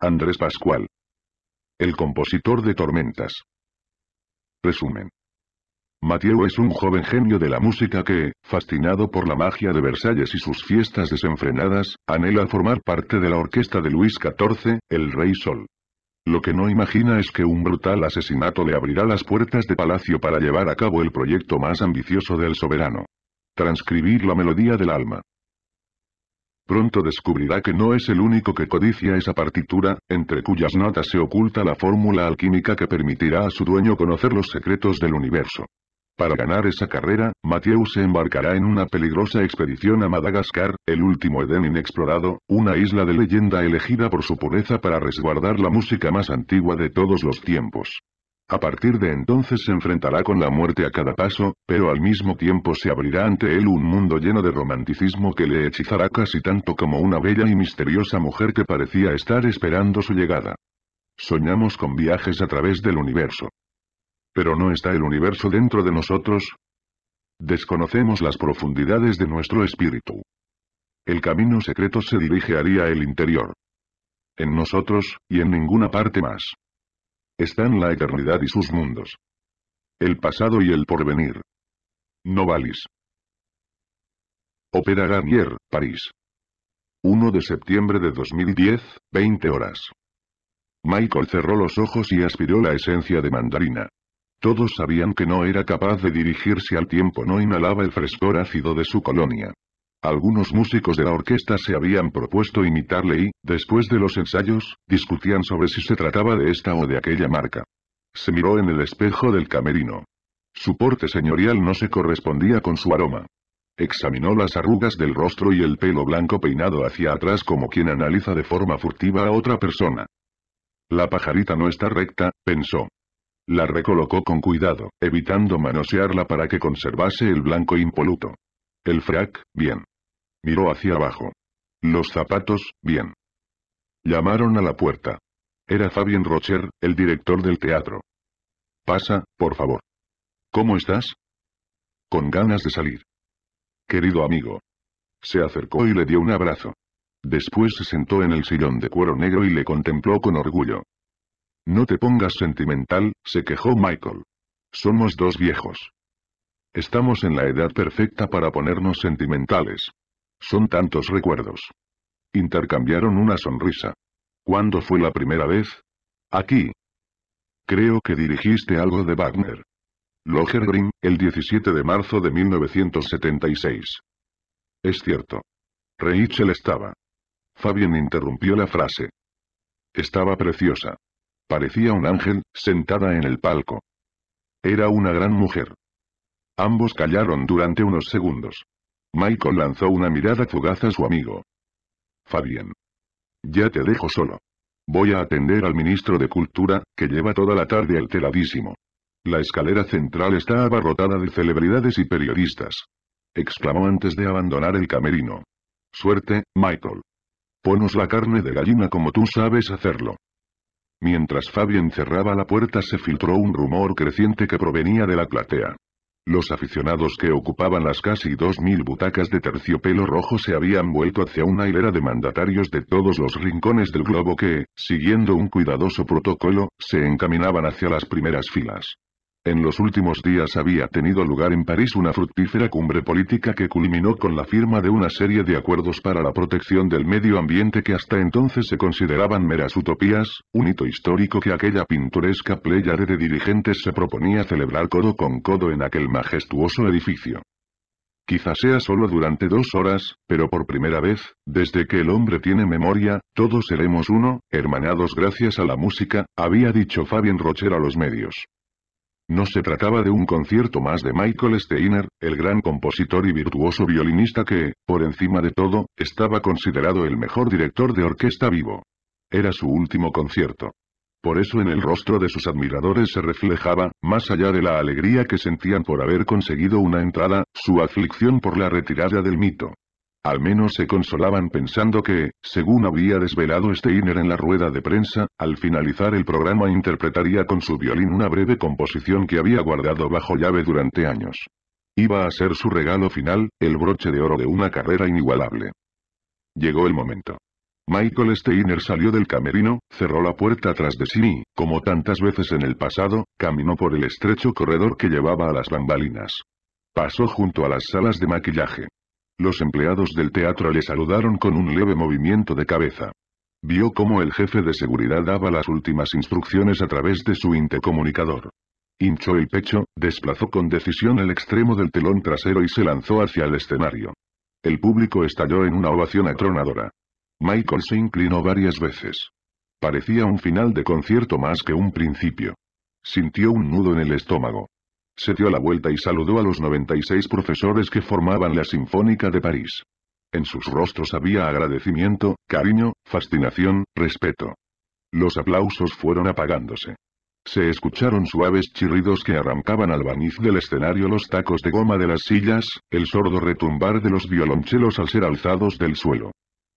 Andrés Pascual. El compositor de Tormentas. Resumen. Mateo es un joven genio de la música que, fascinado por la magia de Versalles y sus fiestas desenfrenadas, anhela formar parte de la orquesta de Luis XIV, el Rey Sol. Lo que no imagina es que un brutal asesinato le abrirá las puertas de palacio para llevar a cabo el proyecto más ambicioso del soberano. Transcribir la melodía del alma. Pronto descubrirá que no es el único que codicia esa partitura, entre cuyas notas se oculta la fórmula alquímica que permitirá a su dueño conocer los secretos del universo. Para ganar esa carrera, Mathieu se embarcará en una peligrosa expedición a Madagascar, el último Edén inexplorado, una isla de leyenda elegida por su pureza para resguardar la música más antigua de todos los tiempos. A partir de entonces se enfrentará con la muerte a cada paso, pero al mismo tiempo se abrirá ante él un mundo lleno de romanticismo que le hechizará casi tanto como una bella y misteriosa mujer que parecía estar esperando su llegada. Soñamos con viajes a través del universo. Pero no está el universo dentro de nosotros. Desconocemos las profundidades de nuestro espíritu. El camino secreto se dirige hacia el interior. En nosotros, y en ninguna parte más. Están la eternidad y sus mundos. El pasado y el porvenir. Novalis. Opera Garnier, París. 1 de septiembre de 2010, 20 horas. Michael cerró los ojos y aspiró la esencia de mandarina. Todos sabían que no era capaz de dirigirse al tiempo, no inhalaba el frescor ácido de su colonia. Algunos músicos de la orquesta se habían propuesto imitarle y, después de los ensayos, discutían sobre si se trataba de esta o de aquella marca. Se miró en el espejo del camerino. Su porte señorial no se correspondía con su aroma. Examinó las arrugas del rostro y el pelo blanco peinado hacia atrás como quien analiza de forma furtiva a otra persona. La pajarita no está recta, pensó. La recolocó con cuidado, evitando manosearla para que conservase el blanco impoluto. El frac, bien. Miró hacia abajo. Los zapatos, bien. Llamaron a la puerta. Era Fabien Rocher, el director del teatro. Pasa, por favor. ¿Cómo estás? Con ganas de salir. Querido amigo. Se acercó y le dio un abrazo. Después se sentó en el sillón de cuero negro y le contempló con orgullo. No te pongas sentimental, se quejó Michael. Somos dos viejos. Estamos en la edad perfecta para ponernos sentimentales. Son tantos recuerdos. Intercambiaron una sonrisa. ¿Cuándo fue la primera vez? Aquí. Creo que dirigiste algo de Wagner. Lohengrin, el 17 de marzo de 1976. Es cierto. Rachel estaba. Fabien interrumpió la frase. Estaba preciosa. Parecía un ángel, sentada en el palco. Era una gran mujer. Ambos callaron durante unos segundos. Michael lanzó una mirada fugaz a su amigo. Fabien. Ya te dejo solo. Voy a atender al ministro de Cultura, que lleva toda la tarde alteradísimo. La escalera central está abarrotada de celebridades y periodistas. Exclamó antes de abandonar el camerino. Suerte, Michael. Ponos la carne de gallina como tú sabes hacerlo. Mientras Fabien cerraba la puerta se filtró un rumor creciente que provenía de la platea. Los aficionados que ocupaban las casi 2.000 butacas de terciopelo rojo se habían vuelto hacia una hilera de mandatarios de todos los rincones del globo que, siguiendo un cuidadoso protocolo, se encaminaban hacia las primeras filas. En los últimos días había tenido lugar en París una fructífera cumbre política que culminó con la firma de una serie de acuerdos para la protección del medio ambiente que hasta entonces se consideraban meras utopías, un hito histórico que aquella pintoresca pléyade de dirigentes se proponía celebrar codo con codo en aquel majestuoso edificio. Quizá sea solo durante dos horas, pero por primera vez, desde que el hombre tiene memoria, todos seremos uno, hermanados gracias a la música, había dicho Fabien Rocher a los medios. No se trataba de un concierto más de Michael Steiner, el gran compositor y virtuoso violinista que, por encima de todo, estaba considerado el mejor director de orquesta vivo. Era su último concierto. Por eso en el rostro de sus admiradores se reflejaba, más allá de la alegría que sentían por haber conseguido una entrada, su aflicción por la retirada del mito. Al menos se consolaban pensando que, según había desvelado Steiner en la rueda de prensa, al finalizar el programa interpretaría con su violín una breve composición que había guardado bajo llave durante años. Iba a ser su regalo final, el broche de oro de una carrera inigualable. Llegó el momento. Michael Steiner salió del camerino, cerró la puerta tras de sí y, como tantas veces en el pasado, caminó por el estrecho corredor que llevaba a las bambalinas. Pasó junto a las salas de maquillaje. Los empleados del teatro le saludaron con un leve movimiento de cabeza. Vio cómo el jefe de seguridad daba las últimas instrucciones a través de su intercomunicador. Hinchó el pecho, desplazó con decisión el extremo del telón trasero y se lanzó hacia el escenario. El público estalló en una ovación atronadora. Michael se inclinó varias veces. Parecía un final de concierto más que un principio. Sintió un nudo en el estómago. Se dio la vuelta y saludó a los 96 profesores que formaban la Sinfónica de París. En sus rostros había agradecimiento, cariño, fascinación, respeto. Los aplausos fueron apagándose. Se escucharon suaves chirridos que arrancaban al barniz del escenario los tacos de goma de las sillas, el sordo retumbar de los violonchelos al ser alzados del suelo.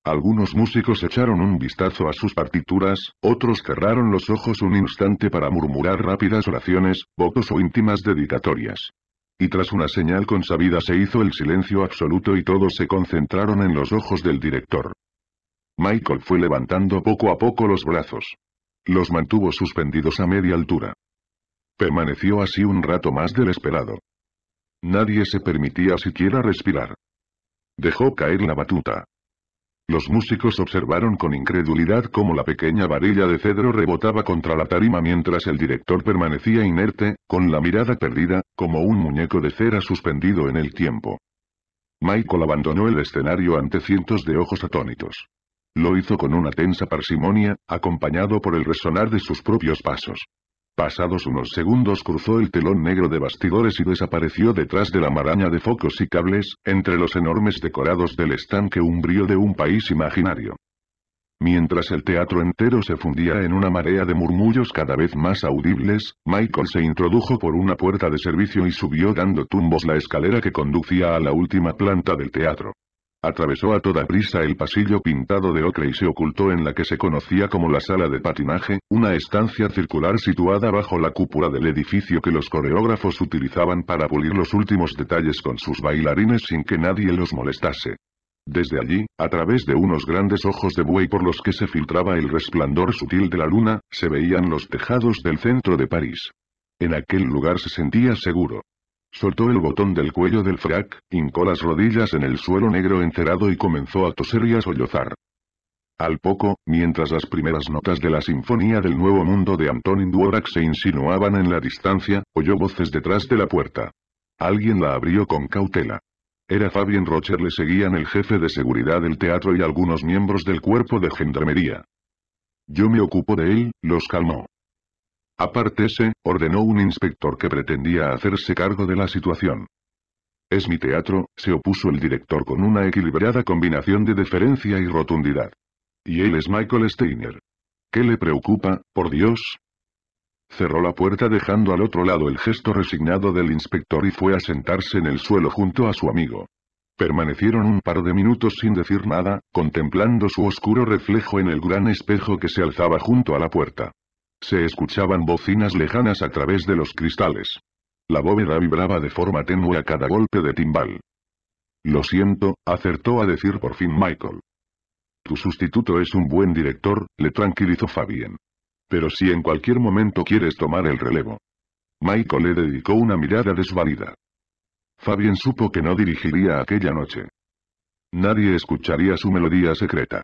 Algunos músicos echaron un vistazo a sus partituras, otros cerraron los ojos un instante para murmurar rápidas oraciones, votos o íntimas dedicatorias. Y tras una señal consabida se hizo el silencio absoluto y todos se concentraron en los ojos del director. Michael fue levantando poco a poco los brazos. Los mantuvo suspendidos a media altura. Permaneció así un rato más del esperado. Nadie se permitía siquiera respirar. Dejó caer la batuta. Los músicos observaron con incredulidad cómo la pequeña varilla de cedro rebotaba contra la tarima mientras el director permanecía inerte, con la mirada perdida, como un muñeco de cera suspendido en el tiempo. Michael abandonó el escenario ante cientos de ojos atónitos. Lo hizo con una tensa parsimonia, acompañado por el resonar de sus propios pasos. Pasados unos segundos cruzó el telón negro de bastidores y desapareció detrás de la maraña de focos y cables, entre los enormes decorados del estanque umbrío de un país imaginario. Mientras el teatro entero se fundía en una marea de murmullos cada vez más audibles, Michael se introdujo por una puerta de servicio y subió dando tumbos la escalera que conducía a la última planta del teatro. Atravesó a toda prisa el pasillo pintado de ocre y se ocultó en la que se conocía como la sala de patinaje, una estancia circular situada bajo la cúpula del edificio que los coreógrafos utilizaban para pulir los últimos detalles con sus bailarines sin que nadie los molestase. Desde allí, a través de unos grandes ojos de buey por los que se filtraba el resplandor sutil de la luna, se veían los tejados del centro de París. En aquel lugar se sentía seguro. Soltó el botón del cuello del frac, hincó las rodillas en el suelo negro encerado y comenzó a toser y a sollozar. Al poco, mientras las primeras notas de la Sinfonía del Nuevo Mundo de Antonin Dvorak se insinuaban en la distancia, oyó voces detrás de la puerta. Alguien la abrió con cautela. Era Fabien Rocher le seguían el jefe de seguridad del teatro y algunos miembros del cuerpo de gendarmería. Yo me ocupo de él, los calmó. Apártese, ordenó un inspector que pretendía hacerse cargo de la situación. Es mi teatro, se opuso el director con una equilibrada combinación de deferencia y rotundidad. Y él es Michael Steiner. ¿Qué le preocupa, por Dios? Cerró la puerta dejando al otro lado el gesto resignado del inspector y fue a sentarse en el suelo junto a su amigo. Permanecieron un par de minutos sin decir nada, contemplando su oscuro reflejo en el gran espejo que se alzaba junto a la puerta. Se escuchaban bocinas lejanas a través de los cristales. La bóveda vibraba de forma tenue a cada golpe de timbal. Lo siento, acertó a decir por fin Michael. Tu sustituto es un buen director, le tranquilizó Fabien. Pero si en cualquier momento quieres tomar el relevo. Michael le dedicó una mirada desvalida. Fabien supo que no dirigiría aquella noche. Nadie escucharía su melodía secreta.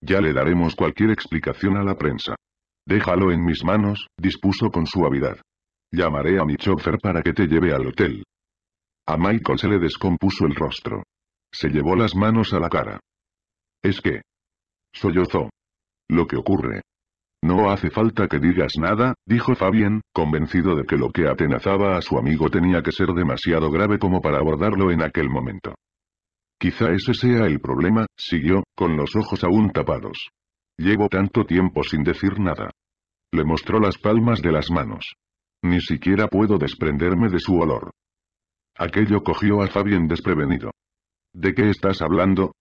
Ya le daremos cualquier explicación a la prensa. Déjalo en mis manos, dispuso con suavidad. Llamaré a mi chofer para que te lleve al hotel. A Michael se le descompuso el rostro. Se llevó las manos a la cara. Es que... Sollozó. Lo que ocurre. No hace falta que digas nada, dijo Fabien, convencido de que lo que atenazaba a su amigo tenía que ser demasiado grave como para abordarlo en aquel momento. Quizá ese sea el problema, siguió, con los ojos aún tapados. Llevo tanto tiempo sin decir nada. Le mostró las palmas de las manos. Ni siquiera puedo desprenderme de su olor. Aquello cogió a Fabien desprevenido. ¿De qué estás hablando?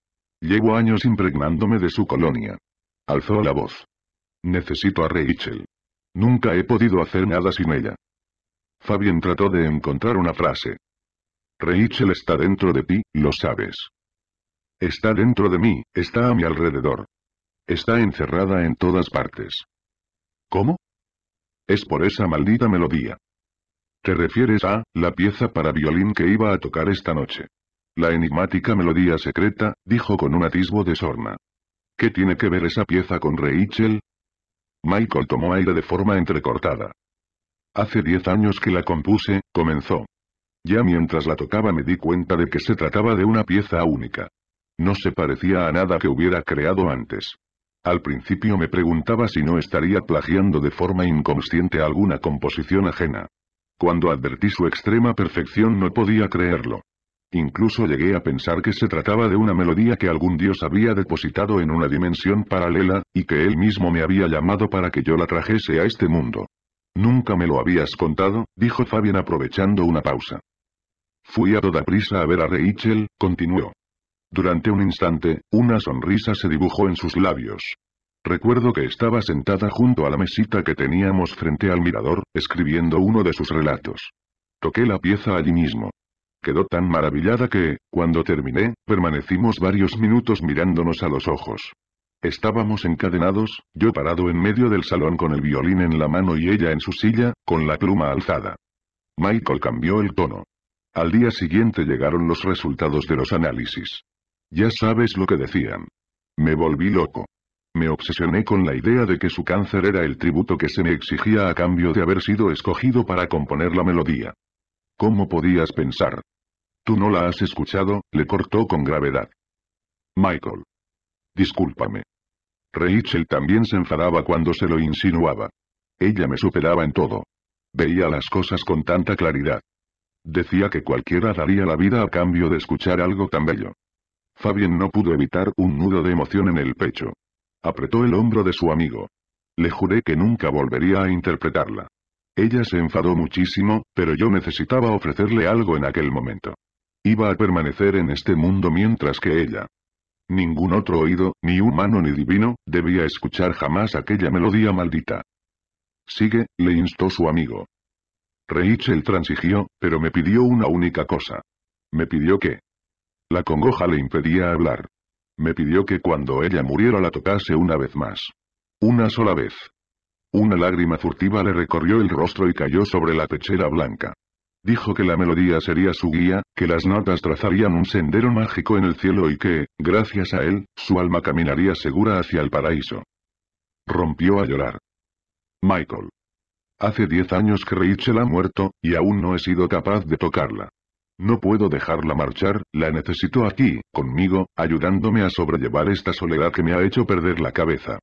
Llevo años impregnándome de su colonia. Alzó la voz. Necesito a Rachel. Nunca he podido hacer nada sin ella. Fabien trató de encontrar una frase. Rachel está dentro de ti, lo sabes. Está dentro de mí, está a mi alrededor. Está encerrada en todas partes. ¿Cómo? Es por esa maldita melodía. Te refieres a, la pieza para violín que iba a tocar esta noche. La enigmática melodía secreta, dijo con un atisbo de sorna. ¿Qué tiene que ver esa pieza con Rachel? Michael tomó aire de forma entrecortada. Hace diez años que la compuse, comenzó. Ya mientras la tocaba me di cuenta de que se trataba de una pieza única. No se parecía a nada que hubiera creado antes. Al principio me preguntaba si no estaría plagiando de forma inconsciente alguna composición ajena. Cuando advertí su extrema perfección no podía creerlo. Incluso llegué a pensar que se trataba de una melodía que algún dios había depositado en una dimensión paralela, y que él mismo me había llamado para que yo la trajese a este mundo. Nunca me lo habías contado, dijo Fabian aprovechando una pausa. Fui a toda prisa a ver a Rachel, continuó. Durante un instante, una sonrisa se dibujó en sus labios. Recuerdo que estaba sentada junto a la mesita que teníamos frente al mirador, escribiendo uno de sus relatos. Toqué la pieza allí mismo. Quedó tan maravillada que, cuando terminé, permanecimos varios minutos mirándonos a los ojos. Estábamos encadenados, yo parado en medio del salón con el violín en la mano y ella en su silla, con la pluma alzada. Michael cambió el tono. Al día siguiente llegaron los resultados de los análisis. Ya sabes lo que decían. Me volví loco. Me obsesioné con la idea de que su cáncer era el tributo que se me exigía a cambio de haber sido escogido para componer la melodía. ¿Cómo podías pensar? Tú no la has escuchado, le cortó con gravedad. Michael. Discúlpame. Rachel también se enfadaba cuando se lo insinuaba. Ella me superaba en todo. Veía las cosas con tanta claridad. Decía que cualquiera daría la vida a cambio de escuchar algo tan bello. Fabien no pudo evitar un nudo de emoción en el pecho. Apretó el hombro de su amigo. Le juré que nunca volvería a interpretarla. Ella se enfadó muchísimo, pero yo necesitaba ofrecerle algo en aquel momento. Iba a permanecer en este mundo mientras que ella. Ningún otro oído, ni humano ni divino, debía escuchar jamás aquella melodía maldita. Sigue, le instó su amigo. Rachel transigió, pero me pidió una única cosa. Me pidió que la congoja le impedía hablar. Me pidió que cuando ella muriera la tocase una vez más. Una sola vez. Una lágrima furtiva le recorrió el rostro y cayó sobre la pechera blanca. Dijo que la melodía sería su guía, que las notas trazarían un sendero mágico en el cielo y que, gracias a él, su alma caminaría segura hacia el paraíso. Rompió a llorar. Michael. Hace diez años que Rachel ha muerto, y aún no he sido capaz de tocarla. No puedo dejarla marchar, la necesito aquí, conmigo, ayudándome a sobrellevar esta soledad que me ha hecho perder la cabeza.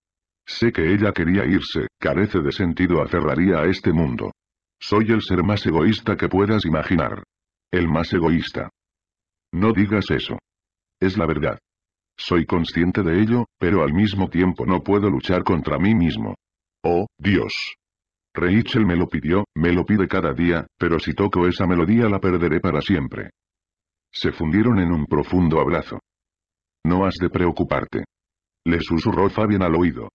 Sé que ella quería irse, carece de sentido aferraría a este mundo. Soy el ser más egoísta que puedas imaginar. El más egoísta. No digas eso. Es la verdad. Soy consciente de ello, pero al mismo tiempo no puedo luchar contra mí mismo. Oh, Dios. Rachel me lo pidió, me lo pide cada día, pero si toco esa melodía la perderé para siempre. Se fundieron en un profundo abrazo. No has de preocuparte. Le susurró Fabian al oído.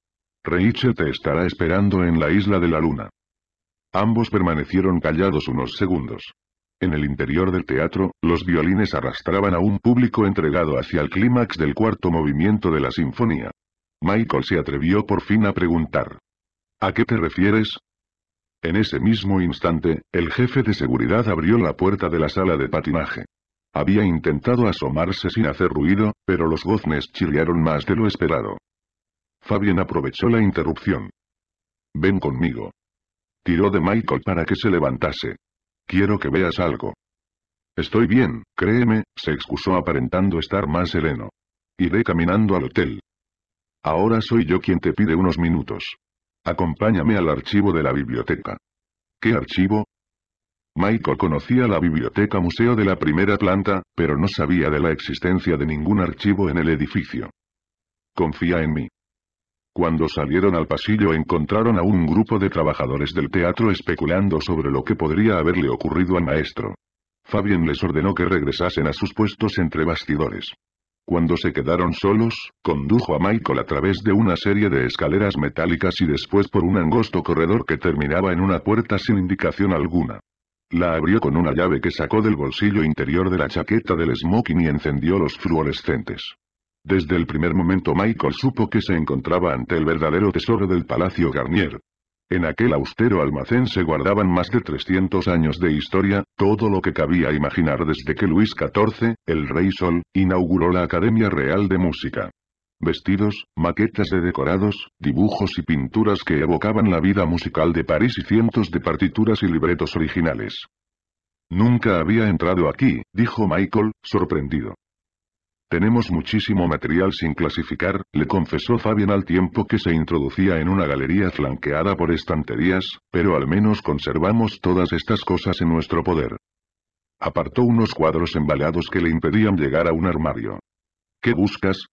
Rachel te estará esperando en la isla de la luna. Ambos permanecieron callados unos segundos. En el interior del teatro, los violines arrastraban a un público entregado hacia el clímax del cuarto movimiento de la sinfonía. Michael se atrevió por fin a preguntar. ¿A qué te refieres? En ese mismo instante, el jefe de seguridad abrió la puerta de la sala de patinaje. Había intentado asomarse sin hacer ruido, pero los goznes chirriaron más de lo esperado. Fabien aprovechó la interrupción. Ven conmigo. Tiró de Michael para que se levantase. Quiero que veas algo. Estoy bien, créeme, se excusó aparentando estar más sereno. Iré caminando al hotel. Ahora soy yo quien te pide unos minutos. Acompáñame al archivo de la biblioteca. ¿Qué archivo? Michael conocía la biblioteca museo de la primera planta, pero no sabía de la existencia de ningún archivo en el edificio. Confía en mí. Cuando salieron al pasillo encontraron a un grupo de trabajadores del teatro especulando sobre lo que podría haberle ocurrido al maestro. Fabien les ordenó que regresasen a sus puestos entre bastidores. Cuando se quedaron solos, condujo a Michael a través de una serie de escaleras metálicas y después por un angosto corredor que terminaba en una puerta sin indicación alguna. La abrió con una llave que sacó del bolsillo interior de la chaqueta del smoking y encendió los fluorescentes. Desde el primer momento Michael supo que se encontraba ante el verdadero tesoro del Palacio Garnier. En aquel austero almacén se guardaban más de 300 años de historia, todo lo que cabía imaginar desde que Luis XIV, el Rey Sol, inauguró la Academia Real de Música. Vestidos, maquetas de decorados, dibujos y pinturas que evocaban la vida musical de París y cientos de partituras y libretos originales. Nunca había entrado aquí, dijo Michael, sorprendido. Tenemos muchísimo material sin clasificar, le confesó Fabian al tiempo que se introducía en una galería flanqueada por estanterías, pero al menos conservamos todas estas cosas en nuestro poder. Apartó unos cuadros embalados que le impedían llegar a un armario. ¿Qué buscas?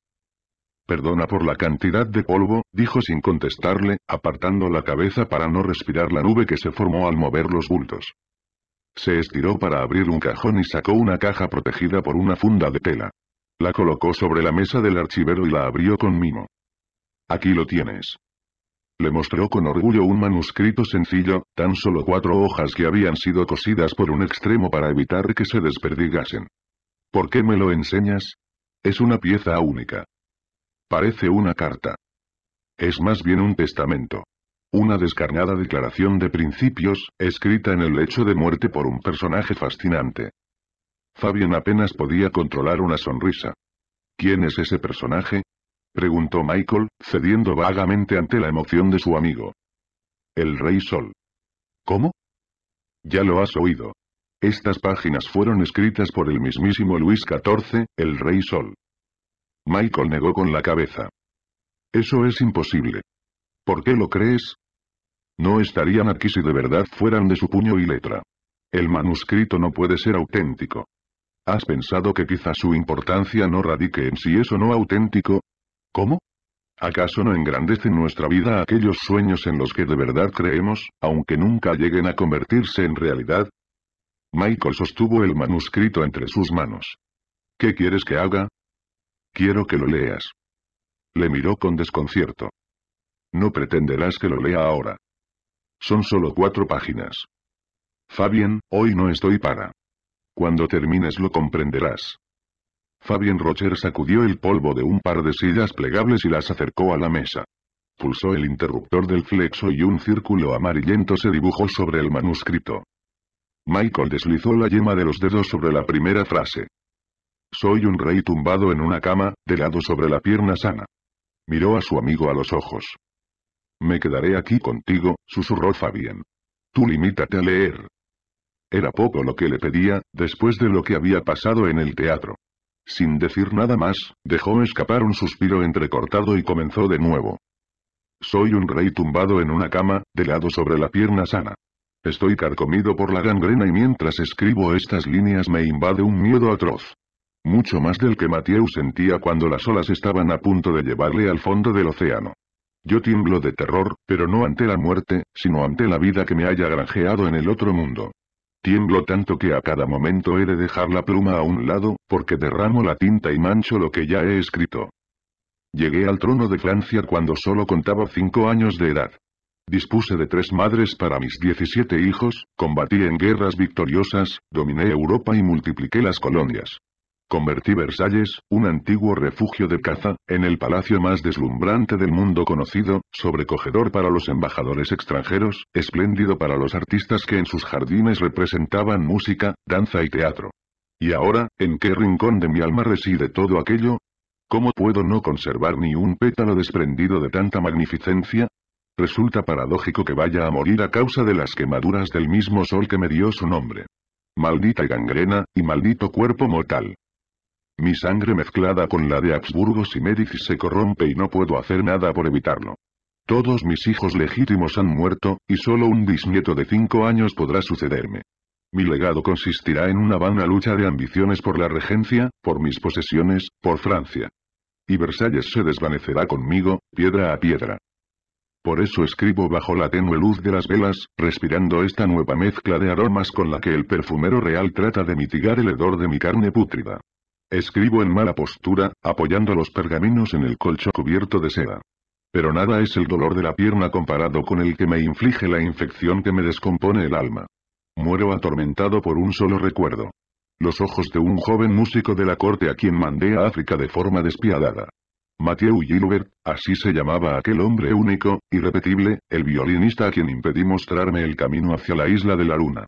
Perdona por la cantidad de polvo, dijo sin contestarle, apartando la cabeza para no respirar la nube que se formó al mover los bultos. Se estiró para abrir un cajón y sacó una caja protegida por una funda de tela. La colocó sobre la mesa del archivero y la abrió con mimo. Aquí lo tienes. Le mostró con orgullo un manuscrito sencillo, tan solo cuatro hojas que habían sido cosidas por un extremo para evitar que se desperdigasen. ¿Por qué me lo enseñas? Es una pieza única. Parece una carta. Es más bien un testamento. Una descarnada declaración de principios, escrita en el lecho de muerte por un personaje fascinante. Fabian apenas podía controlar una sonrisa. ¿Quién es ese personaje? preguntó Michael, cediendo vagamente ante la emoción de su amigo. El Rey Sol. ¿Cómo? Ya lo has oído. Estas páginas fueron escritas por el mismísimo Luis XIV, el Rey Sol. Michael negó con la cabeza. Eso es imposible. ¿Por qué lo crees? No estarían aquí si de verdad fueran de su puño y letra. El manuscrito no puede ser auténtico. ¿Has pensado que quizá su importancia no radique en si eso no auténtico? ¿Cómo? ¿Acaso no engrandecen nuestra vida aquellos sueños en los que de verdad creemos, aunque nunca lleguen a convertirse en realidad? Michael sostuvo el manuscrito entre sus manos. ¿Qué quieres que haga? Quiero que lo leas. Le miró con desconcierto. No pretenderás que lo lea ahora. Son solo cuatro páginas. Fabien, hoy no estoy para. Cuando termines lo comprenderás. Fabien Rocher sacudió el polvo de un par de sillas plegables y las acercó a la mesa. Pulsó el interruptor del flexo y un círculo amarillento se dibujó sobre el manuscrito. Michael deslizó la yema de los dedos sobre la primera frase. Soy un rey tumbado en una cama, de lado sobre la pierna sana. Miró a su amigo a los ojos. Me quedaré aquí contigo, susurró Fabien. Tú limítate a leer. Era poco lo que le pedía, después de lo que había pasado en el teatro. Sin decir nada más, dejó escapar un suspiro entrecortado y comenzó de nuevo. Soy un rey tumbado en una cama, de lado sobre la pierna sana. Estoy carcomido por la gangrena y mientras escribo estas líneas me invade un miedo atroz. Mucho más del que Mathieu sentía cuando las olas estaban a punto de llevarle al fondo del océano. Yo tiemblo de terror, pero no ante la muerte, sino ante la vida que me haya granjeado en el otro mundo. Tiemblo tanto que a cada momento he de dejar la pluma a un lado, porque derramo la tinta y mancho lo que ya he escrito. Llegué al trono de Francia cuando solo contaba cinco años de edad. Dispuse de tres madres para mis diecisiete hijos, combatí en guerras victoriosas, dominé Europa y multipliqué las colonias. Convertí Versalles, un antiguo refugio de caza, en el palacio más deslumbrante del mundo conocido, sobrecogedor para los embajadores extranjeros, espléndido para los artistas que en sus jardines representaban música, danza y teatro. ¿Y ahora, en qué rincón de mi alma reside todo aquello? ¿Cómo puedo no conservar ni un pétalo desprendido de tanta magnificencia? Resulta paradójico que vaya a morir a causa de las quemaduras del mismo sol que me dio su nombre. Maldita gangrena, y maldito cuerpo mortal. Mi sangre mezclada con la de Habsburgo y Médici se corrompe y no puedo hacer nada por evitarlo. Todos mis hijos legítimos han muerto, y solo un bisnieto de cinco años podrá sucederme. Mi legado consistirá en una vana lucha de ambiciones por la regencia, por mis posesiones, por Francia. Y Versalles se desvanecerá conmigo, piedra a piedra. Por eso escribo bajo la tenue luz de las velas, respirando esta nueva mezcla de aromas con la que el perfumero real trata de mitigar el hedor de mi carne pútrida. Escribo en mala postura, apoyando los pergaminos en el colcho cubierto de seda. Pero nada es el dolor de la pierna comparado con el que me inflige la infección que me descompone el alma. Muero atormentado por un solo recuerdo. Los ojos de un joven músico de la corte a quien mandé a África de forma despiadada. Mathieu Gilbert, así se llamaba aquel hombre único, irrepetible, el violinista a quien impedí mostrarme el camino hacia la isla de la luna.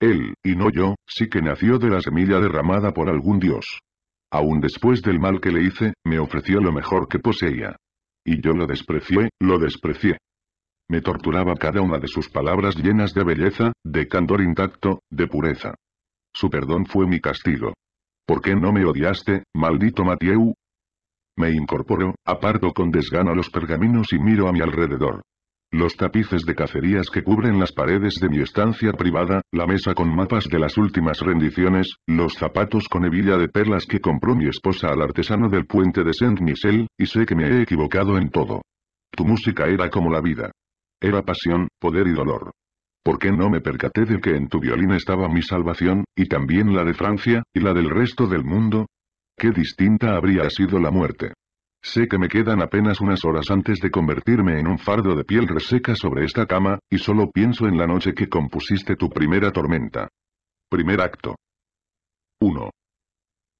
Él, y no yo, sí que nació de la semilla derramada por algún dios. Aún después del mal que le hice, me ofreció lo mejor que poseía. Y yo lo desprecié, lo desprecié. Me torturaba cada una de sus palabras llenas de belleza, de candor intacto, de pureza. Su perdón fue mi castigo. ¿Por qué no me odiaste, maldito Matieu? Me incorporo, aparto con desgano los pergaminos y miro a mi alrededor. Los tapices de cacerías que cubren las paredes de mi estancia privada, la mesa con mapas de las últimas rendiciones, los zapatos con hebilla de perlas que compró mi esposa al artesano del puente de Saint-Michel, y sé que me he equivocado en todo. Tu música era como la vida. Era pasión, poder y dolor. ¿Por qué no me percaté de que en tu violín estaba mi salvación, y también la de Francia, y la del resto del mundo? ¿Qué distinta habría sido la muerte? Sé que me quedan apenas unas horas antes de convertirme en un fardo de piel reseca sobre esta cama, y solo pienso en la noche que compusiste tu primera tormenta. Primer acto. 1.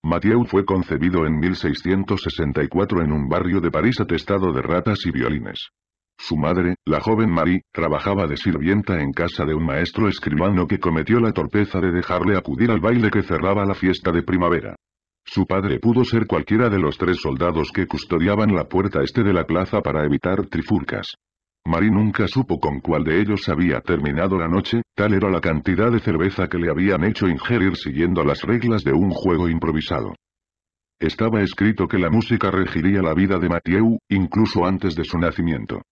Mathieu fue concebido en 1664 en un barrio de París atestado de ratas y violines. Su madre, la joven Marie, trabajaba de sirvienta en casa de un maestro escribano que cometió la torpeza de dejarle acudir al baile que cerraba la fiesta de primavera. Su padre pudo ser cualquiera de los tres soldados que custodiaban la puerta este de la plaza para evitar trifurcas. Marie nunca supo con cuál de ellos había terminado la noche, tal era la cantidad de cerveza que le habían hecho ingerir siguiendo las reglas de un juego improvisado. Estaba escrito que la música regiría la vida de Mathieu, incluso antes de su nacimiento.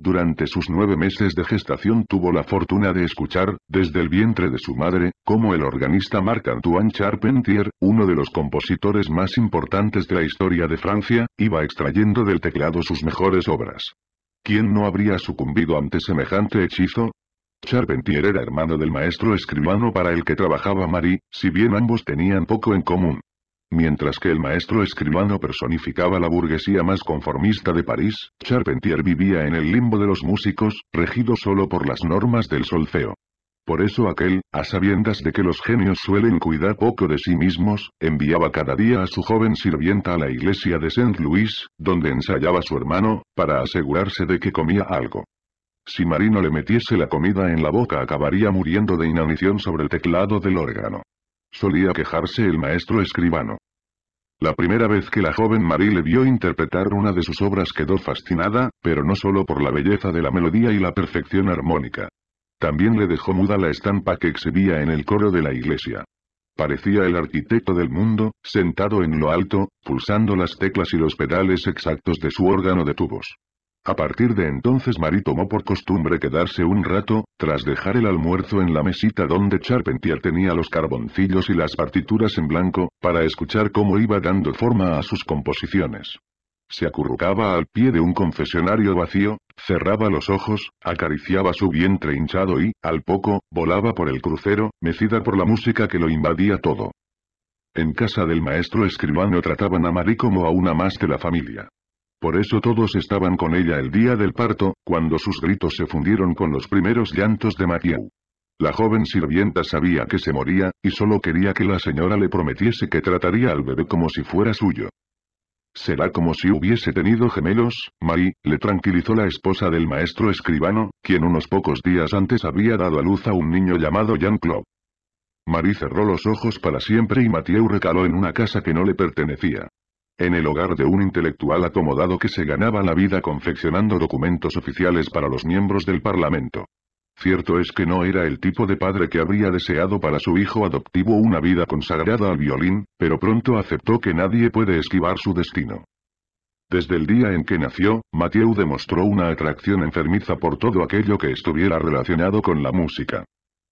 Durante sus nueve meses de gestación tuvo la fortuna de escuchar, desde el vientre de su madre, cómo el organista Marc-Antoine Charpentier, uno de los compositores más importantes de la historia de Francia, iba extrayendo del teclado sus mejores obras. ¿Quién no habría sucumbido ante semejante hechizo? Charpentier era hermano del maestro escribano para el que trabajaba Marie, si bien ambos tenían poco en común. Mientras que el maestro escribano personificaba la burguesía más conformista de París, Charpentier vivía en el limbo de los músicos, regido solo por las normas del solfeo. Por eso aquel, a sabiendas de que los genios suelen cuidar poco de sí mismos, enviaba cada día a su joven sirvienta a la iglesia de Saint Louis, donde ensayaba su hermano, para asegurarse de que comía algo. Si Marino le metiese la comida en la boca acabaría muriendo de inanición sobre el teclado del órgano solía quejarse el maestro escribano. La primera vez que la joven Marie le vio interpretar una de sus obras quedó fascinada, pero no solo por la belleza de la melodía y la perfección armónica. También le dejó muda la estampa que exhibía en el coro de la iglesia. Parecía el arquitecto del mundo, sentado en lo alto, pulsando las teclas y los pedales exactos de su órgano de tubos. A partir de entonces Marí tomó por costumbre quedarse un rato, tras dejar el almuerzo en la mesita donde Charpentier tenía los carboncillos y las partituras en blanco, para escuchar cómo iba dando forma a sus composiciones. Se acurrucaba al pie de un confesionario vacío, cerraba los ojos, acariciaba su vientre hinchado y, al poco, volaba por el crucero, mecida por la música que lo invadía todo. En casa del maestro escribano trataban a Marie como a una más de la familia. Por eso todos estaban con ella el día del parto, cuando sus gritos se fundieron con los primeros llantos de Mathieu. La joven sirvienta sabía que se moría, y solo quería que la señora le prometiese que trataría al bebé como si fuera suyo. Será como si hubiese tenido gemelos, Marie, le tranquilizó la esposa del maestro escribano, quien unos pocos días antes había dado a luz a un niño llamado Jean-Claude. Marie cerró los ojos para siempre y Mathieu recaló en una casa que no le pertenecía. En el hogar de un intelectual acomodado que se ganaba la vida confeccionando documentos oficiales para los miembros del Parlamento. Cierto es que no era el tipo de padre que habría deseado para su hijo adoptivo una vida consagrada al violín, pero pronto aceptó que nadie puede esquivar su destino. Desde el día en que nació, Mathieu demostró una atracción enfermiza por todo aquello que estuviera relacionado con la música.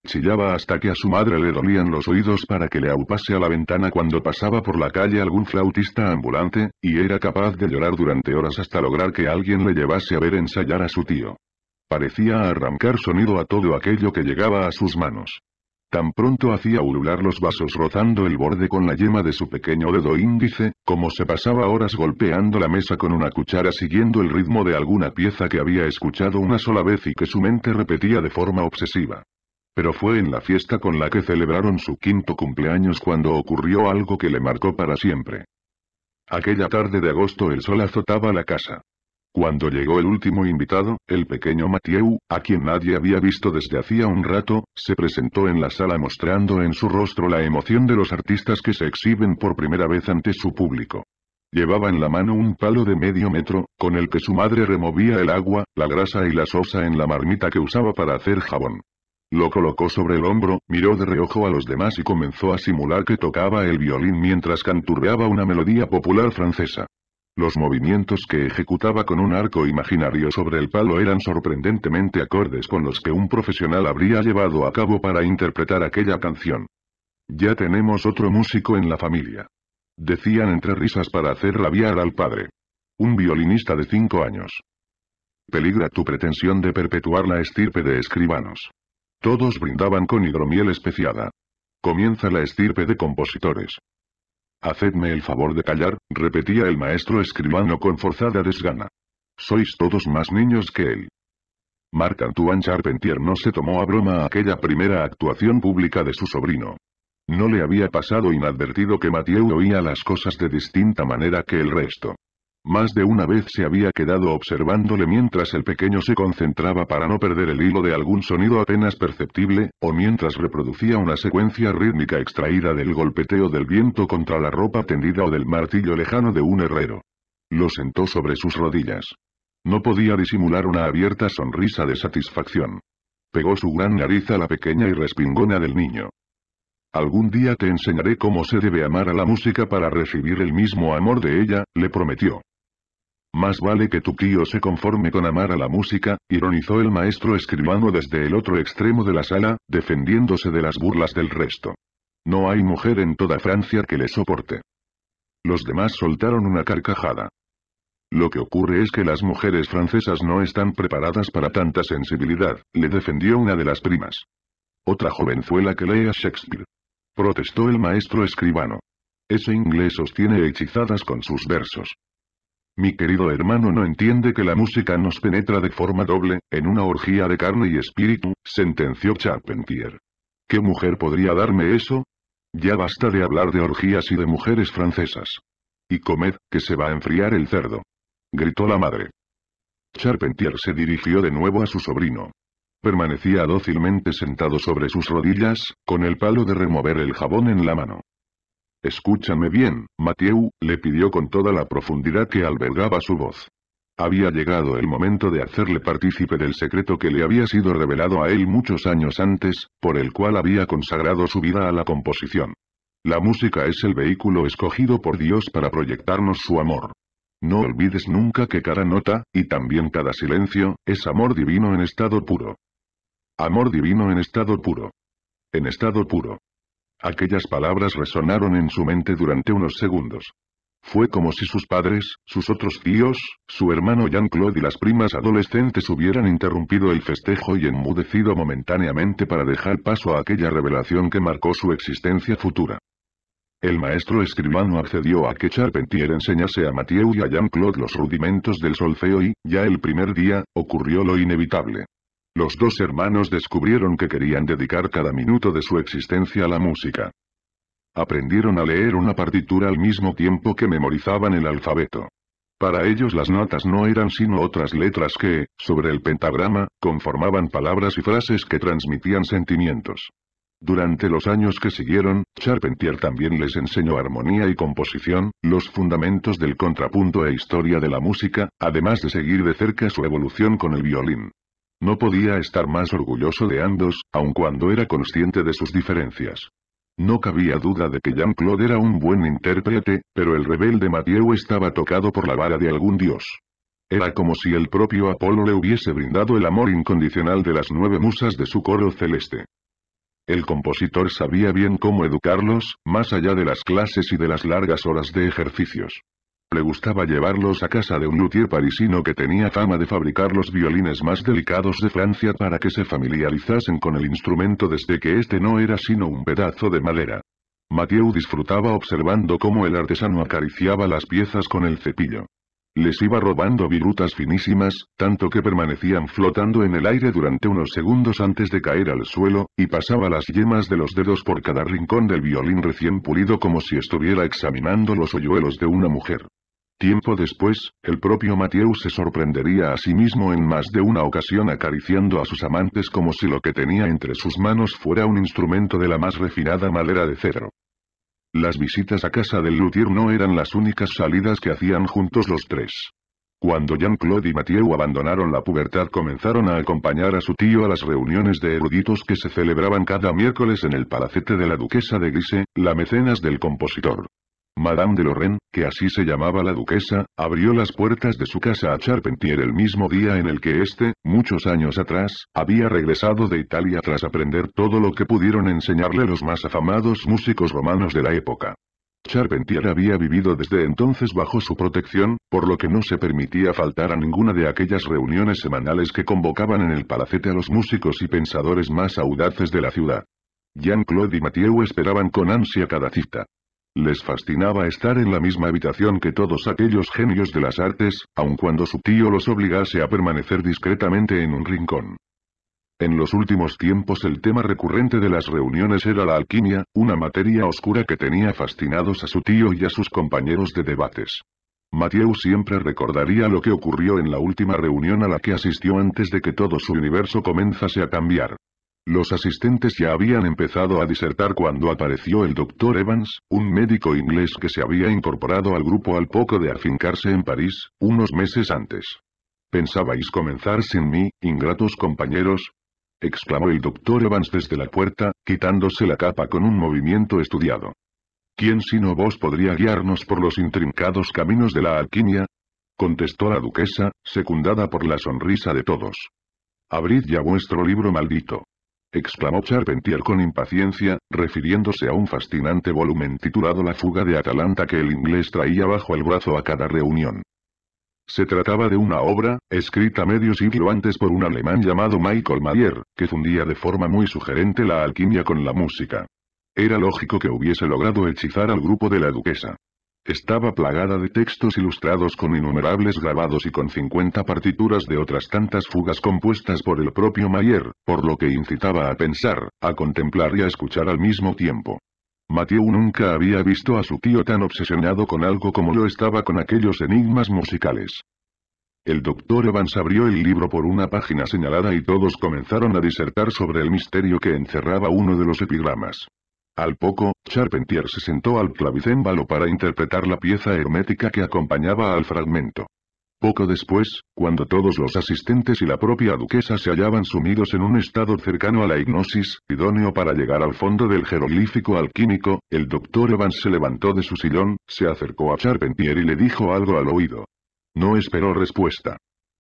Chillaba hasta que a su madre le dolían los oídos para que le aupase a la ventana cuando pasaba por la calle algún flautista ambulante, y era capaz de llorar durante horas hasta lograr que alguien le llevase a ver ensayar a su tío. Parecía arrancar sonido a todo aquello que llegaba a sus manos. Tan pronto hacía ulular los vasos rozando el borde con la yema de su pequeño dedo índice, como se pasaba horas golpeando la mesa con una cuchara siguiendo el ritmo de alguna pieza que había escuchado una sola vez y que su mente repetía de forma obsesiva. Pero fue en la fiesta con la que celebraron su quinto cumpleaños cuando ocurrió algo que le marcó para siempre. Aquella tarde de agosto el sol azotaba la casa. Cuando llegó el último invitado, el pequeño Mathieu, a quien nadie había visto desde hacía un rato, se presentó en la sala mostrando en su rostro la emoción de los artistas que se exhiben por primera vez ante su público. Llevaba en la mano un palo de medio metro, con el que su madre removía el agua, la grasa y la sosa en la marmita que usaba para hacer jabón. Lo colocó sobre el hombro, miró de reojo a los demás y comenzó a simular que tocaba el violín mientras canturreaba una melodía popular francesa. Los movimientos que ejecutaba con un arco imaginario sobre el palo eran sorprendentemente acordes con los que un profesional habría llevado a cabo para interpretar aquella canción. Ya tenemos otro músico en la familia. Decían entre risas para hacer rabiar al padre. Un violinista de cinco años. Peligra tu pretensión de perpetuar la estirpe de escribanos. Todos brindaban con hidromiel especiada. Comienza la estirpe de compositores. Hacedme el favor de callar, repetía el maestro escribano con forzada desgana. Sois todos más niños que él. Marc Antoine Charpentier no se tomó a broma aquella primera actuación pública de su sobrino. No le había pasado inadvertido que Mathieu oía las cosas de distinta manera que el resto. Más de una vez se había quedado observándole mientras el pequeño se concentraba para no perder el hilo de algún sonido apenas perceptible, o mientras reproducía una secuencia rítmica extraída del golpeteo del viento contra la ropa tendida o del martillo lejano de un herrero. Lo sentó sobre sus rodillas. No podía disimular una abierta sonrisa de satisfacción. Pegó su gran nariz a la pequeña y respingona del niño. Algún día te enseñaré cómo se debe amar a la música para recibir el mismo amor de ella, le prometió. Más vale que tu tío se conforme con amar a la música, ironizó el maestro escribano desde el otro extremo de la sala, defendiéndose de las burlas del resto. No hay mujer en toda Francia que le soporte. Los demás soltaron una carcajada. Lo que ocurre es que las mujeres francesas no están preparadas para tanta sensibilidad, le defendió una de las primas. Otra jovenzuela que lee a Shakespeare. Protestó el maestro escribano. Ese inglés sostiene hechizadas con sus versos. Mi querido hermano no entiende que la música nos penetra de forma doble, en una orgía de carne y espíritu, sentenció Charpentier. ¿Qué mujer podría darme eso? Ya basta de hablar de orgías y de mujeres francesas. Y comed, que se va a enfriar el cerdo. Gritó la madre. Charpentier se dirigió de nuevo a su sobrino. Permanecía dócilmente sentado sobre sus rodillas, con el palo de remover el jabón en la mano. Escúchame bien, Mateu," le pidió con toda la profundidad que albergaba su voz. Había llegado el momento de hacerle partícipe del secreto que le había sido revelado a él muchos años antes, por el cual había consagrado su vida a la composición. La música es el vehículo escogido por Dios para proyectarnos su amor. No olvides nunca que cada nota, y también cada silencio, es amor divino en estado puro. Amor divino en estado puro. En estado puro. Aquellas palabras resonaron en su mente durante unos segundos. Fue como si sus padres, sus otros tíos, su hermano Jean-Claude y las primas adolescentes hubieran interrumpido el festejo y enmudecido momentáneamente para dejar paso a aquella revelación que marcó su existencia futura. El maestro escribano accedió a que Charpentier enseñase a Mathieu y a Jean-Claude los rudimentos del solfeo y, ya el primer día, ocurrió lo inevitable. Los dos hermanos descubrieron que querían dedicar cada minuto de su existencia a la música. Aprendieron a leer una partitura al mismo tiempo que memorizaban el alfabeto. Para ellos las notas no eran sino otras letras que, sobre el pentagrama, conformaban palabras y frases que transmitían sentimientos. Durante los años que siguieron, Charpentier también les enseñó armonía y composición, los fundamentos del contrapunto e historia de la música, además de seguir de cerca su evolución con el violín. No podía estar más orgulloso de Andos, aun cuando era consciente de sus diferencias. No cabía duda de que Jean-Claude era un buen intérprete, pero el rebelde Mathieu estaba tocado por la vara de algún dios. Era como si el propio Apolo le hubiese brindado el amor incondicional de las nueve musas de su coro celeste. El compositor sabía bien cómo educarlos, más allá de las clases y de las largas horas de ejercicios. Le gustaba llevarlos a casa de un luthier parisino que tenía fama de fabricar los violines más delicados de Francia para que se familiarizasen con el instrumento desde que este no era sino un pedazo de madera. Mathieu disfrutaba observando cómo el artesano acariciaba las piezas con el cepillo. Les iba robando virutas finísimas, tanto que permanecían flotando en el aire durante unos segundos antes de caer al suelo, y pasaba las yemas de los dedos por cada rincón del violín recién pulido como si estuviera examinando los hoyuelos de una mujer. Tiempo después, el propio Mathieu se sorprendería a sí mismo en más de una ocasión acariciando a sus amantes como si lo que tenía entre sus manos fuera un instrumento de la más refinada madera de cedro. Las visitas a casa del luthier no eran las únicas salidas que hacían juntos los tres. Cuando Jean-Claude y Mathieu abandonaron la pubertad comenzaron a acompañar a su tío a las reuniones de eruditos que se celebraban cada miércoles en el palacete de la duquesa de Grise, la mecenas del compositor. Madame de Lorraine, que así se llamaba la duquesa, abrió las puertas de su casa a Charpentier el mismo día en el que éste, muchos años atrás, había regresado de Italia tras aprender todo lo que pudieron enseñarle los más afamados músicos romanos de la época. Charpentier había vivido desde entonces bajo su protección, por lo que no se permitía faltar a ninguna de aquellas reuniones semanales que convocaban en el palacete a los músicos y pensadores más audaces de la ciudad. Jean-Claude y Mathieu esperaban con ansia cada cita. Les fascinaba estar en la misma habitación que todos aquellos genios de las artes, aun cuando su tío los obligase a permanecer discretamente en un rincón. En los últimos tiempos el tema recurrente de las reuniones era la alquimia, una materia oscura que tenía fascinados a su tío y a sus compañeros de debates. Mathieu siempre recordaría lo que ocurrió en la última reunión a la que asistió antes de que todo su universo comenzase a cambiar. Los asistentes ya habían empezado a disertar cuando apareció el doctor Evans, un médico inglés que se había incorporado al grupo al poco de afincarse en París, unos meses antes. ¿Pensabais comenzar sin mí, ingratos compañeros? exclamó el doctor Evans desde la puerta, quitándose la capa con un movimiento estudiado. ¿Quién sino vos podría guiarnos por los intrincados caminos de la alquimia? contestó la duquesa, secundada por la sonrisa de todos. Abrid ya vuestro libro maldito exclamó Charpentier con impaciencia, refiriéndose a un fascinante volumen titulado La fuga de Atalanta que el inglés traía bajo el brazo a cada reunión. Se trataba de una obra, escrita medio siglo antes por un alemán llamado Michael Mayer, que fundía de forma muy sugerente la alquimia con la música. Era lógico que hubiese logrado hechizar al grupo de la duquesa. Estaba plagada de textos ilustrados con innumerables grabados y con 50 partituras de otras tantas fugas compuestas por el propio Mayer, por lo que incitaba a pensar, a contemplar y a escuchar al mismo tiempo. Mathieu nunca había visto a su tío tan obsesionado con algo como lo estaba con aquellos enigmas musicales. El doctor Evans abrió el libro por una página señalada y todos comenzaron a disertar sobre el misterio que encerraba uno de los epigramas. Al poco, Charpentier se sentó al clavicémbalo para interpretar la pieza hermética que acompañaba al fragmento. Poco después, cuando todos los asistentes y la propia duquesa se hallaban sumidos en un estado cercano a la hipnosis, idóneo para llegar al fondo del jeroglífico alquímico, el doctor Evans se levantó de su sillón, se acercó a Charpentier y le dijo algo al oído. No esperó respuesta.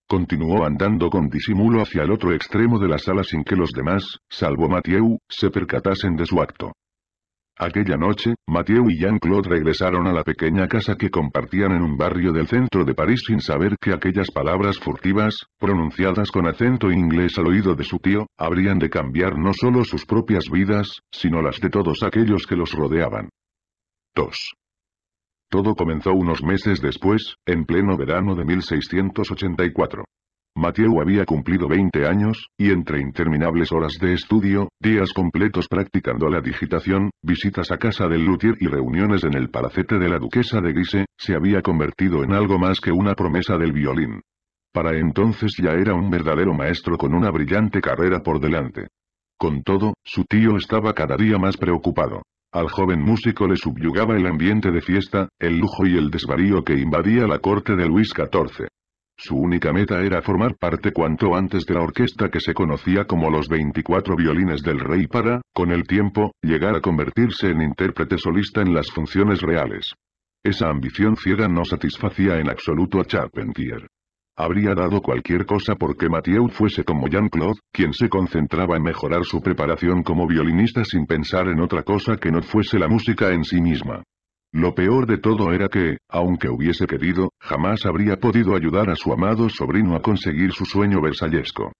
Continuó andando con disimulo hacia el otro extremo de la sala sin que los demás, salvo Mathieu, se percatasen de su acto. Aquella noche, Mathieu y Jean-Claude regresaron a la pequeña casa que compartían en un barrio del centro de París sin saber que aquellas palabras furtivas, pronunciadas con acento inglés al oído de su tío, habrían de cambiar no solo sus propias vidas, sino las de todos aquellos que los rodeaban. 2. Todo comenzó unos meses después, en pleno verano de 1684. Mateo había cumplido 20 años, y entre interminables horas de estudio, días completos practicando la digitación, visitas a casa del luthier y reuniones en el palacete de la duquesa de Grise, se había convertido en algo más que una promesa del violín. Para entonces ya era un verdadero maestro con una brillante carrera por delante. Con todo, su tío estaba cada día más preocupado. Al joven músico le subyugaba el ambiente de fiesta, el lujo y el desvarío que invadía la corte de Luis XIV. Su única meta era formar parte cuanto antes de la orquesta que se conocía como los 24 violines del rey para, con el tiempo, llegar a convertirse en intérprete solista en las funciones reales. Esa ambición ciega no satisfacía en absoluto a Charpentier. Habría dado cualquier cosa porque Mathieu fuese como Jean-Claude, quien se concentraba en mejorar su preparación como violinista sin pensar en otra cosa que no fuese la música en sí misma. Lo peor de todo era que, aunque hubiese querido, jamás habría podido ayudar a su amado sobrino a conseguir su sueño versallesco.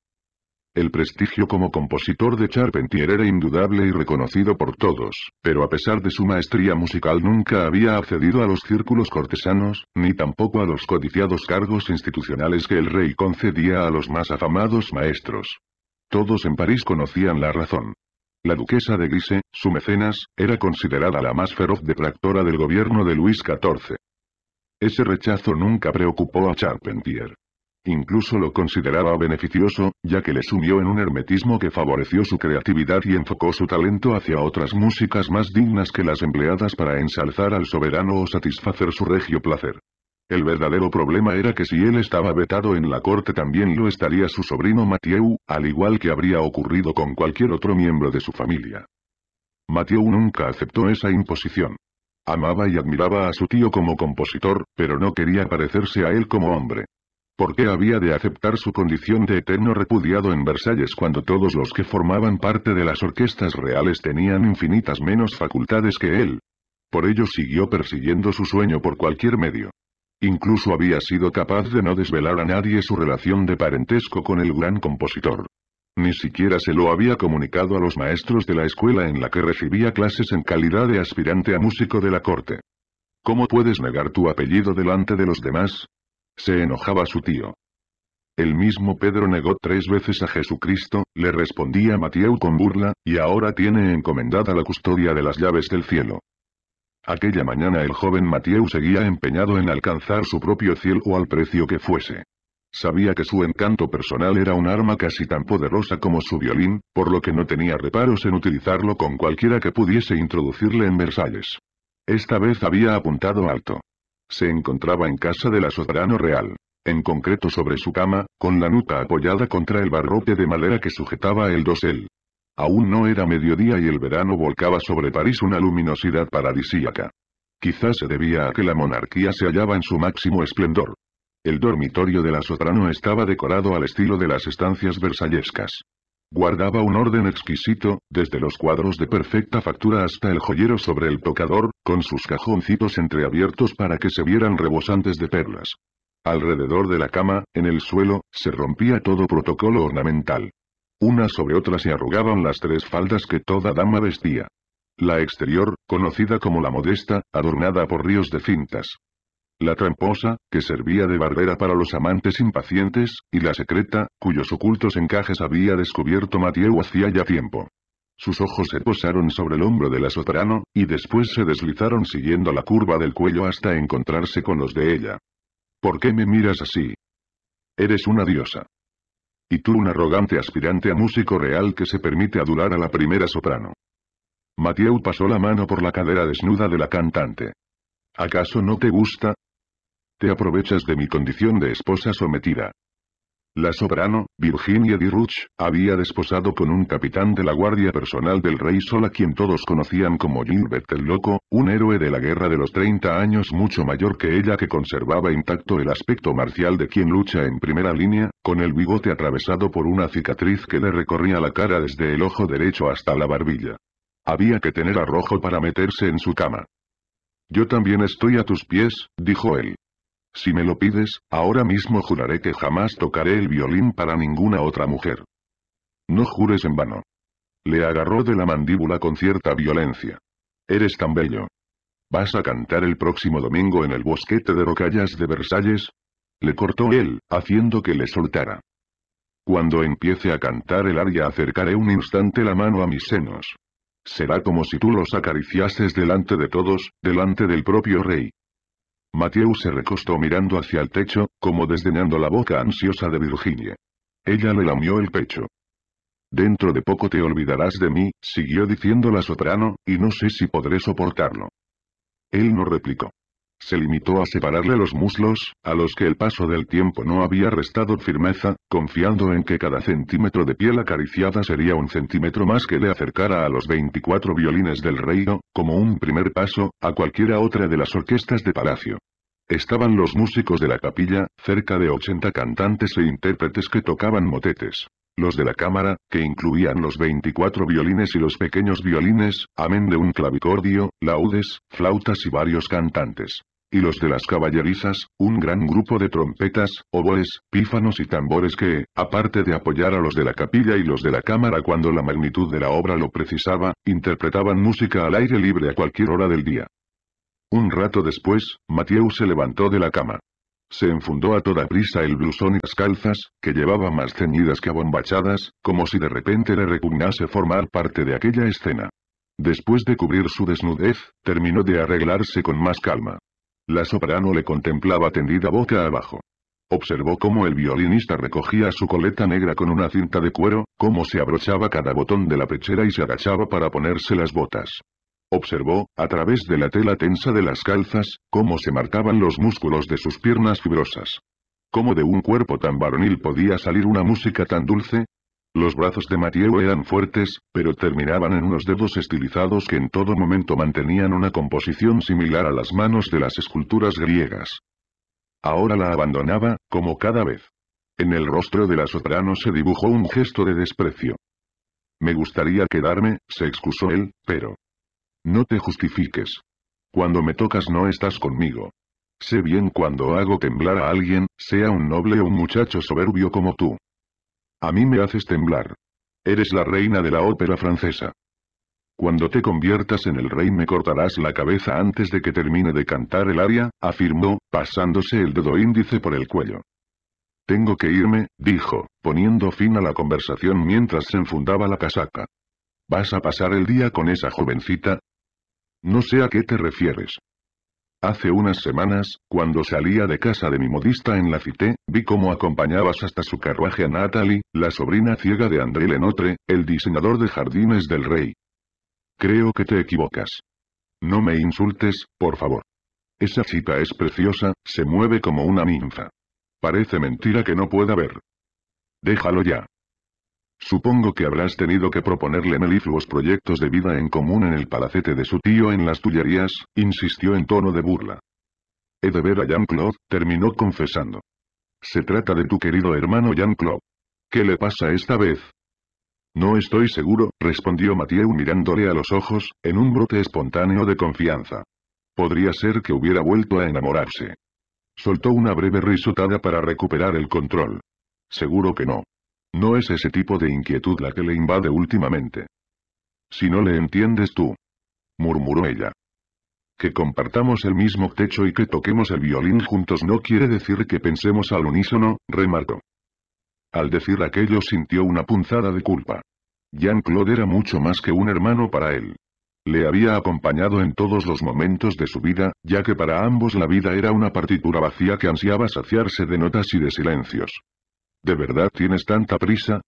El prestigio como compositor de Charpentier era indudable y reconocido por todos, pero a pesar de su maestría musical nunca había accedido a los círculos cortesanos, ni tampoco a los codiciados cargos institucionales que el rey concedía a los más afamados maestros. Todos en París conocían la razón. La duquesa de Guise, su mecenas, era considerada la más feroz detractora del gobierno de Luis XIV. Ese rechazo nunca preocupó a Charpentier. Incluso lo consideraba beneficioso, ya que le sumió en un hermetismo que favoreció su creatividad y enfocó su talento hacia otras músicas más dignas que las empleadas para ensalzar al soberano o satisfacer su regio placer. El verdadero problema era que si él estaba vetado en la corte también lo estaría su sobrino Mathieu, al igual que habría ocurrido con cualquier otro miembro de su familia. Mathieu nunca aceptó esa imposición. Amaba y admiraba a su tío como compositor, pero no quería parecerse a él como hombre. ¿Por qué había de aceptar su condición de eterno repudiado en Versalles cuando todos los que formaban parte de las orquestas reales tenían infinitas menos facultades que él? Por ello siguió persiguiendo su sueño por cualquier medio. Incluso había sido capaz de no desvelar a nadie su relación de parentesco con el gran compositor. Ni siquiera se lo había comunicado a los maestros de la escuela en la que recibía clases en calidad de aspirante a músico de la corte. ¿Cómo puedes negar tu apellido delante de los demás? Se enojaba su tío. El mismo Pedro negó tres veces a Jesucristo, le respondía Mateo con burla, y ahora tiene encomendada la custodia de las llaves del cielo. Aquella mañana el joven Mathieu seguía empeñado en alcanzar su propio cielo al precio que fuese. Sabía que su encanto personal era un arma casi tan poderosa como su violín, por lo que no tenía reparos en utilizarlo con cualquiera que pudiese introducirle en Versalles. Esta vez había apuntado alto. Se encontraba en casa de la soberano real. En concreto sobre su cama, con la nuca apoyada contra el barroque de madera que sujetaba el dosel. Aún no era mediodía y el verano volcaba sobre París una luminosidad paradisíaca. Quizás se debía a que la monarquía se hallaba en su máximo esplendor. El dormitorio de la soprano estaba decorado al estilo de las estancias versallescas. Guardaba un orden exquisito, desde los cuadros de perfecta factura hasta el joyero sobre el tocador, con sus cajoncitos entreabiertos para que se vieran rebosantes de perlas. Alrededor de la cama, en el suelo, se rompía todo protocolo ornamental. Una sobre otra se arrugaban las tres faldas que toda dama vestía. La exterior, conocida como la modesta, adornada por ríos de cintas. La tramposa, que servía de barbera para los amantes impacientes, y la secreta, cuyos ocultos encajes había descubierto Mathieu hacía ya tiempo. Sus ojos se posaron sobre el hombro de la soprano, y después se deslizaron siguiendo la curva del cuello hasta encontrarse con los de ella. ¿Por qué me miras así? Eres una diosa. Y tú un arrogante aspirante a músico real que se permite adular a la primera soprano. Mathieu pasó la mano por la cadera desnuda de la cantante. ¿Acaso no te gusta? Te aprovechas de mi condición de esposa sometida. La sobrano, Virginia Diruch había desposado con un capitán de la guardia personal del rey Sola quien todos conocían como Gilbert el Loco, un héroe de la guerra de los 30 años mucho mayor que ella que conservaba intacto el aspecto marcial de quien lucha en primera línea, con el bigote atravesado por una cicatriz que le recorría la cara desde el ojo derecho hasta la barbilla. Había que tener arrojo para meterse en su cama. Yo también estoy a tus pies, dijo él. Si me lo pides, ahora mismo juraré que jamás tocaré el violín para ninguna otra mujer. No jures en vano. Le agarró de la mandíbula con cierta violencia. Eres tan bello. ¿Vas a cantar el próximo domingo en el bosquete de rocallas de Versalles? Le cortó él, haciendo que le soltara. Cuando empiece a cantar el aria acercaré un instante la mano a mis senos. Será como si tú los acariciases delante de todos, delante del propio rey. Mateo se recostó mirando hacia el techo, como desdeñando la boca ansiosa de Virginia. Ella le lamió el pecho. Dentro de poco te olvidarás de mí, siguió diciéndola la soprano, y no sé si podré soportarlo. Él no replicó se limitó a separarle los muslos, a los que el paso del tiempo no había restado firmeza, confiando en que cada centímetro de piel acariciada sería un centímetro más que le acercara a los 24 violines del reino, como un primer paso, a cualquiera otra de las orquestas de palacio. Estaban los músicos de la capilla, cerca de 80 cantantes e intérpretes que tocaban motetes. Los de la cámara, que incluían los 24 violines y los pequeños violines, amén de un clavicordio, laudes, flautas y varios cantantes y los de las caballerizas, un gran grupo de trompetas, oboes, pífanos y tambores que, aparte de apoyar a los de la capilla y los de la cámara cuando la magnitud de la obra lo precisaba, interpretaban música al aire libre a cualquier hora del día. Un rato después, Mathieu se levantó de la cama. Se enfundó a toda prisa el blusón y las calzas, que llevaba más ceñidas que abombachadas, como si de repente le repugnase formar parte de aquella escena. Después de cubrir su desnudez, terminó de arreglarse con más calma. La soprano le contemplaba tendida boca abajo. Observó cómo el violinista recogía su coleta negra con una cinta de cuero, cómo se abrochaba cada botón de la pechera y se agachaba para ponerse las botas. Observó, a través de la tela tensa de las calzas, cómo se marcaban los músculos de sus piernas fibrosas. ¿Cómo de un cuerpo tan varonil podía salir una música tan dulce? Los brazos de Mateo eran fuertes, pero terminaban en unos dedos estilizados que en todo momento mantenían una composición similar a las manos de las esculturas griegas. Ahora la abandonaba, como cada vez. En el rostro de la soprano se dibujó un gesto de desprecio. Me gustaría quedarme, se excusó él, pero... No te justifiques. Cuando me tocas no estás conmigo. Sé bien cuando hago temblar a alguien, sea un noble o un muchacho soberbio como tú. A mí me haces temblar. Eres la reina de la ópera francesa. Cuando te conviertas en el rey me cortarás la cabeza antes de que termine de cantar el aria, afirmó, pasándose el dedo índice por el cuello. Tengo que irme, dijo, poniendo fin a la conversación mientras se enfundaba la casaca. ¿Vas a pasar el día con esa jovencita? No sé a qué te refieres. Hace unas semanas, cuando salía de casa de mi modista en la Cité, vi cómo acompañabas hasta su carruaje a Natalie, la sobrina ciega de André Lenotre, el diseñador de jardines del rey. Creo que te equivocas. No me insultes, por favor. Esa chica es preciosa, se mueve como una ninfa. Parece mentira que no pueda ver. Déjalo ya. Supongo que habrás tenido que proponerle melifluos proyectos de vida en común en el palacete de su tío en las Tullerías, insistió en tono de burla. He de ver a Jean-Claude, terminó confesando. Se trata de tu querido hermano Jean-Claude. ¿Qué le pasa esta vez? No estoy seguro, respondió Mathieu mirándole a los ojos, en un brote espontáneo de confianza. Podría ser que hubiera vuelto a enamorarse. Soltó una breve risotada para recuperar el control. Seguro que no. No es ese tipo de inquietud la que le invade últimamente. Si no le entiendes tú. Murmuró ella. Que compartamos el mismo techo y que toquemos el violín juntos no quiere decir que pensemos al unísono, remarcó. Al decir aquello sintió una punzada de culpa. Jean-Claude era mucho más que un hermano para él. Le había acompañado en todos los momentos de su vida, ya que para ambos la vida era una partitura vacía que ansiaba saciarse de notas y de silencios. ¿De verdad tienes tanta prisa?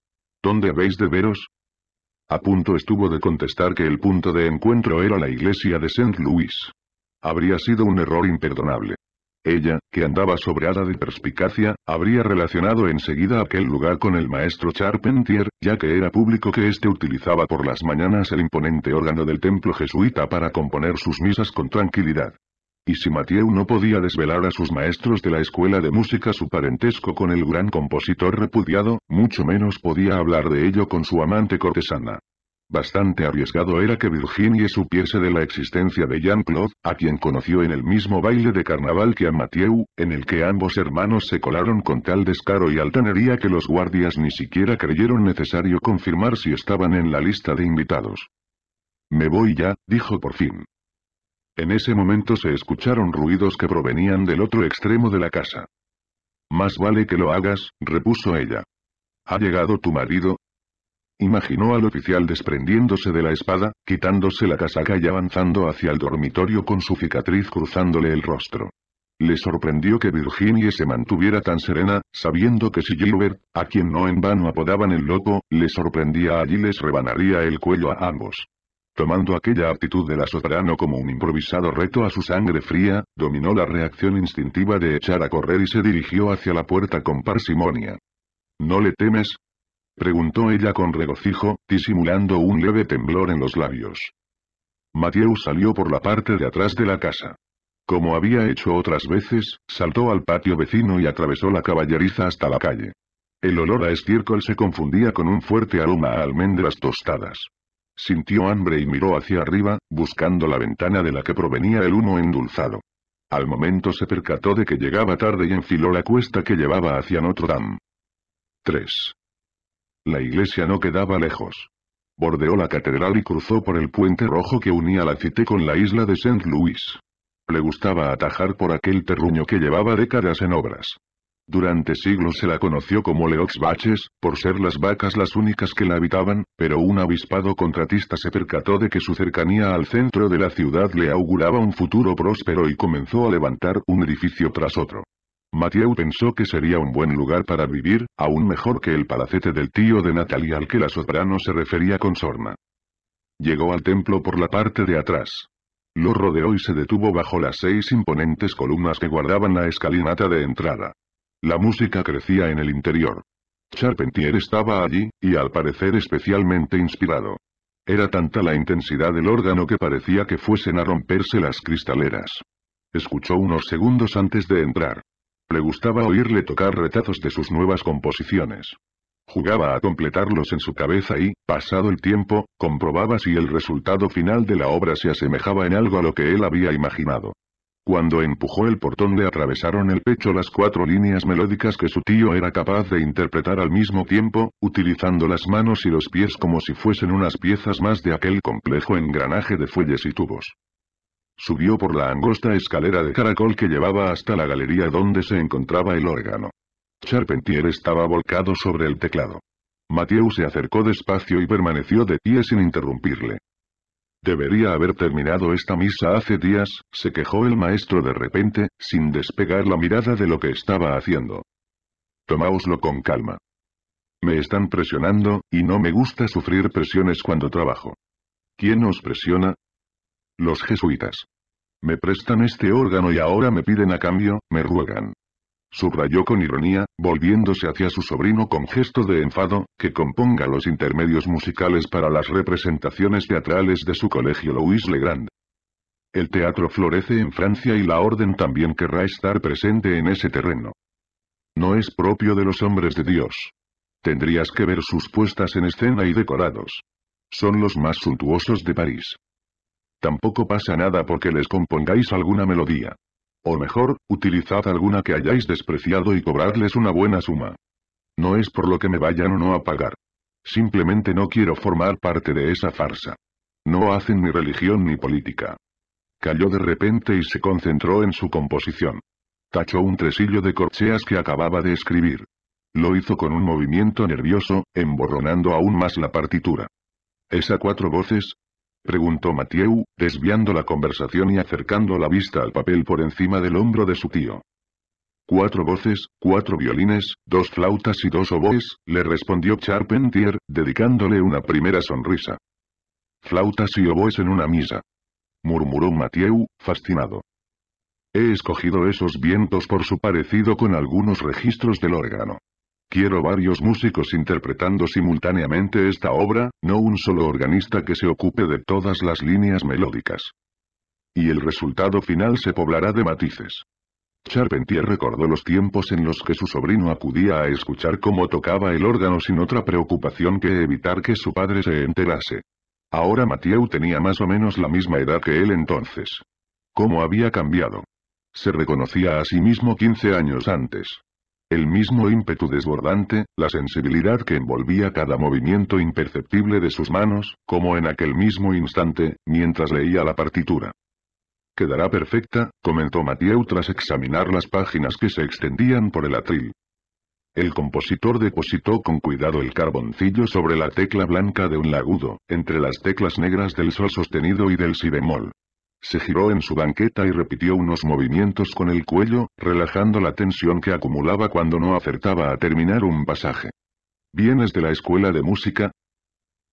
¿Dónde habéis de veros? A punto estuvo de contestar que el punto de encuentro era la iglesia de Saint Louis. Habría sido un error imperdonable. Ella, que andaba sobrada de perspicacia, habría relacionado enseguida aquel lugar con el maestro Charpentier, ya que era público que éste utilizaba por las mañanas el imponente órgano del templo jesuita para componer sus misas con tranquilidad. Y si Mathieu no podía desvelar a sus maestros de la escuela de música su parentesco con el gran compositor repudiado, mucho menos podía hablar de ello con su amante cortesana. Bastante arriesgado era que Virginie supiese de la existencia de Jean-Claude, a quien conoció en el mismo baile de carnaval que a Mathieu, en el que ambos hermanos se colaron con tal descaro y altanería que los guardias ni siquiera creyeron necesario confirmar si estaban en la lista de invitados. Me voy ya, dijo por fin. En ese momento se escucharon ruidos que provenían del otro extremo de la casa. Más vale que lo hagas, repuso ella. ¿Ha llegado tu marido? Imaginó al oficial desprendiéndose de la espada, quitándose la casaca y avanzando hacia el dormitorio con su cicatriz cruzándole el rostro. Le sorprendió que Virginie se mantuviera tan serena, sabiendo que si Gilbert, a quien no en vano apodaban el loco, le sorprendía allí les rebanaría el cuello a ambos. Tomando aquella actitud de la soprano como un improvisado reto a su sangre fría, dominó la reacción instintiva de echar a correr y se dirigió hacia la puerta con parsimonia. ¿No le temes? Preguntó ella con regocijo, disimulando un leve temblor en los labios. Mathieu salió por la parte de atrás de la casa. Como había hecho otras veces, saltó al patio vecino y atravesó la caballeriza hasta la calle. El olor a estiércol se confundía con un fuerte aroma a almendras tostadas. Sintió hambre y miró hacia arriba, buscando la ventana de la que provenía el humo endulzado. Al momento se percató de que llegaba tarde y enfiló la cuesta que llevaba hacia Notre Dame. 3. La iglesia no quedaba lejos. Bordeó la catedral y cruzó por el puente rojo que unía la Cité con la isla de Saint Louis. Le gustaba atajar por aquel terruño que llevaba décadas en obras. Durante siglos se la conoció como Leox Baches, por ser las vacas las únicas que la habitaban, pero un avispado contratista se percató de que su cercanía al centro de la ciudad le auguraba un futuro próspero y comenzó a levantar un edificio tras otro. Mathieu pensó que sería un buen lugar para vivir, aún mejor que el palacete del tío de Natalia al que la soprano se refería con sorna. Llegó al templo por la parte de atrás. Lo rodeó y se detuvo bajo las seis imponentes columnas que guardaban la escalinata de entrada. La música crecía en el interior. Charpentier estaba allí, y al parecer especialmente inspirado. Era tanta la intensidad del órgano que parecía que fuesen a romperse las cristaleras. Escuchó unos segundos antes de entrar. Le gustaba oírle tocar retazos de sus nuevas composiciones. Jugaba a completarlos en su cabeza y, pasado el tiempo, comprobaba si el resultado final de la obra se asemejaba en algo a lo que él había imaginado. Cuando empujó el portón le atravesaron el pecho las cuatro líneas melódicas que su tío era capaz de interpretar al mismo tiempo, utilizando las manos y los pies como si fuesen unas piezas más de aquel complejo engranaje de fuelles y tubos. Subió por la angosta escalera de caracol que llevaba hasta la galería donde se encontraba el órgano. Charpentier estaba volcado sobre el teclado. Mathieu se acercó despacio y permaneció de pie sin interrumpirle. Debería haber terminado esta misa hace días, se quejó el maestro de repente, sin despegar la mirada de lo que estaba haciendo. Tomáoslo con calma. Me están presionando, y no me gusta sufrir presiones cuando trabajo. ¿Quién os presiona? Los jesuitas. Me prestan este órgano y ahora me piden a cambio, me ruegan subrayó con ironía, volviéndose hacia su sobrino con gesto de enfado, que componga los intermedios musicales para las representaciones teatrales de su colegio Louis Legrand. El teatro florece en Francia y la orden también querrá estar presente en ese terreno. No es propio de los hombres de Dios. Tendrías que ver sus puestas en escena y decorados. Son los más suntuosos de París. Tampoco pasa nada porque les compongáis alguna melodía. O mejor, utilizad alguna que hayáis despreciado y cobradles una buena suma. No es por lo que me vayan o no a pagar. Simplemente no quiero formar parte de esa farsa. No hacen ni religión ni política. Cayó de repente y se concentró en su composición. Tachó un tresillo de corcheas que acababa de escribir. Lo hizo con un movimiento nervioso, emborronando aún más la partitura. Esa cuatro voces, preguntó Mathieu, desviando la conversación y acercando la vista al papel por encima del hombro de su tío. Cuatro voces, cuatro violines, dos flautas y dos oboes, le respondió Charpentier, dedicándole una primera sonrisa. Flautas y oboes en una misa. Murmuró Mathieu, fascinado. He escogido esos vientos por su parecido con algunos registros del órgano. Quiero varios músicos interpretando simultáneamente esta obra, no un solo organista que se ocupe de todas las líneas melódicas. Y el resultado final se poblará de matices. Charpentier recordó los tiempos en los que su sobrino acudía a escuchar cómo tocaba el órgano sin otra preocupación que evitar que su padre se enterase. Ahora Mathieu tenía más o menos la misma edad que él entonces. ¿Cómo había cambiado? Se reconocía a sí mismo 15 años antes. El mismo ímpetu desbordante, la sensibilidad que envolvía cada movimiento imperceptible de sus manos, como en aquel mismo instante, mientras leía la partitura. Quedará perfecta, comentó Mathieu tras examinar las páginas que se extendían por el atril. El compositor depositó con cuidado el carboncillo sobre la tecla blanca de un lagudo, entre las teclas negras del sol sostenido y del si bemol. Se giró en su banqueta y repitió unos movimientos con el cuello, relajando la tensión que acumulaba cuando no acertaba a terminar un pasaje. ¿Vienes de la escuela de música?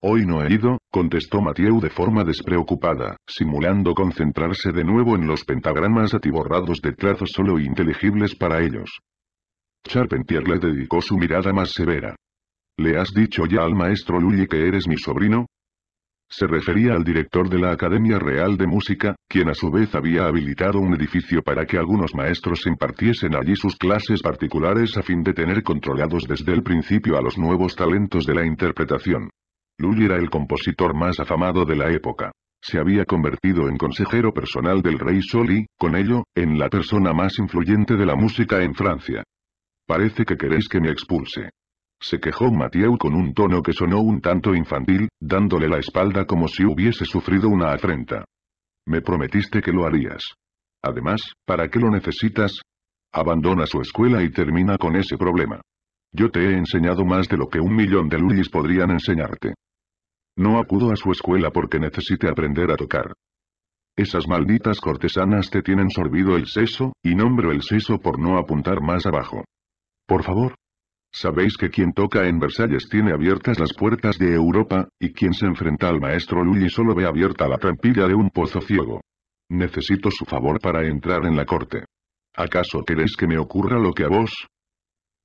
Hoy no he ido, contestó Mathieu de forma despreocupada, simulando concentrarse de nuevo en los pentagramas atiborrados de trazos solo inteligibles para ellos. Charpentier le dedicó su mirada más severa. ¿Le has dicho ya al maestro Lully que eres mi sobrino? Se refería al director de la Academia Real de Música, quien a su vez había habilitado un edificio para que algunos maestros impartiesen allí sus clases particulares a fin de tener controlados desde el principio a los nuevos talentos de la interpretación. Lully era el compositor más afamado de la época. Se había convertido en consejero personal del rey Sol y, con ello, en la persona más influyente de la música en Francia. Parece que queréis que me expulse se quejó Mateo con un tono que sonó un tanto infantil, dándole la espalda como si hubiese sufrido una afrenta. Me prometiste que lo harías. Además, ¿para qué lo necesitas? Abandona su escuela y termina con ese problema. Yo te he enseñado más de lo que un millón de lulis podrían enseñarte. No acudo a su escuela porque necesite aprender a tocar. Esas malditas cortesanas te tienen sorbido el seso, y nombro el seso por no apuntar más abajo. Por favor, Sabéis que quien toca en Versalles tiene abiertas las puertas de Europa, y quien se enfrenta al maestro Lully solo ve abierta la trampilla de un pozo ciego. Necesito su favor para entrar en la corte. ¿Acaso queréis que me ocurra lo que a vos?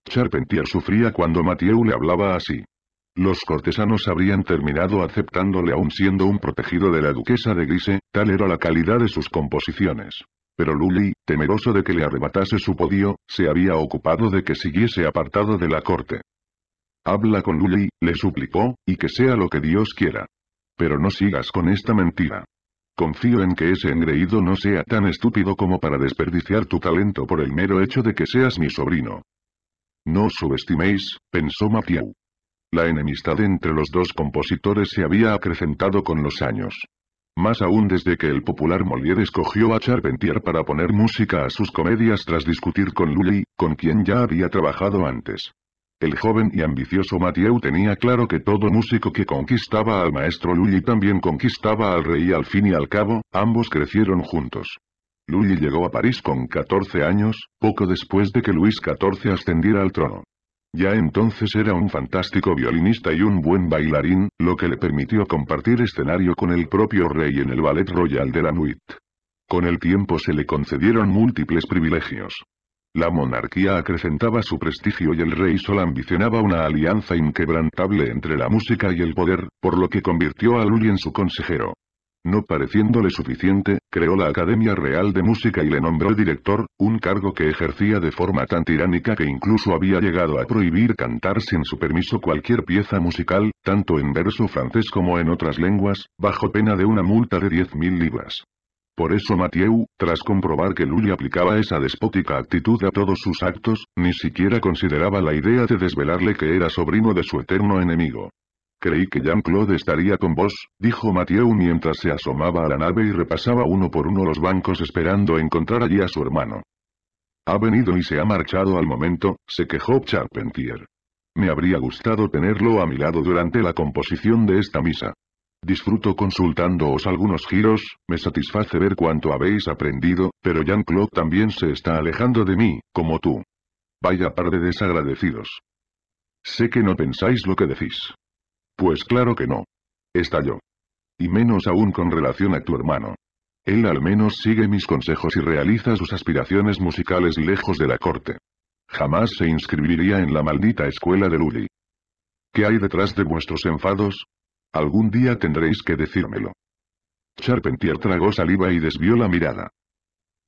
Charpentier sufría cuando Mathieu le hablaba así. Los cortesanos habrían terminado aceptándole aún siendo un protegido de la duquesa de Grise, tal era la calidad de sus composiciones. Pero Luli, temeroso de que le arrebatase su podio, se había ocupado de que siguiese apartado de la corte. Habla con Luli, le suplicó, y que sea lo que Dios quiera. Pero no sigas con esta mentira. Confío en que ese engreído no sea tan estúpido como para desperdiciar tu talento por el mero hecho de que seas mi sobrino. No subestiméis, pensó Mathieu. La enemistad entre los dos compositores se había acrecentado con los años. Más aún desde que el popular Molière escogió a Charpentier para poner música a sus comedias tras discutir con Lully, con quien ya había trabajado antes. El joven y ambicioso Mathieu tenía claro que todo músico que conquistaba al maestro Lully también conquistaba al rey al fin y al cabo, ambos crecieron juntos. Lully llegó a París con 14 años, poco después de que Luis XIV ascendiera al trono. Ya entonces era un fantástico violinista y un buen bailarín, lo que le permitió compartir escenario con el propio rey en el Ballet Royal de la Nuit. Con el tiempo se le concedieron múltiples privilegios. La monarquía acrecentaba su prestigio y el rey solo ambicionaba una alianza inquebrantable entre la música y el poder, por lo que convirtió a Lully en su consejero. No pareciéndole suficiente, creó la Academia Real de Música y le nombró director, un cargo que ejercía de forma tan tiránica que incluso había llegado a prohibir cantar sin su permiso cualquier pieza musical, tanto en verso francés como en otras lenguas, bajo pena de una multa de 10.000 libras. Por eso Mathieu, tras comprobar que Lully aplicaba esa despótica actitud a todos sus actos, ni siquiera consideraba la idea de desvelarle que era sobrino de su eterno enemigo. Creí que Jean-Claude estaría con vos, dijo Mathieu mientras se asomaba a la nave y repasaba uno por uno los bancos esperando encontrar allí a su hermano. Ha venido y se ha marchado al momento, se quejó Charpentier. Me habría gustado tenerlo a mi lado durante la composición de esta misa. Disfruto consultándoos algunos giros, me satisface ver cuánto habéis aprendido, pero Jean-Claude también se está alejando de mí, como tú. Vaya par de desagradecidos. Sé que no pensáis lo que decís. Pues claro que no. yo. Y menos aún con relación a tu hermano. Él al menos sigue mis consejos y realiza sus aspiraciones musicales lejos de la corte. Jamás se inscribiría en la maldita escuela de Lully. ¿Qué hay detrás de vuestros enfados? Algún día tendréis que decírmelo. Charpentier tragó saliva y desvió la mirada.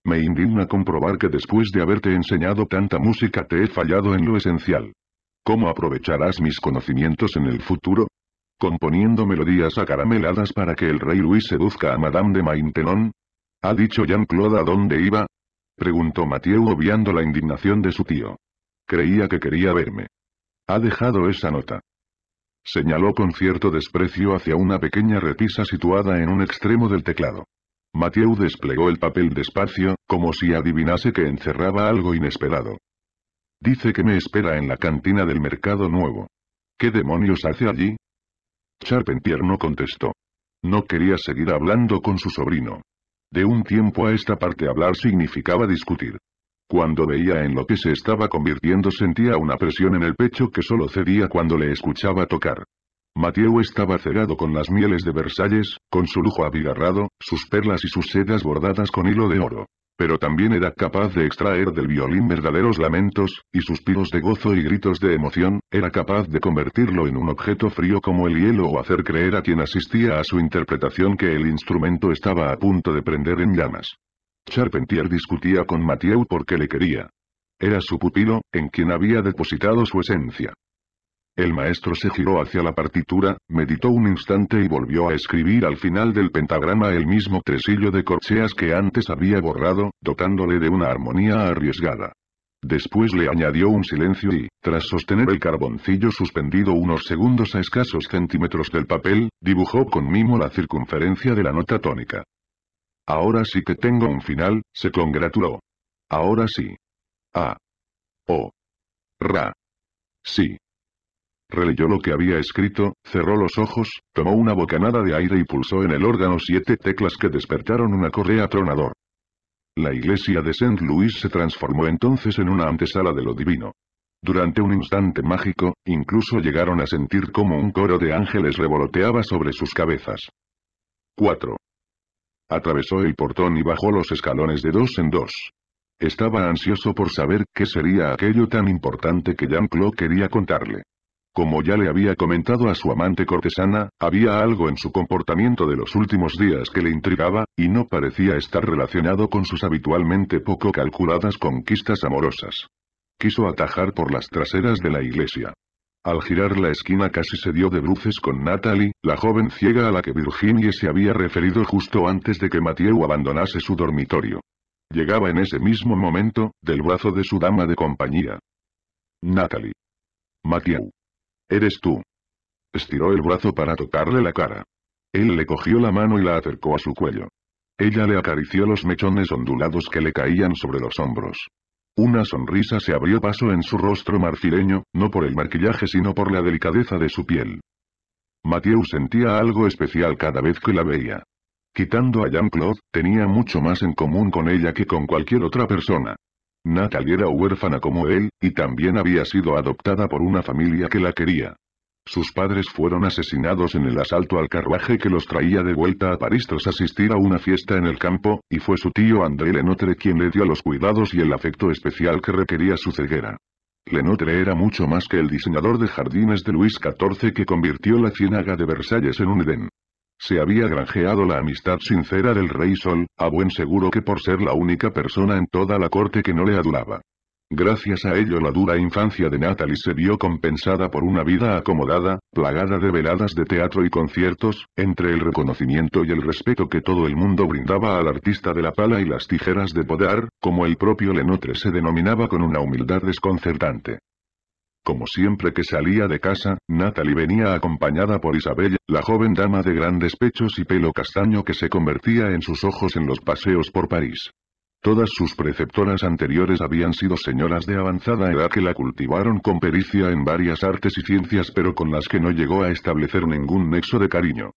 Me indigna comprobar que después de haberte enseñado tanta música te he fallado en lo esencial. ¿Cómo aprovecharás mis conocimientos en el futuro? ¿Componiendo melodías acarameladas para que el rey Luis seduzca a Madame de Maintenon? ¿Ha dicho Jean-Claude a dónde iba? Preguntó Mathieu obviando la indignación de su tío. Creía que quería verme. Ha dejado esa nota. Señaló con cierto desprecio hacia una pequeña repisa situada en un extremo del teclado. Mathieu desplegó el papel despacio, como si adivinase que encerraba algo inesperado. Dice que me espera en la cantina del mercado nuevo. ¿Qué demonios hace allí? Charpentier no contestó. No quería seguir hablando con su sobrino. De un tiempo a esta parte hablar significaba discutir. Cuando veía en lo que se estaba convirtiendo sentía una presión en el pecho que solo cedía cuando le escuchaba tocar. Mateo estaba cegado con las mieles de Versalles, con su lujo abigarrado, sus perlas y sus sedas bordadas con hilo de oro pero también era capaz de extraer del violín verdaderos lamentos, y suspiros de gozo y gritos de emoción, era capaz de convertirlo en un objeto frío como el hielo o hacer creer a quien asistía a su interpretación que el instrumento estaba a punto de prender en llamas. Charpentier discutía con Mathieu porque le quería. Era su pupilo, en quien había depositado su esencia. El maestro se giró hacia la partitura, meditó un instante y volvió a escribir al final del pentagrama el mismo tresillo de corcheas que antes había borrado, dotándole de una armonía arriesgada. Después le añadió un silencio y, tras sostener el carboncillo suspendido unos segundos a escasos centímetros del papel, dibujó con mimo la circunferencia de la nota tónica. Ahora sí que tengo un final, se congratuló. Ahora sí. A. O. Ra. Sí releyó lo que había escrito, cerró los ojos, tomó una bocanada de aire y pulsó en el órgano siete teclas que despertaron una correa tronador. La iglesia de Saint Louis se transformó entonces en una antesala de lo divino. Durante un instante mágico, incluso llegaron a sentir como un coro de ángeles revoloteaba sobre sus cabezas. 4. Atravesó el portón y bajó los escalones de dos en dos. Estaba ansioso por saber qué sería aquello tan importante que Jean-Claude quería contarle. Como ya le había comentado a su amante cortesana, había algo en su comportamiento de los últimos días que le intrigaba, y no parecía estar relacionado con sus habitualmente poco calculadas conquistas amorosas. Quiso atajar por las traseras de la iglesia. Al girar la esquina casi se dio de bruces con Natalie, la joven ciega a la que Virginie se había referido justo antes de que Mathieu abandonase su dormitorio. Llegaba en ese mismo momento, del brazo de su dama de compañía. Natalie. Mathieu. Eres tú. Estiró el brazo para tocarle la cara. Él le cogió la mano y la acercó a su cuello. Ella le acarició los mechones ondulados que le caían sobre los hombros. Una sonrisa se abrió paso en su rostro marcileño, no por el maquillaje sino por la delicadeza de su piel. Mathieu sentía algo especial cada vez que la veía. Quitando a Jean-Claude, tenía mucho más en común con ella que con cualquier otra persona. Natalie era huérfana como él, y también había sido adoptada por una familia que la quería. Sus padres fueron asesinados en el asalto al carruaje que los traía de vuelta a París tras asistir a una fiesta en el campo, y fue su tío André Lenotre quien le dio los cuidados y el afecto especial que requería su ceguera. Lenotre era mucho más que el diseñador de jardines de Luis XIV que convirtió la ciénaga de Versalles en un Edén. Se había granjeado la amistad sincera del rey Sol, a buen seguro que por ser la única persona en toda la corte que no le adulaba. Gracias a ello la dura infancia de Natalie se vio compensada por una vida acomodada, plagada de veladas de teatro y conciertos, entre el reconocimiento y el respeto que todo el mundo brindaba al artista de la pala y las tijeras de podar, como el propio Lenotre se denominaba con una humildad desconcertante. Como siempre que salía de casa, Natalie venía acompañada por Isabel, la joven dama de grandes pechos y pelo castaño que se convertía en sus ojos en los paseos por París. Todas sus preceptoras anteriores habían sido señoras de avanzada edad que la cultivaron con pericia en varias artes y ciencias pero con las que no llegó a establecer ningún nexo de cariño.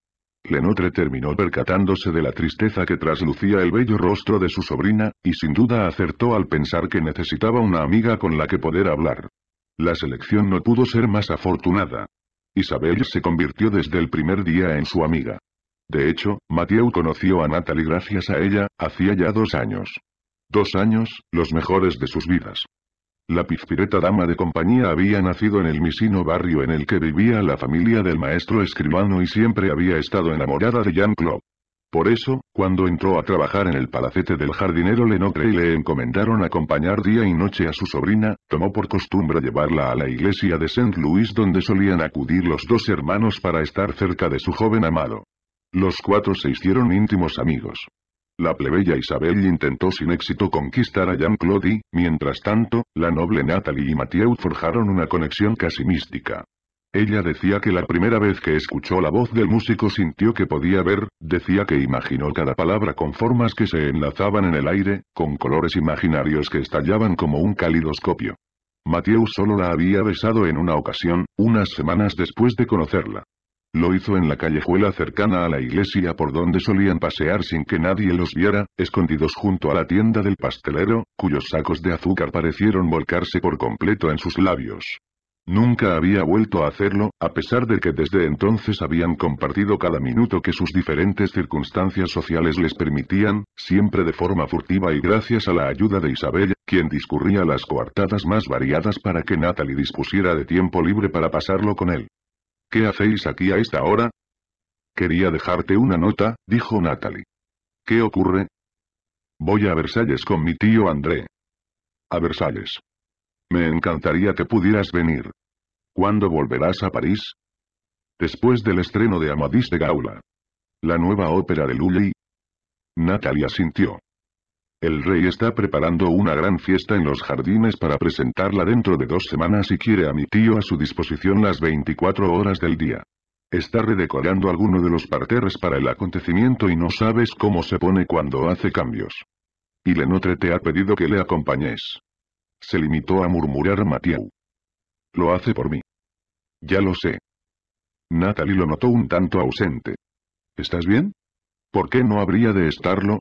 Lenotre terminó percatándose de la tristeza que traslucía el bello rostro de su sobrina, y sin duda acertó al pensar que necesitaba una amiga con la que poder hablar. La selección no pudo ser más afortunada. Isabel se convirtió desde el primer día en su amiga. De hecho, Mathieu conoció a Natalie gracias a ella, hacía ya dos años. Dos años, los mejores de sus vidas. La pizpireta dama de compañía había nacido en el misino barrio en el que vivía la familia del maestro escribano y siempre había estado enamorada de Jean-Claude. Por eso, cuando entró a trabajar en el palacete del jardinero Lenotre y le encomendaron acompañar día y noche a su sobrina, tomó por costumbre llevarla a la iglesia de Saint Louis donde solían acudir los dos hermanos para estar cerca de su joven amado. Los cuatro se hicieron íntimos amigos. La plebeya Isabel intentó sin éxito conquistar a Jean-Claude mientras tanto, la noble Natalie y Mathieu forjaron una conexión casi mística. Ella decía que la primera vez que escuchó la voz del músico sintió que podía ver, decía que imaginó cada palabra con formas que se enlazaban en el aire, con colores imaginarios que estallaban como un calidoscopio. Mathieu solo la había besado en una ocasión, unas semanas después de conocerla. Lo hizo en la callejuela cercana a la iglesia por donde solían pasear sin que nadie los viera, escondidos junto a la tienda del pastelero, cuyos sacos de azúcar parecieron volcarse por completo en sus labios. Nunca había vuelto a hacerlo, a pesar de que desde entonces habían compartido cada minuto que sus diferentes circunstancias sociales les permitían, siempre de forma furtiva y gracias a la ayuda de Isabel, quien discurría las coartadas más variadas para que Natalie dispusiera de tiempo libre para pasarlo con él. ¿Qué hacéis aquí a esta hora? Quería dejarte una nota, dijo Natalie. ¿Qué ocurre? Voy a Versalles con mi tío André. A Versalles. Me encantaría que pudieras venir. ¿Cuándo volverás a París? Después del estreno de Amadís de Gaula. La nueva ópera de Lully. Natalia sintió. El rey está preparando una gran fiesta en los jardines para presentarla dentro de dos semanas y quiere a mi tío a su disposición las 24 horas del día. Está redecorando alguno de los parterres para el acontecimiento y no sabes cómo se pone cuando hace cambios. Y Lenotre te ha pedido que le acompañes. Se limitó a murmurar Mathieu. Lo hace por mí. Ya lo sé. Natalie lo notó un tanto ausente. ¿Estás bien? ¿Por qué no habría de estarlo?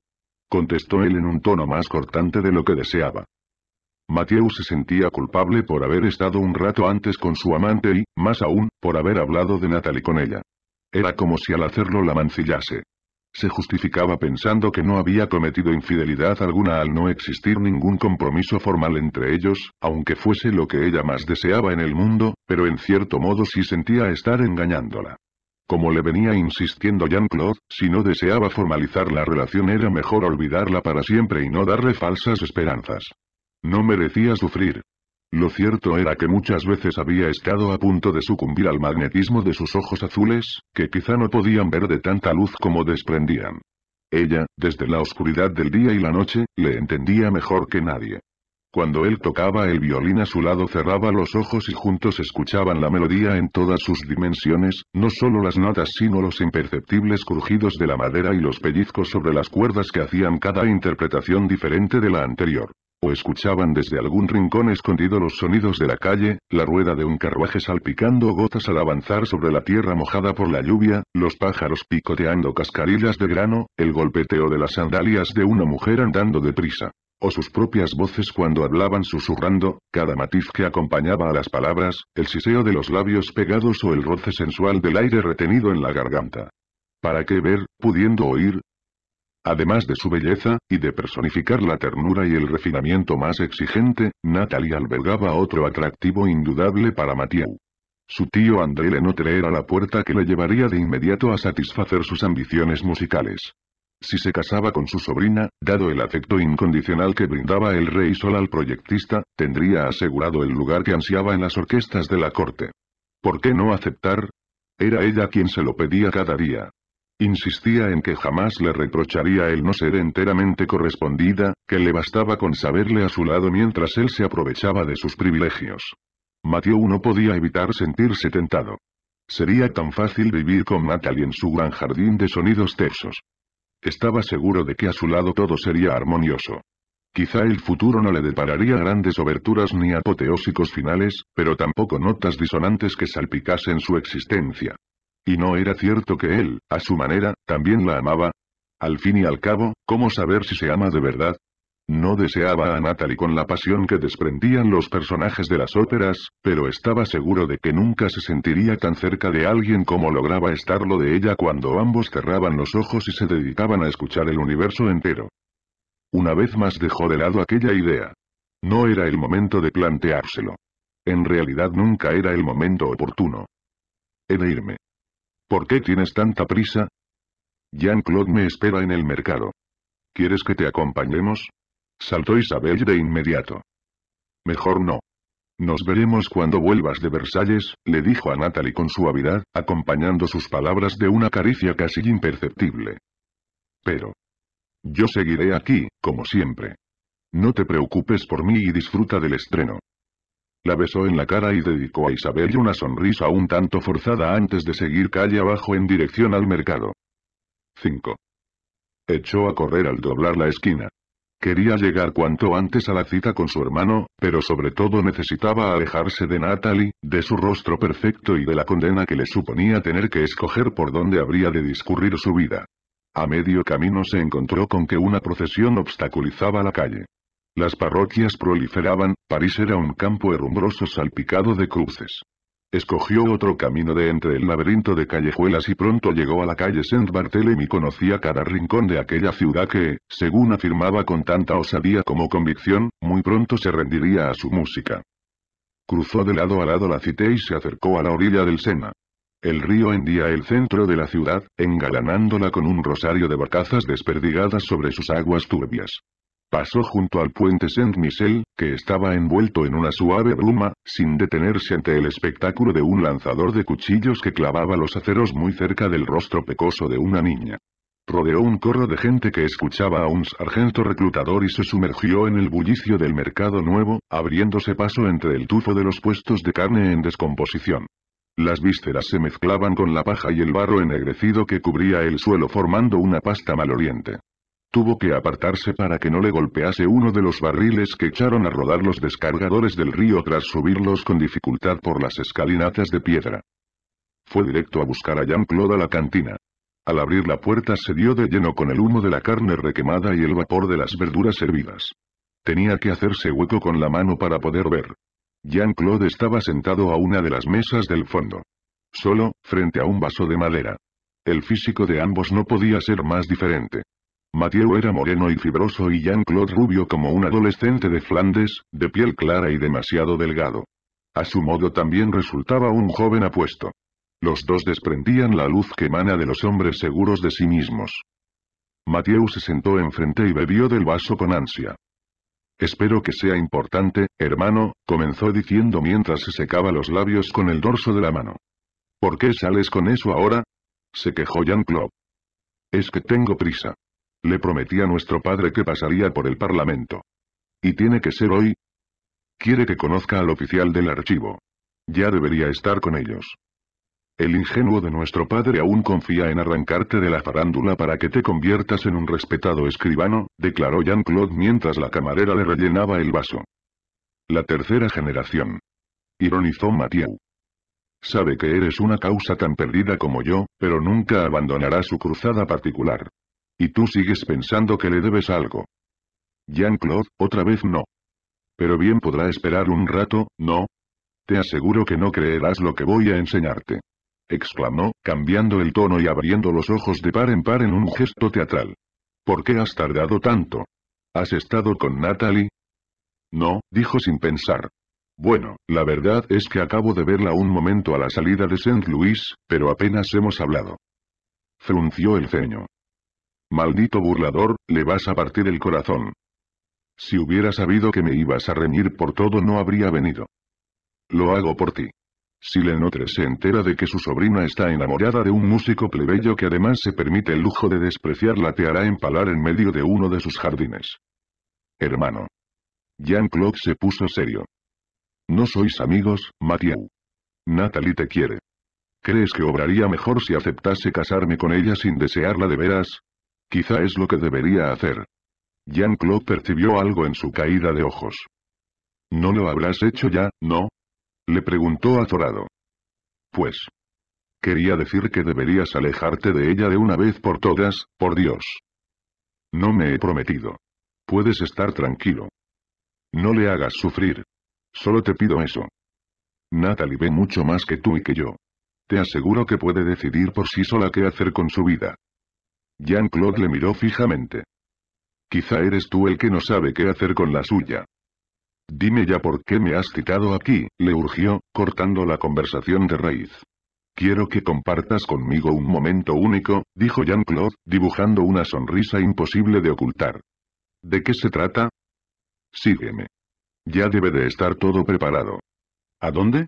contestó él en un tono más cortante de lo que deseaba. Mathieu se sentía culpable por haber estado un rato antes con su amante y, más aún, por haber hablado de Natalie con ella. Era como si al hacerlo la mancillase. Se justificaba pensando que no había cometido infidelidad alguna al no existir ningún compromiso formal entre ellos, aunque fuese lo que ella más deseaba en el mundo, pero en cierto modo sí sentía estar engañándola. Como le venía insistiendo Jean-Claude, si no deseaba formalizar la relación era mejor olvidarla para siempre y no darle falsas esperanzas. No merecía sufrir, lo cierto era que muchas veces había estado a punto de sucumbir al magnetismo de sus ojos azules, que quizá no podían ver de tanta luz como desprendían. Ella, desde la oscuridad del día y la noche, le entendía mejor que nadie. Cuando él tocaba el violín a su lado cerraba los ojos y juntos escuchaban la melodía en todas sus dimensiones, no solo las notas sino los imperceptibles crujidos de la madera y los pellizcos sobre las cuerdas que hacían cada interpretación diferente de la anterior o escuchaban desde algún rincón escondido los sonidos de la calle, la rueda de un carruaje salpicando gotas al avanzar sobre la tierra mojada por la lluvia, los pájaros picoteando cascarillas de grano, el golpeteo de las sandalias de una mujer andando deprisa. O sus propias voces cuando hablaban susurrando, cada matiz que acompañaba a las palabras, el siseo de los labios pegados o el roce sensual del aire retenido en la garganta. ¿Para qué ver, pudiendo oír, Además de su belleza, y de personificar la ternura y el refinamiento más exigente, Natalie albergaba otro atractivo indudable para Mathieu. Su tío André no era la puerta que le llevaría de inmediato a satisfacer sus ambiciones musicales. Si se casaba con su sobrina, dado el afecto incondicional que brindaba el rey Sol al proyectista, tendría asegurado el lugar que ansiaba en las orquestas de la corte. ¿Por qué no aceptar? Era ella quien se lo pedía cada día. Insistía en que jamás le reprocharía el no ser enteramente correspondida, que le bastaba con saberle a su lado mientras él se aprovechaba de sus privilegios. Mateo no podía evitar sentirse tentado. Sería tan fácil vivir con Natalie en su gran jardín de sonidos tersos. Estaba seguro de que a su lado todo sería armonioso. Quizá el futuro no le depararía grandes oberturas ni apoteósicos finales, pero tampoco notas disonantes que salpicasen su existencia. ¿Y no era cierto que él, a su manera, también la amaba? Al fin y al cabo, ¿cómo saber si se ama de verdad? No deseaba a Natalie con la pasión que desprendían los personajes de las óperas, pero estaba seguro de que nunca se sentiría tan cerca de alguien como lograba estarlo de ella cuando ambos cerraban los ojos y se dedicaban a escuchar el universo entero. Una vez más dejó de lado aquella idea. No era el momento de planteárselo. En realidad nunca era el momento oportuno. He de irme. ¿Por qué tienes tanta prisa? Jean-Claude me espera en el mercado. ¿Quieres que te acompañemos? Saltó Isabel de inmediato. Mejor no. Nos veremos cuando vuelvas de Versalles, le dijo a Natalie con suavidad, acompañando sus palabras de una caricia casi imperceptible. Pero. Yo seguiré aquí, como siempre. No te preocupes por mí y disfruta del estreno. La besó en la cara y dedicó a Isabel una sonrisa un tanto forzada antes de seguir calle abajo en dirección al mercado. 5. Echó a correr al doblar la esquina. Quería llegar cuanto antes a la cita con su hermano, pero sobre todo necesitaba alejarse de Natalie, de su rostro perfecto y de la condena que le suponía tener que escoger por dónde habría de discurrir su vida. A medio camino se encontró con que una procesión obstaculizaba la calle. Las parroquias proliferaban, París era un campo herrumbroso salpicado de cruces. Escogió otro camino de entre el laberinto de callejuelas y pronto llegó a la calle Saint-Barthélemy y conocía cada rincón de aquella ciudad que, según afirmaba con tanta osadía como convicción, muy pronto se rendiría a su música. Cruzó de lado a lado la cité y se acercó a la orilla del Sena. El río hendía el centro de la ciudad, engalanándola con un rosario de barcazas desperdigadas sobre sus aguas turbias. Pasó junto al puente Saint-Michel, que estaba envuelto en una suave bruma, sin detenerse ante el espectáculo de un lanzador de cuchillos que clavaba los aceros muy cerca del rostro pecoso de una niña. Rodeó un corro de gente que escuchaba a un sargento reclutador y se sumergió en el bullicio del mercado nuevo, abriéndose paso entre el tufo de los puestos de carne en descomposición. Las vísceras se mezclaban con la paja y el barro ennegrecido que cubría el suelo formando una pasta maloliente. Tuvo que apartarse para que no le golpease uno de los barriles que echaron a rodar los descargadores del río tras subirlos con dificultad por las escalinatas de piedra. Fue directo a buscar a Jean-Claude a la cantina. Al abrir la puerta se dio de lleno con el humo de la carne requemada y el vapor de las verduras hervidas. Tenía que hacerse hueco con la mano para poder ver. Jean-Claude estaba sentado a una de las mesas del fondo. Solo, frente a un vaso de madera. El físico de ambos no podía ser más diferente. Mathieu era moreno y fibroso y Jean-Claude rubio como un adolescente de Flandes, de piel clara y demasiado delgado. A su modo también resultaba un joven apuesto. Los dos desprendían la luz que emana de los hombres seguros de sí mismos. Mathieu se sentó enfrente y bebió del vaso con ansia. Espero que sea importante, hermano, comenzó diciendo mientras se secaba los labios con el dorso de la mano. ¿Por qué sales con eso ahora? Se quejó Jean-Claude. Es que tengo prisa. Le prometí a nuestro padre que pasaría por el Parlamento. ¿Y tiene que ser hoy? Quiere que conozca al oficial del archivo. Ya debería estar con ellos. El ingenuo de nuestro padre aún confía en arrancarte de la farándula para que te conviertas en un respetado escribano, declaró Jean-Claude mientras la camarera le rellenaba el vaso. La tercera generación. Ironizó Mathieu. Sabe que eres una causa tan perdida como yo, pero nunca abandonará su cruzada particular. Y tú sigues pensando que le debes algo. Jean-Claude, otra vez no. Pero bien podrá esperar un rato, ¿no? Te aseguro que no creerás lo que voy a enseñarte. Exclamó, cambiando el tono y abriendo los ojos de par en par en un gesto teatral. ¿Por qué has tardado tanto? ¿Has estado con Natalie? No, dijo sin pensar. Bueno, la verdad es que acabo de verla un momento a la salida de St. Louis, pero apenas hemos hablado. Frunció el ceño. Maldito burlador, le vas a partir el corazón. Si hubiera sabido que me ibas a reñir por todo no habría venido. Lo hago por ti. Si Lenotre se entera de que su sobrina está enamorada de un músico plebeyo que además se permite el lujo de despreciarla te hará empalar en medio de uno de sus jardines. Hermano. Jean-Claude se puso serio. No sois amigos, Mathieu. Natalie te quiere. ¿Crees que obraría mejor si aceptase casarme con ella sin desearla de veras? Quizá es lo que debería hacer. Jean-Claude percibió algo en su caída de ojos. ¿No lo habrás hecho ya, no? Le preguntó azorado. Pues. Quería decir que deberías alejarte de ella de una vez por todas, por Dios. No me he prometido. Puedes estar tranquilo. No le hagas sufrir. Solo te pido eso. Natalie ve mucho más que tú y que yo. Te aseguro que puede decidir por sí sola qué hacer con su vida. Jean-Claude le miró fijamente. Quizá eres tú el que no sabe qué hacer con la suya. Dime ya por qué me has citado aquí, le urgió, cortando la conversación de raíz. Quiero que compartas conmigo un momento único, dijo Jean-Claude, dibujando una sonrisa imposible de ocultar. ¿De qué se trata? Sígueme. Ya debe de estar todo preparado. ¿A dónde?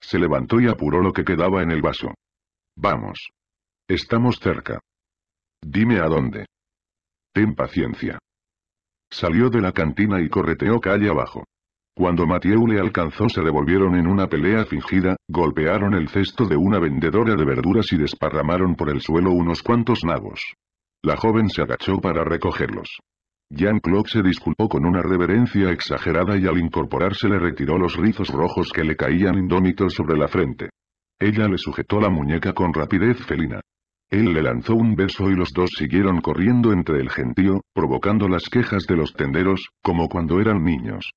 Se levantó y apuró lo que quedaba en el vaso. Vamos. Estamos cerca. Dime a dónde. Ten paciencia. Salió de la cantina y correteó calle abajo. Cuando Mathieu le alcanzó se devolvieron en una pelea fingida, golpearon el cesto de una vendedora de verduras y desparramaron por el suelo unos cuantos nabos. La joven se agachó para recogerlos. Jean-Claude se disculpó con una reverencia exagerada y al incorporarse le retiró los rizos rojos que le caían indómitos sobre la frente. Ella le sujetó la muñeca con rapidez felina. Él le lanzó un beso y los dos siguieron corriendo entre el gentío, provocando las quejas de los tenderos, como cuando eran niños.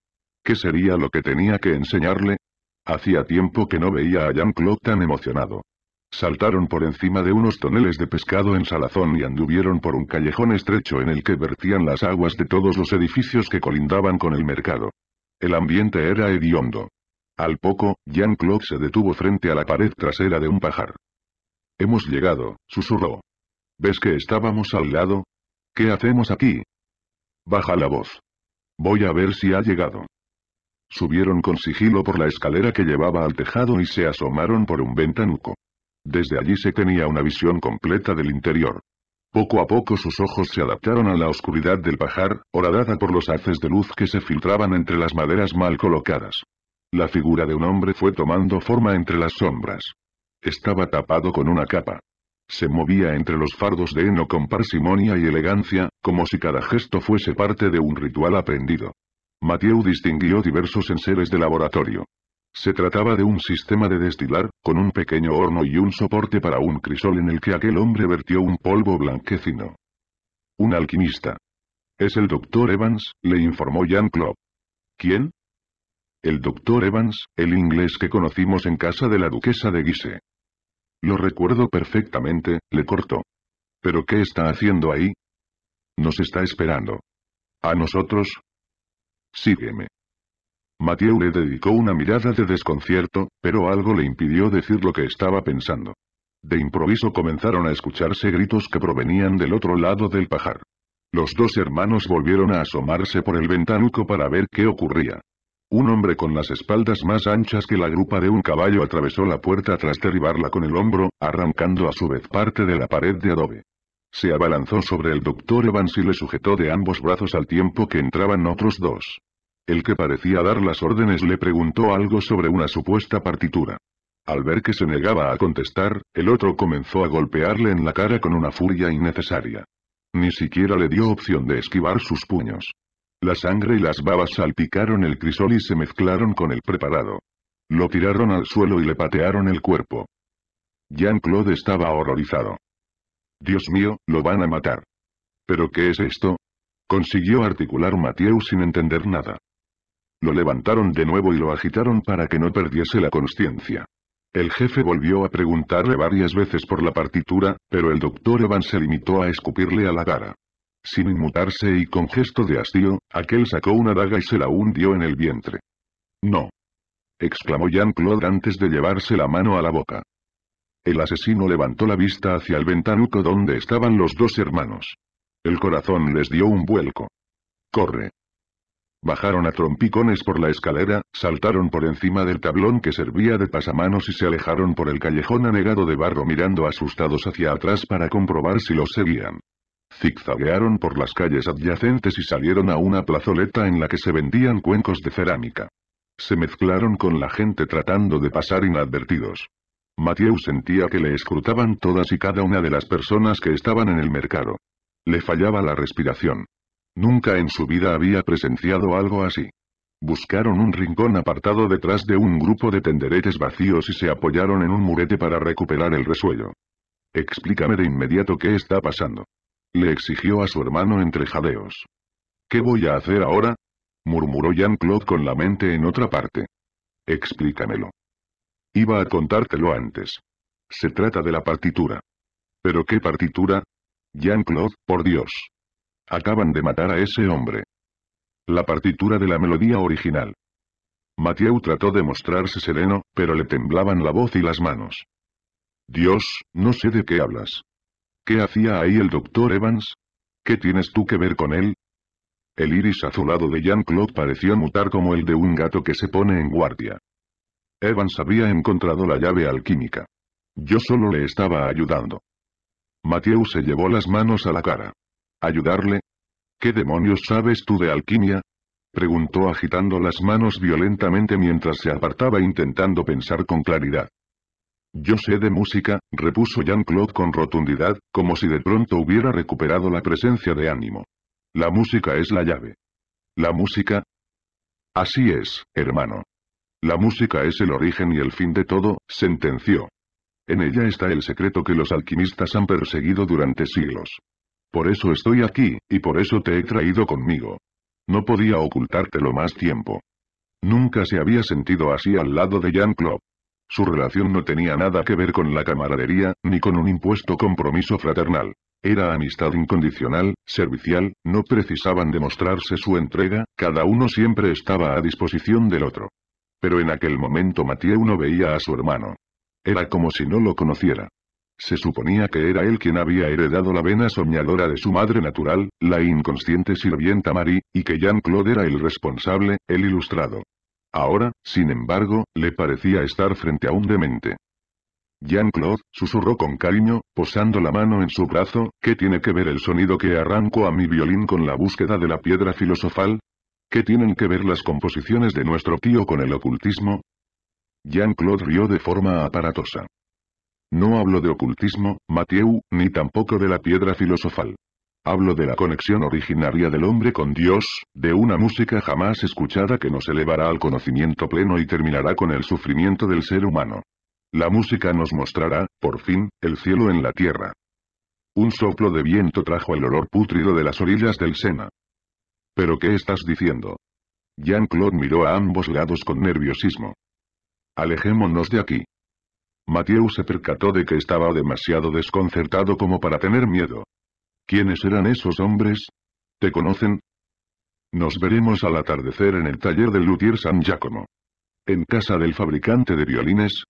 ¿Qué sería lo que tenía que enseñarle? Hacía tiempo que no veía a Jean-Claude tan emocionado. Saltaron por encima de unos toneles de pescado en salazón y anduvieron por un callejón estrecho en el que vertían las aguas de todos los edificios que colindaban con el mercado. El ambiente era hediondo. Al poco, Jean-Claude se detuvo frente a la pared trasera de un pajar. Hemos llegado, susurró. ¿Ves que estábamos al lado? ¿Qué hacemos aquí? Baja la voz. Voy a ver si ha llegado. Subieron con sigilo por la escalera que llevaba al tejado y se asomaron por un ventanuco. Desde allí se tenía una visión completa del interior. Poco a poco sus ojos se adaptaron a la oscuridad del pajar, horadada por los haces de luz que se filtraban entre las maderas mal colocadas. La figura de un hombre fue tomando forma entre las sombras. Estaba tapado con una capa. Se movía entre los fardos de heno con parsimonia y elegancia, como si cada gesto fuese parte de un ritual aprendido. Mathieu distinguió diversos enseres de laboratorio. Se trataba de un sistema de destilar, con un pequeño horno y un soporte para un crisol en el que aquel hombre vertió un polvo blanquecino. Un alquimista. Es el doctor Evans, le informó Jan Klopp. ¿Quién? El doctor Evans, el inglés que conocimos en casa de la duquesa de Guise. Lo recuerdo perfectamente, le cortó. ¿Pero qué está haciendo ahí? Nos está esperando. ¿A nosotros? Sígueme. Mathieu le dedicó una mirada de desconcierto, pero algo le impidió decir lo que estaba pensando. De improviso comenzaron a escucharse gritos que provenían del otro lado del pajar. Los dos hermanos volvieron a asomarse por el ventanuco para ver qué ocurría. Un hombre con las espaldas más anchas que la grupa de un caballo atravesó la puerta tras derribarla con el hombro, arrancando a su vez parte de la pared de adobe. Se abalanzó sobre el doctor Evans y le sujetó de ambos brazos al tiempo que entraban otros dos. El que parecía dar las órdenes le preguntó algo sobre una supuesta partitura. Al ver que se negaba a contestar, el otro comenzó a golpearle en la cara con una furia innecesaria. Ni siquiera le dio opción de esquivar sus puños. La sangre y las babas salpicaron el crisol y se mezclaron con el preparado. Lo tiraron al suelo y le patearon el cuerpo. Jean-Claude estaba horrorizado. Dios mío, lo van a matar. ¿Pero qué es esto? Consiguió articular Mathieu sin entender nada. Lo levantaron de nuevo y lo agitaron para que no perdiese la conciencia. El jefe volvió a preguntarle varias veces por la partitura, pero el doctor Evan se limitó a escupirle a la cara. Sin inmutarse y con gesto de hastío, aquel sacó una daga y se la hundió en el vientre. No. exclamó Jean-Claude antes de llevarse la mano a la boca. El asesino levantó la vista hacia el ventanuco donde estaban los dos hermanos. El corazón les dio un vuelco. Corre. Bajaron a trompicones por la escalera, saltaron por encima del tablón que servía de pasamanos y se alejaron por el callejón anegado de barro mirando asustados hacia atrás para comprobar si los seguían. Zigzaguearon por las calles adyacentes y salieron a una plazoleta en la que se vendían cuencos de cerámica. Se mezclaron con la gente tratando de pasar inadvertidos. Mathieu sentía que le escrutaban todas y cada una de las personas que estaban en el mercado. Le fallaba la respiración. Nunca en su vida había presenciado algo así. Buscaron un rincón apartado detrás de un grupo de tenderetes vacíos y se apoyaron en un murete para recuperar el resuello. Explícame de inmediato qué está pasando le exigió a su hermano entre jadeos. ¿Qué voy a hacer ahora? murmuró Jean-Claude con la mente en otra parte. Explícamelo. Iba a contártelo antes. Se trata de la partitura. ¿Pero qué partitura? Jean-Claude, por Dios. Acaban de matar a ese hombre. La partitura de la melodía original. Mathieu trató de mostrarse sereno, pero le temblaban la voz y las manos. Dios, no sé de qué hablas. ¿Qué hacía ahí el doctor Evans? ¿Qué tienes tú que ver con él? El iris azulado de Jean-Claude pareció mutar como el de un gato que se pone en guardia. Evans había encontrado la llave alquímica. Yo solo le estaba ayudando. Mathieu se llevó las manos a la cara. ¿Ayudarle? ¿Qué demonios sabes tú de alquimia? Preguntó agitando las manos violentamente mientras se apartaba intentando pensar con claridad. Yo sé de música, repuso Jean-Claude con rotundidad, como si de pronto hubiera recuperado la presencia de ánimo. La música es la llave. ¿La música? Así es, hermano. La música es el origen y el fin de todo, sentenció. En ella está el secreto que los alquimistas han perseguido durante siglos. Por eso estoy aquí, y por eso te he traído conmigo. No podía ocultártelo más tiempo. Nunca se había sentido así al lado de Jean-Claude. Su relación no tenía nada que ver con la camaradería, ni con un impuesto compromiso fraternal. Era amistad incondicional, servicial, no precisaban demostrarse su entrega, cada uno siempre estaba a disposición del otro. Pero en aquel momento Mathieu no veía a su hermano. Era como si no lo conociera. Se suponía que era él quien había heredado la vena soñadora de su madre natural, la inconsciente sirvienta Marie, y que Jean-Claude era el responsable, el ilustrado. Ahora, sin embargo, le parecía estar frente a un demente. Jean-Claude, susurró con cariño, posando la mano en su brazo, ¿qué tiene que ver el sonido que arrancó a mi violín con la búsqueda de la piedra filosofal? ¿Qué tienen que ver las composiciones de nuestro tío con el ocultismo? Jean-Claude rió de forma aparatosa. No hablo de ocultismo, Mathieu, ni tampoco de la piedra filosofal. Hablo de la conexión originaria del hombre con Dios, de una música jamás escuchada que nos elevará al conocimiento pleno y terminará con el sufrimiento del ser humano. La música nos mostrará, por fin, el cielo en la tierra. Un soplo de viento trajo el olor pútrido de las orillas del Sena. ¿Pero qué estás diciendo? Jean-Claude miró a ambos lados con nerviosismo. Alejémonos de aquí. Mathieu se percató de que estaba demasiado desconcertado como para tener miedo. ¿Quiénes eran esos hombres? ¿Te conocen? Nos veremos al atardecer en el taller del Luthier San Giacomo. En casa del fabricante de violines.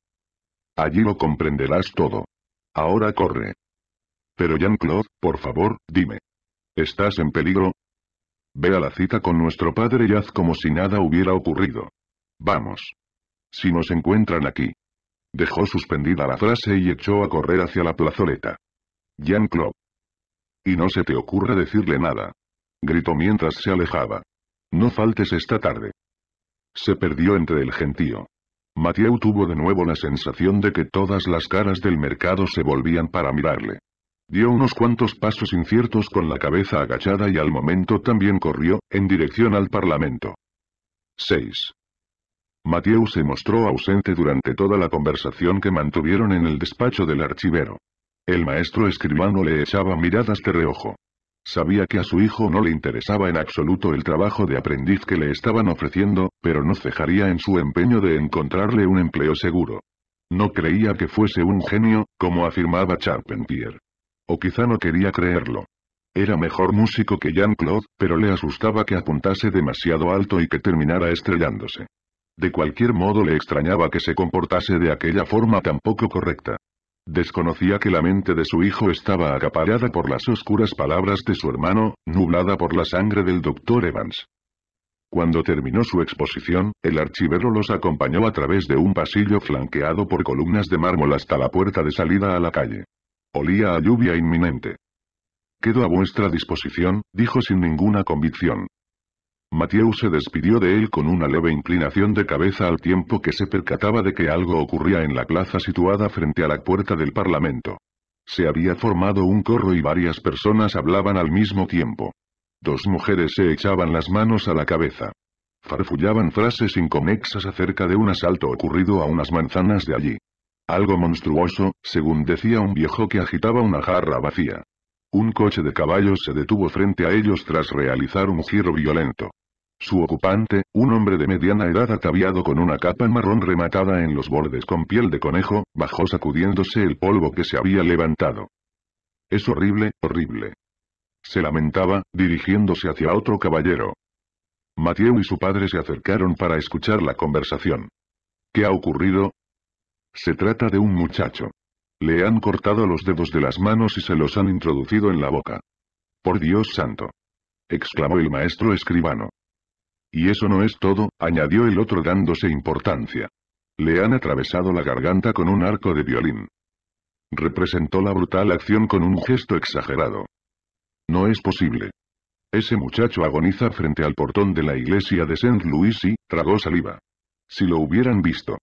Allí lo comprenderás todo. Ahora corre. Pero Jean-Claude, por favor, dime. ¿Estás en peligro? Ve a la cita con nuestro padre y haz como si nada hubiera ocurrido. Vamos. Si nos encuentran aquí. Dejó suspendida la frase y echó a correr hacia la plazoleta. Jean-Claude. Y no se te ocurra decirle nada. Gritó mientras se alejaba. No faltes esta tarde. Se perdió entre el gentío. Mathieu tuvo de nuevo la sensación de que todas las caras del mercado se volvían para mirarle. Dio unos cuantos pasos inciertos con la cabeza agachada y al momento también corrió, en dirección al Parlamento. 6. Mathieu se mostró ausente durante toda la conversación que mantuvieron en el despacho del archivero. El maestro escribano le echaba miradas de reojo. Sabía que a su hijo no le interesaba en absoluto el trabajo de aprendiz que le estaban ofreciendo, pero no cejaría en su empeño de encontrarle un empleo seguro. No creía que fuese un genio, como afirmaba Charpentier. O quizá no quería creerlo. Era mejor músico que Jean-Claude, pero le asustaba que apuntase demasiado alto y que terminara estrellándose. De cualquier modo le extrañaba que se comportase de aquella forma tan poco correcta. Desconocía que la mente de su hijo estaba acaparada por las oscuras palabras de su hermano, nublada por la sangre del doctor Evans. Cuando terminó su exposición, el archivero los acompañó a través de un pasillo flanqueado por columnas de mármol hasta la puerta de salida a la calle. Olía a lluvia inminente. Quedo a vuestra disposición, dijo sin ninguna convicción. Mathieu se despidió de él con una leve inclinación de cabeza al tiempo que se percataba de que algo ocurría en la plaza situada frente a la puerta del Parlamento. Se había formado un corro y varias personas hablaban al mismo tiempo. Dos mujeres se echaban las manos a la cabeza. Farfullaban frases inconexas acerca de un asalto ocurrido a unas manzanas de allí. Algo monstruoso, según decía un viejo que agitaba una jarra vacía. Un coche de caballos se detuvo frente a ellos tras realizar un giro violento. Su ocupante, un hombre de mediana edad ataviado con una capa marrón rematada en los bordes con piel de conejo, bajó sacudiéndose el polvo que se había levantado. Es horrible, horrible. Se lamentaba, dirigiéndose hacia otro caballero. Mateo y su padre se acercaron para escuchar la conversación. ¿Qué ha ocurrido? Se trata de un muchacho. Le han cortado los dedos de las manos y se los han introducido en la boca. Por Dios santo. exclamó el maestro escribano. Y eso no es todo, añadió el otro dándose importancia. Le han atravesado la garganta con un arco de violín. Representó la brutal acción con un gesto exagerado. No es posible. Ese muchacho agoniza frente al portón de la iglesia de Saint Louis y, tragó saliva. Si lo hubieran visto.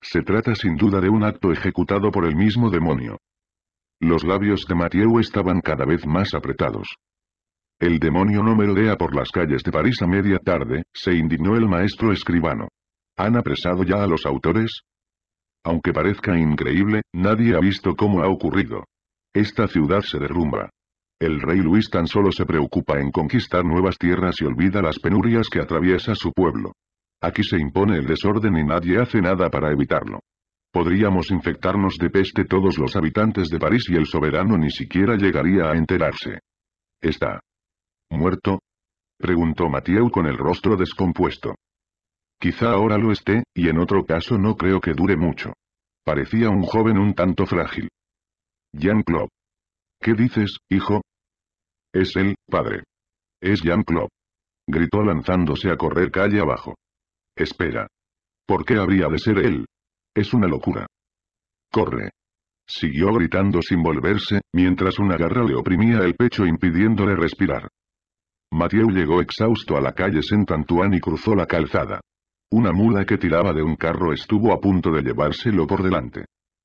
Se trata sin duda de un acto ejecutado por el mismo demonio. Los labios de Mathieu estaban cada vez más apretados. El demonio no merodea por las calles de París a media tarde, se indignó el maestro escribano. ¿Han apresado ya a los autores? Aunque parezca increíble, nadie ha visto cómo ha ocurrido. Esta ciudad se derrumba. El rey Luis tan solo se preocupa en conquistar nuevas tierras y olvida las penurias que atraviesa su pueblo. Aquí se impone el desorden y nadie hace nada para evitarlo. Podríamos infectarnos de peste todos los habitantes de París y el soberano ni siquiera llegaría a enterarse. Está ¿Muerto? Preguntó Mathieu con el rostro descompuesto. Quizá ahora lo esté, y en otro caso no creo que dure mucho. Parecía un joven un tanto frágil. Jean-Claude. ¿Qué dices, hijo? Es él, padre. Es Jean-Claude. Gritó lanzándose a correr calle abajo. Espera. ¿Por qué habría de ser él? Es una locura. Corre. Siguió gritando sin volverse, mientras una garra le oprimía el pecho impidiéndole respirar. Mathieu llegó exhausto a la calle Saint-Antoine y cruzó la calzada. Una mula que tiraba de un carro estuvo a punto de llevárselo por delante.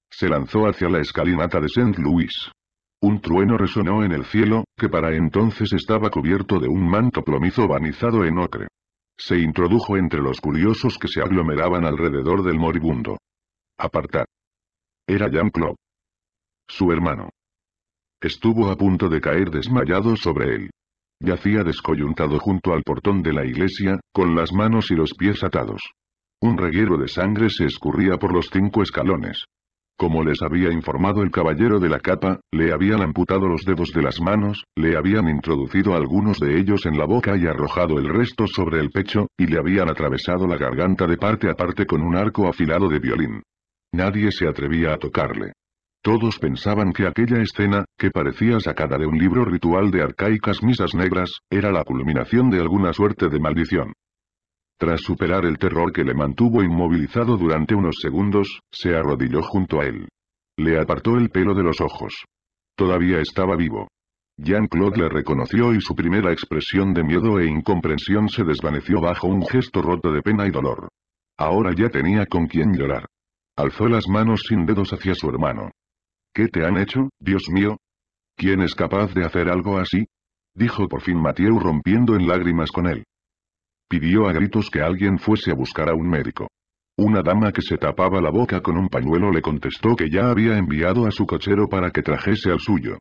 Se lanzó hacia la escalinata de Saint-Louis. Un trueno resonó en el cielo, que para entonces estaba cubierto de un manto plomizo vanizado en ocre. Se introdujo entre los curiosos que se aglomeraban alrededor del moribundo. Apartar. Era Jean Claude. Su hermano. Estuvo a punto de caer desmayado sobre él. Yacía descoyuntado junto al portón de la iglesia, con las manos y los pies atados. Un reguero de sangre se escurría por los cinco escalones. Como les había informado el caballero de la capa, le habían amputado los dedos de las manos, le habían introducido algunos de ellos en la boca y arrojado el resto sobre el pecho, y le habían atravesado la garganta de parte a parte con un arco afilado de violín. Nadie se atrevía a tocarle. Todos pensaban que aquella escena, que parecía sacada de un libro ritual de arcaicas misas negras, era la culminación de alguna suerte de maldición. Tras superar el terror que le mantuvo inmovilizado durante unos segundos, se arrodilló junto a él. Le apartó el pelo de los ojos. Todavía estaba vivo. Jean-Claude le reconoció y su primera expresión de miedo e incomprensión se desvaneció bajo un gesto roto de pena y dolor. Ahora ya tenía con quien llorar. Alzó las manos sin dedos hacia su hermano. ¿Qué te han hecho, Dios mío? ¿Quién es capaz de hacer algo así? Dijo por fin Mathieu rompiendo en lágrimas con él. Pidió a gritos que alguien fuese a buscar a un médico. Una dama que se tapaba la boca con un pañuelo le contestó que ya había enviado a su cochero para que trajese al suyo.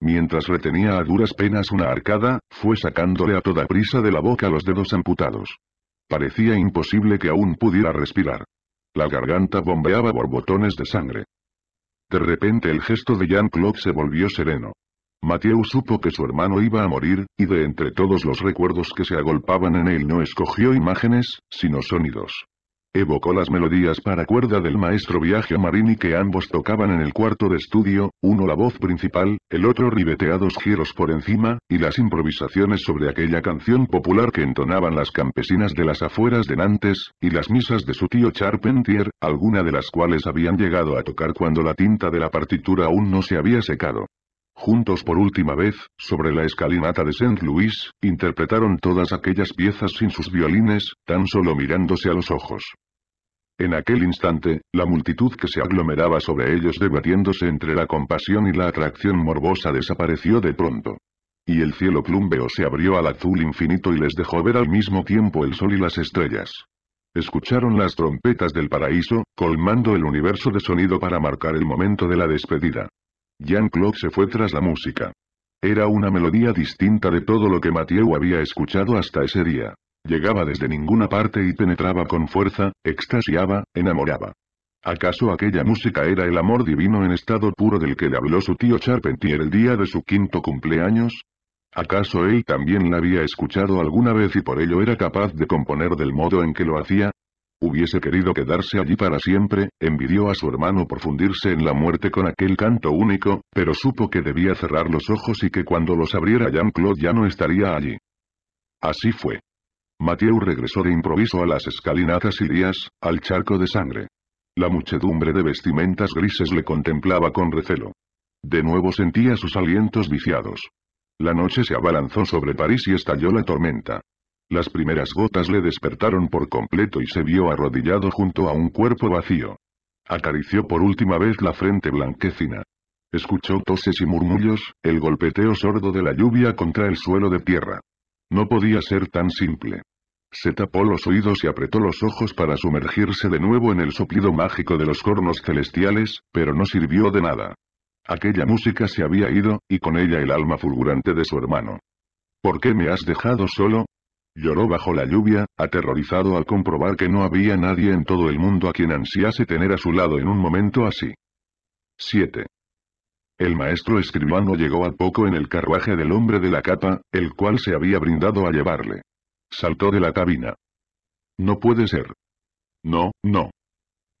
Mientras retenía a duras penas una arcada, fue sacándole a toda prisa de la boca los dedos amputados. Parecía imposible que aún pudiera respirar. La garganta bombeaba borbotones de sangre. De repente el gesto de Jean-Claude se volvió sereno. Mathieu supo que su hermano iba a morir, y de entre todos los recuerdos que se agolpaban en él no escogió imágenes, sino sonidos evocó las melodías para cuerda del maestro viaje Marini que ambos tocaban en el cuarto de estudio, uno la voz principal, el otro ribeteados giros por encima, y las improvisaciones sobre aquella canción popular que entonaban las campesinas de las afueras de Nantes, y las misas de su tío Charpentier, alguna de las cuales habían llegado a tocar cuando la tinta de la partitura aún no se había secado juntos por última vez, sobre la escalinata de Saint Louis, interpretaron todas aquellas piezas sin sus violines, tan solo mirándose a los ojos. En aquel instante, la multitud que se aglomeraba sobre ellos debatiéndose entre la compasión y la atracción morbosa desapareció de pronto. Y el cielo plumbeo se abrió al azul infinito y les dejó ver al mismo tiempo el sol y las estrellas. Escucharon las trompetas del paraíso, colmando el universo de sonido para marcar el momento de la despedida. Jean-Claude se fue tras la música. Era una melodía distinta de todo lo que Mathieu había escuchado hasta ese día. Llegaba desde ninguna parte y penetraba con fuerza, extasiaba, enamoraba. ¿Acaso aquella música era el amor divino en estado puro del que le habló su tío Charpentier el día de su quinto cumpleaños? ¿Acaso él también la había escuchado alguna vez y por ello era capaz de componer del modo en que lo hacía? Hubiese querido quedarse allí para siempre, envidió a su hermano por fundirse en la muerte con aquel canto único, pero supo que debía cerrar los ojos y que cuando los abriera Jean-Claude ya no estaría allí. Así fue. Mathieu regresó de improviso a las escalinatas y días, al charco de sangre. La muchedumbre de vestimentas grises le contemplaba con recelo. De nuevo sentía sus alientos viciados. La noche se abalanzó sobre París y estalló la tormenta. Las primeras gotas le despertaron por completo y se vio arrodillado junto a un cuerpo vacío. Acarició por última vez la frente blanquecina. Escuchó toses y murmullos, el golpeteo sordo de la lluvia contra el suelo de tierra. No podía ser tan simple. Se tapó los oídos y apretó los ojos para sumergirse de nuevo en el soplido mágico de los cornos celestiales, pero no sirvió de nada. Aquella música se había ido, y con ella el alma fulgurante de su hermano. ¿Por qué me has dejado solo? Lloró bajo la lluvia, aterrorizado al comprobar que no había nadie en todo el mundo a quien ansiase tener a su lado en un momento así. 7. El maestro escribano llegó a poco en el carruaje del hombre de la capa, el cual se había brindado a llevarle. Saltó de la cabina. No puede ser. No, no.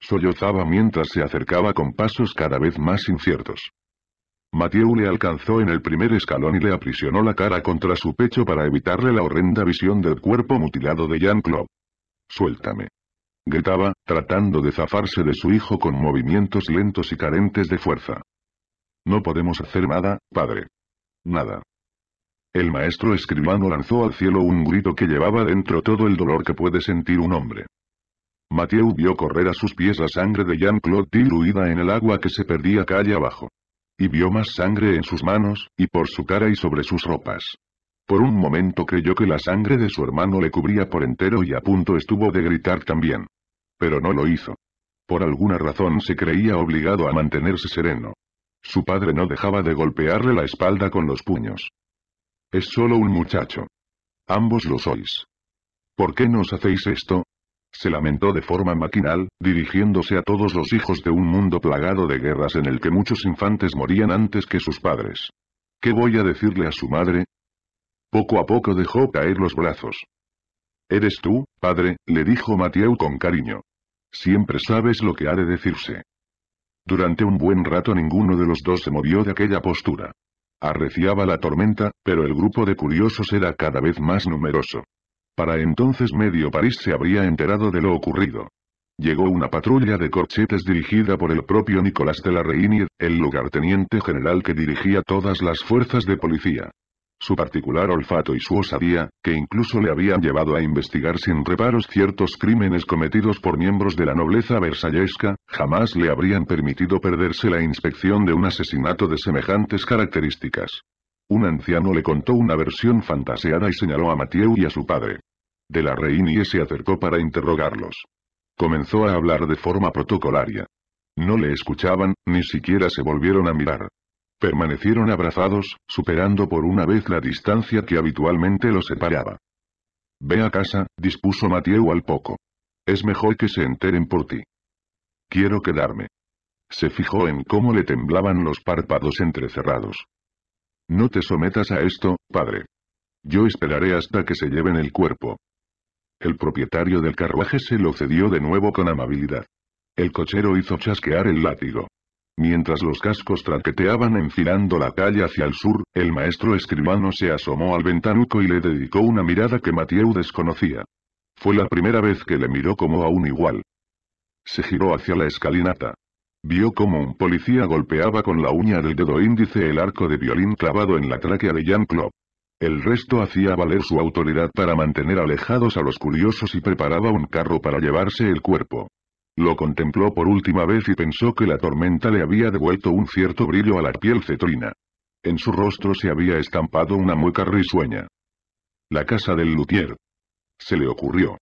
Sollozaba mientras se acercaba con pasos cada vez más inciertos. Mathieu le alcanzó en el primer escalón y le aprisionó la cara contra su pecho para evitarle la horrenda visión del cuerpo mutilado de Jean-Claude. Suéltame. Gritaba, tratando de zafarse de su hijo con movimientos lentos y carentes de fuerza. No podemos hacer nada, padre. Nada. El maestro escribano lanzó al cielo un grito que llevaba dentro todo el dolor que puede sentir un hombre. Mathieu vio correr a sus pies la sangre de Jean-Claude diluida en el agua que se perdía calle abajo. Y vio más sangre en sus manos, y por su cara y sobre sus ropas. Por un momento creyó que la sangre de su hermano le cubría por entero y a punto estuvo de gritar también. Pero no lo hizo. Por alguna razón se creía obligado a mantenerse sereno. Su padre no dejaba de golpearle la espalda con los puños. Es solo un muchacho. Ambos lo sois. ¿Por qué nos hacéis esto? Se lamentó de forma maquinal, dirigiéndose a todos los hijos de un mundo plagado de guerras en el que muchos infantes morían antes que sus padres. ¿Qué voy a decirle a su madre? Poco a poco dejó caer los brazos. ¿Eres tú, padre? le dijo Mathieu con cariño. Siempre sabes lo que ha de decirse. Durante un buen rato ninguno de los dos se movió de aquella postura. Arreciaba la tormenta, pero el grupo de curiosos era cada vez más numeroso. Para entonces medio París se habría enterado de lo ocurrido. Llegó una patrulla de corchetes dirigida por el propio Nicolás de la Reynier, el lugarteniente general que dirigía todas las fuerzas de policía. Su particular olfato y su osadía, que incluso le habían llevado a investigar sin reparos ciertos crímenes cometidos por miembros de la nobleza versallesca, jamás le habrían permitido perderse la inspección de un asesinato de semejantes características. Un anciano le contó una versión fantaseada y señaló a Mathieu y a su padre. De la Reina y se acercó para interrogarlos. Comenzó a hablar de forma protocolaria. No le escuchaban, ni siquiera se volvieron a mirar. Permanecieron abrazados, superando por una vez la distancia que habitualmente los separaba. Ve a casa, dispuso Mathieu al poco. Es mejor que se enteren por ti. Quiero quedarme. Se fijó en cómo le temblaban los párpados entrecerrados. No te sometas a esto, padre. Yo esperaré hasta que se lleven el cuerpo. El propietario del carruaje se lo cedió de nuevo con amabilidad. El cochero hizo chasquear el látigo. Mientras los cascos traqueteaban enfilando la calle hacia el sur, el maestro escribano se asomó al ventanuco y le dedicó una mirada que Mathieu desconocía. Fue la primera vez que le miró como a un igual. Se giró hacia la escalinata. Vio como un policía golpeaba con la uña del dedo índice el arco de violín clavado en la tráquea de Jan Klop. El resto hacía valer su autoridad para mantener alejados a los curiosos y preparaba un carro para llevarse el cuerpo. Lo contempló por última vez y pensó que la tormenta le había devuelto un cierto brillo a la piel cetrina. En su rostro se había estampado una mueca risueña. La casa del luthier. Se le ocurrió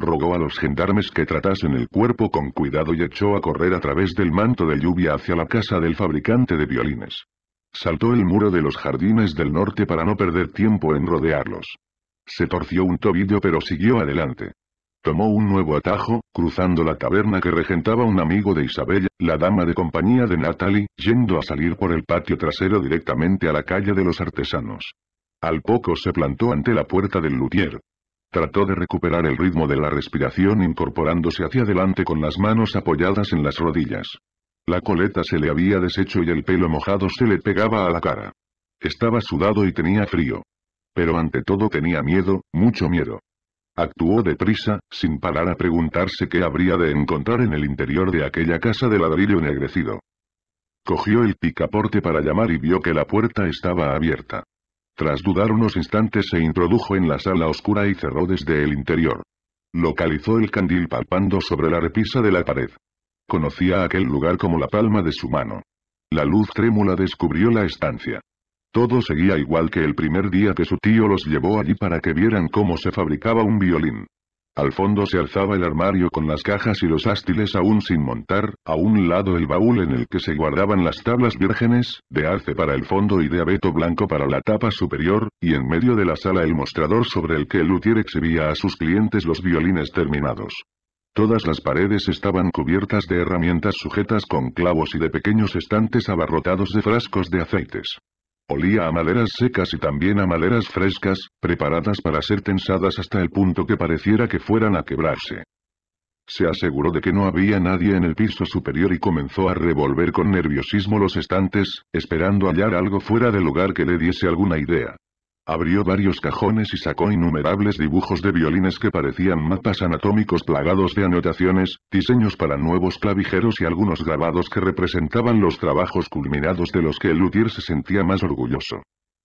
rogó a los gendarmes que tratasen el cuerpo con cuidado y echó a correr a través del manto de lluvia hacia la casa del fabricante de violines. Saltó el muro de los jardines del norte para no perder tiempo en rodearlos. Se torció un tobillo pero siguió adelante. Tomó un nuevo atajo, cruzando la taberna que regentaba un amigo de Isabel, la dama de compañía de Natalie, yendo a salir por el patio trasero directamente a la calle de los artesanos. Al poco se plantó ante la puerta del luthier. Trató de recuperar el ritmo de la respiración incorporándose hacia adelante con las manos apoyadas en las rodillas. La coleta se le había deshecho y el pelo mojado se le pegaba a la cara. Estaba sudado y tenía frío. Pero ante todo tenía miedo, mucho miedo. Actuó deprisa, sin parar a preguntarse qué habría de encontrar en el interior de aquella casa de ladrillo ennegrecido. Cogió el picaporte para llamar y vio que la puerta estaba abierta. Tras dudar unos instantes se introdujo en la sala oscura y cerró desde el interior. Localizó el candil palpando sobre la repisa de la pared. Conocía aquel lugar como la palma de su mano. La luz trémula descubrió la estancia. Todo seguía igual que el primer día que su tío los llevó allí para que vieran cómo se fabricaba un violín. Al fondo se alzaba el armario con las cajas y los ástiles aún sin montar, a un lado el baúl en el que se guardaban las tablas vírgenes, de arce para el fondo y de abeto blanco para la tapa superior, y en medio de la sala el mostrador sobre el que el luthier exhibía a sus clientes los violines terminados. Todas las paredes estaban cubiertas de herramientas sujetas con clavos y de pequeños estantes abarrotados de frascos de aceites. Olía a maderas secas y también a maderas frescas, preparadas para ser tensadas hasta el punto que pareciera que fueran a quebrarse. Se aseguró de que no había nadie en el piso superior y comenzó a revolver con nerviosismo los estantes, esperando hallar algo fuera del lugar que le diese alguna idea. Abrió varios cajones y sacó innumerables dibujos de violines que parecían mapas anatómicos plagados de anotaciones, diseños para nuevos clavijeros y algunos grabados que representaban los trabajos culminados de los que el luthier se sentía más orgulloso.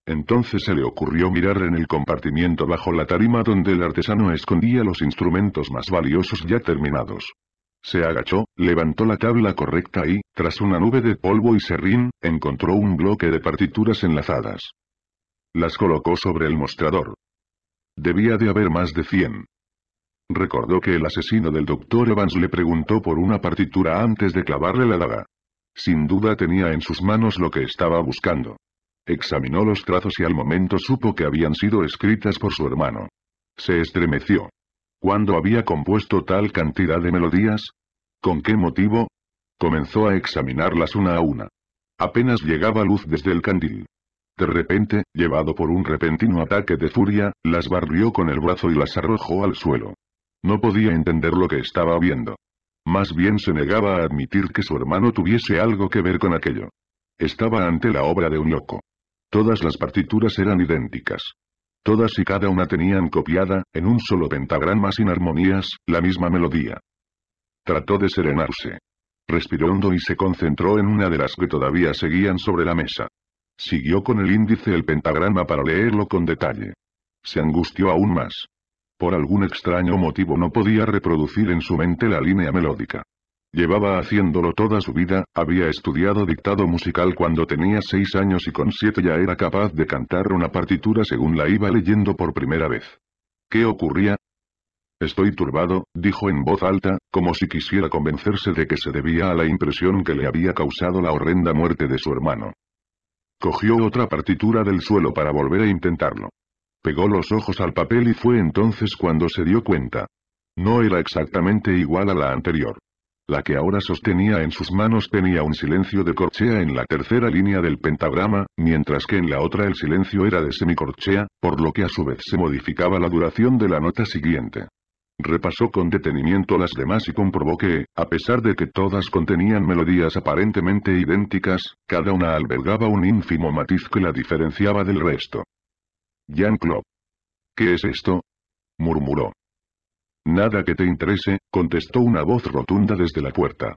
Entonces se le ocurrió mirar en el compartimiento bajo la tarima donde el artesano escondía los instrumentos más valiosos ya terminados. Se agachó, levantó la tabla correcta y, tras una nube de polvo y serrín, encontró un bloque de partituras enlazadas. Las colocó sobre el mostrador. Debía de haber más de cien. Recordó que el asesino del doctor Evans le preguntó por una partitura antes de clavarle la daga. Sin duda tenía en sus manos lo que estaba buscando. Examinó los trazos y al momento supo que habían sido escritas por su hermano. Se estremeció. ¿Cuándo había compuesto tal cantidad de melodías? ¿Con qué motivo? Comenzó a examinarlas una a una. Apenas llegaba luz desde el candil. De repente, llevado por un repentino ataque de furia, las barrió con el brazo y las arrojó al suelo. No podía entender lo que estaba viendo. Más bien se negaba a admitir que su hermano tuviese algo que ver con aquello. Estaba ante la obra de un loco. Todas las partituras eran idénticas. Todas y cada una tenían copiada, en un solo pentagrama sin armonías, la misma melodía. Trató de serenarse. Respiró hondo y se concentró en una de las que todavía seguían sobre la mesa. Siguió con el índice el pentagrama para leerlo con detalle. Se angustió aún más. Por algún extraño motivo no podía reproducir en su mente la línea melódica. Llevaba haciéndolo toda su vida, había estudiado dictado musical cuando tenía seis años y con siete ya era capaz de cantar una partitura según la iba leyendo por primera vez. ¿Qué ocurría? Estoy turbado, dijo en voz alta, como si quisiera convencerse de que se debía a la impresión que le había causado la horrenda muerte de su hermano. Cogió otra partitura del suelo para volver a intentarlo. Pegó los ojos al papel y fue entonces cuando se dio cuenta. No era exactamente igual a la anterior. La que ahora sostenía en sus manos tenía un silencio de corchea en la tercera línea del pentagrama, mientras que en la otra el silencio era de semicorchea, por lo que a su vez se modificaba la duración de la nota siguiente. Repasó con detenimiento las demás y comprobó que, a pesar de que todas contenían melodías aparentemente idénticas, cada una albergaba un ínfimo matiz que la diferenciaba del resto. Jan Klopp. ¿Qué es esto? murmuró. Nada que te interese, contestó una voz rotunda desde la puerta.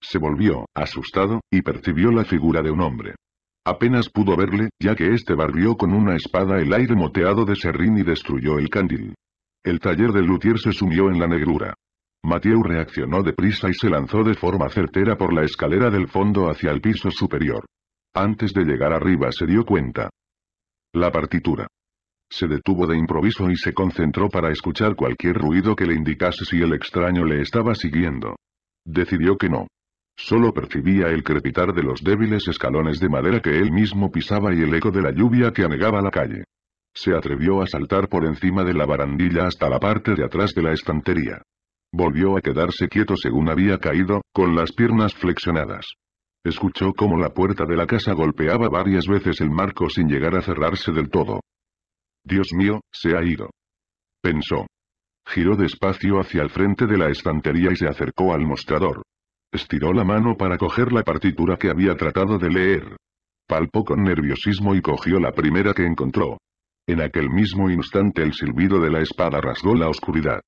Se volvió, asustado, y percibió la figura de un hombre. Apenas pudo verle, ya que este barrió con una espada el aire moteado de serrín y destruyó el candil. El taller de Luthier se sumió en la negrura. Mathieu reaccionó deprisa y se lanzó de forma certera por la escalera del fondo hacia el piso superior. Antes de llegar arriba se dio cuenta. La partitura. Se detuvo de improviso y se concentró para escuchar cualquier ruido que le indicase si el extraño le estaba siguiendo. Decidió que no. Solo percibía el crepitar de los débiles escalones de madera que él mismo pisaba y el eco de la lluvia que anegaba la calle. Se atrevió a saltar por encima de la barandilla hasta la parte de atrás de la estantería. Volvió a quedarse quieto según había caído, con las piernas flexionadas. Escuchó cómo la puerta de la casa golpeaba varias veces el marco sin llegar a cerrarse del todo. Dios mío, se ha ido. Pensó. Giró despacio hacia el frente de la estantería y se acercó al mostrador. Estiró la mano para coger la partitura que había tratado de leer. Palpó con nerviosismo y cogió la primera que encontró. En aquel mismo instante el silbido de la espada rasgó la oscuridad.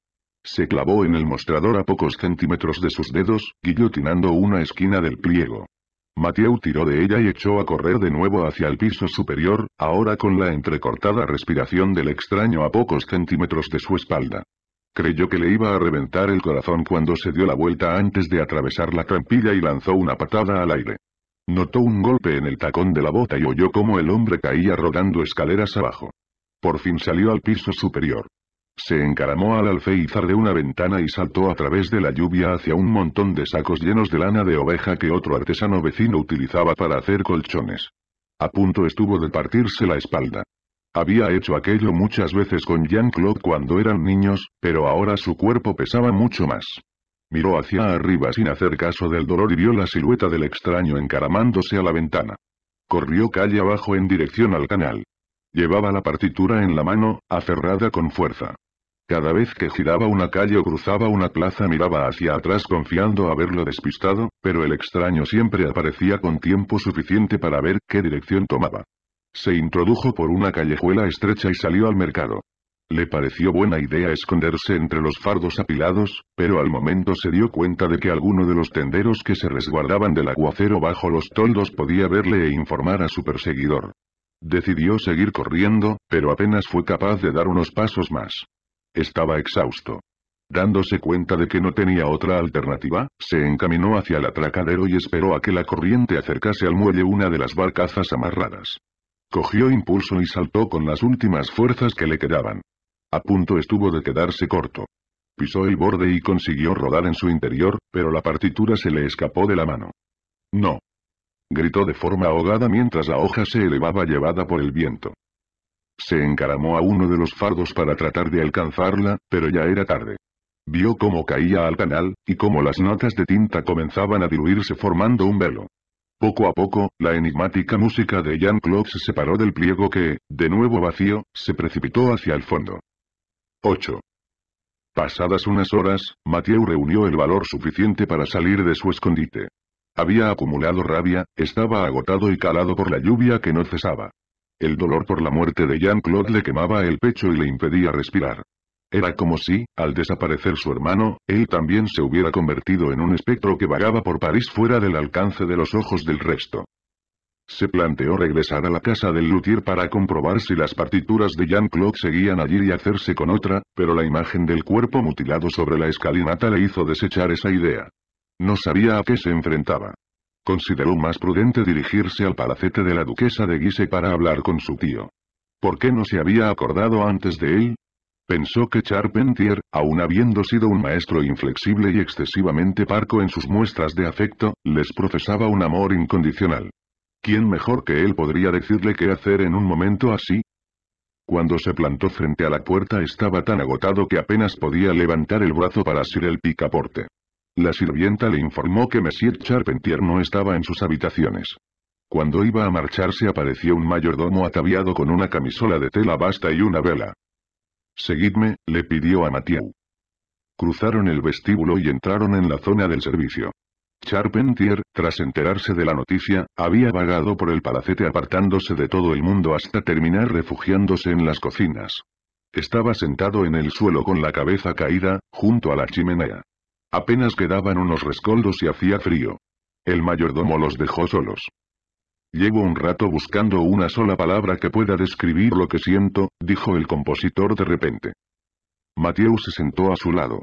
Se clavó en el mostrador a pocos centímetros de sus dedos, guillotinando una esquina del pliego. Mateo tiró de ella y echó a correr de nuevo hacia el piso superior, ahora con la entrecortada respiración del extraño a pocos centímetros de su espalda. Creyó que le iba a reventar el corazón cuando se dio la vuelta antes de atravesar la trampilla y lanzó una patada al aire. Notó un golpe en el tacón de la bota y oyó cómo el hombre caía rodando escaleras abajo. Por fin salió al piso superior. Se encaramó al alféizar de una ventana y saltó a través de la lluvia hacia un montón de sacos llenos de lana de oveja que otro artesano vecino utilizaba para hacer colchones. A punto estuvo de partirse la espalda. Había hecho aquello muchas veces con Jean-Claude cuando eran niños, pero ahora su cuerpo pesaba mucho más. Miró hacia arriba sin hacer caso del dolor y vio la silueta del extraño encaramándose a la ventana. Corrió calle abajo en dirección al canal. Llevaba la partitura en la mano, aferrada con fuerza. Cada vez que giraba una calle o cruzaba una plaza miraba hacia atrás confiando haberlo despistado, pero el extraño siempre aparecía con tiempo suficiente para ver qué dirección tomaba. Se introdujo por una callejuela estrecha y salió al mercado. Le pareció buena idea esconderse entre los fardos apilados, pero al momento se dio cuenta de que alguno de los tenderos que se resguardaban del aguacero bajo los toldos podía verle e informar a su perseguidor. Decidió seguir corriendo, pero apenas fue capaz de dar unos pasos más. Estaba exhausto. Dándose cuenta de que no tenía otra alternativa, se encaminó hacia el atracadero y esperó a que la corriente acercase al muelle una de las barcazas amarradas. Cogió impulso y saltó con las últimas fuerzas que le quedaban. A punto estuvo de quedarse corto. Pisó el borde y consiguió rodar en su interior, pero la partitura se le escapó de la mano. No gritó de forma ahogada mientras la hoja se elevaba llevada por el viento. Se encaramó a uno de los fardos para tratar de alcanzarla, pero ya era tarde. Vio cómo caía al canal, y cómo las notas de tinta comenzaban a diluirse formando un velo. Poco a poco, la enigmática música de Jean-Claude se separó del pliego que, de nuevo vacío, se precipitó hacia el fondo. 8. Pasadas unas horas, Mathieu reunió el valor suficiente para salir de su escondite. Había acumulado rabia, estaba agotado y calado por la lluvia que no cesaba. El dolor por la muerte de Jean-Claude le quemaba el pecho y le impedía respirar. Era como si, al desaparecer su hermano, él también se hubiera convertido en un espectro que vagaba por París fuera del alcance de los ojos del resto. Se planteó regresar a la casa del luthier para comprobar si las partituras de Jean-Claude seguían allí y hacerse con otra, pero la imagen del cuerpo mutilado sobre la escalinata le hizo desechar esa idea. No sabía a qué se enfrentaba. Consideró más prudente dirigirse al palacete de la duquesa de Guise para hablar con su tío. ¿Por qué no se había acordado antes de él? Pensó que Charpentier, aun habiendo sido un maestro inflexible y excesivamente parco en sus muestras de afecto, les profesaba un amor incondicional. ¿Quién mejor que él podría decirle qué hacer en un momento así? Cuando se plantó frente a la puerta estaba tan agotado que apenas podía levantar el brazo para asir el picaporte. La sirvienta le informó que Monsieur Charpentier no estaba en sus habitaciones. Cuando iba a marcharse apareció un mayordomo ataviado con una camisola de tela basta y una vela. Seguidme, le pidió a Mathieu. Cruzaron el vestíbulo y entraron en la zona del servicio. Charpentier, tras enterarse de la noticia, había vagado por el palacete apartándose de todo el mundo hasta terminar refugiándose en las cocinas. Estaba sentado en el suelo con la cabeza caída, junto a la chimenea. Apenas quedaban unos rescoldos y hacía frío. El mayordomo los dejó solos. Llevo un rato buscando una sola palabra que pueda describir lo que siento, dijo el compositor de repente. Mathieu se sentó a su lado.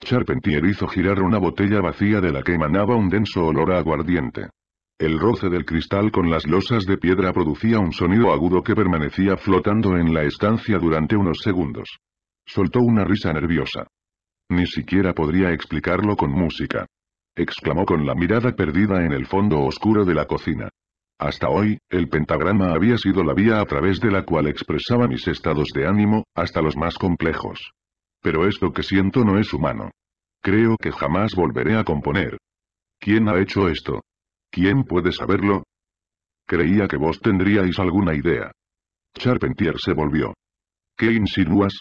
Charpentier hizo girar una botella vacía de la que emanaba un denso olor a aguardiente. El roce del cristal con las losas de piedra producía un sonido agudo que permanecía flotando en la estancia durante unos segundos. Soltó una risa nerviosa. Ni siquiera podría explicarlo con música. Exclamó con la mirada perdida en el fondo oscuro de la cocina. Hasta hoy, el pentagrama había sido la vía a través de la cual expresaba mis estados de ánimo, hasta los más complejos. Pero esto que siento no es humano. Creo que jamás volveré a componer. ¿Quién ha hecho esto? ¿Quién puede saberlo? Creía que vos tendríais alguna idea. Charpentier se volvió. ¿Qué insinuas?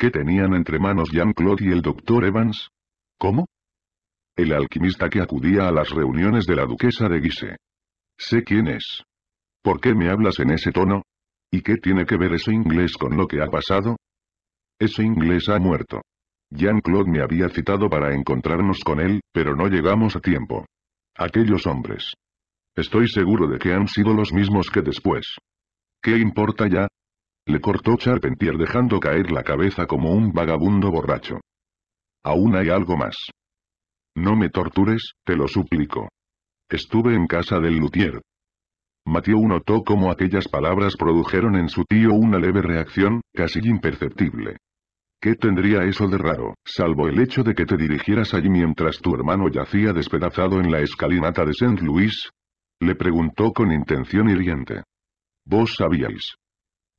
¿Qué tenían entre manos Jean-Claude y el doctor Evans? ¿Cómo? El alquimista que acudía a las reuniones de la duquesa de Guise. Sé quién es. ¿Por qué me hablas en ese tono? ¿Y qué tiene que ver ese inglés con lo que ha pasado? Ese inglés ha muerto. Jean-Claude me había citado para encontrarnos con él, pero no llegamos a tiempo. Aquellos hombres. Estoy seguro de que han sido los mismos que después. ¿Qué importa ya? Le cortó Charpentier dejando caer la cabeza como un vagabundo borracho. Aún hay algo más. No me tortures, te lo suplico. Estuve en casa del luthier. Mathieu notó cómo aquellas palabras produjeron en su tío una leve reacción, casi imperceptible. ¿Qué tendría eso de raro, salvo el hecho de que te dirigieras allí mientras tu hermano yacía despedazado en la escalinata de Saint Louis? Le preguntó con intención hiriente. Vos sabíais.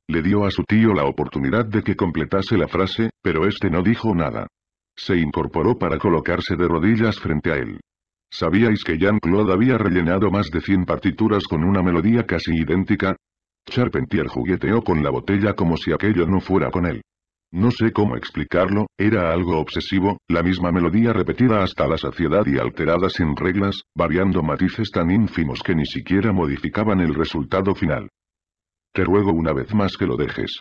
Le dio a su tío la oportunidad de que completase la frase, pero este no dijo nada. Se incorporó para colocarse de rodillas frente a él. ¿Sabíais que Jean-Claude había rellenado más de 100 partituras con una melodía casi idéntica? Charpentier jugueteó con la botella como si aquello no fuera con él. No sé cómo explicarlo, era algo obsesivo, la misma melodía repetida hasta la saciedad y alterada sin reglas, variando matices tan ínfimos que ni siquiera modificaban el resultado final. Te ruego una vez más que lo dejes.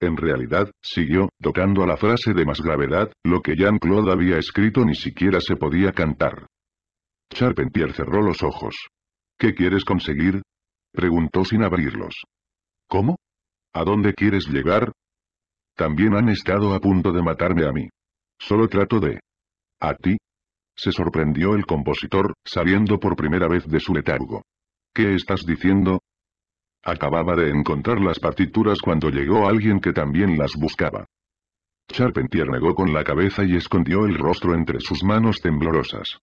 En realidad, siguió, tocando a la frase de más gravedad, lo que Jean-Claude había escrito ni siquiera se podía cantar. Charpentier cerró los ojos. ¿Qué quieres conseguir? Preguntó sin abrirlos. ¿Cómo? ¿A dónde quieres llegar? También han estado a punto de matarme a mí. Solo trato de... ¿A ti? Se sorprendió el compositor, saliendo por primera vez de su letargo. ¿Qué estás diciendo? Acababa de encontrar las partituras cuando llegó alguien que también las buscaba. Charpentier negó con la cabeza y escondió el rostro entre sus manos temblorosas.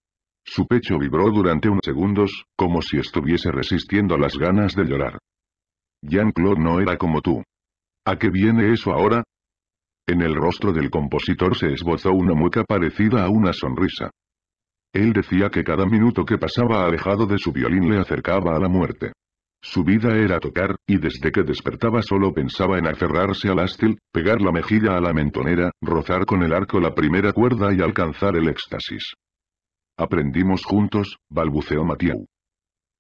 Su pecho vibró durante unos segundos, como si estuviese resistiendo las ganas de llorar. Jean-Claude no era como tú. ¿A qué viene eso ahora? En el rostro del compositor se esbozó una mueca parecida a una sonrisa. Él decía que cada minuto que pasaba alejado de su violín le acercaba a la muerte. Su vida era tocar, y desde que despertaba solo pensaba en aferrarse al ástil, pegar la mejilla a la mentonera, rozar con el arco la primera cuerda y alcanzar el éxtasis. Aprendimos juntos, balbuceó Matiau.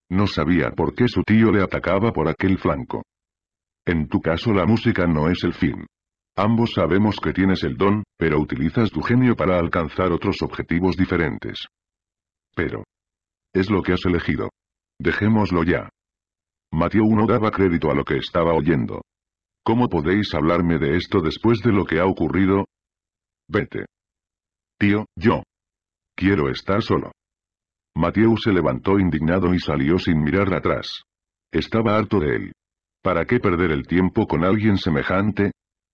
No sabía por qué su tío le atacaba por aquel flanco. En tu caso la música no es el fin. Ambos sabemos que tienes el don, pero utilizas tu genio para alcanzar otros objetivos diferentes. Pero. Es lo que has elegido. Dejémoslo ya. Mateo no daba crédito a lo que estaba oyendo. ¿Cómo podéis hablarme de esto después de lo que ha ocurrido? Vete. Tío, yo. Quiero estar solo. Mateo se levantó indignado y salió sin mirar atrás. Estaba harto de él. ¿Para qué perder el tiempo con alguien semejante?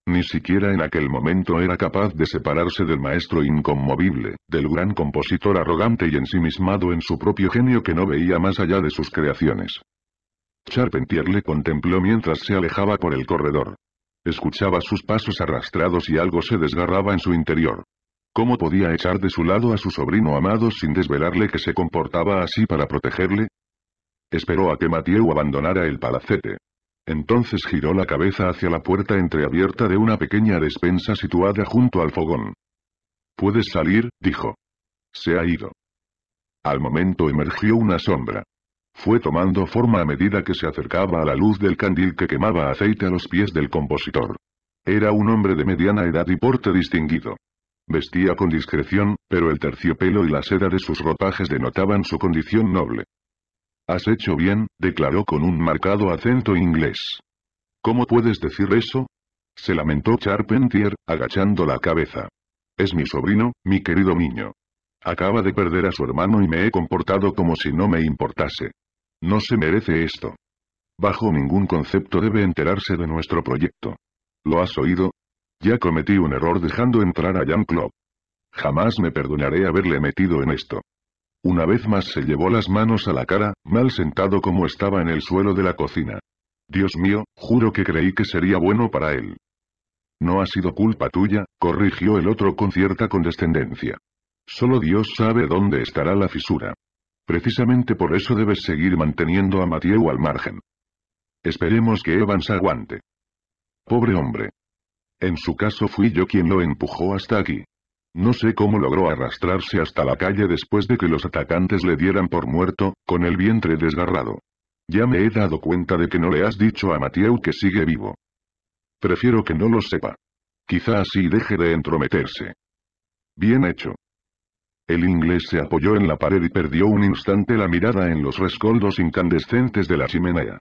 Ni siquiera en aquel momento era capaz de separarse del maestro inconmovible, del gran compositor arrogante y ensimismado en su propio genio que no veía más allá de sus creaciones. Charpentier le contempló mientras se alejaba por el corredor. Escuchaba sus pasos arrastrados y algo se desgarraba en su interior. ¿Cómo podía echar de su lado a su sobrino amado sin desvelarle que se comportaba así para protegerle? Esperó a que Mathieu abandonara el palacete. Entonces giró la cabeza hacia la puerta entreabierta de una pequeña despensa situada junto al fogón. Puedes salir, dijo. Se ha ido. Al momento emergió una sombra fue tomando forma a medida que se acercaba a la luz del candil que quemaba aceite a los pies del compositor. Era un hombre de mediana edad y porte distinguido. Vestía con discreción, pero el terciopelo y la seda de sus ropajes denotaban su condición noble. Has hecho bien, declaró con un marcado acento inglés. ¿Cómo puedes decir eso? Se lamentó Charpentier, agachando la cabeza. Es mi sobrino, mi querido niño. Acaba de perder a su hermano y me he comportado como si no me importase. No se merece esto. Bajo ningún concepto debe enterarse de nuestro proyecto. ¿Lo has oído? Ya cometí un error dejando entrar a Jan Klopp. Jamás me perdonaré haberle metido en esto. Una vez más se llevó las manos a la cara, mal sentado como estaba en el suelo de la cocina. Dios mío, juro que creí que sería bueno para él. No ha sido culpa tuya, corrigió el otro con cierta condescendencia. Solo Dios sabe dónde estará la fisura. Precisamente por eso debes seguir manteniendo a Mathieu al margen. Esperemos que Evans aguante. Pobre hombre. En su caso fui yo quien lo empujó hasta aquí. No sé cómo logró arrastrarse hasta la calle después de que los atacantes le dieran por muerto, con el vientre desgarrado. Ya me he dado cuenta de que no le has dicho a Mathieu que sigue vivo. Prefiero que no lo sepa. Quizá así deje de entrometerse. Bien hecho. El inglés se apoyó en la pared y perdió un instante la mirada en los rescoldos incandescentes de la chimenea.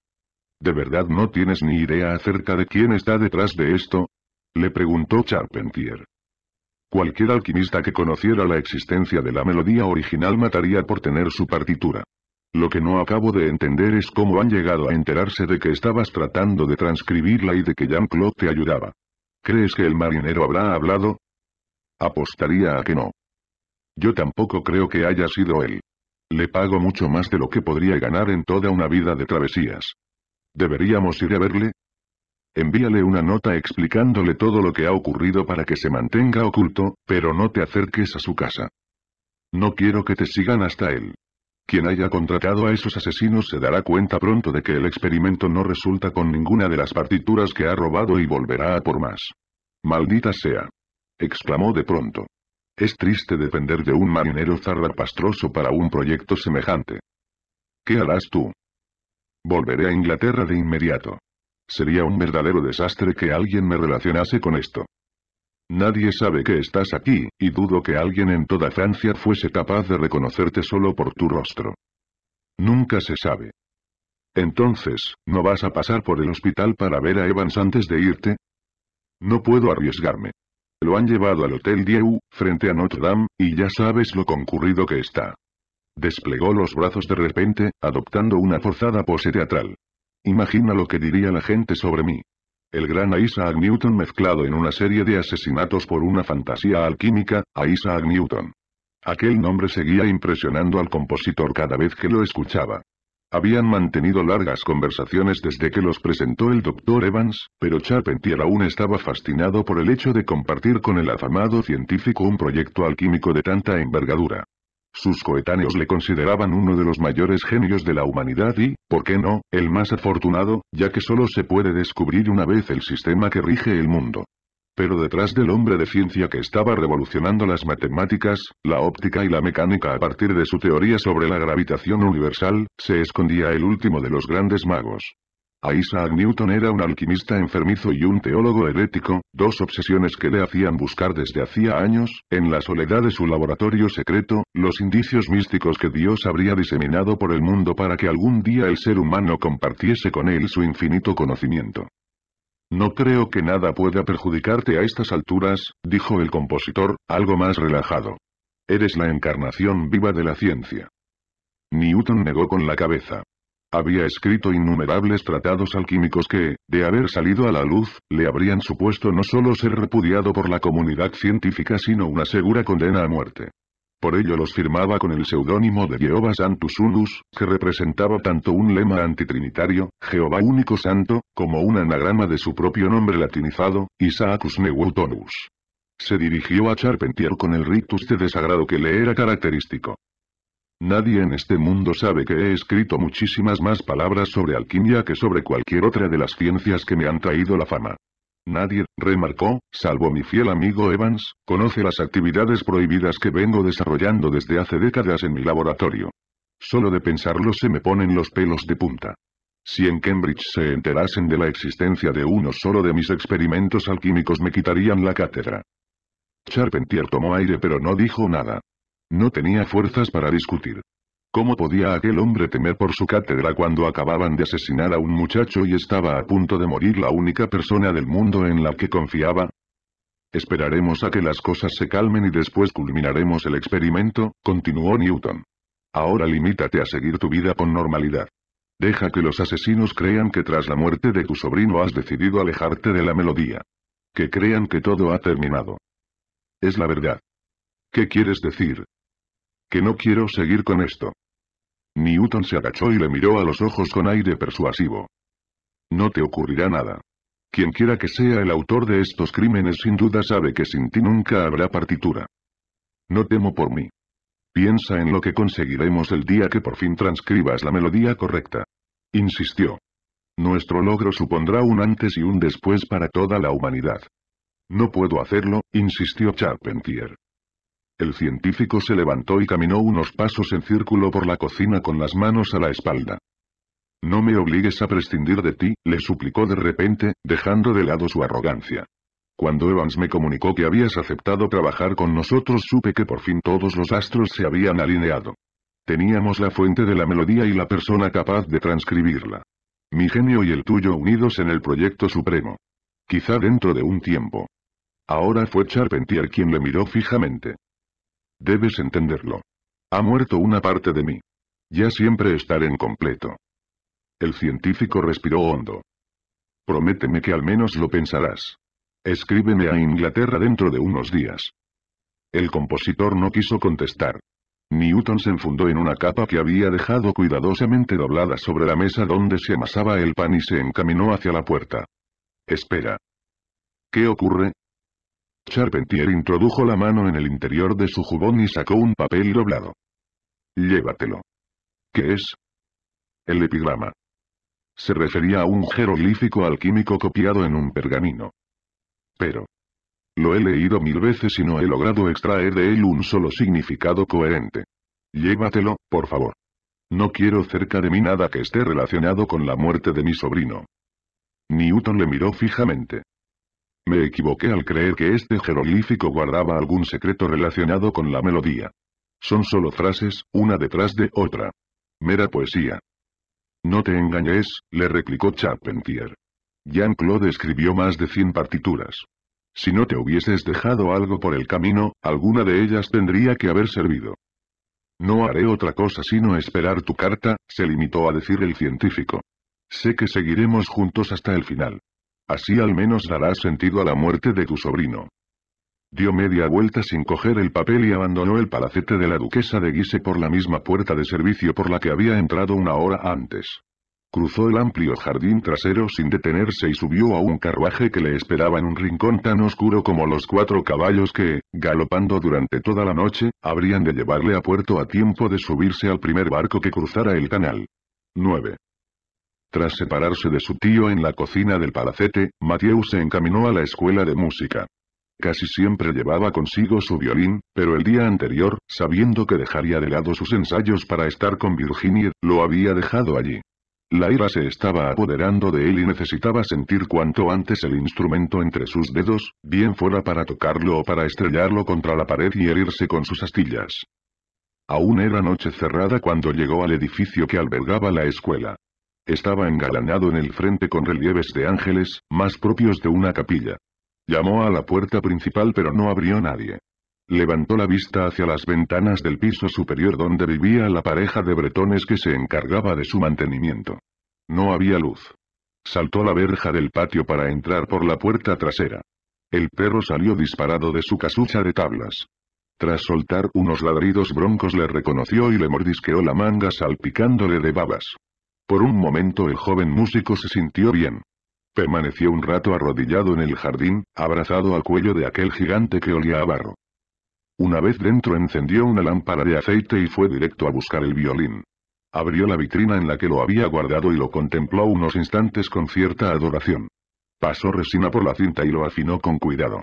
¿De verdad no tienes ni idea acerca de quién está detrás de esto? Le preguntó Charpentier. Cualquier alquimista que conociera la existencia de la melodía original mataría por tener su partitura. Lo que no acabo de entender es cómo han llegado a enterarse de que estabas tratando de transcribirla y de que Jean-Claude te ayudaba. ¿Crees que el marinero habrá hablado? Apostaría a que no. Yo tampoco creo que haya sido él. Le pago mucho más de lo que podría ganar en toda una vida de travesías. ¿Deberíamos ir a verle? Envíale una nota explicándole todo lo que ha ocurrido para que se mantenga oculto, pero no te acerques a su casa. No quiero que te sigan hasta él. Quien haya contratado a esos asesinos se dará cuenta pronto de que el experimento no resulta con ninguna de las partituras que ha robado y volverá a por más. Maldita sea. exclamó de pronto. Es triste depender de un marinero zarrapastroso para un proyecto semejante. ¿Qué harás tú? Volveré a Inglaterra de inmediato. Sería un verdadero desastre que alguien me relacionase con esto. Nadie sabe que estás aquí, y dudo que alguien en toda Francia fuese capaz de reconocerte solo por tu rostro. Nunca se sabe. Entonces, ¿no vas a pasar por el hospital para ver a Evans antes de irte? No puedo arriesgarme. Lo han llevado al Hotel Dieu, frente a Notre Dame, y ya sabes lo concurrido que está. Desplegó los brazos de repente, adoptando una forzada pose teatral. Imagina lo que diría la gente sobre mí. El gran Isaac Newton mezclado en una serie de asesinatos por una fantasía alquímica, Isaac Newton. Aquel nombre seguía impresionando al compositor cada vez que lo escuchaba. Habían mantenido largas conversaciones desde que los presentó el doctor Evans, pero Charpentier aún estaba fascinado por el hecho de compartir con el afamado científico un proyecto alquímico de tanta envergadura. Sus coetáneos le consideraban uno de los mayores genios de la humanidad y, ¿por qué no?, el más afortunado, ya que solo se puede descubrir una vez el sistema que rige el mundo. Pero detrás del hombre de ciencia que estaba revolucionando las matemáticas, la óptica y la mecánica a partir de su teoría sobre la gravitación universal, se escondía el último de los grandes magos. Isaac Newton era un alquimista enfermizo y un teólogo herético, dos obsesiones que le hacían buscar desde hacía años, en la soledad de su laboratorio secreto, los indicios místicos que Dios habría diseminado por el mundo para que algún día el ser humano compartiese con él su infinito conocimiento. No creo que nada pueda perjudicarte a estas alturas, dijo el compositor, algo más relajado. Eres la encarnación viva de la ciencia. Newton negó con la cabeza. Había escrito innumerables tratados alquímicos que, de haber salido a la luz, le habrían supuesto no solo ser repudiado por la comunidad científica sino una segura condena a muerte. Por ello los firmaba con el seudónimo de Jehová Santus Unus, que representaba tanto un lema antitrinitario, Jehová único santo, como un anagrama de su propio nombre latinizado, Isaacus Neutonus. Se dirigió a Charpentier con el rictus de desagrado que le era característico. Nadie en este mundo sabe que he escrito muchísimas más palabras sobre alquimia que sobre cualquier otra de las ciencias que me han traído la fama. Nadie, remarcó, salvo mi fiel amigo Evans, conoce las actividades prohibidas que vengo desarrollando desde hace décadas en mi laboratorio. Solo de pensarlo se me ponen los pelos de punta. Si en Cambridge se enterasen de la existencia de uno solo de mis experimentos alquímicos me quitarían la cátedra. Charpentier tomó aire pero no dijo nada. No tenía fuerzas para discutir. ¿Cómo podía aquel hombre temer por su cátedra cuando acababan de asesinar a un muchacho y estaba a punto de morir la única persona del mundo en la que confiaba? Esperaremos a que las cosas se calmen y después culminaremos el experimento, continuó Newton. Ahora limítate a seguir tu vida con normalidad. Deja que los asesinos crean que tras la muerte de tu sobrino has decidido alejarte de la melodía. Que crean que todo ha terminado. Es la verdad. ¿Qué quieres decir, que no quiero seguir con esto. Newton se agachó y le miró a los ojos con aire persuasivo. No te ocurrirá nada. Quien quiera que sea el autor de estos crímenes sin duda sabe que sin ti nunca habrá partitura. No temo por mí. Piensa en lo que conseguiremos el día que por fin transcribas la melodía correcta. Insistió. Nuestro logro supondrá un antes y un después para toda la humanidad. No puedo hacerlo, insistió Charpentier. El científico se levantó y caminó unos pasos en círculo por la cocina con las manos a la espalda. No me obligues a prescindir de ti, le suplicó de repente, dejando de lado su arrogancia. Cuando Evans me comunicó que habías aceptado trabajar con nosotros supe que por fin todos los astros se habían alineado. Teníamos la fuente de la melodía y la persona capaz de transcribirla. Mi genio y el tuyo unidos en el proyecto supremo. Quizá dentro de un tiempo. Ahora fue Charpentier quien le miró fijamente. Debes entenderlo. Ha muerto una parte de mí. Ya siempre estaré en completo. El científico respiró hondo. Prométeme que al menos lo pensarás. Escríbeme a Inglaterra dentro de unos días. El compositor no quiso contestar. Newton se enfundó en una capa que había dejado cuidadosamente doblada sobre la mesa donde se amasaba el pan y se encaminó hacia la puerta. Espera. ¿Qué ocurre? Charpentier introdujo la mano en el interior de su jubón y sacó un papel doblado. Llévatelo. ¿Qué es? El epigrama. Se refería a un jeroglífico alquímico copiado en un pergamino. Pero. Lo he leído mil veces y no he logrado extraer de él un solo significado coherente. Llévatelo, por favor. No quiero cerca de mí nada que esté relacionado con la muerte de mi sobrino. Newton le miró fijamente. Me equivoqué al creer que este jeroglífico guardaba algún secreto relacionado con la melodía. Son solo frases, una detrás de otra. Mera poesía. No te engañes, le replicó Charpentier. Jean-Claude escribió más de 100 partituras. Si no te hubieses dejado algo por el camino, alguna de ellas tendría que haber servido. No haré otra cosa sino esperar tu carta, se limitó a decir el científico. Sé que seguiremos juntos hasta el final. Así al menos darás sentido a la muerte de tu sobrino. Dio media vuelta sin coger el papel y abandonó el palacete de la duquesa de Guise por la misma puerta de servicio por la que había entrado una hora antes. Cruzó el amplio jardín trasero sin detenerse y subió a un carruaje que le esperaba en un rincón tan oscuro como los cuatro caballos que, galopando durante toda la noche, habrían de llevarle a puerto a tiempo de subirse al primer barco que cruzara el canal. 9. Tras separarse de su tío en la cocina del palacete, Mathieu se encaminó a la escuela de música. Casi siempre llevaba consigo su violín, pero el día anterior, sabiendo que dejaría de lado sus ensayos para estar con Virginie, lo había dejado allí. La ira se estaba apoderando de él y necesitaba sentir cuanto antes el instrumento entre sus dedos, bien fuera para tocarlo o para estrellarlo contra la pared y herirse con sus astillas. Aún era noche cerrada cuando llegó al edificio que albergaba la escuela. Estaba engalanado en el frente con relieves de ángeles, más propios de una capilla. Llamó a la puerta principal pero no abrió nadie. Levantó la vista hacia las ventanas del piso superior donde vivía la pareja de bretones que se encargaba de su mantenimiento. No había luz. Saltó a la verja del patio para entrar por la puerta trasera. El perro salió disparado de su casucha de tablas. Tras soltar unos ladridos broncos le reconoció y le mordisqueó la manga salpicándole de babas. Por un momento el joven músico se sintió bien. Permaneció un rato arrodillado en el jardín, abrazado al cuello de aquel gigante que olía a barro. Una vez dentro encendió una lámpara de aceite y fue directo a buscar el violín. Abrió la vitrina en la que lo había guardado y lo contempló unos instantes con cierta adoración. Pasó resina por la cinta y lo afinó con cuidado.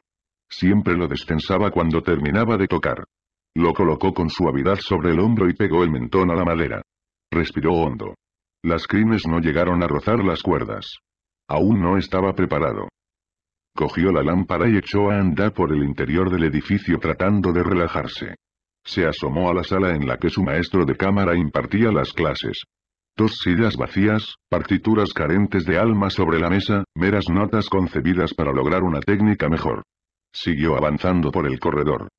Siempre lo descensaba cuando terminaba de tocar. Lo colocó con suavidad sobre el hombro y pegó el mentón a la madera. Respiró hondo. Las crines no llegaron a rozar las cuerdas. Aún no estaba preparado. Cogió la lámpara y echó a andar por el interior del edificio tratando de relajarse. Se asomó a la sala en la que su maestro de cámara impartía las clases. Dos sillas vacías, partituras carentes de alma sobre la mesa, meras notas concebidas para lograr una técnica mejor. Siguió avanzando por el corredor.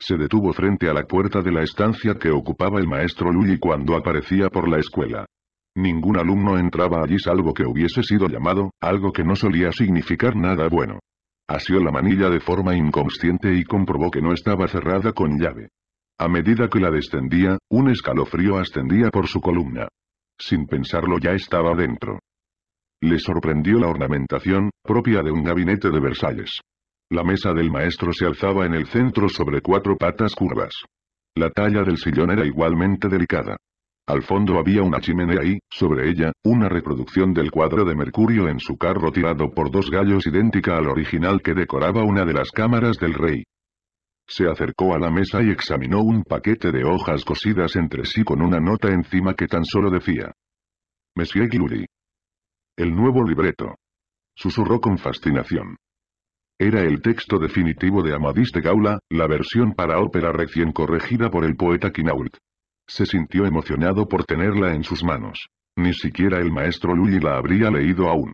Se detuvo frente a la puerta de la estancia que ocupaba el maestro Luigi cuando aparecía por la escuela. Ningún alumno entraba allí salvo que hubiese sido llamado, algo que no solía significar nada bueno. Asió la manilla de forma inconsciente y comprobó que no estaba cerrada con llave. A medida que la descendía, un escalofrío ascendía por su columna. Sin pensarlo ya estaba dentro. Le sorprendió la ornamentación, propia de un gabinete de Versalles. La mesa del maestro se alzaba en el centro sobre cuatro patas curvas. La talla del sillón era igualmente delicada. Al fondo había una chimenea y, sobre ella, una reproducción del cuadro de Mercurio en su carro tirado por dos gallos idéntica al original que decoraba una de las cámaras del rey. Se acercó a la mesa y examinó un paquete de hojas cosidas entre sí con una nota encima que tan solo decía. Monsieur Glury. El nuevo libreto. Susurró con fascinación. Era el texto definitivo de Amadís de Gaula, la versión para ópera recién corregida por el poeta Kinault. Se sintió emocionado por tenerla en sus manos. Ni siquiera el maestro Lully la habría leído aún.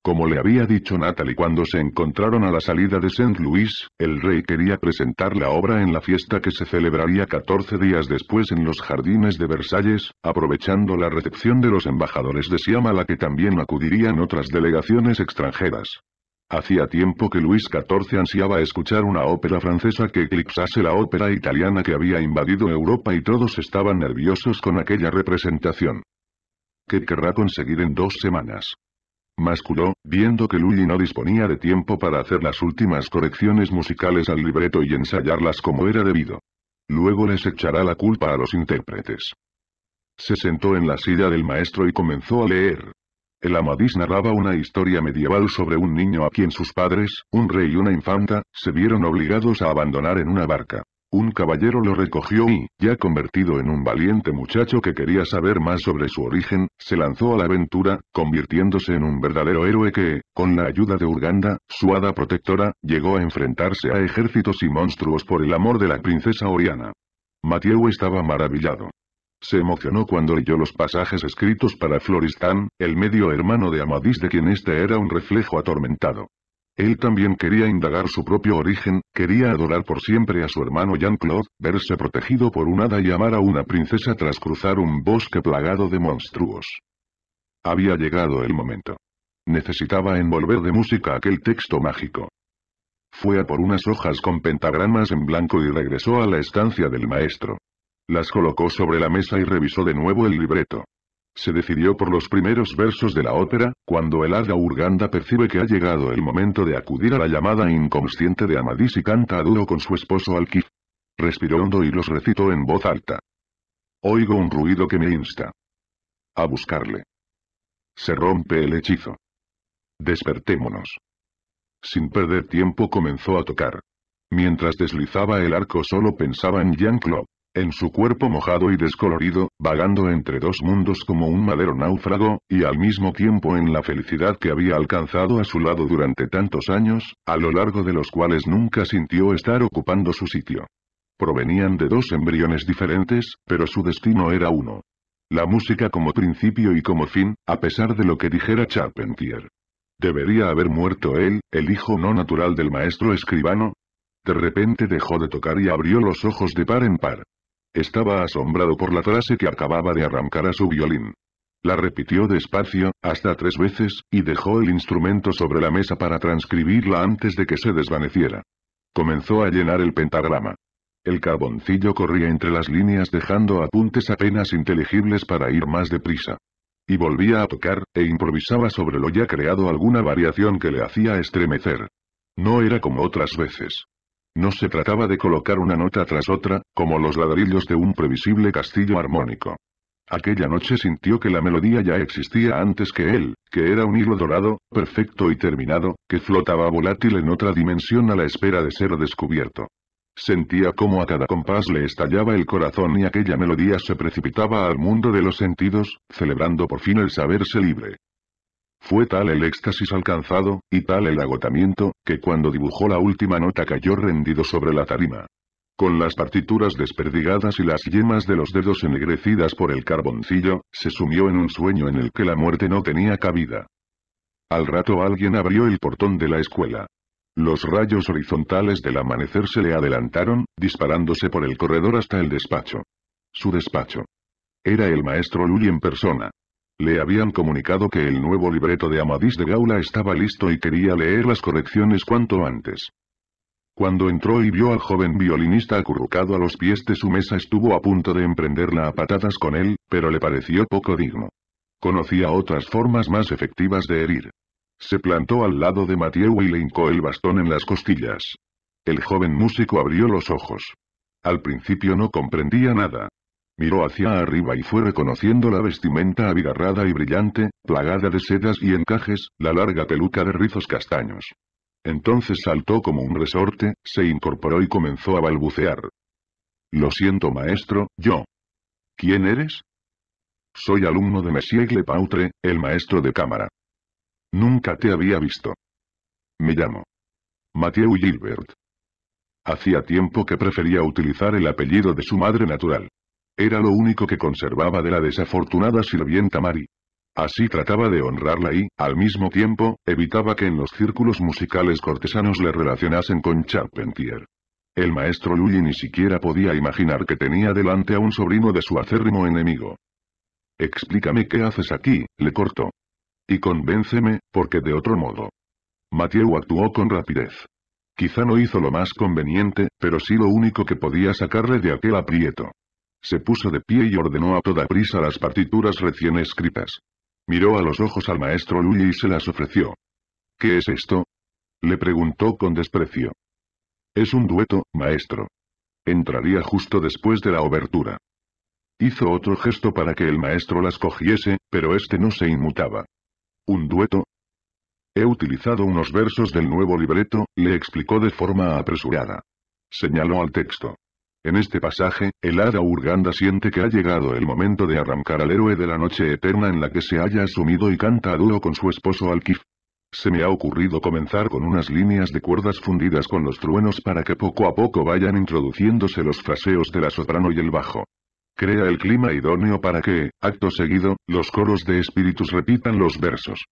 Como le había dicho Natalie cuando se encontraron a la salida de St. Louis, el rey quería presentar la obra en la fiesta que se celebraría 14 días después en los jardines de Versalles, aprovechando la recepción de los embajadores de Siam a la que también acudirían otras delegaciones extranjeras. Hacía tiempo que Luis XIV ansiaba escuchar una ópera francesa que eclipsase la ópera italiana que había invadido Europa y todos estaban nerviosos con aquella representación. ¿Qué querrá conseguir en dos semanas? Masculó, viendo que Lully no disponía de tiempo para hacer las últimas correcciones musicales al libreto y ensayarlas como era debido. Luego les echará la culpa a los intérpretes. Se sentó en la silla del maestro y comenzó a leer. El Amadís narraba una historia medieval sobre un niño a quien sus padres, un rey y una infanta, se vieron obligados a abandonar en una barca. Un caballero lo recogió y, ya convertido en un valiente muchacho que quería saber más sobre su origen, se lanzó a la aventura, convirtiéndose en un verdadero héroe que, con la ayuda de Urganda, su hada protectora, llegó a enfrentarse a ejércitos y monstruos por el amor de la princesa Oriana. Mateo estaba maravillado. Se emocionó cuando leyó los pasajes escritos para Floristán, el medio hermano de Amadís de quien este era un reflejo atormentado. Él también quería indagar su propio origen, quería adorar por siempre a su hermano Jean-Claude, verse protegido por un hada y amar a una princesa tras cruzar un bosque plagado de monstruos. Había llegado el momento. Necesitaba envolver de música aquel texto mágico. Fue a por unas hojas con pentagramas en blanco y regresó a la estancia del maestro. Las colocó sobre la mesa y revisó de nuevo el libreto. Se decidió por los primeros versos de la ópera, cuando el hada Urganda percibe que ha llegado el momento de acudir a la llamada inconsciente de Amadís y canta a duro con su esposo Alquif. Respiró hondo y los recitó en voz alta. Oigo un ruido que me insta. A buscarle. Se rompe el hechizo. Despertémonos. Sin perder tiempo comenzó a tocar. Mientras deslizaba el arco solo pensaba en Jean-Claude en su cuerpo mojado y descolorido, vagando entre dos mundos como un madero náufrago, y al mismo tiempo en la felicidad que había alcanzado a su lado durante tantos años, a lo largo de los cuales nunca sintió estar ocupando su sitio. Provenían de dos embriones diferentes, pero su destino era uno. La música como principio y como fin, a pesar de lo que dijera Charpentier. Debería haber muerto él, el hijo no natural del maestro escribano. De repente dejó de tocar y abrió los ojos de par en par. Estaba asombrado por la frase que acababa de arrancar a su violín. La repitió despacio, hasta tres veces, y dejó el instrumento sobre la mesa para transcribirla antes de que se desvaneciera. Comenzó a llenar el pentagrama. El carboncillo corría entre las líneas dejando apuntes apenas inteligibles para ir más deprisa. Y volvía a tocar, e improvisaba sobre lo ya creado alguna variación que le hacía estremecer. No era como otras veces. No se trataba de colocar una nota tras otra, como los ladrillos de un previsible castillo armónico. Aquella noche sintió que la melodía ya existía antes que él, que era un hilo dorado, perfecto y terminado, que flotaba volátil en otra dimensión a la espera de ser descubierto. Sentía cómo a cada compás le estallaba el corazón y aquella melodía se precipitaba al mundo de los sentidos, celebrando por fin el saberse libre. Fue tal el éxtasis alcanzado, y tal el agotamiento, que cuando dibujó la última nota cayó rendido sobre la tarima. Con las partituras desperdigadas y las yemas de los dedos ennegrecidas por el carboncillo, se sumió en un sueño en el que la muerte no tenía cabida. Al rato alguien abrió el portón de la escuela. Los rayos horizontales del amanecer se le adelantaron, disparándose por el corredor hasta el despacho. Su despacho. Era el maestro Lully en persona. Le habían comunicado que el nuevo libreto de Amadís de Gaula estaba listo y quería leer las correcciones cuanto antes. Cuando entró y vio al joven violinista acurrucado a los pies de su mesa estuvo a punto de emprenderla a patadas con él, pero le pareció poco digno. Conocía otras formas más efectivas de herir. Se plantó al lado de Mathieu y le hincó el bastón en las costillas. El joven músico abrió los ojos. Al principio no comprendía nada, Miró hacia arriba y fue reconociendo la vestimenta abigarrada y brillante, plagada de sedas y encajes, la larga peluca de rizos castaños. Entonces saltó como un resorte, se incorporó y comenzó a balbucear. Lo siento maestro, yo. ¿Quién eres? Soy alumno de Monsieur Pautre, el maestro de cámara. Nunca te había visto. Me llamo. Mathieu Gilbert. Hacía tiempo que prefería utilizar el apellido de su madre natural. Era lo único que conservaba de la desafortunada sirvienta Mari. Así trataba de honrarla y, al mismo tiempo, evitaba que en los círculos musicales cortesanos le relacionasen con Charpentier. El maestro Lully ni siquiera podía imaginar que tenía delante a un sobrino de su acérrimo enemigo. Explícame qué haces aquí, le cortó. Y convénceme, porque de otro modo. Mathieu actuó con rapidez. Quizá no hizo lo más conveniente, pero sí lo único que podía sacarle de aquel aprieto. Se puso de pie y ordenó a toda prisa las partituras recién escritas. Miró a los ojos al maestro Lully y se las ofreció. ¿Qué es esto? Le preguntó con desprecio. Es un dueto, maestro. Entraría justo después de la obertura. Hizo otro gesto para que el maestro las cogiese, pero este no se inmutaba. ¿Un dueto? He utilizado unos versos del nuevo libreto, le explicó de forma apresurada. Señaló al texto. En este pasaje, el hada Urganda siente que ha llegado el momento de arrancar al héroe de la noche eterna en la que se haya asumido y canta a duro con su esposo Alkif. Se me ha ocurrido comenzar con unas líneas de cuerdas fundidas con los truenos para que poco a poco vayan introduciéndose los fraseos de la soprano y el bajo. Crea el clima idóneo para que, acto seguido, los coros de espíritus repitan los versos.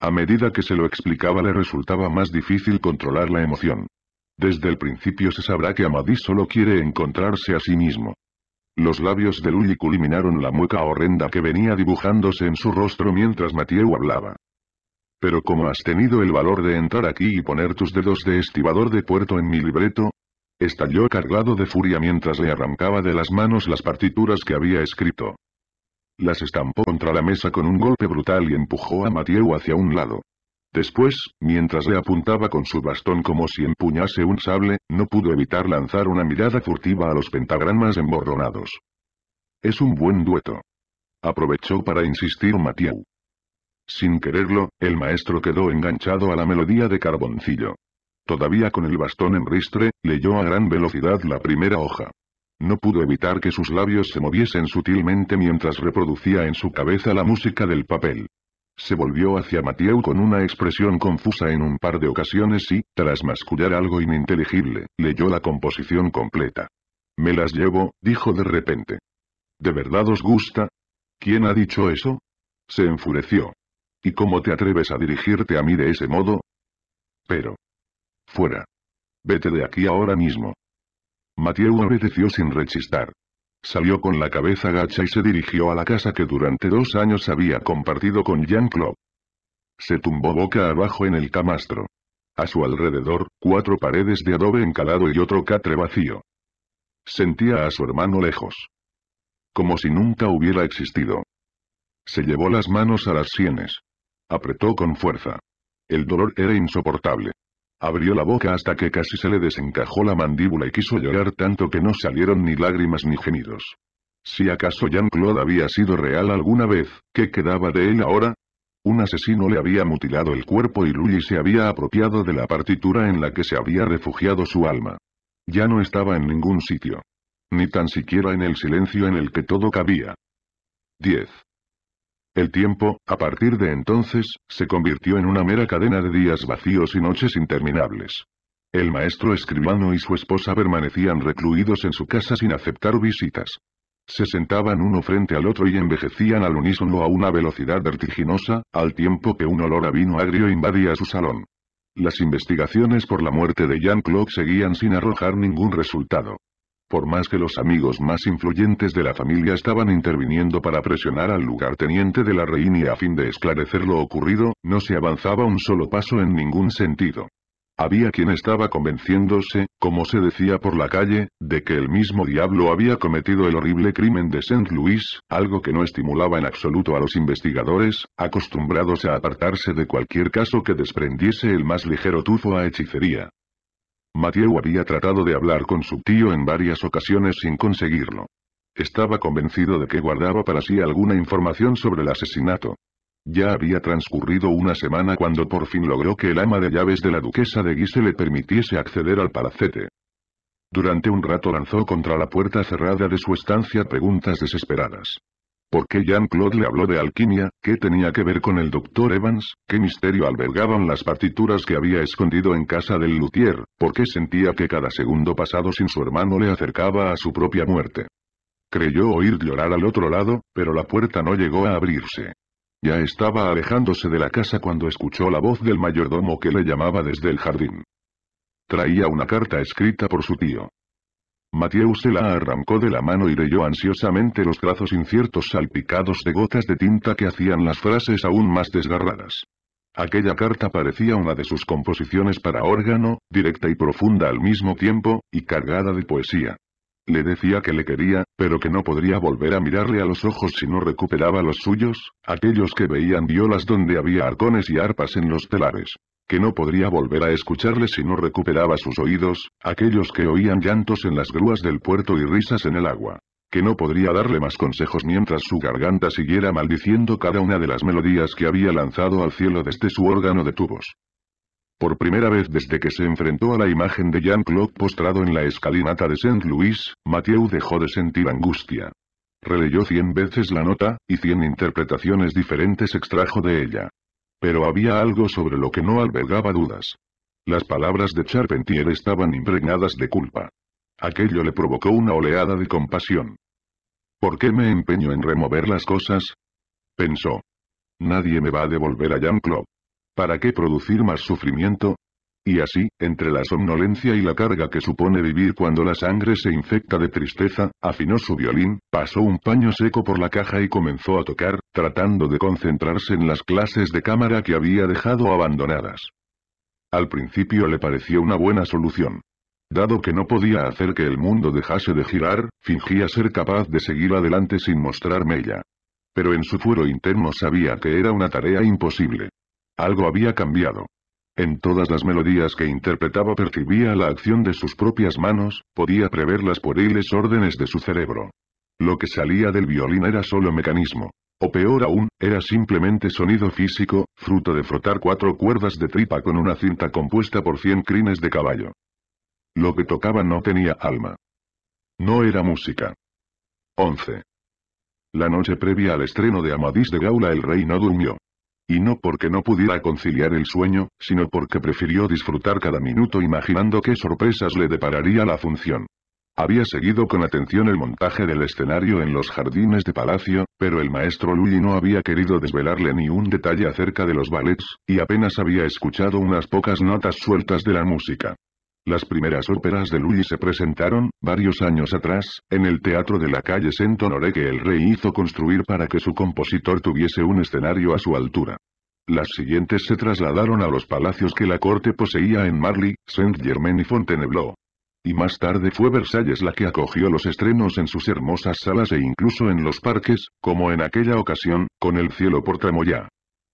A medida que se lo explicaba le resultaba más difícil controlar la emoción. Desde el principio se sabrá que Amadís solo quiere encontrarse a sí mismo. Los labios de Luigi culminaron la mueca horrenda que venía dibujándose en su rostro mientras Mathieu hablaba. Pero como has tenido el valor de entrar aquí y poner tus dedos de estibador de puerto en mi libreto, estalló cargado de furia mientras le arrancaba de las manos las partituras que había escrito. Las estampó contra la mesa con un golpe brutal y empujó a Mathieu hacia un lado. Después, mientras le apuntaba con su bastón como si empuñase un sable, no pudo evitar lanzar una mirada furtiva a los pentagramas emborronados. Es un buen dueto. Aprovechó para insistir Matiau. Sin quererlo, el maestro quedó enganchado a la melodía de Carboncillo. Todavía con el bastón en ristre, leyó a gran velocidad la primera hoja. No pudo evitar que sus labios se moviesen sutilmente mientras reproducía en su cabeza la música del papel. Se volvió hacia Mathieu con una expresión confusa en un par de ocasiones y, tras mascullar algo ininteligible, leyó la composición completa. Me las llevo, dijo de repente. ¿De verdad os gusta? ¿Quién ha dicho eso? Se enfureció. ¿Y cómo te atreves a dirigirte a mí de ese modo? Pero. Fuera. Vete de aquí ahora mismo. Mathieu obedeció sin rechistar. Salió con la cabeza gacha y se dirigió a la casa que durante dos años había compartido con Jean Claude. Se tumbó boca abajo en el camastro. A su alrededor, cuatro paredes de adobe encalado y otro catre vacío. Sentía a su hermano lejos. Como si nunca hubiera existido. Se llevó las manos a las sienes. Apretó con fuerza. El dolor era insoportable. Abrió la boca hasta que casi se le desencajó la mandíbula y quiso llorar tanto que no salieron ni lágrimas ni gemidos. Si acaso Jean-Claude había sido real alguna vez, ¿qué quedaba de él ahora? Un asesino le había mutilado el cuerpo y Luigi se había apropiado de la partitura en la que se había refugiado su alma. Ya no estaba en ningún sitio. Ni tan siquiera en el silencio en el que todo cabía. 10. El tiempo, a partir de entonces, se convirtió en una mera cadena de días vacíos y noches interminables. El maestro escribano y su esposa permanecían recluidos en su casa sin aceptar visitas. Se sentaban uno frente al otro y envejecían al unísono a una velocidad vertiginosa, al tiempo que un olor a vino agrio invadía su salón. Las investigaciones por la muerte de Jean-Claude seguían sin arrojar ningún resultado. Por más que los amigos más influyentes de la familia estaban interviniendo para presionar al lugarteniente de la reina a fin de esclarecer lo ocurrido, no se avanzaba un solo paso en ningún sentido. Había quien estaba convenciéndose, como se decía por la calle, de que el mismo diablo había cometido el horrible crimen de Saint Louis, algo que no estimulaba en absoluto a los investigadores, acostumbrados a apartarse de cualquier caso que desprendiese el más ligero tufo a hechicería. Mathieu había tratado de hablar con su tío en varias ocasiones sin conseguirlo. Estaba convencido de que guardaba para sí alguna información sobre el asesinato. Ya había transcurrido una semana cuando por fin logró que el ama de llaves de la duquesa de Guise le permitiese acceder al palacete. Durante un rato lanzó contra la puerta cerrada de su estancia preguntas desesperadas. ¿Por qué Jean-Claude le habló de alquimia? ¿Qué tenía que ver con el doctor Evans? ¿Qué misterio albergaban las partituras que había escondido en casa del luthier? ¿Por qué sentía que cada segundo pasado sin su hermano le acercaba a su propia muerte? Creyó oír llorar al otro lado, pero la puerta no llegó a abrirse. Ya estaba alejándose de la casa cuando escuchó la voz del mayordomo que le llamaba desde el jardín. Traía una carta escrita por su tío. Mathieu se la arrancó de la mano y leyó ansiosamente los trazos inciertos salpicados de gotas de tinta que hacían las frases aún más desgarradas. Aquella carta parecía una de sus composiciones para órgano, directa y profunda al mismo tiempo, y cargada de poesía. Le decía que le quería, pero que no podría volver a mirarle a los ojos si no recuperaba los suyos, aquellos que veían violas donde había arcones y arpas en los telares que no podría volver a escucharle si no recuperaba sus oídos, aquellos que oían llantos en las grúas del puerto y risas en el agua. Que no podría darle más consejos mientras su garganta siguiera maldiciendo cada una de las melodías que había lanzado al cielo desde su órgano de tubos. Por primera vez desde que se enfrentó a la imagen de Jean-Claude postrado en la escalinata de Saint-Louis, Mathieu dejó de sentir angustia. Releyó cien veces la nota, y cien interpretaciones diferentes extrajo de ella. Pero había algo sobre lo que no albergaba dudas. Las palabras de Charpentier estaban impregnadas de culpa. Aquello le provocó una oleada de compasión. ¿Por qué me empeño en remover las cosas? Pensó. Nadie me va a devolver a Jean-Claude. ¿Para qué producir más sufrimiento? Y así, entre la somnolencia y la carga que supone vivir cuando la sangre se infecta de tristeza, afinó su violín, pasó un paño seco por la caja y comenzó a tocar, tratando de concentrarse en las clases de cámara que había dejado abandonadas. Al principio le pareció una buena solución. Dado que no podía hacer que el mundo dejase de girar, fingía ser capaz de seguir adelante sin mostrar mella. Pero en su fuero interno sabía que era una tarea imposible. Algo había cambiado. En todas las melodías que interpretaba percibía la acción de sus propias manos, podía prever las pueriles órdenes de su cerebro. Lo que salía del violín era solo mecanismo. O peor aún, era simplemente sonido físico, fruto de frotar cuatro cuerdas de tripa con una cinta compuesta por cien crines de caballo. Lo que tocaba no tenía alma. No era música. 11. La noche previa al estreno de Amadís de Gaula el rey no durmió. Y no porque no pudiera conciliar el sueño, sino porque prefirió disfrutar cada minuto imaginando qué sorpresas le depararía la función. Había seguido con atención el montaje del escenario en los jardines de palacio, pero el maestro Luigi no había querido desvelarle ni un detalle acerca de los ballets, y apenas había escuchado unas pocas notas sueltas de la música. Las primeras óperas de Louis se presentaron, varios años atrás, en el teatro de la calle Saint-Honoré que el rey hizo construir para que su compositor tuviese un escenario a su altura. Las siguientes se trasladaron a los palacios que la corte poseía en Marly, Saint-Germain y Fontainebleau. Y más tarde fue Versalles la que acogió los estrenos en sus hermosas salas e incluso en los parques, como en aquella ocasión, con el cielo por ya.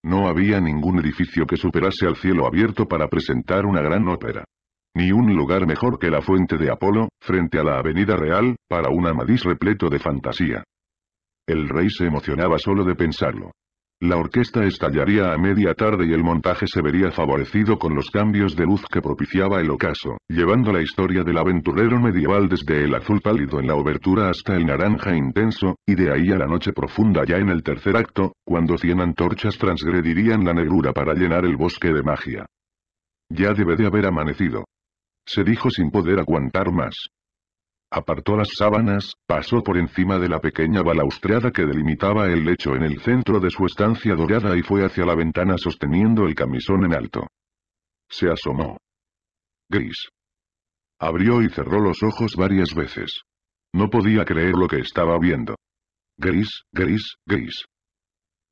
No había ningún edificio que superase al cielo abierto para presentar una gran ópera. Ni un lugar mejor que la fuente de Apolo, frente a la Avenida Real, para un amadís repleto de fantasía. El rey se emocionaba solo de pensarlo. La orquesta estallaría a media tarde y el montaje se vería favorecido con los cambios de luz que propiciaba el ocaso, llevando la historia del aventurero medieval desde el azul pálido en la obertura hasta el naranja intenso, y de ahí a la noche profunda ya en el tercer acto, cuando cien antorchas transgredirían la negrura para llenar el bosque de magia. Ya debe de haber amanecido se dijo sin poder aguantar más. Apartó las sábanas, pasó por encima de la pequeña balaustrada que delimitaba el lecho en el centro de su estancia dorada y fue hacia la ventana sosteniendo el camisón en alto. Se asomó. Gris. Abrió y cerró los ojos varias veces. No podía creer lo que estaba viendo. Gris, gris, gris.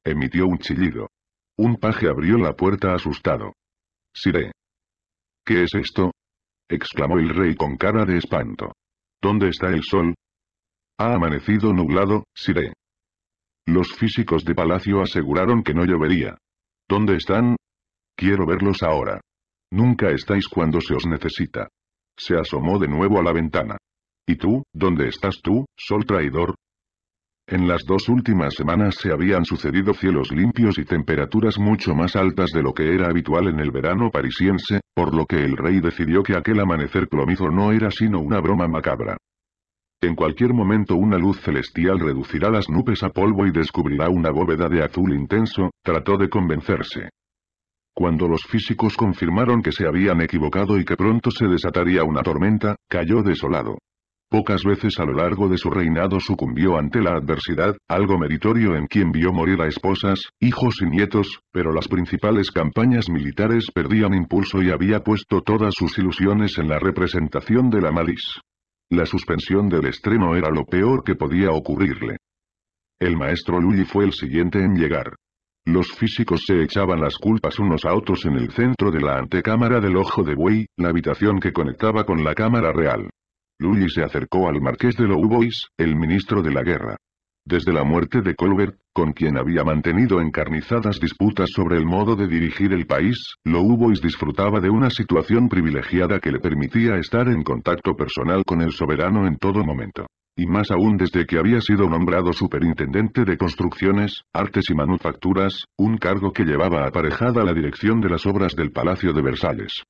Emitió un chillido. Un paje abrió la puerta asustado. Siré. ¿Qué es esto? exclamó el rey con cara de espanto. ¿Dónde está el sol? Ha amanecido nublado, Siré. Los físicos de palacio aseguraron que no llovería. ¿Dónde están? Quiero verlos ahora. Nunca estáis cuando se os necesita. Se asomó de nuevo a la ventana. ¿Y tú, dónde estás tú, sol traidor? En las dos últimas semanas se habían sucedido cielos limpios y temperaturas mucho más altas de lo que era habitual en el verano parisiense, por lo que el rey decidió que aquel amanecer plomizo no era sino una broma macabra. En cualquier momento una luz celestial reducirá las nubes a polvo y descubrirá una bóveda de azul intenso, trató de convencerse. Cuando los físicos confirmaron que se habían equivocado y que pronto se desataría una tormenta, cayó desolado. Pocas veces a lo largo de su reinado sucumbió ante la adversidad, algo meritorio en quien vio morir a esposas, hijos y nietos, pero las principales campañas militares perdían impulso y había puesto todas sus ilusiones en la representación de la malís. La suspensión del extremo era lo peor que podía ocurrirle. El maestro Lully fue el siguiente en llegar. Los físicos se echaban las culpas unos a otros en el centro de la antecámara del Ojo de Buey, la habitación que conectaba con la cámara real. Louis se acercó al marqués de Louvois, el ministro de la guerra. Desde la muerte de Colbert, con quien había mantenido encarnizadas disputas sobre el modo de dirigir el país, Louvois disfrutaba de una situación privilegiada que le permitía estar en contacto personal con el soberano en todo momento. Y más aún desde que había sido nombrado superintendente de construcciones, artes y manufacturas, un cargo que llevaba aparejada la dirección de las obras del Palacio de Versalles.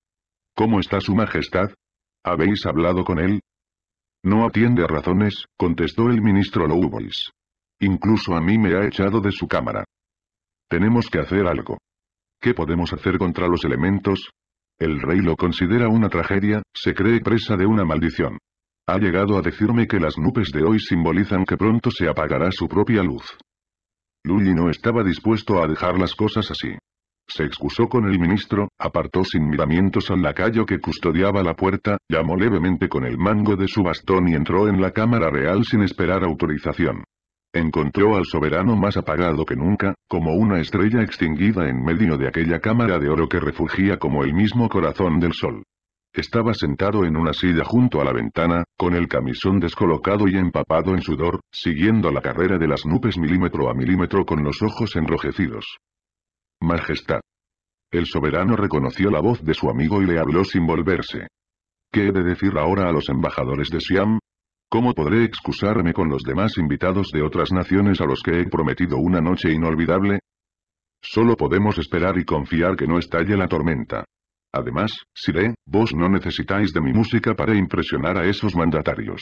¿Cómo está su majestad? ¿Habéis hablado con él? No atiende a razones, contestó el ministro Lowboys. Incluso a mí me ha echado de su cámara. Tenemos que hacer algo. ¿Qué podemos hacer contra los elementos? El rey lo considera una tragedia, se cree presa de una maldición. Ha llegado a decirme que las nubes de hoy simbolizan que pronto se apagará su propia luz. Lully no estaba dispuesto a dejar las cosas así. Se excusó con el ministro, apartó sin miramientos al lacayo que custodiaba la puerta, llamó levemente con el mango de su bastón y entró en la Cámara Real sin esperar autorización. Encontró al soberano más apagado que nunca, como una estrella extinguida en medio de aquella cámara de oro que refugía como el mismo corazón del sol. Estaba sentado en una silla junto a la ventana, con el camisón descolocado y empapado en sudor, siguiendo la carrera de las nubes milímetro a milímetro con los ojos enrojecidos. Majestad. El soberano reconoció la voz de su amigo y le habló sin volverse. ¿Qué he de decir ahora a los embajadores de Siam? ¿Cómo podré excusarme con los demás invitados de otras naciones a los que he prometido una noche inolvidable? Solo podemos esperar y confiar que no estalle la tormenta. Además, sire, vos no necesitáis de mi música para impresionar a esos mandatarios.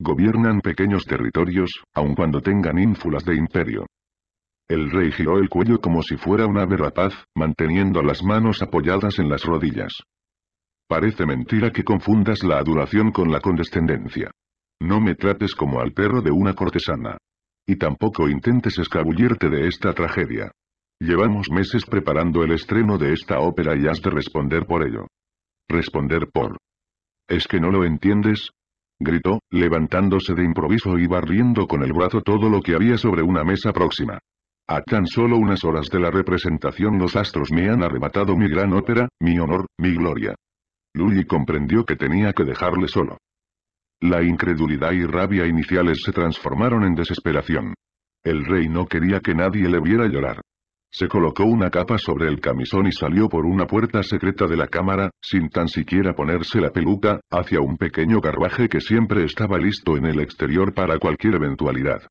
Gobiernan pequeños territorios, aun cuando tengan ínfulas de imperio. El rey giró el cuello como si fuera una ave rapaz, manteniendo las manos apoyadas en las rodillas. Parece mentira que confundas la adulación con la condescendencia. No me trates como al perro de una cortesana. Y tampoco intentes escabullirte de esta tragedia. Llevamos meses preparando el estreno de esta ópera y has de responder por ello. Responder por. ¿Es que no lo entiendes? gritó, levantándose de improviso y barriendo con el brazo todo lo que había sobre una mesa próxima. A tan solo unas horas de la representación los astros me han arrebatado mi gran ópera, mi honor, mi gloria. Luigi comprendió que tenía que dejarle solo. La incredulidad y rabia iniciales se transformaron en desesperación. El rey no quería que nadie le viera llorar. Se colocó una capa sobre el camisón y salió por una puerta secreta de la cámara, sin tan siquiera ponerse la peluca, hacia un pequeño carruaje que siempre estaba listo en el exterior para cualquier eventualidad.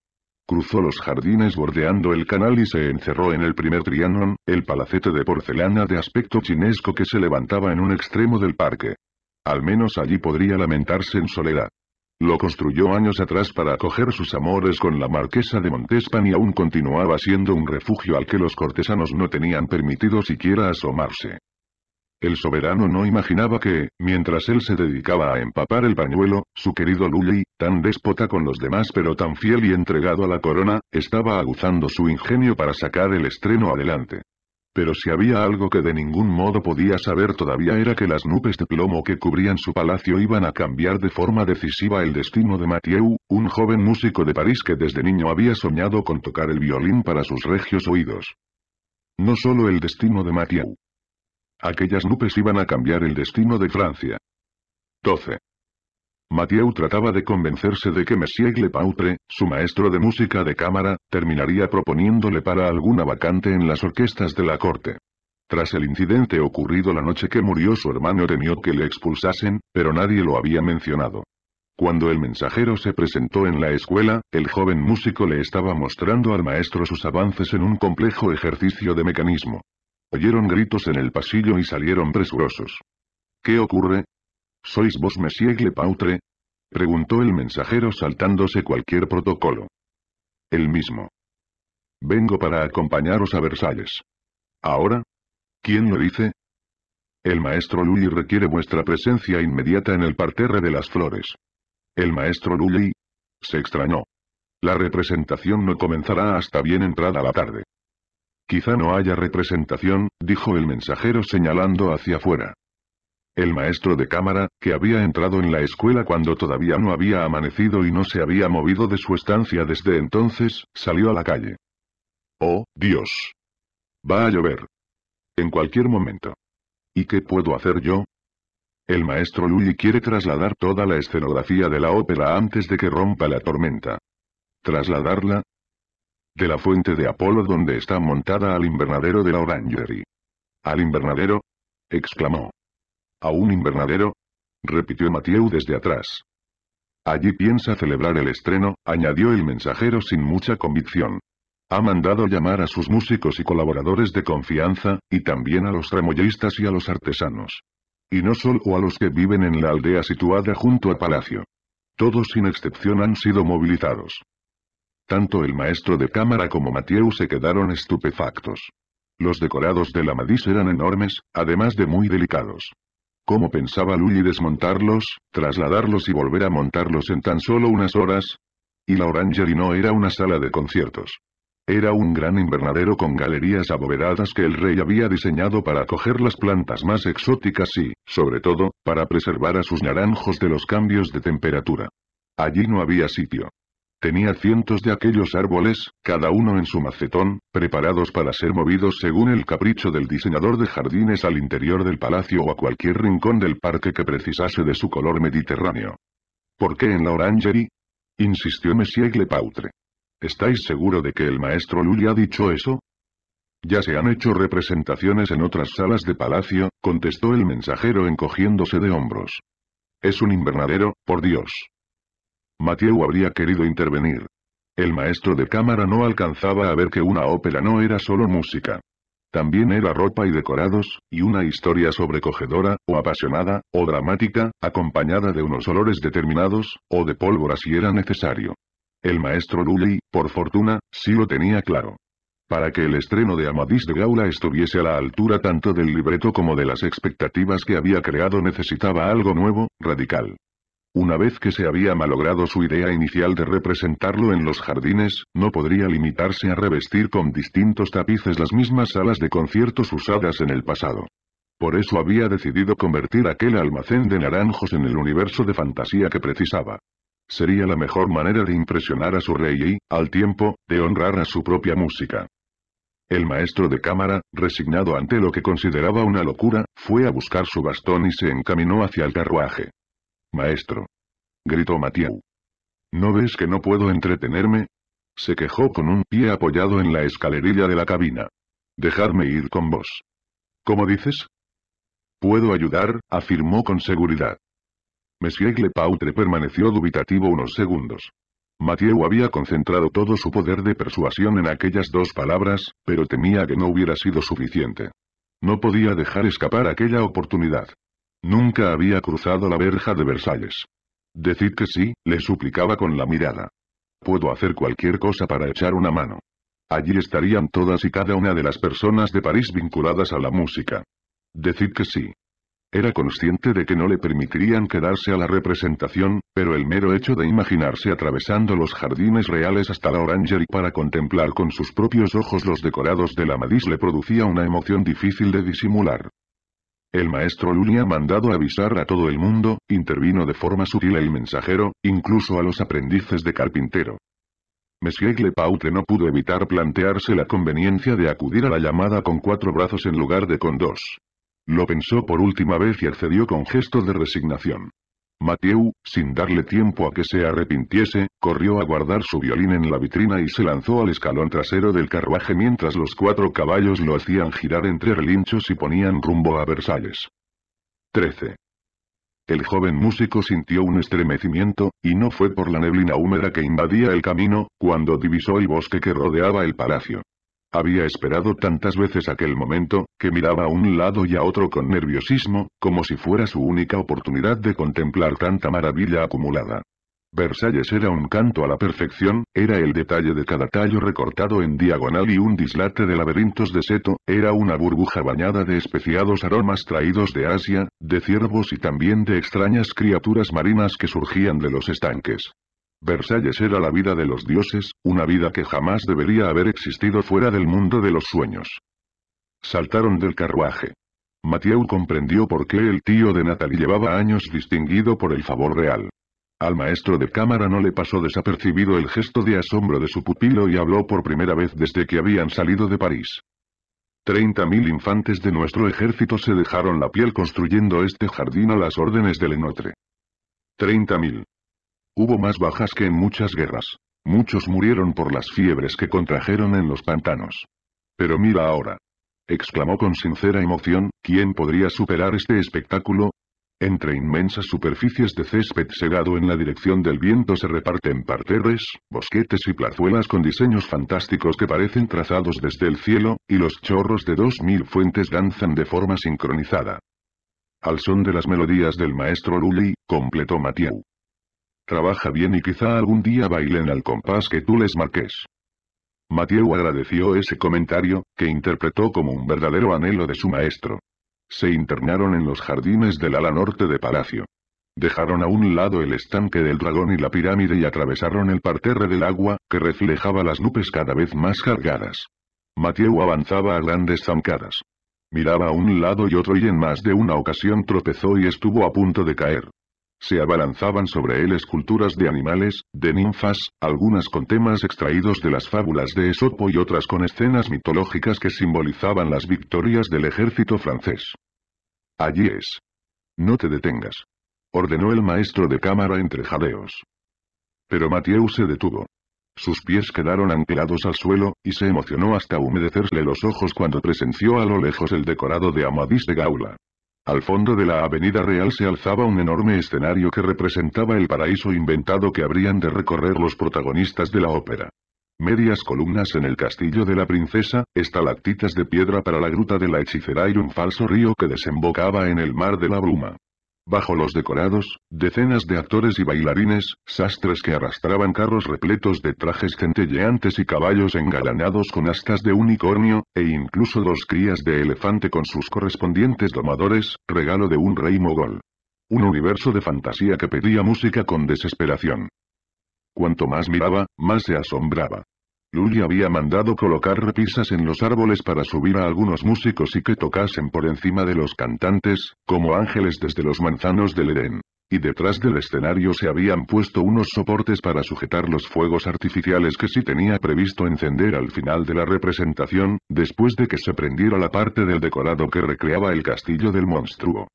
Cruzó los jardines bordeando el canal y se encerró en el primer Trianon, el palacete de porcelana de aspecto chinesco que se levantaba en un extremo del parque. Al menos allí podría lamentarse en soledad. Lo construyó años atrás para acoger sus amores con la marquesa de Montespan y aún continuaba siendo un refugio al que los cortesanos no tenían permitido siquiera asomarse. El soberano no imaginaba que, mientras él se dedicaba a empapar el pañuelo, su querido Lully, tan déspota con los demás pero tan fiel y entregado a la corona, estaba aguzando su ingenio para sacar el estreno adelante. Pero si había algo que de ningún modo podía saber todavía era que las nubes de plomo que cubrían su palacio iban a cambiar de forma decisiva el destino de Mathieu, un joven músico de París que desde niño había soñado con tocar el violín para sus regios oídos. No solo el destino de Mathieu, Aquellas nubes iban a cambiar el destino de Francia. 12. Mathieu trataba de convencerse de que Monsieur Lepautre, su maestro de música de cámara, terminaría proponiéndole para alguna vacante en las orquestas de la corte. Tras el incidente ocurrido la noche que murió su hermano temió que le expulsasen, pero nadie lo había mencionado. Cuando el mensajero se presentó en la escuela, el joven músico le estaba mostrando al maestro sus avances en un complejo ejercicio de mecanismo. Oyeron gritos en el pasillo y salieron presurosos. ¿Qué ocurre? ¿Sois vos Monsieur Glepautre? Preguntó el mensajero saltándose cualquier protocolo. El mismo. Vengo para acompañaros a Versalles. ¿Ahora? ¿Quién lo dice? El maestro Lully requiere vuestra presencia inmediata en el parterre de las flores. El maestro Lully... se extrañó. La representación no comenzará hasta bien entrada la tarde. Quizá no haya representación, dijo el mensajero señalando hacia afuera. El maestro de cámara, que había entrado en la escuela cuando todavía no había amanecido y no se había movido de su estancia desde entonces, salió a la calle. Oh, Dios. Va a llover. En cualquier momento. ¿Y qué puedo hacer yo? El maestro Lully quiere trasladar toda la escenografía de la ópera antes de que rompa la tormenta. ¿Trasladarla? De la fuente de Apolo donde está montada al invernadero de la Orangery. ¿Al invernadero? exclamó. ¿A un invernadero? repitió Mathieu desde atrás. Allí piensa celebrar el estreno, añadió el mensajero sin mucha convicción. Ha mandado llamar a sus músicos y colaboradores de confianza, y también a los tramoyistas y a los artesanos. Y no solo a los que viven en la aldea situada junto al Palacio. Todos sin excepción han sido movilizados. Tanto el maestro de cámara como Mathieu se quedaron estupefactos. Los decorados de la eran enormes, además de muy delicados. ¿Cómo pensaba Lully desmontarlos, trasladarlos y volver a montarlos en tan solo unas horas? Y la Orangerie no era una sala de conciertos. Era un gran invernadero con galerías abovedadas que el rey había diseñado para acoger las plantas más exóticas y, sobre todo, para preservar a sus naranjos de los cambios de temperatura. Allí no había sitio. Tenía cientos de aquellos árboles, cada uno en su macetón, preparados para ser movidos según el capricho del diseñador de jardines al interior del palacio o a cualquier rincón del parque que precisase de su color mediterráneo. ¿Por qué en la Orangerie? insistió Monsieur Pautre. ¿Estáis seguro de que el maestro Lully ha dicho eso? Ya se han hecho representaciones en otras salas de palacio, contestó el mensajero encogiéndose de hombros. Es un invernadero, por Dios. Mathieu habría querido intervenir. El maestro de cámara no alcanzaba a ver que una ópera no era solo música. También era ropa y decorados, y una historia sobrecogedora, o apasionada, o dramática, acompañada de unos olores determinados, o de pólvora si era necesario. El maestro Lully, por fortuna, sí lo tenía claro. Para que el estreno de Amadís de Gaula estuviese a la altura tanto del libreto como de las expectativas que había creado necesitaba algo nuevo, radical. Una vez que se había malogrado su idea inicial de representarlo en los jardines, no podría limitarse a revestir con distintos tapices las mismas salas de conciertos usadas en el pasado. Por eso había decidido convertir aquel almacén de naranjos en el universo de fantasía que precisaba. Sería la mejor manera de impresionar a su rey y, al tiempo, de honrar a su propia música. El maestro de cámara, resignado ante lo que consideraba una locura, fue a buscar su bastón y se encaminó hacia el carruaje. Maestro. Gritó Mathieu. ¿No ves que no puedo entretenerme? Se quejó con un pie apoyado en la escalerilla de la cabina. Dejadme ir con vos. ¿Cómo dices? Puedo ayudar, afirmó con seguridad. Monsieur Lepautre permaneció dubitativo unos segundos. Mathieu había concentrado todo su poder de persuasión en aquellas dos palabras, pero temía que no hubiera sido suficiente. No podía dejar escapar aquella oportunidad. Nunca había cruzado la verja de Versalles. Decid que sí, le suplicaba con la mirada. Puedo hacer cualquier cosa para echar una mano. Allí estarían todas y cada una de las personas de París vinculadas a la música. Decid que sí. Era consciente de que no le permitirían quedarse a la representación, pero el mero hecho de imaginarse atravesando los jardines reales hasta la Orangerie para contemplar con sus propios ojos los decorados de la Madis le producía una emoción difícil de disimular. El maestro Lulia ha mandado avisar a todo el mundo, intervino de forma sutil el mensajero, incluso a los aprendices de carpintero. Monsieur Pautre no pudo evitar plantearse la conveniencia de acudir a la llamada con cuatro brazos en lugar de con dos. Lo pensó por última vez y accedió con gesto de resignación. Mateu, sin darle tiempo a que se arrepintiese, corrió a guardar su violín en la vitrina y se lanzó al escalón trasero del carruaje mientras los cuatro caballos lo hacían girar entre relinchos y ponían rumbo a Versalles. 13. El joven músico sintió un estremecimiento, y no fue por la neblina húmeda que invadía el camino, cuando divisó el bosque que rodeaba el palacio. Había esperado tantas veces aquel momento, que miraba a un lado y a otro con nerviosismo, como si fuera su única oportunidad de contemplar tanta maravilla acumulada. Versalles era un canto a la perfección, era el detalle de cada tallo recortado en diagonal y un dislate de laberintos de seto, era una burbuja bañada de especiados aromas traídos de Asia, de ciervos y también de extrañas criaturas marinas que surgían de los estanques. Versalles era la vida de los dioses, una vida que jamás debería haber existido fuera del mundo de los sueños. Saltaron del carruaje. Mathieu comprendió por qué el tío de Natalie llevaba años distinguido por el favor real. Al maestro de cámara no le pasó desapercibido el gesto de asombro de su pupilo y habló por primera vez desde que habían salido de París. Treinta mil infantes de nuestro ejército se dejaron la piel construyendo este jardín a las órdenes de enotre. Treinta mil. Hubo más bajas que en muchas guerras. Muchos murieron por las fiebres que contrajeron en los pantanos. Pero mira ahora. Exclamó con sincera emoción, ¿quién podría superar este espectáculo? Entre inmensas superficies de césped segado en la dirección del viento se reparten parterres, bosquetes y plazuelas con diseños fantásticos que parecen trazados desde el cielo, y los chorros de dos mil fuentes danzan de forma sincronizada. Al son de las melodías del maestro Lully, completó Mathieu. Trabaja bien y quizá algún día bailen al compás que tú les marques. Mateo agradeció ese comentario, que interpretó como un verdadero anhelo de su maestro. Se internaron en los jardines del ala norte de Palacio. Dejaron a un lado el estanque del dragón y la pirámide y atravesaron el parterre del agua, que reflejaba las nubes cada vez más cargadas. Mateo avanzaba a grandes zancadas. Miraba a un lado y otro y en más de una ocasión tropezó y estuvo a punto de caer. Se abalanzaban sobre él esculturas de animales, de ninfas, algunas con temas extraídos de las fábulas de Esopo y otras con escenas mitológicas que simbolizaban las victorias del ejército francés. Allí es. No te detengas. Ordenó el maestro de cámara entre jadeos. Pero Mathieu se detuvo. Sus pies quedaron anclados al suelo, y se emocionó hasta humedecerle los ojos cuando presenció a lo lejos el decorado de Amadís de Gaula. Al fondo de la avenida real se alzaba un enorme escenario que representaba el paraíso inventado que habrían de recorrer los protagonistas de la ópera. Medias columnas en el castillo de la princesa, estalactitas de piedra para la gruta de la hechicera y un falso río que desembocaba en el mar de la bruma. Bajo los decorados, decenas de actores y bailarines, sastres que arrastraban carros repletos de trajes centelleantes y caballos engalanados con astas de unicornio, e incluso dos crías de elefante con sus correspondientes domadores, regalo de un rey mogol. Un universo de fantasía que pedía música con desesperación. Cuanto más miraba, más se asombraba. Lully había mandado colocar repisas en los árboles para subir a algunos músicos y que tocasen por encima de los cantantes, como ángeles desde los manzanos del Edén. Y detrás del escenario se habían puesto unos soportes para sujetar los fuegos artificiales que sí tenía previsto encender al final de la representación, después de que se prendiera la parte del decorado que recreaba el castillo del monstruo.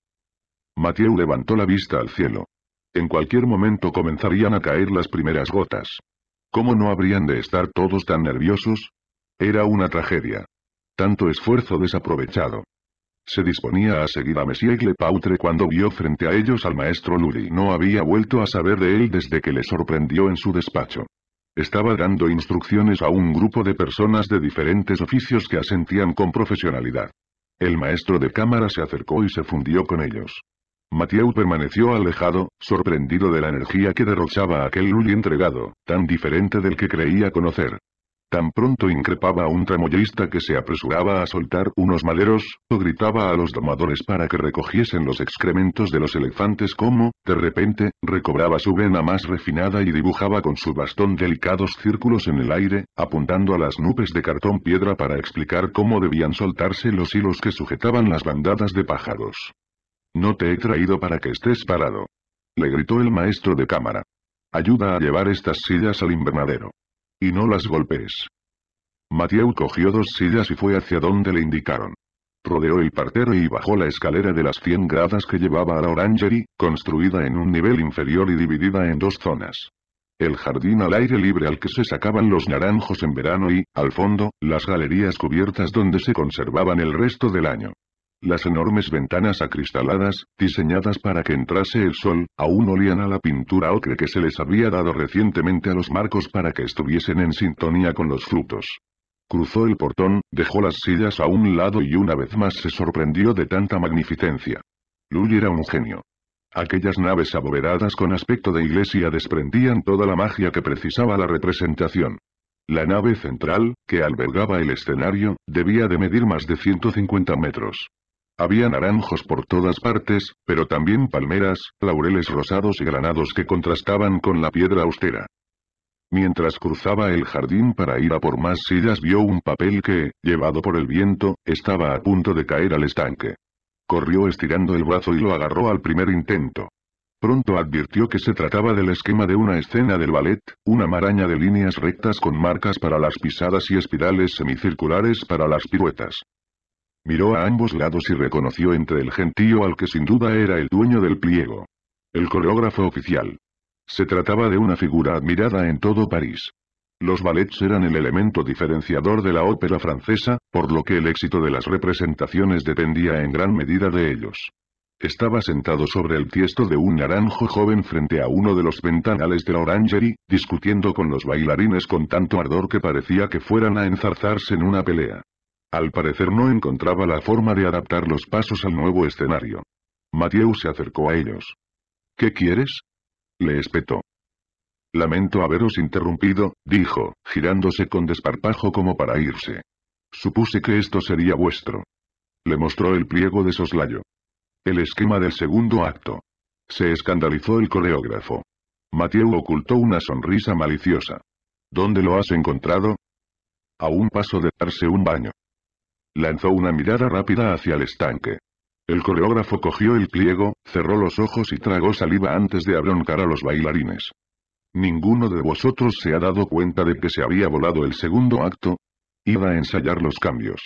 Mathieu levantó la vista al cielo. En cualquier momento comenzarían a caer las primeras gotas. ¿Cómo no habrían de estar todos tan nerviosos? Era una tragedia. Tanto esfuerzo desaprovechado. Se disponía a seguir a Monsieur Lepautre cuando vio frente a ellos al maestro Lully. No había vuelto a saber de él desde que le sorprendió en su despacho. Estaba dando instrucciones a un grupo de personas de diferentes oficios que asentían con profesionalidad. El maestro de cámara se acercó y se fundió con ellos. Mathieu permaneció alejado, sorprendido de la energía que derrochaba aquel luli entregado, tan diferente del que creía conocer. Tan pronto increpaba a un tramoyista que se apresuraba a soltar unos maderos, o gritaba a los domadores para que recogiesen los excrementos de los elefantes como, de repente, recobraba su vena más refinada y dibujaba con su bastón delicados círculos en el aire, apuntando a las nubes de cartón piedra para explicar cómo debían soltarse los hilos que sujetaban las bandadas de pájaros. No te he traído para que estés parado. Le gritó el maestro de cámara. Ayuda a llevar estas sillas al invernadero. Y no las golpees. Mathieu cogió dos sillas y fue hacia donde le indicaron. Rodeó el parterre y bajó la escalera de las 100 gradas que llevaba a la orangerie, construida en un nivel inferior y dividida en dos zonas. El jardín al aire libre al que se sacaban los naranjos en verano y, al fondo, las galerías cubiertas donde se conservaban el resto del año. Las enormes ventanas acristaladas, diseñadas para que entrase el sol, aún olían a la pintura ocre que se les había dado recientemente a los marcos para que estuviesen en sintonía con los frutos. Cruzó el portón, dejó las sillas a un lado y una vez más se sorprendió de tanta magnificencia. Lully era un genio. Aquellas naves abovedadas con aspecto de iglesia desprendían toda la magia que precisaba la representación. La nave central, que albergaba el escenario, debía de medir más de 150 metros. Había naranjos por todas partes, pero también palmeras, laureles rosados y granados que contrastaban con la piedra austera. Mientras cruzaba el jardín para ir a por más sillas vio un papel que, llevado por el viento, estaba a punto de caer al estanque. Corrió estirando el brazo y lo agarró al primer intento. Pronto advirtió que se trataba del esquema de una escena del ballet, una maraña de líneas rectas con marcas para las pisadas y espirales semicirculares para las piruetas. Miró a ambos lados y reconoció entre el gentío al que sin duda era el dueño del pliego. El coreógrafo oficial. Se trataba de una figura admirada en todo París. Los ballets eran el elemento diferenciador de la ópera francesa, por lo que el éxito de las representaciones dependía en gran medida de ellos. Estaba sentado sobre el tiesto de un naranjo joven frente a uno de los ventanales de la orangerie, discutiendo con los bailarines con tanto ardor que parecía que fueran a enzarzarse en una pelea. Al parecer no encontraba la forma de adaptar los pasos al nuevo escenario. Mathieu se acercó a ellos. ¿Qué quieres? Le espetó. Lamento haberos interrumpido, dijo, girándose con desparpajo como para irse. Supuse que esto sería vuestro. Le mostró el pliego de soslayo. El esquema del segundo acto. Se escandalizó el coreógrafo. Mathieu ocultó una sonrisa maliciosa. ¿Dónde lo has encontrado? A un paso de darse un baño. Lanzó una mirada rápida hacia el estanque. El coreógrafo cogió el pliego, cerró los ojos y tragó saliva antes de abroncar a los bailarines. ¿Ninguno de vosotros se ha dado cuenta de que se había volado el segundo acto? Iba a ensayar los cambios.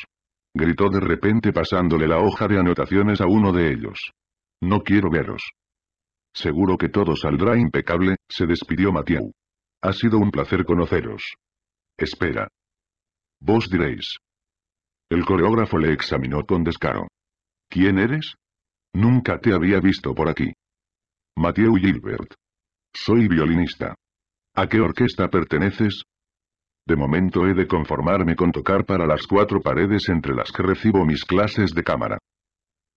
Gritó de repente pasándole la hoja de anotaciones a uno de ellos. No quiero veros. Seguro que todo saldrá impecable, se despidió Mathieu. Ha sido un placer conoceros. Espera. Vos diréis, el coreógrafo le examinó con descaro. ¿Quién eres? Nunca te había visto por aquí. Mathieu Gilbert. Soy violinista. ¿A qué orquesta perteneces? De momento he de conformarme con tocar para las cuatro paredes entre las que recibo mis clases de cámara.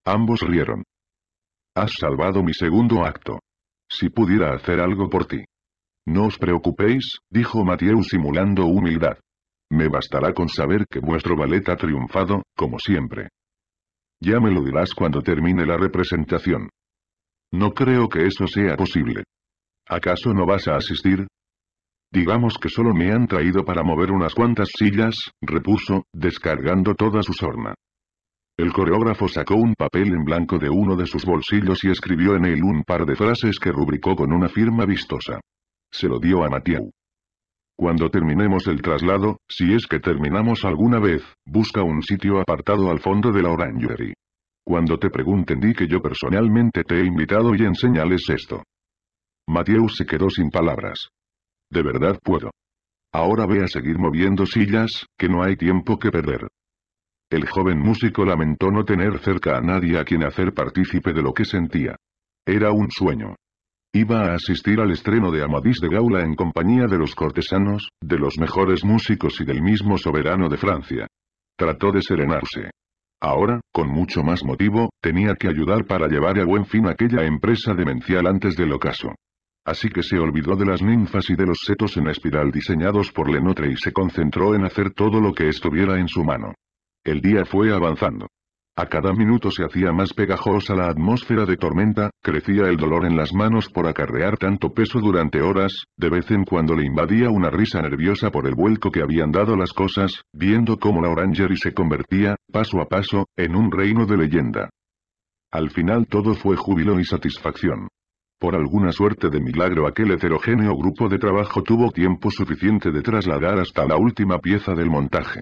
Ambos rieron. Has salvado mi segundo acto. Si pudiera hacer algo por ti. No os preocupéis, dijo Mathieu simulando humildad. Me bastará con saber que vuestro ballet ha triunfado, como siempre. Ya me lo dirás cuando termine la representación. No creo que eso sea posible. ¿Acaso no vas a asistir? Digamos que solo me han traído para mover unas cuantas sillas, repuso, descargando toda su sorna. El coreógrafo sacó un papel en blanco de uno de sus bolsillos y escribió en él un par de frases que rubricó con una firma vistosa. Se lo dio a Mathieu. Cuando terminemos el traslado, si es que terminamos alguna vez, busca un sitio apartado al fondo de la Orangery. Cuando te pregunten di que yo personalmente te he invitado y enseñales esto. Mateus se quedó sin palabras. De verdad puedo. Ahora ve a seguir moviendo sillas, que no hay tiempo que perder. El joven músico lamentó no tener cerca a nadie a quien hacer partícipe de lo que sentía. Era un sueño. Iba a asistir al estreno de Amadís de Gaula en compañía de los cortesanos, de los mejores músicos y del mismo soberano de Francia. Trató de serenarse. Ahora, con mucho más motivo, tenía que ayudar para llevar a buen fin aquella empresa demencial antes del ocaso. Así que se olvidó de las ninfas y de los setos en espiral diseñados por Lenotre y se concentró en hacer todo lo que estuviera en su mano. El día fue avanzando. A cada minuto se hacía más pegajosa la atmósfera de tormenta, crecía el dolor en las manos por acarrear tanto peso durante horas, de vez en cuando le invadía una risa nerviosa por el vuelco que habían dado las cosas, viendo cómo la Orangery se convertía, paso a paso, en un reino de leyenda. Al final todo fue júbilo y satisfacción. Por alguna suerte de milagro aquel heterogéneo grupo de trabajo tuvo tiempo suficiente de trasladar hasta la última pieza del montaje.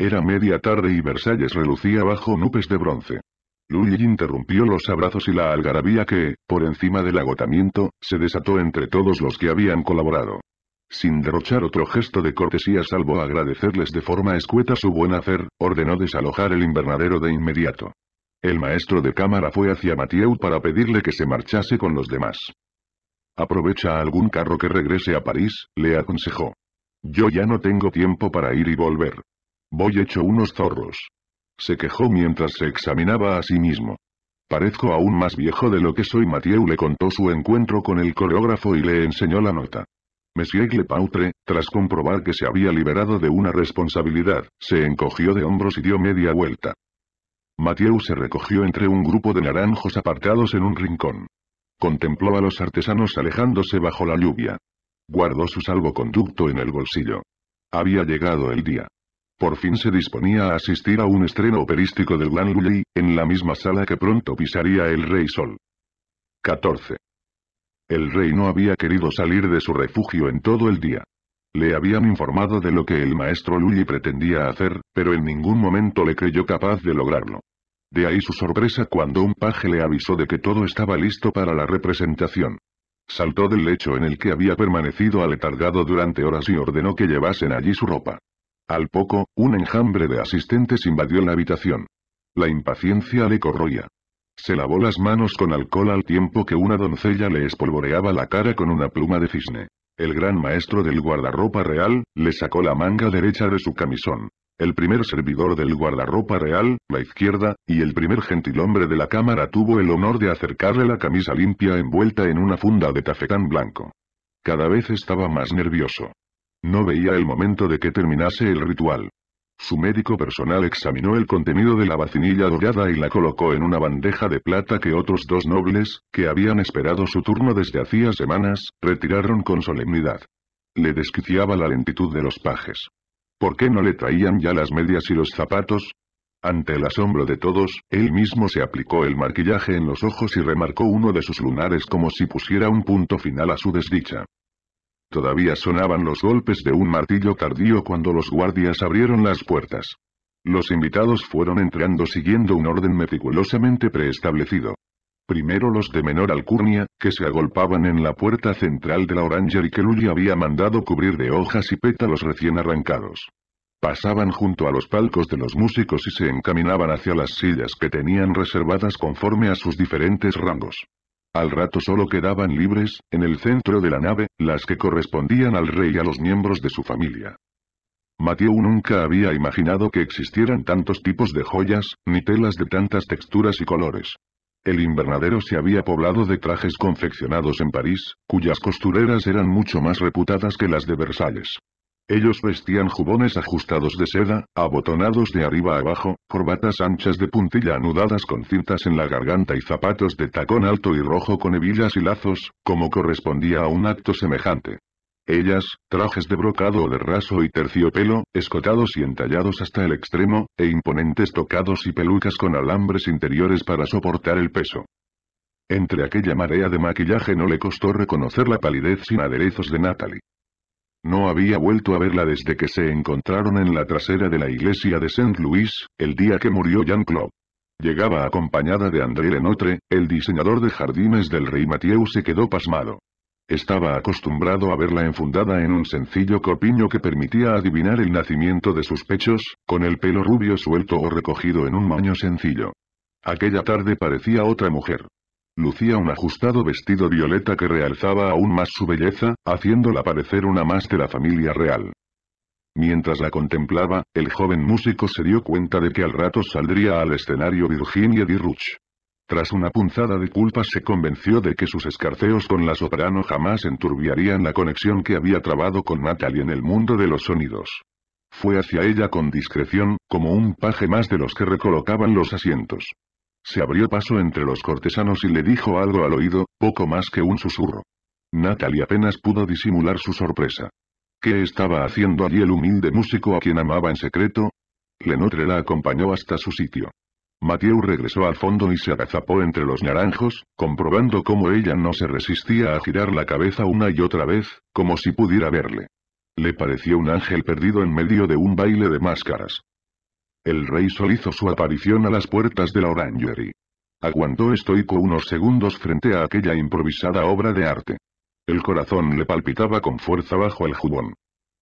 Era media tarde y Versalles relucía bajo nubes de bronce. Louis interrumpió los abrazos y la algarabía que, por encima del agotamiento, se desató entre todos los que habían colaborado. Sin derrochar otro gesto de cortesía salvo agradecerles de forma escueta su buen hacer, ordenó desalojar el invernadero de inmediato. El maestro de cámara fue hacia Mathieu para pedirle que se marchase con los demás. Aprovecha algún carro que regrese a París, le aconsejó. Yo ya no tengo tiempo para ir y volver. Voy hecho unos zorros. Se quejó mientras se examinaba a sí mismo. Parezco aún más viejo de lo que soy. Mathieu le contó su encuentro con el coreógrafo y le enseñó la nota. Monsieur Lepautre, tras comprobar que se había liberado de una responsabilidad, se encogió de hombros y dio media vuelta. Mathieu se recogió entre un grupo de naranjos apartados en un rincón. Contempló a los artesanos alejándose bajo la lluvia. Guardó su salvoconducto en el bolsillo. Había llegado el día. Por fin se disponía a asistir a un estreno operístico del Gran Lully, en la misma sala que pronto pisaría el Rey Sol. 14. El rey no había querido salir de su refugio en todo el día. Le habían informado de lo que el maestro Lully pretendía hacer, pero en ningún momento le creyó capaz de lograrlo. De ahí su sorpresa cuando un paje le avisó de que todo estaba listo para la representación. Saltó del lecho en el que había permanecido aletargado durante horas y ordenó que llevasen allí su ropa. Al poco, un enjambre de asistentes invadió la habitación. La impaciencia le corroía. Se lavó las manos con alcohol al tiempo que una doncella le espolvoreaba la cara con una pluma de cisne. El gran maestro del guardarropa real, le sacó la manga derecha de su camisón. El primer servidor del guardarropa real, la izquierda, y el primer gentilhombre de la cámara tuvo el honor de acercarle la camisa limpia envuelta en una funda de tafetán blanco. Cada vez estaba más nervioso. No veía el momento de que terminase el ritual. Su médico personal examinó el contenido de la vacinilla dorada y la colocó en una bandeja de plata que otros dos nobles, que habían esperado su turno desde hacía semanas, retiraron con solemnidad. Le desquiciaba la lentitud de los pajes. ¿Por qué no le traían ya las medias y los zapatos? Ante el asombro de todos, él mismo se aplicó el maquillaje en los ojos y remarcó uno de sus lunares como si pusiera un punto final a su desdicha. Todavía sonaban los golpes de un martillo tardío cuando los guardias abrieron las puertas. Los invitados fueron entrando siguiendo un orden meticulosamente preestablecido. Primero los de menor alcurnia, que se agolpaban en la puerta central de la Oranger que Lully había mandado cubrir de hojas y pétalos recién arrancados. Pasaban junto a los palcos de los músicos y se encaminaban hacia las sillas que tenían reservadas conforme a sus diferentes rangos. Al rato solo quedaban libres, en el centro de la nave, las que correspondían al rey y a los miembros de su familia. Mateo nunca había imaginado que existieran tantos tipos de joyas, ni telas de tantas texturas y colores. El invernadero se había poblado de trajes confeccionados en París, cuyas costureras eran mucho más reputadas que las de Versalles. Ellos vestían jubones ajustados de seda, abotonados de arriba a abajo, corbatas anchas de puntilla anudadas con cintas en la garganta y zapatos de tacón alto y rojo con hebillas y lazos, como correspondía a un acto semejante. Ellas, trajes de brocado o de raso y terciopelo, escotados y entallados hasta el extremo, e imponentes tocados y pelucas con alambres interiores para soportar el peso. Entre aquella marea de maquillaje no le costó reconocer la palidez sin aderezos de Natalie. No había vuelto a verla desde que se encontraron en la trasera de la iglesia de saint Louis, el día que murió Jean Claude. Llegaba acompañada de André Lenotre, el diseñador de jardines del rey Mathieu se quedó pasmado. Estaba acostumbrado a verla enfundada en un sencillo corpiño que permitía adivinar el nacimiento de sus pechos, con el pelo rubio suelto o recogido en un baño sencillo. Aquella tarde parecía otra mujer. Lucía un ajustado vestido violeta que realzaba aún más su belleza, haciéndola parecer una más de la familia real. Mientras la contemplaba, el joven músico se dio cuenta de que al rato saldría al escenario Virginia Diruch. Tras una punzada de culpas se convenció de que sus escarceos con la soprano jamás enturbiarían la conexión que había trabado con Natalie en el mundo de los sonidos. Fue hacia ella con discreción, como un paje más de los que recolocaban los asientos. Se abrió paso entre los cortesanos y le dijo algo al oído, poco más que un susurro. Natalie apenas pudo disimular su sorpresa. ¿Qué estaba haciendo allí el humilde músico a quien amaba en secreto? Lenotre la acompañó hasta su sitio. Mathieu regresó al fondo y se agazapó entre los naranjos, comprobando cómo ella no se resistía a girar la cabeza una y otra vez, como si pudiera verle. Le pareció un ángel perdido en medio de un baile de máscaras. El Rey Sol hizo su aparición a las puertas de la Orangery. Aguantó estoico unos segundos frente a aquella improvisada obra de arte. El corazón le palpitaba con fuerza bajo el jubón.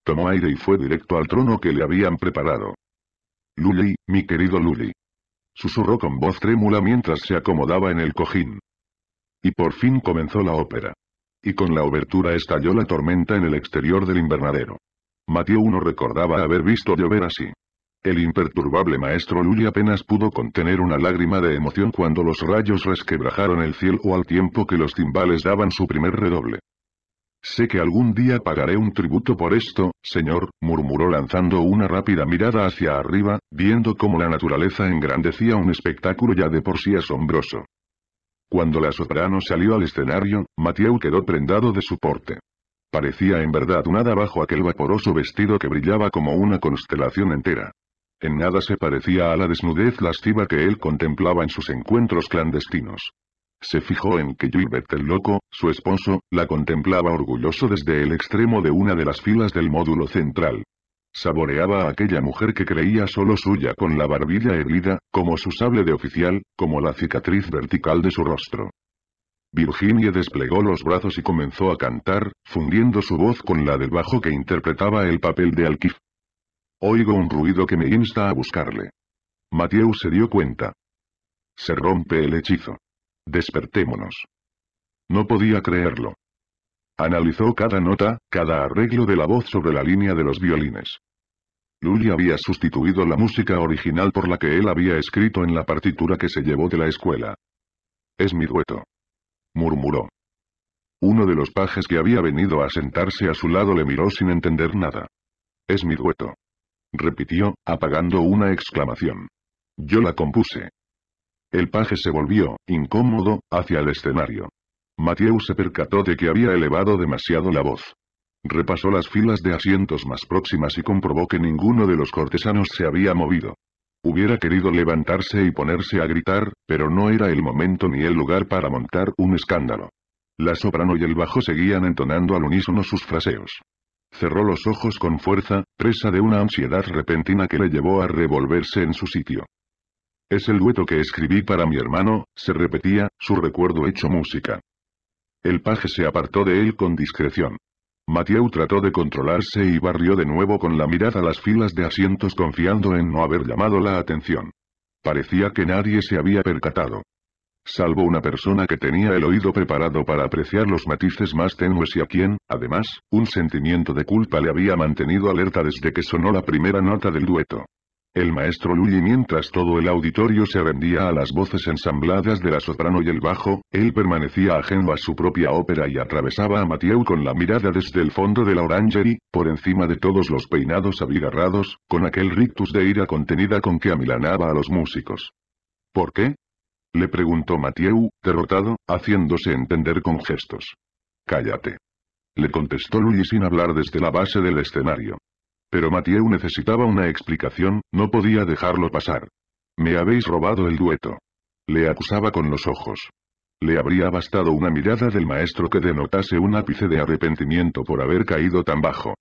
Tomó aire y fue directo al trono que le habían preparado. Luli, mi querido Luli. Susurró con voz trémula mientras se acomodaba en el cojín. Y por fin comenzó la ópera. Y con la obertura estalló la tormenta en el exterior del invernadero. Mateo uno recordaba haber visto llover así. El imperturbable maestro Lully apenas pudo contener una lágrima de emoción cuando los rayos resquebrajaron el cielo al tiempo que los timbales daban su primer redoble. Sé que algún día pagaré un tributo por esto, señor, murmuró lanzando una rápida mirada hacia arriba, viendo cómo la naturaleza engrandecía un espectáculo ya de por sí asombroso. Cuando la soprano salió al escenario, Mathieu quedó prendado de su porte. Parecía en verdad un hada bajo aquel vaporoso vestido que brillaba como una constelación entera. En nada se parecía a la desnudez lasciva que él contemplaba en sus encuentros clandestinos. Se fijó en que Gilbert el Loco, su esposo, la contemplaba orgulloso desde el extremo de una de las filas del módulo central. Saboreaba a aquella mujer que creía solo suya con la barbilla herida, como su sable de oficial, como la cicatriz vertical de su rostro. Virginia desplegó los brazos y comenzó a cantar, fundiendo su voz con la del bajo que interpretaba el papel de Alquif. Oigo un ruido que me insta a buscarle. Mathieu se dio cuenta. Se rompe el hechizo. Despertémonos. No podía creerlo. Analizó cada nota, cada arreglo de la voz sobre la línea de los violines. Lully había sustituido la música original por la que él había escrito en la partitura que se llevó de la escuela. Es mi dueto. Murmuró. Uno de los pajes que había venido a sentarse a su lado le miró sin entender nada. Es mi dueto repitió, apagando una exclamación. Yo la compuse. El paje se volvió, incómodo, hacia el escenario. Mathieu se percató de que había elevado demasiado la voz. Repasó las filas de asientos más próximas y comprobó que ninguno de los cortesanos se había movido. Hubiera querido levantarse y ponerse a gritar, pero no era el momento ni el lugar para montar un escándalo. La soprano y el bajo seguían entonando al unísono sus fraseos. Cerró los ojos con fuerza, presa de una ansiedad repentina que le llevó a revolverse en su sitio. Es el dueto que escribí para mi hermano, se repetía, su recuerdo hecho música. El paje se apartó de él con discreción. Mathieu trató de controlarse y barrió de nuevo con la mirada las filas de asientos confiando en no haber llamado la atención. Parecía que nadie se había percatado salvo una persona que tenía el oído preparado para apreciar los matices más tenues y a quien, además, un sentimiento de culpa le había mantenido alerta desde que sonó la primera nota del dueto. El maestro Lully mientras todo el auditorio se rendía a las voces ensambladas de la soprano y el bajo, él permanecía ajeno a su propia ópera y atravesaba a Mathieu con la mirada desde el fondo de la orangerie, por encima de todos los peinados abigarrados, con aquel rictus de ira contenida con que amilanaba a los músicos. ¿Por qué? Le preguntó Mathieu, derrotado, haciéndose entender con gestos. Cállate. Le contestó Luigi sin hablar desde la base del escenario. Pero Mathieu necesitaba una explicación, no podía dejarlo pasar. Me habéis robado el dueto. Le acusaba con los ojos. Le habría bastado una mirada del maestro que denotase un ápice de arrepentimiento por haber caído tan bajo.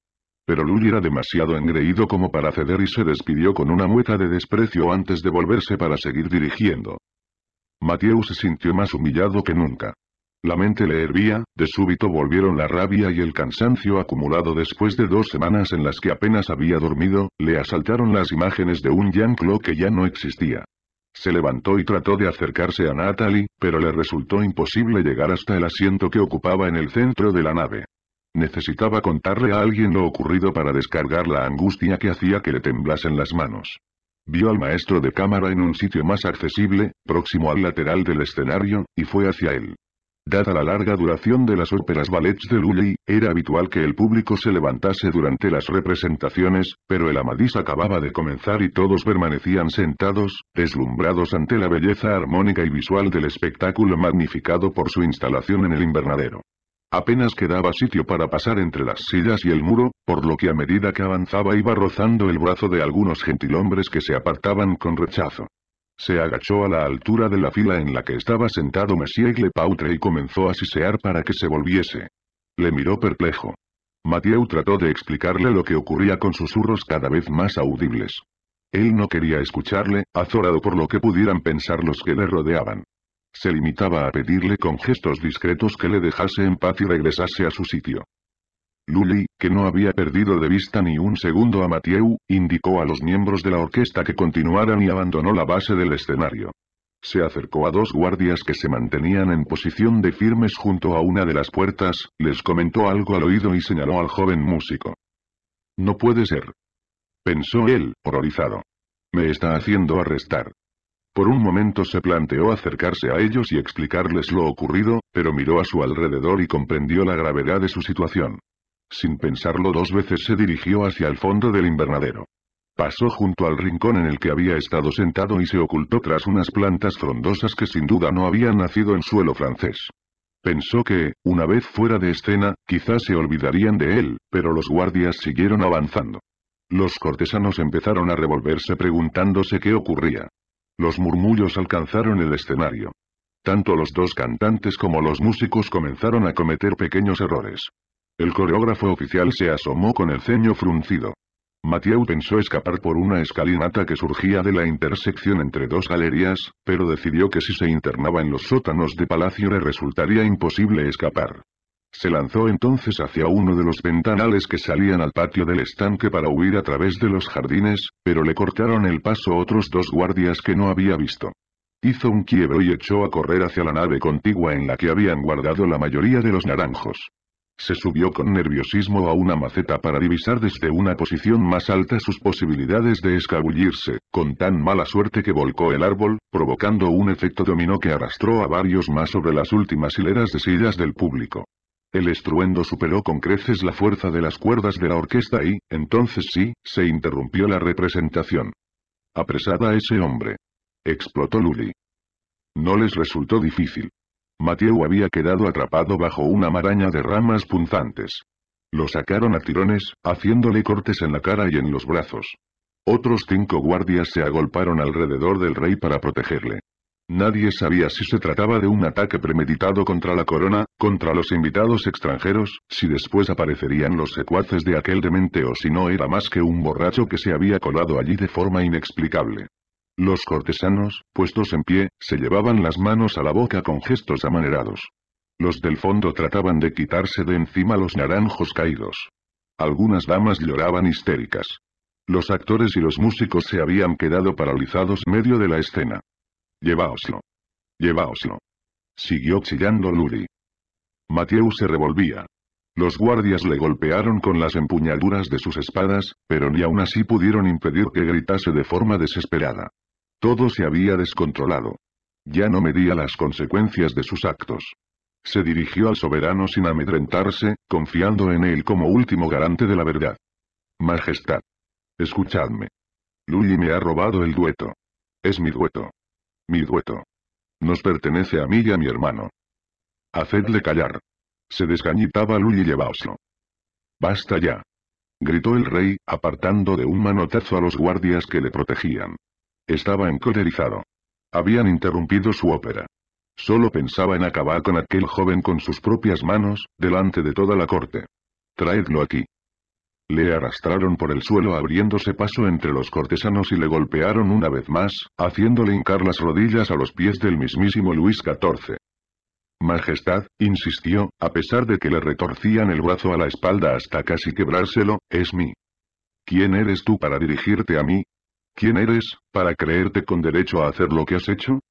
Pero Lully era demasiado engreído como para ceder y se despidió con una mueca de desprecio antes de volverse para seguir dirigiendo. Mateo se sintió más humillado que nunca. La mente le hervía, de súbito volvieron la rabia y el cansancio acumulado después de dos semanas en las que apenas había dormido, le asaltaron las imágenes de un Jean-Claude que ya no existía. Se levantó y trató de acercarse a Natalie, pero le resultó imposible llegar hasta el asiento que ocupaba en el centro de la nave. Necesitaba contarle a alguien lo ocurrido para descargar la angustia que hacía que le temblasen las manos. Vio al maestro de cámara en un sitio más accesible, próximo al lateral del escenario, y fue hacia él. Dada la larga duración de las óperas ballets de Lully, era habitual que el público se levantase durante las representaciones, pero el Amadís acababa de comenzar y todos permanecían sentados, deslumbrados ante la belleza armónica y visual del espectáculo magnificado por su instalación en el invernadero. Apenas quedaba sitio para pasar entre las sillas y el muro, por lo que a medida que avanzaba iba rozando el brazo de algunos gentilhombres que se apartaban con rechazo. Se agachó a la altura de la fila en la que estaba sentado Messier Lepautre y comenzó a sisear para que se volviese. Le miró perplejo. Mathieu trató de explicarle lo que ocurría con susurros cada vez más audibles. Él no quería escucharle, azorado por lo que pudieran pensar los que le rodeaban. Se limitaba a pedirle con gestos discretos que le dejase en paz y regresase a su sitio. Luli, que no había perdido de vista ni un segundo a Mathieu, indicó a los miembros de la orquesta que continuaran y abandonó la base del escenario. Se acercó a dos guardias que se mantenían en posición de firmes junto a una de las puertas, les comentó algo al oído y señaló al joven músico. No puede ser. Pensó él, horrorizado. Me está haciendo arrestar. Por un momento se planteó acercarse a ellos y explicarles lo ocurrido, pero miró a su alrededor y comprendió la gravedad de su situación. Sin pensarlo dos veces se dirigió hacia el fondo del invernadero. Pasó junto al rincón en el que había estado sentado y se ocultó tras unas plantas frondosas que sin duda no habían nacido en suelo francés. Pensó que, una vez fuera de escena, quizás se olvidarían de él, pero los guardias siguieron avanzando. Los cortesanos empezaron a revolverse preguntándose qué ocurría. Los murmullos alcanzaron el escenario. Tanto los dos cantantes como los músicos comenzaron a cometer pequeños errores. El coreógrafo oficial se asomó con el ceño fruncido. Mathieu pensó escapar por una escalinata que surgía de la intersección entre dos galerías, pero decidió que si se internaba en los sótanos de Palacio le resultaría imposible escapar. Se lanzó entonces hacia uno de los ventanales que salían al patio del estanque para huir a través de los jardines, pero le cortaron el paso otros dos guardias que no había visto. Hizo un quiebro y echó a correr hacia la nave contigua en la que habían guardado la mayoría de los naranjos. Se subió con nerviosismo a una maceta para divisar desde una posición más alta sus posibilidades de escabullirse, con tan mala suerte que volcó el árbol, provocando un efecto dominó que arrastró a varios más sobre las últimas hileras de sillas del público. El estruendo superó con creces la fuerza de las cuerdas de la orquesta y, entonces sí, se interrumpió la representación. Apresada a ese hombre. Explotó Luli. No les resultó difícil. Mateo había quedado atrapado bajo una maraña de ramas punzantes. Lo sacaron a tirones, haciéndole cortes en la cara y en los brazos. Otros cinco guardias se agolparon alrededor del rey para protegerle. Nadie sabía si se trataba de un ataque premeditado contra la corona, contra los invitados extranjeros, si después aparecerían los secuaces de aquel demente o si no era más que un borracho que se había colado allí de forma inexplicable. Los cortesanos, puestos en pie, se llevaban las manos a la boca con gestos amanerados. Los del fondo trataban de quitarse de encima los naranjos caídos. Algunas damas lloraban histéricas. Los actores y los músicos se habían quedado paralizados medio de la escena. Llevaoslo. Llevaoslo. Siguió chillando Luri. Mateu se revolvía. Los guardias le golpearon con las empuñaduras de sus espadas, pero ni aún así pudieron impedir que gritase de forma desesperada. Todo se había descontrolado. Ya no medía las consecuencias de sus actos. Se dirigió al soberano sin amedrentarse, confiando en él como último garante de la verdad. Majestad. Escuchadme. Lully me ha robado el dueto. Es mi dueto. Mi dueto. Nos pertenece a mí y a mi hermano. Hacedle callar. Se desgañitaba Lully y llevaoslo. Basta ya. Gritó el rey, apartando de un manotazo a los guardias que le protegían. Estaba encolerizado. Habían interrumpido su ópera. Solo pensaba en acabar con aquel joven con sus propias manos, delante de toda la corte. Traedlo aquí. Le arrastraron por el suelo abriéndose paso entre los cortesanos y le golpearon una vez más, haciéndole hincar las rodillas a los pies del mismísimo Luis XIV. Majestad, insistió, a pesar de que le retorcían el brazo a la espalda hasta casi quebrárselo, es mí. ¿Quién eres tú para dirigirte a mí? ¿Quién eres, para creerte con derecho a hacer lo que has hecho?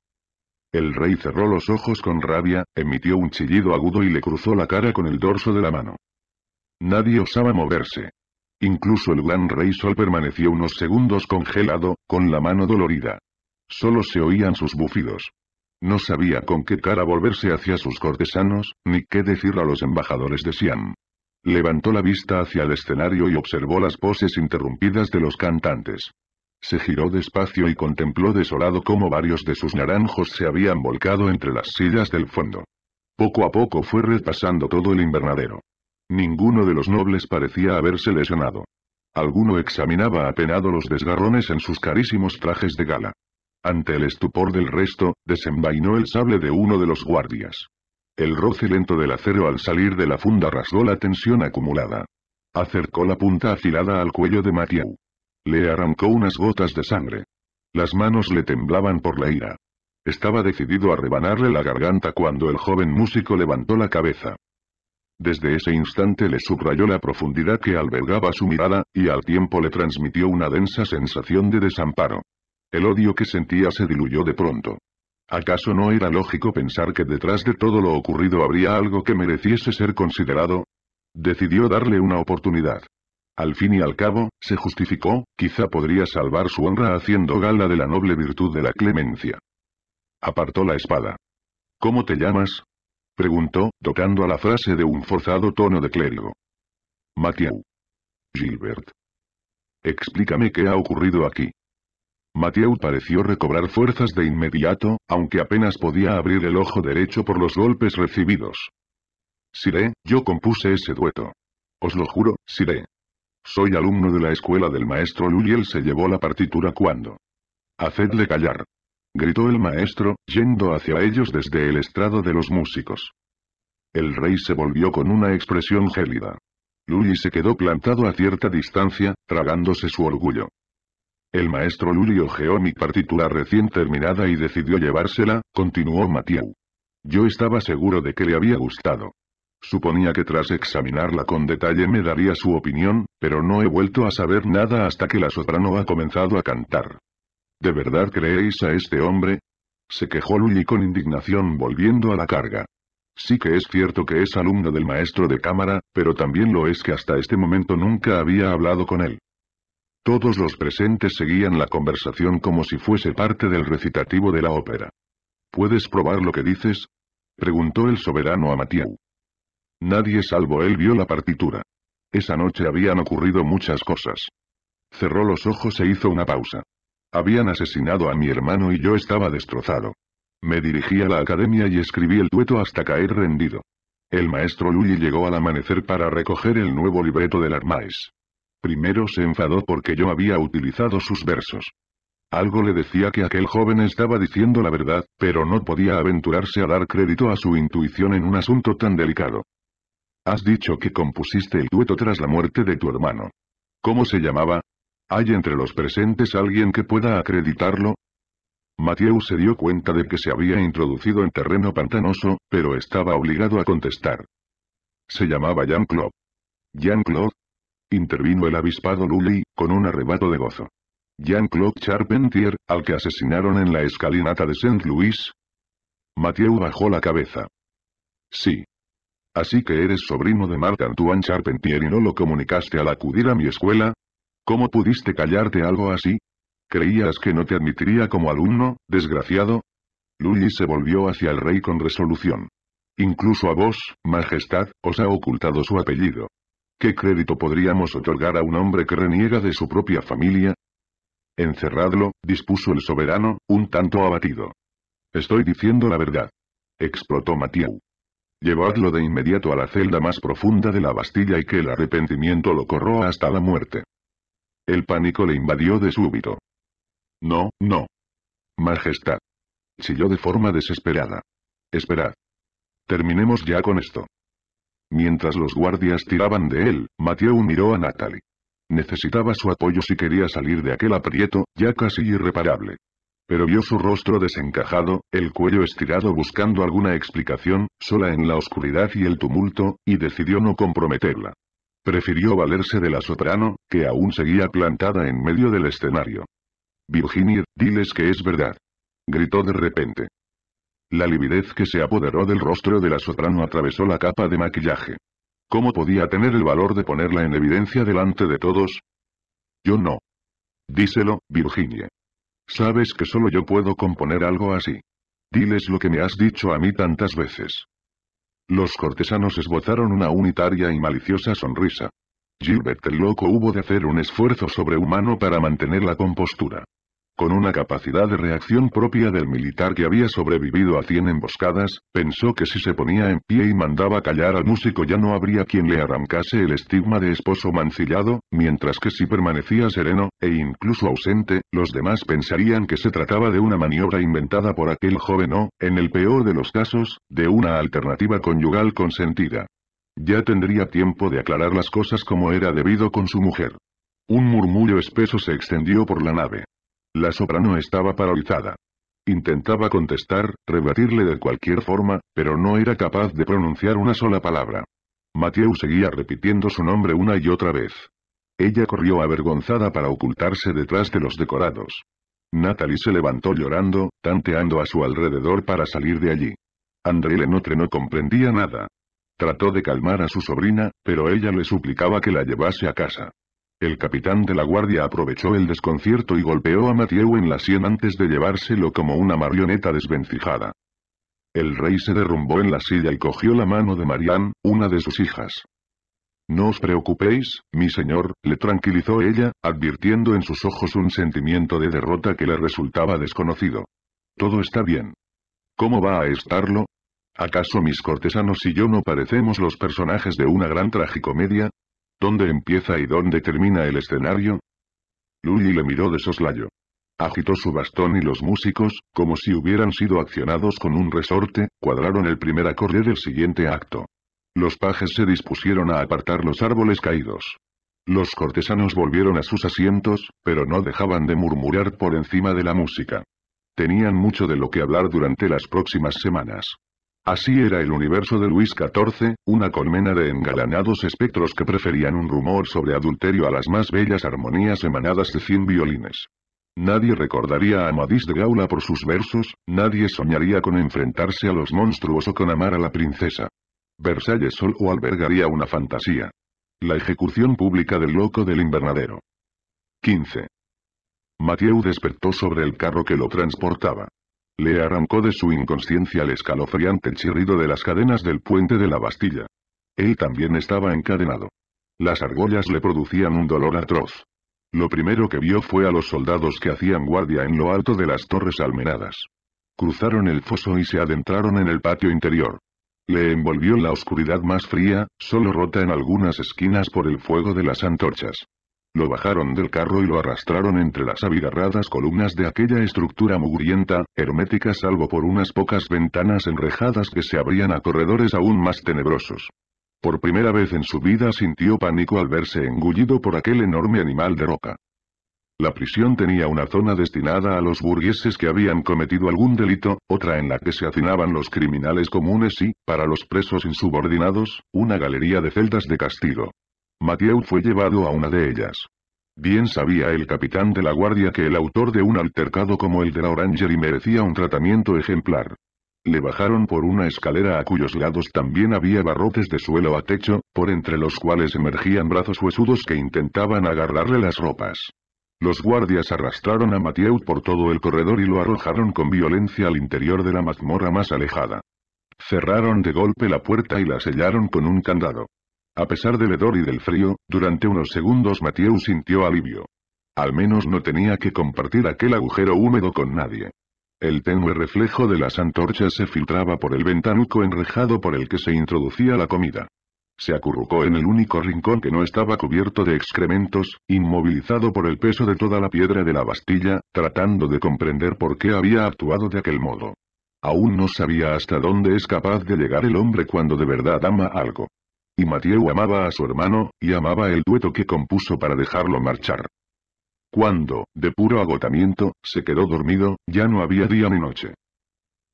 El rey cerró los ojos con rabia, emitió un chillido agudo y le cruzó la cara con el dorso de la mano. Nadie osaba moverse. Incluso el gran rey Sol permaneció unos segundos congelado, con la mano dolorida. Solo se oían sus bufidos. No sabía con qué cara volverse hacia sus cortesanos, ni qué decir a los embajadores de Siam. Levantó la vista hacia el escenario y observó las poses interrumpidas de los cantantes. Se giró despacio y contempló desolado cómo varios de sus naranjos se habían volcado entre las sillas del fondo. Poco a poco fue repasando todo el invernadero. Ninguno de los nobles parecía haberse lesionado. Alguno examinaba apenado los desgarrones en sus carísimos trajes de gala. Ante el estupor del resto, desenvainó el sable de uno de los guardias. El roce lento del acero al salir de la funda rasgó la tensión acumulada. Acercó la punta afilada al cuello de Mathieu. Le arrancó unas gotas de sangre. Las manos le temblaban por la ira. Estaba decidido a rebanarle la garganta cuando el joven músico levantó la cabeza. Desde ese instante le subrayó la profundidad que albergaba su mirada, y al tiempo le transmitió una densa sensación de desamparo. El odio que sentía se diluyó de pronto. ¿Acaso no era lógico pensar que detrás de todo lo ocurrido habría algo que mereciese ser considerado? Decidió darle una oportunidad. Al fin y al cabo, se justificó, quizá podría salvar su honra haciendo gala de la noble virtud de la clemencia. Apartó la espada. ¿Cómo te llamas? Preguntó, tocando a la frase de un forzado tono de clérigo. Mathieu. Gilbert. Explícame qué ha ocurrido aquí. Mathieu pareció recobrar fuerzas de inmediato, aunque apenas podía abrir el ojo derecho por los golpes recibidos. Siré, yo compuse ese dueto. Os lo juro, Siré. Soy alumno de la escuela del maestro él se llevó la partitura cuando... Hacedle callar gritó el maestro, yendo hacia ellos desde el estrado de los músicos. El rey se volvió con una expresión gélida. Luli se quedó plantado a cierta distancia, tragándose su orgullo. El maestro Luli ojeó mi partitura recién terminada y decidió llevársela, continuó Matiau. Yo estaba seguro de que le había gustado. Suponía que tras examinarla con detalle me daría su opinión, pero no he vuelto a saber nada hasta que la soprano ha comenzado a cantar. ¿De verdad creéis a este hombre? Se quejó Lully con indignación volviendo a la carga. Sí que es cierto que es alumno del maestro de cámara, pero también lo es que hasta este momento nunca había hablado con él. Todos los presentes seguían la conversación como si fuese parte del recitativo de la ópera. ¿Puedes probar lo que dices? preguntó el soberano a Matías. Nadie salvo él vio la partitura. Esa noche habían ocurrido muchas cosas. Cerró los ojos e hizo una pausa. Habían asesinado a mi hermano y yo estaba destrozado. Me dirigí a la academia y escribí el dueto hasta caer rendido. El maestro Luli llegó al amanecer para recoger el nuevo libreto del Armaes. Primero se enfadó porque yo había utilizado sus versos. Algo le decía que aquel joven estaba diciendo la verdad, pero no podía aventurarse a dar crédito a su intuición en un asunto tan delicado. Has dicho que compusiste el dueto tras la muerte de tu hermano. ¿Cómo se llamaba? ¿Hay entre los presentes alguien que pueda acreditarlo? Mathieu se dio cuenta de que se había introducido en terreno pantanoso, pero estaba obligado a contestar. Se llamaba Jean-Claude. Jean-Claude. Intervino el avispado Lully, con un arrebato de gozo. Jean-Claude Charpentier, al que asesinaron en la escalinata de Saint-Louis. Mathieu bajó la cabeza. Sí. Así que eres sobrino de Marc Antoine Charpentier y no lo comunicaste al acudir a mi escuela, ¿Cómo pudiste callarte algo así? ¿Creías que no te admitiría como alumno, desgraciado? Lully se volvió hacia el rey con resolución. Incluso a vos, majestad, os ha ocultado su apellido. ¿Qué crédito podríamos otorgar a un hombre que reniega de su propia familia? Encerradlo, dispuso el soberano, un tanto abatido. Estoy diciendo la verdad. Explotó Mathieu. Llevadlo de inmediato a la celda más profunda de la Bastilla y que el arrepentimiento lo corroa hasta la muerte. El pánico le invadió de súbito. No, no. Majestad. Chilló de forma desesperada. Esperad. Terminemos ya con esto. Mientras los guardias tiraban de él, Mateo miró a Natalie. Necesitaba su apoyo si quería salir de aquel aprieto, ya casi irreparable. Pero vio su rostro desencajado, el cuello estirado buscando alguna explicación, sola en la oscuridad y el tumulto, y decidió no comprometerla. Prefirió valerse de la soprano, que aún seguía plantada en medio del escenario. Virginia, diles que es verdad. Gritó de repente. La lividez que se apoderó del rostro de la soprano atravesó la capa de maquillaje. ¿Cómo podía tener el valor de ponerla en evidencia delante de todos? Yo no. Díselo, Virginia. Sabes que solo yo puedo componer algo así. Diles lo que me has dicho a mí tantas veces. Los cortesanos esbozaron una unitaria y maliciosa sonrisa. Gilbert el loco hubo de hacer un esfuerzo sobrehumano para mantener la compostura. Con una capacidad de reacción propia del militar que había sobrevivido a cien emboscadas, pensó que si se ponía en pie y mandaba callar al músico ya no habría quien le arrancase el estigma de esposo mancillado, mientras que si permanecía sereno, e incluso ausente, los demás pensarían que se trataba de una maniobra inventada por aquel joven o, en el peor de los casos, de una alternativa conyugal consentida. Ya tendría tiempo de aclarar las cosas como era debido con su mujer. Un murmullo espeso se extendió por la nave. La soprano estaba paralizada. Intentaba contestar, rebatirle de cualquier forma, pero no era capaz de pronunciar una sola palabra. Mathieu seguía repitiendo su nombre una y otra vez. Ella corrió avergonzada para ocultarse detrás de los decorados. Natalie se levantó llorando, tanteando a su alrededor para salir de allí. André Lenotre no comprendía nada. Trató de calmar a su sobrina, pero ella le suplicaba que la llevase a casa. El capitán de la guardia aprovechó el desconcierto y golpeó a Mathieu en la sien antes de llevárselo como una marioneta desvencijada. El rey se derrumbó en la silla y cogió la mano de Marianne, una de sus hijas. No os preocupéis, mi señor, le tranquilizó ella, advirtiendo en sus ojos un sentimiento de derrota que le resultaba desconocido. Todo está bien. ¿Cómo va a estarlo? ¿Acaso mis cortesanos y yo no parecemos los personajes de una gran tragicomedia? ¿Dónde empieza y dónde termina el escenario? Lully le miró de soslayo. Agitó su bastón y los músicos, como si hubieran sido accionados con un resorte, cuadraron el primer acorde del siguiente acto. Los pajes se dispusieron a apartar los árboles caídos. Los cortesanos volvieron a sus asientos, pero no dejaban de murmurar por encima de la música. Tenían mucho de lo que hablar durante las próximas semanas. Así era el universo de Luis XIV, una colmena de engalanados espectros que preferían un rumor sobre adulterio a las más bellas armonías emanadas de cien violines. Nadie recordaría a Amadís de Gaula por sus versos, nadie soñaría con enfrentarse a los monstruos o con amar a la princesa. Versalles solo albergaría una fantasía. La ejecución pública del loco del invernadero. 15. Mathieu despertó sobre el carro que lo transportaba. Le arrancó de su inconsciencia el escalofriante chirrido de las cadenas del puente de la Bastilla. Él también estaba encadenado. Las argollas le producían un dolor atroz. Lo primero que vio fue a los soldados que hacían guardia en lo alto de las torres almenadas. Cruzaron el foso y se adentraron en el patio interior. Le envolvió la oscuridad más fría, solo rota en algunas esquinas por el fuego de las antorchas. Lo bajaron del carro y lo arrastraron entre las abigarradas columnas de aquella estructura mugrienta, hermética salvo por unas pocas ventanas enrejadas que se abrían a corredores aún más tenebrosos. Por primera vez en su vida sintió pánico al verse engullido por aquel enorme animal de roca. La prisión tenía una zona destinada a los burgueses que habían cometido algún delito, otra en la que se hacinaban los criminales comunes y, para los presos insubordinados, una galería de celdas de castigo. Mathieu fue llevado a una de ellas. Bien sabía el capitán de la guardia que el autor de un altercado como el de la Orangery merecía un tratamiento ejemplar. Le bajaron por una escalera a cuyos lados también había barrotes de suelo a techo, por entre los cuales emergían brazos huesudos que intentaban agarrarle las ropas. Los guardias arrastraron a Mathieu por todo el corredor y lo arrojaron con violencia al interior de la mazmorra más alejada. Cerraron de golpe la puerta y la sellaron con un candado. A pesar del hedor y del frío, durante unos segundos Mathieu sintió alivio. Al menos no tenía que compartir aquel agujero húmedo con nadie. El tenue reflejo de las antorchas se filtraba por el ventanuco enrejado por el que se introducía la comida. Se acurrucó en el único rincón que no estaba cubierto de excrementos, inmovilizado por el peso de toda la piedra de la Bastilla, tratando de comprender por qué había actuado de aquel modo. Aún no sabía hasta dónde es capaz de llegar el hombre cuando de verdad ama algo. Y Mathieu amaba a su hermano, y amaba el dueto que compuso para dejarlo marchar. Cuando, de puro agotamiento, se quedó dormido, ya no había día ni noche.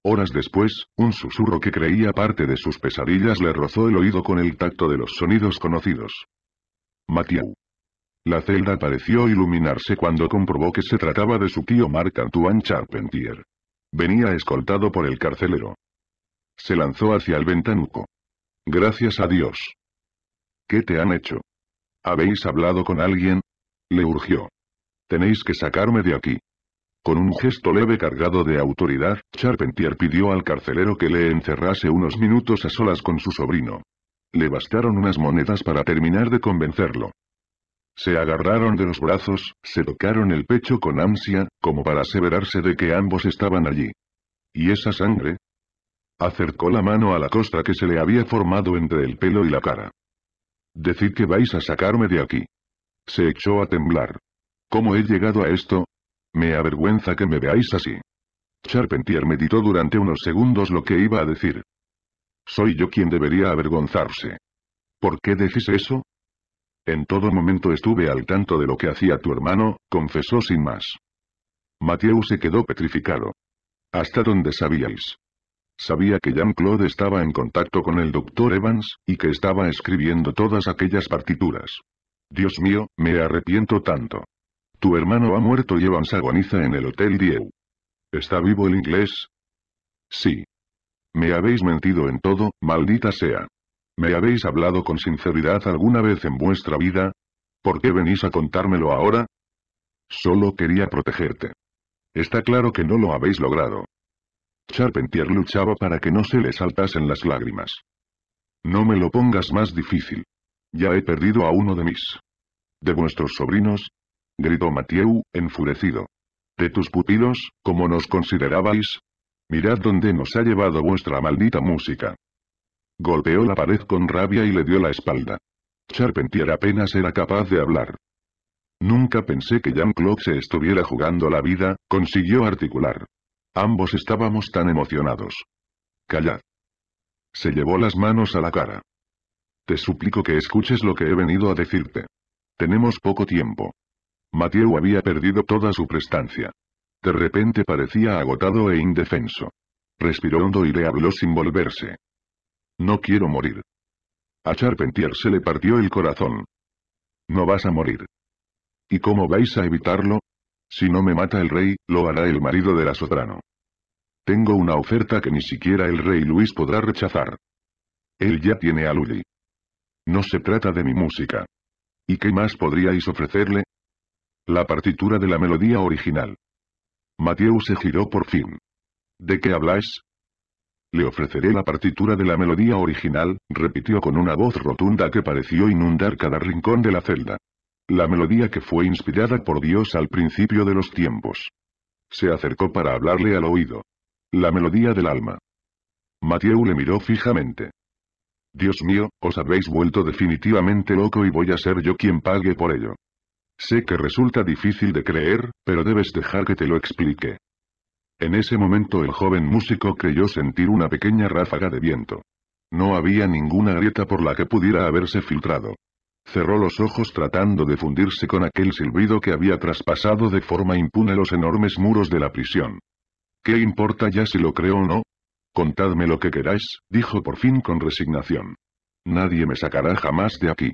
Horas después, un susurro que creía parte de sus pesadillas le rozó el oído con el tacto de los sonidos conocidos. Mathieu. La celda pareció iluminarse cuando comprobó que se trataba de su tío Marc-Antoine Charpentier. Venía escoltado por el carcelero. Se lanzó hacia el ventanuco. Gracias a Dios. ¿Qué te han hecho? ¿Habéis hablado con alguien? Le urgió. Tenéis que sacarme de aquí. Con un gesto leve cargado de autoridad, Charpentier pidió al carcelero que le encerrase unos minutos a solas con su sobrino. Le bastaron unas monedas para terminar de convencerlo. Se agarraron de los brazos, se tocaron el pecho con ansia, como para aseverarse de que ambos estaban allí. ¿Y esa sangre? Acercó la mano a la costa que se le había formado entre el pelo y la cara. Decid que vais a sacarme de aquí. Se echó a temblar. ¿Cómo he llegado a esto? Me avergüenza que me veáis así. Charpentier meditó durante unos segundos lo que iba a decir. Soy yo quien debería avergonzarse. ¿Por qué decís eso? En todo momento estuve al tanto de lo que hacía tu hermano, confesó sin más. Mateo se quedó petrificado. ¿Hasta dónde sabíais? Sabía que Jean-Claude estaba en contacto con el doctor Evans, y que estaba escribiendo todas aquellas partituras. Dios mío, me arrepiento tanto. Tu hermano ha muerto y Evans agoniza en el Hotel Dieu. ¿Está vivo el inglés? Sí. Me habéis mentido en todo, maldita sea. ¿Me habéis hablado con sinceridad alguna vez en vuestra vida? ¿Por qué venís a contármelo ahora? Solo quería protegerte. Está claro que no lo habéis logrado. Charpentier luchaba para que no se le saltasen las lágrimas. No me lo pongas más difícil. Ya he perdido a uno de mis... ¿De vuestros sobrinos? gritó Mathieu, enfurecido. ¿De tus pupilos, como nos considerabais? Mirad dónde nos ha llevado vuestra maldita música. Golpeó la pared con rabia y le dio la espalda. Charpentier apenas era capaz de hablar. Nunca pensé que Jean-Claude se estuviera jugando la vida, consiguió articular. Ambos estábamos tan emocionados. Callad. Se llevó las manos a la cara. Te suplico que escuches lo que he venido a decirte. Tenemos poco tiempo. Mateo había perdido toda su prestancia. De repente parecía agotado e indefenso. Respiró hondo y le habló sin volverse. No quiero morir. A Charpentier se le partió el corazón. No vas a morir. ¿Y cómo vais a evitarlo? Si no me mata el rey, lo hará el marido de la soprano. Tengo una oferta que ni siquiera el rey Luis podrá rechazar. Él ya tiene a Luli. No se trata de mi música. ¿Y qué más podríais ofrecerle? La partitura de la melodía original. Mateo se giró por fin. ¿De qué habláis? Le ofreceré la partitura de la melodía original, repitió con una voz rotunda que pareció inundar cada rincón de la celda la melodía que fue inspirada por Dios al principio de los tiempos. Se acercó para hablarle al oído. La melodía del alma. Mateo le miró fijamente. Dios mío, os habéis vuelto definitivamente loco y voy a ser yo quien pague por ello. Sé que resulta difícil de creer, pero debes dejar que te lo explique. En ese momento el joven músico creyó sentir una pequeña ráfaga de viento. No había ninguna grieta por la que pudiera haberse filtrado. Cerró los ojos tratando de fundirse con aquel silbido que había traspasado de forma impune los enormes muros de la prisión. ¿Qué importa ya si lo creo o no? Contadme lo que queráis, dijo por fin con resignación. Nadie me sacará jamás de aquí.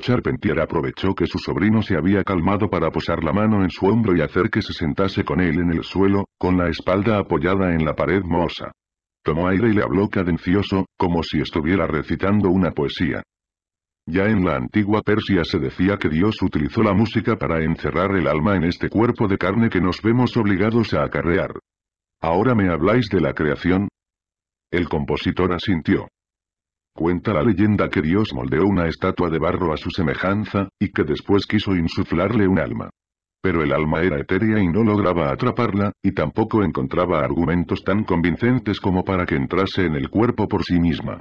Charpentier aprovechó que su sobrino se había calmado para posar la mano en su hombro y hacer que se sentase con él en el suelo, con la espalda apoyada en la pared mohosa. Tomó aire y le habló cadencioso, como si estuviera recitando una poesía. Ya en la antigua Persia se decía que Dios utilizó la música para encerrar el alma en este cuerpo de carne que nos vemos obligados a acarrear. ¿Ahora me habláis de la creación? El compositor asintió. Cuenta la leyenda que Dios moldeó una estatua de barro a su semejanza, y que después quiso insuflarle un alma. Pero el alma era etérea y no lograba atraparla, y tampoco encontraba argumentos tan convincentes como para que entrase en el cuerpo por sí misma.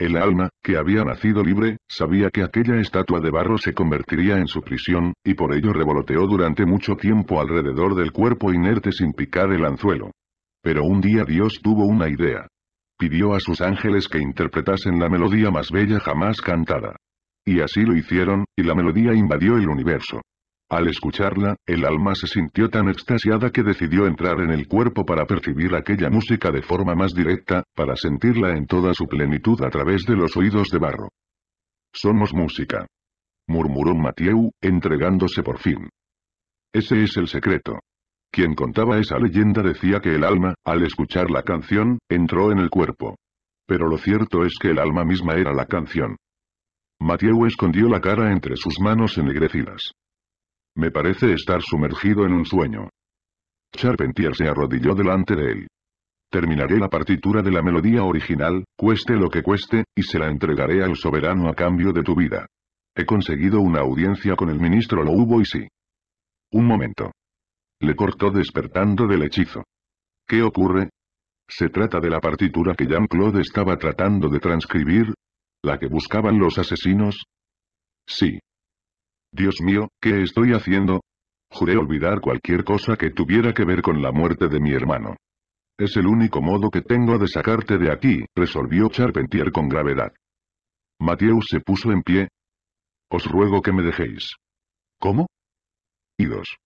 El alma, que había nacido libre, sabía que aquella estatua de barro se convertiría en su prisión, y por ello revoloteó durante mucho tiempo alrededor del cuerpo inerte sin picar el anzuelo. Pero un día Dios tuvo una idea. Pidió a sus ángeles que interpretasen la melodía más bella jamás cantada. Y así lo hicieron, y la melodía invadió el universo. Al escucharla, el alma se sintió tan extasiada que decidió entrar en el cuerpo para percibir aquella música de forma más directa, para sentirla en toda su plenitud a través de los oídos de barro. Somos música. Murmuró Mathieu, entregándose por fin. Ese es el secreto. Quien contaba esa leyenda decía que el alma, al escuchar la canción, entró en el cuerpo. Pero lo cierto es que el alma misma era la canción. Mathieu escondió la cara entre sus manos ennegrecidas. Me parece estar sumergido en un sueño. Charpentier se arrodilló delante de él. Terminaré la partitura de la melodía original, cueste lo que cueste, y se la entregaré al soberano a cambio de tu vida. He conseguido una audiencia con el ministro Lo hubo y sí. Un momento. Le cortó despertando del hechizo. ¿Qué ocurre? ¿Se trata de la partitura que Jean-Claude estaba tratando de transcribir? ¿La que buscaban los asesinos? Sí. Dios mío, ¿qué estoy haciendo? Juré olvidar cualquier cosa que tuviera que ver con la muerte de mi hermano. Es el único modo que tengo de sacarte de aquí, resolvió Charpentier con gravedad. Mathieu se puso en pie. Os ruego que me dejéis. ¿Cómo? Idos.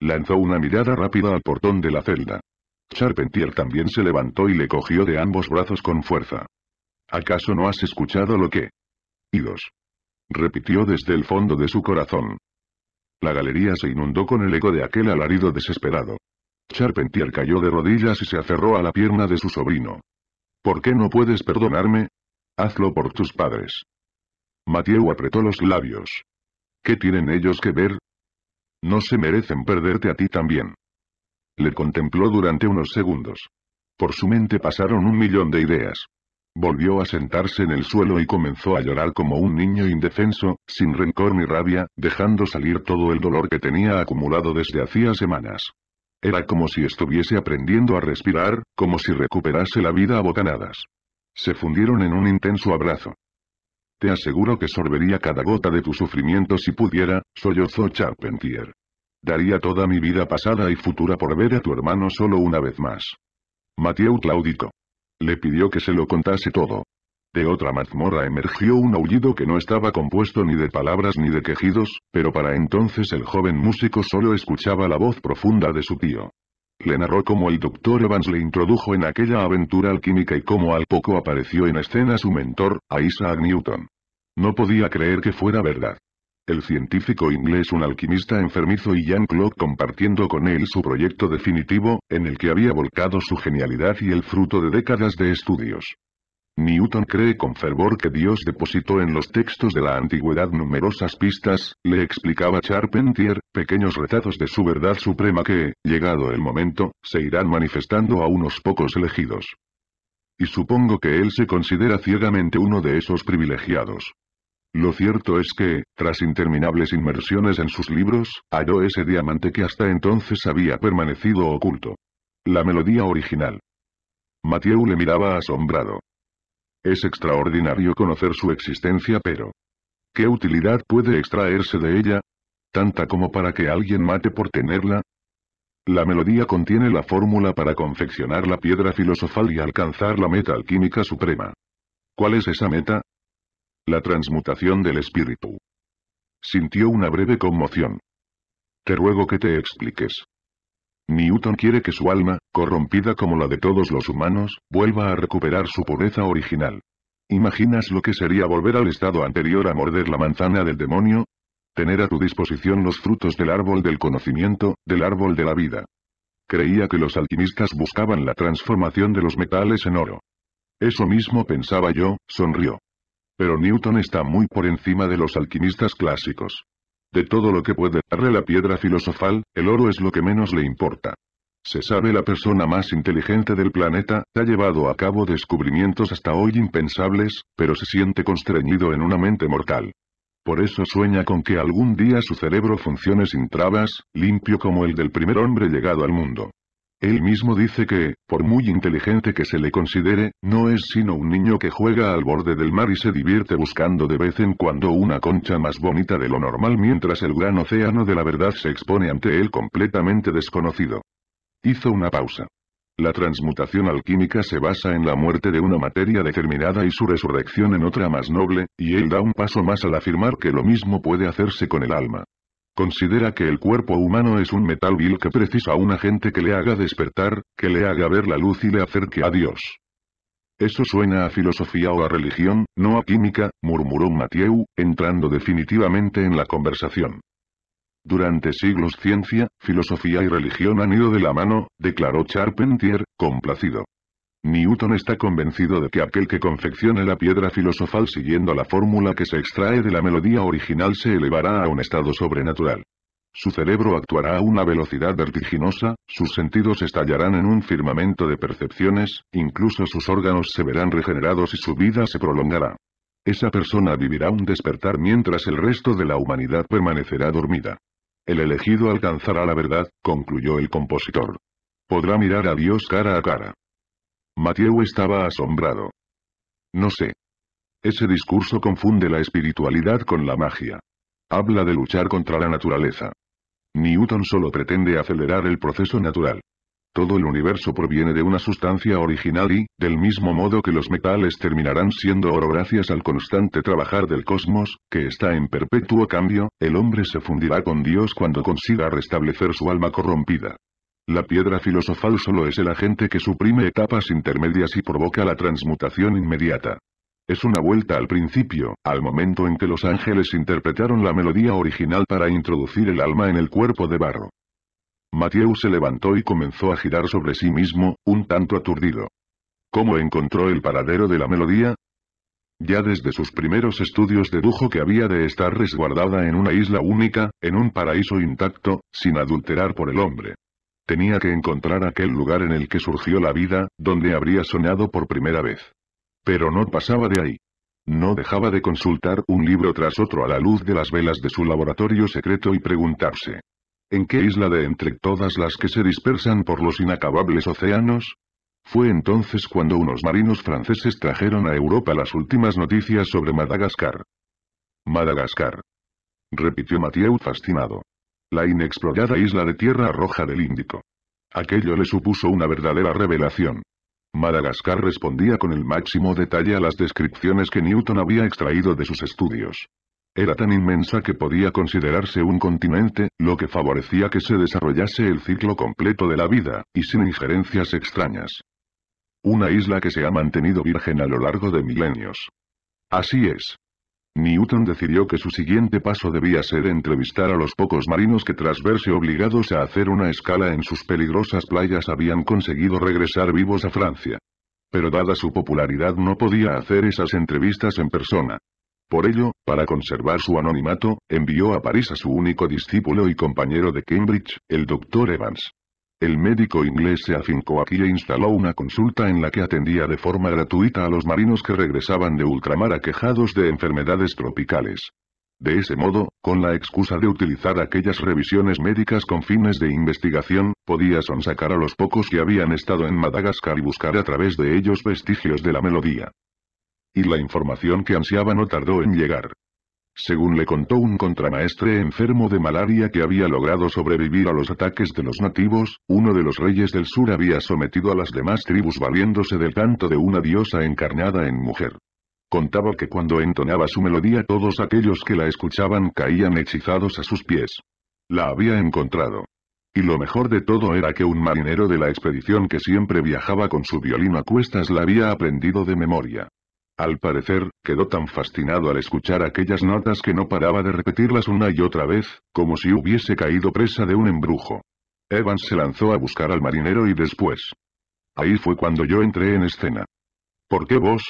Lanzó una mirada rápida al portón de la celda. Charpentier también se levantó y le cogió de ambos brazos con fuerza. ¿Acaso no has escuchado lo que? Idos repitió desde el fondo de su corazón. La galería se inundó con el eco de aquel alarido desesperado. Charpentier cayó de rodillas y se aferró a la pierna de su sobrino. ¿Por qué no puedes perdonarme? Hazlo por tus padres. Mathieu apretó los labios. ¿Qué tienen ellos que ver? No se merecen perderte a ti también. Le contempló durante unos segundos. Por su mente pasaron un millón de ideas. Volvió a sentarse en el suelo y comenzó a llorar como un niño indefenso, sin rencor ni rabia, dejando salir todo el dolor que tenía acumulado desde hacía semanas. Era como si estuviese aprendiendo a respirar, como si recuperase la vida a bocanadas. Se fundieron en un intenso abrazo. Te aseguro que sorbería cada gota de tu sufrimiento si pudiera, sollozó Charpentier. Daría toda mi vida pasada y futura por ver a tu hermano solo una vez más. Mateo Claudico le pidió que se lo contase todo. De otra mazmorra emergió un aullido que no estaba compuesto ni de palabras ni de quejidos, pero para entonces el joven músico solo escuchaba la voz profunda de su tío. Le narró cómo el doctor Evans le introdujo en aquella aventura alquímica y cómo al poco apareció en escena su mentor, Isaac Newton. No podía creer que fuera verdad el científico inglés un alquimista enfermizo y Jean-Claude compartiendo con él su proyecto definitivo, en el que había volcado su genialidad y el fruto de décadas de estudios. Newton cree con fervor que Dios depositó en los textos de la antigüedad numerosas pistas, le explicaba Charpentier, pequeños retazos de su verdad suprema que, llegado el momento, se irán manifestando a unos pocos elegidos. Y supongo que él se considera ciegamente uno de esos privilegiados. Lo cierto es que, tras interminables inmersiones en sus libros, halló ese diamante que hasta entonces había permanecido oculto. La melodía original. Mathieu le miraba asombrado. Es extraordinario conocer su existencia pero... ¿Qué utilidad puede extraerse de ella? ¿Tanta como para que alguien mate por tenerla? La melodía contiene la fórmula para confeccionar la piedra filosofal y alcanzar la meta alquímica suprema. ¿Cuál es esa meta? La transmutación del espíritu. Sintió una breve conmoción. Te ruego que te expliques. Newton quiere que su alma, corrompida como la de todos los humanos, vuelva a recuperar su pureza original. ¿Imaginas lo que sería volver al estado anterior a morder la manzana del demonio? Tener a tu disposición los frutos del árbol del conocimiento, del árbol de la vida. Creía que los alquimistas buscaban la transformación de los metales en oro. Eso mismo pensaba yo, sonrió pero Newton está muy por encima de los alquimistas clásicos. De todo lo que puede darle la piedra filosofal, el oro es lo que menos le importa. Se sabe la persona más inteligente del planeta, ha llevado a cabo descubrimientos hasta hoy impensables, pero se siente constreñido en una mente mortal. Por eso sueña con que algún día su cerebro funcione sin trabas, limpio como el del primer hombre llegado al mundo. Él mismo dice que, por muy inteligente que se le considere, no es sino un niño que juega al borde del mar y se divierte buscando de vez en cuando una concha más bonita de lo normal mientras el gran océano de la verdad se expone ante él completamente desconocido. Hizo una pausa. La transmutación alquímica se basa en la muerte de una materia determinada y su resurrección en otra más noble, y él da un paso más al afirmar que lo mismo puede hacerse con el alma. Considera que el cuerpo humano es un metal vil que precisa a un agente que le haga despertar, que le haga ver la luz y le acerque a Dios. Eso suena a filosofía o a religión, no a química, murmuró Mathieu, entrando definitivamente en la conversación. Durante siglos ciencia, filosofía y religión han ido de la mano, declaró Charpentier, complacido. Newton está convencido de que aquel que confeccione la piedra filosofal siguiendo la fórmula que se extrae de la melodía original se elevará a un estado sobrenatural. Su cerebro actuará a una velocidad vertiginosa, sus sentidos estallarán en un firmamento de percepciones, incluso sus órganos se verán regenerados y su vida se prolongará. Esa persona vivirá un despertar mientras el resto de la humanidad permanecerá dormida. El elegido alcanzará la verdad, concluyó el compositor. Podrá mirar a Dios cara a cara. Mateo estaba asombrado. No sé. Ese discurso confunde la espiritualidad con la magia. Habla de luchar contra la naturaleza. Newton solo pretende acelerar el proceso natural. Todo el universo proviene de una sustancia original y, del mismo modo que los metales terminarán siendo oro gracias al constante trabajar del cosmos, que está en perpetuo cambio, el hombre se fundirá con Dios cuando consiga restablecer su alma corrompida. La piedra filosofal solo es el agente que suprime etapas intermedias y provoca la transmutación inmediata. Es una vuelta al principio, al momento en que los ángeles interpretaron la melodía original para introducir el alma en el cuerpo de barro. Mateo se levantó y comenzó a girar sobre sí mismo, un tanto aturdido. ¿Cómo encontró el paradero de la melodía? Ya desde sus primeros estudios dedujo que había de estar resguardada en una isla única, en un paraíso intacto, sin adulterar por el hombre. Tenía que encontrar aquel lugar en el que surgió la vida, donde habría soñado por primera vez. Pero no pasaba de ahí. No dejaba de consultar un libro tras otro a la luz de las velas de su laboratorio secreto y preguntarse. ¿En qué isla de entre todas las que se dispersan por los inacabables océanos? Fue entonces cuando unos marinos franceses trajeron a Europa las últimas noticias sobre Madagascar. Madagascar. Repitió Mathieu fascinado la inexplorada isla de Tierra Roja del Índico. Aquello le supuso una verdadera revelación. Madagascar respondía con el máximo detalle a las descripciones que Newton había extraído de sus estudios. Era tan inmensa que podía considerarse un continente, lo que favorecía que se desarrollase el ciclo completo de la vida, y sin injerencias extrañas. Una isla que se ha mantenido virgen a lo largo de milenios. Así es. Newton decidió que su siguiente paso debía ser entrevistar a los pocos marinos que tras verse obligados a hacer una escala en sus peligrosas playas habían conseguido regresar vivos a Francia. Pero dada su popularidad no podía hacer esas entrevistas en persona. Por ello, para conservar su anonimato, envió a París a su único discípulo y compañero de Cambridge, el Dr. Evans. El médico inglés se afincó aquí e instaló una consulta en la que atendía de forma gratuita a los marinos que regresaban de ultramar aquejados de enfermedades tropicales. De ese modo, con la excusa de utilizar aquellas revisiones médicas con fines de investigación, podía sonsacar a los pocos que habían estado en Madagascar y buscar a través de ellos vestigios de la melodía. Y la información que ansiaba no tardó en llegar según le contó un contramaestre enfermo de malaria que había logrado sobrevivir a los ataques de los nativos, uno de los reyes del sur había sometido a las demás tribus valiéndose del canto de una diosa encarnada en mujer. Contaba que cuando entonaba su melodía todos aquellos que la escuchaban caían hechizados a sus pies. La había encontrado. Y lo mejor de todo era que un marinero de la expedición que siempre viajaba con su violín a cuestas la había aprendido de memoria. Al parecer, quedó tan fascinado al escuchar aquellas notas que no paraba de repetirlas una y otra vez, como si hubiese caído presa de un embrujo. Evans se lanzó a buscar al marinero y después. Ahí fue cuando yo entré en escena. ¿Por qué vos?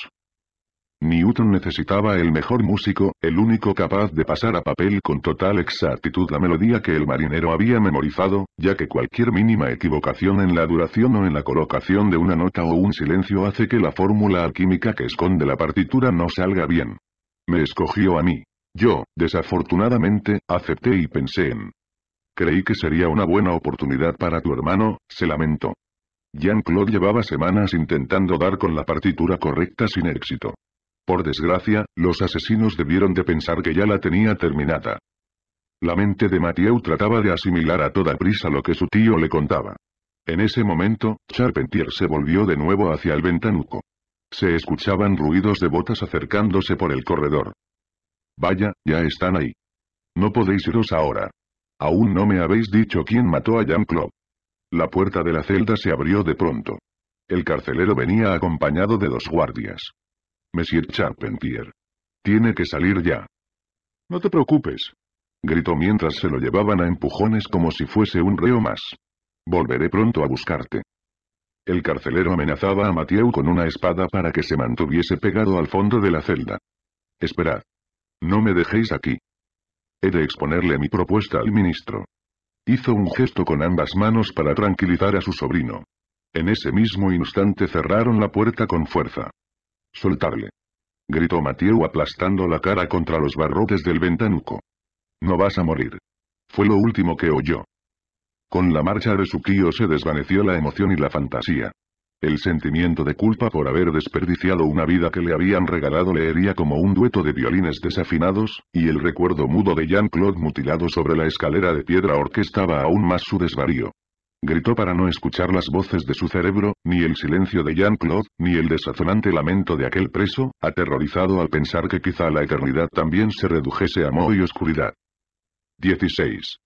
Newton necesitaba el mejor músico, el único capaz de pasar a papel con total exactitud la melodía que el marinero había memorizado, ya que cualquier mínima equivocación en la duración o en la colocación de una nota o un silencio hace que la fórmula alquímica que esconde la partitura no salga bien. Me escogió a mí. Yo, desafortunadamente, acepté y pensé en... Creí que sería una buena oportunidad para tu hermano, se lamentó. Jean-Claude llevaba semanas intentando dar con la partitura correcta sin éxito. Por desgracia, los asesinos debieron de pensar que ya la tenía terminada. La mente de Mathieu trataba de asimilar a toda prisa lo que su tío le contaba. En ese momento, Charpentier se volvió de nuevo hacia el ventanuco. Se escuchaban ruidos de botas acercándose por el corredor. Vaya, ya están ahí. No podéis iros ahora. Aún no me habéis dicho quién mató a Jean-Claude. La puerta de la celda se abrió de pronto. El carcelero venía acompañado de dos guardias. Monsieur Charpentier. Tiene que salir ya. No te preocupes. Gritó mientras se lo llevaban a empujones como si fuese un reo más. Volveré pronto a buscarte. El carcelero amenazaba a Mathieu con una espada para que se mantuviese pegado al fondo de la celda. Esperad. No me dejéis aquí. He de exponerle mi propuesta al ministro. Hizo un gesto con ambas manos para tranquilizar a su sobrino. En ese mismo instante cerraron la puerta con fuerza. Soltarle. Gritó Mathieu aplastando la cara contra los barrotes del ventanuco. No vas a morir. Fue lo último que oyó. Con la marcha de su tío se desvaneció la emoción y la fantasía. El sentimiento de culpa por haber desperdiciado una vida que le habían regalado le hería como un dueto de violines desafinados, y el recuerdo mudo de Jean-Claude mutilado sobre la escalera de piedra orquestaba aún más su desvarío. Gritó para no escuchar las voces de su cerebro, ni el silencio de Jean-Claude, ni el desazonante lamento de aquel preso, aterrorizado al pensar que quizá la eternidad también se redujese a moho y oscuridad. 16.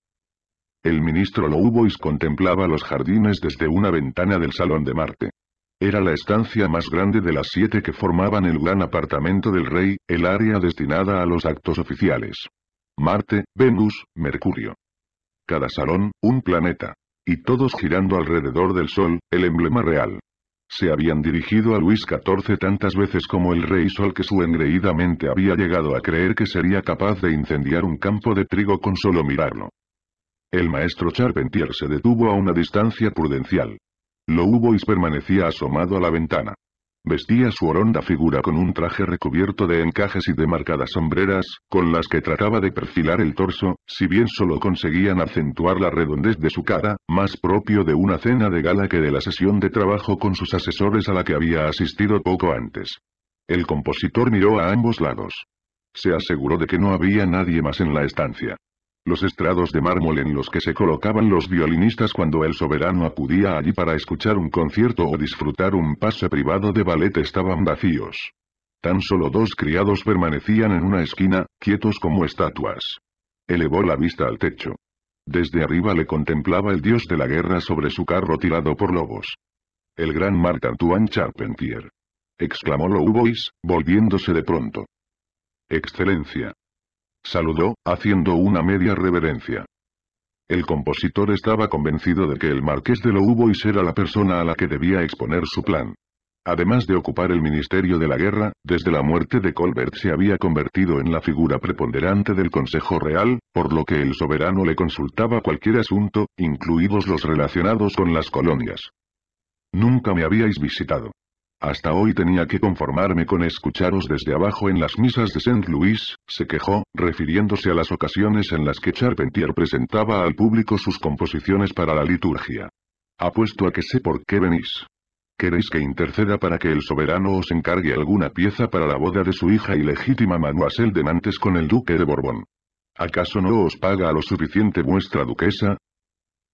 El ministro Louvois contemplaba los jardines desde una ventana del Salón de Marte. Era la estancia más grande de las siete que formaban el gran apartamento del rey, el área destinada a los actos oficiales. Marte, Venus, Mercurio. Cada salón, un planeta. Y todos girando alrededor del sol, el emblema real. Se habían dirigido a Luis XIV tantas veces como el rey sol que su engreída mente había llegado a creer que sería capaz de incendiar un campo de trigo con solo mirarlo. El maestro Charpentier se detuvo a una distancia prudencial. Lo hubo y permanecía asomado a la ventana. Vestía su horonda figura con un traje recubierto de encajes y de marcadas sombreras, con las que trataba de perfilar el torso, si bien solo conseguían acentuar la redondez de su cara, más propio de una cena de gala que de la sesión de trabajo con sus asesores a la que había asistido poco antes. El compositor miró a ambos lados. Se aseguró de que no había nadie más en la estancia. Los estrados de mármol en los que se colocaban los violinistas cuando el soberano acudía allí para escuchar un concierto o disfrutar un pase privado de ballet estaban vacíos. Tan solo dos criados permanecían en una esquina, quietos como estatuas. Elevó la vista al techo. Desde arriba le contemplaba el dios de la guerra sobre su carro tirado por lobos. El gran Marc-Antoine Charpentier. Exclamó Louvois, volviéndose de pronto. Excelencia. Saludó, haciendo una media reverencia. El compositor estaba convencido de que el marqués de y era la persona a la que debía exponer su plan. Además de ocupar el Ministerio de la Guerra, desde la muerte de Colbert se había convertido en la figura preponderante del Consejo Real, por lo que el soberano le consultaba cualquier asunto, incluidos los relacionados con las colonias. Nunca me habíais visitado. Hasta hoy tenía que conformarme con escucharos desde abajo en las misas de Saint Louis, se quejó, refiriéndose a las ocasiones en las que Charpentier presentaba al público sus composiciones para la liturgia. Apuesto a que sé por qué venís. ¿Queréis que interceda para que el soberano os encargue alguna pieza para la boda de su hija ilegítima Mademoiselle de Nantes con el duque de Borbón? ¿Acaso no os paga lo suficiente vuestra duquesa?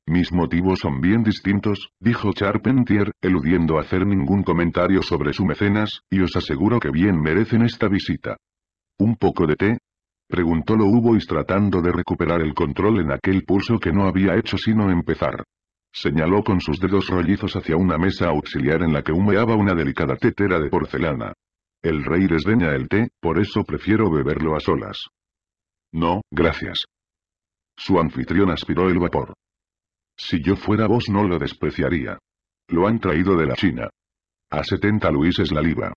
Mis motivos son bien distintos, dijo Charpentier, eludiendo hacer ningún comentario sobre su mecenas, y os aseguro que bien merecen esta visita. ¿Un poco de té? Preguntó y tratando de recuperar el control en aquel pulso que no había hecho sino empezar. Señaló con sus dedos rollizos hacia una mesa auxiliar en la que humeaba una delicada tetera de porcelana. El rey desdeña el té, por eso prefiero beberlo a solas. No, gracias. Su anfitrión aspiró el vapor. Si yo fuera vos no lo despreciaría. Lo han traído de la China. A 70 luises la libra.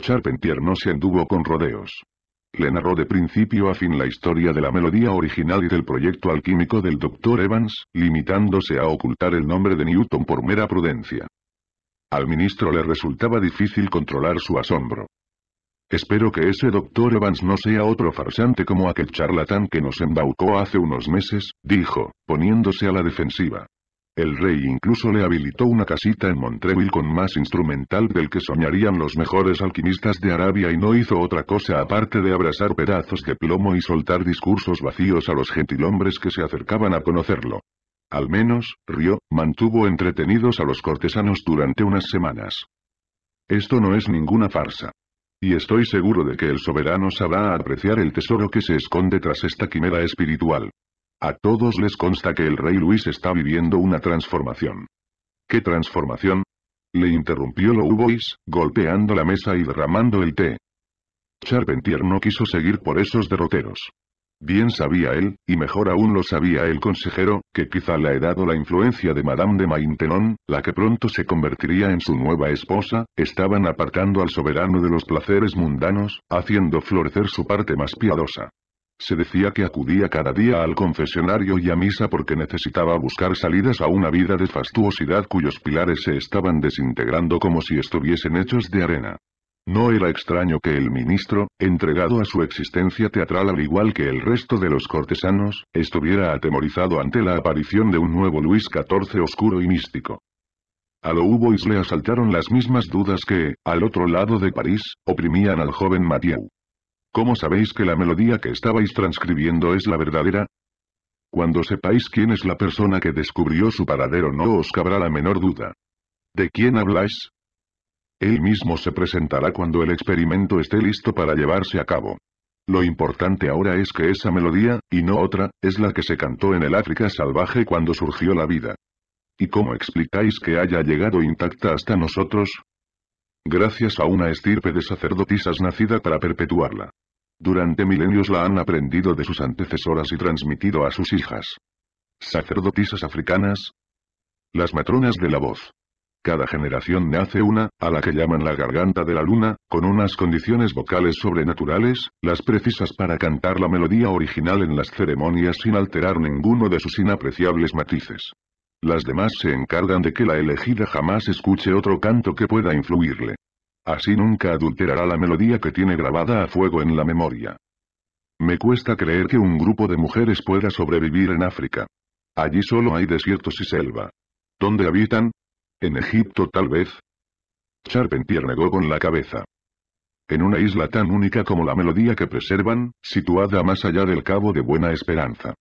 Charpentier no se anduvo con rodeos. Le narró de principio a fin la historia de la melodía original y del proyecto alquímico del Dr. Evans, limitándose a ocultar el nombre de Newton por mera prudencia. Al ministro le resultaba difícil controlar su asombro. Espero que ese doctor Evans no sea otro farsante como aquel charlatán que nos embaucó hace unos meses, dijo, poniéndose a la defensiva. El rey incluso le habilitó una casita en Montreville con más instrumental del que soñarían los mejores alquimistas de Arabia y no hizo otra cosa aparte de abrazar pedazos de plomo y soltar discursos vacíos a los gentilhombres que se acercaban a conocerlo. Al menos, rió, mantuvo entretenidos a los cortesanos durante unas semanas. Esto no es ninguna farsa. Y estoy seguro de que el soberano sabrá apreciar el tesoro que se esconde tras esta quimera espiritual. A todos les consta que el rey Luis está viviendo una transformación. ¿Qué transformación? Le interrumpió Boys, golpeando la mesa y derramando el té. Charpentier no quiso seguir por esos derroteros. Bien sabía él, y mejor aún lo sabía el consejero, que quizá la he dado la influencia de Madame de Maintenon, la que pronto se convertiría en su nueva esposa, estaban apartando al soberano de los placeres mundanos, haciendo florecer su parte más piadosa. Se decía que acudía cada día al confesionario y a misa porque necesitaba buscar salidas a una vida de fastuosidad cuyos pilares se estaban desintegrando como si estuviesen hechos de arena. No era extraño que el ministro, entregado a su existencia teatral al igual que el resto de los cortesanos, estuviera atemorizado ante la aparición de un nuevo Luis XIV oscuro y místico. A lo Hubois le asaltaron las mismas dudas que, al otro lado de París, oprimían al joven Mathieu. ¿Cómo sabéis que la melodía que estabais transcribiendo es la verdadera? Cuando sepáis quién es la persona que descubrió su paradero no os cabrá la menor duda. ¿De quién habláis? Él mismo se presentará cuando el experimento esté listo para llevarse a cabo. Lo importante ahora es que esa melodía, y no otra, es la que se cantó en el África salvaje cuando surgió la vida. ¿Y cómo explicáis que haya llegado intacta hasta nosotros? Gracias a una estirpe de sacerdotisas nacida para perpetuarla. Durante milenios la han aprendido de sus antecesoras y transmitido a sus hijas. Sacerdotisas africanas. Las matronas de la voz. Cada generación nace una, a la que llaman la garganta de la luna, con unas condiciones vocales sobrenaturales, las precisas para cantar la melodía original en las ceremonias sin alterar ninguno de sus inapreciables matices. Las demás se encargan de que la elegida jamás escuche otro canto que pueda influirle. Así nunca adulterará la melodía que tiene grabada a fuego en la memoria. Me cuesta creer que un grupo de mujeres pueda sobrevivir en África. Allí solo hay desiertos y selva. ¿Dónde habitan? En Egipto tal vez. Charpentier negó con la cabeza. En una isla tan única como la melodía que preservan, situada más allá del Cabo de Buena Esperanza.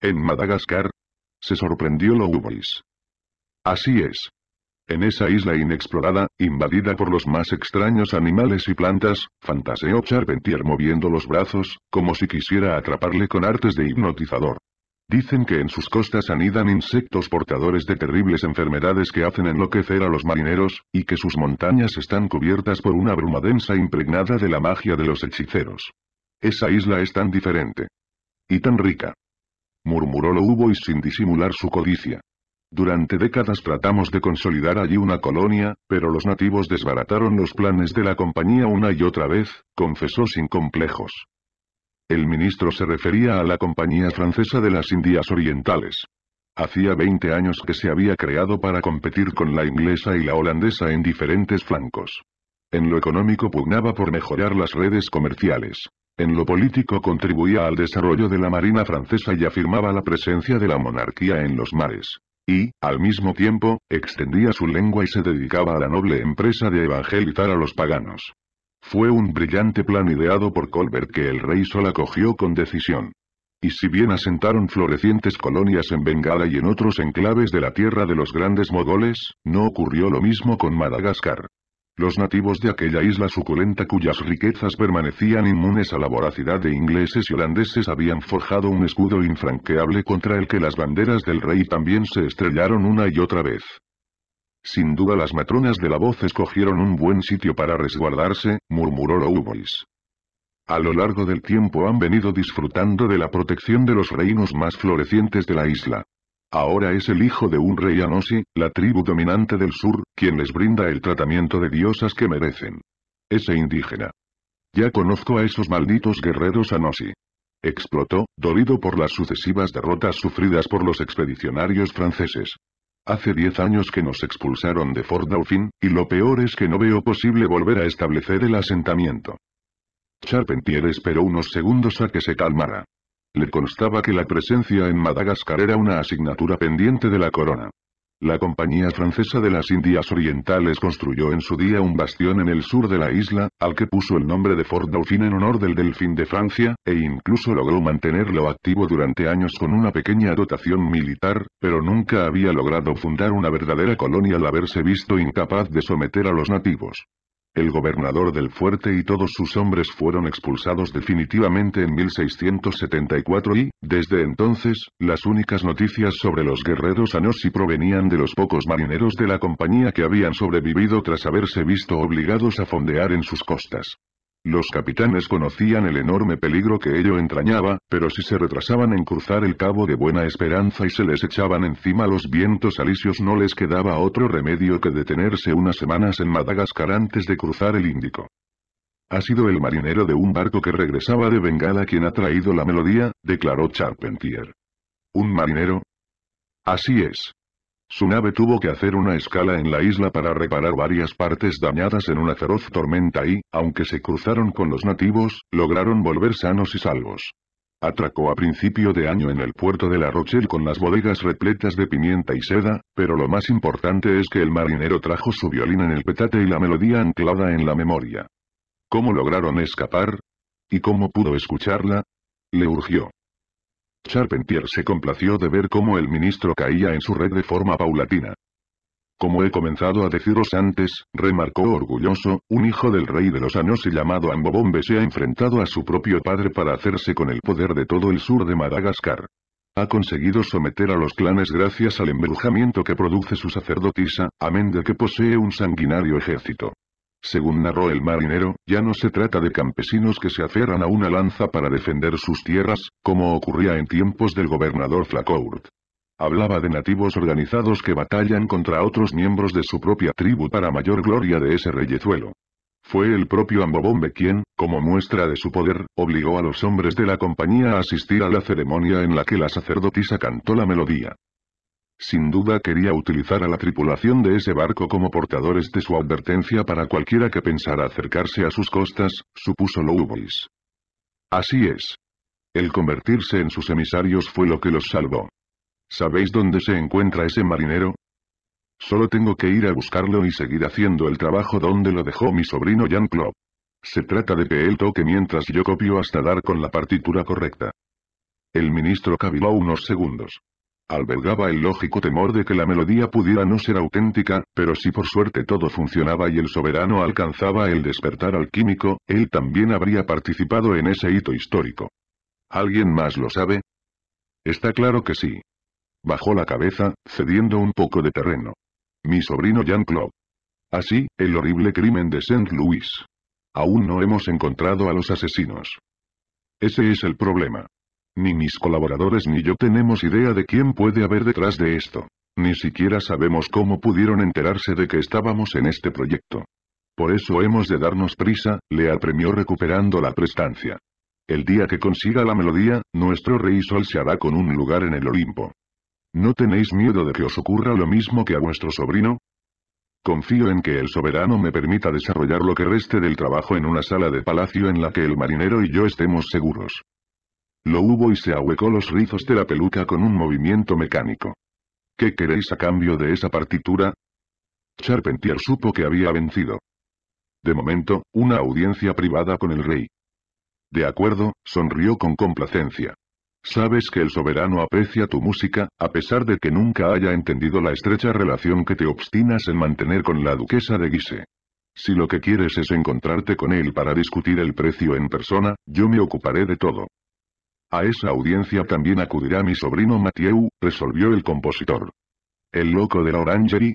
En Madagascar. Se sorprendió Louis. Así es. En esa isla inexplorada, invadida por los más extraños animales y plantas, fantaseó Charpentier moviendo los brazos, como si quisiera atraparle con artes de hipnotizador. Dicen que en sus costas anidan insectos portadores de terribles enfermedades que hacen enloquecer a los marineros, y que sus montañas están cubiertas por una bruma densa impregnada de la magia de los hechiceros. Esa isla es tan diferente. Y tan rica. Murmuró lo Hugo y sin disimular su codicia. Durante décadas tratamos de consolidar allí una colonia, pero los nativos desbarataron los planes de la compañía una y otra vez, confesó sin complejos. El ministro se refería a la Compañía Francesa de las Indias Orientales. Hacía 20 años que se había creado para competir con la inglesa y la holandesa en diferentes flancos. En lo económico pugnaba por mejorar las redes comerciales. En lo político contribuía al desarrollo de la marina francesa y afirmaba la presencia de la monarquía en los mares. Y, al mismo tiempo, extendía su lengua y se dedicaba a la noble empresa de evangelizar a los paganos. Fue un brillante plan ideado por Colbert que el rey solo acogió con decisión. Y si bien asentaron florecientes colonias en Bengala y en otros enclaves de la tierra de los grandes mogoles, no ocurrió lo mismo con Madagascar. Los nativos de aquella isla suculenta cuyas riquezas permanecían inmunes a la voracidad de ingleses y holandeses habían forjado un escudo infranqueable contra el que las banderas del rey también se estrellaron una y otra vez. Sin duda las matronas de la voz escogieron un buen sitio para resguardarse, murmuró Louvois. A lo largo del tiempo han venido disfrutando de la protección de los reinos más florecientes de la isla. Ahora es el hijo de un rey Anosi, la tribu dominante del sur, quien les brinda el tratamiento de diosas que merecen. Ese indígena. Ya conozco a esos malditos guerreros Anosi. Explotó, dolido por las sucesivas derrotas sufridas por los expedicionarios franceses. Hace 10 años que nos expulsaron de Fort Dauphin, y lo peor es que no veo posible volver a establecer el asentamiento. Charpentier esperó unos segundos a que se calmara. Le constaba que la presencia en Madagascar era una asignatura pendiente de la corona. La Compañía Francesa de las Indias Orientales construyó en su día un bastión en el sur de la isla, al que puso el nombre de Fort Dauphin en honor del Delfín de Francia, e incluso logró mantenerlo activo durante años con una pequeña dotación militar, pero nunca había logrado fundar una verdadera colonia al haberse visto incapaz de someter a los nativos el gobernador del fuerte y todos sus hombres fueron expulsados definitivamente en 1674 y, desde entonces, las únicas noticias sobre los guerreros Anosi provenían de los pocos marineros de la compañía que habían sobrevivido tras haberse visto obligados a fondear en sus costas. Los capitanes conocían el enorme peligro que ello entrañaba, pero si se retrasaban en cruzar el Cabo de Buena Esperanza y se les echaban encima los vientos alisios no les quedaba otro remedio que detenerse unas semanas en Madagascar antes de cruzar el Índico. Ha sido el marinero de un barco que regresaba de Bengala quien ha traído la melodía, declaró Charpentier. ¿Un marinero? Así es. Su nave tuvo que hacer una escala en la isla para reparar varias partes dañadas en una feroz tormenta y, aunque se cruzaron con los nativos, lograron volver sanos y salvos. Atracó a principio de año en el puerto de La Rochelle con las bodegas repletas de pimienta y seda, pero lo más importante es que el marinero trajo su violín en el petate y la melodía anclada en la memoria. ¿Cómo lograron escapar? ¿Y cómo pudo escucharla? Le urgió. Charpentier se complació de ver cómo el ministro caía en su red de forma paulatina. Como he comenzado a deciros antes, remarcó orgulloso, un hijo del rey de los años y llamado Ambobombe se ha enfrentado a su propio padre para hacerse con el poder de todo el sur de Madagascar. Ha conseguido someter a los clanes gracias al embrujamiento que produce su sacerdotisa, amén de que posee un sanguinario ejército. Según narró el marinero, ya no se trata de campesinos que se aferran a una lanza para defender sus tierras, como ocurría en tiempos del gobernador Flacourt. Hablaba de nativos organizados que batallan contra otros miembros de su propia tribu para mayor gloria de ese reyezuelo. Fue el propio Ambobombe quien, como muestra de su poder, obligó a los hombres de la compañía a asistir a la ceremonia en la que la sacerdotisa cantó la melodía. Sin duda quería utilizar a la tripulación de ese barco como portadores de su advertencia para cualquiera que pensara acercarse a sus costas, supuso Louis. Así es. El convertirse en sus emisarios fue lo que los salvó. ¿Sabéis dónde se encuentra ese marinero? Solo tengo que ir a buscarlo y seguir haciendo el trabajo donde lo dejó mi sobrino Jean claude Se trata de que él toque mientras yo copio hasta dar con la partitura correcta. El ministro caviló unos segundos. Albergaba el lógico temor de que la melodía pudiera no ser auténtica, pero si por suerte todo funcionaba y el soberano alcanzaba el despertar al químico, él también habría participado en ese hito histórico. ¿Alguien más lo sabe? Está claro que sí. Bajó la cabeza, cediendo un poco de terreno. Mi sobrino Jean-Claude. Así, el horrible crimen de Saint Louis. Aún no hemos encontrado a los asesinos. Ese es el problema. Ni mis colaboradores ni yo tenemos idea de quién puede haber detrás de esto. Ni siquiera sabemos cómo pudieron enterarse de que estábamos en este proyecto. Por eso hemos de darnos prisa, le apremió recuperando la prestancia. El día que consiga la melodía, nuestro rey sol se hará con un lugar en el Olimpo. ¿No tenéis miedo de que os ocurra lo mismo que a vuestro sobrino? Confío en que el soberano me permita desarrollar lo que reste del trabajo en una sala de palacio en la que el marinero y yo estemos seguros. Lo hubo y se ahuecó los rizos de la peluca con un movimiento mecánico. ¿Qué queréis a cambio de esa partitura? Charpentier supo que había vencido. De momento, una audiencia privada con el rey. De acuerdo, sonrió con complacencia. Sabes que el soberano aprecia tu música, a pesar de que nunca haya entendido la estrecha relación que te obstinas en mantener con la duquesa de Guise. Si lo que quieres es encontrarte con él para discutir el precio en persona, yo me ocuparé de todo. A esa audiencia también acudirá mi sobrino Mathieu, resolvió el compositor. ¿El loco de la Orangerie?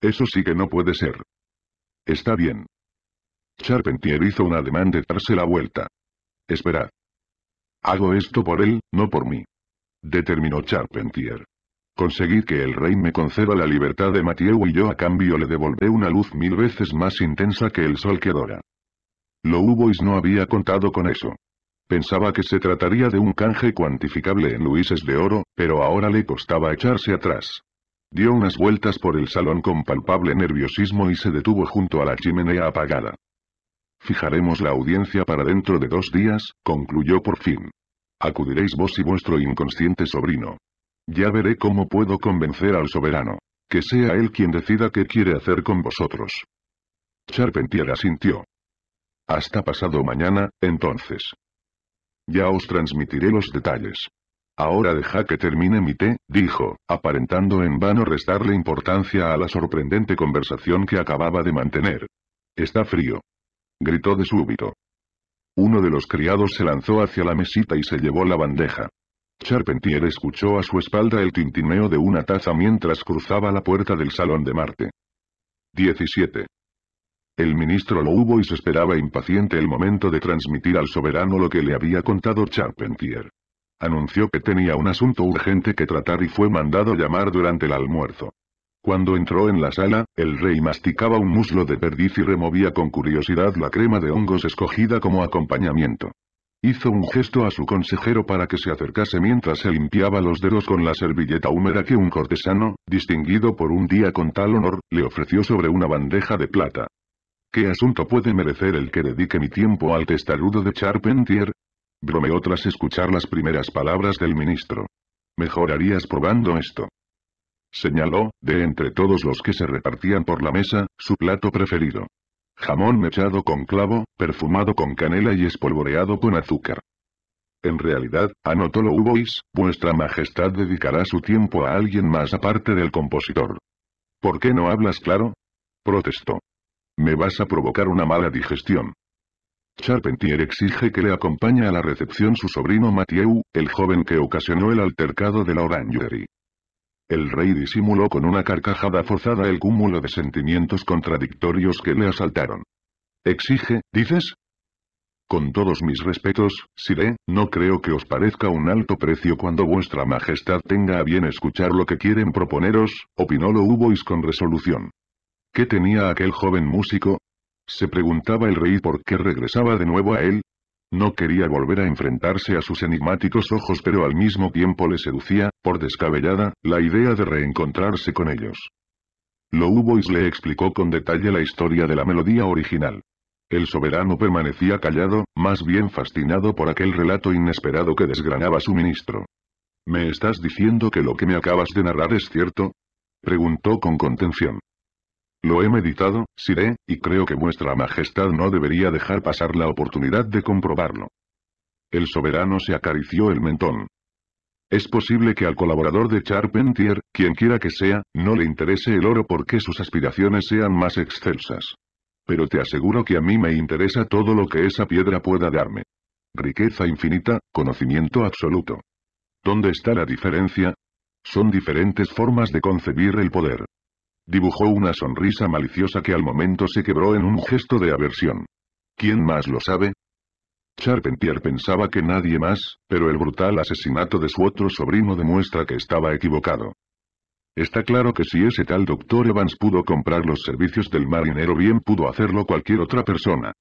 Eso sí que no puede ser. Está bien. Charpentier hizo un ademán de darse la vuelta. Esperad. Hago esto por él, no por mí. Determinó Charpentier. Conseguí que el rey me conceda la libertad de Mathieu y yo a cambio le devolvé una luz mil veces más intensa que el sol que dora. y no había contado con eso. Pensaba que se trataría de un canje cuantificable en luises de oro, pero ahora le costaba echarse atrás. Dio unas vueltas por el salón con palpable nerviosismo y se detuvo junto a la chimenea apagada. Fijaremos la audiencia para dentro de dos días, concluyó por fin. Acudiréis vos y vuestro inconsciente sobrino. Ya veré cómo puedo convencer al soberano. Que sea él quien decida qué quiere hacer con vosotros. Charpentier asintió. Hasta pasado mañana, entonces. Ya os transmitiré los detalles. Ahora deja que termine mi té, dijo, aparentando en vano restarle importancia a la sorprendente conversación que acababa de mantener. Está frío. Gritó de súbito. Uno de los criados se lanzó hacia la mesita y se llevó la bandeja. Charpentier escuchó a su espalda el tintineo de una taza mientras cruzaba la puerta del salón de Marte. 17. El ministro lo hubo y se esperaba impaciente el momento de transmitir al soberano lo que le había contado Charpentier. Anunció que tenía un asunto urgente que tratar y fue mandado llamar durante el almuerzo. Cuando entró en la sala, el rey masticaba un muslo de perdiz y removía con curiosidad la crema de hongos escogida como acompañamiento. Hizo un gesto a su consejero para que se acercase mientras se limpiaba los dedos con la servilleta húmeda que un cortesano, distinguido por un día con tal honor, le ofreció sobre una bandeja de plata. ¿Qué asunto puede merecer el que dedique mi tiempo al testarudo de Charpentier? Bromeó tras escuchar las primeras palabras del ministro. Mejorarías probando esto. Señaló, de entre todos los que se repartían por la mesa, su plato preferido. Jamón mechado con clavo, perfumado con canela y espolvoreado con azúcar. En realidad, anotó lo Hubois, vuestra majestad dedicará su tiempo a alguien más aparte del compositor. ¿Por qué no hablas claro? Protestó. Me vas a provocar una mala digestión. Charpentier exige que le acompañe a la recepción su sobrino Mathieu, el joven que ocasionó el altercado de la Orangerie. El rey disimuló con una carcajada forzada el cúmulo de sentimientos contradictorios que le asaltaron. Exige, dices, con todos mis respetos, Siré, no creo que os parezca un alto precio cuando vuestra majestad tenga a bien escuchar lo que quieren proponeros, opinó hubois con resolución. ¿Qué tenía aquel joven músico? Se preguntaba el rey por qué regresaba de nuevo a él. No quería volver a enfrentarse a sus enigmáticos ojos pero al mismo tiempo le seducía, por descabellada, la idea de reencontrarse con ellos. Lo y le explicó con detalle la historia de la melodía original. El soberano permanecía callado, más bien fascinado por aquel relato inesperado que desgranaba su ministro. ¿Me estás diciendo que lo que me acabas de narrar es cierto? Preguntó con contención. Lo he meditado, Siré, y creo que vuestra majestad no debería dejar pasar la oportunidad de comprobarlo. El soberano se acarició el mentón. Es posible que al colaborador de Charpentier, quien quiera que sea, no le interese el oro porque sus aspiraciones sean más excelsas. Pero te aseguro que a mí me interesa todo lo que esa piedra pueda darme. Riqueza infinita, conocimiento absoluto. ¿Dónde está la diferencia? Son diferentes formas de concebir el poder. Dibujó una sonrisa maliciosa que al momento se quebró en un gesto de aversión. ¿Quién más lo sabe? Charpentier pensaba que nadie más, pero el brutal asesinato de su otro sobrino demuestra que estaba equivocado. Está claro que si ese tal doctor Evans pudo comprar los servicios del marinero bien pudo hacerlo cualquier otra persona.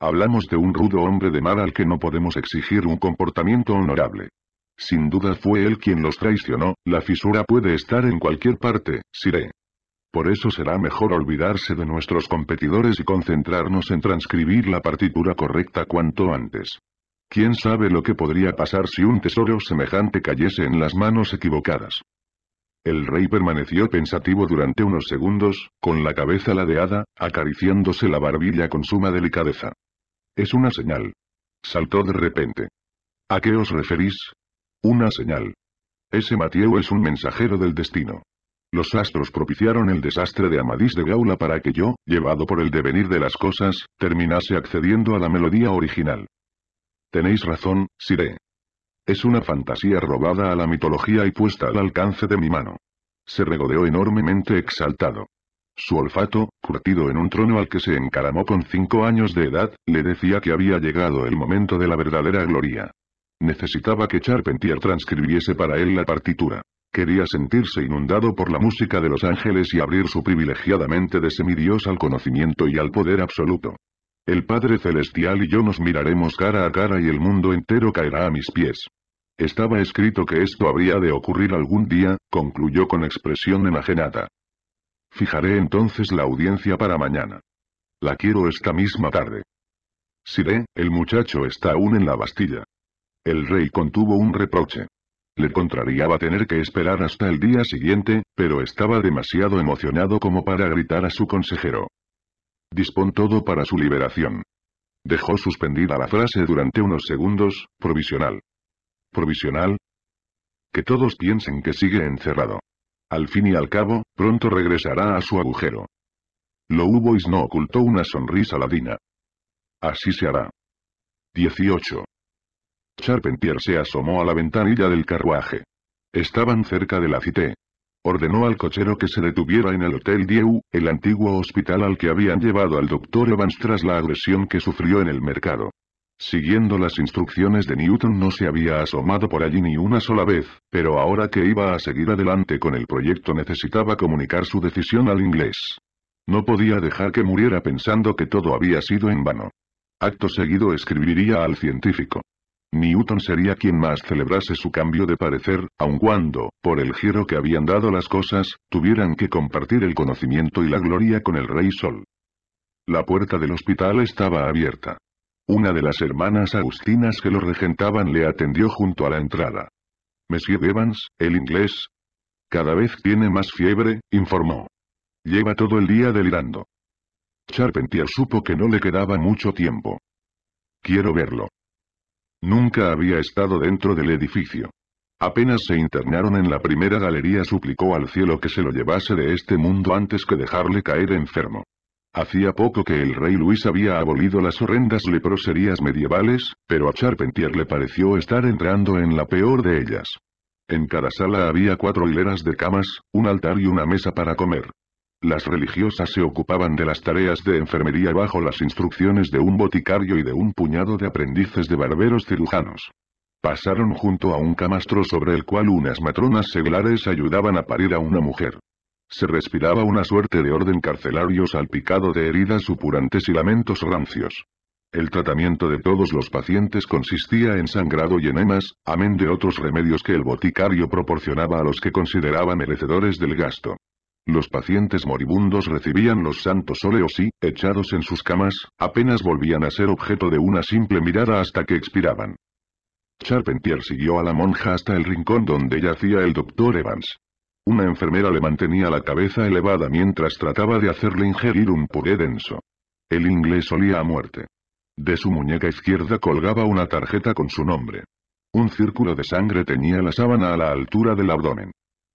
Hablamos de un rudo hombre de mar al que no podemos exigir un comportamiento honorable. Sin duda fue él quien los traicionó, la fisura puede estar en cualquier parte, Siré. Por eso será mejor olvidarse de nuestros competidores y concentrarnos en transcribir la partitura correcta cuanto antes. ¿Quién sabe lo que podría pasar si un tesoro semejante cayese en las manos equivocadas? El rey permaneció pensativo durante unos segundos, con la cabeza ladeada, acariciándose la barbilla con suma delicadeza. Es una señal. Saltó de repente. ¿A qué os referís? Una señal. Ese Mateo es un mensajero del destino. Los astros propiciaron el desastre de Amadís de Gaula para que yo, llevado por el devenir de las cosas, terminase accediendo a la melodía original. Tenéis razón, Siré. Es una fantasía robada a la mitología y puesta al alcance de mi mano. Se regodeó enormemente exaltado. Su olfato, curtido en un trono al que se encaramó con cinco años de edad, le decía que había llegado el momento de la verdadera gloria. Necesitaba que Charpentier transcribiese para él la partitura. Quería sentirse inundado por la música de los ángeles y abrir su privilegiada mente de semidios al conocimiento y al poder absoluto. El Padre Celestial y yo nos miraremos cara a cara y el mundo entero caerá a mis pies. Estaba escrito que esto habría de ocurrir algún día, concluyó con expresión enajenada. Fijaré entonces la audiencia para mañana. La quiero esta misma tarde. Siré, el muchacho está aún en la Bastilla. El rey contuvo un reproche. Le contrariaba tener que esperar hasta el día siguiente, pero estaba demasiado emocionado como para gritar a su consejero. Dispón todo para su liberación. Dejó suspendida la frase durante unos segundos, provisional. ¿Provisional? Que todos piensen que sigue encerrado. Al fin y al cabo, pronto regresará a su agujero. Lo hubo y no ocultó una sonrisa ladina. Así se hará. 18. Charpentier se asomó a la ventanilla del carruaje. Estaban cerca de la Cité. Ordenó al cochero que se detuviera en el Hotel Dieu, el antiguo hospital al que habían llevado al doctor Evans tras la agresión que sufrió en el mercado. Siguiendo las instrucciones de Newton no se había asomado por allí ni una sola vez, pero ahora que iba a seguir adelante con el proyecto necesitaba comunicar su decisión al inglés. No podía dejar que muriera pensando que todo había sido en vano. Acto seguido escribiría al científico. Newton sería quien más celebrase su cambio de parecer, aun cuando, por el giro que habían dado las cosas, tuvieran que compartir el conocimiento y la gloria con el Rey Sol. La puerta del hospital estaba abierta. Una de las hermanas agustinas que lo regentaban le atendió junto a la entrada. Monsieur Evans, el inglés. Cada vez tiene más fiebre, informó. Lleva todo el día delirando. Charpentier supo que no le quedaba mucho tiempo. Quiero verlo. Nunca había estado dentro del edificio. Apenas se internaron en la primera galería suplicó al cielo que se lo llevase de este mundo antes que dejarle caer enfermo. Hacía poco que el rey Luis había abolido las horrendas leproserías medievales, pero a Charpentier le pareció estar entrando en la peor de ellas. En cada sala había cuatro hileras de camas, un altar y una mesa para comer. Las religiosas se ocupaban de las tareas de enfermería bajo las instrucciones de un boticario y de un puñado de aprendices de barberos cirujanos. Pasaron junto a un camastro sobre el cual unas matronas seglares ayudaban a parir a una mujer. Se respiraba una suerte de orden carcelario salpicado de heridas supurantes y lamentos rancios. El tratamiento de todos los pacientes consistía en sangrado y enemas, amén de otros remedios que el boticario proporcionaba a los que consideraba merecedores del gasto. Los pacientes moribundos recibían los santos óleos y, echados en sus camas, apenas volvían a ser objeto de una simple mirada hasta que expiraban. Charpentier siguió a la monja hasta el rincón donde yacía el doctor Evans. Una enfermera le mantenía la cabeza elevada mientras trataba de hacerle ingerir un puré denso. El inglés olía a muerte. De su muñeca izquierda colgaba una tarjeta con su nombre. Un círculo de sangre tenía la sábana a la altura del abdomen.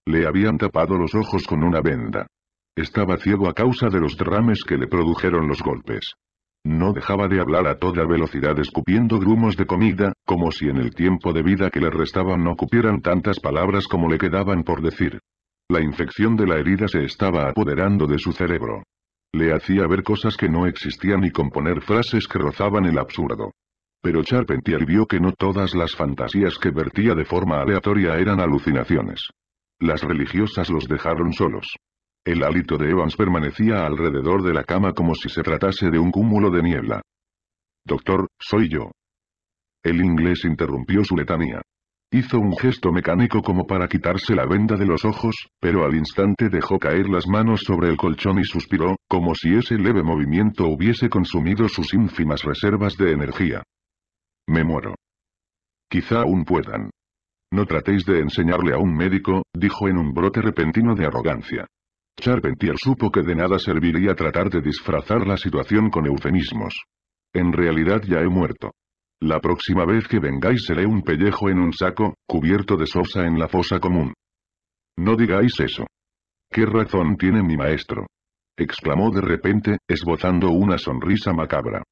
Le habían tapado los ojos con una venda. Estaba ciego a causa de los derrames que le produjeron los golpes. No dejaba de hablar a toda velocidad escupiendo grumos de comida, como si en el tiempo de vida que le restaban no cupieran tantas palabras como le quedaban por decir. La infección de la herida se estaba apoderando de su cerebro. Le hacía ver cosas que no existían y componer frases que rozaban el absurdo. Pero Charpentier vio que no todas las fantasías que vertía de forma aleatoria eran alucinaciones. Las religiosas los dejaron solos. El hálito de Evans permanecía alrededor de la cama como si se tratase de un cúmulo de niebla. Doctor, soy yo. El inglés interrumpió su letanía. Hizo un gesto mecánico como para quitarse la venda de los ojos, pero al instante dejó caer las manos sobre el colchón y suspiró, como si ese leve movimiento hubiese consumido sus ínfimas reservas de energía. Me muero. Quizá aún puedan. No tratéis de enseñarle a un médico, dijo en un brote repentino de arrogancia. Charpentier supo que de nada serviría tratar de disfrazar la situación con eufemismos. En realidad ya he muerto. La próxima vez que vengáis seré un pellejo en un saco, cubierto de sosa en la fosa común. No digáis eso. ¿Qué razón tiene mi maestro? exclamó de repente, esbozando una sonrisa macabra.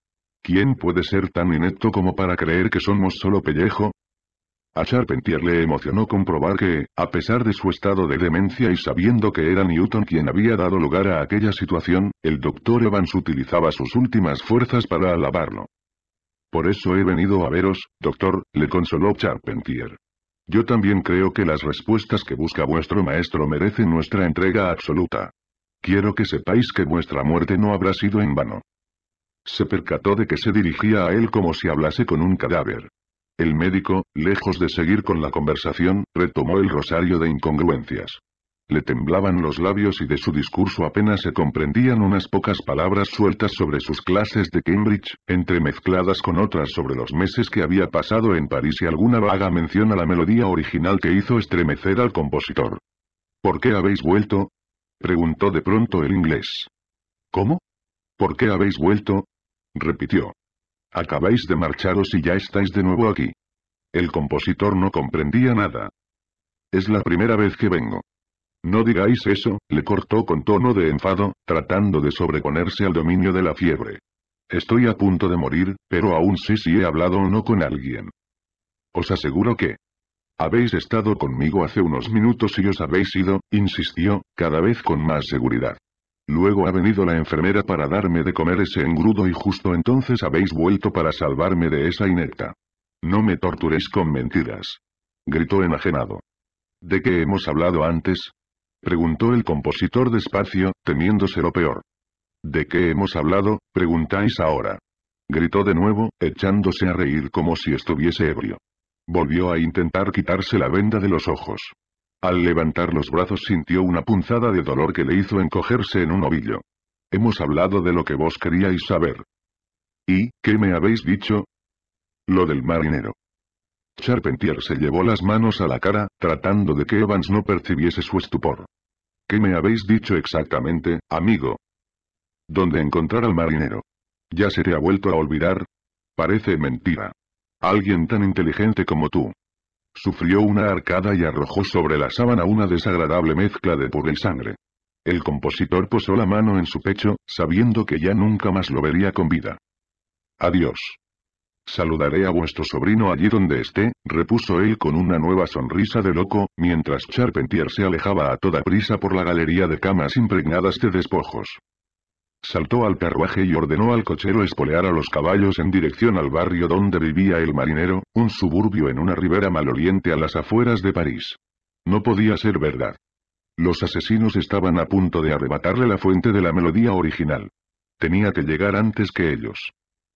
¿Quién puede ser tan inepto como para creer que somos solo pellejo? A Charpentier le emocionó comprobar que, a pesar de su estado de demencia y sabiendo que era Newton quien había dado lugar a aquella situación, el doctor Evans utilizaba sus últimas fuerzas para alabarlo. Por eso he venido a veros, doctor, le consoló Charpentier. Yo también creo que las respuestas que busca vuestro maestro merecen nuestra entrega absoluta. Quiero que sepáis que vuestra muerte no habrá sido en vano. Se percató de que se dirigía a él como si hablase con un cadáver. El médico, lejos de seguir con la conversación, retomó el rosario de incongruencias. Le temblaban los labios y de su discurso apenas se comprendían unas pocas palabras sueltas sobre sus clases de Cambridge, entremezcladas con otras sobre los meses que había pasado en París y alguna vaga mención a la melodía original que hizo estremecer al compositor. ¿Por qué habéis vuelto? preguntó de pronto el inglés. ¿Cómo? ¿Por qué habéis vuelto? repitió. Acabáis de marcharos y ya estáis de nuevo aquí. El compositor no comprendía nada. Es la primera vez que vengo. No digáis eso, le cortó con tono de enfado, tratando de sobreponerse al dominio de la fiebre. Estoy a punto de morir, pero aún sé si he hablado o no con alguien. Os aseguro que... Habéis estado conmigo hace unos minutos y os habéis ido, insistió, cada vez con más seguridad. Luego ha venido la enfermera para darme de comer ese engrudo y justo entonces habéis vuelto para salvarme de esa inecta. No me torturéis con mentiras. Gritó enajenado. ¿De qué hemos hablado antes? Preguntó el compositor despacio, temiéndose lo peor. ¿De qué hemos hablado? Preguntáis ahora. Gritó de nuevo, echándose a reír como si estuviese ebrio. Volvió a intentar quitarse la venda de los ojos. Al levantar los brazos sintió una punzada de dolor que le hizo encogerse en un ovillo. Hemos hablado de lo que vos queríais saber. ¿Y, qué me habéis dicho? Lo del marinero. Charpentier se llevó las manos a la cara, tratando de que Evans no percibiese su estupor. ¿Qué me habéis dicho exactamente, amigo? ¿Dónde encontrar al marinero? ¿Ya se te ha vuelto a olvidar? Parece mentira. Alguien tan inteligente como tú, sufrió una arcada y arrojó sobre la sábana una desagradable mezcla de pura y sangre. El compositor posó la mano en su pecho, sabiendo que ya nunca más lo vería con vida. Adiós. Saludaré a vuestro sobrino allí donde esté, repuso él con una nueva sonrisa de loco, mientras Charpentier se alejaba a toda prisa por la galería de camas impregnadas de despojos. Saltó al carruaje y ordenó al cochero espolear a los caballos en dirección al barrio donde vivía el marinero, un suburbio en una ribera maloliente a las afueras de París. No podía ser verdad. Los asesinos estaban a punto de arrebatarle la fuente de la melodía original. Tenía que llegar antes que ellos.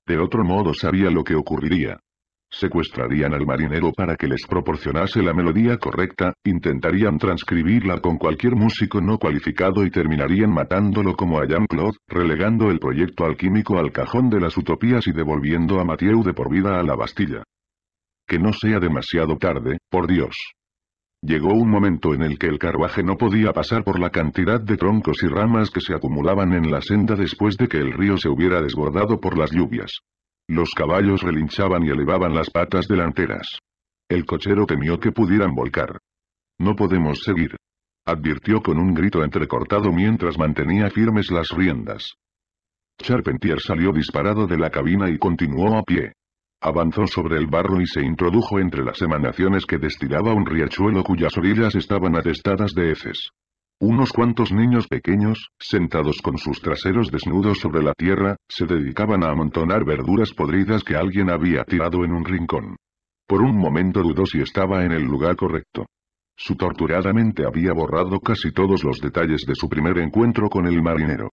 De otro modo sabía lo que ocurriría. Secuestrarían al marinero para que les proporcionase la melodía correcta, intentarían transcribirla con cualquier músico no cualificado y terminarían matándolo como a Jean-Claude, relegando el proyecto alquímico al cajón de las utopías y devolviendo a Mathieu de por vida a la Bastilla. Que no sea demasiado tarde, por Dios. Llegó un momento en el que el carruaje no podía pasar por la cantidad de troncos y ramas que se acumulaban en la senda después de que el río se hubiera desbordado por las lluvias. Los caballos relinchaban y elevaban las patas delanteras. El cochero temió que pudieran volcar. No podemos seguir. Advirtió con un grito entrecortado mientras mantenía firmes las riendas. Charpentier salió disparado de la cabina y continuó a pie. Avanzó sobre el barro y se introdujo entre las emanaciones que destilaba un riachuelo cuyas orillas estaban atestadas de heces. Unos cuantos niños pequeños, sentados con sus traseros desnudos sobre la tierra, se dedicaban a amontonar verduras podridas que alguien había tirado en un rincón. Por un momento dudó si estaba en el lugar correcto. Su torturada mente había borrado casi todos los detalles de su primer encuentro con el marinero.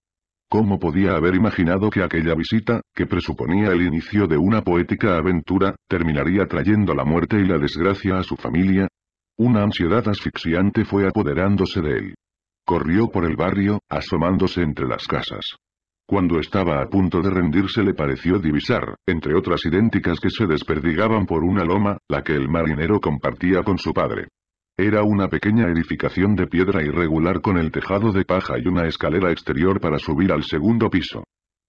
¿Cómo podía haber imaginado que aquella visita, que presuponía el inicio de una poética aventura, terminaría trayendo la muerte y la desgracia a su familia? Una ansiedad asfixiante fue apoderándose de él. Corrió por el barrio, asomándose entre las casas. Cuando estaba a punto de rendirse le pareció divisar, entre otras idénticas que se desperdigaban por una loma, la que el marinero compartía con su padre. Era una pequeña edificación de piedra irregular con el tejado de paja y una escalera exterior para subir al segundo piso.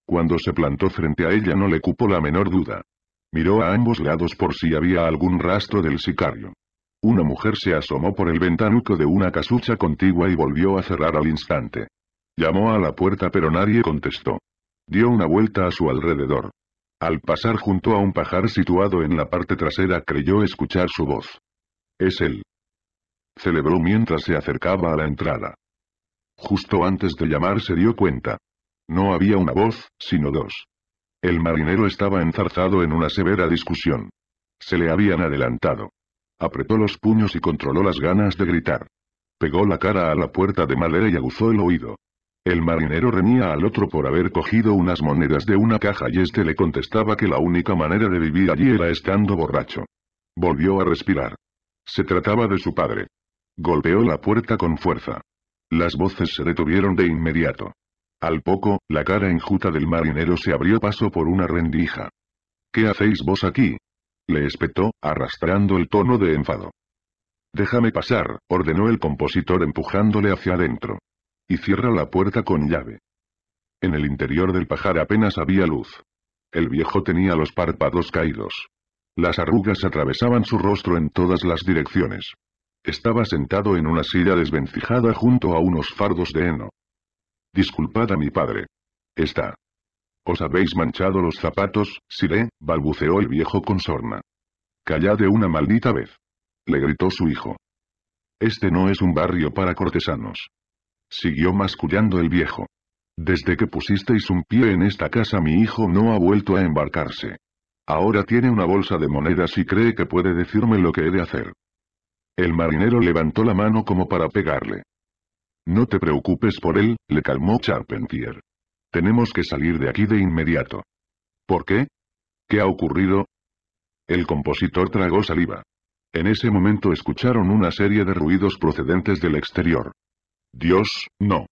Cuando se plantó frente a ella no le cupo la menor duda. Miró a ambos lados por si había algún rastro del sicario. Una mujer se asomó por el ventanuco de una casucha contigua y volvió a cerrar al instante. Llamó a la puerta pero nadie contestó. Dio una vuelta a su alrededor. Al pasar junto a un pajar situado en la parte trasera creyó escuchar su voz. Es él. Celebró mientras se acercaba a la entrada. Justo antes de llamar se dio cuenta. No había una voz, sino dos. El marinero estaba enzarzado en una severa discusión. Se le habían adelantado. Apretó los puños y controló las ganas de gritar. Pegó la cara a la puerta de madera y aguzó el oído. El marinero reñía al otro por haber cogido unas monedas de una caja y este le contestaba que la única manera de vivir allí era estando borracho. Volvió a respirar. Se trataba de su padre. Golpeó la puerta con fuerza. Las voces se detuvieron de inmediato. Al poco, la cara enjuta del marinero se abrió paso por una rendija. ¿Qué hacéis vos aquí, le espetó, arrastrando el tono de enfado. Déjame pasar, ordenó el compositor empujándole hacia adentro. Y cierra la puerta con llave. En el interior del pajar apenas había luz. El viejo tenía los párpados caídos. Las arrugas atravesaban su rostro en todas las direcciones. Estaba sentado en una silla desvencijada junto a unos fardos de heno. Disculpad a mi padre. Está os habéis manchado los zapatos, Siré, balbuceó el viejo con sorna. Callad de una maldita vez. Le gritó su hijo. Este no es un barrio para cortesanos. Siguió mascullando el viejo. Desde que pusisteis un pie en esta casa mi hijo no ha vuelto a embarcarse. Ahora tiene una bolsa de monedas y cree que puede decirme lo que he de hacer. El marinero levantó la mano como para pegarle. No te preocupes por él, le calmó Charpentier. Tenemos que salir de aquí de inmediato. ¿Por qué? ¿Qué ha ocurrido? El compositor tragó saliva. En ese momento escucharon una serie de ruidos procedentes del exterior. Dios, no.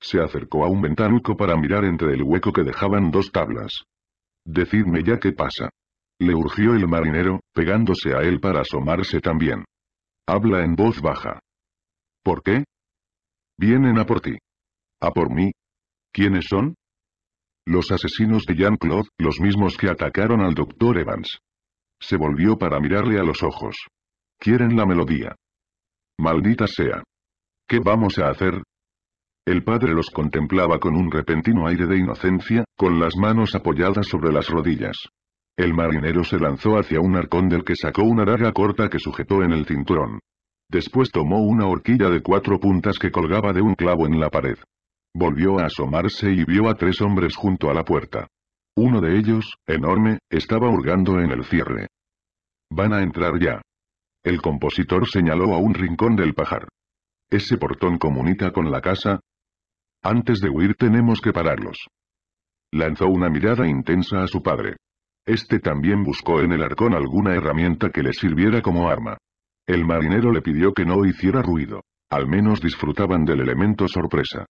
Se acercó a un ventanuco para mirar entre el hueco que dejaban dos tablas. Decidme ya qué pasa. Le urgió el marinero, pegándose a él para asomarse también. Habla en voz baja. ¿Por qué? Vienen a por ti. A por mí, ¿Quiénes son? Los asesinos de Jean-Claude, los mismos que atacaron al doctor Evans. Se volvió para mirarle a los ojos. Quieren la melodía. Maldita sea. ¿Qué vamos a hacer? El padre los contemplaba con un repentino aire de inocencia, con las manos apoyadas sobre las rodillas. El marinero se lanzó hacia un arcón del que sacó una daga corta que sujetó en el cinturón. Después tomó una horquilla de cuatro puntas que colgaba de un clavo en la pared. Volvió a asomarse y vio a tres hombres junto a la puerta. Uno de ellos, enorme, estaba hurgando en el cierre. Van a entrar ya. El compositor señaló a un rincón del pajar. ¿Ese portón comunica con la casa? Antes de huir tenemos que pararlos. Lanzó una mirada intensa a su padre. Este también buscó en el arcón alguna herramienta que le sirviera como arma. El marinero le pidió que no hiciera ruido. Al menos disfrutaban del elemento sorpresa.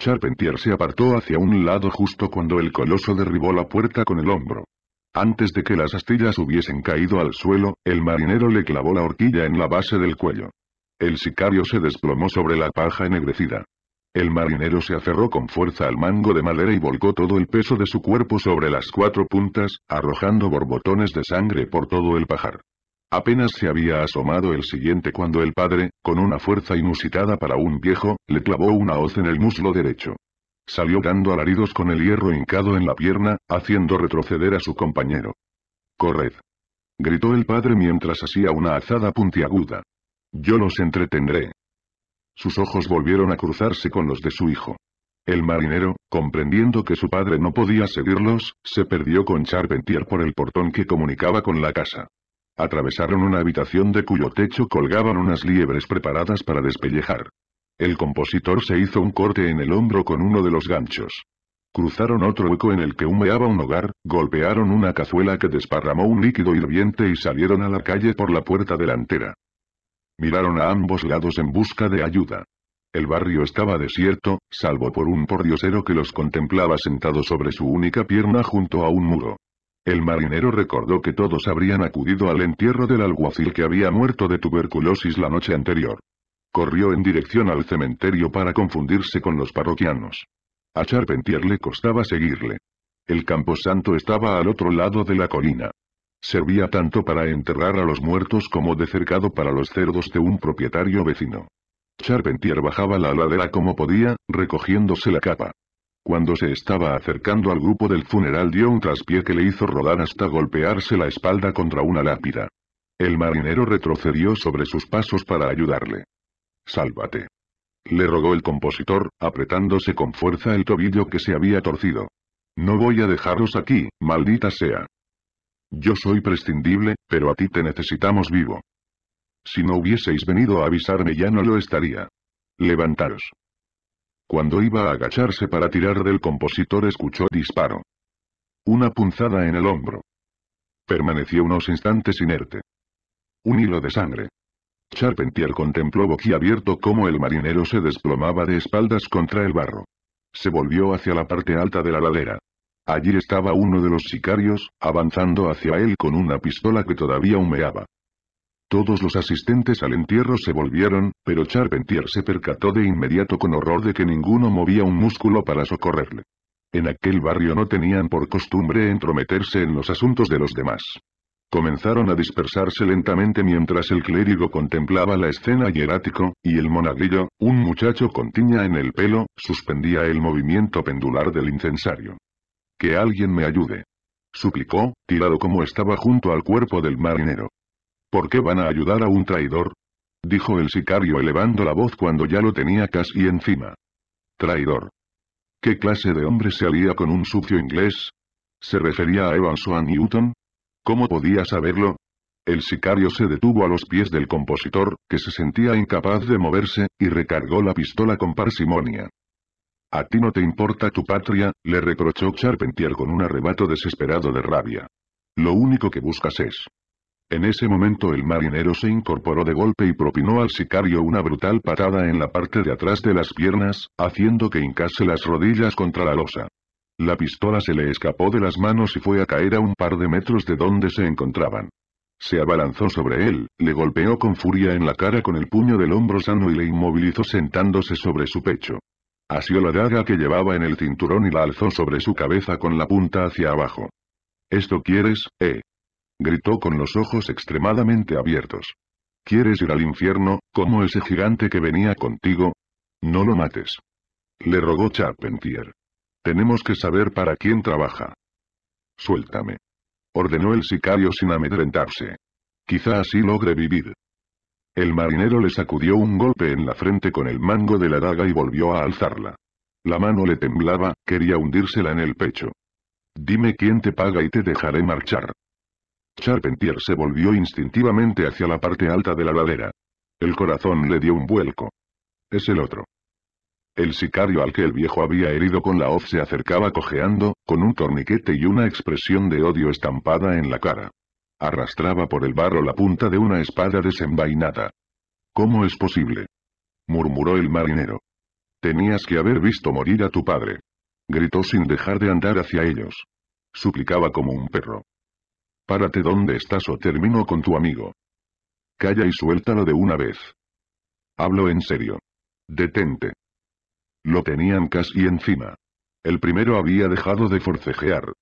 Charpentier se apartó hacia un lado justo cuando el coloso derribó la puerta con el hombro. Antes de que las astillas hubiesen caído al suelo, el marinero le clavó la horquilla en la base del cuello. El sicario se desplomó sobre la paja ennegrecida. El marinero se aferró con fuerza al mango de madera y volcó todo el peso de su cuerpo sobre las cuatro puntas, arrojando borbotones de sangre por todo el pajar. Apenas se había asomado el siguiente cuando el padre, con una fuerza inusitada para un viejo, le clavó una hoz en el muslo derecho. Salió dando alaridos con el hierro hincado en la pierna, haciendo retroceder a su compañero. ¡Corred! gritó el padre mientras hacía una azada puntiaguda. Yo los entretendré. Sus ojos volvieron a cruzarse con los de su hijo. El marinero, comprendiendo que su padre no podía seguirlos, se perdió con Charpentier por el portón que comunicaba con la casa. Atravesaron una habitación de cuyo techo colgaban unas liebres preparadas para despellejar. El compositor se hizo un corte en el hombro con uno de los ganchos. Cruzaron otro hueco en el que humeaba un hogar, golpearon una cazuela que desparramó un líquido hirviente y salieron a la calle por la puerta delantera. Miraron a ambos lados en busca de ayuda. El barrio estaba desierto, salvo por un pordiosero que los contemplaba sentado sobre su única pierna junto a un muro. El marinero recordó que todos habrían acudido al entierro del alguacil que había muerto de tuberculosis la noche anterior. Corrió en dirección al cementerio para confundirse con los parroquianos. A Charpentier le costaba seguirle. El camposanto estaba al otro lado de la colina. Servía tanto para enterrar a los muertos como de cercado para los cerdos de un propietario vecino. Charpentier bajaba la ladera como podía, recogiéndose la capa. Cuando se estaba acercando al grupo del funeral dio un traspié que le hizo rodar hasta golpearse la espalda contra una lápida. El marinero retrocedió sobre sus pasos para ayudarle. Sálvate. Le rogó el compositor, apretándose con fuerza el tobillo que se había torcido. No voy a dejaros aquí, maldita sea. Yo soy prescindible, pero a ti te necesitamos vivo. Si no hubieseis venido a avisarme ya no lo estaría. Levantaros. Cuando iba a agacharse para tirar del compositor escuchó disparo. Una punzada en el hombro. Permaneció unos instantes inerte. Un hilo de sangre. Charpentier contempló boquiabierto cómo el marinero se desplomaba de espaldas contra el barro. Se volvió hacia la parte alta de la ladera. Allí estaba uno de los sicarios, avanzando hacia él con una pistola que todavía humeaba. Todos los asistentes al entierro se volvieron, pero Charpentier se percató de inmediato con horror de que ninguno movía un músculo para socorrerle. En aquel barrio no tenían por costumbre entrometerse en los asuntos de los demás. Comenzaron a dispersarse lentamente mientras el clérigo contemplaba la escena hierático, y el monaguillo, un muchacho con tiña en el pelo, suspendía el movimiento pendular del incensario. Que alguien me ayude. Suplicó, tirado como estaba junto al cuerpo del marinero. ¿Por qué van a ayudar a un traidor? Dijo el sicario elevando la voz cuando ya lo tenía casi encima. Traidor. ¿Qué clase de hombre se alía con un sucio inglés? ¿Se refería a Evans o a Newton? ¿Cómo podía saberlo? El sicario se detuvo a los pies del compositor, que se sentía incapaz de moverse, y recargó la pistola con parsimonia. A ti no te importa tu patria, le reprochó Charpentier con un arrebato desesperado de rabia. Lo único que buscas es en ese momento el marinero se incorporó de golpe y propinó al sicario una brutal patada en la parte de atrás de las piernas, haciendo que hincase las rodillas contra la losa. La pistola se le escapó de las manos y fue a caer a un par de metros de donde se encontraban. Se abalanzó sobre él, le golpeó con furia en la cara con el puño del hombro sano y le inmovilizó sentándose sobre su pecho. Asió la daga que llevaba en el cinturón y la alzó sobre su cabeza con la punta hacia abajo. ¿Esto quieres, eh? gritó con los ojos extremadamente abiertos. ¿Quieres ir al infierno, como ese gigante que venía contigo? No lo mates. Le rogó Charpentier. Tenemos que saber para quién trabaja. Suéltame. Ordenó el sicario sin amedrentarse. Quizá así logre vivir. El marinero le sacudió un golpe en la frente con el mango de la daga y volvió a alzarla. La mano le temblaba, quería hundírsela en el pecho. Dime quién te paga y te dejaré marchar. Charpentier se volvió instintivamente hacia la parte alta de la ladera. El corazón le dio un vuelco. Es el otro. El sicario al que el viejo había herido con la hoz se acercaba cojeando, con un torniquete y una expresión de odio estampada en la cara. Arrastraba por el barro la punta de una espada desenvainada. ¿Cómo es posible? murmuró el marinero. Tenías que haber visto morir a tu padre. Gritó sin dejar de andar hacia ellos. Suplicaba como un perro. Párate donde estás o termino con tu amigo. Calla y suéltalo de una vez. Hablo en serio. Detente. Lo tenían casi encima. El primero había dejado de forcejear.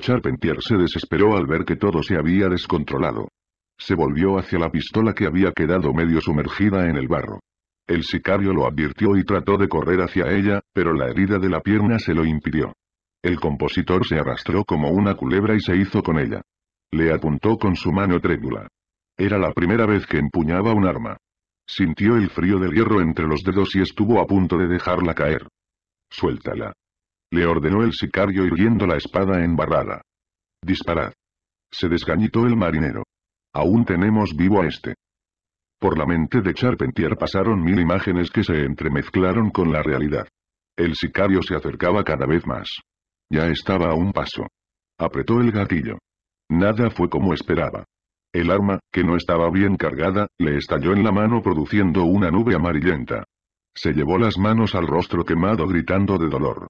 Charpentier se desesperó al ver que todo se había descontrolado. Se volvió hacia la pistola que había quedado medio sumergida en el barro. El sicario lo advirtió y trató de correr hacia ella, pero la herida de la pierna se lo impidió. El compositor se arrastró como una culebra y se hizo con ella. Le apuntó con su mano trémula. Era la primera vez que empuñaba un arma. Sintió el frío del hierro entre los dedos y estuvo a punto de dejarla caer. Suéltala. Le ordenó el sicario hirviendo la espada embarrada. Disparad. Se desgañitó el marinero. Aún tenemos vivo a este. Por la mente de Charpentier pasaron mil imágenes que se entremezclaron con la realidad. El sicario se acercaba cada vez más. Ya estaba a un paso. Apretó el gatillo. Nada fue como esperaba. El arma, que no estaba bien cargada, le estalló en la mano produciendo una nube amarillenta. Se llevó las manos al rostro quemado gritando de dolor.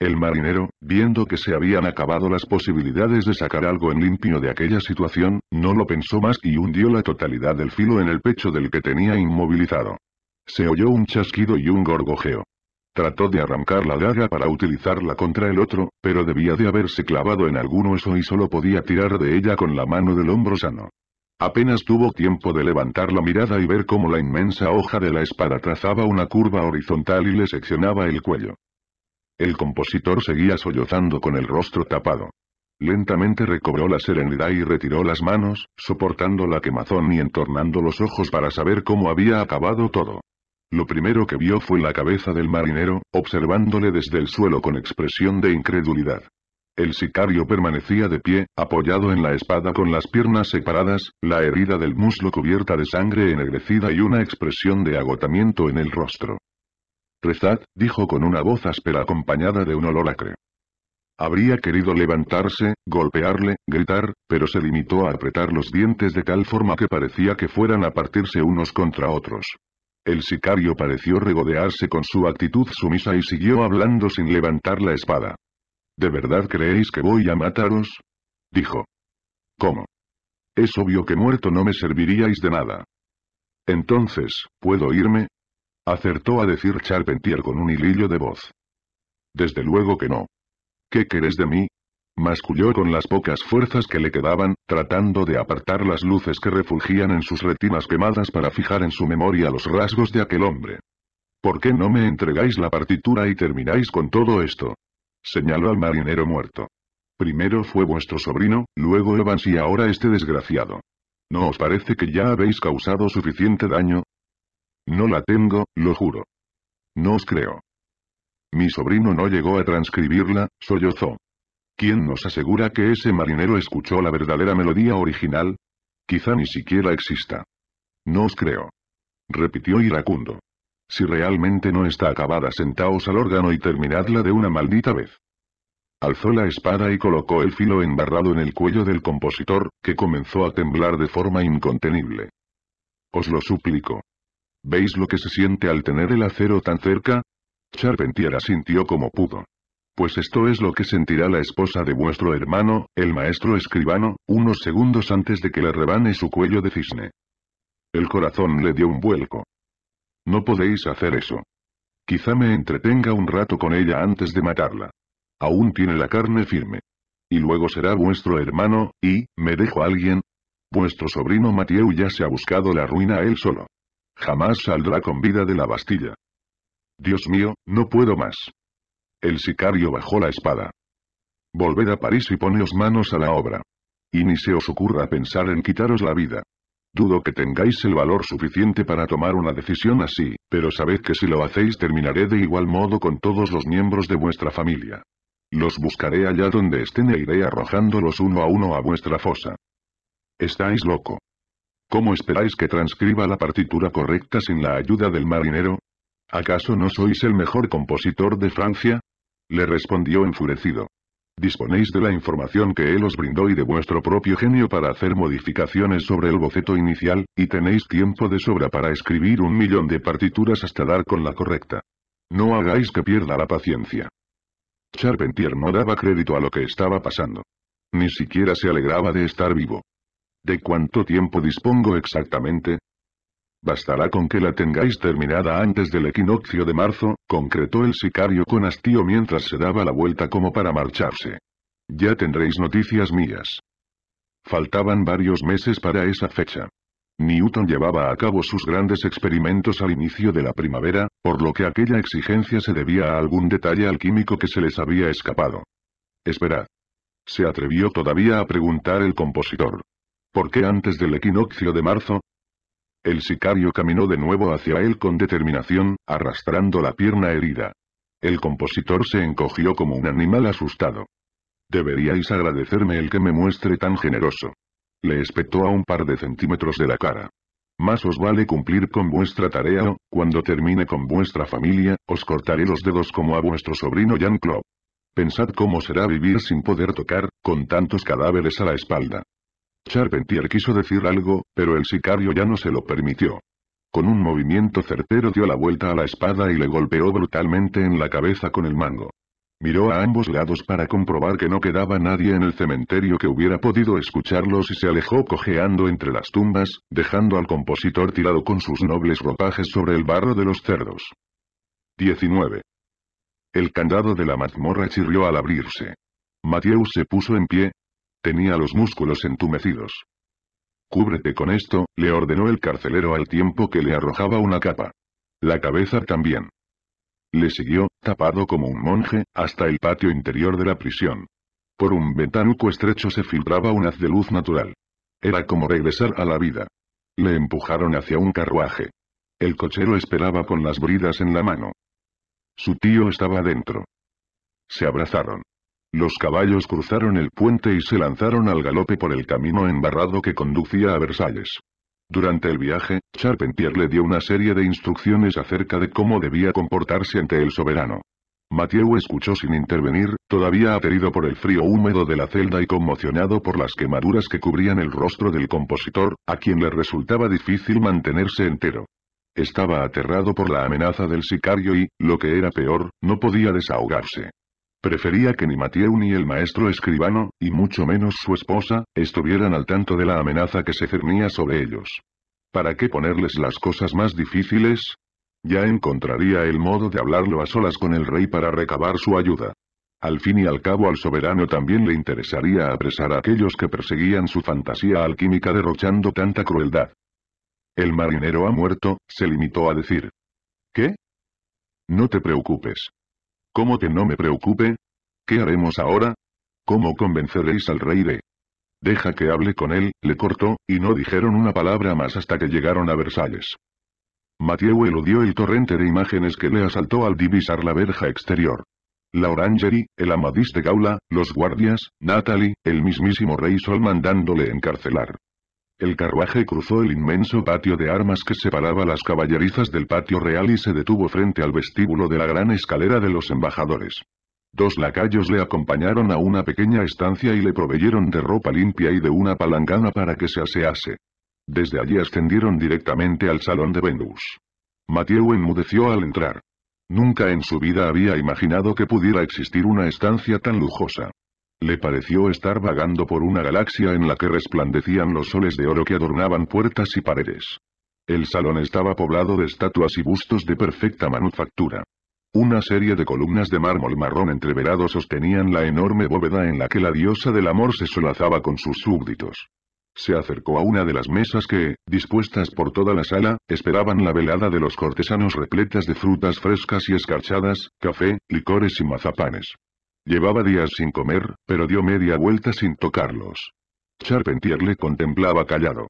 El marinero, viendo que se habían acabado las posibilidades de sacar algo en limpio de aquella situación, no lo pensó más y hundió la totalidad del filo en el pecho del que tenía inmovilizado. Se oyó un chasquido y un gorgojeo. Trató de arrancar la daga para utilizarla contra el otro, pero debía de haberse clavado en algún hueso y solo podía tirar de ella con la mano del hombro sano. Apenas tuvo tiempo de levantar la mirada y ver cómo la inmensa hoja de la espada trazaba una curva horizontal y le seccionaba el cuello. El compositor seguía sollozando con el rostro tapado. Lentamente recobró la serenidad y retiró las manos, soportando la quemazón y entornando los ojos para saber cómo había acabado todo. Lo primero que vio fue la cabeza del marinero, observándole desde el suelo con expresión de incredulidad. El sicario permanecía de pie, apoyado en la espada con las piernas separadas, la herida del muslo cubierta de sangre ennegrecida y una expresión de agotamiento en el rostro. Rezad, dijo con una voz áspera acompañada de un olor acre. Habría querido levantarse, golpearle, gritar, pero se limitó a apretar los dientes de tal forma que parecía que fueran a partirse unos contra otros. El sicario pareció regodearse con su actitud sumisa y siguió hablando sin levantar la espada. ¿De verdad creéis que voy a mataros? Dijo. ¿Cómo? Es obvio que muerto no me serviríais de nada. Entonces, ¿puedo irme? Acertó a decir Charpentier con un hilillo de voz. Desde luego que no. ¿Qué querés de mí? Masculló con las pocas fuerzas que le quedaban, tratando de apartar las luces que refugían en sus retinas quemadas para fijar en su memoria los rasgos de aquel hombre. ¿Por qué no me entregáis la partitura y termináis con todo esto? Señaló al marinero muerto. Primero fue vuestro sobrino, luego Evans y ahora este desgraciado. ¿No os parece que ya habéis causado suficiente daño? No la tengo, lo juro. No os creo. Mi sobrino no llegó a transcribirla, sollozó. ¿Quién nos asegura que ese marinero escuchó la verdadera melodía original? Quizá ni siquiera exista. No os creo. Repitió iracundo. Si realmente no está acabada, sentaos al órgano y terminadla de una maldita vez. Alzó la espada y colocó el filo embarrado en el cuello del compositor, que comenzó a temblar de forma incontenible. Os lo suplico. ¿Veis lo que se siente al tener el acero tan cerca? Charpentier asintió como pudo. Pues esto es lo que sentirá la esposa de vuestro hermano, el maestro escribano, unos segundos antes de que le rebane su cuello de cisne. El corazón le dio un vuelco. No podéis hacer eso. Quizá me entretenga un rato con ella antes de matarla. Aún tiene la carne firme. Y luego será vuestro hermano, y, ¿me dejo a alguien? Vuestro sobrino Mathieu ya se ha buscado la ruina él solo. Jamás saldrá con vida de la Bastilla. Dios mío, no puedo más. El sicario bajó la espada. Volved a París y poneos manos a la obra. Y ni se os ocurra pensar en quitaros la vida. Dudo que tengáis el valor suficiente para tomar una decisión así, pero sabed que si lo hacéis terminaré de igual modo con todos los miembros de vuestra familia. Los buscaré allá donde estén e iré arrojándolos uno a uno a vuestra fosa. Estáis loco. ¿Cómo esperáis que transcriba la partitura correcta sin la ayuda del marinero? ¿Acaso no sois el mejor compositor de Francia? Le respondió enfurecido. Disponéis de la información que él os brindó y de vuestro propio genio para hacer modificaciones sobre el boceto inicial, y tenéis tiempo de sobra para escribir un millón de partituras hasta dar con la correcta. No hagáis que pierda la paciencia. Charpentier no daba crédito a lo que estaba pasando. Ni siquiera se alegraba de estar vivo. ¿De cuánto tiempo dispongo exactamente? Bastará con que la tengáis terminada antes del equinoccio de marzo, concretó el sicario con hastío mientras se daba la vuelta como para marcharse. Ya tendréis noticias mías. Faltaban varios meses para esa fecha. Newton llevaba a cabo sus grandes experimentos al inicio de la primavera, por lo que aquella exigencia se debía a algún detalle alquímico que se les había escapado. Esperad. Se atrevió todavía a preguntar el compositor. ¿Por qué antes del equinoccio de marzo? El sicario caminó de nuevo hacia él con determinación, arrastrando la pierna herida. El compositor se encogió como un animal asustado. Deberíais agradecerme el que me muestre tan generoso. Le espetó a un par de centímetros de la cara. Más os vale cumplir con vuestra tarea o, cuando termine con vuestra familia, os cortaré los dedos como a vuestro sobrino Jean-Claude. Pensad cómo será vivir sin poder tocar, con tantos cadáveres a la espalda. Charpentier quiso decir algo, pero el sicario ya no se lo permitió. Con un movimiento certero dio la vuelta a la espada y le golpeó brutalmente en la cabeza con el mango. Miró a ambos lados para comprobar que no quedaba nadie en el cementerio que hubiera podido escucharlos y se alejó cojeando entre las tumbas, dejando al compositor tirado con sus nobles ropajes sobre el barro de los cerdos. 19. El candado de la mazmorra chirrió al abrirse. Mathieu se puso en pie, Tenía los músculos entumecidos. Cúbrete con esto, le ordenó el carcelero al tiempo que le arrojaba una capa. La cabeza también. Le siguió, tapado como un monje, hasta el patio interior de la prisión. Por un ventanuco estrecho se filtraba un haz de luz natural. Era como regresar a la vida. Le empujaron hacia un carruaje. El cochero esperaba con las bridas en la mano. Su tío estaba dentro. Se abrazaron. Los caballos cruzaron el puente y se lanzaron al galope por el camino embarrado que conducía a Versalles. Durante el viaje, Charpentier le dio una serie de instrucciones acerca de cómo debía comportarse ante el soberano. Mathieu escuchó sin intervenir, todavía aterido por el frío húmedo de la celda y conmocionado por las quemaduras que cubrían el rostro del compositor, a quien le resultaba difícil mantenerse entero. Estaba aterrado por la amenaza del sicario y, lo que era peor, no podía desahogarse. Prefería que ni Mathieu ni el maestro escribano, y mucho menos su esposa, estuvieran al tanto de la amenaza que se cernía sobre ellos. ¿Para qué ponerles las cosas más difíciles? Ya encontraría el modo de hablarlo a solas con el rey para recabar su ayuda. Al fin y al cabo al soberano también le interesaría apresar a aquellos que perseguían su fantasía alquímica derrochando tanta crueldad. El marinero ha muerto, se limitó a decir. ¿Qué? No te preocupes. ¿Cómo que no me preocupe? ¿Qué haremos ahora? ¿Cómo convenceréis al rey de...? Deja que hable con él, le cortó, y no dijeron una palabra más hasta que llegaron a Versalles. Mathieu eludió el torrente de imágenes que le asaltó al divisar la verja exterior. La Orangerie, el Amadís de Gaula, los guardias, Natalie, el mismísimo rey Sol mandándole encarcelar. El carruaje cruzó el inmenso patio de armas que separaba las caballerizas del patio real y se detuvo frente al vestíbulo de la gran escalera de los embajadores. Dos lacayos le acompañaron a una pequeña estancia y le proveyeron de ropa limpia y de una palangana para que se asease. Desde allí ascendieron directamente al salón de Venus. Mathieu enmudeció al entrar. Nunca en su vida había imaginado que pudiera existir una estancia tan lujosa. Le pareció estar vagando por una galaxia en la que resplandecían los soles de oro que adornaban puertas y paredes. El salón estaba poblado de estatuas y bustos de perfecta manufactura. Una serie de columnas de mármol marrón entreverado sostenían la enorme bóveda en la que la diosa del amor se solazaba con sus súbditos. Se acercó a una de las mesas que, dispuestas por toda la sala, esperaban la velada de los cortesanos repletas de frutas frescas y escarchadas, café, licores y mazapanes. Llevaba días sin comer, pero dio media vuelta sin tocarlos. Charpentier le contemplaba callado.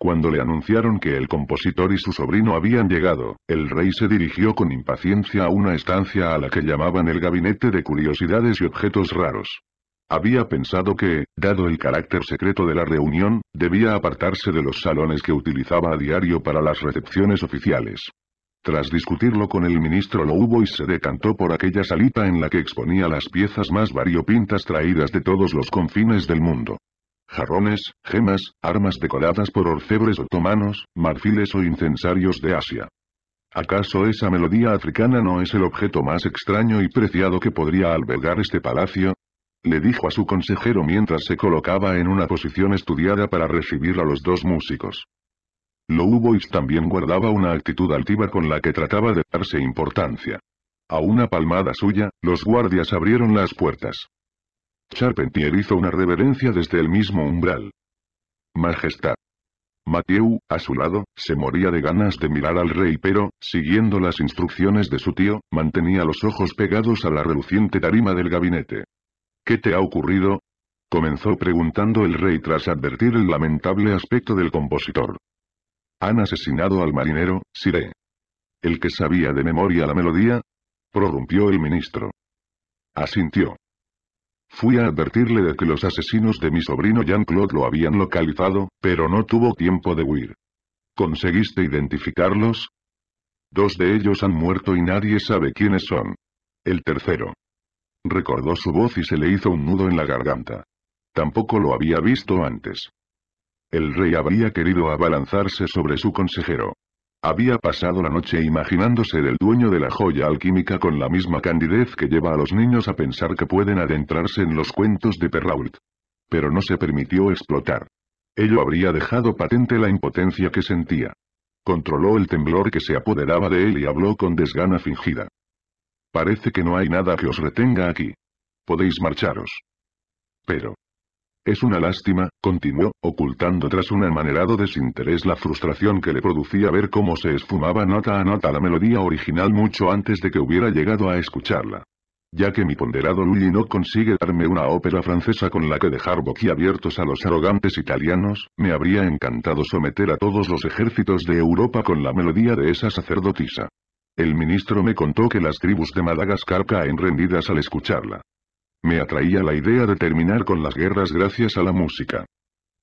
Cuando le anunciaron que el compositor y su sobrino habían llegado, el rey se dirigió con impaciencia a una estancia a la que llamaban el Gabinete de Curiosidades y Objetos Raros. Había pensado que, dado el carácter secreto de la reunión, debía apartarse de los salones que utilizaba a diario para las recepciones oficiales. Tras discutirlo con el ministro lo hubo y se decantó por aquella salita en la que exponía las piezas más variopintas traídas de todos los confines del mundo. Jarrones, gemas, armas decoradas por orfebres otomanos, marfiles o incensarios de Asia. ¿Acaso esa melodía africana no es el objeto más extraño y preciado que podría albergar este palacio? Le dijo a su consejero mientras se colocaba en una posición estudiada para recibir a los dos músicos. Loubois también guardaba una actitud altiva con la que trataba de darse importancia. A una palmada suya, los guardias abrieron las puertas. Charpentier hizo una reverencia desde el mismo umbral. Majestad. Mathieu, a su lado, se moría de ganas de mirar al rey pero, siguiendo las instrucciones de su tío, mantenía los ojos pegados a la reluciente tarima del gabinete. ¿Qué te ha ocurrido? Comenzó preguntando el rey tras advertir el lamentable aspecto del compositor. Han asesinado al marinero, Siré. El que sabía de memoria la melodía. Prorrumpió el ministro. Asintió. Fui a advertirle de que los asesinos de mi sobrino Jean-Claude lo habían localizado, pero no tuvo tiempo de huir. ¿Conseguiste identificarlos? Dos de ellos han muerto y nadie sabe quiénes son. El tercero. Recordó su voz y se le hizo un nudo en la garganta. Tampoco lo había visto antes. El rey habría querido abalanzarse sobre su consejero. Había pasado la noche imaginándose el dueño de la joya alquímica con la misma candidez que lleva a los niños a pensar que pueden adentrarse en los cuentos de Perrault. Pero no se permitió explotar. Ello habría dejado patente la impotencia que sentía. Controló el temblor que se apoderaba de él y habló con desgana fingida. Parece que no hay nada que os retenga aquí. Podéis marcharos. Pero... Es una lástima, continuó, ocultando tras un amanerado desinterés la frustración que le producía ver cómo se esfumaba nota a nota la melodía original mucho antes de que hubiera llegado a escucharla. Ya que mi ponderado Lully no consigue darme una ópera francesa con la que dejar boquiabiertos a los arrogantes italianos, me habría encantado someter a todos los ejércitos de Europa con la melodía de esa sacerdotisa. El ministro me contó que las tribus de Madagascar caen rendidas al escucharla. Me atraía la idea de terminar con las guerras gracias a la música.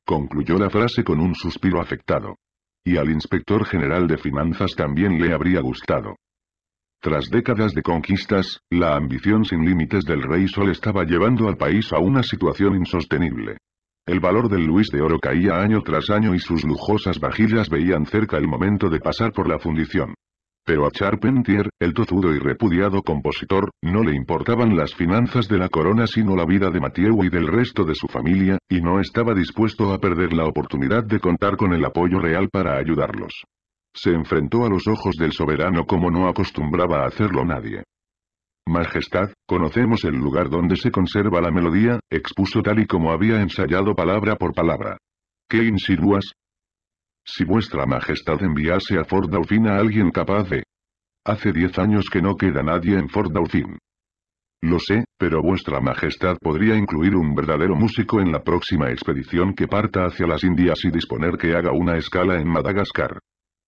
Concluyó la frase con un suspiro afectado. Y al inspector general de finanzas también le habría gustado. Tras décadas de conquistas, la ambición sin límites del rey Sol estaba llevando al país a una situación insostenible. El valor del Luis de Oro caía año tras año y sus lujosas vajillas veían cerca el momento de pasar por la fundición. Pero a Charpentier, el tozudo y repudiado compositor, no le importaban las finanzas de la corona sino la vida de Mathieu y del resto de su familia, y no estaba dispuesto a perder la oportunidad de contar con el apoyo real para ayudarlos. Se enfrentó a los ojos del soberano como no acostumbraba a hacerlo nadie. Majestad, conocemos el lugar donde se conserva la melodía, expuso tal y como había ensayado palabra por palabra. ¿Qué insinúas? Si vuestra majestad enviase a Fort Dauphin a alguien capaz de... Hace diez años que no queda nadie en Fort Dauphin. Lo sé, pero vuestra majestad podría incluir un verdadero músico en la próxima expedición que parta hacia las Indias y disponer que haga una escala en Madagascar.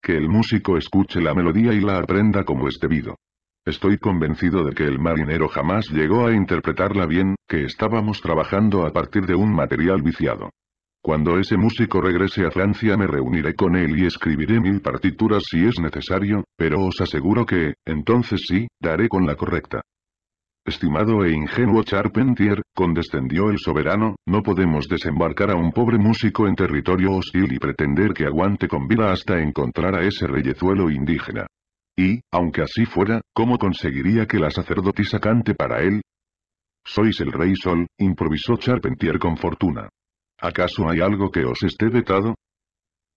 Que el músico escuche la melodía y la aprenda como es debido. Estoy convencido de que el marinero jamás llegó a interpretarla bien, que estábamos trabajando a partir de un material viciado. Cuando ese músico regrese a Francia me reuniré con él y escribiré mil partituras si es necesario, pero os aseguro que, entonces sí, daré con la correcta. Estimado e ingenuo Charpentier, condescendió el soberano, no podemos desembarcar a un pobre músico en territorio hostil y pretender que aguante con vida hasta encontrar a ese reyezuelo indígena. Y, aunque así fuera, ¿cómo conseguiría que la sacerdotisa cante para él? Sois el rey sol, improvisó Charpentier con fortuna. ¿Acaso hay algo que os esté vetado?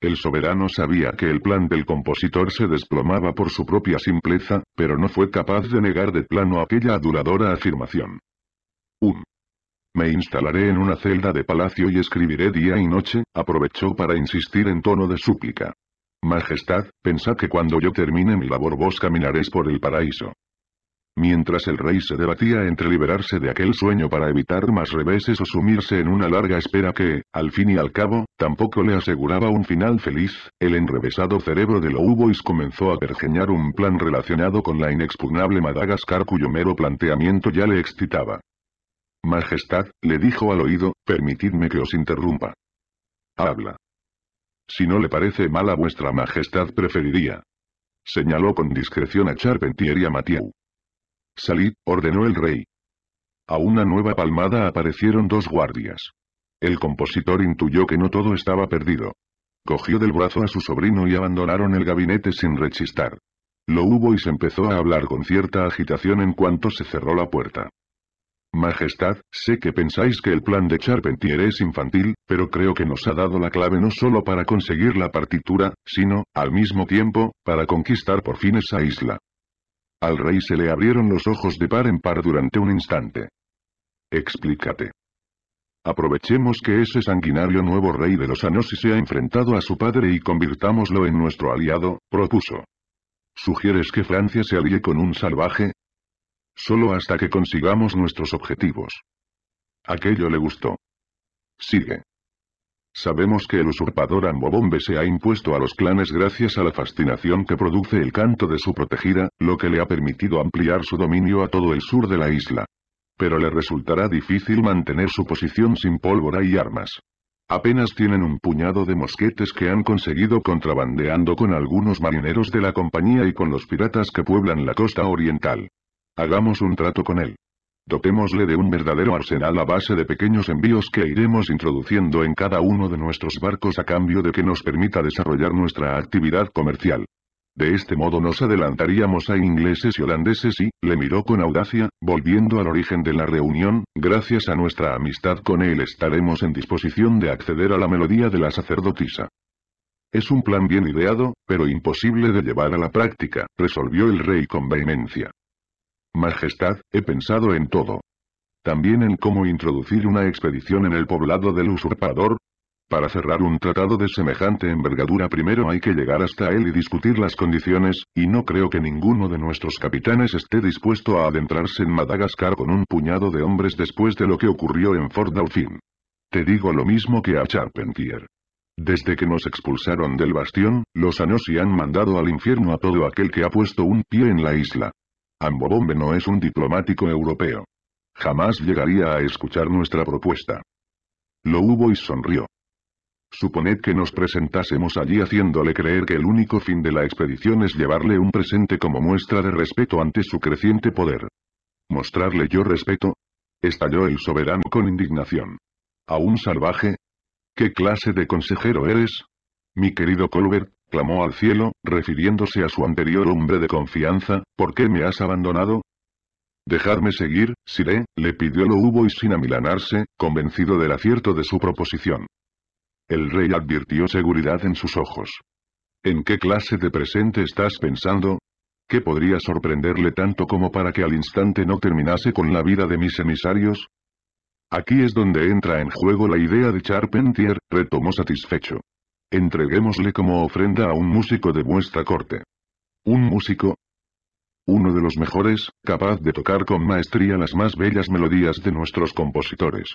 El soberano sabía que el plan del compositor se desplomaba por su propia simpleza, pero no fue capaz de negar de plano aquella aduladora afirmación. 1. Me instalaré en una celda de palacio y escribiré día y noche, aprovechó para insistir en tono de súplica. Majestad, pensad que cuando yo termine mi labor vos caminaréis por el paraíso. Mientras el rey se debatía entre liberarse de aquel sueño para evitar más reveses o sumirse en una larga espera que, al fin y al cabo, tampoco le aseguraba un final feliz, el enrevesado cerebro de Loubois comenzó a pergeñar un plan relacionado con la inexpugnable Madagascar cuyo mero planteamiento ya le excitaba. Majestad, le dijo al oído, permitidme que os interrumpa. Habla. Si no le parece mal a vuestra majestad preferiría. Señaló con discreción a Charpentier y a Mathieu. Salid, ordenó el rey. A una nueva palmada aparecieron dos guardias. El compositor intuyó que no todo estaba perdido. Cogió del brazo a su sobrino y abandonaron el gabinete sin rechistar. Lo hubo y se empezó a hablar con cierta agitación en cuanto se cerró la puerta. Majestad, sé que pensáis que el plan de Charpentier es infantil, pero creo que nos ha dado la clave no solo para conseguir la partitura, sino, al mismo tiempo, para conquistar por fin esa isla. Al rey se le abrieron los ojos de par en par durante un instante. Explícate. Aprovechemos que ese sanguinario nuevo rey de los Anosi se ha enfrentado a su padre y convirtámoslo en nuestro aliado, propuso. ¿Sugieres que Francia se alíe con un salvaje? Solo hasta que consigamos nuestros objetivos. Aquello le gustó. Sigue. Sabemos que el usurpador Ambobombe se ha impuesto a los clanes gracias a la fascinación que produce el canto de su protegida, lo que le ha permitido ampliar su dominio a todo el sur de la isla. Pero le resultará difícil mantener su posición sin pólvora y armas. Apenas tienen un puñado de mosquetes que han conseguido contrabandeando con algunos marineros de la compañía y con los piratas que pueblan la costa oriental. Hagamos un trato con él. Dotémosle de un verdadero arsenal a base de pequeños envíos que iremos introduciendo en cada uno de nuestros barcos a cambio de que nos permita desarrollar nuestra actividad comercial. De este modo nos adelantaríamos a ingleses y holandeses y, le miró con audacia, volviendo al origen de la reunión, gracias a nuestra amistad con él estaremos en disposición de acceder a la melodía de la sacerdotisa. Es un plan bien ideado, pero imposible de llevar a la práctica, resolvió el rey con vehemencia. Majestad, he pensado en todo. También en cómo introducir una expedición en el poblado del usurpador. Para cerrar un tratado de semejante envergadura primero hay que llegar hasta él y discutir las condiciones, y no creo que ninguno de nuestros capitanes esté dispuesto a adentrarse en Madagascar con un puñado de hombres después de lo que ocurrió en Fort Dauphin. Te digo lo mismo que a Charpentier. Desde que nos expulsaron del bastión, los Anosi han mandado al infierno a todo aquel que ha puesto un pie en la isla. Ambobombe no es un diplomático europeo. Jamás llegaría a escuchar nuestra propuesta. Lo hubo y sonrió. Suponed que nos presentásemos allí haciéndole creer que el único fin de la expedición es llevarle un presente como muestra de respeto ante su creciente poder. ¿Mostrarle yo respeto? Estalló el soberano con indignación. ¿A un salvaje? ¿Qué clase de consejero eres? Mi querido Colbert, clamó al cielo, refiriéndose a su anterior hombre de confianza, ¿por qué me has abandonado? Dejadme seguir, Siré, le pidió lo hubo y sin amilanarse, convencido del acierto de su proposición. El rey advirtió seguridad en sus ojos. ¿En qué clase de presente estás pensando? ¿Qué podría sorprenderle tanto como para que al instante no terminase con la vida de mis emisarios? Aquí es donde entra en juego la idea de Charpentier, retomó satisfecho. Entreguémosle como ofrenda a un músico de vuestra corte. ¿Un músico? Uno de los mejores, capaz de tocar con maestría las más bellas melodías de nuestros compositores.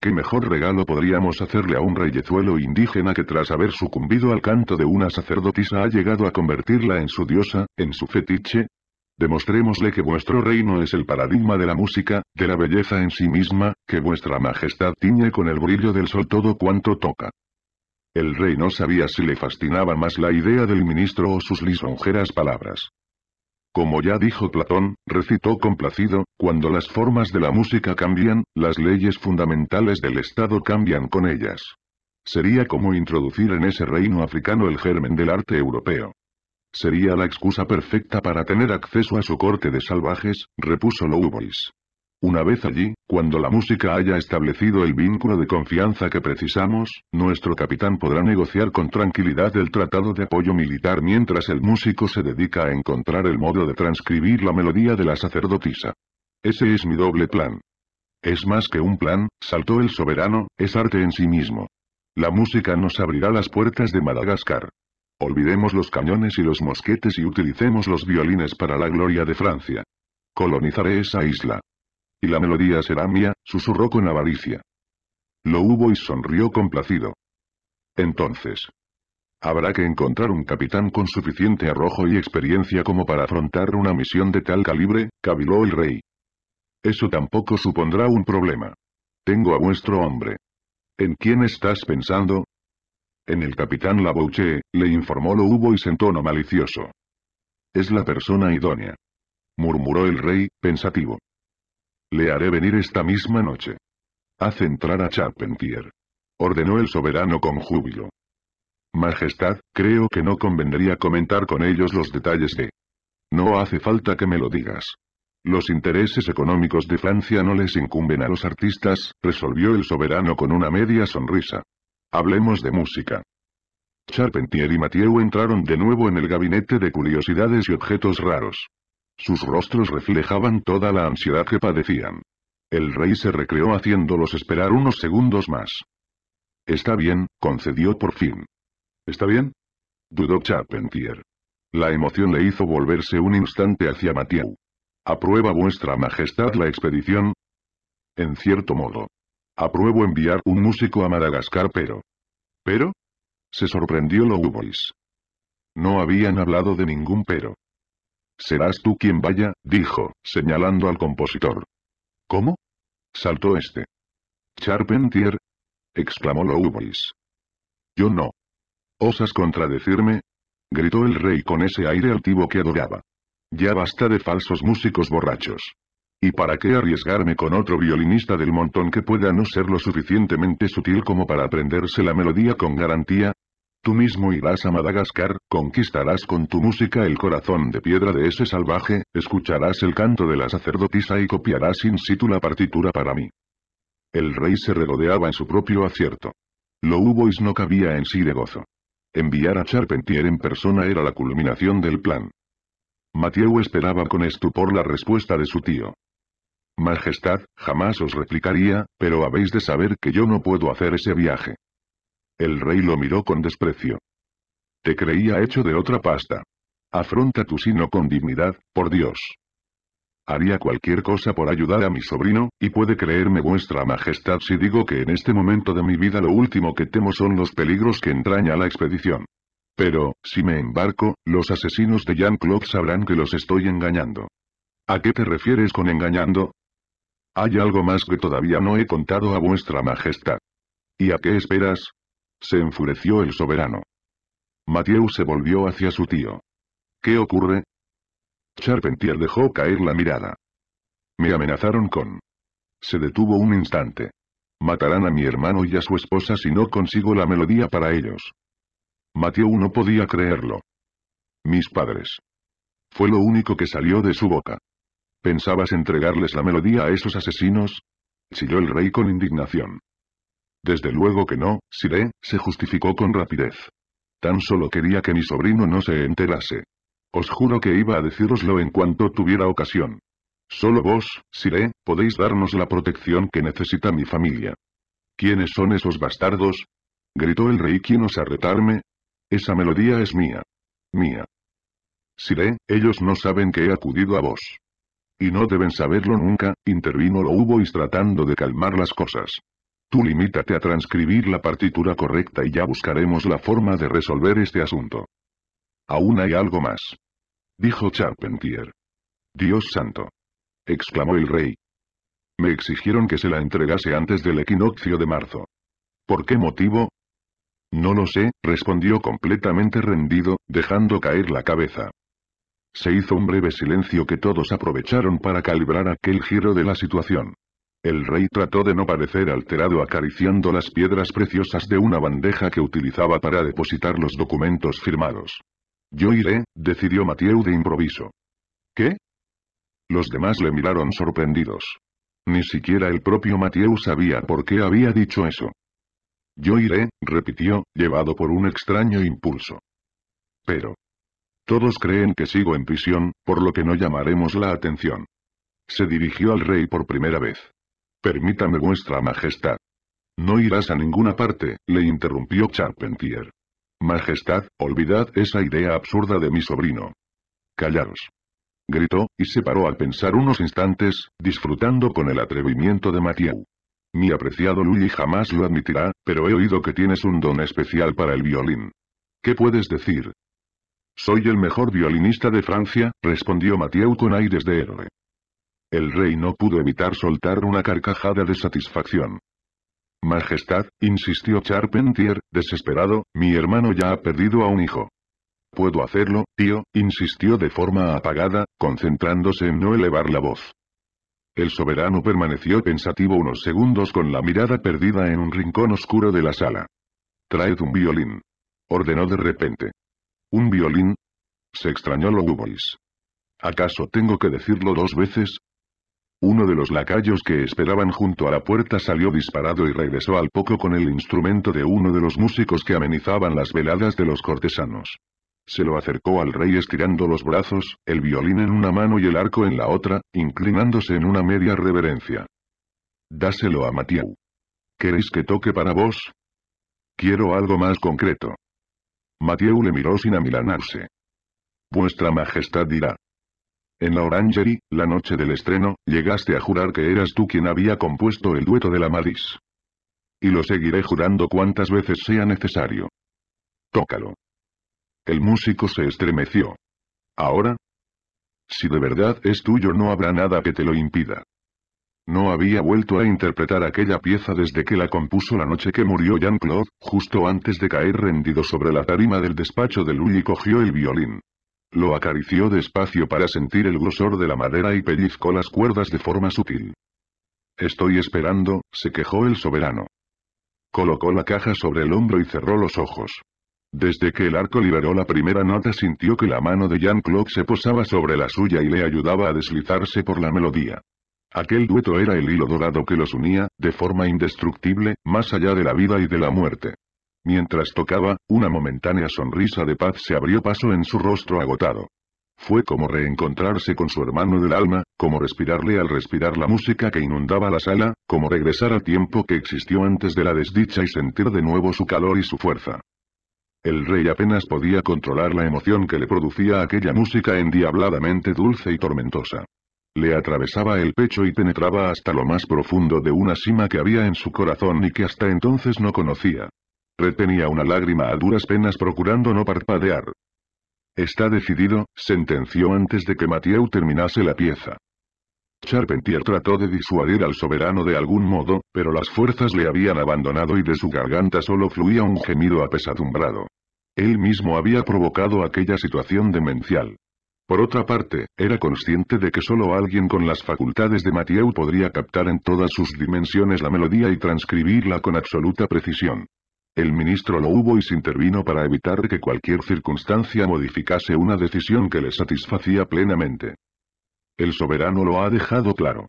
¿Qué mejor regalo podríamos hacerle a un reyezuelo indígena que tras haber sucumbido al canto de una sacerdotisa ha llegado a convertirla en su diosa, en su fetiche? Demostrémosle que vuestro reino es el paradigma de la música, de la belleza en sí misma, que vuestra majestad tiñe con el brillo del sol todo cuanto toca. El rey no sabía si le fascinaba más la idea del ministro o sus lisonjeras palabras. Como ya dijo Platón, recitó complacido, cuando las formas de la música cambian, las leyes fundamentales del Estado cambian con ellas. Sería como introducir en ese reino africano el germen del arte europeo. Sería la excusa perfecta para tener acceso a su corte de salvajes, repuso Louvois. Una vez allí, cuando la música haya establecido el vínculo de confianza que precisamos, nuestro capitán podrá negociar con tranquilidad el tratado de apoyo militar mientras el músico se dedica a encontrar el modo de transcribir la melodía de la sacerdotisa. Ese es mi doble plan. Es más que un plan, saltó el soberano, es arte en sí mismo. La música nos abrirá las puertas de Madagascar. Olvidemos los cañones y los mosquetes y utilicemos los violines para la gloria de Francia. Colonizaré esa isla la melodía será mía, susurró con avaricia. Lo hubo y sonrió complacido. Entonces. Habrá que encontrar un capitán con suficiente arrojo y experiencia como para afrontar una misión de tal calibre, cabiló el rey. Eso tampoco supondrá un problema. Tengo a vuestro hombre. ¿En quién estás pensando? En el capitán Labouche, le informó lo hubo y sentó tono malicioso. Es la persona idónea. Murmuró el rey, pensativo. Le haré venir esta misma noche. Haz entrar a Charpentier. Ordenó el soberano con júbilo. Majestad, creo que no convendría comentar con ellos los detalles de... No hace falta que me lo digas. Los intereses económicos de Francia no les incumben a los artistas, resolvió el soberano con una media sonrisa. Hablemos de música. Charpentier y Mathieu entraron de nuevo en el gabinete de curiosidades y objetos raros. Sus rostros reflejaban toda la ansiedad que padecían. El rey se recreó haciéndolos esperar unos segundos más. Está bien, concedió por fin. ¿Está bien? Dudó Charpentier. La emoción le hizo volverse un instante hacia Mathieu. ¿Aprueba vuestra majestad la expedición? En cierto modo. Apruebo enviar un músico a Madagascar pero... ¿Pero? Se sorprendió boys. No habían hablado de ningún pero. Serás tú quien vaya, dijo, señalando al compositor. ¿Cómo? Saltó este. Charpentier. exclamó Louis. Yo no. ¿Osas contradecirme? gritó el rey con ese aire altivo que adoraba. Ya basta de falsos músicos borrachos. ¿Y para qué arriesgarme con otro violinista del montón que pueda no ser lo suficientemente sutil como para aprenderse la melodía con garantía? Tú mismo irás a Madagascar, conquistarás con tu música el corazón de piedra de ese salvaje, escucharás el canto de la sacerdotisa y copiarás in situ la partitura para mí. El rey se regodeaba en su propio acierto. Lo hubo y no cabía en sí de gozo. Enviar a Charpentier en persona era la culminación del plan. Mathieu esperaba con estupor la respuesta de su tío. Majestad, jamás os replicaría, pero habéis de saber que yo no puedo hacer ese viaje. El rey lo miró con desprecio. Te creía hecho de otra pasta. Afronta tu sino con dignidad, por Dios. Haría cualquier cosa por ayudar a mi sobrino, y puede creerme vuestra majestad si digo que en este momento de mi vida lo último que temo son los peligros que entraña la expedición. Pero, si me embarco, los asesinos de Jean-Claude sabrán que los estoy engañando. ¿A qué te refieres con engañando? Hay algo más que todavía no he contado a vuestra majestad. ¿Y a qué esperas? Se enfureció el soberano. Mathieu se volvió hacia su tío. ¿Qué ocurre? Charpentier dejó caer la mirada. Me amenazaron con... Se detuvo un instante. Matarán a mi hermano y a su esposa si no consigo la melodía para ellos. Mathieu no podía creerlo. Mis padres. Fue lo único que salió de su boca. ¿Pensabas entregarles la melodía a esos asesinos? Chilló el rey con indignación. Desde luego que no, Siré», se justificó con rapidez. Tan solo quería que mi sobrino no se enterase. Os juro que iba a deciroslo en cuanto tuviera ocasión. Solo vos, Siré, podéis darnos la protección que necesita mi familia. ¿Quiénes son esos bastardos? gritó el rey quién os retarme. Esa melodía es mía. Mía. Siré, ellos no saben que he acudido a vos. Y no deben saberlo nunca, intervino lo y tratando de calmar las cosas. Tú limítate a transcribir la partitura correcta y ya buscaremos la forma de resolver este asunto. Aún hay algo más. Dijo Charpentier. Dios santo. Exclamó el rey. Me exigieron que se la entregase antes del equinoccio de marzo. ¿Por qué motivo? No lo sé, respondió completamente rendido, dejando caer la cabeza. Se hizo un breve silencio que todos aprovecharon para calibrar aquel giro de la situación. El rey trató de no parecer alterado acariciando las piedras preciosas de una bandeja que utilizaba para depositar los documentos firmados. Yo iré, decidió Mathieu de improviso. ¿Qué? Los demás le miraron sorprendidos. Ni siquiera el propio Mathieu sabía por qué había dicho eso. Yo iré, repitió, llevado por un extraño impulso. Pero. Todos creen que sigo en prisión, por lo que no llamaremos la atención. Se dirigió al rey por primera vez. Permítame vuestra majestad. No irás a ninguna parte, le interrumpió Charpentier. Majestad, olvidad esa idea absurda de mi sobrino. Callaros. Gritó, y se paró al pensar unos instantes, disfrutando con el atrevimiento de Mathieu. Mi apreciado Luigi jamás lo admitirá, pero he oído que tienes un don especial para el violín. ¿Qué puedes decir? Soy el mejor violinista de Francia, respondió Mathieu con aires de héroe. El rey no pudo evitar soltar una carcajada de satisfacción. Majestad, insistió Charpentier, desesperado, mi hermano ya ha perdido a un hijo. Puedo hacerlo, tío, insistió de forma apagada, concentrándose en no elevar la voz. El soberano permaneció pensativo unos segundos con la mirada perdida en un rincón oscuro de la sala. Traed un violín. Ordenó de repente. ¿Un violín? Se extrañó Louis. ¿Acaso tengo que decirlo dos veces? Uno de los lacayos que esperaban junto a la puerta salió disparado y regresó al poco con el instrumento de uno de los músicos que amenizaban las veladas de los cortesanos. Se lo acercó al rey estirando los brazos, el violín en una mano y el arco en la otra, inclinándose en una media reverencia. Dáselo a Matiau. ¿Queréis que toque para vos? Quiero algo más concreto. Matieu le miró sin amilanarse. Vuestra Majestad dirá. En la Orangerie, la noche del estreno, llegaste a jurar que eras tú quien había compuesto el dueto de la Madis. Y lo seguiré jurando cuantas veces sea necesario. Tócalo. El músico se estremeció. ¿Ahora? Si de verdad es tuyo no habrá nada que te lo impida. No había vuelto a interpretar aquella pieza desde que la compuso la noche que murió Jean-Claude, justo antes de caer rendido sobre la tarima del despacho de y cogió el violín. Lo acarició despacio para sentir el grosor de la madera y pellizcó las cuerdas de forma sutil. Estoy esperando, se quejó el soberano. Colocó la caja sobre el hombro y cerró los ojos. Desde que el arco liberó la primera nota sintió que la mano de Jean-Claude se posaba sobre la suya y le ayudaba a deslizarse por la melodía. Aquel dueto era el hilo dorado que los unía, de forma indestructible, más allá de la vida y de la muerte. Mientras tocaba, una momentánea sonrisa de paz se abrió paso en su rostro agotado. Fue como reencontrarse con su hermano del alma, como respirarle al respirar la música que inundaba la sala, como regresar al tiempo que existió antes de la desdicha y sentir de nuevo su calor y su fuerza. El rey apenas podía controlar la emoción que le producía aquella música endiabladamente dulce y tormentosa. Le atravesaba el pecho y penetraba hasta lo más profundo de una cima que había en su corazón y que hasta entonces no conocía. Retenía una lágrima a duras penas procurando no parpadear. Está decidido, sentenció antes de que Mathieu terminase la pieza. Charpentier trató de disuadir al soberano de algún modo, pero las fuerzas le habían abandonado y de su garganta solo fluía un gemido apesadumbrado. Él mismo había provocado aquella situación demencial. Por otra parte, era consciente de que solo alguien con las facultades de Mathieu podría captar en todas sus dimensiones la melodía y transcribirla con absoluta precisión. El ministro lo hubo y se intervino para evitar que cualquier circunstancia modificase una decisión que le satisfacía plenamente. El soberano lo ha dejado claro.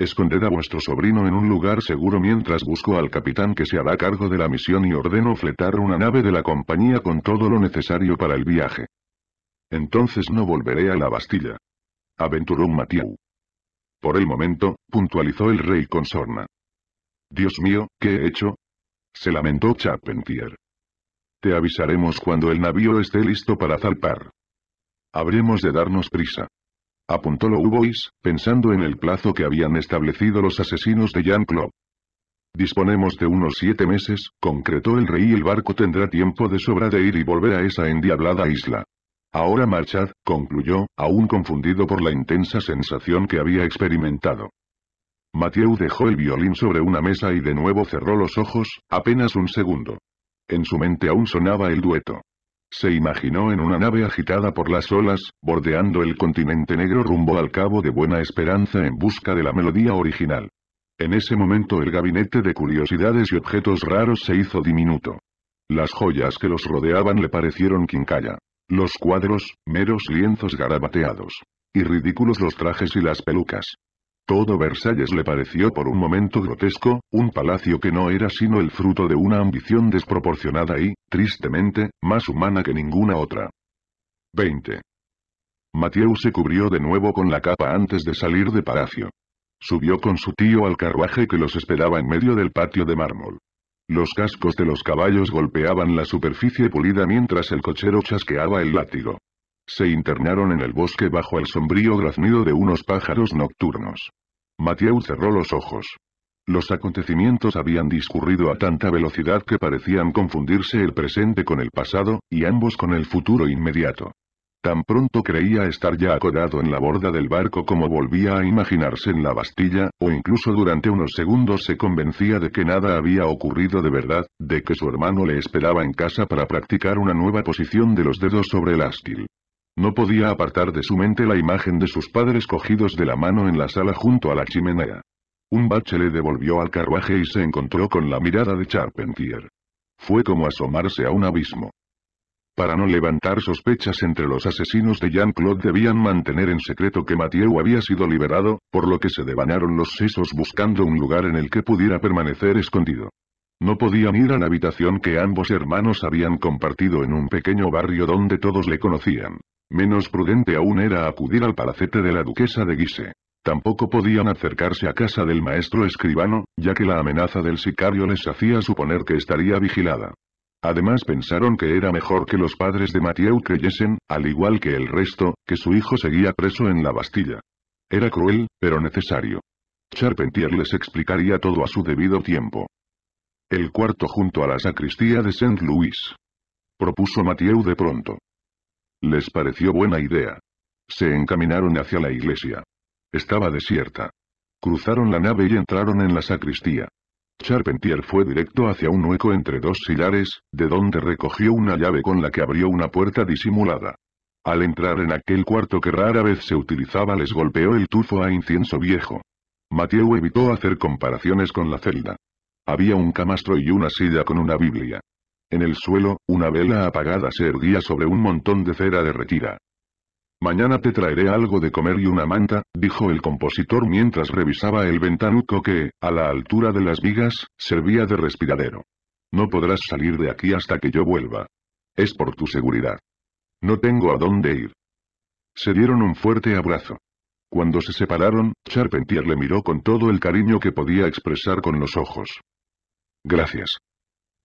Esconded a vuestro sobrino en un lugar seguro mientras busco al capitán que se hará cargo de la misión y ordeno fletar una nave de la compañía con todo lo necesario para el viaje. Entonces no volveré a la Bastilla. Aventuró matías Por el momento, puntualizó el rey con sorna. Dios mío, ¿qué he hecho? se lamentó Charpentier. Te avisaremos cuando el navío esté listo para zarpar. Habremos de darnos prisa. Apuntó Loubois, pensando en el plazo que habían establecido los asesinos de Jean-Claude. Disponemos de unos siete meses, concretó el rey y el barco tendrá tiempo de sobra de ir y volver a esa endiablada isla. Ahora marchad, concluyó, aún confundido por la intensa sensación que había experimentado. Mateu dejó el violín sobre una mesa y de nuevo cerró los ojos, apenas un segundo. En su mente aún sonaba el dueto. Se imaginó en una nave agitada por las olas, bordeando el continente negro rumbo al Cabo de Buena Esperanza en busca de la melodía original. En ese momento el gabinete de curiosidades y objetos raros se hizo diminuto. Las joyas que los rodeaban le parecieron quincalla. Los cuadros, meros lienzos garabateados. Y ridículos los trajes y las pelucas. Todo Versalles le pareció por un momento grotesco, un palacio que no era sino el fruto de una ambición desproporcionada y, tristemente, más humana que ninguna otra. 20. Mathieu se cubrió de nuevo con la capa antes de salir de palacio. Subió con su tío al carruaje que los esperaba en medio del patio de mármol. Los cascos de los caballos golpeaban la superficie pulida mientras el cochero chasqueaba el látigo. Se internaron en el bosque bajo el sombrío graznido de unos pájaros nocturnos. Mathieu cerró los ojos. Los acontecimientos habían discurrido a tanta velocidad que parecían confundirse el presente con el pasado, y ambos con el futuro inmediato. Tan pronto creía estar ya acodado en la borda del barco como volvía a imaginarse en la Bastilla, o incluso durante unos segundos se convencía de que nada había ocurrido de verdad, de que su hermano le esperaba en casa para practicar una nueva posición de los dedos sobre el ástil. No podía apartar de su mente la imagen de sus padres cogidos de la mano en la sala junto a la chimenea. Un bache le devolvió al carruaje y se encontró con la mirada de Charpentier. Fue como asomarse a un abismo. Para no levantar sospechas entre los asesinos de Jean-Claude debían mantener en secreto que Mathieu había sido liberado, por lo que se devanaron los sesos buscando un lugar en el que pudiera permanecer escondido. No podían ir a la habitación que ambos hermanos habían compartido en un pequeño barrio donde todos le conocían. Menos prudente aún era acudir al palacete de la duquesa de Guise. Tampoco podían acercarse a casa del maestro escribano, ya que la amenaza del sicario les hacía suponer que estaría vigilada. Además pensaron que era mejor que los padres de Mathieu creyesen, al igual que el resto, que su hijo seguía preso en la Bastilla. Era cruel, pero necesario. Charpentier les explicaría todo a su debido tiempo. El cuarto junto a la sacristía de Saint-Louis. Propuso Mathieu de pronto. Les pareció buena idea. Se encaminaron hacia la iglesia. Estaba desierta. Cruzaron la nave y entraron en la sacristía. Charpentier fue directo hacia un hueco entre dos sillares, de donde recogió una llave con la que abrió una puerta disimulada. Al entrar en aquel cuarto que rara vez se utilizaba les golpeó el tufo a incienso viejo. Mateo evitó hacer comparaciones con la celda. Había un camastro y una silla con una Biblia. En el suelo, una vela apagada se erguía sobre un montón de cera derretida. Mañana te traeré algo de comer y una manta, dijo el compositor mientras revisaba el ventanuco que, a la altura de las vigas, servía de respiradero. No podrás salir de aquí hasta que yo vuelva. Es por tu seguridad. No tengo a dónde ir. Se dieron un fuerte abrazo. Cuando se separaron, Charpentier le miró con todo el cariño que podía expresar con los ojos. Gracias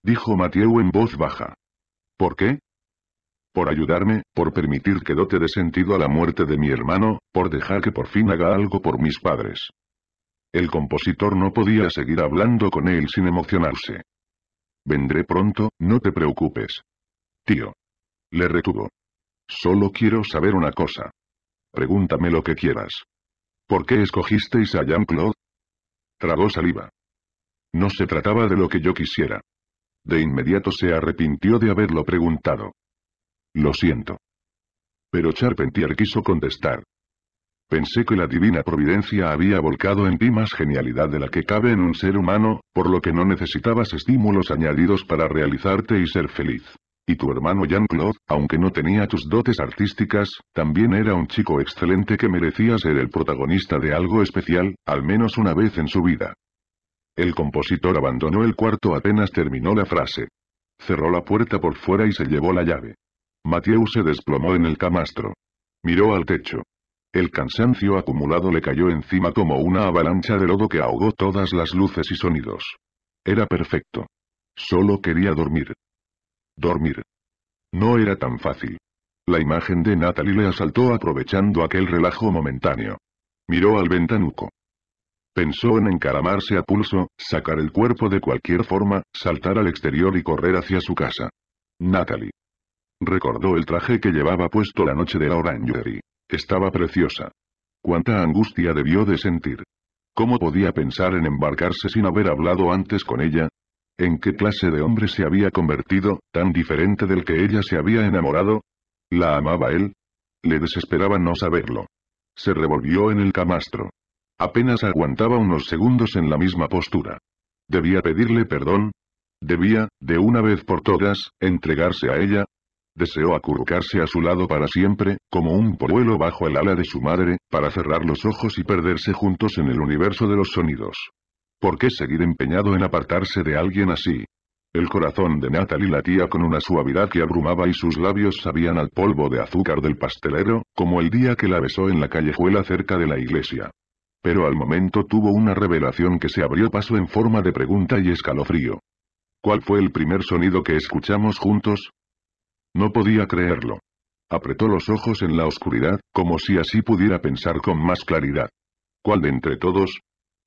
dijo Mathieu en voz baja. ¿Por qué? Por ayudarme, por permitir que dote de sentido a la muerte de mi hermano, por dejar que por fin haga algo por mis padres. El compositor no podía seguir hablando con él sin emocionarse. Vendré pronto, no te preocupes. Tío. Le retuvo. Solo quiero saber una cosa. Pregúntame lo que quieras. ¿Por qué escogisteis a Jean-Claude? Tragó saliva. No se trataba de lo que yo quisiera. De inmediato se arrepintió de haberlo preguntado. Lo siento. Pero Charpentier quiso contestar. Pensé que la divina providencia había volcado en ti más genialidad de la que cabe en un ser humano, por lo que no necesitabas estímulos añadidos para realizarte y ser feliz. Y tu hermano Jean-Claude, aunque no tenía tus dotes artísticas, también era un chico excelente que merecía ser el protagonista de algo especial, al menos una vez en su vida. El compositor abandonó el cuarto apenas terminó la frase. Cerró la puerta por fuera y se llevó la llave. Mathieu se desplomó en el camastro. Miró al techo. El cansancio acumulado le cayó encima como una avalancha de lodo que ahogó todas las luces y sonidos. Era perfecto. Solo quería dormir. Dormir. No era tan fácil. La imagen de Natalie le asaltó aprovechando aquel relajo momentáneo. Miró al ventanuco. Pensó en encaramarse a pulso, sacar el cuerpo de cualquier forma, saltar al exterior y correr hacia su casa. Natalie. Recordó el traje que llevaba puesto la noche de la Orangery. Estaba preciosa. Cuánta angustia debió de sentir. ¿Cómo podía pensar en embarcarse sin haber hablado antes con ella? ¿En qué clase de hombre se había convertido, tan diferente del que ella se había enamorado? ¿La amaba él? Le desesperaba no saberlo. Se revolvió en el camastro. Apenas aguantaba unos segundos en la misma postura. ¿Debía pedirle perdón? ¿Debía, de una vez por todas, entregarse a ella? Deseó acurrucarse a su lado para siempre, como un polluelo bajo el ala de su madre, para cerrar los ojos y perderse juntos en el universo de los sonidos. ¿Por qué seguir empeñado en apartarse de alguien así? El corazón de Natalie latía con una suavidad que abrumaba y sus labios sabían al polvo de azúcar del pastelero, como el día que la besó en la callejuela cerca de la iglesia. Pero al momento tuvo una revelación que se abrió paso en forma de pregunta y escalofrío. ¿Cuál fue el primer sonido que escuchamos juntos? No podía creerlo. Apretó los ojos en la oscuridad, como si así pudiera pensar con más claridad. ¿Cuál de entre todos?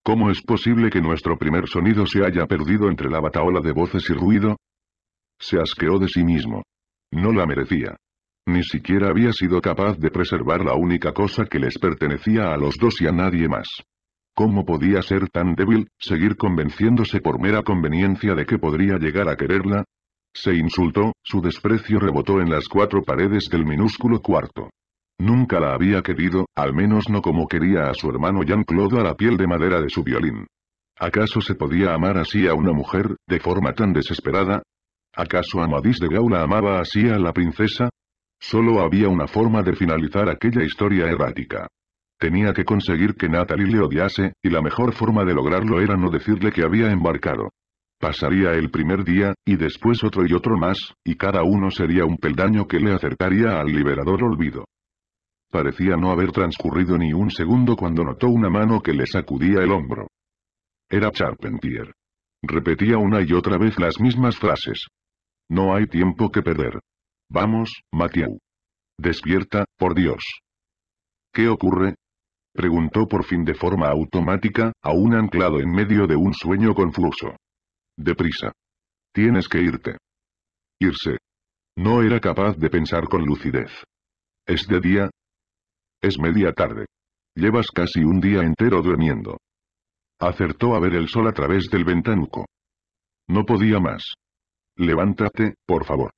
¿Cómo es posible que nuestro primer sonido se haya perdido entre la bataola de voces y ruido? Se asqueó de sí mismo. No la merecía. Ni siquiera había sido capaz de preservar la única cosa que les pertenecía a los dos y a nadie más. ¿Cómo podía ser tan débil, seguir convenciéndose por mera conveniencia de que podría llegar a quererla? Se insultó, su desprecio rebotó en las cuatro paredes del minúsculo cuarto. Nunca la había querido, al menos no como quería a su hermano Jean-Claude a la piel de madera de su violín. ¿Acaso se podía amar así a una mujer, de forma tan desesperada? ¿Acaso Amadís de Gaula amaba así a la princesa? Solo había una forma de finalizar aquella historia errática. Tenía que conseguir que Natalie le odiase, y la mejor forma de lograrlo era no decirle que había embarcado. Pasaría el primer día, y después otro y otro más, y cada uno sería un peldaño que le acercaría al liberador olvido. Parecía no haber transcurrido ni un segundo cuando notó una mano que le sacudía el hombro. Era Charpentier. Repetía una y otra vez las mismas frases. No hay tiempo que perder. Vamos, matías Despierta, por Dios. ¿Qué ocurre? Preguntó por fin de forma automática, aún anclado en medio de un sueño confuso. Deprisa. Tienes que irte. Irse. No era capaz de pensar con lucidez. ¿Es de día? Es media tarde. Llevas casi un día entero durmiendo. Acertó a ver el sol a través del ventanuco. No podía más. Levántate, por favor.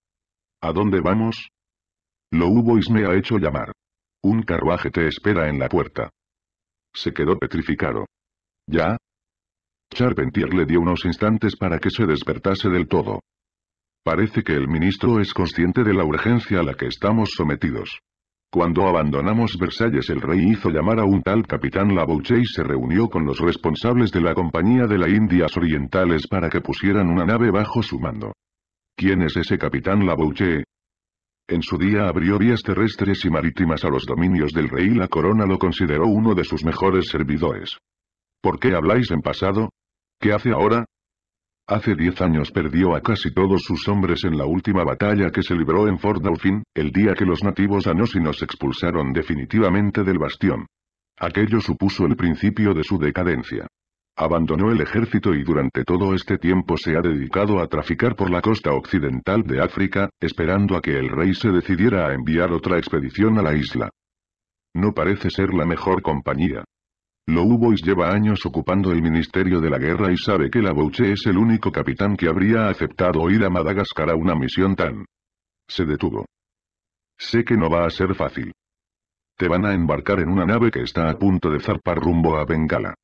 ¿A dónde vamos? Lo hubo me ha hecho llamar. Un carruaje te espera en la puerta. Se quedó petrificado. ¿Ya? Charpentier le dio unos instantes para que se despertase del todo. Parece que el ministro es consciente de la urgencia a la que estamos sometidos. Cuando abandonamos Versalles el rey hizo llamar a un tal capitán Labouche y se reunió con los responsables de la Compañía de las Indias Orientales para que pusieran una nave bajo su mando. ¿Quién es ese capitán Labouche? En su día abrió vías terrestres y marítimas a los dominios del rey y la corona lo consideró uno de sus mejores servidores. ¿Por qué habláis en pasado? ¿Qué hace ahora? Hace diez años perdió a casi todos sus hombres en la última batalla que se libró en Fort Dauphin, el día que los nativos nos expulsaron definitivamente del bastión. Aquello supuso el principio de su decadencia. Abandonó el ejército y durante todo este tiempo se ha dedicado a traficar por la costa occidental de África, esperando a que el rey se decidiera a enviar otra expedición a la isla. No parece ser la mejor compañía. Lo y lleva años ocupando el Ministerio de la Guerra y sabe que la Labouche es el único capitán que habría aceptado ir a Madagascar a una misión tan... Se detuvo. Sé que no va a ser fácil. Te van a embarcar en una nave que está a punto de zarpar rumbo a Bengala.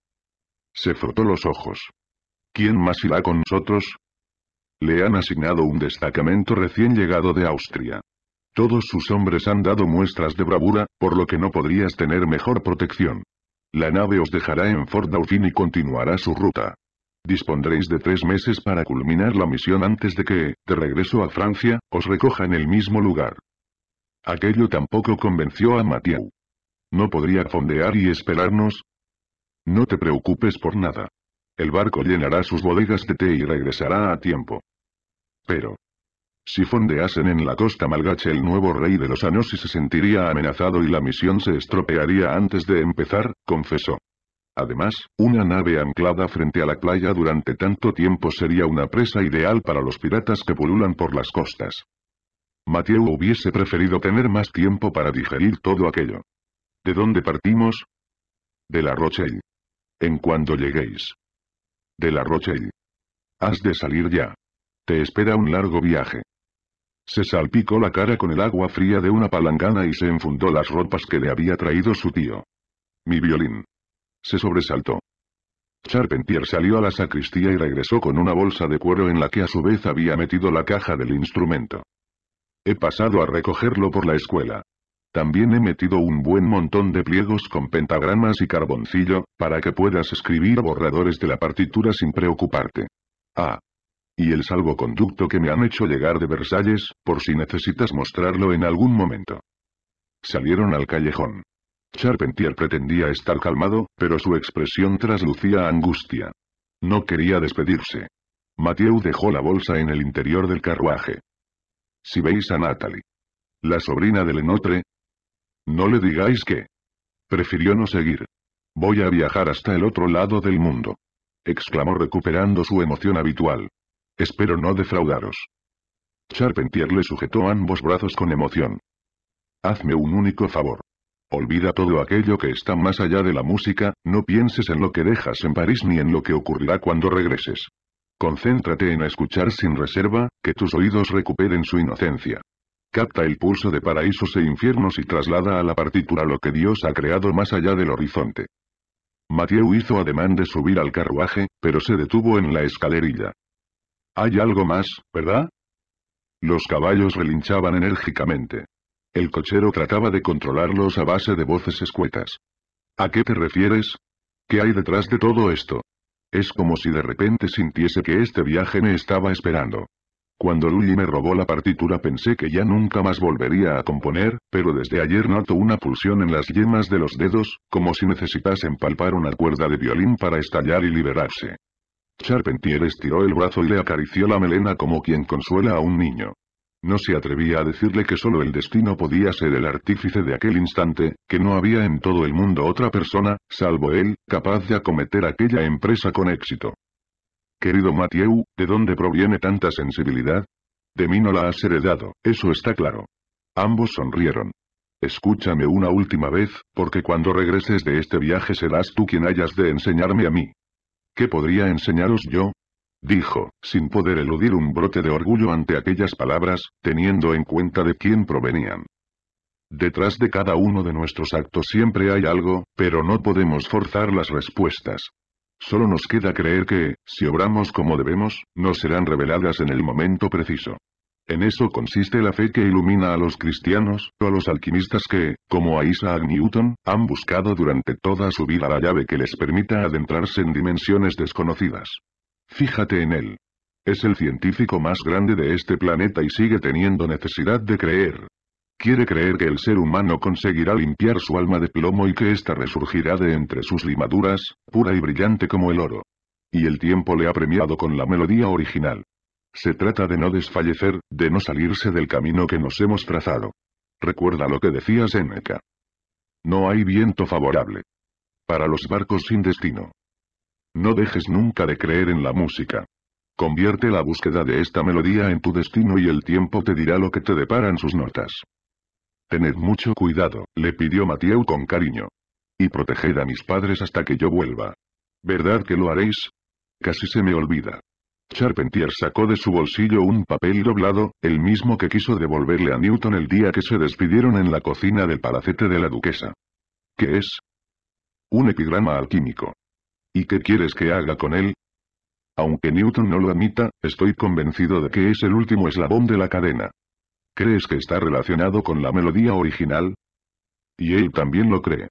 Se frotó los ojos. ¿Quién más irá con nosotros? Le han asignado un destacamento recién llegado de Austria. Todos sus hombres han dado muestras de bravura, por lo que no podrías tener mejor protección. La nave os dejará en Fort Dauphin y continuará su ruta. Dispondréis de tres meses para culminar la misión antes de que, de regreso a Francia, os recoja en el mismo lugar. Aquello tampoco convenció a Mathieu. No podría fondear y esperarnos, no te preocupes por nada. El barco llenará sus bodegas de té y regresará a tiempo. Pero. Si fondeasen en la costa malgache el nuevo rey de los y se sentiría amenazado y la misión se estropearía antes de empezar, confesó. Además, una nave anclada frente a la playa durante tanto tiempo sería una presa ideal para los piratas que pululan por las costas. Mateo hubiese preferido tener más tiempo para digerir todo aquello. ¿De dónde partimos? De la Rochelle en cuanto lleguéis. De la Rochelle. Has de salir ya. Te espera un largo viaje. Se salpicó la cara con el agua fría de una palangana y se enfundó las ropas que le había traído su tío. Mi violín. Se sobresaltó. Charpentier salió a la sacristía y regresó con una bolsa de cuero en la que a su vez había metido la caja del instrumento. He pasado a recogerlo por la escuela. También he metido un buen montón de pliegos con pentagramas y carboncillo, para que puedas escribir borradores de la partitura sin preocuparte. Ah. Y el salvoconducto que me han hecho llegar de Versalles, por si necesitas mostrarlo en algún momento. Salieron al callejón. Charpentier pretendía estar calmado, pero su expresión traslucía angustia. No quería despedirse. Mathieu dejó la bolsa en el interior del carruaje. Si veis a Natalie. La sobrina de Lenotre, no le digáis que... Prefirió no seguir. Voy a viajar hasta el otro lado del mundo. Exclamó recuperando su emoción habitual. Espero no defraudaros. Charpentier le sujetó ambos brazos con emoción. Hazme un único favor. Olvida todo aquello que está más allá de la música, no pienses en lo que dejas en París ni en lo que ocurrirá cuando regreses. Concéntrate en escuchar sin reserva, que tus oídos recuperen su inocencia capta el pulso de paraísos e infiernos y traslada a la partitura lo que Dios ha creado más allá del horizonte. Mateo hizo ademán de subir al carruaje, pero se detuvo en la escalerilla. Hay algo más, ¿verdad? Los caballos relinchaban enérgicamente. El cochero trataba de controlarlos a base de voces escuetas. ¿A qué te refieres? ¿Qué hay detrás de todo esto? Es como si de repente sintiese que este viaje me estaba esperando. Cuando Luigi me robó la partitura pensé que ya nunca más volvería a componer, pero desde ayer noto una pulsión en las yemas de los dedos, como si necesitasen palpar una cuerda de violín para estallar y liberarse. Charpentier estiró el brazo y le acarició la melena como quien consuela a un niño. No se atrevía a decirle que solo el destino podía ser el artífice de aquel instante, que no había en todo el mundo otra persona, salvo él, capaz de acometer aquella empresa con éxito. Querido Mathieu, ¿de dónde proviene tanta sensibilidad? De mí no la has heredado, eso está claro. Ambos sonrieron. Escúchame una última vez, porque cuando regreses de este viaje serás tú quien hayas de enseñarme a mí. ¿Qué podría enseñaros yo? Dijo, sin poder eludir un brote de orgullo ante aquellas palabras, teniendo en cuenta de quién provenían. Detrás de cada uno de nuestros actos siempre hay algo, pero no podemos forzar las respuestas. Solo nos queda creer que, si obramos como debemos, nos serán reveladas en el momento preciso. En eso consiste la fe que ilumina a los cristianos, o a los alquimistas que, como a Isaac Newton, han buscado durante toda su vida la llave que les permita adentrarse en dimensiones desconocidas. Fíjate en él. Es el científico más grande de este planeta y sigue teniendo necesidad de creer. Quiere creer que el ser humano conseguirá limpiar su alma de plomo y que ésta resurgirá de entre sus limaduras, pura y brillante como el oro. Y el tiempo le ha premiado con la melodía original. Se trata de no desfallecer, de no salirse del camino que nos hemos trazado. Recuerda lo que decía Séneca. No hay viento favorable. Para los barcos sin destino. No dejes nunca de creer en la música. Convierte la búsqueda de esta melodía en tu destino y el tiempo te dirá lo que te deparan sus notas. Tened mucho cuidado, le pidió Mathieu con cariño. Y proteged a mis padres hasta que yo vuelva. ¿Verdad que lo haréis? Casi se me olvida. Charpentier sacó de su bolsillo un papel doblado, el mismo que quiso devolverle a Newton el día que se despidieron en la cocina del palacete de la duquesa. ¿Qué es? Un epigrama alquímico. ¿Y qué quieres que haga con él? Aunque Newton no lo admita, estoy convencido de que es el último eslabón de la cadena. ¿Crees que está relacionado con la melodía original? Y él también lo cree.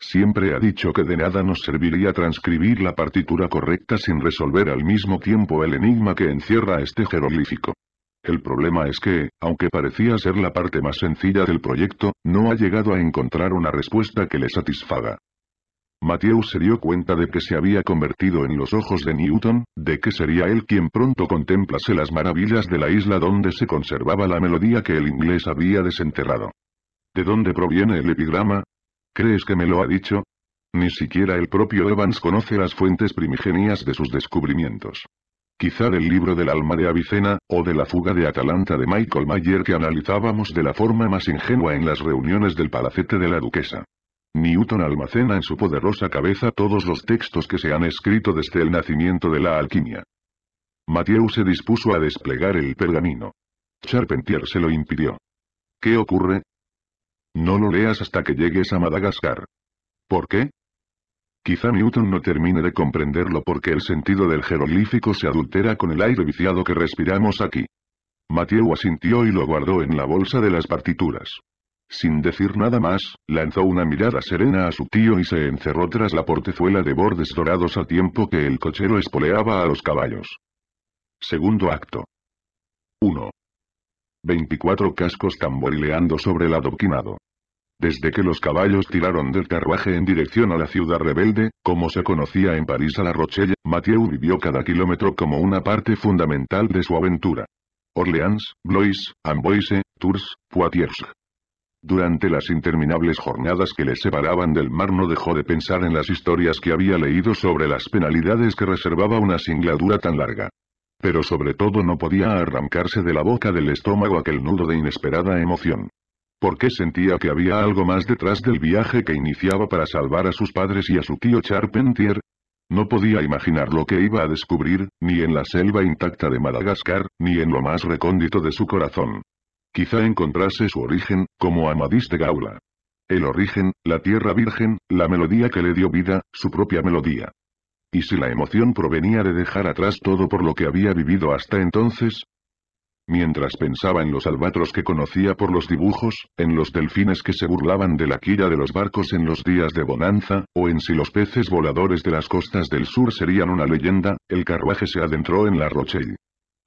Siempre ha dicho que de nada nos serviría transcribir la partitura correcta sin resolver al mismo tiempo el enigma que encierra este jeroglífico. El problema es que, aunque parecía ser la parte más sencilla del proyecto, no ha llegado a encontrar una respuesta que le satisfaga. Matthew se dio cuenta de que se había convertido en los ojos de Newton, de que sería él quien pronto contemplase las maravillas de la isla donde se conservaba la melodía que el inglés había desenterrado. ¿De dónde proviene el epigrama? ¿Crees que me lo ha dicho? Ni siquiera el propio Evans conoce las fuentes primigenias de sus descubrimientos. Quizá el libro del alma de Avicena, o de la fuga de Atalanta de Michael Mayer que analizábamos de la forma más ingenua en las reuniones del palacete de la duquesa. Newton almacena en su poderosa cabeza todos los textos que se han escrito desde el nacimiento de la alquimia. Mathieu se dispuso a desplegar el pergamino. Charpentier se lo impidió. ¿Qué ocurre? No lo leas hasta que llegues a Madagascar. ¿Por qué? Quizá Newton no termine de comprenderlo porque el sentido del jeroglífico se adultera con el aire viciado que respiramos aquí. Mathieu asintió y lo guardó en la bolsa de las partituras. Sin decir nada más, lanzó una mirada serena a su tío y se encerró tras la portezuela de bordes dorados al tiempo que el cochero espoleaba a los caballos. Segundo acto. 1. 24 cascos tamborileando sobre el adoquinado. Desde que los caballos tiraron del carruaje en dirección a la ciudad rebelde, como se conocía en París a la Rochelle, Mathieu vivió cada kilómetro como una parte fundamental de su aventura. Orleans, Blois, Amboise, Tours, Poitiers, durante las interminables jornadas que le separaban del mar no dejó de pensar en las historias que había leído sobre las penalidades que reservaba una singladura tan larga. Pero sobre todo no podía arrancarse de la boca del estómago aquel nudo de inesperada emoción. qué sentía que había algo más detrás del viaje que iniciaba para salvar a sus padres y a su tío Charpentier? No podía imaginar lo que iba a descubrir, ni en la selva intacta de Madagascar, ni en lo más recóndito de su corazón quizá encontrase su origen, como Amadís de Gaula. El origen, la tierra virgen, la melodía que le dio vida, su propia melodía. ¿Y si la emoción provenía de dejar atrás todo por lo que había vivido hasta entonces? Mientras pensaba en los albatros que conocía por los dibujos, en los delfines que se burlaban de la quilla de los barcos en los días de bonanza, o en si los peces voladores de las costas del sur serían una leyenda, el carruaje se adentró en la Rochelle.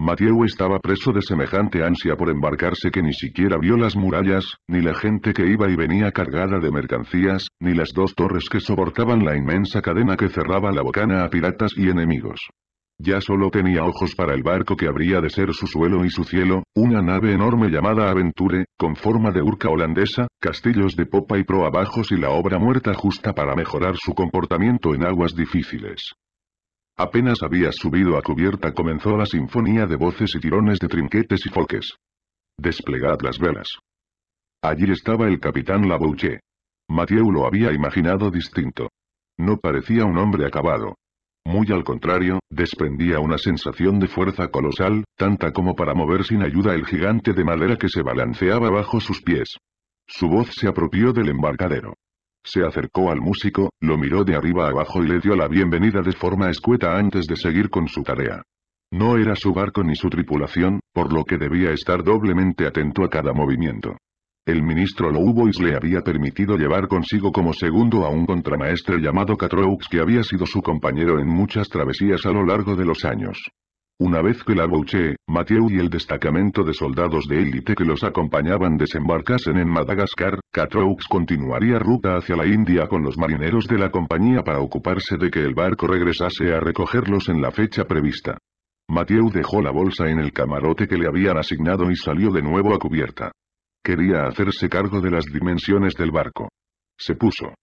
Mateo estaba preso de semejante ansia por embarcarse que ni siquiera vio las murallas, ni la gente que iba y venía cargada de mercancías, ni las dos torres que soportaban la inmensa cadena que cerraba la bocana a piratas y enemigos. Ya solo tenía ojos para el barco que habría de ser su suelo y su cielo, una nave enorme llamada Aventure, con forma de urca holandesa, castillos de popa y pro bajos y la obra muerta justa para mejorar su comportamiento en aguas difíciles. Apenas había subido a cubierta comenzó la sinfonía de voces y tirones de trinquetes y foques. Desplegad las velas. Allí estaba el capitán Labouche. Mathieu lo había imaginado distinto. No parecía un hombre acabado. Muy al contrario, desprendía una sensación de fuerza colosal, tanta como para mover sin ayuda el gigante de madera que se balanceaba bajo sus pies. Su voz se apropió del embarcadero. Se acercó al músico, lo miró de arriba abajo y le dio la bienvenida de forma escueta antes de seguir con su tarea. No era su barco ni su tripulación, por lo que debía estar doblemente atento a cada movimiento. El ministro Lowboys le había permitido llevar consigo como segundo a un contramaestre llamado Catroux que había sido su compañero en muchas travesías a lo largo de los años. Una vez que la Bouché, Mathieu y el destacamento de soldados de élite que los acompañaban desembarcasen en Madagascar, Catroux continuaría ruta hacia la India con los marineros de la compañía para ocuparse de que el barco regresase a recogerlos en la fecha prevista. Mathieu dejó la bolsa en el camarote que le habían asignado y salió de nuevo a cubierta. Quería hacerse cargo de las dimensiones del barco. Se puso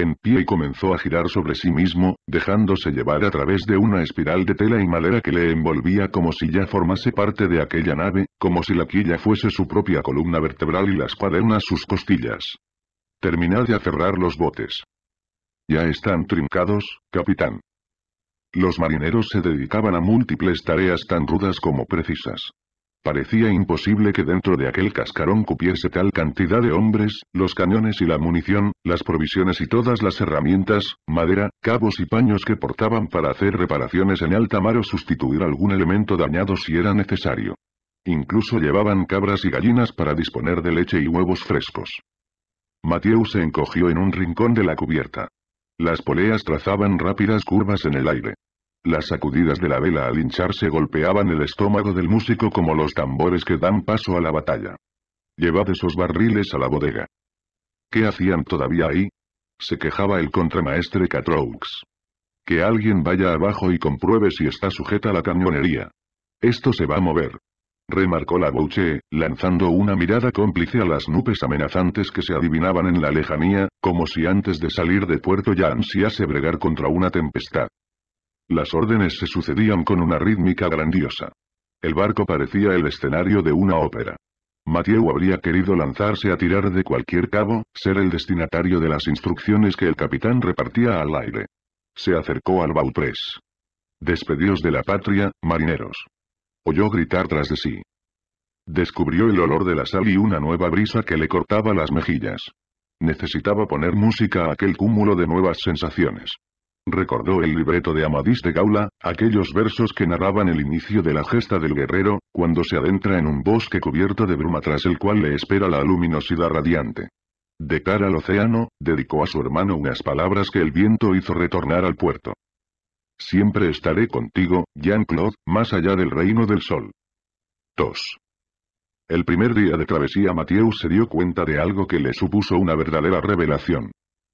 en pie y comenzó a girar sobre sí mismo, dejándose llevar a través de una espiral de tela y madera que le envolvía como si ya formase parte de aquella nave, como si la quilla fuese su propia columna vertebral y las cuadernas sus costillas. Terminad de aferrar los botes. Ya están trincados, capitán. Los marineros se dedicaban a múltiples tareas tan rudas como precisas. Parecía imposible que dentro de aquel cascarón cupiese tal cantidad de hombres, los cañones y la munición, las provisiones y todas las herramientas, madera, cabos y paños que portaban para hacer reparaciones en alta mar o sustituir algún elemento dañado si era necesario. Incluso llevaban cabras y gallinas para disponer de leche y huevos frescos. Mathieu se encogió en un rincón de la cubierta. Las poleas trazaban rápidas curvas en el aire. Las sacudidas de la vela al hincharse golpeaban el estómago del músico como los tambores que dan paso a la batalla. Llevad esos barriles a la bodega. ¿Qué hacían todavía ahí? Se quejaba el contramaestre Catroux. Que alguien vaya abajo y compruebe si está sujeta la cañonería. Esto se va a mover. Remarcó la Bouche, lanzando una mirada cómplice a las nubes amenazantes que se adivinaban en la lejanía, como si antes de salir de Puerto ya ansiase bregar contra una tempestad. Las órdenes se sucedían con una rítmica grandiosa. El barco parecía el escenario de una ópera. Mathieu habría querido lanzarse a tirar de cualquier cabo, ser el destinatario de las instrucciones que el capitán repartía al aire. Se acercó al bauprés. Despedidos de la patria, marineros. Oyó gritar tras de sí. Descubrió el olor de la sal y una nueva brisa que le cortaba las mejillas. Necesitaba poner música a aquel cúmulo de nuevas sensaciones. Recordó el libreto de Amadís de Gaula, aquellos versos que narraban el inicio de la gesta del guerrero, cuando se adentra en un bosque cubierto de bruma tras el cual le espera la luminosidad radiante. De cara al océano, dedicó a su hermano unas palabras que el viento hizo retornar al puerto. Siempre estaré contigo, Jean-Claude, más allá del reino del sol. 2. El primer día de travesía Mathieu se dio cuenta de algo que le supuso una verdadera revelación.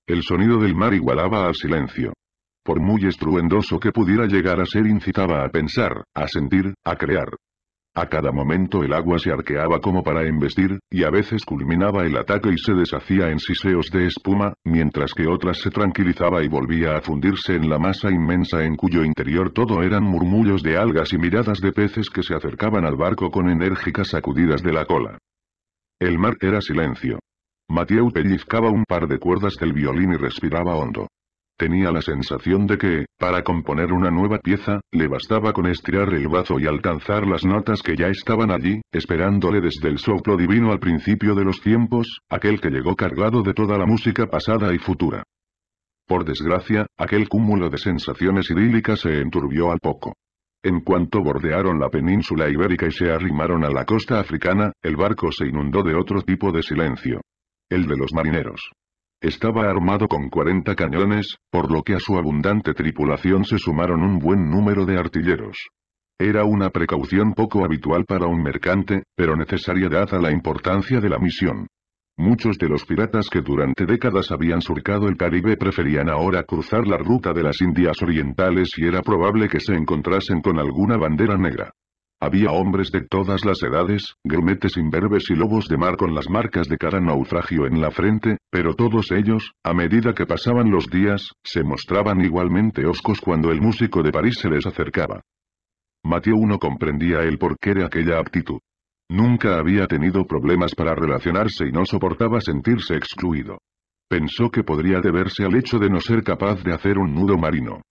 El sonido del mar igualaba al silencio por muy estruendoso que pudiera llegar a ser incitaba a pensar, a sentir, a crear. A cada momento el agua se arqueaba como para embestir, y a veces culminaba el ataque y se deshacía en siseos de espuma, mientras que otras se tranquilizaba y volvía a fundirse en la masa inmensa en cuyo interior todo eran murmullos de algas y miradas de peces que se acercaban al barco con enérgicas sacudidas de la cola. El mar era silencio. Mateo pellizcaba un par de cuerdas del violín y respiraba hondo. Tenía la sensación de que, para componer una nueva pieza, le bastaba con estirar el brazo y alcanzar las notas que ya estaban allí, esperándole desde el soplo divino al principio de los tiempos, aquel que llegó cargado de toda la música pasada y futura. Por desgracia, aquel cúmulo de sensaciones idílicas se enturbió al poco. En cuanto bordearon la península ibérica y se arrimaron a la costa africana, el barco se inundó de otro tipo de silencio. El de los marineros. Estaba armado con 40 cañones, por lo que a su abundante tripulación se sumaron un buen número de artilleros. Era una precaución poco habitual para un mercante, pero necesaria dada la importancia de la misión. Muchos de los piratas que durante décadas habían surcado el Caribe preferían ahora cruzar la ruta de las Indias Orientales y era probable que se encontrasen con alguna bandera negra. Había hombres de todas las edades, grumetes imberbes y lobos de mar con las marcas de cara naufragio en la frente, pero todos ellos, a medida que pasaban los días, se mostraban igualmente oscos cuando el músico de París se les acercaba. Mateo no comprendía el porqué de aquella actitud. Nunca había tenido problemas para relacionarse y no soportaba sentirse excluido. Pensó que podría deberse al hecho de no ser capaz de hacer un nudo marino.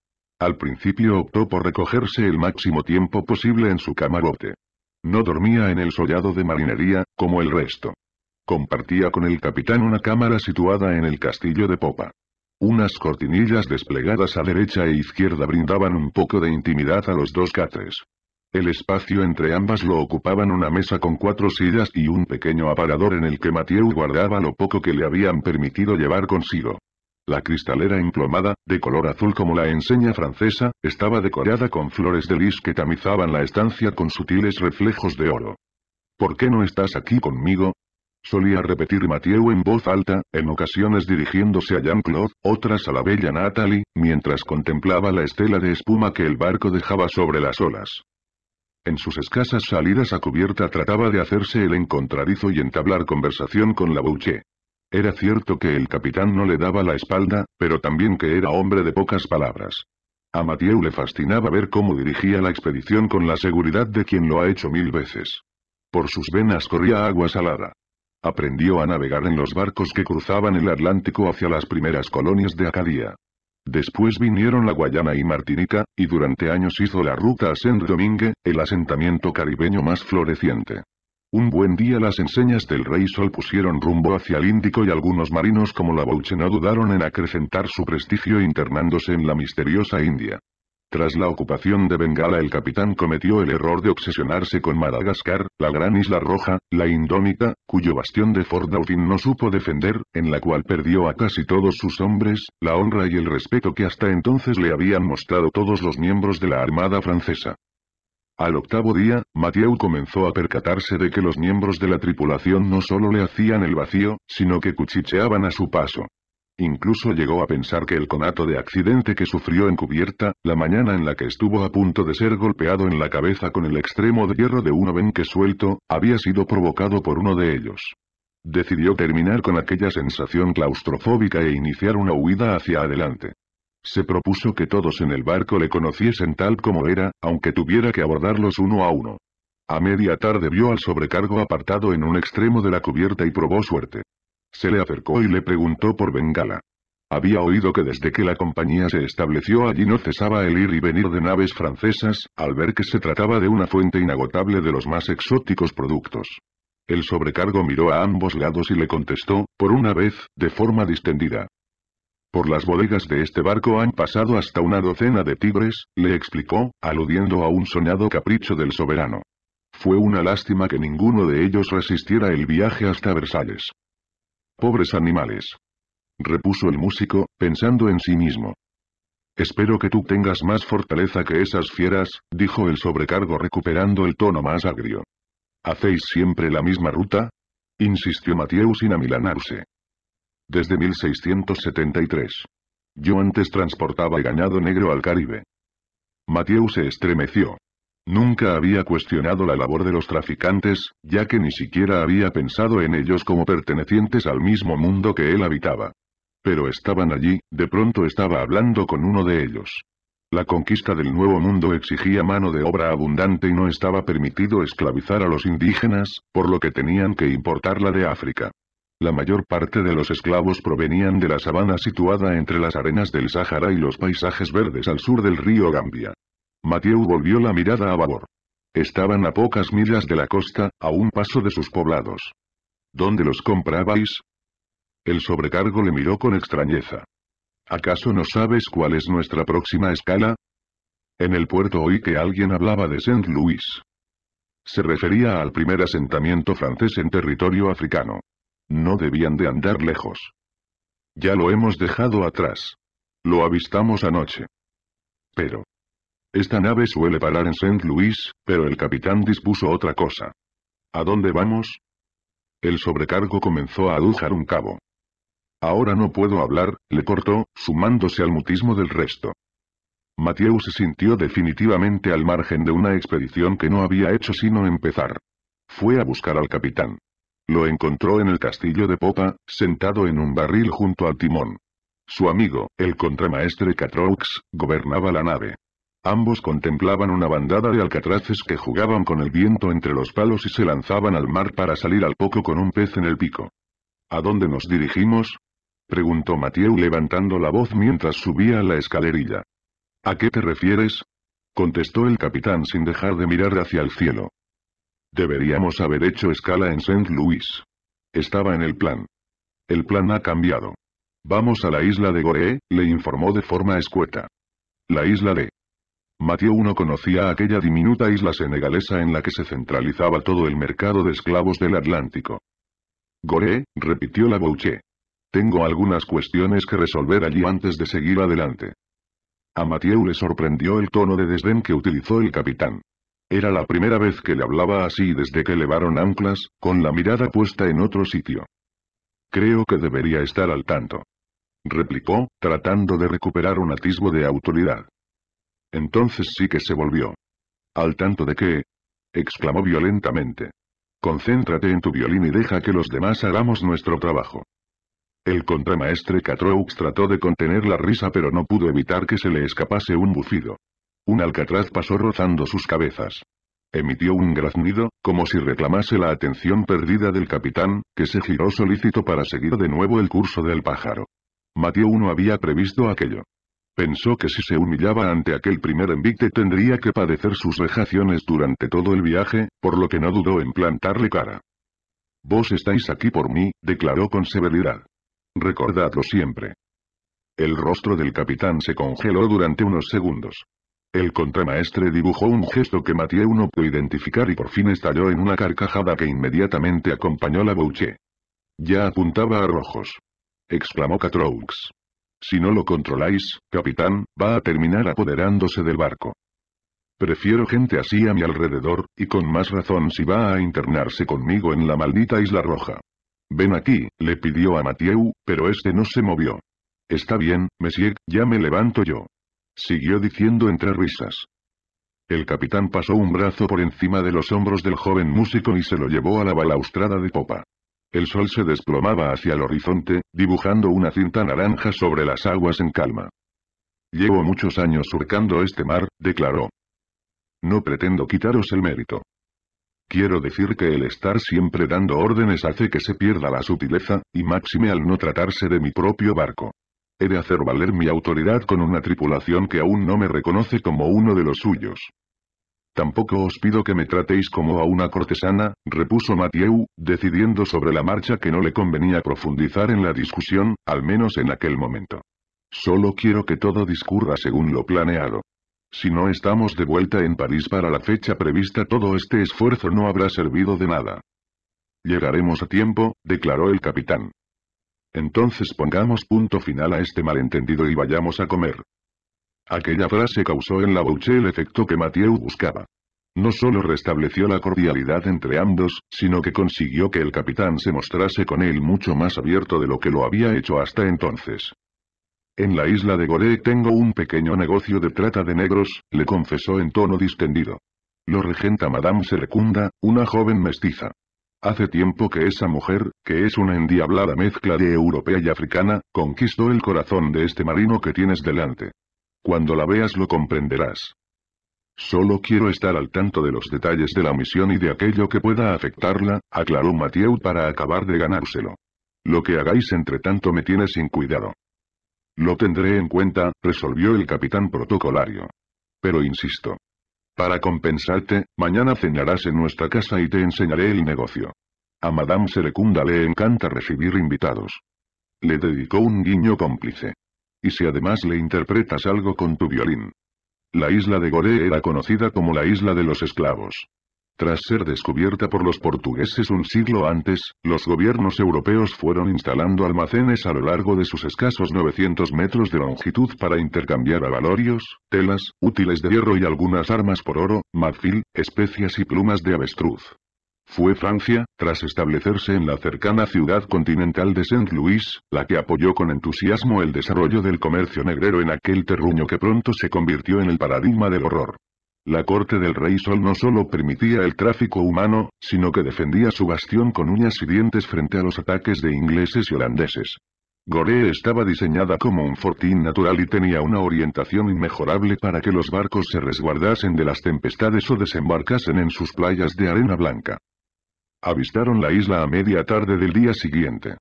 Al principio optó por recogerse el máximo tiempo posible en su camarote. No dormía en el sollado de marinería, como el resto. Compartía con el capitán una cámara situada en el castillo de popa. Unas cortinillas desplegadas a derecha e izquierda brindaban un poco de intimidad a los dos catres. El espacio entre ambas lo ocupaban una mesa con cuatro sillas y un pequeño aparador en el que Mathieu guardaba lo poco que le habían permitido llevar consigo. La cristalera emplomada, de color azul como la enseña francesa, estaba decorada con flores de lis que tamizaban la estancia con sutiles reflejos de oro. ¿Por qué no estás aquí conmigo? Solía repetir Mathieu en voz alta, en ocasiones dirigiéndose a Jean-Claude, otras a la bella Natalie, mientras contemplaba la estela de espuma que el barco dejaba sobre las olas. En sus escasas salidas a cubierta trataba de hacerse el encontradizo y entablar conversación con la bouché. Era cierto que el capitán no le daba la espalda, pero también que era hombre de pocas palabras. A Mathieu le fascinaba ver cómo dirigía la expedición con la seguridad de quien lo ha hecho mil veces. Por sus venas corría agua salada. Aprendió a navegar en los barcos que cruzaban el Atlántico hacia las primeras colonias de Acadia. Después vinieron la Guayana y Martinica, y durante años hizo la ruta a Saint-Domingue, el asentamiento caribeño más floreciente. Un buen día las enseñas del rey Sol pusieron rumbo hacia el Índico y algunos marinos como la Bouche no dudaron en acrecentar su prestigio internándose en la misteriosa India. Tras la ocupación de Bengala el capitán cometió el error de obsesionarse con Madagascar, la gran isla roja, la Indómita, cuyo bastión de Fort Dauphin no supo defender, en la cual perdió a casi todos sus hombres, la honra y el respeto que hasta entonces le habían mostrado todos los miembros de la armada francesa. Al octavo día, Mathieu comenzó a percatarse de que los miembros de la tripulación no solo le hacían el vacío, sino que cuchicheaban a su paso. Incluso llegó a pensar que el conato de accidente que sufrió en cubierta, la mañana en la que estuvo a punto de ser golpeado en la cabeza con el extremo de hierro de un que suelto, había sido provocado por uno de ellos. Decidió terminar con aquella sensación claustrofóbica e iniciar una huida hacia adelante. Se propuso que todos en el barco le conociesen tal como era, aunque tuviera que abordarlos uno a uno. A media tarde vio al sobrecargo apartado en un extremo de la cubierta y probó suerte. Se le acercó y le preguntó por Bengala. Había oído que desde que la compañía se estableció allí no cesaba el ir y venir de naves francesas, al ver que se trataba de una fuente inagotable de los más exóticos productos. El sobrecargo miró a ambos lados y le contestó, por una vez, de forma distendida. Por las bodegas de este barco han pasado hasta una docena de tigres, le explicó, aludiendo a un soñado capricho del soberano. Fue una lástima que ninguno de ellos resistiera el viaje hasta Versalles. Pobres animales. Repuso el músico, pensando en sí mismo. Espero que tú tengas más fortaleza que esas fieras, dijo el sobrecargo recuperando el tono más agrio. ¿Hacéis siempre la misma ruta? insistió Mateus sin amilanarse. Desde 1673. Yo antes transportaba ganado negro al Caribe. Mathieu se estremeció. Nunca había cuestionado la labor de los traficantes, ya que ni siquiera había pensado en ellos como pertenecientes al mismo mundo que él habitaba. Pero estaban allí, de pronto estaba hablando con uno de ellos. La conquista del Nuevo Mundo exigía mano de obra abundante y no estaba permitido esclavizar a los indígenas, por lo que tenían que importarla de África. La mayor parte de los esclavos provenían de la sabana situada entre las arenas del Sahara y los paisajes verdes al sur del río Gambia. Mathieu volvió la mirada a babor. Estaban a pocas millas de la costa, a un paso de sus poblados. ¿Dónde los comprabais? El sobrecargo le miró con extrañeza. ¿Acaso no sabes cuál es nuestra próxima escala? En el puerto oí que alguien hablaba de Saint Louis. Se refería al primer asentamiento francés en territorio africano. No debían de andar lejos. Ya lo hemos dejado atrás. Lo avistamos anoche. Pero. Esta nave suele parar en Saint Louis, pero el capitán dispuso otra cosa. ¿A dónde vamos? El sobrecargo comenzó a adujar un cabo. Ahora no puedo hablar, le cortó, sumándose al mutismo del resto. Mathieu se sintió definitivamente al margen de una expedición que no había hecho sino empezar. Fue a buscar al capitán. Lo encontró en el castillo de popa, sentado en un barril junto al timón. Su amigo, el contramaestre Catroux, gobernaba la nave. Ambos contemplaban una bandada de alcatraces que jugaban con el viento entre los palos y se lanzaban al mar para salir al poco con un pez en el pico. ¿A dónde nos dirigimos? preguntó Mathieu levantando la voz mientras subía a la escalerilla. ¿A qué te refieres? contestó el capitán sin dejar de mirar hacia el cielo. Deberíamos haber hecho escala en saint Louis. Estaba en el plan. El plan ha cambiado. Vamos a la isla de Goree, le informó de forma escueta. La isla de... Mathieu no conocía aquella diminuta isla senegalesa en la que se centralizaba todo el mercado de esclavos del Atlántico. Goree, repitió la Bouche. Tengo algunas cuestiones que resolver allí antes de seguir adelante. A Mathieu le sorprendió el tono de desdén que utilizó el capitán. Era la primera vez que le hablaba así desde que levaron anclas, con la mirada puesta en otro sitio. Creo que debería estar al tanto. Replicó, tratando de recuperar un atisbo de autoridad. Entonces sí que se volvió. ¿Al tanto de qué? exclamó violentamente. Concéntrate en tu violín y deja que los demás hagamos nuestro trabajo. El contramaestre Catroux trató de contener la risa pero no pudo evitar que se le escapase un bufido. Un alcatraz pasó rozando sus cabezas. Emitió un graznido, como si reclamase la atención perdida del capitán, que se giró solícito para seguir de nuevo el curso del pájaro. Mateo no había previsto aquello. Pensó que si se humillaba ante aquel primer envite tendría que padecer sus vejaciones durante todo el viaje, por lo que no dudó en plantarle cara. Vos estáis aquí por mí, declaró con severidad. Recordadlo siempre. El rostro del capitán se congeló durante unos segundos. El contramaestre dibujó un gesto que Mathieu no pudo identificar y por fin estalló en una carcajada que inmediatamente acompañó la Bouché. Ya apuntaba a rojos. Exclamó Catroux. Si no lo controláis, capitán, va a terminar apoderándose del barco. Prefiero gente así a mi alrededor, y con más razón si va a internarse conmigo en la maldita Isla Roja. Ven aquí, le pidió a Mathieu, pero este no se movió. Está bien, Messier, ya me levanto yo. Siguió diciendo entre risas. El capitán pasó un brazo por encima de los hombros del joven músico y se lo llevó a la balaustrada de popa. El sol se desplomaba hacia el horizonte, dibujando una cinta naranja sobre las aguas en calma. Llevo muchos años surcando este mar, declaró. No pretendo quitaros el mérito. Quiero decir que el estar siempre dando órdenes hace que se pierda la sutileza, y máxime al no tratarse de mi propio barco. He de hacer valer mi autoridad con una tripulación que aún no me reconoce como uno de los suyos. Tampoco os pido que me tratéis como a una cortesana, repuso Mathieu, decidiendo sobre la marcha que no le convenía profundizar en la discusión, al menos en aquel momento. Solo quiero que todo discurra según lo planeado. Si no estamos de vuelta en París para la fecha prevista todo este esfuerzo no habrá servido de nada. Llegaremos a tiempo, declaró el capitán. Entonces pongamos punto final a este malentendido y vayamos a comer. Aquella frase causó en la Bouche el efecto que Mathieu buscaba. No solo restableció la cordialidad entre ambos, sino que consiguió que el capitán se mostrase con él mucho más abierto de lo que lo había hecho hasta entonces. En la isla de Goré tengo un pequeño negocio de trata de negros, le confesó en tono distendido. Lo regenta Madame Serecunda, una joven mestiza. Hace tiempo que esa mujer, que es una endiablada mezcla de europea y africana, conquistó el corazón de este marino que tienes delante. Cuando la veas lo comprenderás. Solo quiero estar al tanto de los detalles de la misión y de aquello que pueda afectarla, aclaró Mathieu para acabar de ganárselo. Lo que hagáis entre tanto me tiene sin cuidado. Lo tendré en cuenta, resolvió el capitán protocolario. Pero insisto, para compensarte, mañana cenarás en nuestra casa y te enseñaré el negocio. A Madame Serecunda le encanta recibir invitados. Le dedicó un guiño cómplice. Y si además le interpretas algo con tu violín. La isla de Goré era conocida como la isla de los esclavos. Tras ser descubierta por los portugueses un siglo antes, los gobiernos europeos fueron instalando almacenes a lo largo de sus escasos 900 metros de longitud para intercambiar avalorios, telas, útiles de hierro y algunas armas por oro, marfil, especias y plumas de avestruz. Fue Francia, tras establecerse en la cercana ciudad continental de Saint-Louis, la que apoyó con entusiasmo el desarrollo del comercio negrero en aquel terruño que pronto se convirtió en el paradigma del horror. La corte del rey Sol no solo permitía el tráfico humano, sino que defendía su bastión con uñas y dientes frente a los ataques de ingleses y holandeses. Goree estaba diseñada como un fortín natural y tenía una orientación inmejorable para que los barcos se resguardasen de las tempestades o desembarcasen en sus playas de arena blanca. Avistaron la isla a media tarde del día siguiente.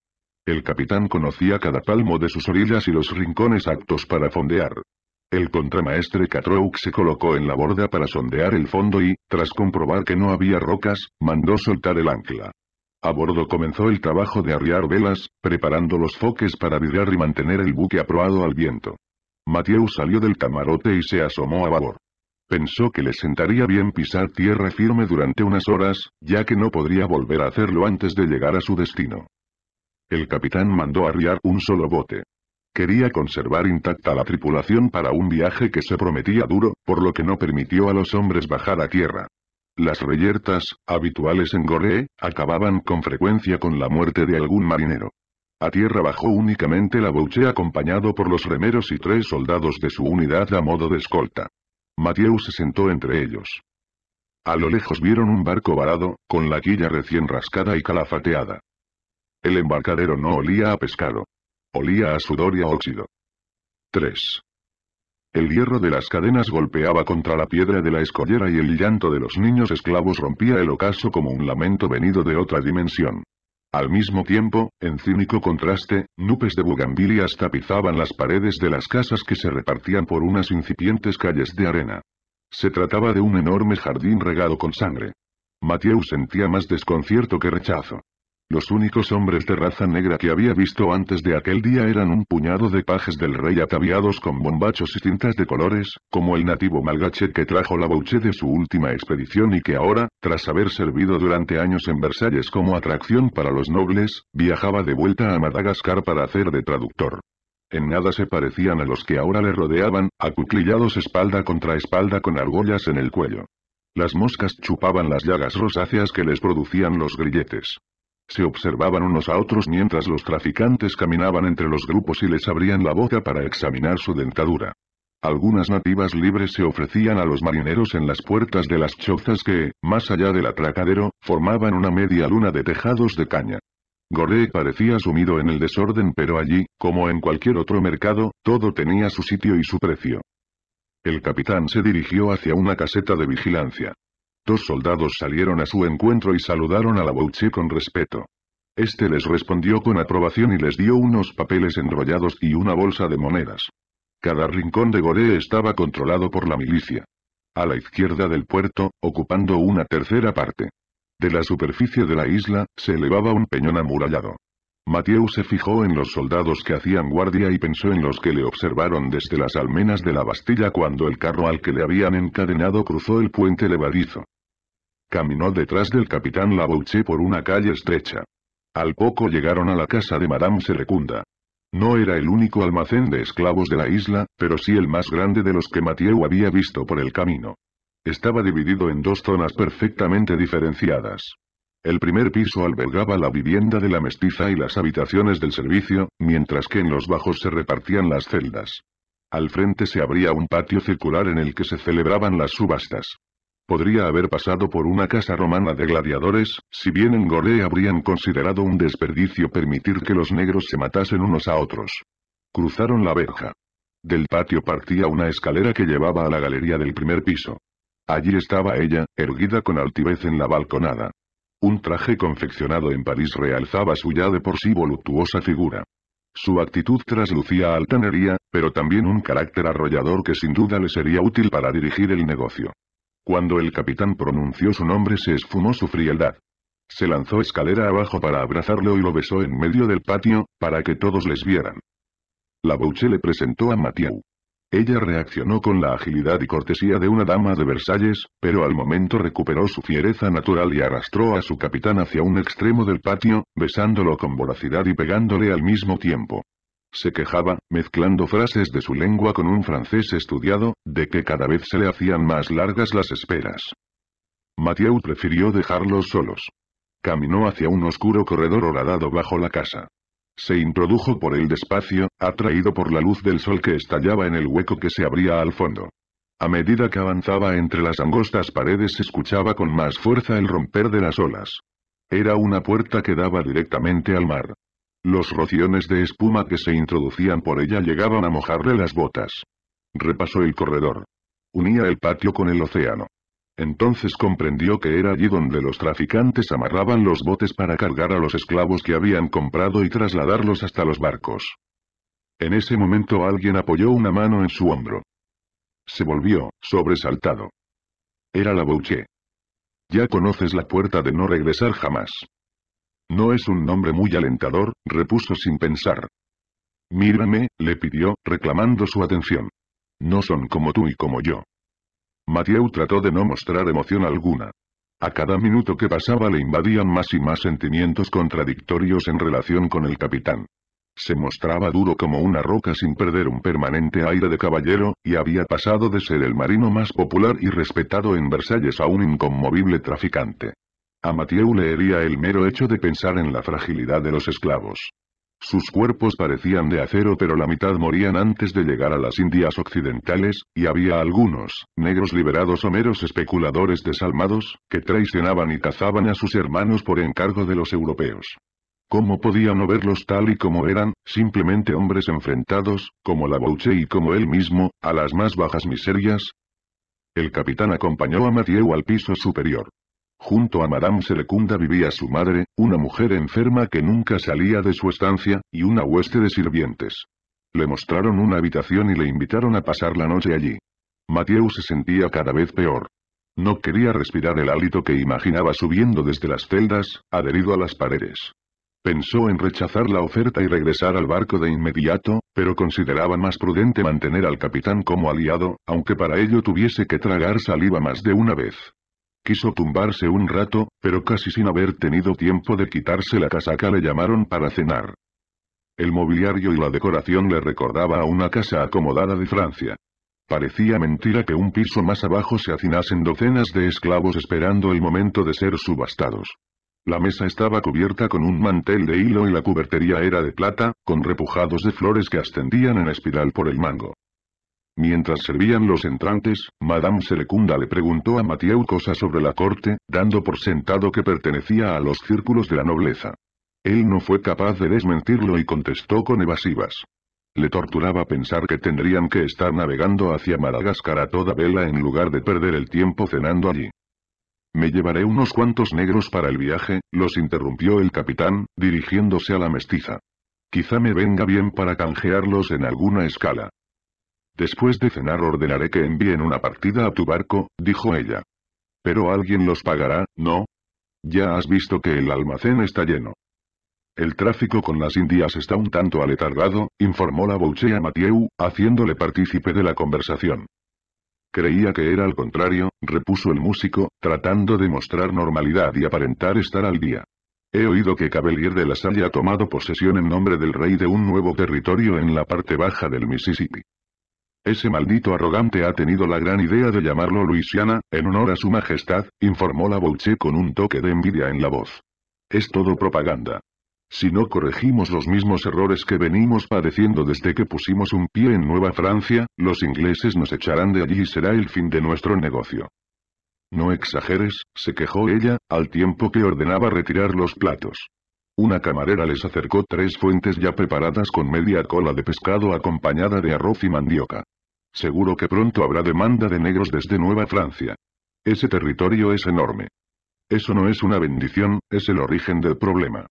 El capitán conocía cada palmo de sus orillas y los rincones aptos para fondear. El contramaestre Catroux se colocó en la borda para sondear el fondo y, tras comprobar que no había rocas, mandó soltar el ancla. A bordo comenzó el trabajo de arriar velas, preparando los foques para virar y mantener el buque aprobado al viento. Mathieu salió del camarote y se asomó a babor. Pensó que le sentaría bien pisar tierra firme durante unas horas, ya que no podría volver a hacerlo antes de llegar a su destino. El capitán mandó arriar un solo bote. Quería conservar intacta la tripulación para un viaje que se prometía duro, por lo que no permitió a los hombres bajar a tierra. Las reyertas, habituales en Goree, acababan con frecuencia con la muerte de algún marinero. A tierra bajó únicamente la bouche acompañado por los remeros y tres soldados de su unidad a modo de escolta. Mathieu se sentó entre ellos. A lo lejos vieron un barco varado, con la quilla recién rascada y calafateada. El embarcadero no olía a pescado. Olía a sudor y a óxido. 3. El hierro de las cadenas golpeaba contra la piedra de la escollera y el llanto de los niños esclavos rompía el ocaso como un lamento venido de otra dimensión. Al mismo tiempo, en cínico contraste, nubes de bugambilias tapizaban las paredes de las casas que se repartían por unas incipientes calles de arena. Se trataba de un enorme jardín regado con sangre. Mathieu sentía más desconcierto que rechazo. Los únicos hombres de raza negra que había visto antes de aquel día eran un puñado de pajes del rey ataviados con bombachos y cintas de colores, como el nativo malgache que trajo la bouche de su última expedición y que ahora, tras haber servido durante años en Versalles como atracción para los nobles, viajaba de vuelta a Madagascar para hacer de traductor. En nada se parecían a los que ahora le rodeaban, acuclillados espalda contra espalda con argollas en el cuello. Las moscas chupaban las llagas rosáceas que les producían los grilletes. Se observaban unos a otros mientras los traficantes caminaban entre los grupos y les abrían la boca para examinar su dentadura. Algunas nativas libres se ofrecían a los marineros en las puertas de las chozas que, más allá del atracadero, formaban una media luna de tejados de caña. Goré parecía sumido en el desorden pero allí, como en cualquier otro mercado, todo tenía su sitio y su precio. El capitán se dirigió hacia una caseta de vigilancia. Dos soldados salieron a su encuentro y saludaron a la Bouche con respeto. Este les respondió con aprobación y les dio unos papeles enrollados y una bolsa de monedas. Cada rincón de gore estaba controlado por la milicia. A la izquierda del puerto, ocupando una tercera parte. De la superficie de la isla, se elevaba un peñón amurallado. Mathieu se fijó en los soldados que hacían guardia y pensó en los que le observaron desde las almenas de la Bastilla cuando el carro al que le habían encadenado cruzó el puente levadizo. Caminó detrás del capitán Labouche por una calle estrecha. Al poco llegaron a la casa de Madame Serecunda. No era el único almacén de esclavos de la isla, pero sí el más grande de los que Mathieu había visto por el camino. Estaba dividido en dos zonas perfectamente diferenciadas. El primer piso albergaba la vivienda de la mestiza y las habitaciones del servicio, mientras que en los bajos se repartían las celdas. Al frente se abría un patio circular en el que se celebraban las subastas. Podría haber pasado por una casa romana de gladiadores, si bien en Gore habrían considerado un desperdicio permitir que los negros se matasen unos a otros. Cruzaron la verja. Del patio partía una escalera que llevaba a la galería del primer piso. Allí estaba ella, erguida con altivez en la balconada. Un traje confeccionado en París realzaba su ya de por sí voluptuosa figura. Su actitud traslucía altanería, pero también un carácter arrollador que sin duda le sería útil para dirigir el negocio. Cuando el capitán pronunció su nombre se esfumó su frialdad. Se lanzó escalera abajo para abrazarlo y lo besó en medio del patio, para que todos les vieran. La Bouche le presentó a Mathieu. Ella reaccionó con la agilidad y cortesía de una dama de Versalles, pero al momento recuperó su fiereza natural y arrastró a su capitán hacia un extremo del patio, besándolo con voracidad y pegándole al mismo tiempo se quejaba, mezclando frases de su lengua con un francés estudiado, de que cada vez se le hacían más largas las esperas. Mathieu prefirió dejarlos solos. Caminó hacia un oscuro corredor horadado bajo la casa. Se introdujo por el despacio, atraído por la luz del sol que estallaba en el hueco que se abría al fondo. A medida que avanzaba entre las angostas paredes escuchaba con más fuerza el romper de las olas. Era una puerta que daba directamente al mar. Los rociones de espuma que se introducían por ella llegaban a mojarle las botas. Repasó el corredor. Unía el patio con el océano. Entonces comprendió que era allí donde los traficantes amarraban los botes para cargar a los esclavos que habían comprado y trasladarlos hasta los barcos. En ese momento alguien apoyó una mano en su hombro. Se volvió, sobresaltado. Era la Bouche. Ya conoces la puerta de no regresar jamás. No es un nombre muy alentador, repuso sin pensar. Mírame, le pidió, reclamando su atención. No son como tú y como yo. Mathieu trató de no mostrar emoción alguna. A cada minuto que pasaba le invadían más y más sentimientos contradictorios en relación con el capitán. Se mostraba duro como una roca sin perder un permanente aire de caballero, y había pasado de ser el marino más popular y respetado en Versalles a un inconmovible traficante. A Mathieu le hería el mero hecho de pensar en la fragilidad de los esclavos. Sus cuerpos parecían de acero pero la mitad morían antes de llegar a las Indias occidentales, y había algunos, negros liberados o meros especuladores desalmados, que traicionaban y cazaban a sus hermanos por encargo de los europeos. ¿Cómo podían no verlos tal y como eran, simplemente hombres enfrentados, como la Bouche y como él mismo, a las más bajas miserias? El capitán acompañó a Mathieu al piso superior. Junto a Madame Selecunda vivía su madre, una mujer enferma que nunca salía de su estancia, y una hueste de sirvientes. Le mostraron una habitación y le invitaron a pasar la noche allí. Mathieu se sentía cada vez peor. No quería respirar el hálito que imaginaba subiendo desde las celdas, adherido a las paredes. Pensó en rechazar la oferta y regresar al barco de inmediato, pero consideraba más prudente mantener al capitán como aliado, aunque para ello tuviese que tragar saliva más de una vez. Quiso tumbarse un rato, pero casi sin haber tenido tiempo de quitarse la casaca le llamaron para cenar. El mobiliario y la decoración le recordaba a una casa acomodada de Francia. Parecía mentira que un piso más abajo se hacinasen docenas de esclavos esperando el momento de ser subastados. La mesa estaba cubierta con un mantel de hilo y la cubertería era de plata, con repujados de flores que ascendían en espiral por el mango. Mientras servían los entrantes, Madame Selecunda le preguntó a Mathieu cosas sobre la corte, dando por sentado que pertenecía a los círculos de la nobleza. Él no fue capaz de desmentirlo y contestó con evasivas. Le torturaba pensar que tendrían que estar navegando hacia Madagascar a toda vela en lugar de perder el tiempo cenando allí. Me llevaré unos cuantos negros para el viaje, los interrumpió el capitán, dirigiéndose a la mestiza. Quizá me venga bien para canjearlos en alguna escala. Después de cenar ordenaré que envíen una partida a tu barco, dijo ella. Pero alguien los pagará, ¿no? Ya has visto que el almacén está lleno. El tráfico con las Indias está un tanto aletargado, informó la bouchea a Mathieu, haciéndole partícipe de la conversación. Creía que era al contrario, repuso el músico, tratando de mostrar normalidad y aparentar estar al día. He oído que Cabellier de la Salle ha tomado posesión en nombre del rey de un nuevo territorio en la parte baja del Mississippi. Ese maldito arrogante ha tenido la gran idea de llamarlo Luisiana, en honor a su majestad, informó la Bouche con un toque de envidia en la voz. Es todo propaganda. Si no corregimos los mismos errores que venimos padeciendo desde que pusimos un pie en Nueva Francia, los ingleses nos echarán de allí y será el fin de nuestro negocio. No exageres, se quejó ella, al tiempo que ordenaba retirar los platos. Una camarera les acercó tres fuentes ya preparadas con media cola de pescado acompañada de arroz y mandioca. Seguro que pronto habrá demanda de negros desde Nueva Francia. Ese territorio es enorme. Eso no es una bendición, es el origen del problema.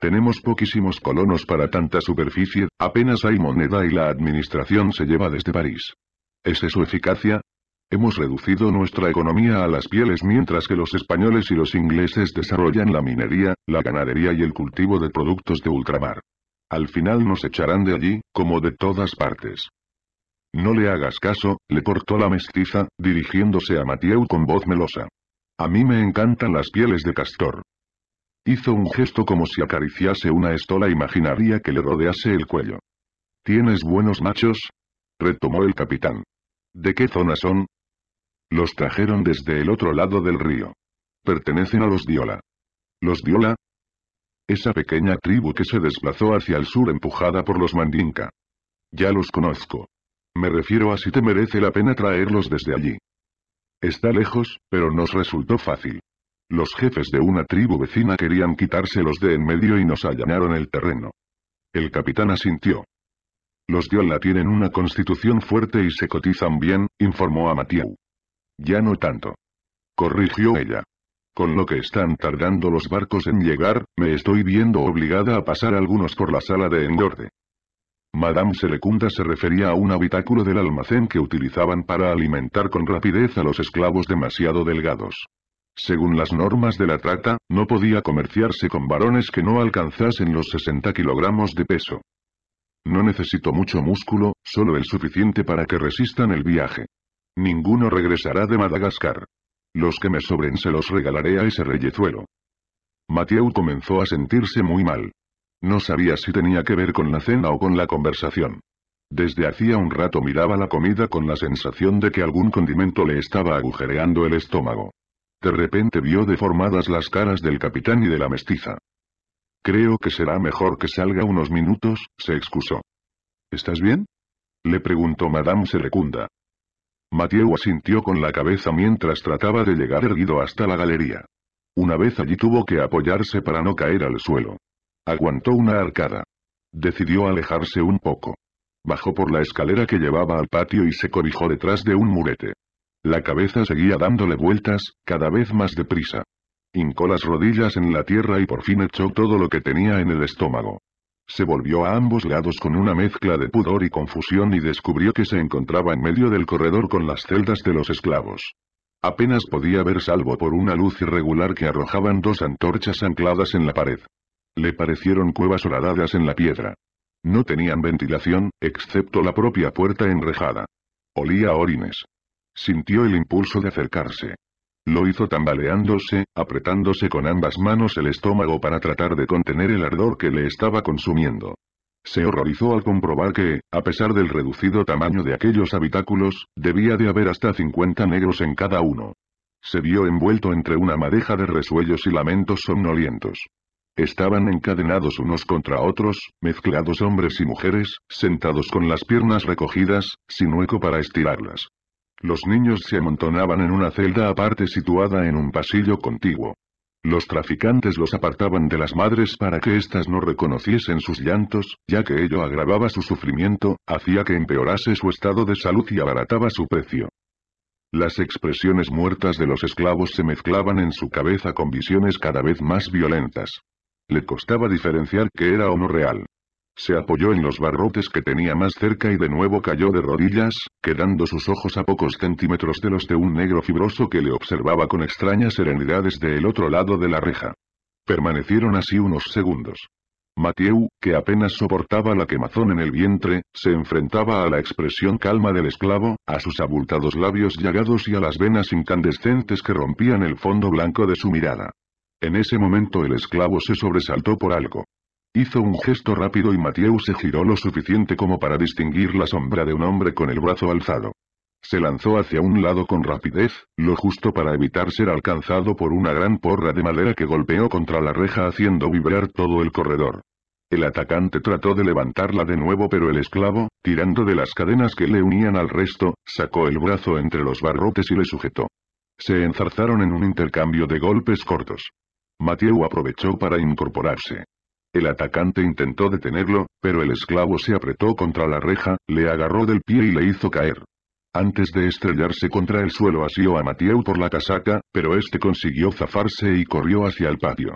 Tenemos poquísimos colonos para tanta superficie, apenas hay moneda y la administración se lleva desde París. ¿Es su eficacia? Hemos reducido nuestra economía a las pieles mientras que los españoles y los ingleses desarrollan la minería, la ganadería y el cultivo de productos de ultramar. Al final nos echarán de allí, como de todas partes. No le hagas caso, le cortó la mestiza, dirigiéndose a Mateu con voz melosa. A mí me encantan las pieles de castor. Hizo un gesto como si acariciase una estola imaginaría que le rodease el cuello. ¿Tienes buenos machos? retomó el capitán. ¿De qué zona son? Los trajeron desde el otro lado del río. Pertenecen a los Diola. ¿Los Diola? Esa pequeña tribu que se desplazó hacia el sur empujada por los Mandinka. Ya los conozco. Me refiero a si te merece la pena traerlos desde allí. Está lejos, pero nos resultó fácil. Los jefes de una tribu vecina querían quitárselos de en medio y nos allanaron el terreno. El capitán asintió. Los Diola tienen una constitución fuerte y se cotizan bien, informó a Mathieu. Ya no tanto. Corrigió ella. Con lo que están tardando los barcos en llegar, me estoy viendo obligada a pasar algunos por la sala de engorde. Madame Selecunda se refería a un habitáculo del almacén que utilizaban para alimentar con rapidez a los esclavos demasiado delgados. Según las normas de la trata, no podía comerciarse con varones que no alcanzasen los 60 kilogramos de peso. No necesito mucho músculo, solo el suficiente para que resistan el viaje. Ninguno regresará de Madagascar. Los que me sobren se los regalaré a ese reyezuelo. Mathieu comenzó a sentirse muy mal. No sabía si tenía que ver con la cena o con la conversación. Desde hacía un rato miraba la comida con la sensación de que algún condimento le estaba agujereando el estómago. De repente vio deformadas las caras del capitán y de la mestiza. Creo que será mejor que salga unos minutos, se excusó. ¿Estás bien? Le preguntó Madame Serecunda. Matieu asintió con la cabeza mientras trataba de llegar erguido hasta la galería. Una vez allí tuvo que apoyarse para no caer al suelo. Aguantó una arcada. Decidió alejarse un poco. Bajó por la escalera que llevaba al patio y se cobijó detrás de un murete. La cabeza seguía dándole vueltas, cada vez más deprisa. Hincó las rodillas en la tierra y por fin echó todo lo que tenía en el estómago. Se volvió a ambos lados con una mezcla de pudor y confusión y descubrió que se encontraba en medio del corredor con las celdas de los esclavos. Apenas podía ver salvo por una luz irregular que arrojaban dos antorchas ancladas en la pared. Le parecieron cuevas horadadas en la piedra. No tenían ventilación, excepto la propia puerta enrejada. Olía a orines. Sintió el impulso de acercarse. Lo hizo tambaleándose, apretándose con ambas manos el estómago para tratar de contener el ardor que le estaba consumiendo. Se horrorizó al comprobar que, a pesar del reducido tamaño de aquellos habitáculos, debía de haber hasta 50 negros en cada uno. Se vio envuelto entre una madeja de resuellos y lamentos somnolientos. Estaban encadenados unos contra otros, mezclados hombres y mujeres, sentados con las piernas recogidas, sin hueco para estirarlas. Los niños se amontonaban en una celda aparte situada en un pasillo contiguo. Los traficantes los apartaban de las madres para que éstas no reconociesen sus llantos, ya que ello agravaba su sufrimiento, hacía que empeorase su estado de salud y abarataba su precio. Las expresiones muertas de los esclavos se mezclaban en su cabeza con visiones cada vez más violentas. Le costaba diferenciar qué era o no real. Se apoyó en los barrotes que tenía más cerca y de nuevo cayó de rodillas, quedando sus ojos a pocos centímetros de los de un negro fibroso que le observaba con extraña serenidad desde el otro lado de la reja. Permanecieron así unos segundos. Mathieu, que apenas soportaba la quemazón en el vientre, se enfrentaba a la expresión calma del esclavo, a sus abultados labios llagados y a las venas incandescentes que rompían el fondo blanco de su mirada. En ese momento el esclavo se sobresaltó por algo. Hizo un gesto rápido y Mathieu se giró lo suficiente como para distinguir la sombra de un hombre con el brazo alzado. Se lanzó hacia un lado con rapidez, lo justo para evitar ser alcanzado por una gran porra de madera que golpeó contra la reja haciendo vibrar todo el corredor. El atacante trató de levantarla de nuevo pero el esclavo, tirando de las cadenas que le unían al resto, sacó el brazo entre los barrotes y le sujetó. Se enzarzaron en un intercambio de golpes cortos. Mathieu aprovechó para incorporarse. El atacante intentó detenerlo, pero el esclavo se apretó contra la reja, le agarró del pie y le hizo caer. Antes de estrellarse contra el suelo asió a Mathieu por la casaca, pero este consiguió zafarse y corrió hacia el patio.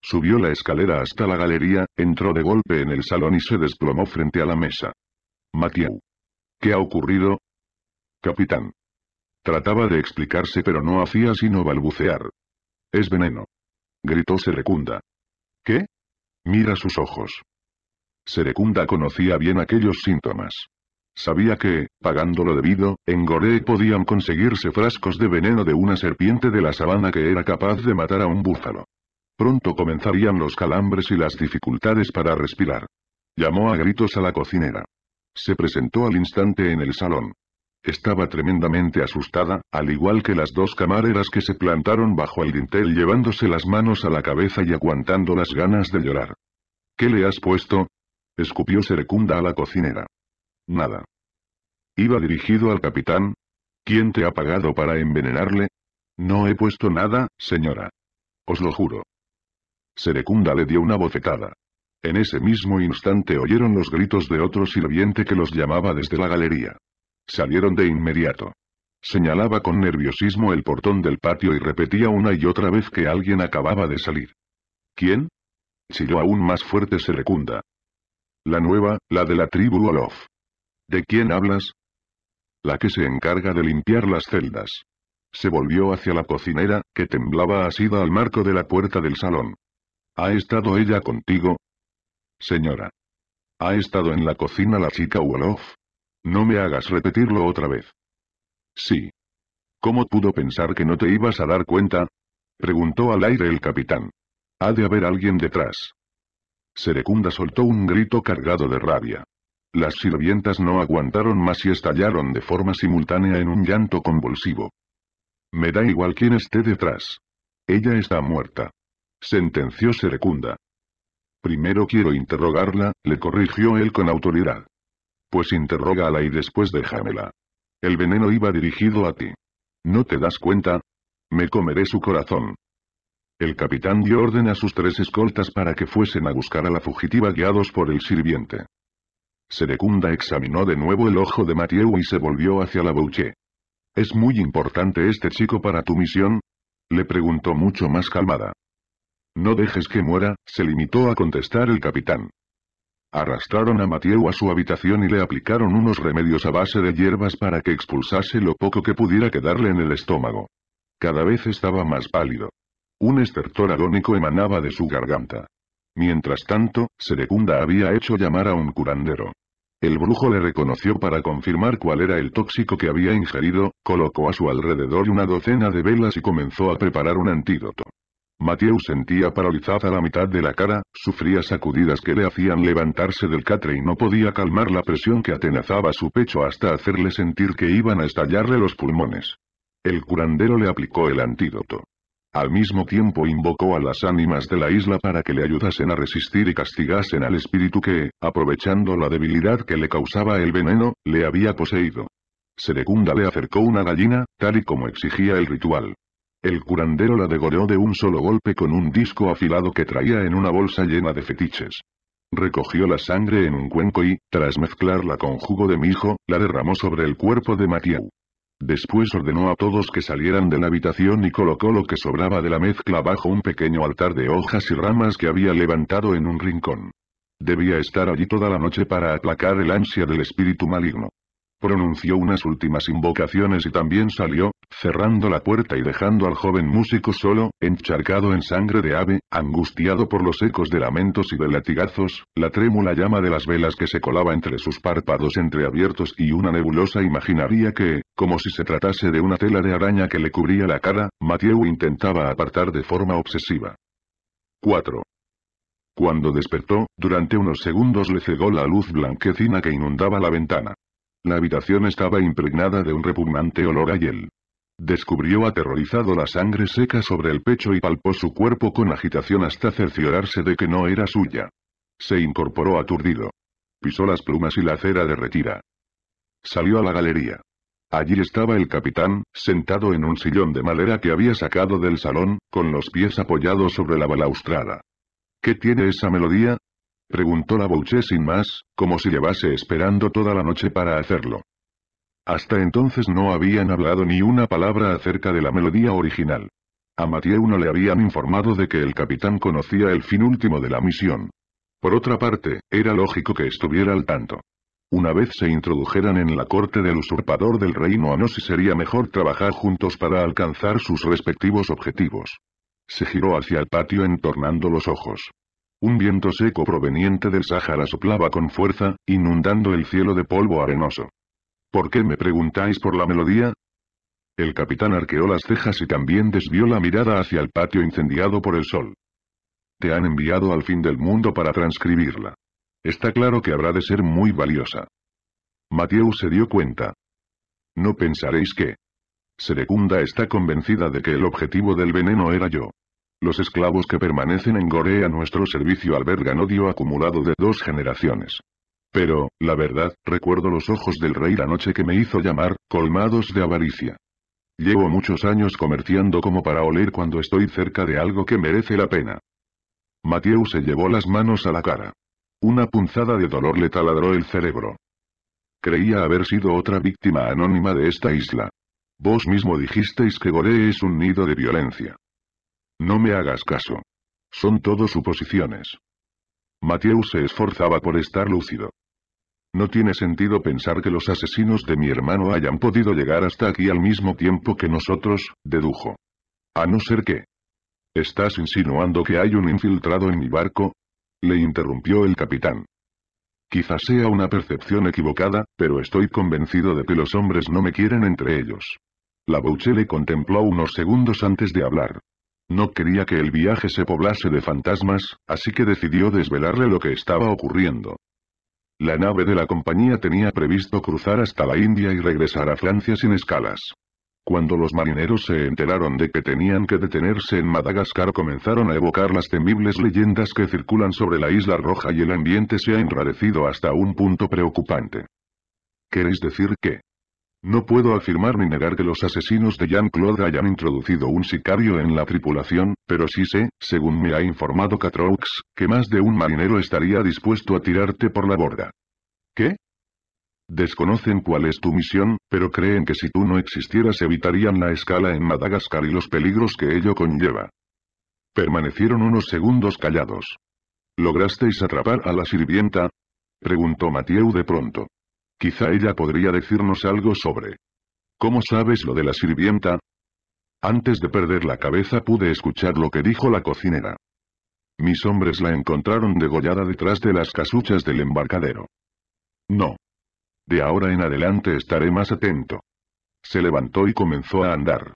Subió la escalera hasta la galería, entró de golpe en el salón y se desplomó frente a la mesa. Mathieu. ¿Qué ha ocurrido? Capitán. Trataba de explicarse pero no hacía sino balbucear. Es veneno. Gritó Serecunda. ¿Qué? Mira sus ojos. Serecunda conocía bien aquellos síntomas. Sabía que, pagando lo debido, en Goree podían conseguirse frascos de veneno de una serpiente de la sabana que era capaz de matar a un búfalo. Pronto comenzarían los calambres y las dificultades para respirar. Llamó a gritos a la cocinera. Se presentó al instante en el salón. Estaba tremendamente asustada, al igual que las dos camareras que se plantaron bajo el dintel llevándose las manos a la cabeza y aguantando las ganas de llorar. ¿Qué le has puesto? Escupió Serecunda a la cocinera. Nada. Iba dirigido al capitán. ¿Quién te ha pagado para envenenarle? No he puesto nada, señora. Os lo juro. Serecunda le dio una bofetada. En ese mismo instante oyeron los gritos de otro sirviente que los llamaba desde la galería. Salieron de inmediato. Señalaba con nerviosismo el portón del patio y repetía una y otra vez que alguien acababa de salir. ¿Quién? Chilló aún más fuerte se recunda La nueva, la de la tribu Olof. ¿De quién hablas? La que se encarga de limpiar las celdas. Se volvió hacia la cocinera, que temblaba asida al marco de la puerta del salón. ¿Ha estado ella contigo? Señora. ¿Ha estado en la cocina la chica Wolof? No me hagas repetirlo otra vez. Sí. ¿Cómo pudo pensar que no te ibas a dar cuenta? Preguntó al aire el capitán. Ha de haber alguien detrás. Serecunda soltó un grito cargado de rabia. Las sirvientas no aguantaron más y estallaron de forma simultánea en un llanto convulsivo. Me da igual quién esté detrás. Ella está muerta. Sentenció Serecunda. Primero quiero interrogarla, le corrigió él con autoridad. Pues interrógala y después déjamela. El veneno iba dirigido a ti. ¿No te das cuenta? Me comeré su corazón. El capitán dio orden a sus tres escoltas para que fuesen a buscar a la fugitiva guiados por el sirviente. Serecunda examinó de nuevo el ojo de Mathieu y se volvió hacia la Bouché. ¿Es muy importante este chico para tu misión? Le preguntó mucho más calmada. No dejes que muera, se limitó a contestar el capitán. Arrastraron a Mateo a su habitación y le aplicaron unos remedios a base de hierbas para que expulsase lo poco que pudiera quedarle en el estómago. Cada vez estaba más pálido. Un estertor agónico emanaba de su garganta. Mientras tanto, Serecunda había hecho llamar a un curandero. El brujo le reconoció para confirmar cuál era el tóxico que había ingerido, colocó a su alrededor una docena de velas y comenzó a preparar un antídoto. Mathieu sentía paralizada la mitad de la cara, sufría sacudidas que le hacían levantarse del catre y no podía calmar la presión que atenazaba su pecho hasta hacerle sentir que iban a estallarle los pulmones. El curandero le aplicó el antídoto. Al mismo tiempo invocó a las ánimas de la isla para que le ayudasen a resistir y castigasen al espíritu que, aprovechando la debilidad que le causaba el veneno, le había poseído. Serecunda le acercó una gallina, tal y como exigía el ritual. El curandero la degolló de un solo golpe con un disco afilado que traía en una bolsa llena de fetiches. Recogió la sangre en un cuenco y, tras mezclarla con jugo de mijo, la derramó sobre el cuerpo de Matiau. Después ordenó a todos que salieran de la habitación y colocó lo que sobraba de la mezcla bajo un pequeño altar de hojas y ramas que había levantado en un rincón. Debía estar allí toda la noche para aplacar el ansia del espíritu maligno pronunció unas últimas invocaciones y también salió, cerrando la puerta y dejando al joven músico solo, encharcado en sangre de ave, angustiado por los ecos de lamentos y de latigazos, la trémula llama de las velas que se colaba entre sus párpados entreabiertos y una nebulosa imaginaría que, como si se tratase de una tela de araña que le cubría la cara, Mathieu intentaba apartar de forma obsesiva. 4. Cuando despertó, durante unos segundos le cegó la luz blanquecina que inundaba la ventana. La habitación estaba impregnada de un repugnante olor a hiel. Descubrió aterrorizado la sangre seca sobre el pecho y palpó su cuerpo con agitación hasta cerciorarse de que no era suya. Se incorporó aturdido. Pisó las plumas y la cera retira. Salió a la galería. Allí estaba el capitán, sentado en un sillón de madera que había sacado del salón, con los pies apoyados sobre la balaustrada. ¿Qué tiene esa melodía? Preguntó la Bouche sin más, como si llevase esperando toda la noche para hacerlo. Hasta entonces no habían hablado ni una palabra acerca de la melodía original. A Mathieu no le habían informado de que el capitán conocía el fin último de la misión. Por otra parte, era lógico que estuviera al tanto. Una vez se introdujeran en la corte del usurpador del reino a si sería mejor trabajar juntos para alcanzar sus respectivos objetivos. Se giró hacia el patio entornando los ojos. Un viento seco proveniente del Sáhara soplaba con fuerza, inundando el cielo de polvo arenoso. ¿Por qué me preguntáis por la melodía? El capitán arqueó las cejas y también desvió la mirada hacia el patio incendiado por el sol. Te han enviado al fin del mundo para transcribirla. Está claro que habrá de ser muy valiosa. Mateo se dio cuenta. No pensaréis que. Serecunda está convencida de que el objetivo del veneno era yo. Los esclavos que permanecen en Gore a nuestro servicio albergan odio acumulado de dos generaciones. Pero, la verdad, recuerdo los ojos del rey la noche que me hizo llamar, colmados de avaricia. Llevo muchos años comerciando como para oler cuando estoy cerca de algo que merece la pena. Mateu se llevó las manos a la cara. Una punzada de dolor le taladró el cerebro. Creía haber sido otra víctima anónima de esta isla. Vos mismo dijisteis que Gore es un nido de violencia. No me hagas caso. Son todo suposiciones. Mateus se esforzaba por estar lúcido. No tiene sentido pensar que los asesinos de mi hermano hayan podido llegar hasta aquí al mismo tiempo que nosotros, dedujo. A no ser que... ¿Estás insinuando que hay un infiltrado en mi barco? Le interrumpió el capitán. Quizás sea una percepción equivocada, pero estoy convencido de que los hombres no me quieren entre ellos. La Bouche le contempló unos segundos antes de hablar. No quería que el viaje se poblase de fantasmas, así que decidió desvelarle lo que estaba ocurriendo. La nave de la compañía tenía previsto cruzar hasta la India y regresar a Francia sin escalas. Cuando los marineros se enteraron de que tenían que detenerse en Madagascar comenzaron a evocar las temibles leyendas que circulan sobre la Isla Roja y el ambiente se ha enrarecido hasta un punto preocupante. ¿Queréis decir que? No puedo afirmar ni negar que los asesinos de Jean-Claude hayan introducido un sicario en la tripulación, pero sí sé, según me ha informado Catroux, que más de un marinero estaría dispuesto a tirarte por la borda. ¿Qué? Desconocen cuál es tu misión, pero creen que si tú no existieras evitarían la escala en Madagascar y los peligros que ello conlleva. Permanecieron unos segundos callados. ¿Lograsteis atrapar a la sirvienta? Preguntó Mathieu de pronto. Quizá ella podría decirnos algo sobre... ¿Cómo sabes lo de la sirvienta? Antes de perder la cabeza pude escuchar lo que dijo la cocinera. Mis hombres la encontraron degollada detrás de las casuchas del embarcadero. No. De ahora en adelante estaré más atento. Se levantó y comenzó a andar.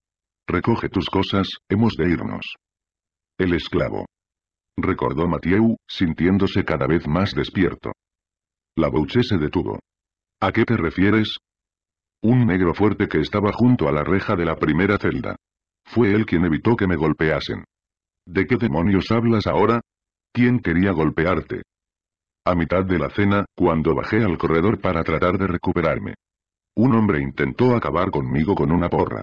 Recoge tus cosas, hemos de irnos. El esclavo. Recordó Mathieu, sintiéndose cada vez más despierto. La Bouche se detuvo. ¿A qué te refieres? Un negro fuerte que estaba junto a la reja de la primera celda. Fue él quien evitó que me golpeasen. ¿De qué demonios hablas ahora? ¿Quién quería golpearte? A mitad de la cena, cuando bajé al corredor para tratar de recuperarme. Un hombre intentó acabar conmigo con una porra.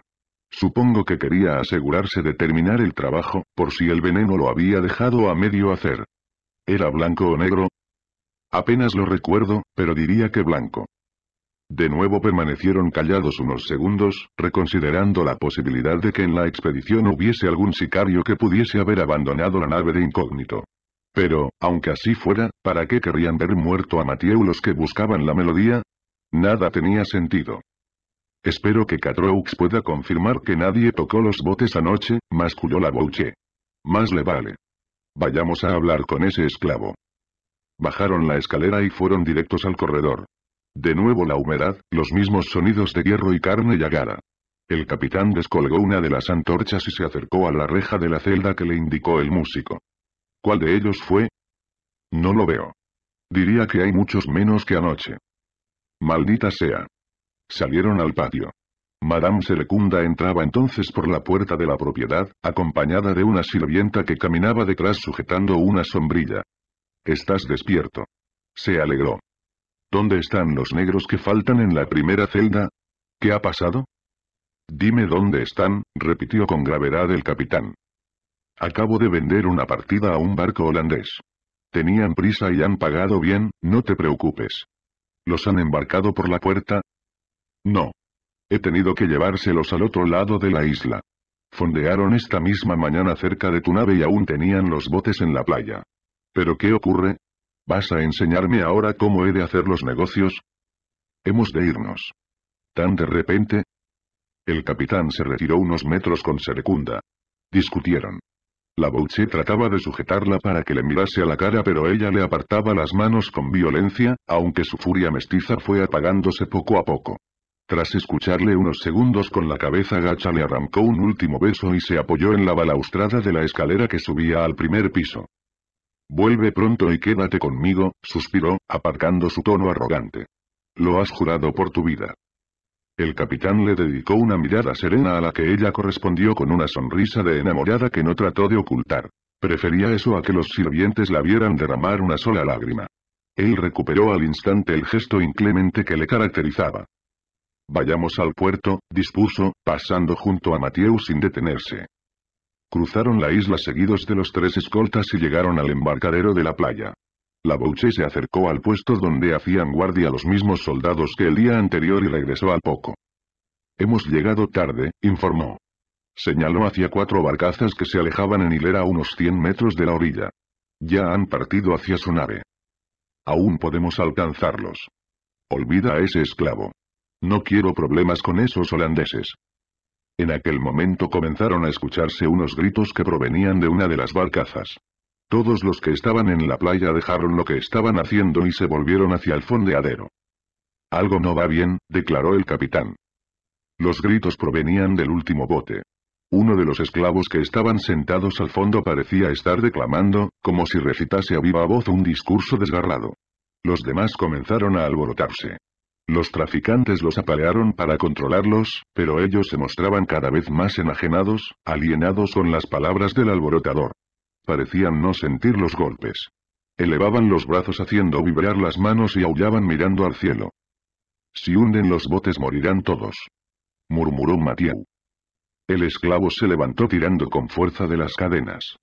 Supongo que quería asegurarse de terminar el trabajo, por si el veneno lo había dejado a medio hacer. ¿Era blanco o negro? Apenas lo recuerdo, pero diría que blanco. De nuevo permanecieron callados unos segundos, reconsiderando la posibilidad de que en la expedición hubiese algún sicario que pudiese haber abandonado la nave de incógnito. Pero, aunque así fuera, ¿para qué querrían ver muerto a Mathieu los que buscaban la melodía? Nada tenía sentido. Espero que Catroux pueda confirmar que nadie tocó los botes anoche, masculó la Bouche. Más le vale. Vayamos a hablar con ese esclavo. Bajaron la escalera y fueron directos al corredor. De nuevo la humedad, los mismos sonidos de hierro y carne llagada. El capitán descolgó una de las antorchas y se acercó a la reja de la celda que le indicó el músico. ¿Cuál de ellos fue? No lo veo. Diría que hay muchos menos que anoche. Maldita sea. Salieron al patio. Madame Selecunda entraba entonces por la puerta de la propiedad, acompañada de una sirvienta que caminaba detrás sujetando una sombrilla. Estás despierto. Se alegró. ¿Dónde están los negros que faltan en la primera celda? ¿Qué ha pasado? Dime dónde están, repitió con gravedad el capitán. Acabo de vender una partida a un barco holandés. Tenían prisa y han pagado bien, no te preocupes. ¿Los han embarcado por la puerta? No. He tenido que llevárselos al otro lado de la isla. Fondearon esta misma mañana cerca de tu nave y aún tenían los botes en la playa. ¿Pero qué ocurre? ¿Vas a enseñarme ahora cómo he de hacer los negocios? Hemos de irnos. Tan de repente. El capitán se retiró unos metros con Serecunda. Discutieron. La Bouche trataba de sujetarla para que le mirase a la cara pero ella le apartaba las manos con violencia, aunque su furia mestiza fue apagándose poco a poco. Tras escucharle unos segundos con la cabeza gacha le arrancó un último beso y se apoyó en la balaustrada de la escalera que subía al primer piso. Vuelve pronto y quédate conmigo, suspiró, aparcando su tono arrogante. Lo has jurado por tu vida. El capitán le dedicó una mirada serena a la que ella correspondió con una sonrisa de enamorada que no trató de ocultar. Prefería eso a que los sirvientes la vieran derramar una sola lágrima. Él recuperó al instante el gesto inclemente que le caracterizaba. Vayamos al puerto, dispuso, pasando junto a Mateus sin detenerse. Cruzaron la isla seguidos de los tres escoltas y llegaron al embarcadero de la playa. La bouché se acercó al puesto donde hacían guardia los mismos soldados que el día anterior y regresó al poco. Hemos llegado tarde, informó. Señaló hacia cuatro barcazas que se alejaban en hilera a unos 100 metros de la orilla. Ya han partido hacia su nave. Aún podemos alcanzarlos. Olvida a ese esclavo. No quiero problemas con esos holandeses. En aquel momento comenzaron a escucharse unos gritos que provenían de una de las barcazas. Todos los que estaban en la playa dejaron lo que estaban haciendo y se volvieron hacia el fondeadero. Algo no va bien, declaró el capitán. Los gritos provenían del último bote. Uno de los esclavos que estaban sentados al fondo parecía estar declamando, como si recitase a viva voz un discurso desgarrado. Los demás comenzaron a alborotarse. Los traficantes los apalearon para controlarlos, pero ellos se mostraban cada vez más enajenados, alienados con las palabras del alborotador. Parecían no sentir los golpes. Elevaban los brazos haciendo vibrar las manos y aullaban mirando al cielo. Si hunden los botes morirán todos. Murmuró Mathieu. El esclavo se levantó tirando con fuerza de las cadenas.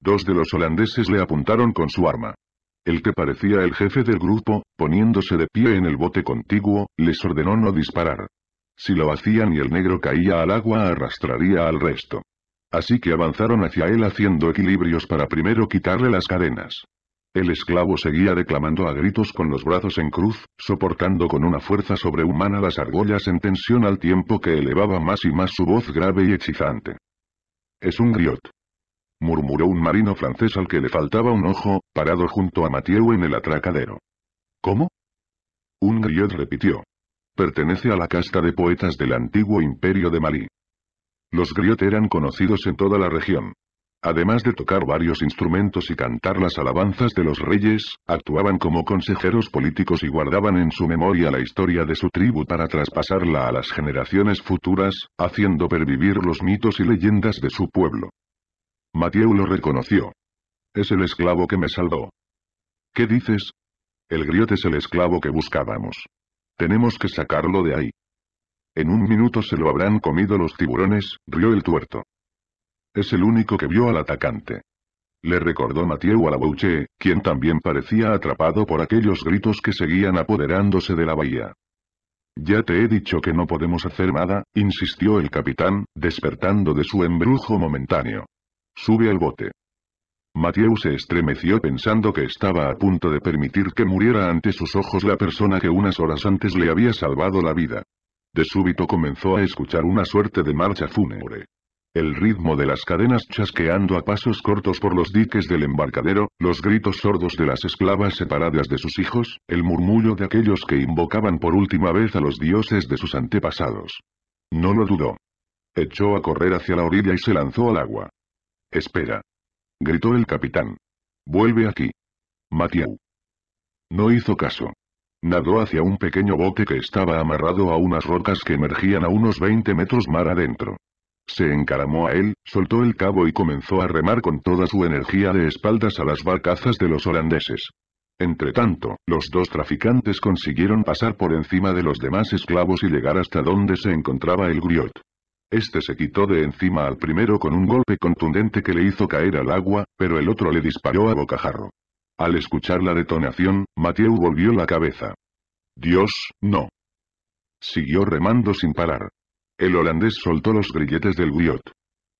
Dos de los holandeses le apuntaron con su arma el que parecía el jefe del grupo, poniéndose de pie en el bote contiguo, les ordenó no disparar. Si lo hacían y el negro caía al agua arrastraría al resto. Así que avanzaron hacia él haciendo equilibrios para primero quitarle las cadenas. El esclavo seguía declamando a gritos con los brazos en cruz, soportando con una fuerza sobrehumana las argollas en tensión al tiempo que elevaba más y más su voz grave y hechizante. Es un griot murmuró un marino francés al que le faltaba un ojo, parado junto a Mathieu en el atracadero. ¿Cómo? Un griot repitió. Pertenece a la casta de poetas del antiguo imperio de Malí. Los griot eran conocidos en toda la región. Además de tocar varios instrumentos y cantar las alabanzas de los reyes, actuaban como consejeros políticos y guardaban en su memoria la historia de su tribu para traspasarla a las generaciones futuras, haciendo pervivir los mitos y leyendas de su pueblo. Mathieu lo reconoció. Es el esclavo que me salvó. ¿Qué dices? El griote es el esclavo que buscábamos. Tenemos que sacarlo de ahí. En un minuto se lo habrán comido los tiburones, rió el tuerto. Es el único que vio al atacante. Le recordó Mathieu a la Bouche, quien también parecía atrapado por aquellos gritos que seguían apoderándose de la bahía. Ya te he dicho que no podemos hacer nada, insistió el capitán, despertando de su embrujo momentáneo. Sube al bote. Mathieu se estremeció pensando que estaba a punto de permitir que muriera ante sus ojos la persona que unas horas antes le había salvado la vida. De súbito comenzó a escuchar una suerte de marcha fúnebre. El ritmo de las cadenas chasqueando a pasos cortos por los diques del embarcadero, los gritos sordos de las esclavas separadas de sus hijos, el murmullo de aquellos que invocaban por última vez a los dioses de sus antepasados. No lo dudó. Echó a correr hacia la orilla y se lanzó al agua. Espera. Gritó el capitán. Vuelve aquí. Matiau. No hizo caso. Nadó hacia un pequeño bote que estaba amarrado a unas rocas que emergían a unos 20 metros mar adentro. Se encaramó a él, soltó el cabo y comenzó a remar con toda su energía de espaldas a las barcazas de los holandeses. Entretanto, los dos traficantes consiguieron pasar por encima de los demás esclavos y llegar hasta donde se encontraba el griot. Este se quitó de encima al primero con un golpe contundente que le hizo caer al agua, pero el otro le disparó a bocajarro. Al escuchar la detonación, Mathieu volvió la cabeza. Dios, no. Siguió remando sin parar. El holandés soltó los grilletes del guiot.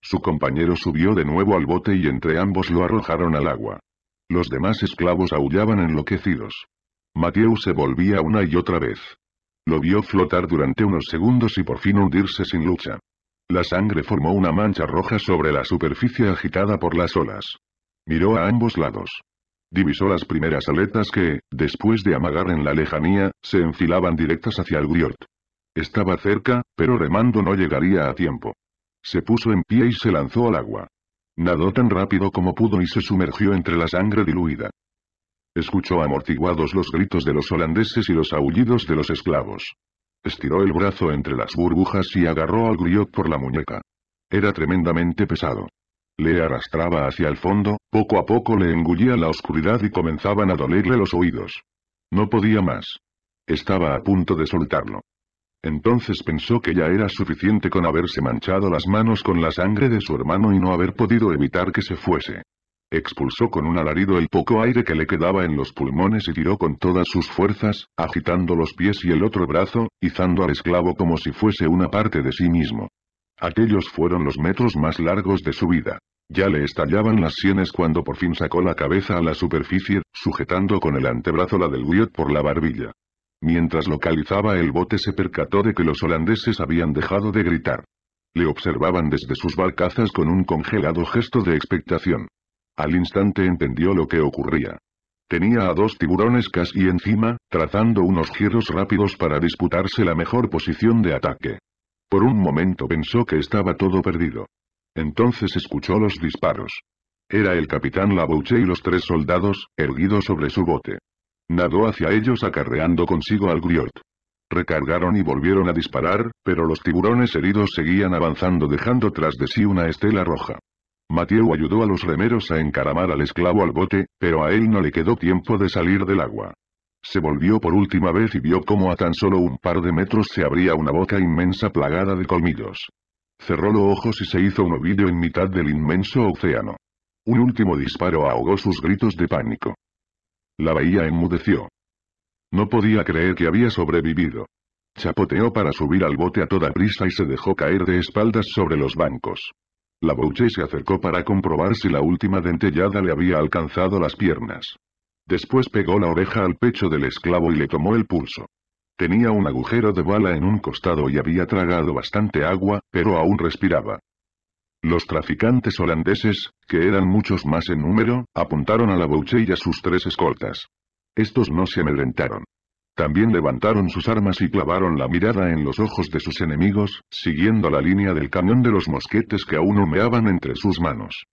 Su compañero subió de nuevo al bote y entre ambos lo arrojaron al agua. Los demás esclavos aullaban enloquecidos. Mathieu se volvía una y otra vez. Lo vio flotar durante unos segundos y por fin hundirse sin lucha. La sangre formó una mancha roja sobre la superficie agitada por las olas. Miró a ambos lados. Divisó las primeras aletas que, después de amagar en la lejanía, se enfilaban directas hacia el griot. Estaba cerca, pero remando no llegaría a tiempo. Se puso en pie y se lanzó al agua. Nadó tan rápido como pudo y se sumergió entre la sangre diluida. Escuchó amortiguados los gritos de los holandeses y los aullidos de los esclavos. Estiró el brazo entre las burbujas y agarró al griot por la muñeca. Era tremendamente pesado. Le arrastraba hacia el fondo, poco a poco le engullía la oscuridad y comenzaban a dolerle los oídos. No podía más. Estaba a punto de soltarlo. Entonces pensó que ya era suficiente con haberse manchado las manos con la sangre de su hermano y no haber podido evitar que se fuese. Expulsó con un alarido el poco aire que le quedaba en los pulmones y tiró con todas sus fuerzas, agitando los pies y el otro brazo, izando al esclavo como si fuese una parte de sí mismo. Aquellos fueron los metros más largos de su vida. Ya le estallaban las sienes cuando por fin sacó la cabeza a la superficie, sujetando con el antebrazo la del Wiot por la barbilla. Mientras localizaba el bote se percató de que los holandeses habían dejado de gritar. Le observaban desde sus barcazas con un congelado gesto de expectación. Al instante entendió lo que ocurría. Tenía a dos tiburones casi encima, trazando unos giros rápidos para disputarse la mejor posición de ataque. Por un momento pensó que estaba todo perdido. Entonces escuchó los disparos. Era el capitán Labouche y los tres soldados, erguidos sobre su bote. Nadó hacia ellos acarreando consigo al griot. Recargaron y volvieron a disparar, pero los tiburones heridos seguían avanzando dejando tras de sí una estela roja. Mateo ayudó a los remeros a encaramar al esclavo al bote, pero a él no le quedó tiempo de salir del agua. Se volvió por última vez y vio cómo a tan solo un par de metros se abría una boca inmensa plagada de colmillos. Cerró los ojos y se hizo un ovillo en mitad del inmenso océano. Un último disparo ahogó sus gritos de pánico. La bahía enmudeció. No podía creer que había sobrevivido. Chapoteó para subir al bote a toda prisa y se dejó caer de espaldas sobre los bancos. La Bouche se acercó para comprobar si la última dentellada le había alcanzado las piernas. Después pegó la oreja al pecho del esclavo y le tomó el pulso. Tenía un agujero de bala en un costado y había tragado bastante agua, pero aún respiraba. Los traficantes holandeses, que eran muchos más en número, apuntaron a la Bouche y a sus tres escoltas. Estos no se amedrentaron. También levantaron sus armas y clavaron la mirada en los ojos de sus enemigos, siguiendo la línea del cañón de los mosquetes que aún humeaban entre sus manos.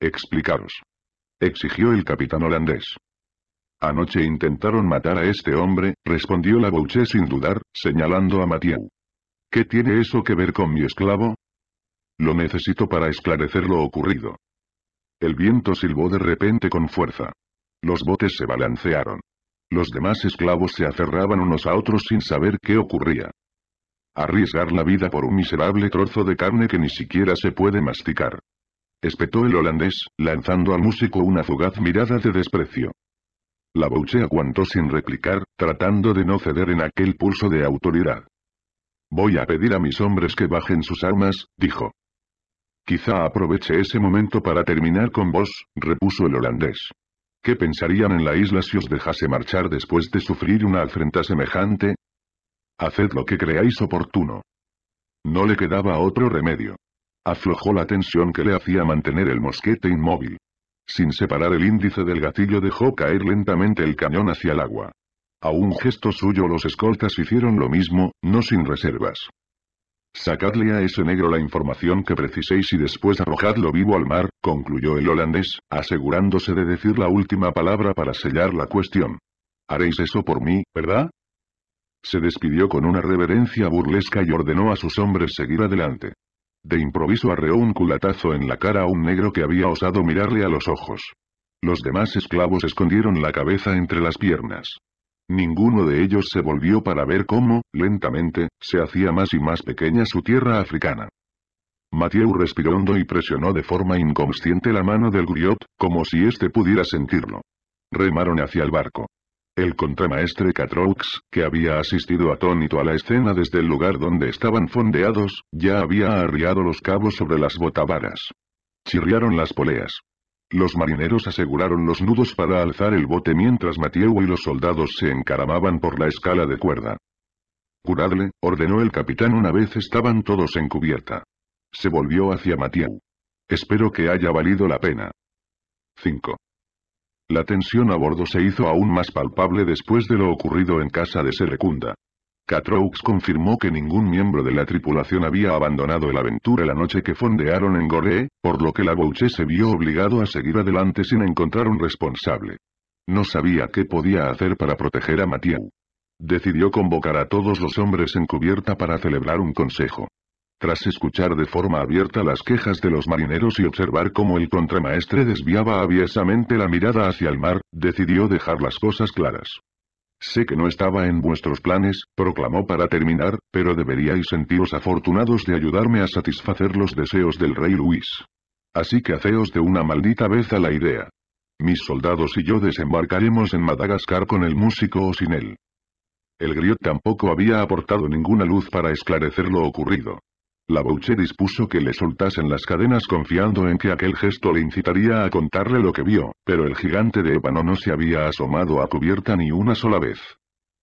Explicaros. Exigió el capitán holandés. Anoche intentaron matar a este hombre, respondió la Bouche sin dudar, señalando a Mathieu. ¿Qué tiene eso que ver con mi esclavo? Lo necesito para esclarecer lo ocurrido. El viento silbó de repente con fuerza. Los botes se balancearon. Los demás esclavos se aferraban unos a otros sin saber qué ocurría. Arriesgar la vida por un miserable trozo de carne que ni siquiera se puede masticar. Espetó el holandés, lanzando al músico una fugaz mirada de desprecio. La Bouche aguantó sin replicar, tratando de no ceder en aquel pulso de autoridad. Voy a pedir a mis hombres que bajen sus armas, dijo. Quizá aproveche ese momento para terminar con vos, repuso el holandés. ¿Qué pensarían en la isla si os dejase marchar después de sufrir una afrenta semejante? Haced lo que creáis oportuno. No le quedaba otro remedio. Aflojó la tensión que le hacía mantener el mosquete inmóvil. Sin separar el índice del gatillo dejó caer lentamente el cañón hacia el agua. A un gesto suyo los escoltas hicieron lo mismo, no sin reservas. Sacadle a ese negro la información que preciséis y después arrojadlo vivo al mar, concluyó el holandés, asegurándose de decir la última palabra para sellar la cuestión. Haréis eso por mí, ¿verdad? Se despidió con una reverencia burlesca y ordenó a sus hombres seguir adelante. De improviso arreó un culatazo en la cara a un negro que había osado mirarle a los ojos. Los demás esclavos escondieron la cabeza entre las piernas. Ninguno de ellos se volvió para ver cómo, lentamente, se hacía más y más pequeña su tierra africana. Mathieu respiró hondo y presionó de forma inconsciente la mano del griot, como si éste pudiera sentirlo. Remaron hacia el barco. El contramaestre Catroux, que había asistido atónito a la escena desde el lugar donde estaban fondeados, ya había arriado los cabos sobre las botavaras. Chirriaron las poleas. Los marineros aseguraron los nudos para alzar el bote mientras Mathieu y los soldados se encaramaban por la escala de cuerda. Curadle, ordenó el capitán una vez estaban todos en cubierta. Se volvió hacia Mathieu. Espero que haya valido la pena. 5. La tensión a bordo se hizo aún más palpable después de lo ocurrido en casa de Serecunda. Catroux confirmó que ningún miembro de la tripulación había abandonado el aventura la noche que fondearon en Gore, por lo que la se vio obligado a seguir adelante sin encontrar un responsable. No sabía qué podía hacer para proteger a Mathieu. Decidió convocar a todos los hombres en cubierta para celebrar un consejo. Tras escuchar de forma abierta las quejas de los marineros y observar cómo el contramaestre desviaba aviesamente la mirada hacia el mar, decidió dejar las cosas claras. Sé que no estaba en vuestros planes, proclamó para terminar, pero deberíais sentiros afortunados de ayudarme a satisfacer los deseos del rey Luis. Así que haceos de una maldita vez a la idea. Mis soldados y yo desembarcaremos en Madagascar con el músico o sin él. El griot tampoco había aportado ninguna luz para esclarecer lo ocurrido. La dispuso que le soltasen las cadenas confiando en que aquel gesto le incitaría a contarle lo que vio, pero el gigante de ébano no se había asomado a cubierta ni una sola vez.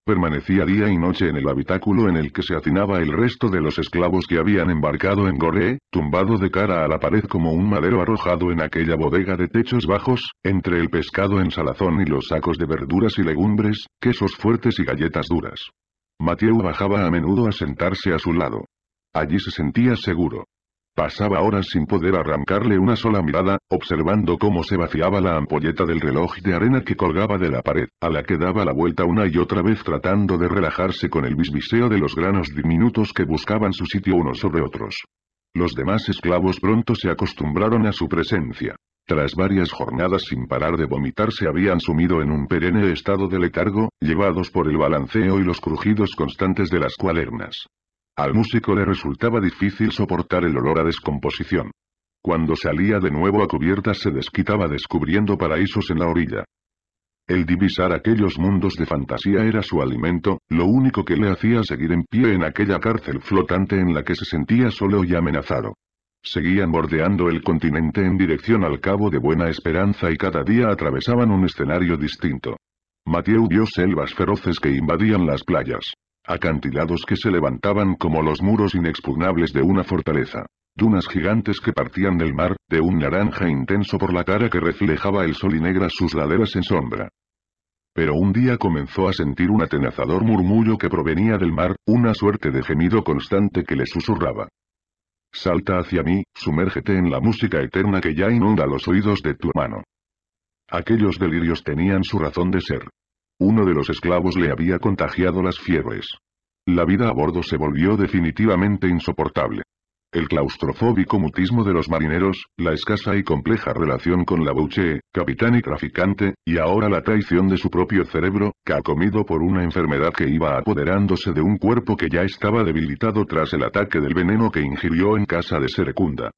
Permanecía día y noche en el habitáculo en el que se hacinaba el resto de los esclavos que habían embarcado en Goré, tumbado de cara a la pared como un madero arrojado en aquella bodega de techos bajos, entre el pescado en salazón y los sacos de verduras y legumbres, quesos fuertes y galletas duras. Mathieu bajaba a menudo a sentarse a su lado. Allí se sentía seguro. Pasaba horas sin poder arrancarle una sola mirada, observando cómo se vaciaba la ampolleta del reloj de arena que colgaba de la pared, a la que daba la vuelta una y otra vez tratando de relajarse con el bisbiseo de los granos diminutos que buscaban su sitio unos sobre otros. Los demás esclavos pronto se acostumbraron a su presencia. Tras varias jornadas sin parar de vomitar se habían sumido en un perenne estado de letargo, llevados por el balanceo y los crujidos constantes de las cuadernas. Al músico le resultaba difícil soportar el olor a descomposición. Cuando salía de nuevo a cubierta se desquitaba descubriendo paraísos en la orilla. El divisar aquellos mundos de fantasía era su alimento, lo único que le hacía seguir en pie en aquella cárcel flotante en la que se sentía solo y amenazado. Seguían bordeando el continente en dirección al Cabo de Buena Esperanza y cada día atravesaban un escenario distinto. Mathieu vio selvas feroces que invadían las playas. Acantilados que se levantaban como los muros inexpugnables de una fortaleza. Dunas gigantes que partían del mar, de un naranja intenso por la cara que reflejaba el sol y negra sus laderas en sombra. Pero un día comenzó a sentir un atenazador murmullo que provenía del mar, una suerte de gemido constante que le susurraba. Salta hacia mí, sumérgete en la música eterna que ya inunda los oídos de tu mano. Aquellos delirios tenían su razón de ser. Uno de los esclavos le había contagiado las fiebres. La vida a bordo se volvió definitivamente insoportable. El claustrofóbico mutismo de los marineros, la escasa y compleja relación con la Bouche, capitán y traficante, y ahora la traición de su propio cerebro, que ha comido por una enfermedad que iba apoderándose de un cuerpo que ya estaba debilitado tras el ataque del veneno que ingirió en casa de Serecunda.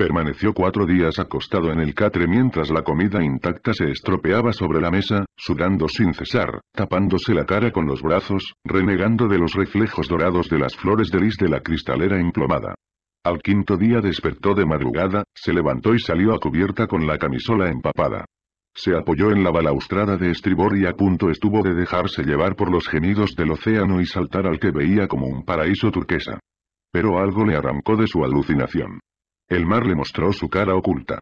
Permaneció cuatro días acostado en el catre mientras la comida intacta se estropeaba sobre la mesa, sudando sin cesar, tapándose la cara con los brazos, renegando de los reflejos dorados de las flores de lis de la cristalera emplomada. Al quinto día despertó de madrugada, se levantó y salió a cubierta con la camisola empapada. Se apoyó en la balaustrada de estribor y a punto estuvo de dejarse llevar por los gemidos del océano y saltar al que veía como un paraíso turquesa. Pero algo le arrancó de su alucinación. El mar le mostró su cara oculta.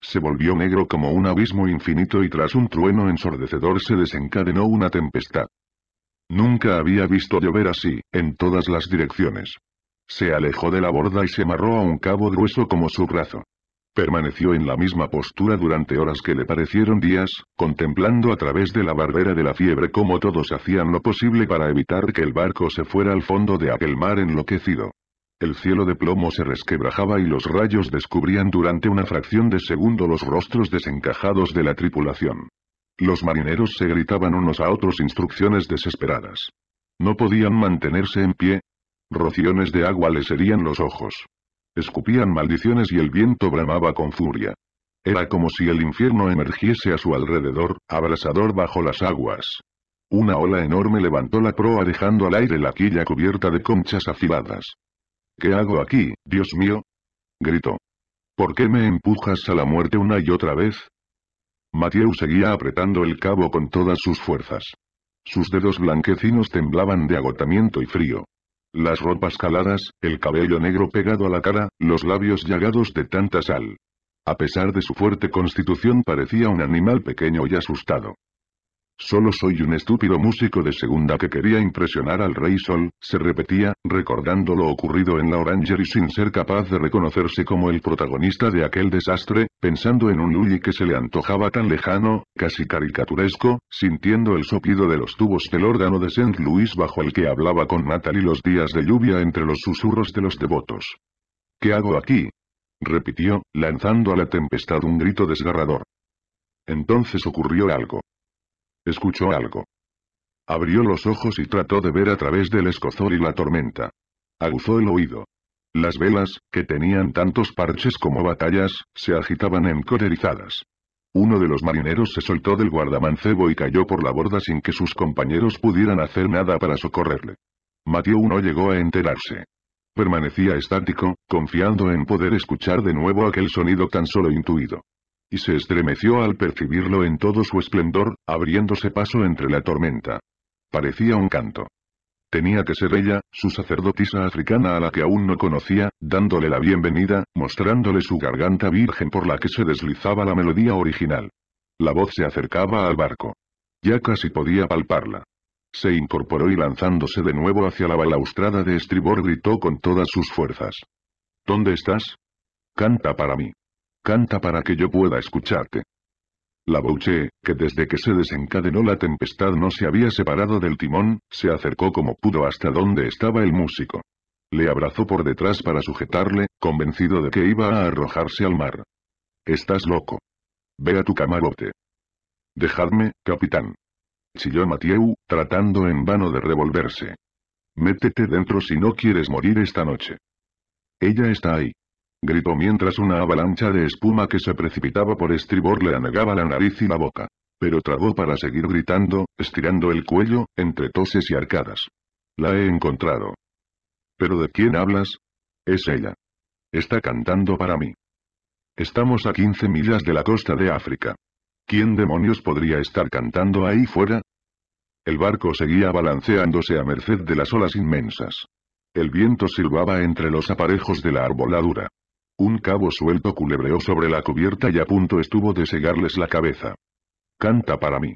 Se volvió negro como un abismo infinito y tras un trueno ensordecedor se desencadenó una tempestad. Nunca había visto llover así, en todas las direcciones. Se alejó de la borda y se amarró a un cabo grueso como su brazo. Permaneció en la misma postura durante horas que le parecieron días, contemplando a través de la barbera de la fiebre cómo todos hacían lo posible para evitar que el barco se fuera al fondo de aquel mar enloquecido. El cielo de plomo se resquebrajaba y los rayos descubrían durante una fracción de segundo los rostros desencajados de la tripulación. Los marineros se gritaban unos a otros instrucciones desesperadas. No podían mantenerse en pie. Rociones de agua les herían los ojos. Escupían maldiciones y el viento bramaba con furia. Era como si el infierno emergiese a su alrededor, abrasador bajo las aguas. Una ola enorme levantó la proa dejando al aire la quilla cubierta de conchas afiladas. ¿Qué hago aquí, Dios mío? Gritó. ¿Por qué me empujas a la muerte una y otra vez? Mathieu seguía apretando el cabo con todas sus fuerzas. Sus dedos blanquecinos temblaban de agotamiento y frío. Las ropas caladas, el cabello negro pegado a la cara, los labios llagados de tanta sal. A pesar de su fuerte constitución parecía un animal pequeño y asustado. Solo soy un estúpido músico de segunda que quería impresionar al Rey Sol, se repetía, recordando lo ocurrido en la Oranger y sin ser capaz de reconocerse como el protagonista de aquel desastre, pensando en un Luigi que se le antojaba tan lejano, casi caricaturesco, sintiendo el soplido de los tubos del órgano de Saint Louis bajo el que hablaba con Natalie los días de lluvia entre los susurros de los devotos. ¿Qué hago aquí? repitió, lanzando a la tempestad un grito desgarrador. Entonces ocurrió algo. Escuchó algo. Abrió los ojos y trató de ver a través del escozor y la tormenta. Aguzó el oído. Las velas, que tenían tantos parches como batallas, se agitaban encoderizadas. Uno de los marineros se soltó del guardamancebo y cayó por la borda sin que sus compañeros pudieran hacer nada para socorrerle. Mateo no llegó a enterarse. Permanecía estático, confiando en poder escuchar de nuevo aquel sonido tan solo intuido y se estremeció al percibirlo en todo su esplendor, abriéndose paso entre la tormenta. Parecía un canto. Tenía que ser ella, su sacerdotisa africana a la que aún no conocía, dándole la bienvenida, mostrándole su garganta virgen por la que se deslizaba la melodía original. La voz se acercaba al barco. Ya casi podía palparla. Se incorporó y lanzándose de nuevo hacia la balaustrada de estribor gritó con todas sus fuerzas. ¿Dónde estás? Canta para mí. Canta para que yo pueda escucharte. La Bouche, que desde que se desencadenó la tempestad no se había separado del timón, se acercó como pudo hasta donde estaba el músico. Le abrazó por detrás para sujetarle, convencido de que iba a arrojarse al mar. Estás loco. Ve a tu camarote. Dejadme, capitán. Chilló Mathieu, tratando en vano de revolverse. Métete dentro si no quieres morir esta noche. Ella está ahí gritó mientras una avalancha de espuma que se precipitaba por estribor le anegaba la nariz y la boca. Pero tragó para seguir gritando, estirando el cuello, entre toses y arcadas. La he encontrado. ¿Pero de quién hablas? Es ella. Está cantando para mí. Estamos a 15 millas de la costa de África. ¿Quién demonios podría estar cantando ahí fuera? El barco seguía balanceándose a merced de las olas inmensas. El viento silbaba entre los aparejos de la arboladura. Un cabo suelto culebreó sobre la cubierta y a punto estuvo de segarles la cabeza. Canta para mí.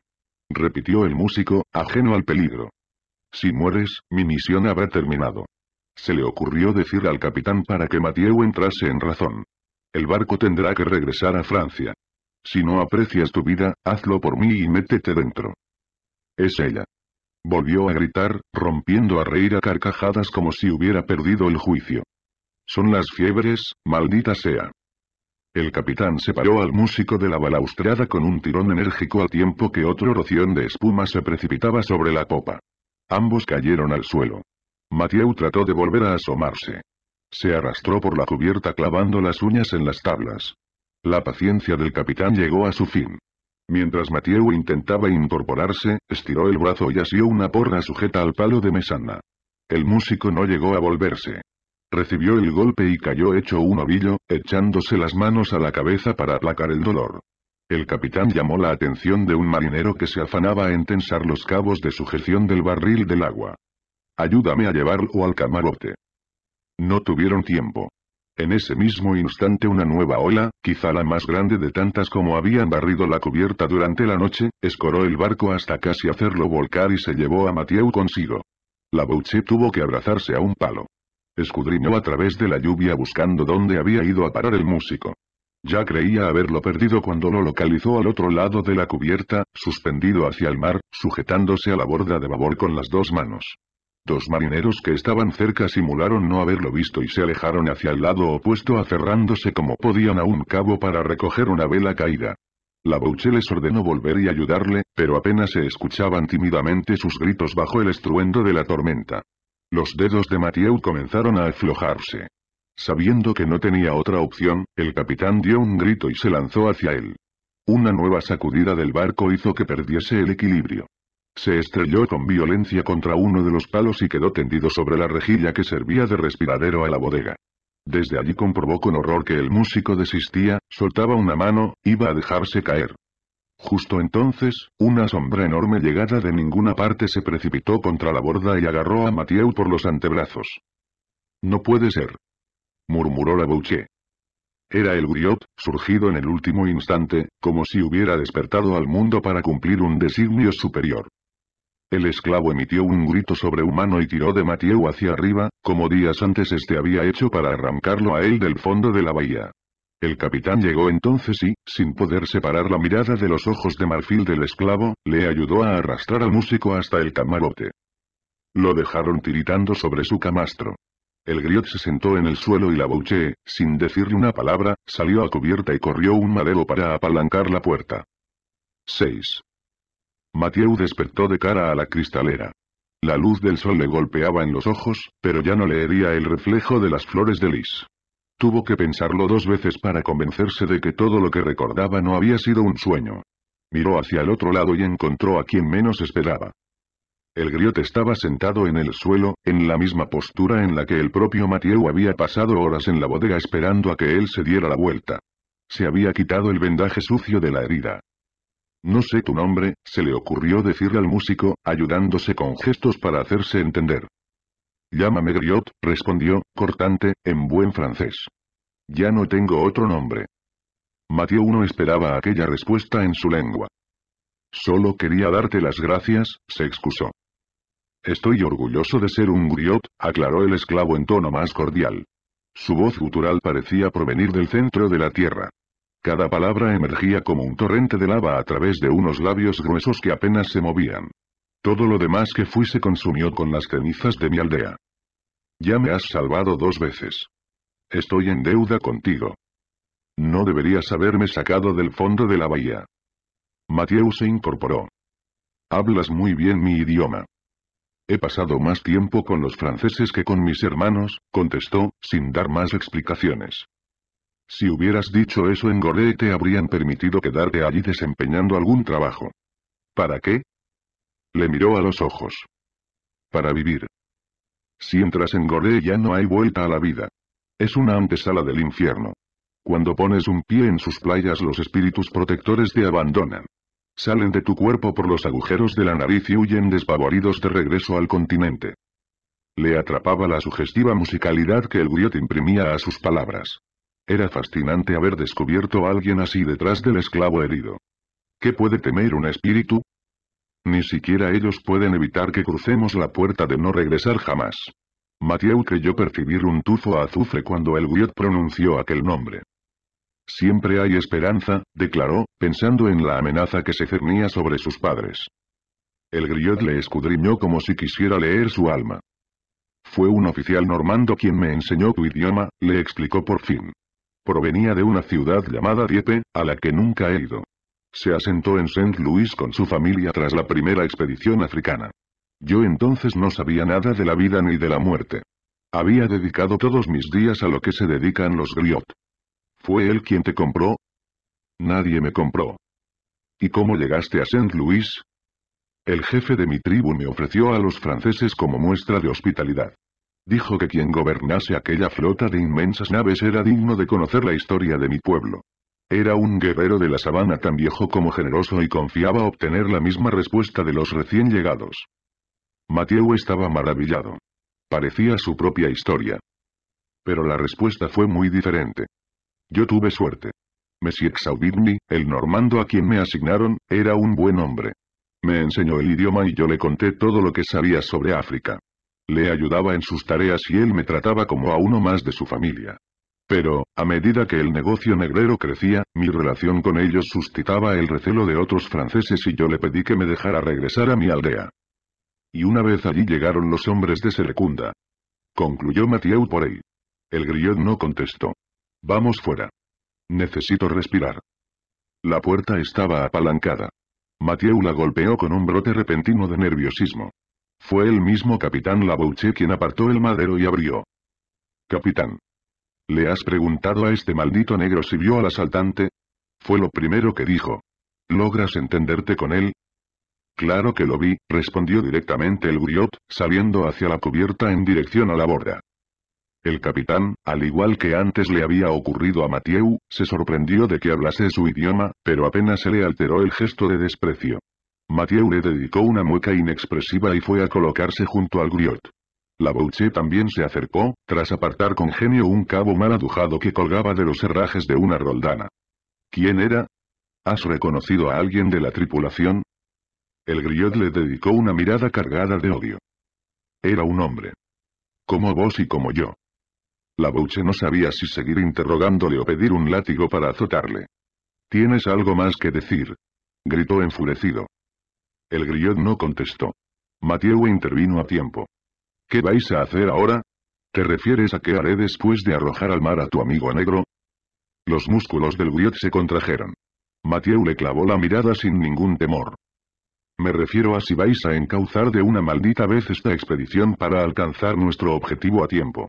Repitió el músico, ajeno al peligro. Si mueres, mi misión habrá terminado. Se le ocurrió decir al capitán para que Mathieu entrase en razón. El barco tendrá que regresar a Francia. Si no aprecias tu vida, hazlo por mí y métete dentro. Es ella. Volvió a gritar, rompiendo a reír a carcajadas como si hubiera perdido el juicio. Son las fiebres, maldita sea. El capitán separó al músico de la balaustrada con un tirón enérgico al tiempo que otro roción de espuma se precipitaba sobre la popa. Ambos cayeron al suelo. Mathieu trató de volver a asomarse. Se arrastró por la cubierta clavando las uñas en las tablas. La paciencia del capitán llegó a su fin. Mientras Mathieu intentaba incorporarse, estiró el brazo y asió una porra sujeta al palo de mesana. El músico no llegó a volverse. Recibió el golpe y cayó hecho un ovillo, echándose las manos a la cabeza para aplacar el dolor. El capitán llamó la atención de un marinero que se afanaba en tensar los cabos de sujeción del barril del agua. Ayúdame a llevarlo al camarote. No tuvieron tiempo. En ese mismo instante una nueva ola, quizá la más grande de tantas como habían barrido la cubierta durante la noche, escoró el barco hasta casi hacerlo volcar y se llevó a Mathieu consigo. La Bouche tuvo que abrazarse a un palo. Escudriñó a través de la lluvia buscando dónde había ido a parar el músico. Ya creía haberlo perdido cuando lo localizó al otro lado de la cubierta, suspendido hacia el mar, sujetándose a la borda de babor con las dos manos. Dos marineros que estaban cerca simularon no haberlo visto y se alejaron hacia el lado opuesto aferrándose como podían a un cabo para recoger una vela caída. La Bouche les ordenó volver y ayudarle, pero apenas se escuchaban tímidamente sus gritos bajo el estruendo de la tormenta. Los dedos de Mathieu comenzaron a aflojarse. Sabiendo que no tenía otra opción, el capitán dio un grito y se lanzó hacia él. Una nueva sacudida del barco hizo que perdiese el equilibrio. Se estrelló con violencia contra uno de los palos y quedó tendido sobre la rejilla que servía de respiradero a la bodega. Desde allí comprobó con horror que el músico desistía, soltaba una mano, iba a dejarse caer. Justo entonces, una sombra enorme llegada de ninguna parte se precipitó contra la borda y agarró a Mathieu por los antebrazos. No puede ser. murmuró la bouché Era el Griot, surgido en el último instante, como si hubiera despertado al mundo para cumplir un designio superior. El esclavo emitió un grito sobrehumano y tiró de Mathieu hacia arriba, como días antes este había hecho para arrancarlo a él del fondo de la bahía. El capitán llegó entonces y, sin poder separar la mirada de los ojos de marfil del esclavo, le ayudó a arrastrar al músico hasta el camarote. Lo dejaron tiritando sobre su camastro. El griot se sentó en el suelo y la Bouché, sin decirle una palabra, salió a cubierta y corrió un madero para apalancar la puerta. 6. Mathieu despertó de cara a la cristalera. La luz del sol le golpeaba en los ojos, pero ya no le hería el reflejo de las flores de lis. Tuvo que pensarlo dos veces para convencerse de que todo lo que recordaba no había sido un sueño. Miró hacia el otro lado y encontró a quien menos esperaba. El griot estaba sentado en el suelo, en la misma postura en la que el propio Mathieu había pasado horas en la bodega esperando a que él se diera la vuelta. Se había quitado el vendaje sucio de la herida. No sé tu nombre, se le ocurrió decirle al músico, ayudándose con gestos para hacerse entender. Llámame Griot, respondió, cortante, en buen francés. Ya no tengo otro nombre. Mateo no esperaba aquella respuesta en su lengua. Solo quería darte las gracias, se excusó. Estoy orgulloso de ser un griot, aclaró el esclavo en tono más cordial. Su voz gutural parecía provenir del centro de la tierra. Cada palabra emergía como un torrente de lava a través de unos labios gruesos que apenas se movían. Todo lo demás que fui se consumió con las cenizas de mi aldea. Ya me has salvado dos veces. Estoy en deuda contigo. No deberías haberme sacado del fondo de la bahía. Mathieu se incorporó. Hablas muy bien mi idioma. He pasado más tiempo con los franceses que con mis hermanos, contestó, sin dar más explicaciones. Si hubieras dicho eso en Goré te habrían permitido quedarte allí desempeñando algún trabajo. ¿Para qué? Le miró a los ojos. Para vivir. Si entras en gore ya no hay vuelta a la vida. Es una antesala del infierno. Cuando pones un pie en sus playas los espíritus protectores te abandonan. Salen de tu cuerpo por los agujeros de la nariz y huyen despavoridos de regreso al continente. Le atrapaba la sugestiva musicalidad que el griot imprimía a sus palabras. Era fascinante haber descubierto a alguien así detrás del esclavo herido. ¿Qué puede temer un espíritu? Ni siquiera ellos pueden evitar que crucemos la puerta de no regresar jamás. Mathieu creyó percibir un tufo azufre cuando el griot pronunció aquel nombre. Siempre hay esperanza, declaró, pensando en la amenaza que se cernía sobre sus padres. El griot le escudriñó como si quisiera leer su alma. Fue un oficial normando quien me enseñó tu idioma, le explicó por fin. Provenía de una ciudad llamada Dieppe, a la que nunca he ido. Se asentó en saint Louis con su familia tras la primera expedición africana. Yo entonces no sabía nada de la vida ni de la muerte. Había dedicado todos mis días a lo que se dedican los griot. ¿Fue él quien te compró? Nadie me compró. ¿Y cómo llegaste a St. Louis? El jefe de mi tribu me ofreció a los franceses como muestra de hospitalidad. Dijo que quien gobernase aquella flota de inmensas naves era digno de conocer la historia de mi pueblo. Era un guerrero de la sabana tan viejo como generoso y confiaba obtener la misma respuesta de los recién llegados. Mateo estaba maravillado. Parecía su propia historia. Pero la respuesta fue muy diferente. Yo tuve suerte. Monsieur Xaubigny, el normando a quien me asignaron, era un buen hombre. Me enseñó el idioma y yo le conté todo lo que sabía sobre África. Le ayudaba en sus tareas y él me trataba como a uno más de su familia. Pero, a medida que el negocio negrero crecía, mi relación con ellos suscitaba el recelo de otros franceses y yo le pedí que me dejara regresar a mi aldea. Y una vez allí llegaron los hombres de Serecunda. Concluyó Mathieu ahí. El griot no contestó. Vamos fuera. Necesito respirar. La puerta estaba apalancada. Mathieu la golpeó con un brote repentino de nerviosismo. Fue el mismo capitán Labouche quien apartó el madero y abrió. Capitán, ¿Le has preguntado a este maldito negro si vio al asaltante? Fue lo primero que dijo. ¿Logras entenderte con él? Claro que lo vi, respondió directamente el griot, saliendo hacia la cubierta en dirección a la borda. El capitán, al igual que antes le había ocurrido a Mathieu, se sorprendió de que hablase su idioma, pero apenas se le alteró el gesto de desprecio. Mathieu le dedicó una mueca inexpresiva y fue a colocarse junto al Griot. La Bouche también se acercó, tras apartar con genio un cabo mal adujado que colgaba de los herrajes de una roldana. ¿Quién era? ¿Has reconocido a alguien de la tripulación? El griot le dedicó una mirada cargada de odio. Era un hombre. Como vos y como yo. La Bouche no sabía si seguir interrogándole o pedir un látigo para azotarle. ¿Tienes algo más que decir? Gritó enfurecido. El griot no contestó. Mathieu intervino a tiempo. ¿Qué vais a hacer ahora? ¿Te refieres a qué haré después de arrojar al mar a tu amigo negro? Los músculos del Wyatt se contrajeron. Mathieu le clavó la mirada sin ningún temor. Me refiero a si vais a encauzar de una maldita vez esta expedición para alcanzar nuestro objetivo a tiempo.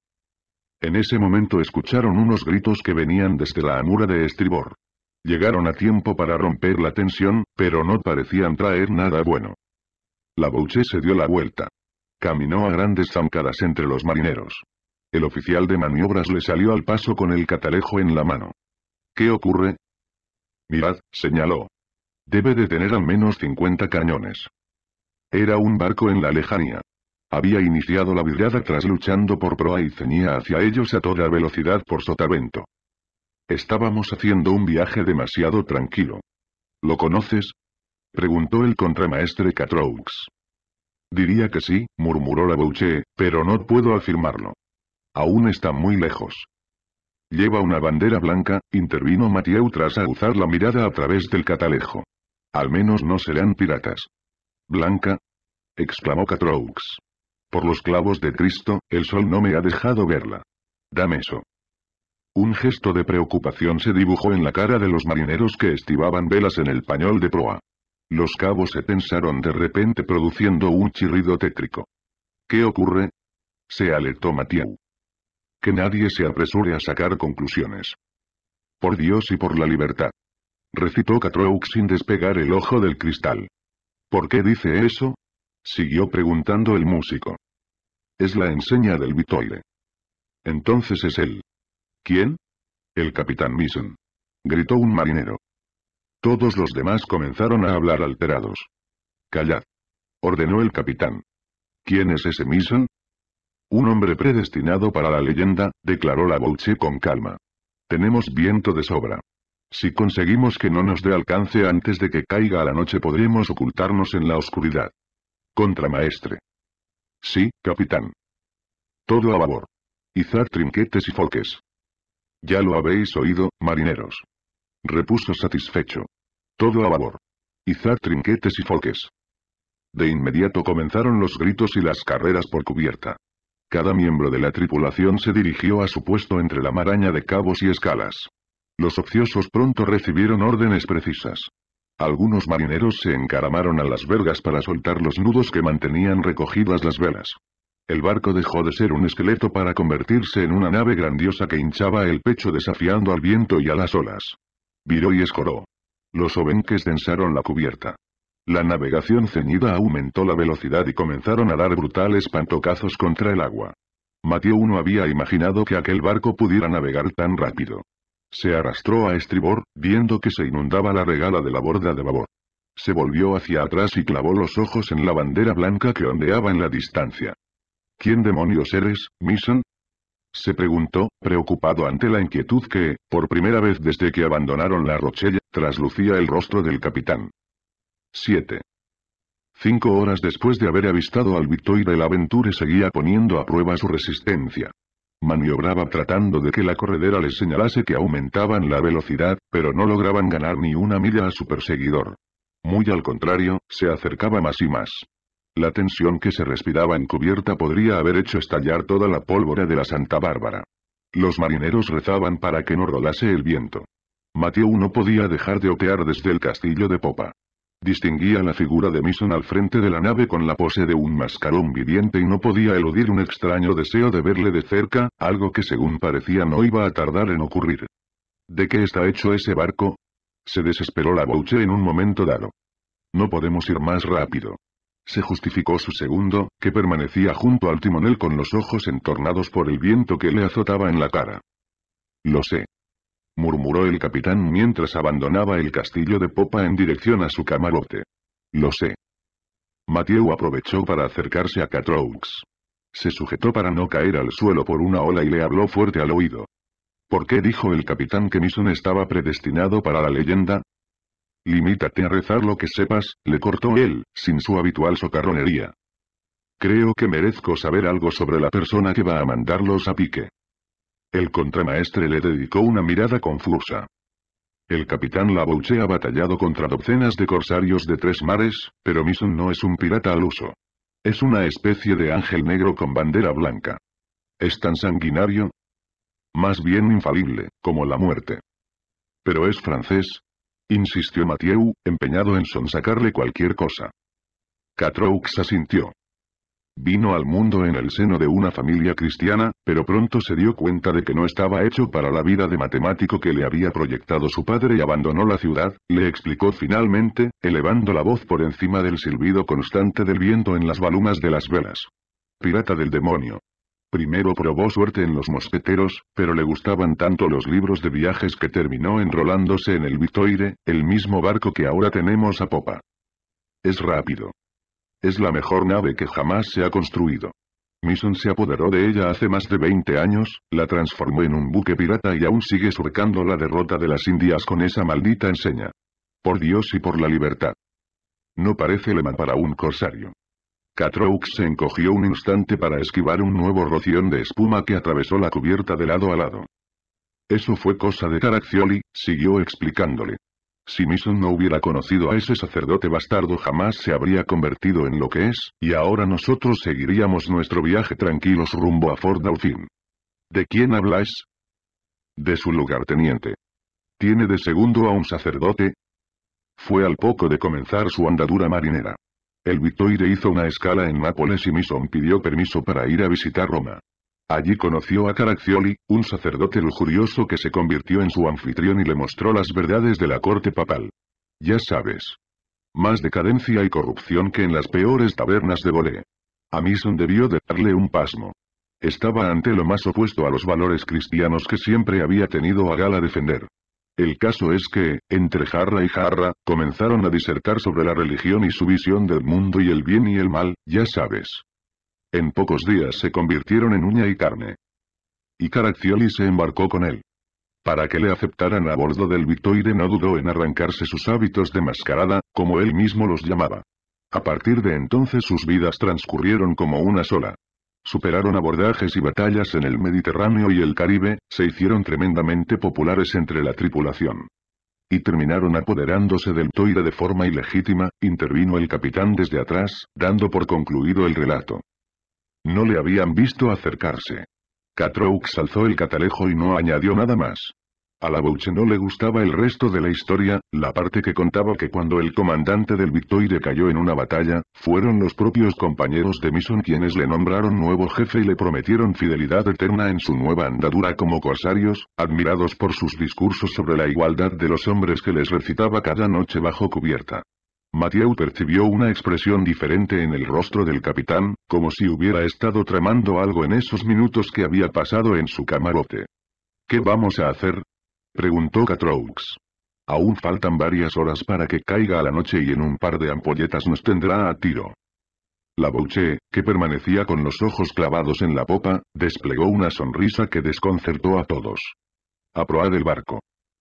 En ese momento escucharon unos gritos que venían desde la amura de estribor. Llegaron a tiempo para romper la tensión, pero no parecían traer nada bueno. La Bouche se dio la vuelta. Caminó a grandes zancadas entre los marineros. El oficial de maniobras le salió al paso con el catalejo en la mano. ¿Qué ocurre? Mirad, señaló. Debe de tener al menos 50 cañones. Era un barco en la lejanía. Había iniciado la virada tras luchando por proa y ceñía hacia ellos a toda velocidad por sotavento. Estábamos haciendo un viaje demasiado tranquilo. ¿Lo conoces? Preguntó el contramaestre Catroux. Diría que sí, murmuró la Bouche, pero no puedo afirmarlo. Aún está muy lejos. Lleva una bandera blanca, intervino Mathieu tras aguzar la mirada a través del catalejo. Al menos no serán piratas. ¿Blanca? exclamó Catroux. Por los clavos de Cristo, el sol no me ha dejado verla. Dame eso. Un gesto de preocupación se dibujó en la cara de los marineros que estibaban velas en el pañol de proa. Los cabos se tensaron de repente produciendo un chirrido tétrico. ¿Qué ocurre? Se alertó Mathieu. Que nadie se apresure a sacar conclusiones. Por Dios y por la libertad. Recitó Catroux sin despegar el ojo del cristal. ¿Por qué dice eso? Siguió preguntando el músico. Es la enseña del Vitoile. Entonces es él. ¿Quién? El capitán Mison. Gritó un marinero. Todos los demás comenzaron a hablar alterados. Callad. Ordenó el capitán. ¿Quién es ese Mison?» Un hombre predestinado para la leyenda, declaró la Bouche con calma. Tenemos viento de sobra. Si conseguimos que no nos dé alcance antes de que caiga a la noche podremos ocultarnos en la oscuridad. Contramaestre. Sí, capitán. Todo a babor. Izar trinquetes y foques. Ya lo habéis oído, marineros repuso satisfecho. Todo a babor. izar trinquetes y foques. De inmediato comenzaron los gritos y las carreras por cubierta. Cada miembro de la tripulación se dirigió a su puesto entre la maraña de cabos y escalas. Los ociosos pronto recibieron órdenes precisas. Algunos marineros se encaramaron a las vergas para soltar los nudos que mantenían recogidas las velas. El barco dejó de ser un esqueleto para convertirse en una nave grandiosa que hinchaba el pecho desafiando al viento y a las olas viró y escoró. Los obenques densaron la cubierta. La navegación ceñida aumentó la velocidad y comenzaron a dar brutales pantocazos contra el agua. Mateo no había imaginado que aquel barco pudiera navegar tan rápido. Se arrastró a estribor, viendo que se inundaba la regala de la borda de babor. Se volvió hacia atrás y clavó los ojos en la bandera blanca que ondeaba en la distancia. ¿Quién demonios eres, Mison? se preguntó, preocupado ante la inquietud que, por primera vez desde que abandonaron la Rochella, traslucía el rostro del capitán. 7. Cinco horas después de haber avistado al de la Aventure seguía poniendo a prueba su resistencia. Maniobraba tratando de que la corredera les señalase que aumentaban la velocidad, pero no lograban ganar ni una milla a su perseguidor. Muy al contrario, se acercaba más y más. La tensión que se respiraba encubierta podría haber hecho estallar toda la pólvora de la Santa Bárbara. Los marineros rezaban para que no rodase el viento. Mateo no podía dejar de otear desde el castillo de popa. Distinguía la figura de Mison al frente de la nave con la pose de un mascarón viviente y no podía eludir un extraño deseo de verle de cerca, algo que según parecía no iba a tardar en ocurrir. ¿De qué está hecho ese barco? Se desesperó la Bouche en un momento dado. No podemos ir más rápido se justificó su segundo, que permanecía junto al timonel con los ojos entornados por el viento que le azotaba en la cara. Lo sé. Murmuró el capitán mientras abandonaba el castillo de popa en dirección a su camarote. Lo sé. Mathieu aprovechó para acercarse a Catroux. Se sujetó para no caer al suelo por una ola y le habló fuerte al oído. ¿Por qué dijo el capitán que Mison estaba predestinado para la leyenda? Limítate a rezar lo que sepas, le cortó él, sin su habitual socarronería. Creo que merezco saber algo sobre la persona que va a mandarlos a pique. El contramaestre le dedicó una mirada confusa. El capitán Labouche ha batallado contra docenas de corsarios de tres mares, pero Mison no es un pirata al uso. Es una especie de ángel negro con bandera blanca. ¿Es tan sanguinario? Más bien infalible, como la muerte. Pero es francés, insistió Mathieu, empeñado en sonsacarle cualquier cosa. Catroux asintió. Vino al mundo en el seno de una familia cristiana, pero pronto se dio cuenta de que no estaba hecho para la vida de matemático que le había proyectado su padre y abandonó la ciudad, le explicó finalmente, elevando la voz por encima del silbido constante del viento en las balumas de las velas. Pirata del demonio. Primero probó suerte en los mosqueteros, pero le gustaban tanto los libros de viajes que terminó enrolándose en el Vitoire, el mismo barco que ahora tenemos a popa. Es rápido. Es la mejor nave que jamás se ha construido. Mison se apoderó de ella hace más de 20 años, la transformó en un buque pirata y aún sigue surcando la derrota de las Indias con esa maldita enseña. Por Dios y por la libertad. No parece lema para un corsario. Catroux se encogió un instante para esquivar un nuevo roción de espuma que atravesó la cubierta de lado a lado. Eso fue cosa de Caraccioli, siguió explicándole. Si Mison no hubiera conocido a ese sacerdote bastardo jamás se habría convertido en lo que es, y ahora nosotros seguiríamos nuestro viaje tranquilos rumbo a Fort Dauphin. ¿De quién habláis? De su lugarteniente. ¿Tiene de segundo a un sacerdote? Fue al poco de comenzar su andadura marinera. El Vitoire hizo una escala en Nápoles y Mison pidió permiso para ir a visitar Roma. Allí conoció a Caraccioli, un sacerdote lujurioso que se convirtió en su anfitrión y le mostró las verdades de la corte papal. Ya sabes. Más decadencia y corrupción que en las peores tabernas de Bolé. A Mison debió de darle un pasmo. Estaba ante lo más opuesto a los valores cristianos que siempre había tenido a gala defender. El caso es que, entre Jarra y Jarra, comenzaron a disertar sobre la religión y su visión del mundo y el bien y el mal, ya sabes. En pocos días se convirtieron en uña y carne. Y Caraccioli se embarcó con él. Para que le aceptaran a bordo del Victoire no dudó en arrancarse sus hábitos de mascarada, como él mismo los llamaba. A partir de entonces sus vidas transcurrieron como una sola superaron abordajes y batallas en el Mediterráneo y el Caribe, se hicieron tremendamente populares entre la tripulación. Y terminaron apoderándose del Toire de forma ilegítima, intervino el capitán desde atrás, dando por concluido el relato. No le habían visto acercarse. Catroux alzó el catalejo y no añadió nada más. A la Bouche no le gustaba el resto de la historia, la parte que contaba que cuando el comandante del Victoire cayó en una batalla, fueron los propios compañeros de Mison quienes le nombraron nuevo jefe y le prometieron fidelidad eterna en su nueva andadura como corsarios, admirados por sus discursos sobre la igualdad de los hombres que les recitaba cada noche bajo cubierta. Mathieu percibió una expresión diferente en el rostro del capitán, como si hubiera estado tramando algo en esos minutos que había pasado en su camarote. ¿Qué vamos a hacer? Preguntó Catroux. Aún faltan varias horas para que caiga a la noche y en un par de ampolletas nos tendrá a tiro. La Bouche, que permanecía con los ojos clavados en la popa, desplegó una sonrisa que desconcertó a todos. «A Proa el barco!»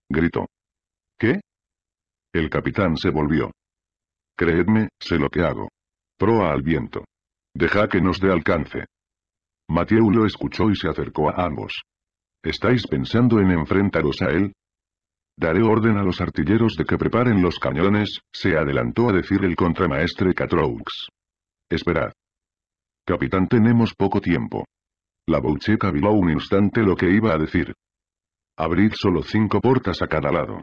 gritó. «¿Qué?» El capitán se volvió. «Creedme, sé lo que hago. Proa al viento. Deja que nos dé alcance». Mathieu lo escuchó y se acercó a ambos. ¿Estáis pensando en enfrentaros a él? Daré orden a los artilleros de que preparen los cañones, se adelantó a decir el contramaestre Catroux. Esperad. Capitán tenemos poco tiempo. La Bouche caviló un instante lo que iba a decir. Abrid solo cinco puertas a cada lado.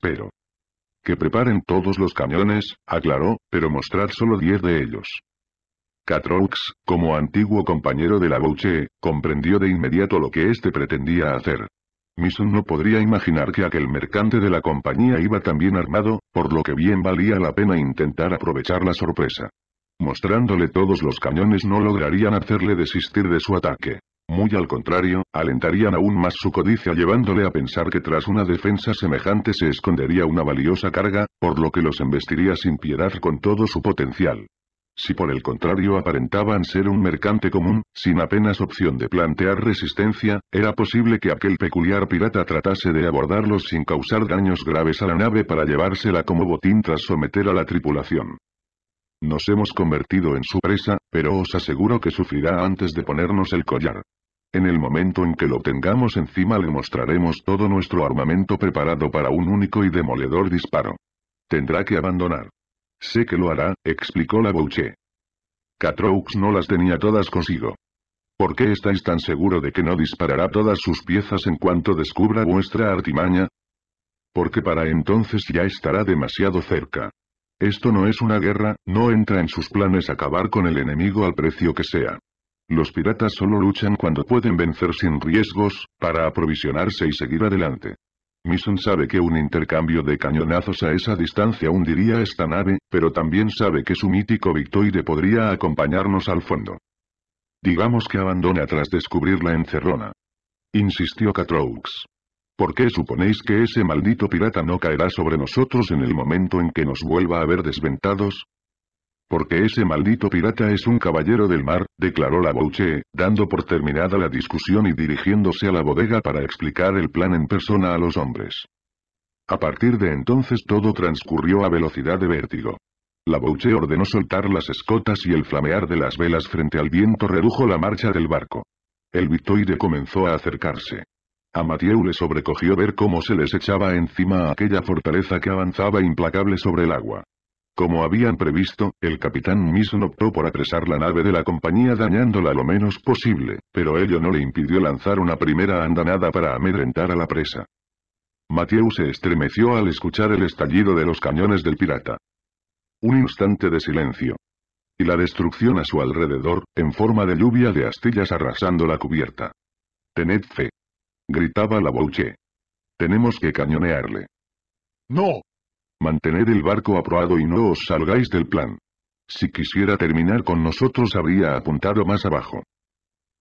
Pero. Que preparen todos los cañones, aclaró, pero mostrad solo diez de ellos. Catroux, como antiguo compañero de la gauche comprendió de inmediato lo que éste pretendía hacer. Mison no podría imaginar que aquel mercante de la compañía iba tan bien armado, por lo que bien valía la pena intentar aprovechar la sorpresa. Mostrándole todos los cañones no lograrían hacerle desistir de su ataque. Muy al contrario, alentarían aún más su codicia llevándole a pensar que tras una defensa semejante se escondería una valiosa carga, por lo que los embestiría sin piedad con todo su potencial. Si por el contrario aparentaban ser un mercante común, sin apenas opción de plantear resistencia, era posible que aquel peculiar pirata tratase de abordarlos sin causar daños graves a la nave para llevársela como botín tras someter a la tripulación. Nos hemos convertido en su presa, pero os aseguro que sufrirá antes de ponernos el collar. En el momento en que lo tengamos encima le mostraremos todo nuestro armamento preparado para un único y demoledor disparo. Tendrá que abandonar. Sé que lo hará, explicó la Bouche. Catroux no las tenía todas consigo. ¿Por qué estáis tan seguro de que no disparará todas sus piezas en cuanto descubra vuestra artimaña? Porque para entonces ya estará demasiado cerca. Esto no es una guerra, no entra en sus planes acabar con el enemigo al precio que sea. Los piratas solo luchan cuando pueden vencer sin riesgos, para aprovisionarse y seguir adelante. «Misson sabe que un intercambio de cañonazos a esa distancia hundiría esta nave, pero también sabe que su mítico Victoide podría acompañarnos al fondo. Digamos que abandona tras descubrir la encerrona. Insistió Catroux. ¿Por qué suponéis que ese maldito pirata no caerá sobre nosotros en el momento en que nos vuelva a ver desventados? Porque ese maldito pirata es un caballero del mar, declaró la Bouche, dando por terminada la discusión y dirigiéndose a la bodega para explicar el plan en persona a los hombres. A partir de entonces todo transcurrió a velocidad de vértigo. La Bouche ordenó soltar las escotas y el flamear de las velas frente al viento redujo la marcha del barco. El Victoire comenzó a acercarse. A Mathieu le sobrecogió ver cómo se les echaba encima aquella fortaleza que avanzaba implacable sobre el agua. Como habían previsto, el capitán Mison optó por apresar la nave de la compañía dañándola lo menos posible, pero ello no le impidió lanzar una primera andanada para amedrentar a la presa. Mathieu se estremeció al escuchar el estallido de los cañones del pirata. Un instante de silencio. Y la destrucción a su alrededor, en forma de lluvia de astillas arrasando la cubierta. Tened fe. Gritaba la Bouche. Tenemos que cañonearle. No, Mantened el barco aprobado y no os salgáis del plan. Si quisiera terminar con nosotros habría apuntado más abajo.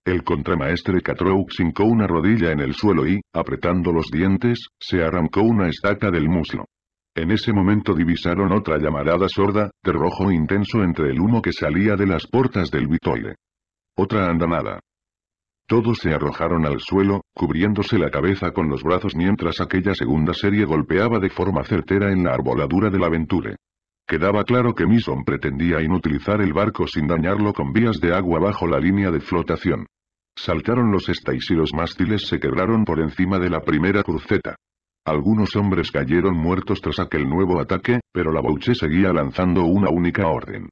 El contramaestre Catroux hincó una rodilla en el suelo y, apretando los dientes, se arrancó una estaca del muslo. En ese momento divisaron otra llamarada sorda, de rojo intenso entre el humo que salía de las puertas del Vitoile. Otra andanada. Todos se arrojaron al suelo, cubriéndose la cabeza con los brazos mientras aquella segunda serie golpeaba de forma certera en la arboladura de la aventura. Quedaba claro que Mison pretendía inutilizar el barco sin dañarlo con vías de agua bajo la línea de flotación. Saltaron los estáis y los mástiles se quebraron por encima de la primera cruceta. Algunos hombres cayeron muertos tras aquel nuevo ataque, pero la Bouche seguía lanzando una única orden.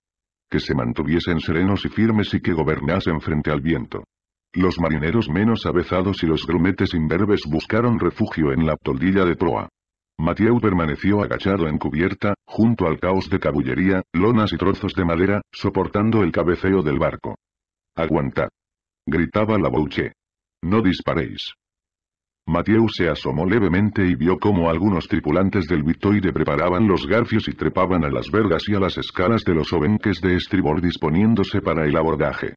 Que se mantuviesen serenos y firmes y que gobernasen frente al viento. Los marineros menos avezados y los grumetes imberbes buscaron refugio en la toldilla de proa. Mathieu permaneció agachado en cubierta, junto al caos de cabullería, lonas y trozos de madera, soportando el cabeceo del barco. «Aguantad», gritaba la Bouche. «No disparéis». Mathieu se asomó levemente y vio cómo algunos tripulantes del Vitoide preparaban los garfios y trepaban a las vergas y a las escalas de los obenques de estribor disponiéndose para el abordaje.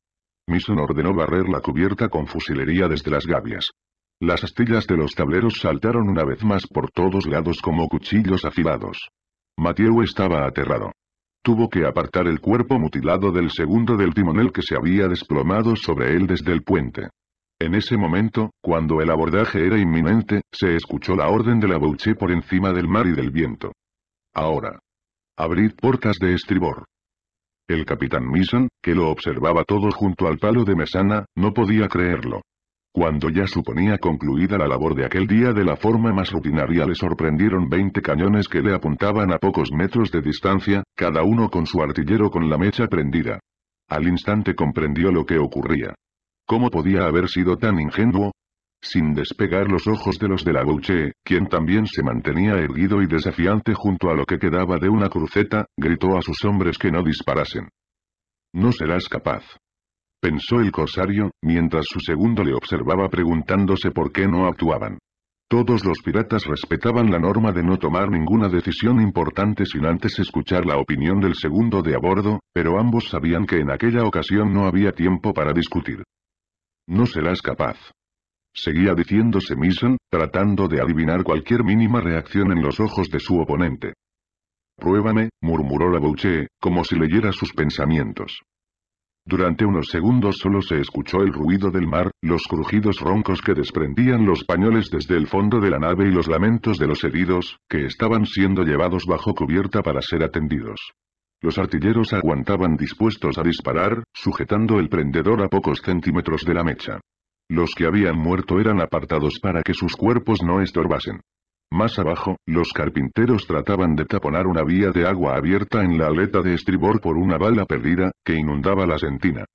Mison ordenó barrer la cubierta con fusilería desde las gavias. Las astillas de los tableros saltaron una vez más por todos lados como cuchillos afilados. Mateo estaba aterrado. Tuvo que apartar el cuerpo mutilado del segundo del timonel que se había desplomado sobre él desde el puente. En ese momento, cuando el abordaje era inminente, se escuchó la orden de la Bouche por encima del mar y del viento. Ahora. Abrid puertas de estribor. El capitán Mason, que lo observaba todo junto al palo de mesana, no podía creerlo. Cuando ya suponía concluida la labor de aquel día de la forma más rutinaria le sorprendieron 20 cañones que le apuntaban a pocos metros de distancia, cada uno con su artillero con la mecha prendida. Al instante comprendió lo que ocurría. ¿Cómo podía haber sido tan ingenuo? sin despegar los ojos de los de la quien también se mantenía erguido y desafiante junto a lo que quedaba de una cruceta, gritó a sus hombres que no disparasen. No serás capaz. Pensó el corsario, mientras su segundo le observaba preguntándose por qué no actuaban. Todos los piratas respetaban la norma de no tomar ninguna decisión importante sin antes escuchar la opinión del segundo de a bordo, pero ambos sabían que en aquella ocasión no había tiempo para discutir. No serás capaz. Seguía diciéndose Mason, tratando de adivinar cualquier mínima reacción en los ojos de su oponente. Pruébame, murmuró la Bouche, como si leyera sus pensamientos. Durante unos segundos solo se escuchó el ruido del mar, los crujidos roncos que desprendían los pañoles desde el fondo de la nave y los lamentos de los heridos, que estaban siendo llevados bajo cubierta para ser atendidos. Los artilleros aguantaban dispuestos a disparar, sujetando el prendedor a pocos centímetros de la mecha. Los que habían muerto eran apartados para que sus cuerpos no estorbasen. Más abajo, los carpinteros trataban de taponar una vía de agua abierta en la aleta de estribor por una bala perdida, que inundaba la sentina.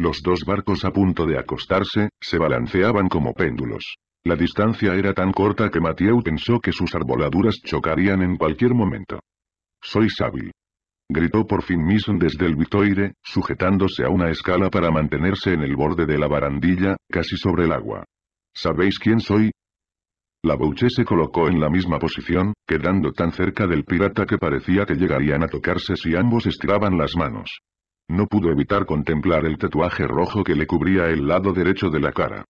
Los dos barcos a punto de acostarse, se balanceaban como péndulos. La distancia era tan corta que Mathieu pensó que sus arboladuras chocarían en cualquier momento. Soy hábil. Gritó por fin Mison desde el Vitoire, sujetándose a una escala para mantenerse en el borde de la barandilla, casi sobre el agua. ¿Sabéis quién soy? La Bouche se colocó en la misma posición, quedando tan cerca del pirata que parecía que llegarían a tocarse si ambos estiraban las manos. No pudo evitar contemplar el tatuaje rojo que le cubría el lado derecho de la cara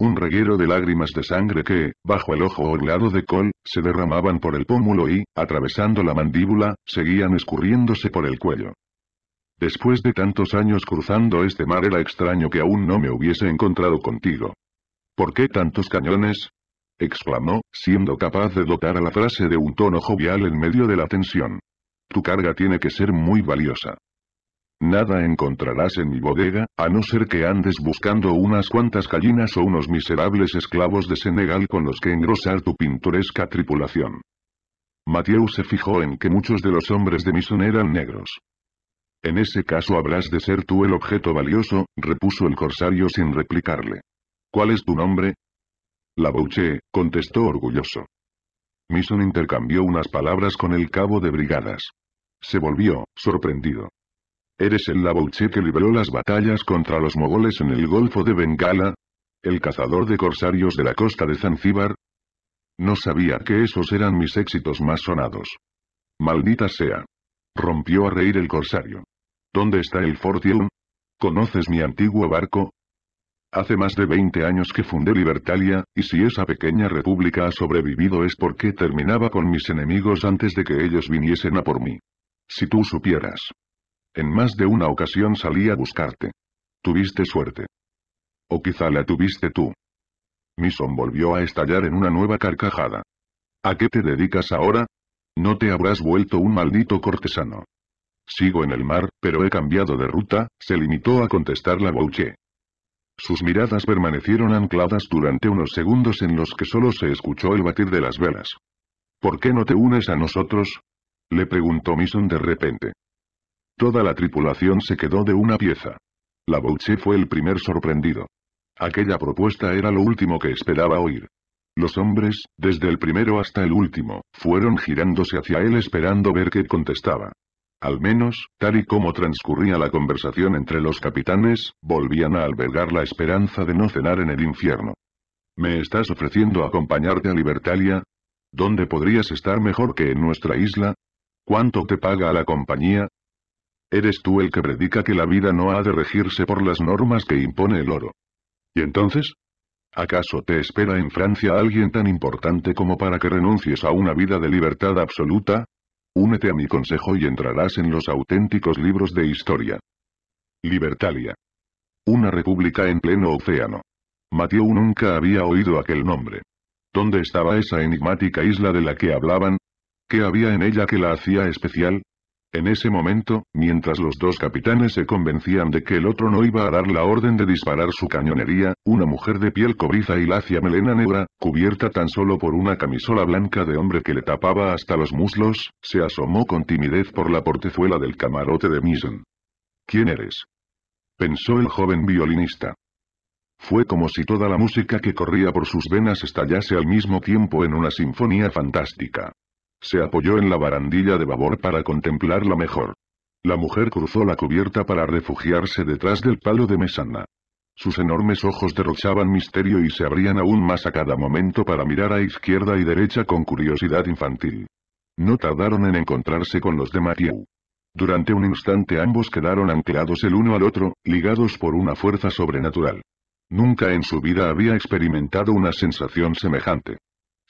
un reguero de lágrimas de sangre que, bajo el ojo orlado de Col, se derramaban por el pómulo y, atravesando la mandíbula, seguían escurriéndose por el cuello. Después de tantos años cruzando este mar era extraño que aún no me hubiese encontrado contigo. ¿Por qué tantos cañones? exclamó, siendo capaz de dotar a la frase de un tono jovial en medio de la tensión. Tu carga tiene que ser muy valiosa. Nada encontrarás en mi bodega, a no ser que andes buscando unas cuantas gallinas o unos miserables esclavos de Senegal con los que engrosar tu pintoresca tripulación. Mathieu se fijó en que muchos de los hombres de Mison eran negros. En ese caso habrás de ser tú el objeto valioso, repuso el corsario sin replicarle. ¿Cuál es tu nombre? La bouché, contestó orgulloso. Mison intercambió unas palabras con el cabo de brigadas. Se volvió, sorprendido. ¿Eres el Labouche que libró las batallas contra los mogoles en el Golfo de Bengala? ¿El cazador de corsarios de la costa de Zanzíbar? No sabía que esos eran mis éxitos más sonados. Maldita sea. Rompió a reír el corsario. ¿Dónde está el Fortium? ¿Conoces mi antiguo barco? Hace más de 20 años que fundé Libertalia, y si esa pequeña república ha sobrevivido es porque terminaba con mis enemigos antes de que ellos viniesen a por mí. Si tú supieras. En más de una ocasión salí a buscarte. Tuviste suerte. O quizá la tuviste tú. Mison volvió a estallar en una nueva carcajada. ¿A qué te dedicas ahora? No te habrás vuelto un maldito cortesano. Sigo en el mar, pero he cambiado de ruta, se limitó a contestar la Bouche. Sus miradas permanecieron ancladas durante unos segundos en los que solo se escuchó el batir de las velas. ¿Por qué no te unes a nosotros? Le preguntó Mison de repente. Toda la tripulación se quedó de una pieza. La Bouche fue el primer sorprendido. Aquella propuesta era lo último que esperaba oír. Los hombres, desde el primero hasta el último, fueron girándose hacia él esperando ver qué contestaba. Al menos, tal y como transcurría la conversación entre los capitanes, volvían a albergar la esperanza de no cenar en el infierno. ¿Me estás ofreciendo acompañarte a Libertalia? ¿Dónde podrías estar mejor que en nuestra isla? ¿Cuánto te paga la compañía? Eres tú el que predica que la vida no ha de regirse por las normas que impone el oro. ¿Y entonces? ¿Acaso te espera en Francia alguien tan importante como para que renuncies a una vida de libertad absoluta? Únete a mi consejo y entrarás en los auténticos libros de historia. Libertalia. Una república en pleno océano. Mateo nunca había oído aquel nombre. ¿Dónde estaba esa enigmática isla de la que hablaban? ¿Qué había en ella que la hacía especial? En ese momento, mientras los dos capitanes se convencían de que el otro no iba a dar la orden de disparar su cañonería, una mujer de piel cobriza y lacia melena negra, cubierta tan solo por una camisola blanca de hombre que le tapaba hasta los muslos, se asomó con timidez por la portezuela del camarote de Mison. ¿Quién eres? pensó el joven violinista. Fue como si toda la música que corría por sus venas estallase al mismo tiempo en una sinfonía fantástica. Se apoyó en la barandilla de babor para contemplarla mejor. La mujer cruzó la cubierta para refugiarse detrás del palo de mesana. Sus enormes ojos derrochaban misterio y se abrían aún más a cada momento para mirar a izquierda y derecha con curiosidad infantil. No tardaron en encontrarse con los de Matthew. Durante un instante ambos quedaron anclados el uno al otro, ligados por una fuerza sobrenatural. Nunca en su vida había experimentado una sensación semejante.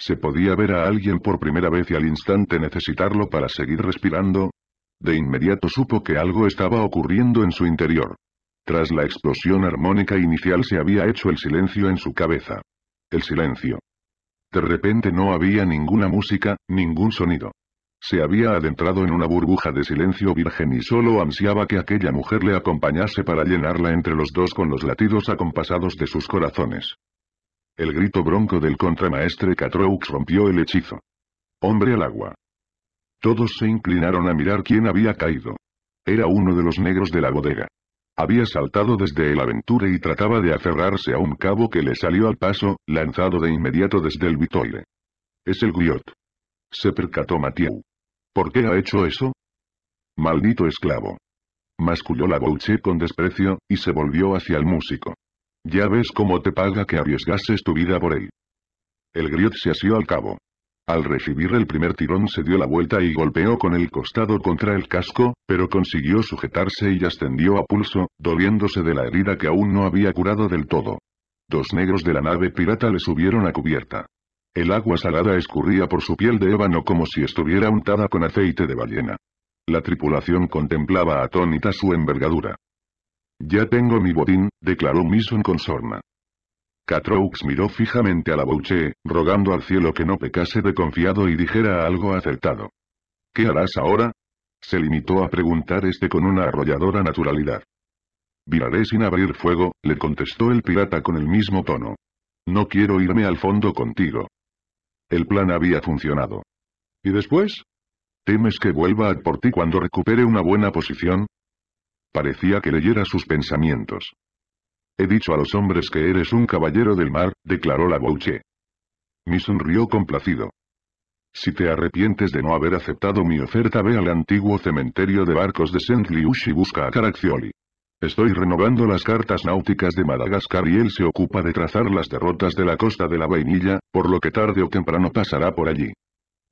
¿Se podía ver a alguien por primera vez y al instante necesitarlo para seguir respirando? De inmediato supo que algo estaba ocurriendo en su interior. Tras la explosión armónica inicial se había hecho el silencio en su cabeza. El silencio. De repente no había ninguna música, ningún sonido. Se había adentrado en una burbuja de silencio virgen y solo ansiaba que aquella mujer le acompañase para llenarla entre los dos con los latidos acompasados de sus corazones. El grito bronco del contramaestre Catroux rompió el hechizo. ¡Hombre al agua! Todos se inclinaron a mirar quién había caído. Era uno de los negros de la bodega. Había saltado desde el aventura y trataba de aferrarse a un cabo que le salió al paso, lanzado de inmediato desde el bitoile. Es el griot. Se percató Mathieu. ¿Por qué ha hecho eso? Maldito esclavo. Masculló la Bouche con desprecio, y se volvió hacia el músico. Ya ves cómo te paga que arriesgases tu vida por él. El griot se asió al cabo. Al recibir el primer tirón se dio la vuelta y golpeó con el costado contra el casco, pero consiguió sujetarse y ascendió a pulso, doliéndose de la herida que aún no había curado del todo. Dos negros de la nave pirata le subieron a cubierta. El agua salada escurría por su piel de ébano como si estuviera untada con aceite de ballena. La tripulación contemplaba atónita su envergadura. Ya tengo mi botín, declaró Mison con sorna. Catroux miró fijamente a la Bouche, rogando al cielo que no pecase de confiado y dijera algo acertado. ¿Qué harás ahora? Se limitó a preguntar este con una arrolladora naturalidad. Viraré sin abrir fuego, le contestó el pirata con el mismo tono. No quiero irme al fondo contigo. El plan había funcionado. ¿Y después? ¿Temes que vuelva a por ti cuando recupere una buena posición? Parecía que leyera sus pensamientos. He dicho a los hombres que eres un caballero del mar, declaró la Bouche. Mi sonrió complacido. Si te arrepientes de no haber aceptado mi oferta ve al antiguo cementerio de barcos de Saint Liush y busca a Caraccioli. Estoy renovando las cartas náuticas de Madagascar y él se ocupa de trazar las derrotas de la costa de la vainilla, por lo que tarde o temprano pasará por allí.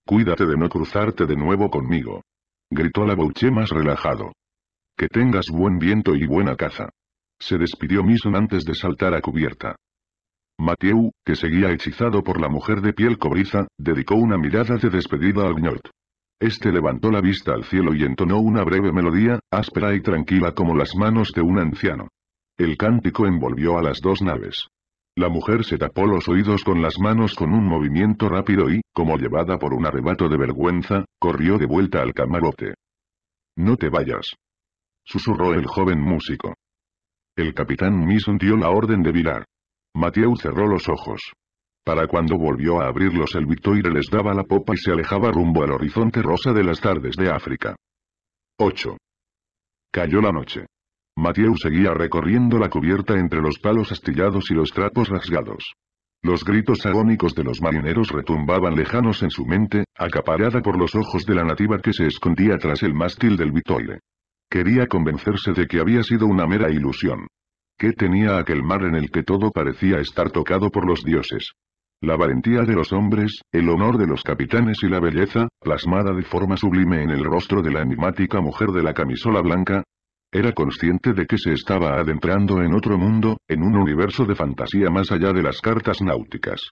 Cuídate de no cruzarte de nuevo conmigo. Gritó la Bouche más relajado. Que tengas buen viento y buena caza. Se despidió Mison antes de saltar a cubierta. Mathieu, que seguía hechizado por la mujer de piel cobriza, dedicó una mirada de despedida al Gnort. Este levantó la vista al cielo y entonó una breve melodía, áspera y tranquila como las manos de un anciano. El cántico envolvió a las dos naves. La mujer se tapó los oídos con las manos con un movimiento rápido y, como llevada por un arrebato de vergüenza, corrió de vuelta al camarote. No te vayas susurró el joven músico. El capitán Mison dio la orden de virar. Mathieu cerró los ojos. Para cuando volvió a abrirlos el Victoire les daba la popa y se alejaba rumbo al horizonte rosa de las tardes de África. 8. Cayó la noche. Mathieu seguía recorriendo la cubierta entre los palos astillados y los trapos rasgados. Los gritos agónicos de los marineros retumbaban lejanos en su mente, acaparada por los ojos de la nativa que se escondía tras el mástil del Victoire. Quería convencerse de que había sido una mera ilusión. ¿Qué tenía aquel mar en el que todo parecía estar tocado por los dioses? La valentía de los hombres, el honor de los capitanes y la belleza, plasmada de forma sublime en el rostro de la enigmática mujer de la camisola blanca. Era consciente de que se estaba adentrando en otro mundo, en un universo de fantasía más allá de las cartas náuticas.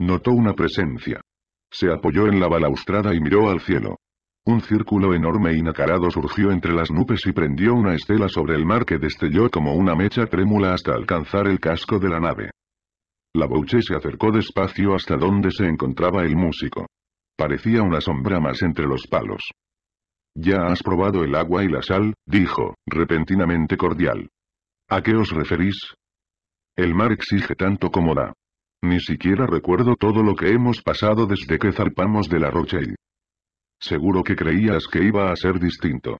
Notó una presencia. Se apoyó en la balaustrada y miró al cielo. Un círculo enorme y nacarado surgió entre las nubes y prendió una estela sobre el mar que destelló como una mecha trémula hasta alcanzar el casco de la nave. La Bouche se acercó despacio hasta donde se encontraba el músico. Parecía una sombra más entre los palos. Ya has probado el agua y la sal, dijo, repentinamente cordial. ¿A qué os referís? El mar exige tanto como da. Ni siquiera recuerdo todo lo que hemos pasado desde que zarpamos de la y Seguro que creías que iba a ser distinto.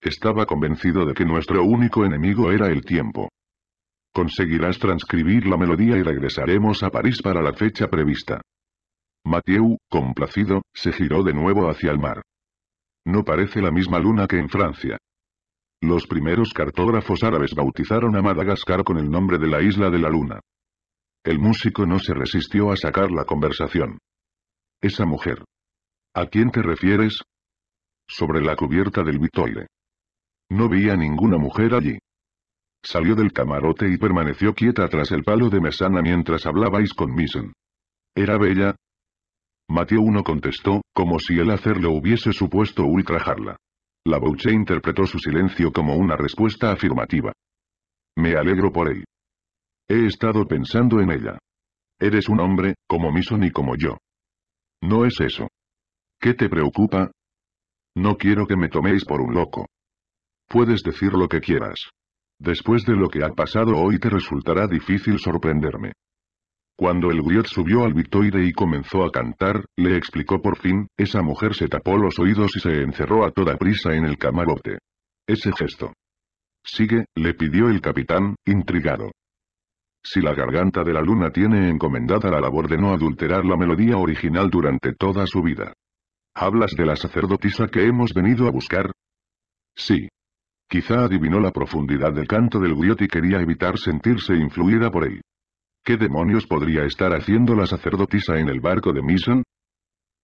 Estaba convencido de que nuestro único enemigo era el tiempo. Conseguirás transcribir la melodía y regresaremos a París para la fecha prevista. Mathieu, complacido, se giró de nuevo hacia el mar. No parece la misma luna que en Francia. Los primeros cartógrafos árabes bautizaron a Madagascar con el nombre de la isla de la luna. El músico no se resistió a sacar la conversación. Esa mujer, ¿A quién te refieres? Sobre la cubierta del Vitoide». No vi a ninguna mujer allí. Salió del camarote y permaneció quieta tras el palo de mesana mientras hablabais con Mison. ¿Era bella? Mateo uno contestó, como si el hacerlo hubiese supuesto ultrajarla. La Bouche interpretó su silencio como una respuesta afirmativa. Me alegro por él. He estado pensando en ella. Eres un hombre, como Mison y como yo. No es eso. ¿Qué te preocupa? No quiero que me toméis por un loco. Puedes decir lo que quieras. Después de lo que ha pasado hoy te resultará difícil sorprenderme. Cuando el griot subió al Victoire y comenzó a cantar, le explicó por fin, esa mujer se tapó los oídos y se encerró a toda prisa en el camarote. Ese gesto. Sigue, le pidió el capitán, intrigado. Si la garganta de la luna tiene encomendada la labor de no adulterar la melodía original durante toda su vida, ¿Hablas de la sacerdotisa que hemos venido a buscar? Sí. Quizá adivinó la profundidad del canto del griot y quería evitar sentirse influida por él. ¿Qué demonios podría estar haciendo la sacerdotisa en el barco de Mison?»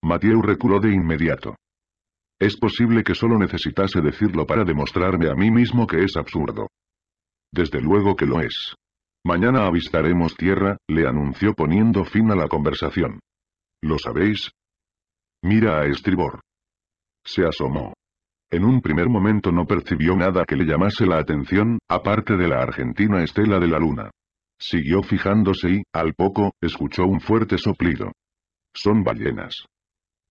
Mathieu reculó de inmediato. Es posible que solo necesitase decirlo para demostrarme a mí mismo que es absurdo. Desde luego que lo es. Mañana avistaremos tierra, le anunció poniendo fin a la conversación. Lo sabéis, Mira a estribor. Se asomó. En un primer momento no percibió nada que le llamase la atención, aparte de la argentina estela de la luna. Siguió fijándose y, al poco, escuchó un fuerte soplido. Son ballenas.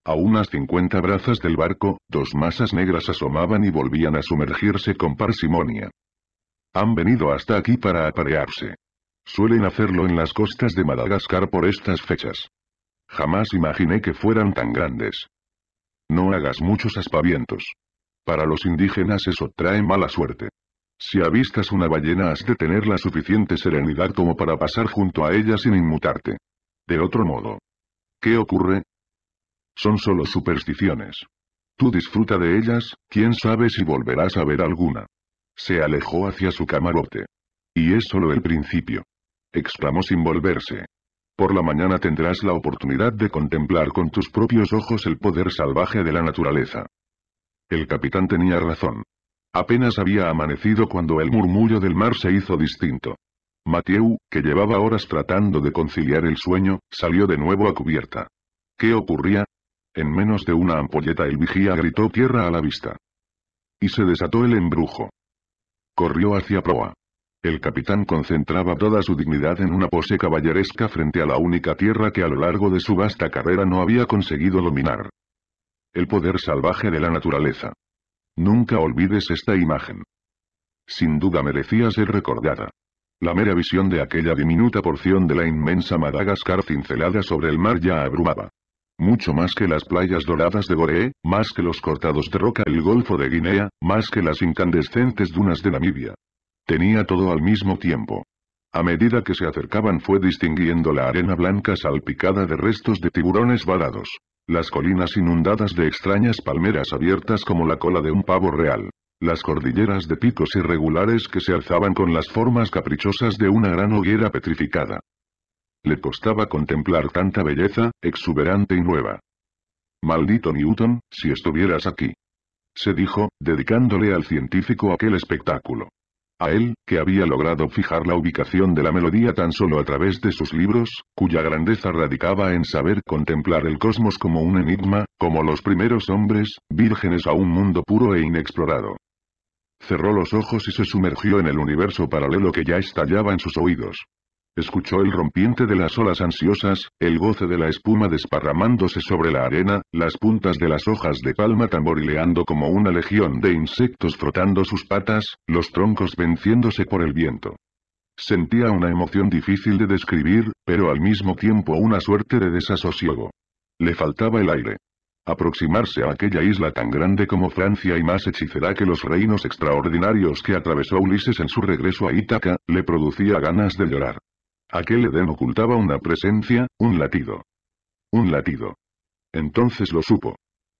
A unas 50 brazas del barco, dos masas negras asomaban y volvían a sumergirse con parsimonia. Han venido hasta aquí para aparearse. Suelen hacerlo en las costas de Madagascar por estas fechas. Jamás imaginé que fueran tan grandes. No hagas muchos aspavientos. Para los indígenas eso trae mala suerte. Si avistas una ballena has de tener la suficiente serenidad como para pasar junto a ella sin inmutarte. De otro modo. ¿Qué ocurre? Son solo supersticiones. Tú disfruta de ellas, quién sabe si volverás a ver alguna. Se alejó hacia su camarote. Y es solo el principio. Exclamó sin volverse. Por la mañana tendrás la oportunidad de contemplar con tus propios ojos el poder salvaje de la naturaleza. El capitán tenía razón. Apenas había amanecido cuando el murmullo del mar se hizo distinto. Mathieu, que llevaba horas tratando de conciliar el sueño, salió de nuevo a cubierta. ¿Qué ocurría? En menos de una ampolleta el vigía gritó tierra a la vista. Y se desató el embrujo. Corrió hacia proa. El capitán concentraba toda su dignidad en una pose caballeresca frente a la única tierra que a lo largo de su vasta carrera no había conseguido dominar. El poder salvaje de la naturaleza. Nunca olvides esta imagen. Sin duda merecía ser recordada. La mera visión de aquella diminuta porción de la inmensa Madagascar cincelada sobre el mar ya abrumaba. Mucho más que las playas doradas de Goree, más que los cortados de roca el Golfo de Guinea, más que las incandescentes dunas de Namibia, Tenía todo al mismo tiempo. A medida que se acercaban fue distinguiendo la arena blanca salpicada de restos de tiburones varados. Las colinas inundadas de extrañas palmeras abiertas como la cola de un pavo real. Las cordilleras de picos irregulares que se alzaban con las formas caprichosas de una gran hoguera petrificada. Le costaba contemplar tanta belleza, exuberante y nueva. Maldito Newton, si estuvieras aquí. Se dijo, dedicándole al científico aquel espectáculo. A él, que había logrado fijar la ubicación de la melodía tan solo a través de sus libros, cuya grandeza radicaba en saber contemplar el cosmos como un enigma, como los primeros hombres, vírgenes a un mundo puro e inexplorado. Cerró los ojos y se sumergió en el universo paralelo que ya estallaba en sus oídos. Escuchó el rompiente de las olas ansiosas, el goce de la espuma desparramándose sobre la arena, las puntas de las hojas de palma tamborileando como una legión de insectos frotando sus patas, los troncos venciéndose por el viento. Sentía una emoción difícil de describir, pero al mismo tiempo una suerte de desasosiego. Le faltaba el aire. Aproximarse a aquella isla tan grande como Francia y más hechicera que los reinos extraordinarios que atravesó Ulises en su regreso a Ítaca, le producía ganas de llorar. Aquel Edén ocultaba una presencia, un latido. Un latido. Entonces lo supo.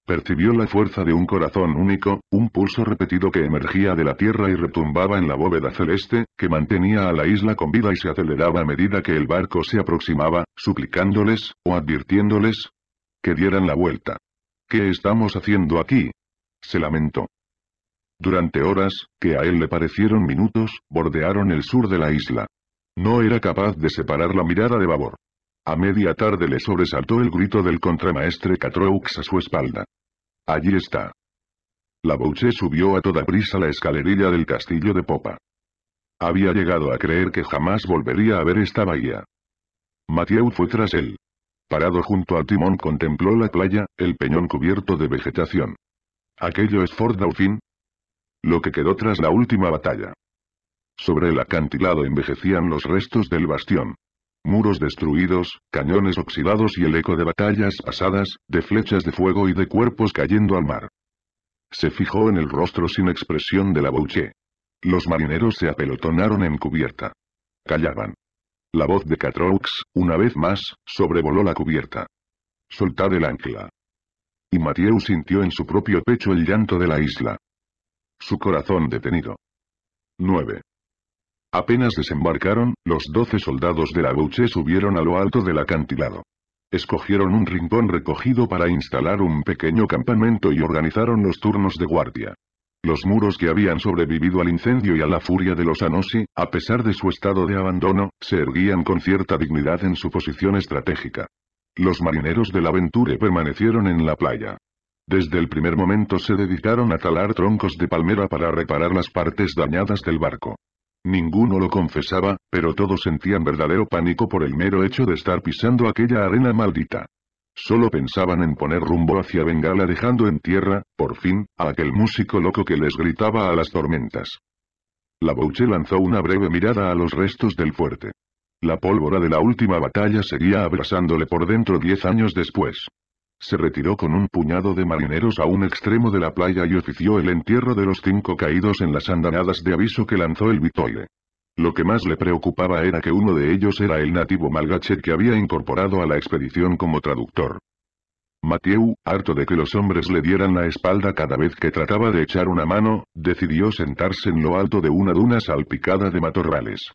Percibió la fuerza de un corazón único, un pulso repetido que emergía de la tierra y retumbaba en la bóveda celeste, que mantenía a la isla con vida y se aceleraba a medida que el barco se aproximaba, suplicándoles, o advirtiéndoles, que dieran la vuelta. ¿Qué estamos haciendo aquí? se lamentó. Durante horas, que a él le parecieron minutos, bordearon el sur de la isla. No era capaz de separar la mirada de Babor. A media tarde le sobresaltó el grito del contramaestre Catroux a su espalda. Allí está. La subió a toda prisa la escalerilla del castillo de popa. Había llegado a creer que jamás volvería a ver esta bahía. Mathieu fue tras él. Parado junto al timón contempló la playa, el peñón cubierto de vegetación. ¿Aquello es Fort Dauphin? Lo que quedó tras la última batalla. Sobre el acantilado envejecían los restos del bastión. Muros destruidos, cañones oxidados y el eco de batallas pasadas, de flechas de fuego y de cuerpos cayendo al mar. Se fijó en el rostro sin expresión de la Bouché. Los marineros se apelotonaron en cubierta. Callaban. La voz de Catroux, una vez más, sobrevoló la cubierta. Soltad el ancla. Y Mathieu sintió en su propio pecho el llanto de la isla. Su corazón detenido. 9. Apenas desembarcaron, los doce soldados de la buche subieron a lo alto del acantilado. Escogieron un rincón recogido para instalar un pequeño campamento y organizaron los turnos de guardia. Los muros que habían sobrevivido al incendio y a la furia de los Anosi, a pesar de su estado de abandono, se erguían con cierta dignidad en su posición estratégica. Los marineros de la Venture permanecieron en la playa. Desde el primer momento se dedicaron a talar troncos de palmera para reparar las partes dañadas del barco. Ninguno lo confesaba, pero todos sentían verdadero pánico por el mero hecho de estar pisando aquella arena maldita. Solo pensaban en poner rumbo hacia Bengala dejando en tierra, por fin, a aquel músico loco que les gritaba a las tormentas. La Bouche lanzó una breve mirada a los restos del fuerte. La pólvora de la última batalla seguía abrasándole por dentro diez años después se retiró con un puñado de marineros a un extremo de la playa y ofició el entierro de los cinco caídos en las andanadas de aviso que lanzó el Vitoide. Lo que más le preocupaba era que uno de ellos era el nativo malgache que había incorporado a la expedición como traductor. Mathieu, harto de que los hombres le dieran la espalda cada vez que trataba de echar una mano, decidió sentarse en lo alto de una duna salpicada de matorrales.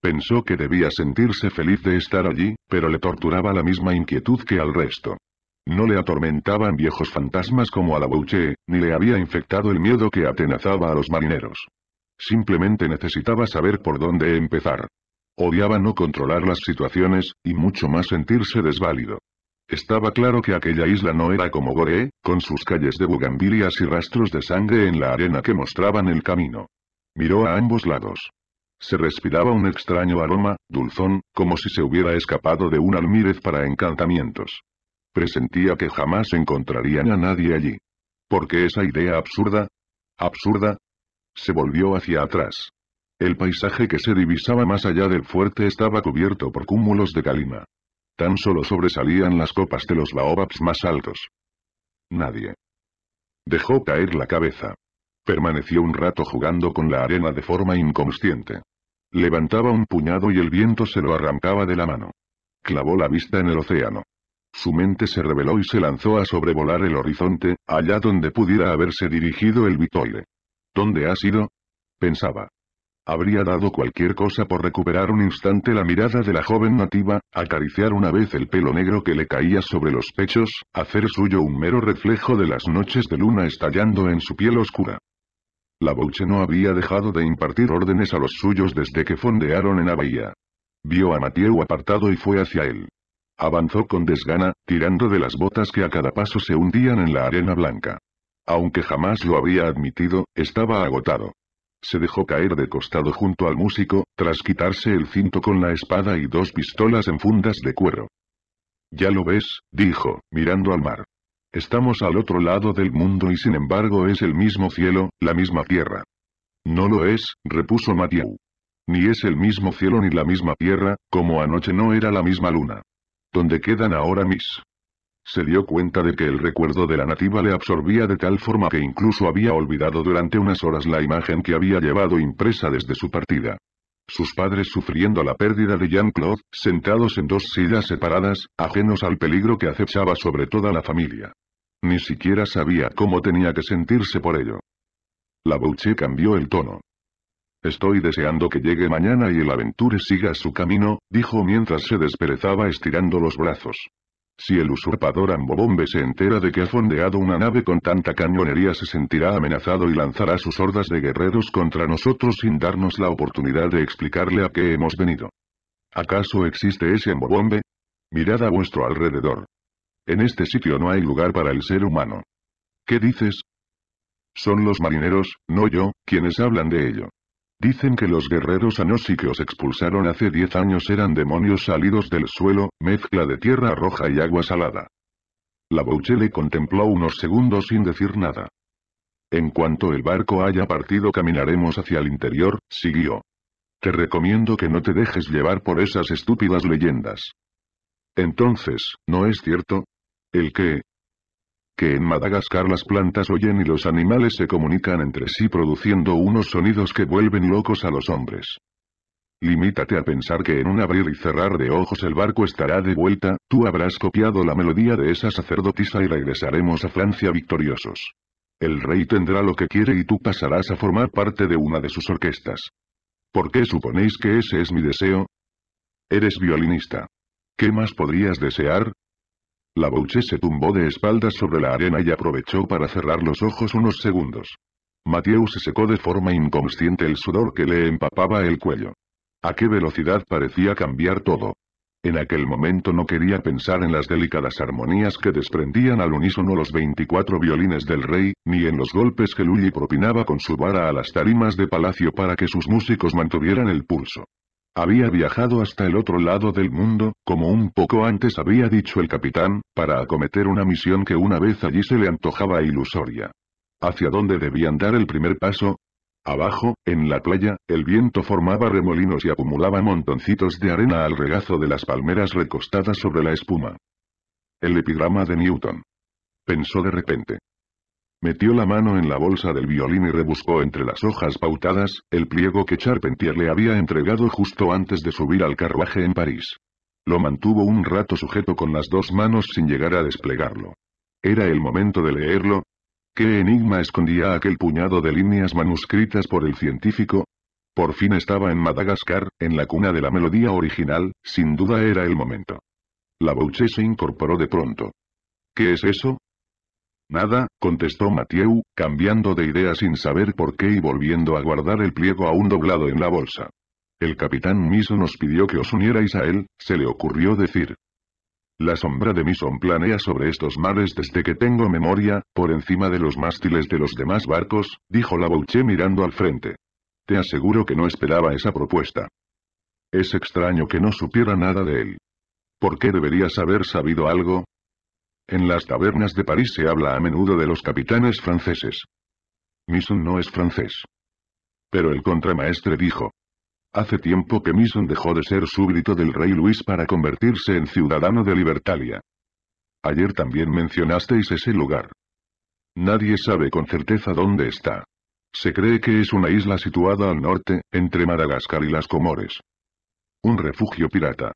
Pensó que debía sentirse feliz de estar allí, pero le torturaba la misma inquietud que al resto. No le atormentaban viejos fantasmas como a la Bouche, ni le había infectado el miedo que atenazaba a los marineros. Simplemente necesitaba saber por dónde empezar. Odiaba no controlar las situaciones, y mucho más sentirse desválido. Estaba claro que aquella isla no era como Goree, con sus calles de bugambilias y rastros de sangre en la arena que mostraban el camino. Miró a ambos lados. Se respiraba un extraño aroma, dulzón, como si se hubiera escapado de un almírez para encantamientos presentía que jamás encontrarían a nadie allí. Porque esa idea absurda? ¿Absurda? Se volvió hacia atrás. El paisaje que se divisaba más allá del fuerte estaba cubierto por cúmulos de calima. Tan solo sobresalían las copas de los baobabs más altos. Nadie. Dejó caer la cabeza. Permaneció un rato jugando con la arena de forma inconsciente. Levantaba un puñado y el viento se lo arrancaba de la mano. Clavó la vista en el océano. Su mente se reveló y se lanzó a sobrevolar el horizonte, allá donde pudiera haberse dirigido el Vitoide. ¿Dónde ha sido? pensaba. Habría dado cualquier cosa por recuperar un instante la mirada de la joven nativa, acariciar una vez el pelo negro que le caía sobre los pechos, hacer suyo un mero reflejo de las noches de luna estallando en su piel oscura. La Bouche no había dejado de impartir órdenes a los suyos desde que fondearon en la bahía. Vio a Mathieu apartado y fue hacia él. Avanzó con desgana, tirando de las botas que a cada paso se hundían en la arena blanca. Aunque jamás lo había admitido, estaba agotado. Se dejó caer de costado junto al músico, tras quitarse el cinto con la espada y dos pistolas en fundas de cuero. Ya lo ves, dijo, mirando al mar. Estamos al otro lado del mundo y sin embargo es el mismo cielo, la misma tierra. No lo es, repuso Mathieu. Ni es el mismo cielo ni la misma tierra, como anoche no era la misma luna. «¿Dónde quedan ahora mis. Se dio cuenta de que el recuerdo de la nativa le absorbía de tal forma que incluso había olvidado durante unas horas la imagen que había llevado impresa desde su partida. Sus padres sufriendo la pérdida de Jean-Claude, sentados en dos sillas separadas, ajenos al peligro que acechaba sobre toda la familia. Ni siquiera sabía cómo tenía que sentirse por ello. La Bouche cambió el tono. Estoy deseando que llegue mañana y el aventure siga su camino, dijo mientras se desperezaba estirando los brazos. Si el usurpador Ambobombe se entera de que ha fondeado una nave con tanta cañonería se sentirá amenazado y lanzará sus hordas de guerreros contra nosotros sin darnos la oportunidad de explicarle a qué hemos venido. ¿Acaso existe ese Ambobombe? Mirad a vuestro alrededor. En este sitio no hay lugar para el ser humano. ¿Qué dices? Son los marineros, no yo, quienes hablan de ello. Dicen que los guerreros Anosi que os expulsaron hace diez años eran demonios salidos del suelo, mezcla de tierra roja y agua salada. La bouchele le contempló unos segundos sin decir nada. En cuanto el barco haya partido caminaremos hacia el interior, siguió. Te recomiendo que no te dejes llevar por esas estúpidas leyendas. Entonces, ¿no es cierto? El que, que en Madagascar las plantas oyen y los animales se comunican entre sí produciendo unos sonidos que vuelven locos a los hombres. Limítate a pensar que en un abrir y cerrar de ojos el barco estará de vuelta, tú habrás copiado la melodía de esa sacerdotisa y regresaremos a Francia victoriosos. El rey tendrá lo que quiere y tú pasarás a formar parte de una de sus orquestas. ¿Por qué suponéis que ese es mi deseo? Eres violinista. ¿Qué más podrías desear? La se tumbó de espaldas sobre la arena y aprovechó para cerrar los ojos unos segundos. Mathieu se secó de forma inconsciente el sudor que le empapaba el cuello. A qué velocidad parecía cambiar todo. En aquel momento no quería pensar en las delicadas armonías que desprendían al unísono los 24 violines del rey, ni en los golpes que Lully propinaba con su vara a las tarimas de palacio para que sus músicos mantuvieran el pulso. Había viajado hasta el otro lado del mundo, como un poco antes había dicho el capitán, para acometer una misión que una vez allí se le antojaba ilusoria. ¿Hacia dónde debían dar el primer paso? Abajo, en la playa, el viento formaba remolinos y acumulaba montoncitos de arena al regazo de las palmeras recostadas sobre la espuma. El epigrama de Newton. Pensó de repente. Metió la mano en la bolsa del violín y rebuscó entre las hojas pautadas, el pliego que Charpentier le había entregado justo antes de subir al carruaje en París. Lo mantuvo un rato sujeto con las dos manos sin llegar a desplegarlo. Era el momento de leerlo. ¿Qué enigma escondía aquel puñado de líneas manuscritas por el científico? Por fin estaba en Madagascar, en la cuna de la melodía original, sin duda era el momento. La Bouche se incorporó de pronto. ¿Qué es eso? Nada, contestó Mathieu, cambiando de idea sin saber por qué y volviendo a guardar el pliego aún doblado en la bolsa. El capitán Miso nos pidió que os unierais a él, se le ocurrió decir. La sombra de Mison planea sobre estos mares desde que tengo memoria, por encima de los mástiles de los demás barcos, dijo la mirando al frente. Te aseguro que no esperaba esa propuesta. Es extraño que no supiera nada de él. ¿Por qué deberías haber sabido algo? En las tabernas de París se habla a menudo de los capitanes franceses. Misson no es francés. Pero el contramaestre dijo. Hace tiempo que Misson dejó de ser súbdito del rey Luis para convertirse en ciudadano de Libertalia. Ayer también mencionasteis ese lugar. Nadie sabe con certeza dónde está. Se cree que es una isla situada al norte, entre Madagascar y las Comores. Un refugio pirata.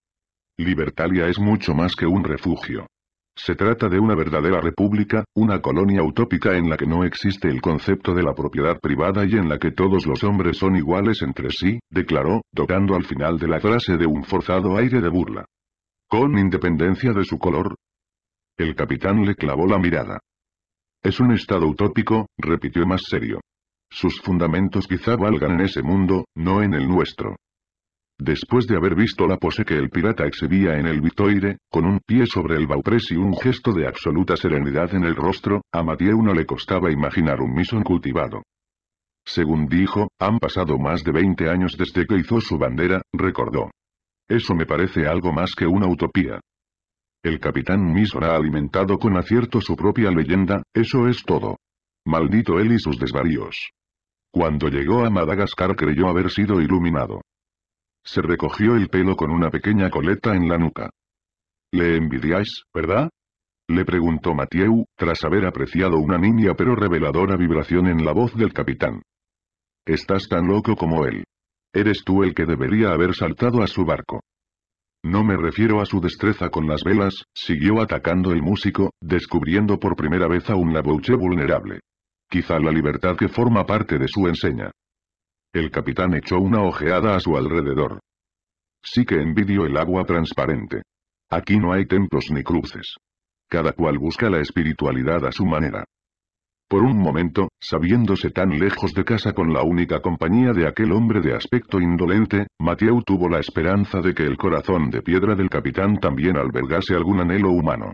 Libertalia es mucho más que un refugio. Se trata de una verdadera república, una colonia utópica en la que no existe el concepto de la propiedad privada y en la que todos los hombres son iguales entre sí, declaró, dotando al final de la frase de un forzado aire de burla. Con independencia de su color. El capitán le clavó la mirada. Es un estado utópico, repitió más serio. Sus fundamentos quizá valgan en ese mundo, no en el nuestro. Después de haber visto la pose que el pirata exhibía en el Vitoire, con un pie sobre el bauprés y un gesto de absoluta serenidad en el rostro, a Mathieu no le costaba imaginar un misón cultivado. Según dijo, han pasado más de 20 años desde que hizo su bandera, recordó. Eso me parece algo más que una utopía. El capitán Mison ha alimentado con acierto su propia leyenda, eso es todo. Maldito él y sus desvaríos. Cuando llegó a Madagascar creyó haber sido iluminado. Se recogió el pelo con una pequeña coleta en la nuca. ¿Le envidiáis, verdad? Le preguntó Mathieu, tras haber apreciado una niña pero reveladora vibración en la voz del capitán. Estás tan loco como él. Eres tú el que debería haber saltado a su barco. No me refiero a su destreza con las velas, siguió atacando el músico, descubriendo por primera vez a un Labouche vulnerable. Quizá la libertad que forma parte de su enseña. El capitán echó una ojeada a su alrededor. Sí que envidio el agua transparente. Aquí no hay templos ni cruces. Cada cual busca la espiritualidad a su manera. Por un momento, sabiéndose tan lejos de casa con la única compañía de aquel hombre de aspecto indolente, Mateo tuvo la esperanza de que el corazón de piedra del capitán también albergase algún anhelo humano.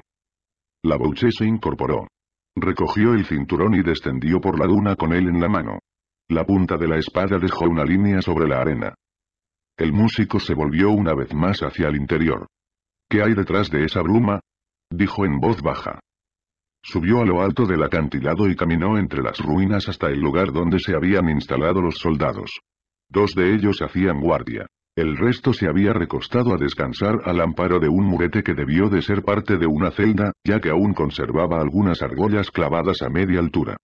La Bouche se incorporó. Recogió el cinturón y descendió por la duna con él en la mano. La punta de la espada dejó una línea sobre la arena. El músico se volvió una vez más hacia el interior. ¿Qué hay detrás de esa bruma? dijo en voz baja. Subió a lo alto del acantilado y caminó entre las ruinas hasta el lugar donde se habían instalado los soldados. Dos de ellos hacían guardia. El resto se había recostado a descansar al amparo de un murete que debió de ser parte de una celda, ya que aún conservaba algunas argollas clavadas a media altura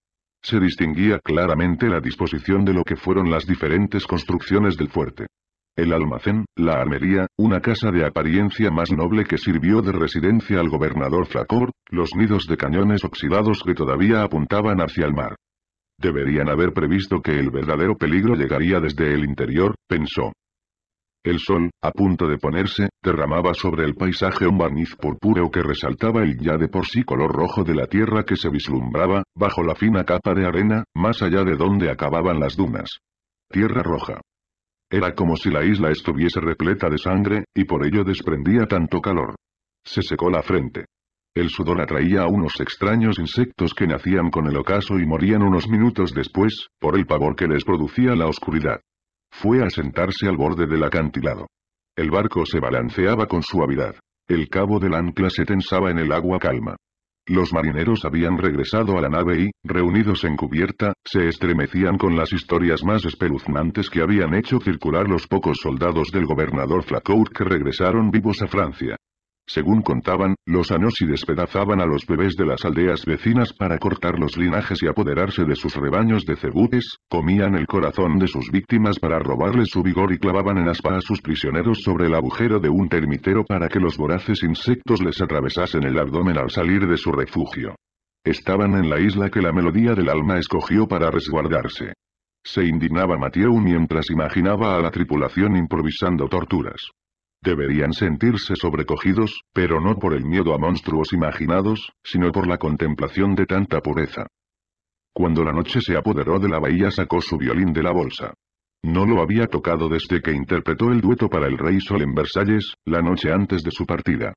se distinguía claramente la disposición de lo que fueron las diferentes construcciones del fuerte. El almacén, la armería, una casa de apariencia más noble que sirvió de residencia al gobernador Flacor, los nidos de cañones oxidados que todavía apuntaban hacia el mar. Deberían haber previsto que el verdadero peligro llegaría desde el interior, pensó. El sol, a punto de ponerse, derramaba sobre el paisaje un barniz purpúreo que resaltaba el ya de por sí color rojo de la tierra que se vislumbraba, bajo la fina capa de arena, más allá de donde acababan las dunas. Tierra roja. Era como si la isla estuviese repleta de sangre, y por ello desprendía tanto calor. Se secó la frente. El sudor atraía a unos extraños insectos que nacían con el ocaso y morían unos minutos después, por el pavor que les producía la oscuridad. Fue a sentarse al borde del acantilado. El barco se balanceaba con suavidad. El cabo del ancla se tensaba en el agua calma. Los marineros habían regresado a la nave y, reunidos en cubierta, se estremecían con las historias más espeluznantes que habían hecho circular los pocos soldados del gobernador Flacourt que regresaron vivos a Francia. Según contaban, los Anosi despedazaban a los bebés de las aldeas vecinas para cortar los linajes y apoderarse de sus rebaños de cebutes, comían el corazón de sus víctimas para robarles su vigor y clavaban en aspa a sus prisioneros sobre el agujero de un termitero para que los voraces insectos les atravesasen el abdomen al salir de su refugio. Estaban en la isla que la melodía del alma escogió para resguardarse. Se indignaba Mateo mientras imaginaba a la tripulación improvisando torturas. Deberían sentirse sobrecogidos, pero no por el miedo a monstruos imaginados, sino por la contemplación de tanta pureza. Cuando la noche se apoderó de la bahía sacó su violín de la bolsa. No lo había tocado desde que interpretó el dueto para el Rey Sol en Versalles, la noche antes de su partida.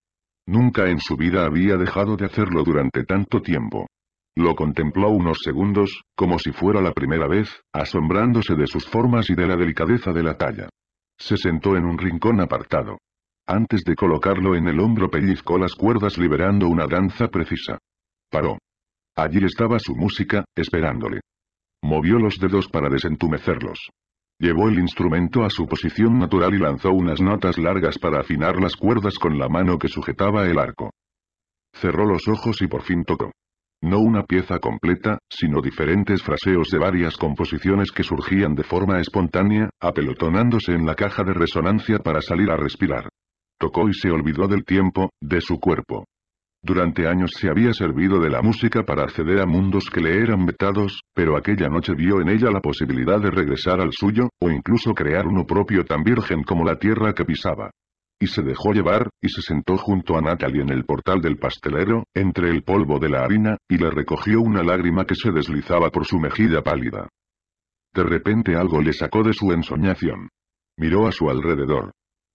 Nunca en su vida había dejado de hacerlo durante tanto tiempo. Lo contempló unos segundos, como si fuera la primera vez, asombrándose de sus formas y de la delicadeza de la talla. Se sentó en un rincón apartado. Antes de colocarlo en el hombro pellizcó las cuerdas liberando una danza precisa. Paró. Allí estaba su música, esperándole. Movió los dedos para desentumecerlos. Llevó el instrumento a su posición natural y lanzó unas notas largas para afinar las cuerdas con la mano que sujetaba el arco. Cerró los ojos y por fin tocó. No una pieza completa, sino diferentes fraseos de varias composiciones que surgían de forma espontánea, apelotonándose en la caja de resonancia para salir a respirar. Tocó y se olvidó del tiempo, de su cuerpo. Durante años se había servido de la música para acceder a mundos que le eran vetados, pero aquella noche vio en ella la posibilidad de regresar al suyo, o incluso crear uno propio tan virgen como la tierra que pisaba y se dejó llevar, y se sentó junto a Natalie en el portal del pastelero, entre el polvo de la harina, y le recogió una lágrima que se deslizaba por su mejilla pálida. De repente algo le sacó de su ensoñación. Miró a su alrededor.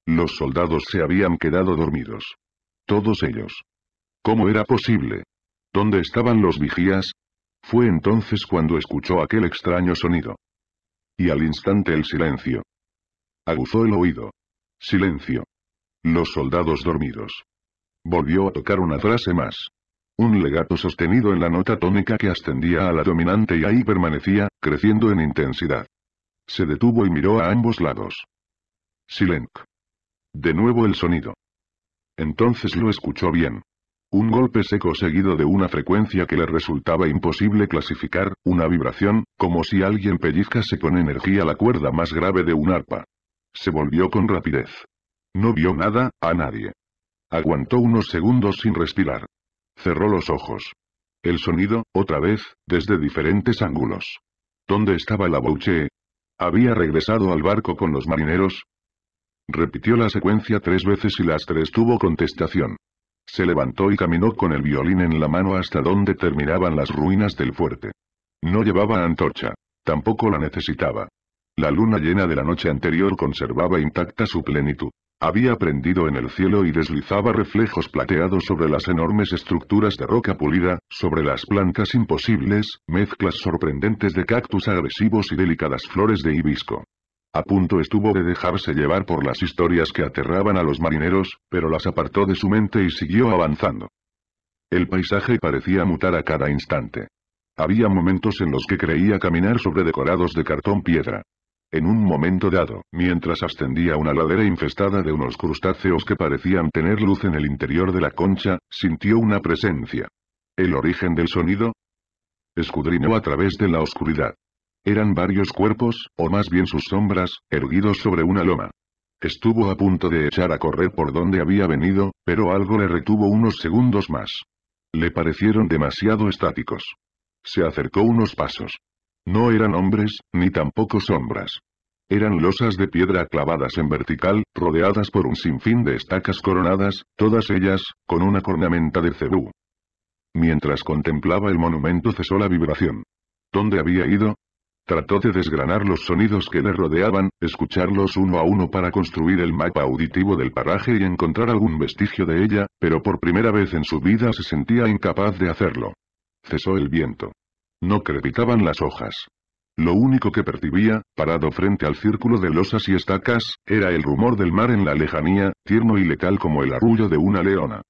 Los soldados se habían quedado dormidos. Todos ellos. ¿Cómo era posible? ¿Dónde estaban los vigías? Fue entonces cuando escuchó aquel extraño sonido. Y al instante el silencio. Aguzó el oído. Silencio. Los soldados dormidos. Volvió a tocar una frase más. Un legato sostenido en la nota tónica que ascendía a la dominante y ahí permanecía, creciendo en intensidad. Se detuvo y miró a ambos lados. Silenc. De nuevo el sonido. Entonces lo escuchó bien. Un golpe seco seguido de una frecuencia que le resultaba imposible clasificar, una vibración, como si alguien pellizcase con energía la cuerda más grave de un arpa. Se volvió con rapidez. No vio nada, a nadie. Aguantó unos segundos sin respirar. Cerró los ojos. El sonido, otra vez, desde diferentes ángulos. ¿Dónde estaba la Bouche? ¿Había regresado al barco con los marineros? Repitió la secuencia tres veces y las tres tuvo contestación. Se levantó y caminó con el violín en la mano hasta donde terminaban las ruinas del fuerte. No llevaba antorcha. Tampoco la necesitaba. La luna llena de la noche anterior conservaba intacta su plenitud. Había prendido en el cielo y deslizaba reflejos plateados sobre las enormes estructuras de roca pulida, sobre las plantas imposibles, mezclas sorprendentes de cactus agresivos y delicadas flores de hibisco. A punto estuvo de dejarse llevar por las historias que aterraban a los marineros, pero las apartó de su mente y siguió avanzando. El paisaje parecía mutar a cada instante. Había momentos en los que creía caminar sobre decorados de cartón piedra. En un momento dado, mientras ascendía una ladera infestada de unos crustáceos que parecían tener luz en el interior de la concha, sintió una presencia. ¿El origen del sonido? Escudriñó a través de la oscuridad. Eran varios cuerpos, o más bien sus sombras, erguidos sobre una loma. Estuvo a punto de echar a correr por donde había venido, pero algo le retuvo unos segundos más. Le parecieron demasiado estáticos. Se acercó unos pasos. No eran hombres, ni tampoco sombras. Eran losas de piedra clavadas en vertical, rodeadas por un sinfín de estacas coronadas, todas ellas, con una cornamenta de cebú. Mientras contemplaba el monumento cesó la vibración. ¿Dónde había ido? Trató de desgranar los sonidos que le rodeaban, escucharlos uno a uno para construir el mapa auditivo del paraje y encontrar algún vestigio de ella, pero por primera vez en su vida se sentía incapaz de hacerlo. Cesó el viento. No crepitaban las hojas. Lo único que percibía, parado frente al círculo de losas y estacas, era el rumor del mar en la lejanía, tierno y letal como el arrullo de una leona.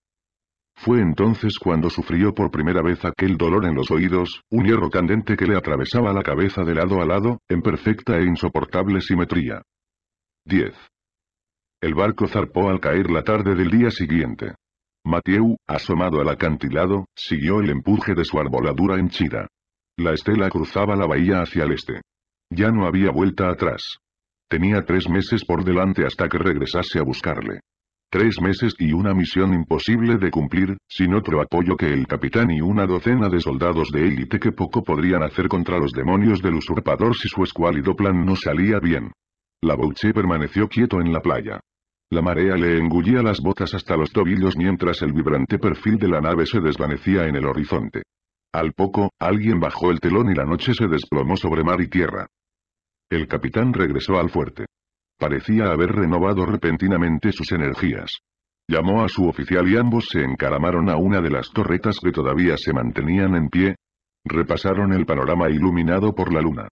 Fue entonces cuando sufrió por primera vez aquel dolor en los oídos, un hierro candente que le atravesaba la cabeza de lado a lado, en perfecta e insoportable simetría. 10. El barco zarpó al caer la tarde del día siguiente. Mathieu, asomado al acantilado, siguió el empuje de su arboladura henchida. La estela cruzaba la bahía hacia el este. Ya no había vuelta atrás. Tenía tres meses por delante hasta que regresase a buscarle. Tres meses y una misión imposible de cumplir, sin otro apoyo que el capitán y una docena de soldados de élite que poco podrían hacer contra los demonios del usurpador si su escuálido plan no salía bien. La Bouche permaneció quieto en la playa. La marea le engullía las botas hasta los tobillos mientras el vibrante perfil de la nave se desvanecía en el horizonte. Al poco, alguien bajó el telón y la noche se desplomó sobre mar y tierra. El capitán regresó al fuerte. Parecía haber renovado repentinamente sus energías. Llamó a su oficial y ambos se encaramaron a una de las torretas que todavía se mantenían en pie. Repasaron el panorama iluminado por la luna.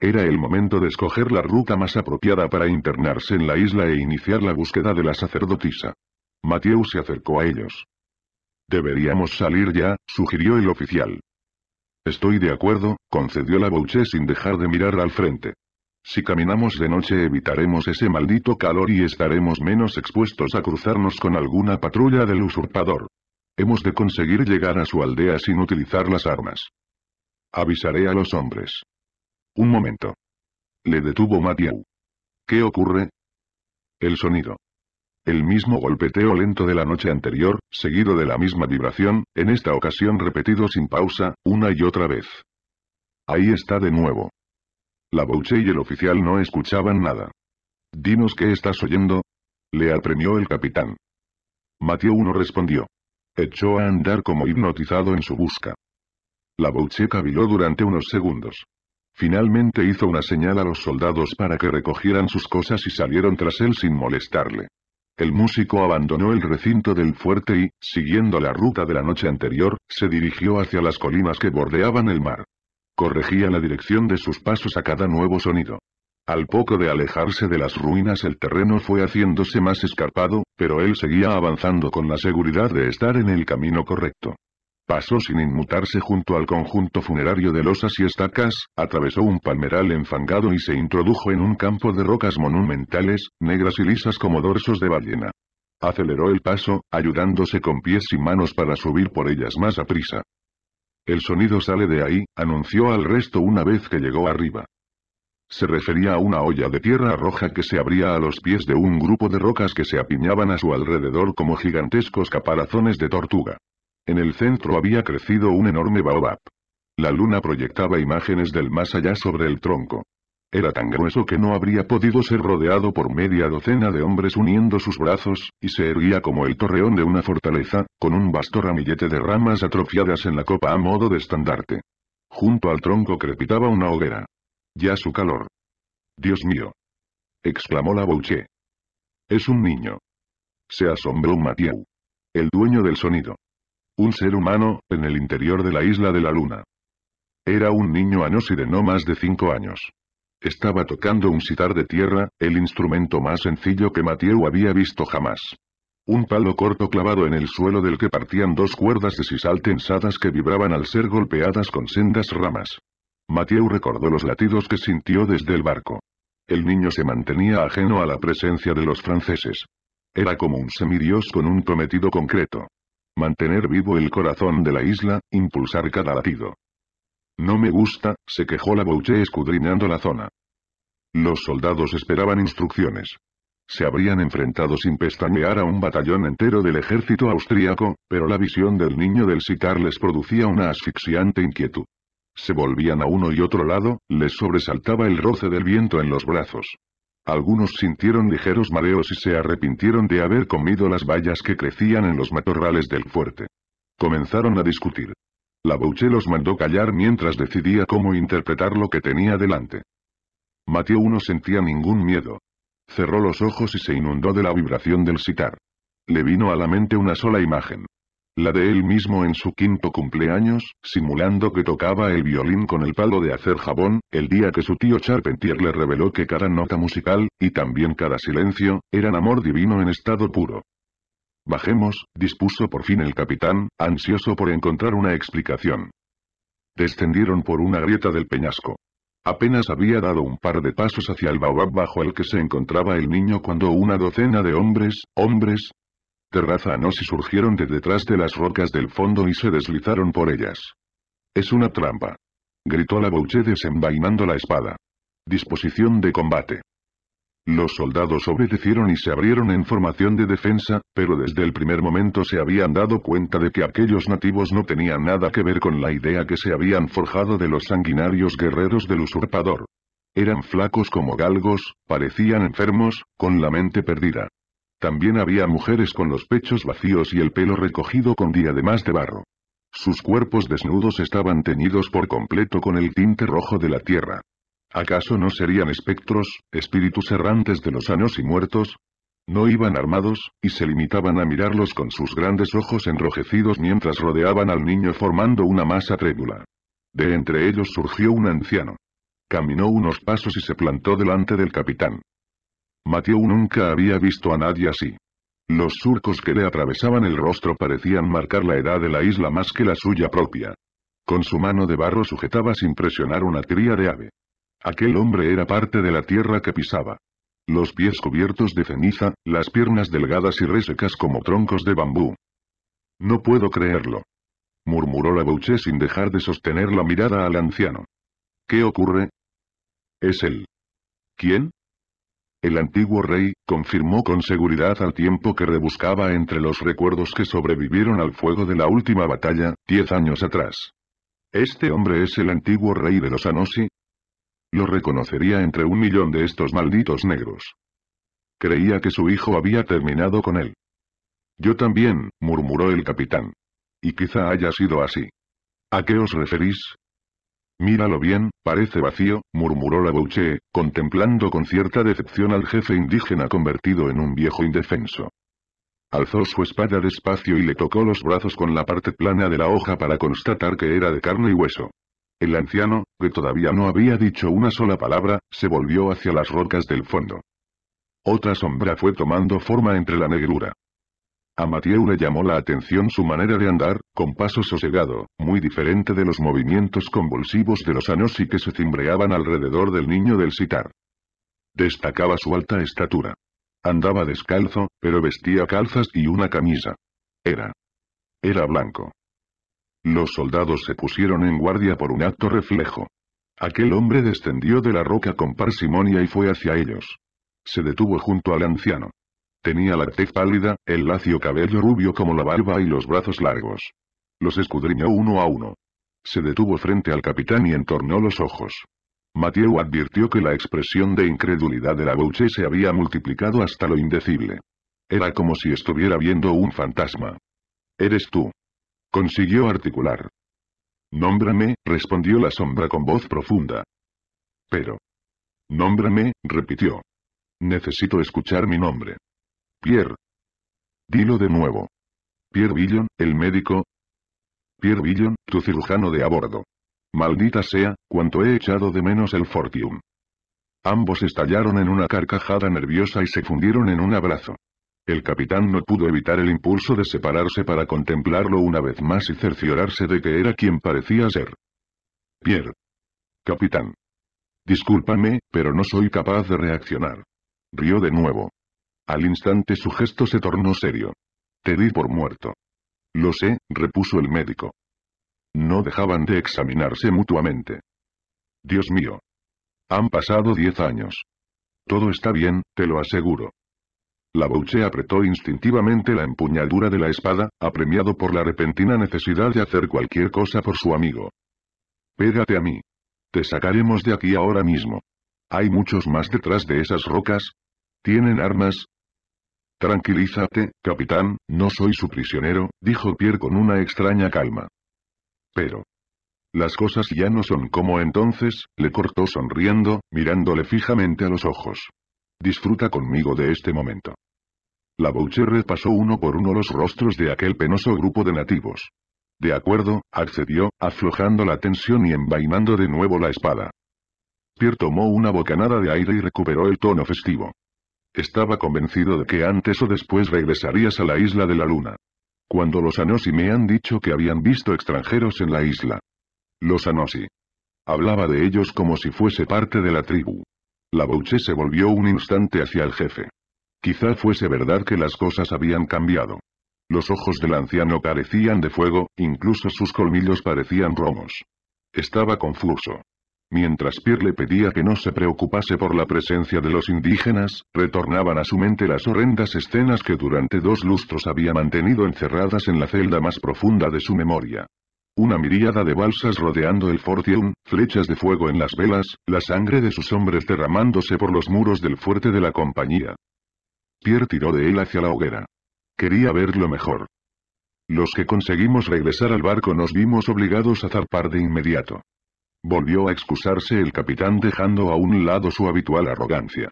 Era el momento de escoger la ruta más apropiada para internarse en la isla e iniciar la búsqueda de la sacerdotisa. Mateo se acercó a ellos. Deberíamos salir ya, sugirió el oficial. Estoy de acuerdo, concedió la Bouche sin dejar de mirar al frente. Si caminamos de noche evitaremos ese maldito calor y estaremos menos expuestos a cruzarnos con alguna patrulla del usurpador. Hemos de conseguir llegar a su aldea sin utilizar las armas. Avisaré a los hombres. Un momento. Le detuvo Mattiau. ¿Qué ocurre? El sonido. El mismo golpeteo lento de la noche anterior, seguido de la misma vibración, en esta ocasión repetido sin pausa, una y otra vez. Ahí está de nuevo. La Bouche y el oficial no escuchaban nada. Dinos qué estás oyendo. Le apremió el capitán. Mateo uno respondió. Echó a andar como hipnotizado en su busca. La Bouche caviló durante unos segundos. Finalmente hizo una señal a los soldados para que recogieran sus cosas y salieron tras él sin molestarle. El músico abandonó el recinto del fuerte y, siguiendo la ruta de la noche anterior, se dirigió hacia las colinas que bordeaban el mar. Corregía la dirección de sus pasos a cada nuevo sonido. Al poco de alejarse de las ruinas el terreno fue haciéndose más escarpado, pero él seguía avanzando con la seguridad de estar en el camino correcto. Pasó sin inmutarse junto al conjunto funerario de losas y estacas, atravesó un palmeral enfangado y se introdujo en un campo de rocas monumentales, negras y lisas como dorsos de ballena. Aceleró el paso, ayudándose con pies y manos para subir por ellas más a prisa. El sonido sale de ahí, anunció al resto una vez que llegó arriba. Se refería a una olla de tierra roja que se abría a los pies de un grupo de rocas que se apiñaban a su alrededor como gigantescos caparazones de tortuga. En el centro había crecido un enorme baobab. La luna proyectaba imágenes del más allá sobre el tronco. Era tan grueso que no habría podido ser rodeado por media docena de hombres uniendo sus brazos, y se erguía como el torreón de una fortaleza, con un vasto ramillete de ramas atrofiadas en la copa a modo de estandarte. Junto al tronco crepitaba una hoguera. Ya su calor. Dios mío. exclamó la Bouché. Es un niño. Se asombró Mathieu. El dueño del sonido. Un ser humano, en el interior de la isla de la luna. Era un niño Anosi de no más de cinco años. Estaba tocando un sitar de tierra, el instrumento más sencillo que Mathieu había visto jamás. Un palo corto clavado en el suelo del que partían dos cuerdas de sisal tensadas que vibraban al ser golpeadas con sendas ramas. Mathieu recordó los latidos que sintió desde el barco. El niño se mantenía ajeno a la presencia de los franceses. Era como un semidios con un prometido concreto. Mantener vivo el corazón de la isla, impulsar cada latido. No me gusta, se quejó la Bouche escudriñando la zona. Los soldados esperaban instrucciones. Se habrían enfrentado sin pestañear a un batallón entero del ejército austríaco, pero la visión del niño del sitar les producía una asfixiante inquietud. Se volvían a uno y otro lado, les sobresaltaba el roce del viento en los brazos. Algunos sintieron ligeros mareos y se arrepintieron de haber comido las bayas que crecían en los matorrales del fuerte. Comenzaron a discutir. La Bouche los mandó callar mientras decidía cómo interpretar lo que tenía delante. Mateo no sentía ningún miedo. Cerró los ojos y se inundó de la vibración del sitar. Le vino a la mente una sola imagen. La de él mismo en su quinto cumpleaños, simulando que tocaba el violín con el palo de hacer jabón, el día que su tío Charpentier le reveló que cada nota musical, y también cada silencio, eran amor divino en estado puro. Bajemos, dispuso por fin el capitán, ansioso por encontrar una explicación. Descendieron por una grieta del peñasco. Apenas había dado un par de pasos hacia el baobab bajo el que se encontraba el niño cuando una docena de hombres, hombres, no y surgieron de detrás de las rocas del fondo y se deslizaron por ellas. Es una trampa. Gritó la Bouche desenvainando la espada. Disposición de combate. Los soldados obedecieron y se abrieron en formación de defensa, pero desde el primer momento se habían dado cuenta de que aquellos nativos no tenían nada que ver con la idea que se habían forjado de los sanguinarios guerreros del usurpador. Eran flacos como galgos, parecían enfermos, con la mente perdida. También había mujeres con los pechos vacíos y el pelo recogido con diademas de barro. Sus cuerpos desnudos estaban teñidos por completo con el tinte rojo de la tierra. ¿Acaso no serían espectros, espíritus errantes de los sanos y muertos? No iban armados, y se limitaban a mirarlos con sus grandes ojos enrojecidos mientras rodeaban al niño formando una masa trébula. De entre ellos surgió un anciano. Caminó unos pasos y se plantó delante del capitán. Mateo nunca había visto a nadie así. Los surcos que le atravesaban el rostro parecían marcar la edad de la isla más que la suya propia. Con su mano de barro sujetaba sin presionar una cría de ave. Aquel hombre era parte de la tierra que pisaba. Los pies cubiertos de ceniza, las piernas delgadas y resecas como troncos de bambú. No puedo creerlo. Murmuró la Bouché sin dejar de sostener la mirada al anciano. ¿Qué ocurre? Es él. ¿Quién? El antiguo rey, confirmó con seguridad al tiempo que rebuscaba entre los recuerdos que sobrevivieron al fuego de la última batalla, diez años atrás. ¿Este hombre es el antiguo rey de los Anosi? Lo reconocería entre un millón de estos malditos negros. Creía que su hijo había terminado con él. Yo también, murmuró el capitán. Y quizá haya sido así. ¿A qué os referís? Míralo bien, parece vacío, murmuró la Bouche, contemplando con cierta decepción al jefe indígena convertido en un viejo indefenso. Alzó su espada despacio y le tocó los brazos con la parte plana de la hoja para constatar que era de carne y hueso. El anciano, que todavía no había dicho una sola palabra, se volvió hacia las rocas del fondo. Otra sombra fue tomando forma entre la negrura. A Mathieu le llamó la atención su manera de andar, con paso sosegado, muy diferente de los movimientos convulsivos de los anos y que se cimbreaban alrededor del niño del sitar. Destacaba su alta estatura. Andaba descalzo, pero vestía calzas y una camisa. Era. Era blanco. Los soldados se pusieron en guardia por un acto reflejo. Aquel hombre descendió de la roca con parsimonia y fue hacia ellos. Se detuvo junto al anciano. Tenía la tez pálida, el lacio cabello rubio como la barba y los brazos largos. Los escudriñó uno a uno. Se detuvo frente al capitán y entornó los ojos. Mathieu advirtió que la expresión de incredulidad de la Bouche se había multiplicado hasta lo indecible. Era como si estuviera viendo un fantasma. «Eres tú». Consiguió articular. «Nómbrame», respondió la sombra con voz profunda. «Pero». «Nómbrame», repitió. «Necesito escuchar mi nombre». Pierre. Dilo de nuevo. Pierre Villon, el médico. Pierre Villon, tu cirujano de a bordo. Maldita sea, cuanto he echado de menos el Fortium. Ambos estallaron en una carcajada nerviosa y se fundieron en un abrazo. El capitán no pudo evitar el impulso de separarse para contemplarlo una vez más y cerciorarse de que era quien parecía ser. Pierre. Capitán. Discúlpame, pero no soy capaz de reaccionar. Rió de nuevo. Al instante su gesto se tornó serio. Te di por muerto. Lo sé, repuso el médico. No dejaban de examinarse mutuamente. Dios mío. Han pasado diez años. Todo está bien, te lo aseguro. La Bouche apretó instintivamente la empuñadura de la espada, apremiado por la repentina necesidad de hacer cualquier cosa por su amigo. Pégate a mí. Te sacaremos de aquí ahora mismo. Hay muchos más detrás de esas rocas. Tienen armas, Tranquilízate, capitán, no soy su prisionero, dijo Pierre con una extraña calma. Pero. Las cosas ya no son como entonces, le cortó sonriendo, mirándole fijamente a los ojos. Disfruta conmigo de este momento. La Boucher repasó uno por uno los rostros de aquel penoso grupo de nativos. De acuerdo, accedió, aflojando la tensión y envainando de nuevo la espada. Pierre tomó una bocanada de aire y recuperó el tono festivo. Estaba convencido de que antes o después regresarías a la isla de la luna. Cuando los Anosi me han dicho que habían visto extranjeros en la isla. Los Anosi. Hablaba de ellos como si fuese parte de la tribu. La Bouche se volvió un instante hacia el jefe. Quizá fuese verdad que las cosas habían cambiado. Los ojos del anciano carecían de fuego, incluso sus colmillos parecían romos. Estaba confuso. Mientras Pierre le pedía que no se preocupase por la presencia de los indígenas, retornaban a su mente las horrendas escenas que durante dos lustros había mantenido encerradas en la celda más profunda de su memoria. Una miríada de balsas rodeando el Fortium, flechas de fuego en las velas, la sangre de sus hombres derramándose por los muros del fuerte de la compañía. Pierre tiró de él hacia la hoguera. Quería verlo mejor. Los que conseguimos regresar al barco nos vimos obligados a zarpar de inmediato. Volvió a excusarse el capitán dejando a un lado su habitual arrogancia.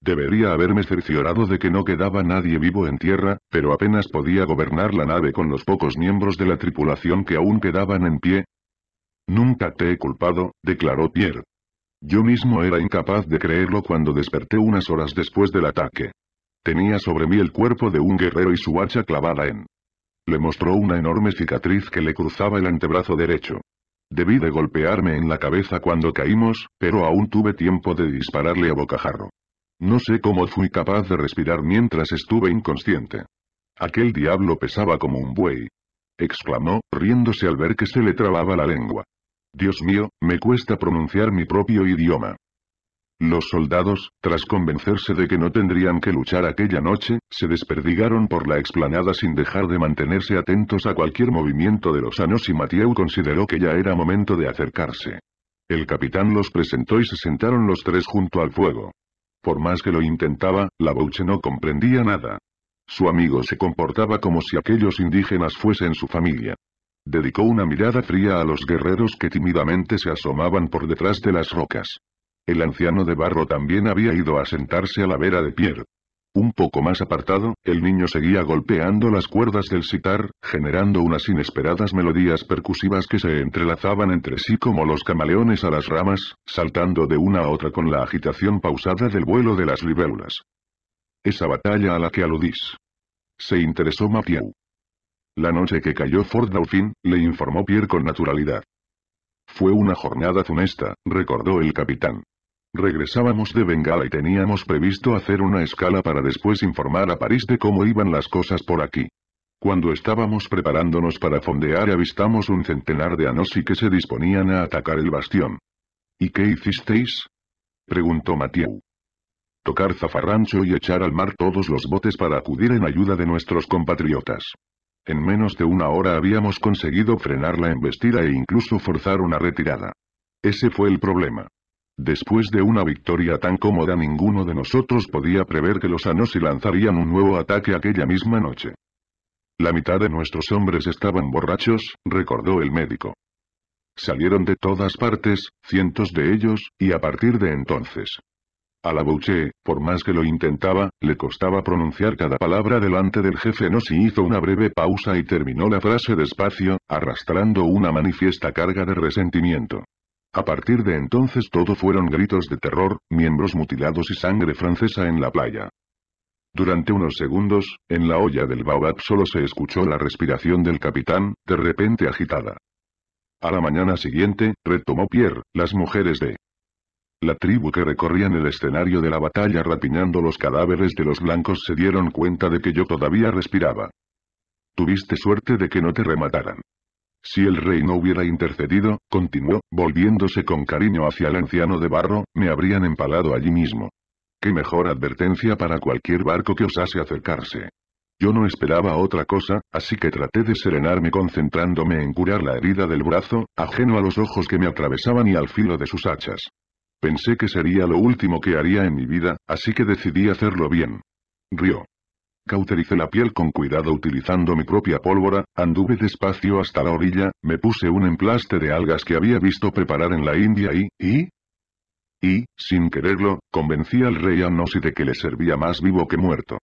Debería haberme cerciorado de que no quedaba nadie vivo en tierra, pero apenas podía gobernar la nave con los pocos miembros de la tripulación que aún quedaban en pie. Nunca te he culpado, declaró Pierre. Yo mismo era incapaz de creerlo cuando desperté unas horas después del ataque. Tenía sobre mí el cuerpo de un guerrero y su hacha clavada en. Le mostró una enorme cicatriz que le cruzaba el antebrazo derecho. Debí de golpearme en la cabeza cuando caímos, pero aún tuve tiempo de dispararle a bocajarro. No sé cómo fui capaz de respirar mientras estuve inconsciente. Aquel diablo pesaba como un buey. Exclamó, riéndose al ver que se le trababa la lengua. Dios mío, me cuesta pronunciar mi propio idioma. Los soldados, tras convencerse de que no tendrían que luchar aquella noche, se desperdigaron por la explanada sin dejar de mantenerse atentos a cualquier movimiento de los sanos y Mathieu consideró que ya era momento de acercarse. El capitán los presentó y se sentaron los tres junto al fuego. Por más que lo intentaba, la Bouche no comprendía nada. Su amigo se comportaba como si aquellos indígenas fuesen su familia. Dedicó una mirada fría a los guerreros que tímidamente se asomaban por detrás de las rocas. El anciano de barro también había ido a sentarse a la vera de Pierre. Un poco más apartado, el niño seguía golpeando las cuerdas del sitar, generando unas inesperadas melodías percusivas que se entrelazaban entre sí como los camaleones a las ramas, saltando de una a otra con la agitación pausada del vuelo de las libélulas. Esa batalla a la que aludís. Se interesó Mathieu. La noche que cayó Fort Dauphin, le informó Pierre con naturalidad. Fue una jornada funesta, recordó el capitán. Regresábamos de Bengala y teníamos previsto hacer una escala para después informar a París de cómo iban las cosas por aquí. Cuando estábamos preparándonos para fondear avistamos un centenar de Anosi que se disponían a atacar el bastión. ¿Y qué hicisteis? Preguntó Mathieu. Tocar zafarrancho y echar al mar todos los botes para acudir en ayuda de nuestros compatriotas. En menos de una hora habíamos conseguido frenar la embestida e incluso forzar una retirada. Ese fue el problema. Después de una victoria tan cómoda ninguno de nosotros podía prever que los Anosi lanzarían un nuevo ataque aquella misma noche. La mitad de nuestros hombres estaban borrachos, recordó el médico. Salieron de todas partes, cientos de ellos, y a partir de entonces. A la Bouché, por más que lo intentaba, le costaba pronunciar cada palabra delante del jefe Nosi hizo una breve pausa y terminó la frase despacio, arrastrando una manifiesta carga de resentimiento. A partir de entonces todo fueron gritos de terror, miembros mutilados y sangre francesa en la playa. Durante unos segundos, en la olla del Baobab solo se escuchó la respiración del capitán, de repente agitada. A la mañana siguiente, retomó Pierre, las mujeres de la tribu que recorrían el escenario de la batalla rapiñando los cadáveres de los blancos se dieron cuenta de que yo todavía respiraba. Tuviste suerte de que no te remataran. Si el rey no hubiera intercedido, continuó, volviéndose con cariño hacia el anciano de barro, me habrían empalado allí mismo. Qué mejor advertencia para cualquier barco que osase acercarse. Yo no esperaba otra cosa, así que traté de serenarme concentrándome en curar la herida del brazo, ajeno a los ojos que me atravesaban y al filo de sus hachas. Pensé que sería lo último que haría en mi vida, así que decidí hacerlo bien. Río. Cautericé la piel con cuidado utilizando mi propia pólvora, anduve despacio hasta la orilla, me puse un emplaste de algas que había visto preparar en la India y... ¿Y? Y, sin quererlo, convencí al rey Anosi de que le servía más vivo que muerto.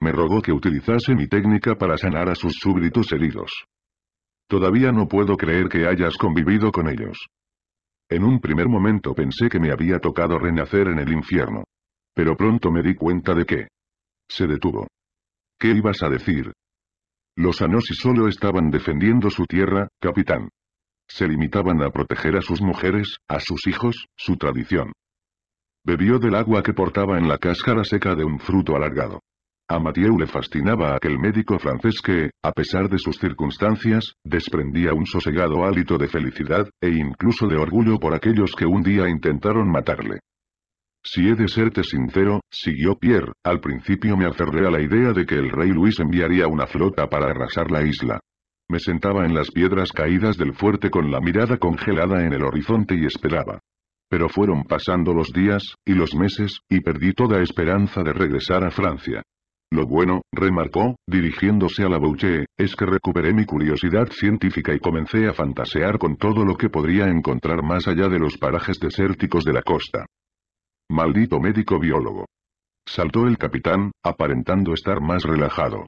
Me rogó que utilizase mi técnica para sanar a sus súbditos heridos. Todavía no puedo creer que hayas convivido con ellos. En un primer momento pensé que me había tocado renacer en el infierno. Pero pronto me di cuenta de que... Se detuvo. ¿Qué ibas a decir? Los Anosi solo estaban defendiendo su tierra, capitán. Se limitaban a proteger a sus mujeres, a sus hijos, su tradición. Bebió del agua que portaba en la cáscara seca de un fruto alargado. A Mathieu le fascinaba aquel médico francés que, a pesar de sus circunstancias, desprendía un sosegado hálito de felicidad, e incluso de orgullo por aquellos que un día intentaron matarle. Si he de serte sincero, siguió Pierre, al principio me aferré a la idea de que el rey Luis enviaría una flota para arrasar la isla. Me sentaba en las piedras caídas del fuerte con la mirada congelada en el horizonte y esperaba. Pero fueron pasando los días, y los meses, y perdí toda esperanza de regresar a Francia. Lo bueno, remarcó, dirigiéndose a la bouché, es que recuperé mi curiosidad científica y comencé a fantasear con todo lo que podría encontrar más allá de los parajes desérticos de la costa. Maldito médico biólogo. Saltó el capitán, aparentando estar más relajado.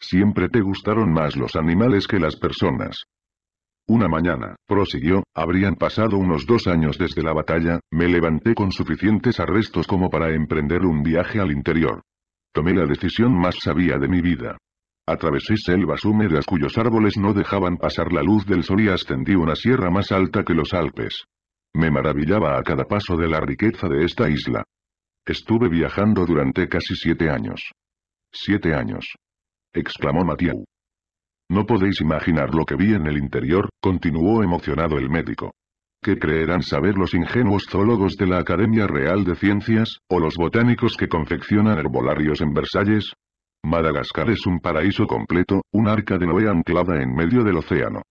Siempre te gustaron más los animales que las personas. Una mañana, prosiguió, habrían pasado unos dos años desde la batalla, me levanté con suficientes arrestos como para emprender un viaje al interior. Tomé la decisión más sabia de mi vida. Atravesé selvas húmedas cuyos árboles no dejaban pasar la luz del sol y ascendí una sierra más alta que los Alpes. Me maravillaba a cada paso de la riqueza de esta isla. Estuve viajando durante casi siete años. Siete años. exclamó Mathieu. No podéis imaginar lo que vi en el interior, continuó emocionado el médico. ¿Qué creerán saber los ingenuos zoólogos de la Academia Real de Ciencias, o los botánicos que confeccionan herbolarios en Versalles? Madagascar es un paraíso completo, un arca de Noé anclada en medio del océano.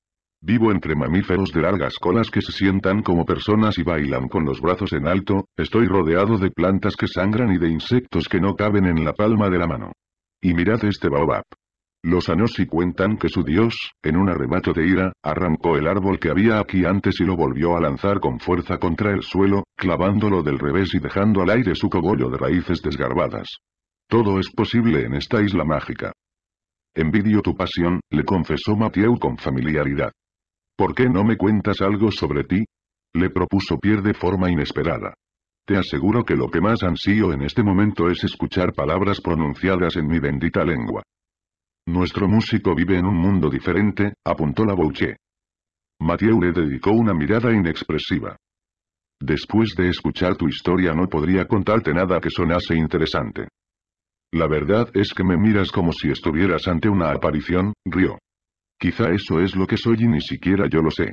Vivo entre mamíferos de largas colas que se sientan como personas y bailan con los brazos en alto, estoy rodeado de plantas que sangran y de insectos que no caben en la palma de la mano. Y mirad este baobab. Los Anosi cuentan que su dios, en un arrebato de ira, arrancó el árbol que había aquí antes y lo volvió a lanzar con fuerza contra el suelo, clavándolo del revés y dejando al aire su cogollo de raíces desgarbadas. Todo es posible en esta isla mágica. Envidio tu pasión, le confesó Mathieu con familiaridad. ¿Por qué no me cuentas algo sobre ti? Le propuso Pierre de forma inesperada. Te aseguro que lo que más ansío en este momento es escuchar palabras pronunciadas en mi bendita lengua. Nuestro músico vive en un mundo diferente, apuntó la bouché Mathieu le dedicó una mirada inexpresiva. Después de escuchar tu historia no podría contarte nada que sonase interesante. La verdad es que me miras como si estuvieras ante una aparición, rió. Quizá eso es lo que soy y ni siquiera yo lo sé.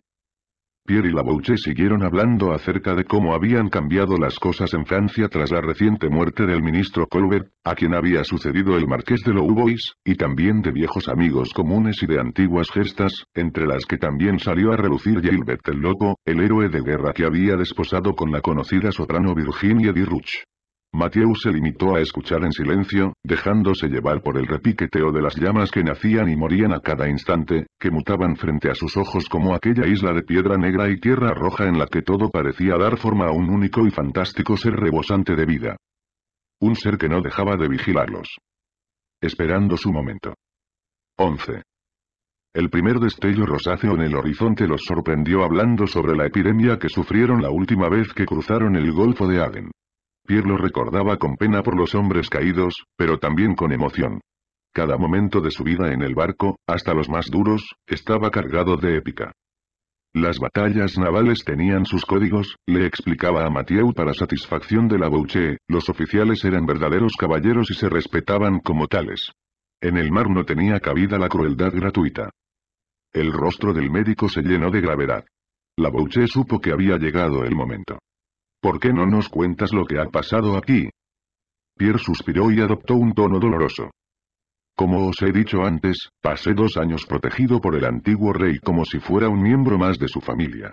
Pierre y Labouche siguieron hablando acerca de cómo habían cambiado las cosas en Francia tras la reciente muerte del ministro Colbert, a quien había sucedido el marqués de Louvois, y también de viejos amigos comunes y de antiguas gestas, entre las que también salió a relucir Gilbert el Loco, el héroe de guerra que había desposado con la conocida soprano Virginia Diruch. Mathieu se limitó a escuchar en silencio, dejándose llevar por el repiqueteo de las llamas que nacían y morían a cada instante, que mutaban frente a sus ojos como aquella isla de piedra negra y tierra roja en la que todo parecía dar forma a un único y fantástico ser rebosante de vida. Un ser que no dejaba de vigilarlos. Esperando su momento. 11. El primer destello rosáceo en el horizonte los sorprendió hablando sobre la epidemia que sufrieron la última vez que cruzaron el Golfo de Aden lo recordaba con pena por los hombres caídos, pero también con emoción. Cada momento de su vida en el barco, hasta los más duros, estaba cargado de épica. Las batallas navales tenían sus códigos, le explicaba a Mathieu para satisfacción de la Bouche, los oficiales eran verdaderos caballeros y se respetaban como tales. En el mar no tenía cabida la crueldad gratuita. El rostro del médico se llenó de gravedad. La Bouche supo que había llegado el momento. ¿Por qué no nos cuentas lo que ha pasado aquí? Pierre suspiró y adoptó un tono doloroso. Como os he dicho antes, pasé dos años protegido por el antiguo rey como si fuera un miembro más de su familia.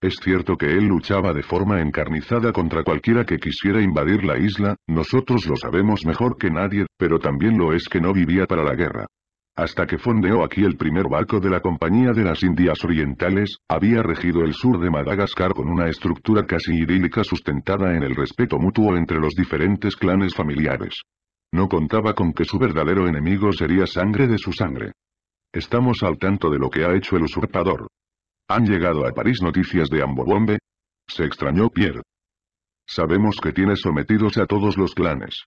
Es cierto que él luchaba de forma encarnizada contra cualquiera que quisiera invadir la isla, nosotros lo sabemos mejor que nadie, pero también lo es que no vivía para la guerra. Hasta que fondeó aquí el primer barco de la Compañía de las Indias Orientales, había regido el sur de Madagascar con una estructura casi idílica sustentada en el respeto mutuo entre los diferentes clanes familiares. No contaba con que su verdadero enemigo sería sangre de su sangre. Estamos al tanto de lo que ha hecho el usurpador. Han llegado a París noticias de Bombe? Se extrañó Pierre. Sabemos que tiene sometidos a todos los clanes.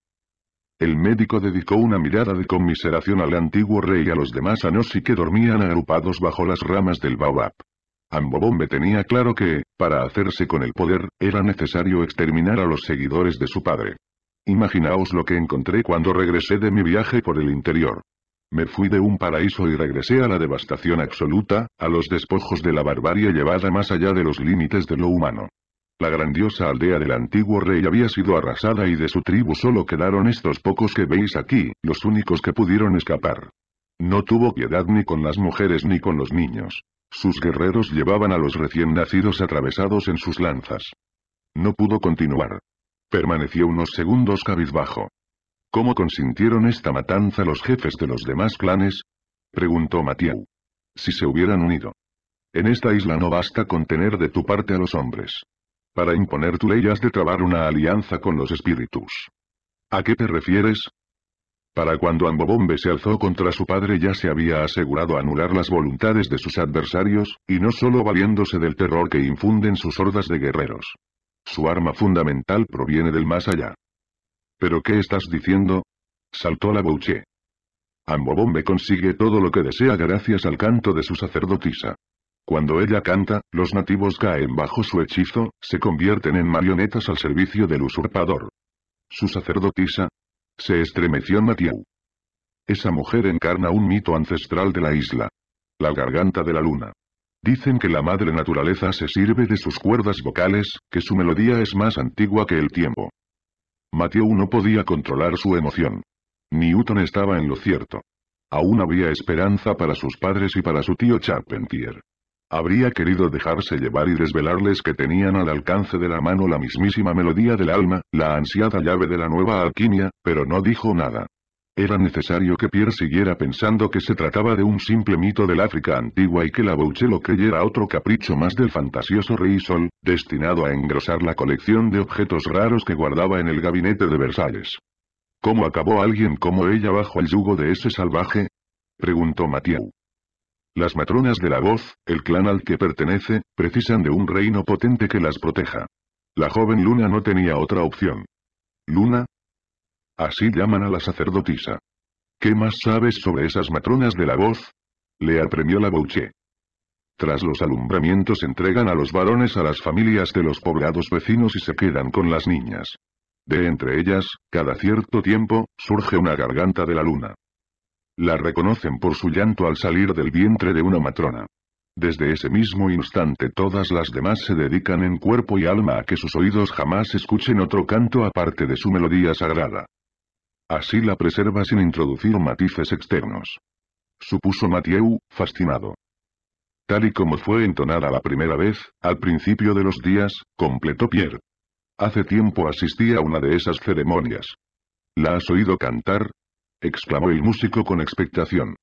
El médico dedicó una mirada de conmiseración al antiguo rey y a los demás y que dormían agrupados bajo las ramas del baobab. Ambobombe tenía claro que, para hacerse con el poder, era necesario exterminar a los seguidores de su padre. Imaginaos lo que encontré cuando regresé de mi viaje por el interior. Me fui de un paraíso y regresé a la devastación absoluta, a los despojos de la barbarie llevada más allá de los límites de lo humano. La grandiosa aldea del antiguo rey había sido arrasada y de su tribu solo quedaron estos pocos que veis aquí, los únicos que pudieron escapar. No tuvo piedad ni con las mujeres ni con los niños. Sus guerreros llevaban a los recién nacidos atravesados en sus lanzas. No pudo continuar. Permaneció unos segundos cabizbajo. ¿Cómo consintieron esta matanza los jefes de los demás clanes? Preguntó Matiau. Si se hubieran unido. En esta isla no basta con tener de tu parte a los hombres para imponer tu ley has de trabar una alianza con los espíritus. ¿A qué te refieres? Para cuando Ambobombe se alzó contra su padre ya se había asegurado anular las voluntades de sus adversarios, y no solo valiéndose del terror que infunden sus hordas de guerreros. Su arma fundamental proviene del más allá. ¿Pero qué estás diciendo? Saltó la bouche. Ambobombe consigue todo lo que desea gracias al canto de su sacerdotisa. Cuando ella canta, los nativos caen bajo su hechizo, se convierten en marionetas al servicio del usurpador. Su sacerdotisa. Se estremeció Mathieu. Esa mujer encarna un mito ancestral de la isla. La garganta de la luna. Dicen que la madre naturaleza se sirve de sus cuerdas vocales, que su melodía es más antigua que el tiempo. Mathieu no podía controlar su emoción. Newton estaba en lo cierto. Aún había esperanza para sus padres y para su tío Charpentier. Habría querido dejarse llevar y desvelarles que tenían al alcance de la mano la mismísima melodía del alma, la ansiada llave de la nueva alquimia, pero no dijo nada. Era necesario que Pierre siguiera pensando que se trataba de un simple mito del África antigua y que la Bouche lo creyera otro capricho más del fantasioso rey Sol, destinado a engrosar la colección de objetos raros que guardaba en el gabinete de Versalles. ¿Cómo acabó alguien como ella bajo el yugo de ese salvaje? preguntó Mathieu. Las matronas de la voz, el clan al que pertenece, precisan de un reino potente que las proteja. La joven Luna no tenía otra opción. ¿Luna? Así llaman a la sacerdotisa. ¿Qué más sabes sobre esas matronas de la voz? Le apremió la Bouché. Tras los alumbramientos entregan a los varones a las familias de los poblados vecinos y se quedan con las niñas. De entre ellas, cada cierto tiempo, surge una garganta de la luna. La reconocen por su llanto al salir del vientre de una matrona. Desde ese mismo instante todas las demás se dedican en cuerpo y alma a que sus oídos jamás escuchen otro canto aparte de su melodía sagrada. Así la preserva sin introducir matices externos. Supuso Mathieu, fascinado. Tal y como fue entonada la primera vez, al principio de los días, completó Pierre. Hace tiempo asistí a una de esas ceremonias. ¿La has oído cantar? exclamó el músico con expectación.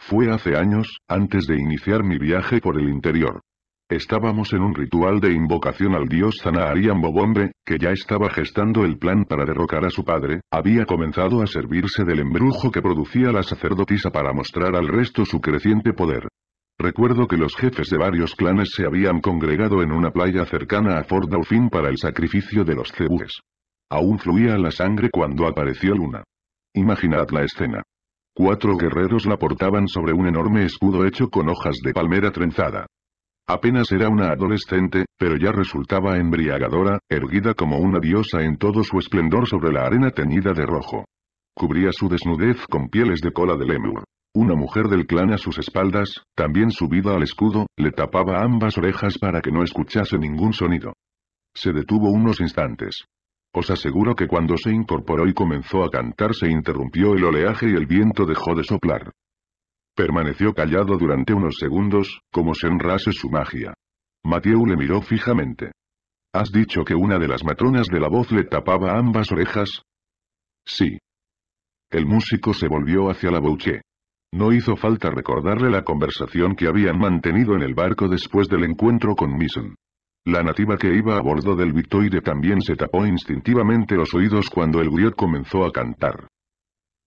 Fue hace años, antes de iniciar mi viaje por el interior. Estábamos en un ritual de invocación al dios Zanaharian Bobombe, que ya estaba gestando el plan para derrocar a su padre, había comenzado a servirse del embrujo que producía la sacerdotisa para mostrar al resto su creciente poder. Recuerdo que los jefes de varios clanes se habían congregado en una playa cercana a Fort Dauphin para el sacrificio de los cebúes. Aún fluía la sangre cuando apareció Luna. Imaginad la escena. Cuatro guerreros la portaban sobre un enorme escudo hecho con hojas de palmera trenzada. Apenas era una adolescente, pero ya resultaba embriagadora, erguida como una diosa en todo su esplendor sobre la arena teñida de rojo. Cubría su desnudez con pieles de cola de lemur. Una mujer del clan a sus espaldas, también subida al escudo, le tapaba ambas orejas para que no escuchase ningún sonido. Se detuvo unos instantes. Os aseguro que cuando se incorporó y comenzó a cantar se interrumpió el oleaje y el viento dejó de soplar. Permaneció callado durante unos segundos, como si enrase su magia. Mathieu le miró fijamente. ¿Has dicho que una de las matronas de la voz le tapaba ambas orejas? Sí. El músico se volvió hacia la bouche. No hizo falta recordarle la conversación que habían mantenido en el barco después del encuentro con Mison. La nativa que iba a bordo del Victoire también se tapó instintivamente los oídos cuando el griot comenzó a cantar.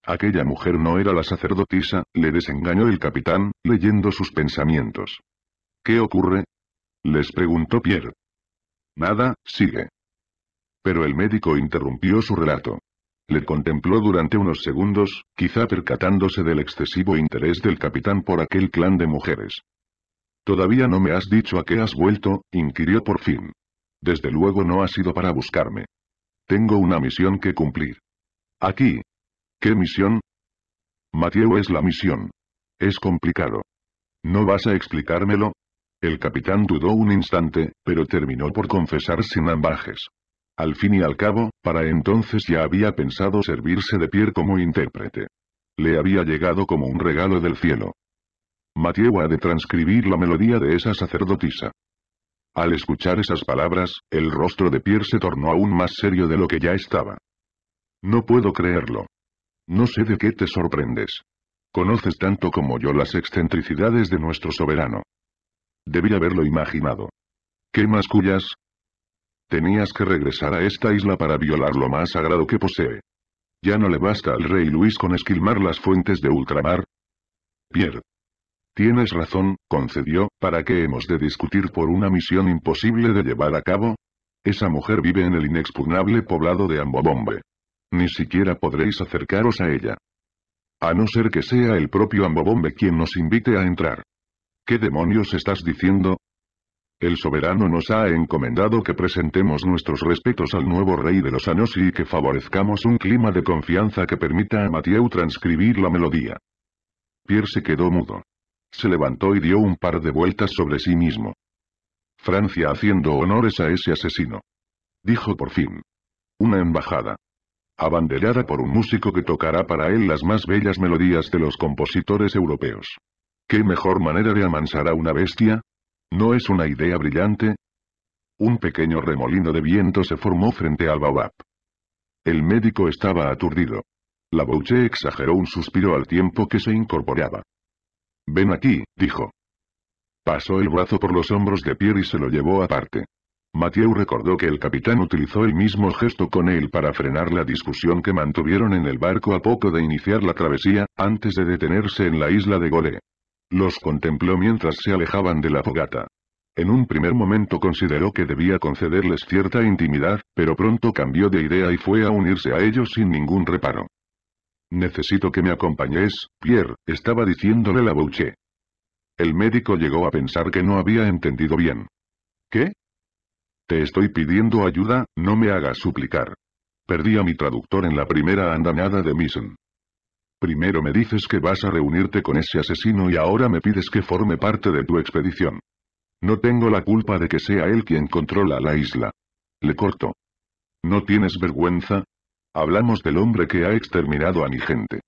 Aquella mujer no era la sacerdotisa, le desengañó el capitán, leyendo sus pensamientos. ¿Qué ocurre? Les preguntó Pierre. Nada, sigue. Pero el médico interrumpió su relato. Le contempló durante unos segundos, quizá percatándose del excesivo interés del capitán por aquel clan de mujeres. Todavía no me has dicho a qué has vuelto, inquirió por fin. Desde luego no ha sido para buscarme. Tengo una misión que cumplir. Aquí. ¿Qué misión? Mateo es la misión. Es complicado. ¿No vas a explicármelo? El capitán dudó un instante, pero terminó por confesar sin ambajes. Al fin y al cabo, para entonces ya había pensado servirse de Pierre como intérprete. Le había llegado como un regalo del cielo. Mateo ha de transcribir la melodía de esa sacerdotisa. Al escuchar esas palabras, el rostro de Pierre se tornó aún más serio de lo que ya estaba. No puedo creerlo. No sé de qué te sorprendes. Conoces tanto como yo las excentricidades de nuestro soberano. Debí haberlo imaginado. ¿Qué más cuyas? Tenías que regresar a esta isla para violar lo más sagrado que posee. Ya no le basta al rey Luis con esquilmar las fuentes de ultramar. Pierre. Tienes razón, concedió, ¿para qué hemos de discutir por una misión imposible de llevar a cabo? Esa mujer vive en el inexpugnable poblado de Ambobombe. Ni siquiera podréis acercaros a ella. A no ser que sea el propio Ambobombe quien nos invite a entrar. ¿Qué demonios estás diciendo? El soberano nos ha encomendado que presentemos nuestros respetos al nuevo rey de los Anos y que favorezcamos un clima de confianza que permita a Mathieu transcribir la melodía. Pierre se quedó mudo. Se levantó y dio un par de vueltas sobre sí mismo. Francia haciendo honores a ese asesino. Dijo por fin. Una embajada. Abanderada por un músico que tocará para él las más bellas melodías de los compositores europeos. ¿Qué mejor manera de amansar a una bestia? ¿No es una idea brillante? Un pequeño remolino de viento se formó frente al Baobab. El médico estaba aturdido. La Bouche exageró un suspiro al tiempo que se incorporaba. Ven aquí, dijo. Pasó el brazo por los hombros de Pierre y se lo llevó aparte. Mathieu recordó que el capitán utilizó el mismo gesto con él para frenar la discusión que mantuvieron en el barco a poco de iniciar la travesía, antes de detenerse en la isla de Golé. Los contempló mientras se alejaban de la fogata. En un primer momento consideró que debía concederles cierta intimidad, pero pronto cambió de idea y fue a unirse a ellos sin ningún reparo. Necesito que me acompañes, Pierre, estaba diciéndole la Bouche. El médico llegó a pensar que no había entendido bien. ¿Qué? Te estoy pidiendo ayuda, no me hagas suplicar. Perdí a mi traductor en la primera andanada de Mison. Primero me dices que vas a reunirte con ese asesino y ahora me pides que forme parte de tu expedición. No tengo la culpa de que sea él quien controla la isla. Le corto. ¿No tienes vergüenza? Hablamos del hombre que ha exterminado a mi gente.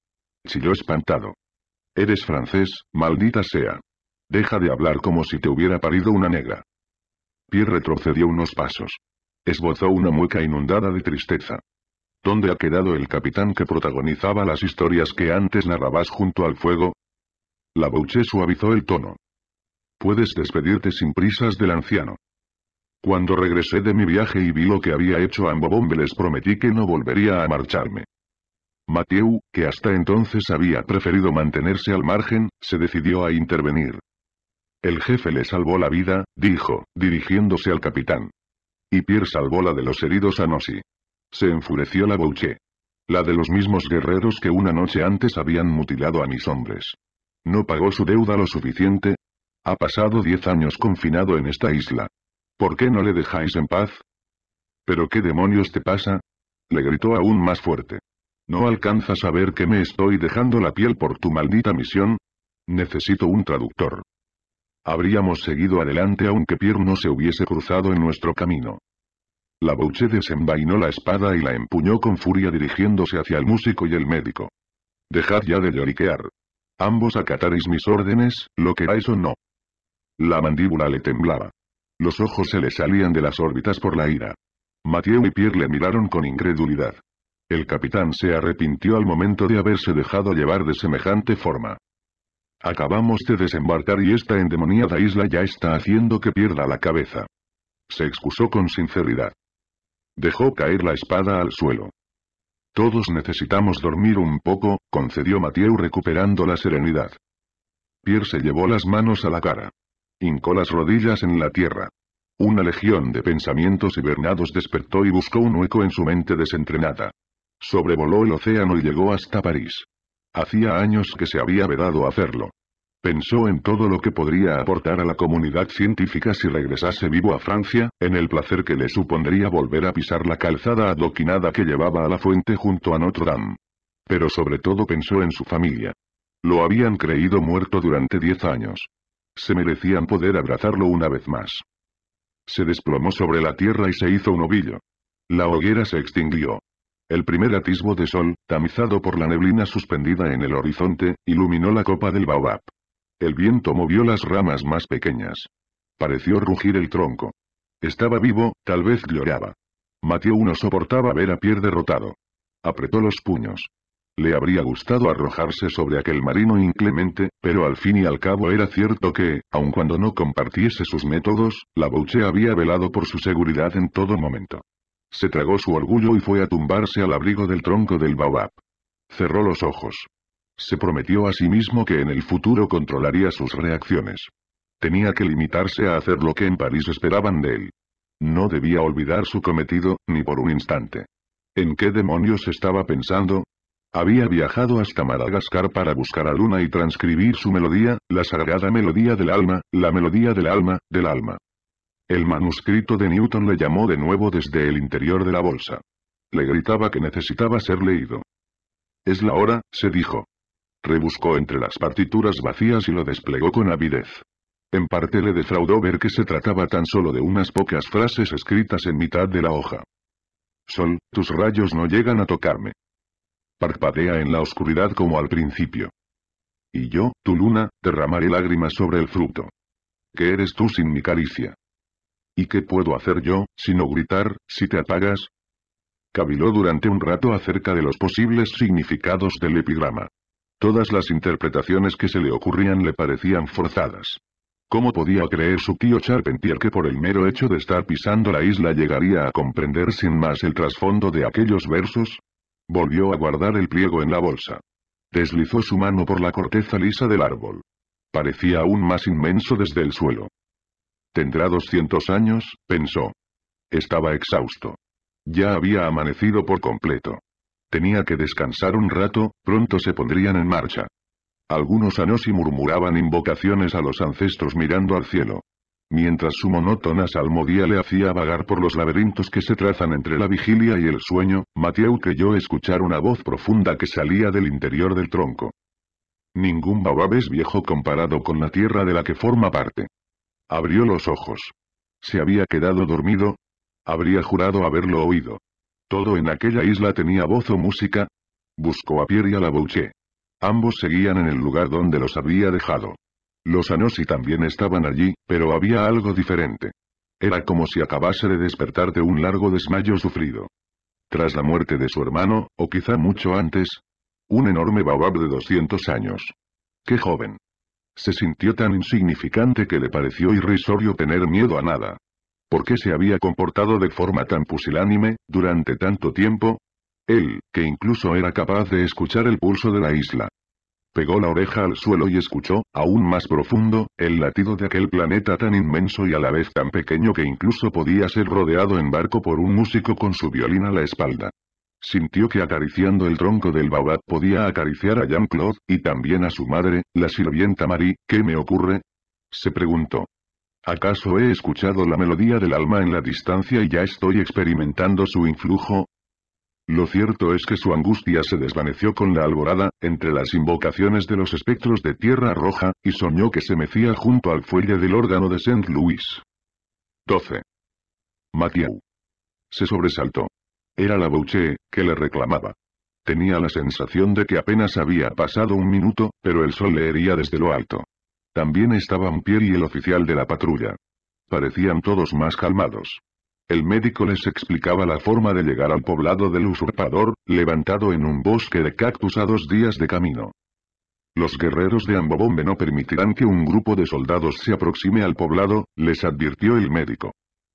Chilló espantado. Eres francés, maldita sea. Deja de hablar como si te hubiera parido una negra. Pierre retrocedió unos pasos. Esbozó una mueca inundada de tristeza. ¿Dónde ha quedado el capitán que protagonizaba las historias que antes narrabas junto al fuego? La Bouche suavizó el tono. Puedes despedirte sin prisas del anciano. Cuando regresé de mi viaje y vi lo que había hecho a Ambobombe les prometí que no volvería a marcharme. Mathieu, que hasta entonces había preferido mantenerse al margen, se decidió a intervenir. El jefe le salvó la vida, dijo, dirigiéndose al capitán. Y Pierre salvó la de los heridos a noci Se enfureció la Bouché. La de los mismos guerreros que una noche antes habían mutilado a mis hombres. No pagó su deuda lo suficiente. Ha pasado diez años confinado en esta isla. ¿Por qué no le dejáis en paz? ¿Pero qué demonios te pasa? Le gritó aún más fuerte. ¿No alcanzas a ver que me estoy dejando la piel por tu maldita misión? Necesito un traductor. Habríamos seguido adelante aunque Pierre no se hubiese cruzado en nuestro camino. La Bouche desenvainó la espada y la empuñó con furia dirigiéndose hacia el músico y el médico. Dejad ya de lloriquear. Ambos acataréis mis órdenes, lo queráis o no. La mandíbula le temblaba. Los ojos se le salían de las órbitas por la ira. Mathieu y Pierre le miraron con incredulidad. El capitán se arrepintió al momento de haberse dejado llevar de semejante forma. Acabamos de desembarcar y esta endemoniada isla ya está haciendo que pierda la cabeza. Se excusó con sinceridad. Dejó caer la espada al suelo. Todos necesitamos dormir un poco, concedió Mathieu recuperando la serenidad. Pierre se llevó las manos a la cara. Hincó las rodillas en la tierra. Una legión de pensamientos hibernados despertó y buscó un hueco en su mente desentrenada. Sobrevoló el océano y llegó hasta París. Hacía años que se había vedado hacerlo. Pensó en todo lo que podría aportar a la comunidad científica si regresase vivo a Francia, en el placer que le supondría volver a pisar la calzada adoquinada que llevaba a la fuente junto a Notre Dame. Pero sobre todo pensó en su familia. Lo habían creído muerto durante diez años. Se merecían poder abrazarlo una vez más. Se desplomó sobre la tierra y se hizo un ovillo. La hoguera se extinguió. El primer atisbo de sol, tamizado por la neblina suspendida en el horizonte, iluminó la copa del baobab. El viento movió las ramas más pequeñas. Pareció rugir el tronco. Estaba vivo, tal vez lloraba. Mateo no soportaba ver a Pierre derrotado. Apretó los puños. Le habría gustado arrojarse sobre aquel marino inclemente, pero al fin y al cabo era cierto que, aun cuando no compartiese sus métodos, la Bouche había velado por su seguridad en todo momento. Se tragó su orgullo y fue a tumbarse al abrigo del tronco del baobab. Cerró los ojos. Se prometió a sí mismo que en el futuro controlaría sus reacciones. Tenía que limitarse a hacer lo que en París esperaban de él. No debía olvidar su cometido, ni por un instante. ¿En qué demonios estaba pensando? Había viajado hasta Madagascar para buscar a Luna y transcribir su melodía, la sagrada melodía del alma, la melodía del alma, del alma. El manuscrito de Newton le llamó de nuevo desde el interior de la bolsa. Le gritaba que necesitaba ser leído. Es la hora, se dijo. Rebuscó entre las partituras vacías y lo desplegó con avidez. En parte le defraudó ver que se trataba tan solo de unas pocas frases escritas en mitad de la hoja. Sol, tus rayos no llegan a tocarme parpadea en la oscuridad como al principio. Y yo, tu luna, derramaré lágrimas sobre el fruto. ¿Qué eres tú sin mi caricia? ¿Y qué puedo hacer yo, sino gritar, si te apagas? Cabiló durante un rato acerca de los posibles significados del epigrama. Todas las interpretaciones que se le ocurrían le parecían forzadas. ¿Cómo podía creer su tío Charpentier que por el mero hecho de estar pisando la isla llegaría a comprender sin más el trasfondo de aquellos versos? Volvió a guardar el pliego en la bolsa. Deslizó su mano por la corteza lisa del árbol. Parecía aún más inmenso desde el suelo. Tendrá 200 años, pensó. Estaba exhausto. Ya había amanecido por completo. Tenía que descansar un rato, pronto se pondrían en marcha. Algunos anos y murmuraban invocaciones a los ancestros mirando al cielo mientras su monótona salmodía le hacía vagar por los laberintos que se trazan entre la vigilia y el sueño, Mateo creyó escuchar una voz profunda que salía del interior del tronco. Ningún babab es viejo comparado con la tierra de la que forma parte. Abrió los ojos. ¿Se había quedado dormido? Habría jurado haberlo oído. Todo en aquella isla tenía voz o música. Buscó a Pierre y a la bouché. Ambos seguían en el lugar donde los había dejado. Los Anosi también estaban allí, pero había algo diferente. Era como si acabase de despertar de un largo desmayo sufrido. Tras la muerte de su hermano, o quizá mucho antes. Un enorme babab de 200 años. ¡Qué joven! Se sintió tan insignificante que le pareció irrisorio tener miedo a nada. ¿Por qué se había comportado de forma tan pusilánime, durante tanto tiempo? Él, que incluso era capaz de escuchar el pulso de la isla, Pegó la oreja al suelo y escuchó, aún más profundo, el latido de aquel planeta tan inmenso y a la vez tan pequeño que incluso podía ser rodeado en barco por un músico con su violín a la espalda. Sintió que acariciando el tronco del baobab podía acariciar a Jean-Claude, y también a su madre, la sirvienta Marie, ¿qué me ocurre? Se preguntó. ¿Acaso he escuchado la melodía del alma en la distancia y ya estoy experimentando su influjo? Lo cierto es que su angustia se desvaneció con la alborada, entre las invocaciones de los espectros de Tierra Roja, y soñó que se mecía junto al fuelle del órgano de Saint Louis. 12. Mathieu. Se sobresaltó. Era la bouché que le reclamaba. Tenía la sensación de que apenas había pasado un minuto, pero el sol le hería desde lo alto. También estaban Pierre y el oficial de la patrulla. Parecían todos más calmados. El médico les explicaba la forma de llegar al poblado del usurpador, levantado en un bosque de cactus a dos días de camino. Los guerreros de Ambobombe no permitirán que un grupo de soldados se aproxime al poblado, les advirtió el médico.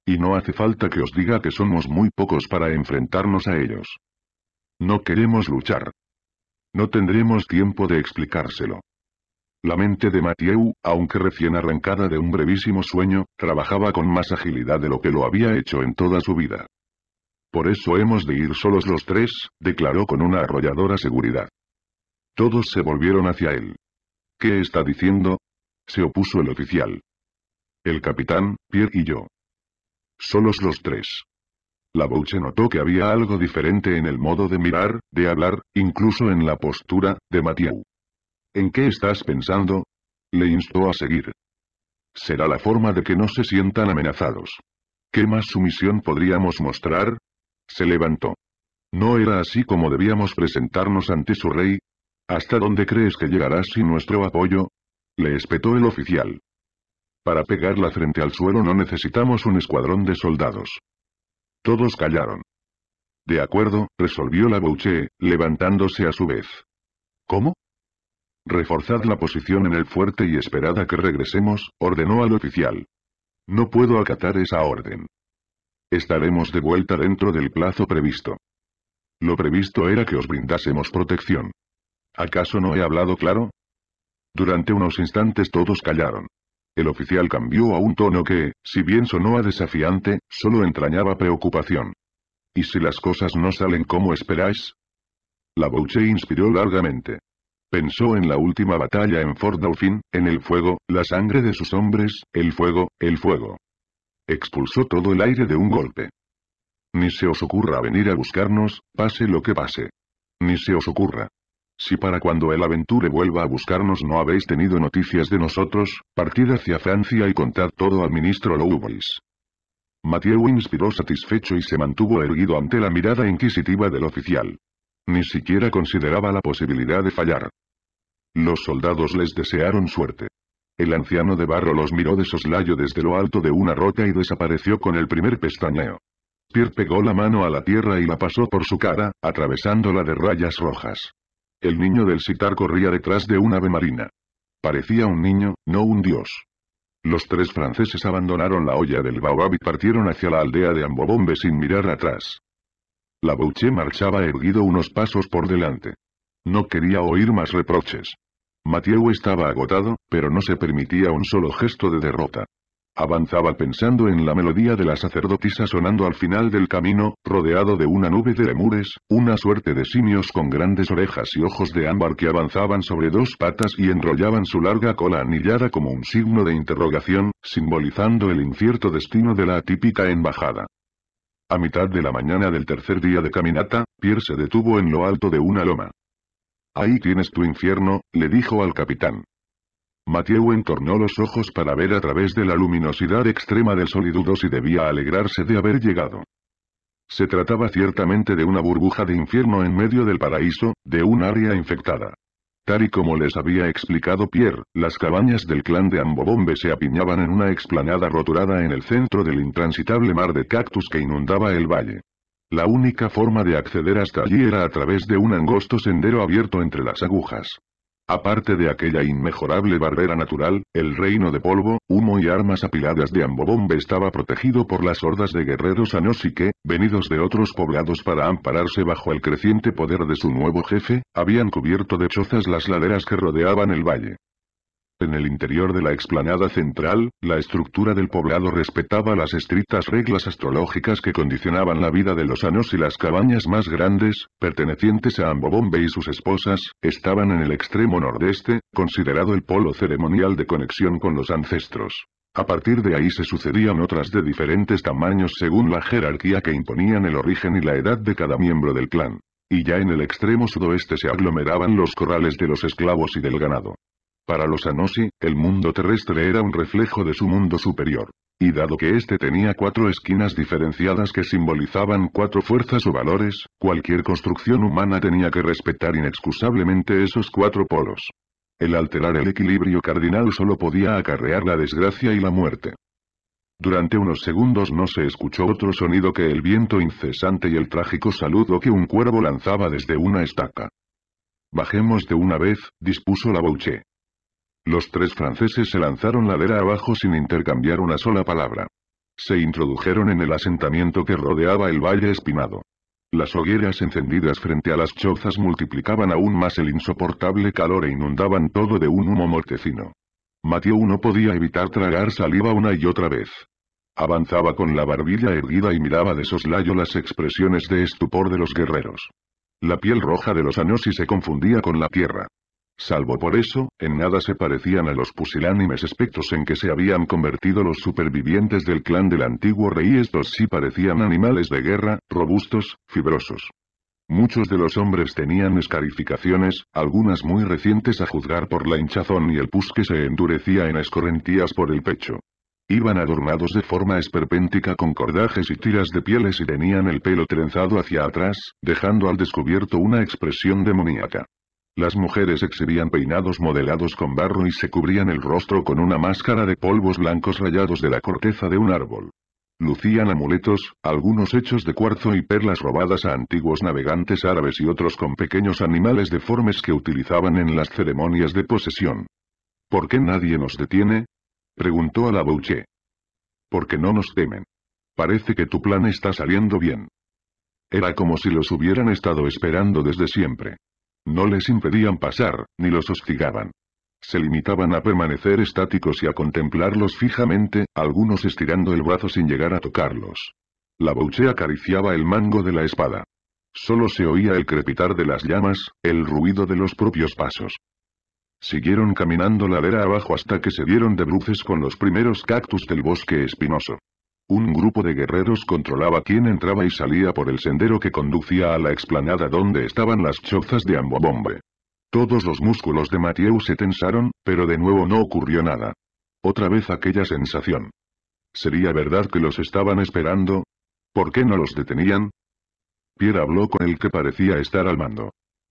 Y no hace falta que os diga que somos muy pocos para enfrentarnos a ellos. No queremos luchar. No tendremos tiempo de explicárselo. La mente de Mathieu, aunque recién arrancada de un brevísimo sueño, trabajaba con más agilidad de lo que lo había hecho en toda su vida. Por eso hemos de ir solos los tres, declaró con una arrolladora seguridad. Todos se volvieron hacia él. ¿Qué está diciendo? se opuso el oficial. El capitán, Pierre y yo. Solos los tres. La Bouche notó que había algo diferente en el modo de mirar, de hablar, incluso en la postura, de Mathieu. ¿En qué estás pensando? Le instó a seguir. Será la forma de que no se sientan amenazados. ¿Qué más sumisión podríamos mostrar? Se levantó. ¿No era así como debíamos presentarnos ante su rey? ¿Hasta dónde crees que llegarás sin nuestro apoyo? Le espetó el oficial. Para pegarla frente al suelo no necesitamos un escuadrón de soldados. Todos callaron. De acuerdo, resolvió la Bouche, levantándose a su vez. ¿Cómo? Reforzad la posición en el fuerte y esperad a que regresemos, ordenó al oficial. No puedo acatar esa orden. Estaremos de vuelta dentro del plazo previsto. Lo previsto era que os brindásemos protección. ¿Acaso no he hablado claro? Durante unos instantes todos callaron. El oficial cambió a un tono que, si bien sonó a desafiante, solo entrañaba preocupación. ¿Y si las cosas no salen como esperáis? La Bouche inspiró largamente. Pensó en la última batalla en Fort Dauphin, en el fuego, la sangre de sus hombres, el fuego, el fuego. Expulsó todo el aire de un golpe. Ni se os ocurra venir a buscarnos, pase lo que pase. Ni se os ocurra. Si para cuando el aventure vuelva a buscarnos no habéis tenido noticias de nosotros, partid hacia Francia y contad todo al ministro Louvois. Mathieu inspiró satisfecho y se mantuvo erguido ante la mirada inquisitiva del oficial. Ni siquiera consideraba la posibilidad de fallar. Los soldados les desearon suerte. El anciano de barro los miró de soslayo desde lo alto de una roca y desapareció con el primer pestañeo. Pierre pegó la mano a la tierra y la pasó por su cara, atravesándola de rayas rojas. El niño del sitar corría detrás de un ave marina. Parecía un niño, no un dios. Los tres franceses abandonaron la olla del baobab y partieron hacia la aldea de Ambobombe sin mirar atrás. La Bouche marchaba erguido unos pasos por delante. No quería oír más reproches. Mathieu estaba agotado, pero no se permitía un solo gesto de derrota. Avanzaba pensando en la melodía de la sacerdotisa sonando al final del camino, rodeado de una nube de lemures, una suerte de simios con grandes orejas y ojos de ámbar que avanzaban sobre dos patas y enrollaban su larga cola anillada como un signo de interrogación, simbolizando el incierto destino de la atípica embajada. A mitad de la mañana del tercer día de caminata, Pierre se detuvo en lo alto de una loma. Ahí tienes tu infierno, le dijo al capitán. Mathieu entornó los ojos para ver a través de la luminosidad extrema del sol y si debía alegrarse de haber llegado. Se trataba ciertamente de una burbuja de infierno en medio del paraíso, de un área infectada y como les había explicado Pierre, las cabañas del clan de Ambobombe se apiñaban en una explanada roturada en el centro del intransitable mar de cactus que inundaba el valle. La única forma de acceder hasta allí era a través de un angosto sendero abierto entre las agujas. Aparte de aquella inmejorable barrera natural, el reino de polvo, humo y armas apiladas de Ambobombe estaba protegido por las hordas de guerreros anos que, venidos de otros poblados para ampararse bajo el creciente poder de su nuevo jefe, habían cubierto de chozas las laderas que rodeaban el valle. En el interior de la explanada central, la estructura del poblado respetaba las estrictas reglas astrológicas que condicionaban la vida de los anos y las cabañas más grandes, pertenecientes a Ambobombe y sus esposas, estaban en el extremo nordeste, considerado el polo ceremonial de conexión con los ancestros. A partir de ahí se sucedían otras de diferentes tamaños según la jerarquía que imponían el origen y la edad de cada miembro del clan. Y ya en el extremo sudoeste se aglomeraban los corrales de los esclavos y del ganado. Para los Anosi, el mundo terrestre era un reflejo de su mundo superior. Y dado que éste tenía cuatro esquinas diferenciadas que simbolizaban cuatro fuerzas o valores, cualquier construcción humana tenía que respetar inexcusablemente esos cuatro polos. El alterar el equilibrio cardinal solo podía acarrear la desgracia y la muerte. Durante unos segundos no se escuchó otro sonido que el viento incesante y el trágico saludo que un cuervo lanzaba desde una estaca. Bajemos de una vez, dispuso la Bouché. Los tres franceses se lanzaron ladera abajo sin intercambiar una sola palabra. Se introdujeron en el asentamiento que rodeaba el valle espinado. Las hogueras encendidas frente a las chozas multiplicaban aún más el insoportable calor e inundaban todo de un humo mortecino. Mathieu no podía evitar tragar saliva una y otra vez. Avanzaba con la barbilla erguida y miraba de soslayo las expresiones de estupor de los guerreros. La piel roja de los y se confundía con la tierra. Salvo por eso, en nada se parecían a los pusilánimes espectros en que se habían convertido los supervivientes del clan del antiguo rey. Estos sí parecían animales de guerra, robustos, fibrosos. Muchos de los hombres tenían escarificaciones, algunas muy recientes a juzgar por la hinchazón y el pus que se endurecía en escorrentías por el pecho. Iban adornados de forma esperpéntica con cordajes y tiras de pieles y tenían el pelo trenzado hacia atrás, dejando al descubierto una expresión demoníaca. Las mujeres exhibían peinados modelados con barro y se cubrían el rostro con una máscara de polvos blancos rayados de la corteza de un árbol. Lucían amuletos, algunos hechos de cuarzo y perlas robadas a antiguos navegantes árabes y otros con pequeños animales deformes que utilizaban en las ceremonias de posesión. ¿Por qué nadie nos detiene? preguntó a la Bouche. Porque no nos temen. Parece que tu plan está saliendo bien. Era como si los hubieran estado esperando desde siempre. No les impedían pasar, ni los hostigaban. Se limitaban a permanecer estáticos y a contemplarlos fijamente, algunos estirando el brazo sin llegar a tocarlos. La bouche acariciaba el mango de la espada. Solo se oía el crepitar de las llamas, el ruido de los propios pasos. Siguieron caminando ladera abajo hasta que se dieron de bruces con los primeros cactus del bosque espinoso. Un grupo de guerreros controlaba quién entraba y salía por el sendero que conducía a la explanada donde estaban las chozas de Ambobombe. Todos los músculos de Mathieu se tensaron, pero de nuevo no ocurrió nada. Otra vez aquella sensación. ¿Sería verdad que los estaban esperando? ¿Por qué no los detenían? Pierre habló con el que parecía estar al mando.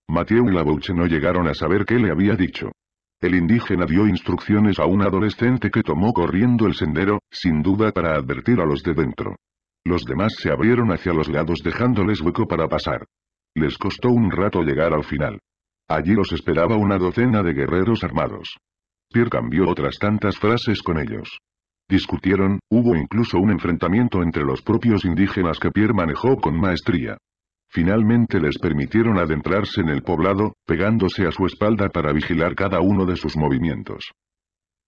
Mathieu y Labouche no llegaron a saber qué le había dicho. El indígena dio instrucciones a un adolescente que tomó corriendo el sendero, sin duda para advertir a los de dentro. Los demás se abrieron hacia los lados dejándoles hueco para pasar. Les costó un rato llegar al final. Allí los esperaba una docena de guerreros armados. Pierre cambió otras tantas frases con ellos. Discutieron, hubo incluso un enfrentamiento entre los propios indígenas que Pierre manejó con maestría finalmente les permitieron adentrarse en el poblado, pegándose a su espalda para vigilar cada uno de sus movimientos.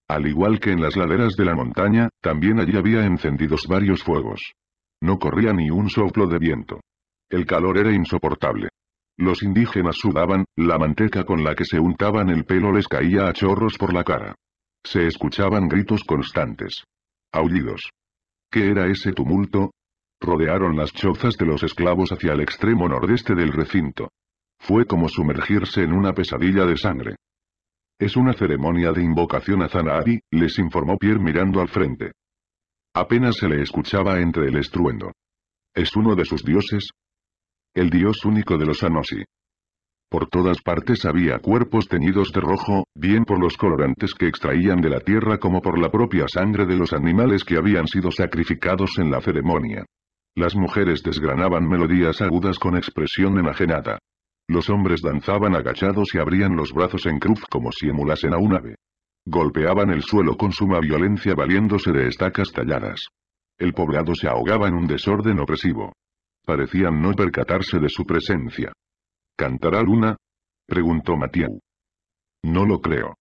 Al igual que en las laderas de la montaña, también allí había encendidos varios fuegos. No corría ni un soplo de viento. El calor era insoportable. Los indígenas sudaban, la manteca con la que se untaban el pelo les caía a chorros por la cara. Se escuchaban gritos constantes. Aullidos. ¿Qué era ese tumulto? rodearon las chozas de los esclavos hacia el extremo nordeste del recinto. Fue como sumergirse en una pesadilla de sangre. Es una ceremonia de invocación a Zanahari», les informó Pierre mirando al frente. Apenas se le escuchaba entre el estruendo. ¿Es uno de sus dioses? El dios único de los Anosi. Por todas partes había cuerpos teñidos de rojo, bien por los colorantes que extraían de la tierra como por la propia sangre de los animales que habían sido sacrificados en la ceremonia. Las mujeres desgranaban melodías agudas con expresión enajenada. Los hombres danzaban agachados y abrían los brazos en cruz como si emulasen a un ave. Golpeaban el suelo con suma violencia valiéndose de estacas talladas. El poblado se ahogaba en un desorden opresivo. Parecían no percatarse de su presencia. ¿Cantará Luna? preguntó Matías. No lo creo.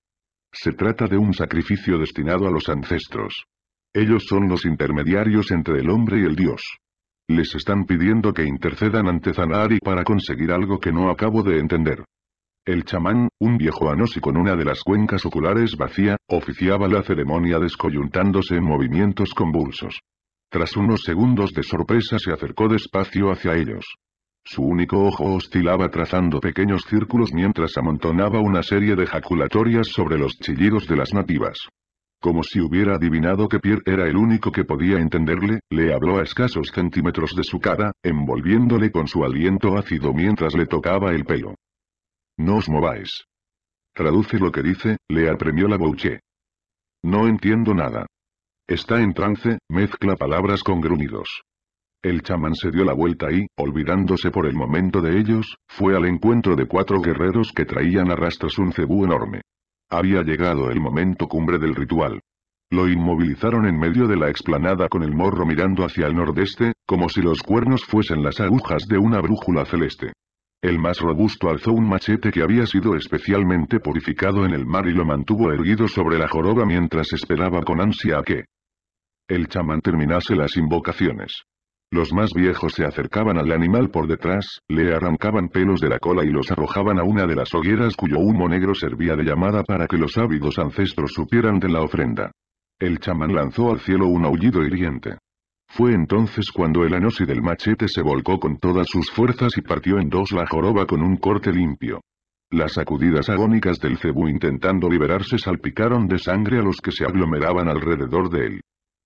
Se trata de un sacrificio destinado a los ancestros. Ellos son los intermediarios entre el hombre y el dios. Les están pidiendo que intercedan ante Zanahari para conseguir algo que no acabo de entender. El chamán, un viejo y con una de las cuencas oculares vacía, oficiaba la ceremonia descoyuntándose en movimientos convulsos. Tras unos segundos de sorpresa se acercó despacio hacia ellos. Su único ojo oscilaba trazando pequeños círculos mientras amontonaba una serie de jaculatorias sobre los chillidos de las nativas. Como si hubiera adivinado que Pierre era el único que podía entenderle, le habló a escasos centímetros de su cara, envolviéndole con su aliento ácido mientras le tocaba el pelo. No os mováis. Traduce lo que dice, le apremió la bouche. No entiendo nada. Está en trance, mezcla palabras con gruñidos. El chamán se dio la vuelta y, olvidándose por el momento de ellos, fue al encuentro de cuatro guerreros que traían a rastros un cebú enorme. Había llegado el momento cumbre del ritual. Lo inmovilizaron en medio de la explanada con el morro mirando hacia el nordeste, como si los cuernos fuesen las agujas de una brújula celeste. El más robusto alzó un machete que había sido especialmente purificado en el mar y lo mantuvo erguido sobre la joroba mientras esperaba con ansia a que el chamán terminase las invocaciones. Los más viejos se acercaban al animal por detrás, le arrancaban pelos de la cola y los arrojaban a una de las hogueras cuyo humo negro servía de llamada para que los ávidos ancestros supieran de la ofrenda. El chamán lanzó al cielo un aullido hiriente. Fue entonces cuando el anosi del machete se volcó con todas sus fuerzas y partió en dos la joroba con un corte limpio. Las sacudidas agónicas del cebú intentando liberarse salpicaron de sangre a los que se aglomeraban alrededor de él.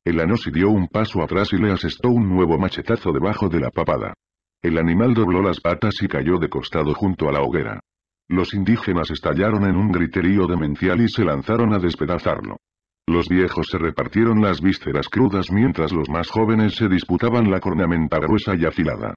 El se dio un paso atrás y le asestó un nuevo machetazo debajo de la papada. El animal dobló las patas y cayó de costado junto a la hoguera. Los indígenas estallaron en un griterío demencial y se lanzaron a despedazarlo. Los viejos se repartieron las vísceras crudas mientras los más jóvenes se disputaban la cornamenta gruesa y afilada.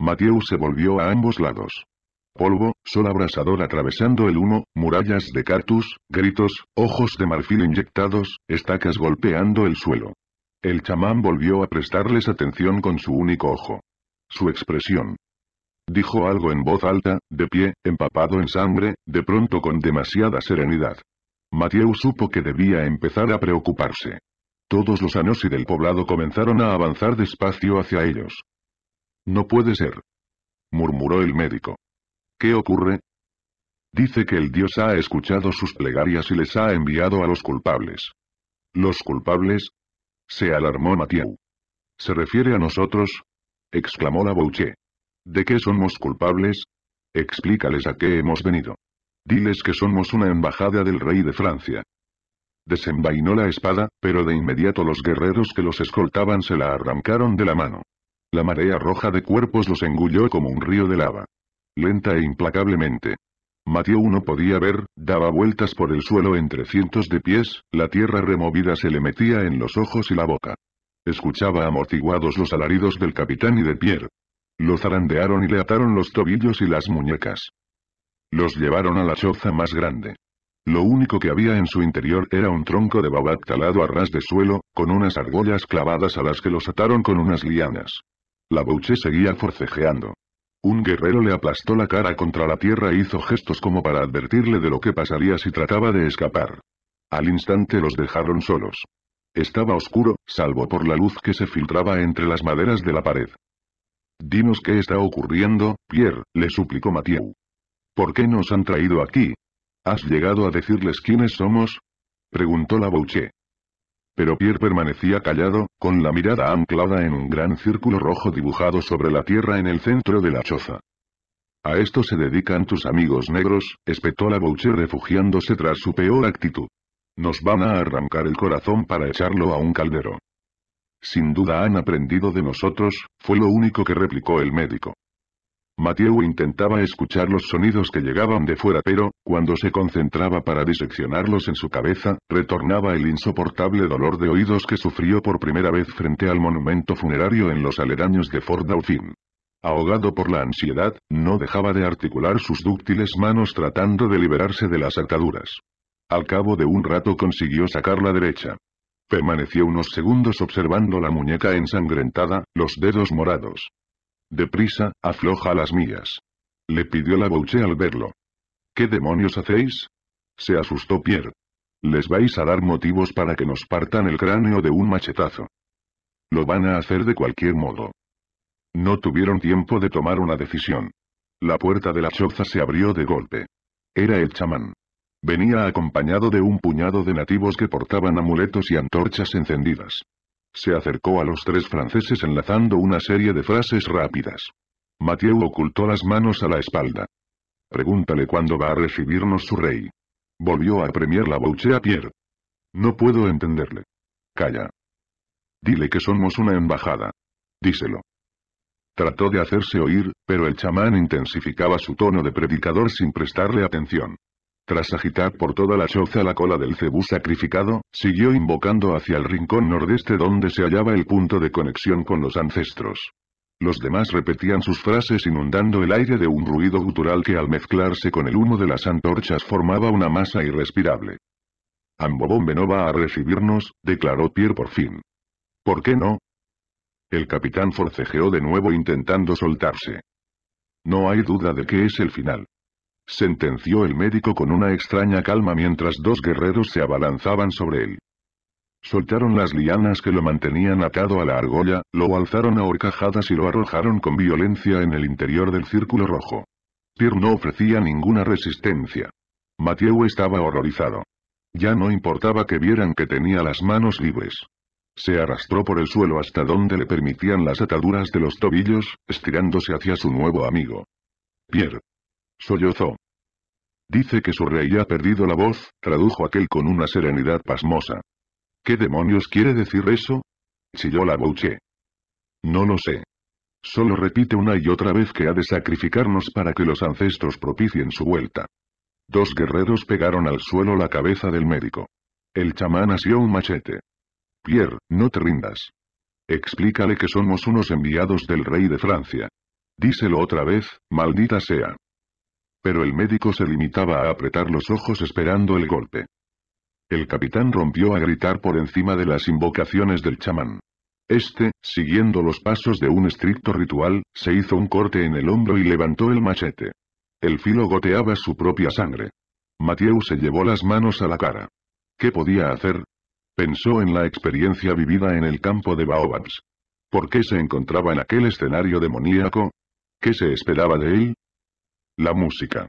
Mathieu se volvió a ambos lados. Polvo, sol abrasador atravesando el humo, murallas de cartus, gritos, ojos de marfil inyectados, estacas golpeando el suelo. El chamán volvió a prestarles atención con su único ojo. Su expresión. Dijo algo en voz alta, de pie, empapado en sangre, de pronto con demasiada serenidad. Mathieu supo que debía empezar a preocuparse. Todos los anosi del poblado comenzaron a avanzar despacio hacia ellos. No puede ser. murmuró el médico. ¿Qué ocurre? Dice que el Dios ha escuchado sus plegarias y les ha enviado a los culpables. ¿Los culpables? Se alarmó Mathieu. ¿Se refiere a nosotros? exclamó la Bouché. ¿De qué somos culpables? Explícales a qué hemos venido. Diles que somos una embajada del rey de Francia. Desenvainó la espada, pero de inmediato los guerreros que los escoltaban se la arrancaron de la mano. La marea roja de cuerpos los engulló como un río de lava lenta e implacablemente. Mateo no podía ver, daba vueltas por el suelo entre cientos de pies, la tierra removida se le metía en los ojos y la boca. Escuchaba amortiguados los alaridos del capitán y de Pierre. Lo zarandearon y le ataron los tobillos y las muñecas. Los llevaron a la choza más grande. Lo único que había en su interior era un tronco de babat talado a ras de suelo, con unas argollas clavadas a las que los ataron con unas lianas. La Bouche seguía forcejeando. Un guerrero le aplastó la cara contra la tierra e hizo gestos como para advertirle de lo que pasaría si trataba de escapar. Al instante los dejaron solos. Estaba oscuro, salvo por la luz que se filtraba entre las maderas de la pared. Dinos qué está ocurriendo, Pierre, le suplicó Mathieu. ¿Por qué nos han traído aquí? ¿Has llegado a decirles quiénes somos? Preguntó la bouché. Pero Pierre permanecía callado, con la mirada anclada en un gran círculo rojo dibujado sobre la tierra en el centro de la choza. A esto se dedican tus amigos negros, espetó la Boucher refugiándose tras su peor actitud. Nos van a arrancar el corazón para echarlo a un caldero. Sin duda han aprendido de nosotros, fue lo único que replicó el médico. Mathieu intentaba escuchar los sonidos que llegaban de fuera pero, cuando se concentraba para diseccionarlos en su cabeza, retornaba el insoportable dolor de oídos que sufrió por primera vez frente al monumento funerario en los aledaños de Fort Dauphin. Ahogado por la ansiedad, no dejaba de articular sus dúctiles manos tratando de liberarse de las ataduras. Al cabo de un rato consiguió sacar la derecha. Permaneció unos segundos observando la muñeca ensangrentada, los dedos morados, Deprisa, afloja las mías. Le pidió la Bouche al verlo. ¿Qué demonios hacéis? Se asustó Pierre. Les vais a dar motivos para que nos partan el cráneo de un machetazo. Lo van a hacer de cualquier modo. No tuvieron tiempo de tomar una decisión. La puerta de la choza se abrió de golpe. Era el chamán. Venía acompañado de un puñado de nativos que portaban amuletos y antorchas encendidas. Se acercó a los tres franceses enlazando una serie de frases rápidas. Mathieu ocultó las manos a la espalda. Pregúntale cuándo va a recibirnos su rey. Volvió a premiar la bouche a Pierre. No puedo entenderle. Calla. Dile que somos una embajada. Díselo. Trató de hacerse oír, pero el chamán intensificaba su tono de predicador sin prestarle atención. Tras agitar por toda la choza la cola del cebú sacrificado, siguió invocando hacia el rincón nordeste donde se hallaba el punto de conexión con los ancestros. Los demás repetían sus frases inundando el aire de un ruido gutural que al mezclarse con el humo de las antorchas formaba una masa irrespirable. «¡Ambobón no va a recibirnos, declaró Pierre por fin. ¿Por qué no? El capitán forcejeó de nuevo intentando soltarse. No hay duda de que es el final sentenció el médico con una extraña calma mientras dos guerreros se abalanzaban sobre él. Soltaron las lianas que lo mantenían atado a la argolla, lo alzaron a horcajadas y lo arrojaron con violencia en el interior del círculo rojo. Pierre no ofrecía ninguna resistencia. Mathieu estaba horrorizado. Ya no importaba que vieran que tenía las manos libres. Se arrastró por el suelo hasta donde le permitían las ataduras de los tobillos, estirándose hacia su nuevo amigo. Pierre, Sollozó. Dice que su rey ha perdido la voz, tradujo aquel con una serenidad pasmosa. ¿Qué demonios quiere decir eso? Chilló la Bouché. No lo sé. Solo repite una y otra vez que ha de sacrificarnos para que los ancestros propicien su vuelta. Dos guerreros pegaron al suelo la cabeza del médico. El chamán asió un machete. Pierre, no te rindas. Explícale que somos unos enviados del rey de Francia. Díselo otra vez, maldita sea. Pero el médico se limitaba a apretar los ojos esperando el golpe. El capitán rompió a gritar por encima de las invocaciones del chamán. Este, siguiendo los pasos de un estricto ritual, se hizo un corte en el hombro y levantó el machete. El filo goteaba su propia sangre. Mathieu se llevó las manos a la cara. ¿Qué podía hacer? Pensó en la experiencia vivida en el campo de Baobabs. ¿Por qué se encontraba en aquel escenario demoníaco? ¿Qué se esperaba de él? La música.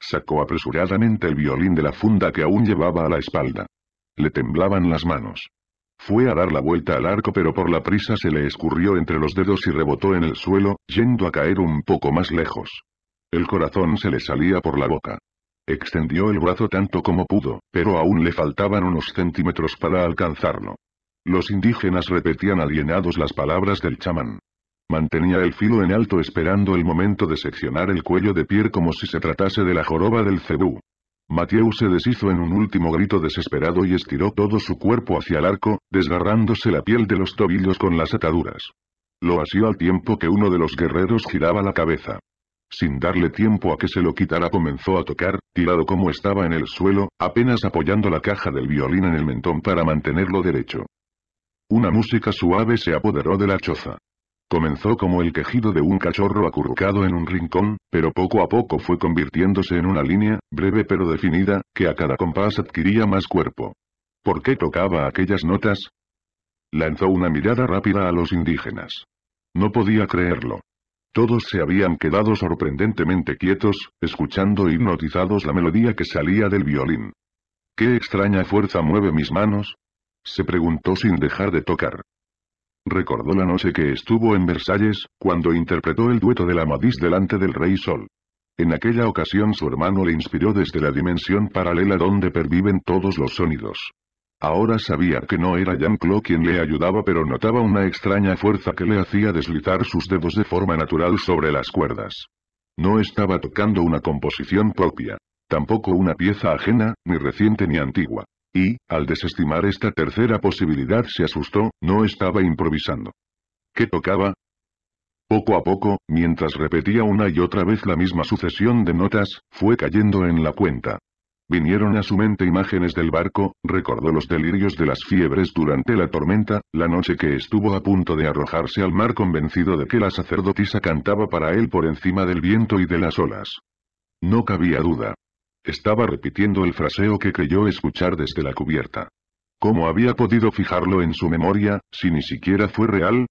Sacó apresuradamente el violín de la funda que aún llevaba a la espalda. Le temblaban las manos. Fue a dar la vuelta al arco pero por la prisa se le escurrió entre los dedos y rebotó en el suelo, yendo a caer un poco más lejos. El corazón se le salía por la boca. Extendió el brazo tanto como pudo, pero aún le faltaban unos centímetros para alcanzarlo. Los indígenas repetían alienados las palabras del chamán. Mantenía el filo en alto esperando el momento de seccionar el cuello de Pierre como si se tratase de la joroba del cebú. Mateu se deshizo en un último grito desesperado y estiró todo su cuerpo hacia el arco, desgarrándose la piel de los tobillos con las ataduras. Lo asió al tiempo que uno de los guerreros giraba la cabeza. Sin darle tiempo a que se lo quitara comenzó a tocar, tirado como estaba en el suelo, apenas apoyando la caja del violín en el mentón para mantenerlo derecho. Una música suave se apoderó de la choza. Comenzó como el quejido de un cachorro acurrucado en un rincón, pero poco a poco fue convirtiéndose en una línea, breve pero definida, que a cada compás adquiría más cuerpo. ¿Por qué tocaba aquellas notas? Lanzó una mirada rápida a los indígenas. No podía creerlo. Todos se habían quedado sorprendentemente quietos, escuchando hipnotizados la melodía que salía del violín. ¿Qué extraña fuerza mueve mis manos? se preguntó sin dejar de tocar. Recordó la noche que estuvo en Versalles, cuando interpretó el dueto de la Amadís delante del Rey Sol. En aquella ocasión su hermano le inspiró desde la dimensión paralela donde perviven todos los sonidos. Ahora sabía que no era Jean-Claude quien le ayudaba pero notaba una extraña fuerza que le hacía deslizar sus dedos de forma natural sobre las cuerdas. No estaba tocando una composición propia. Tampoco una pieza ajena, ni reciente ni antigua. Y, al desestimar esta tercera posibilidad se asustó, no estaba improvisando. ¿Qué tocaba? Poco a poco, mientras repetía una y otra vez la misma sucesión de notas, fue cayendo en la cuenta. Vinieron a su mente imágenes del barco, recordó los delirios de las fiebres durante la tormenta, la noche que estuvo a punto de arrojarse al mar convencido de que la sacerdotisa cantaba para él por encima del viento y de las olas. No cabía duda. Estaba repitiendo el fraseo que creyó escuchar desde la cubierta. ¿Cómo había podido fijarlo en su memoria, si ni siquiera fue real?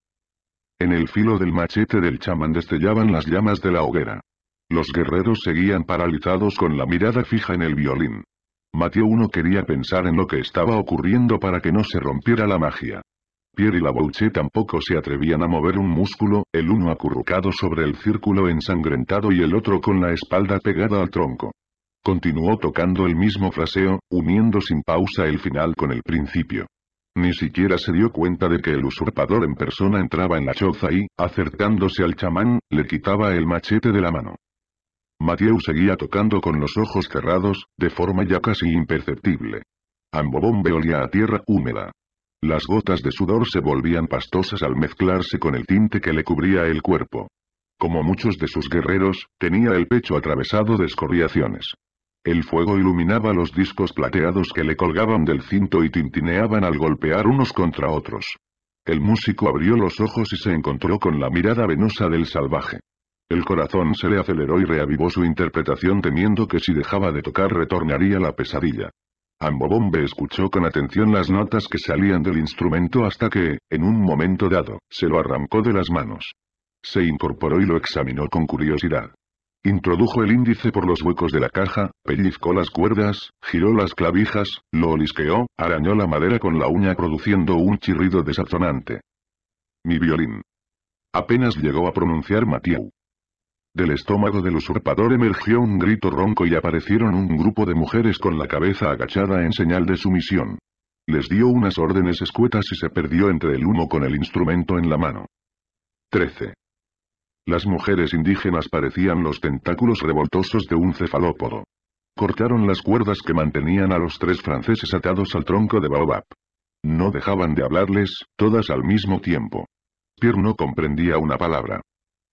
En el filo del machete del chamán destellaban las llamas de la hoguera. Los guerreros seguían paralizados con la mirada fija en el violín. Mateo 1 quería pensar en lo que estaba ocurriendo para que no se rompiera la magia. Pierre y Labouche tampoco se atrevían a mover un músculo, el uno acurrucado sobre el círculo ensangrentado y el otro con la espalda pegada al tronco. Continuó tocando el mismo fraseo, uniendo sin pausa el final con el principio. Ni siquiera se dio cuenta de que el usurpador en persona entraba en la choza y, acercándose al chamán, le quitaba el machete de la mano. Mathieu seguía tocando con los ojos cerrados, de forma ya casi imperceptible. Ambobombe olía a tierra húmeda. Las gotas de sudor se volvían pastosas al mezclarse con el tinte que le cubría el cuerpo. Como muchos de sus guerreros, tenía el pecho atravesado de escoriaciones. El fuego iluminaba los discos plateados que le colgaban del cinto y tintineaban al golpear unos contra otros. El músico abrió los ojos y se encontró con la mirada venosa del salvaje. El corazón se le aceleró y reavivó su interpretación temiendo que si dejaba de tocar retornaría la pesadilla. Ambobombe escuchó con atención las notas que salían del instrumento hasta que, en un momento dado, se lo arrancó de las manos. Se incorporó y lo examinó con curiosidad. Introdujo el índice por los huecos de la caja, pellizcó las cuerdas, giró las clavijas, lo olisqueó, arañó la madera con la uña produciendo un chirrido desazonante. Mi violín. Apenas llegó a pronunciar Mathieu. Del estómago del usurpador emergió un grito ronco y aparecieron un grupo de mujeres con la cabeza agachada en señal de sumisión. Les dio unas órdenes escuetas y se perdió entre el humo con el instrumento en la mano. 13. Las mujeres indígenas parecían los tentáculos revoltosos de un cefalópodo. Cortaron las cuerdas que mantenían a los tres franceses atados al tronco de Baobab. No dejaban de hablarles, todas al mismo tiempo. Pierre no comprendía una palabra.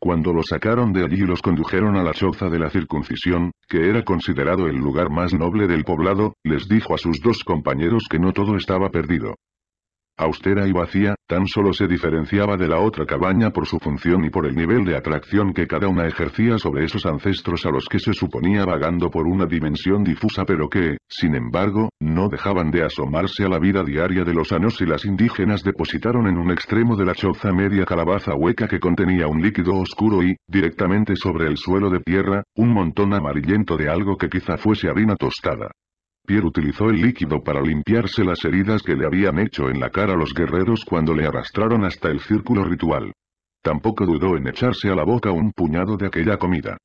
Cuando lo sacaron de allí y los condujeron a la choza de la circuncisión, que era considerado el lugar más noble del poblado, les dijo a sus dos compañeros que no todo estaba perdido austera y vacía, tan solo se diferenciaba de la otra cabaña por su función y por el nivel de atracción que cada una ejercía sobre esos ancestros a los que se suponía vagando por una dimensión difusa pero que, sin embargo, no dejaban de asomarse a la vida diaria de los anos y las indígenas depositaron en un extremo de la choza media calabaza hueca que contenía un líquido oscuro y, directamente sobre el suelo de tierra, un montón amarillento de algo que quizá fuese harina tostada. Pierre utilizó el líquido para limpiarse las heridas que le habían hecho en la cara los guerreros cuando le arrastraron hasta el círculo ritual. Tampoco dudó en echarse a la boca un puñado de aquella comida.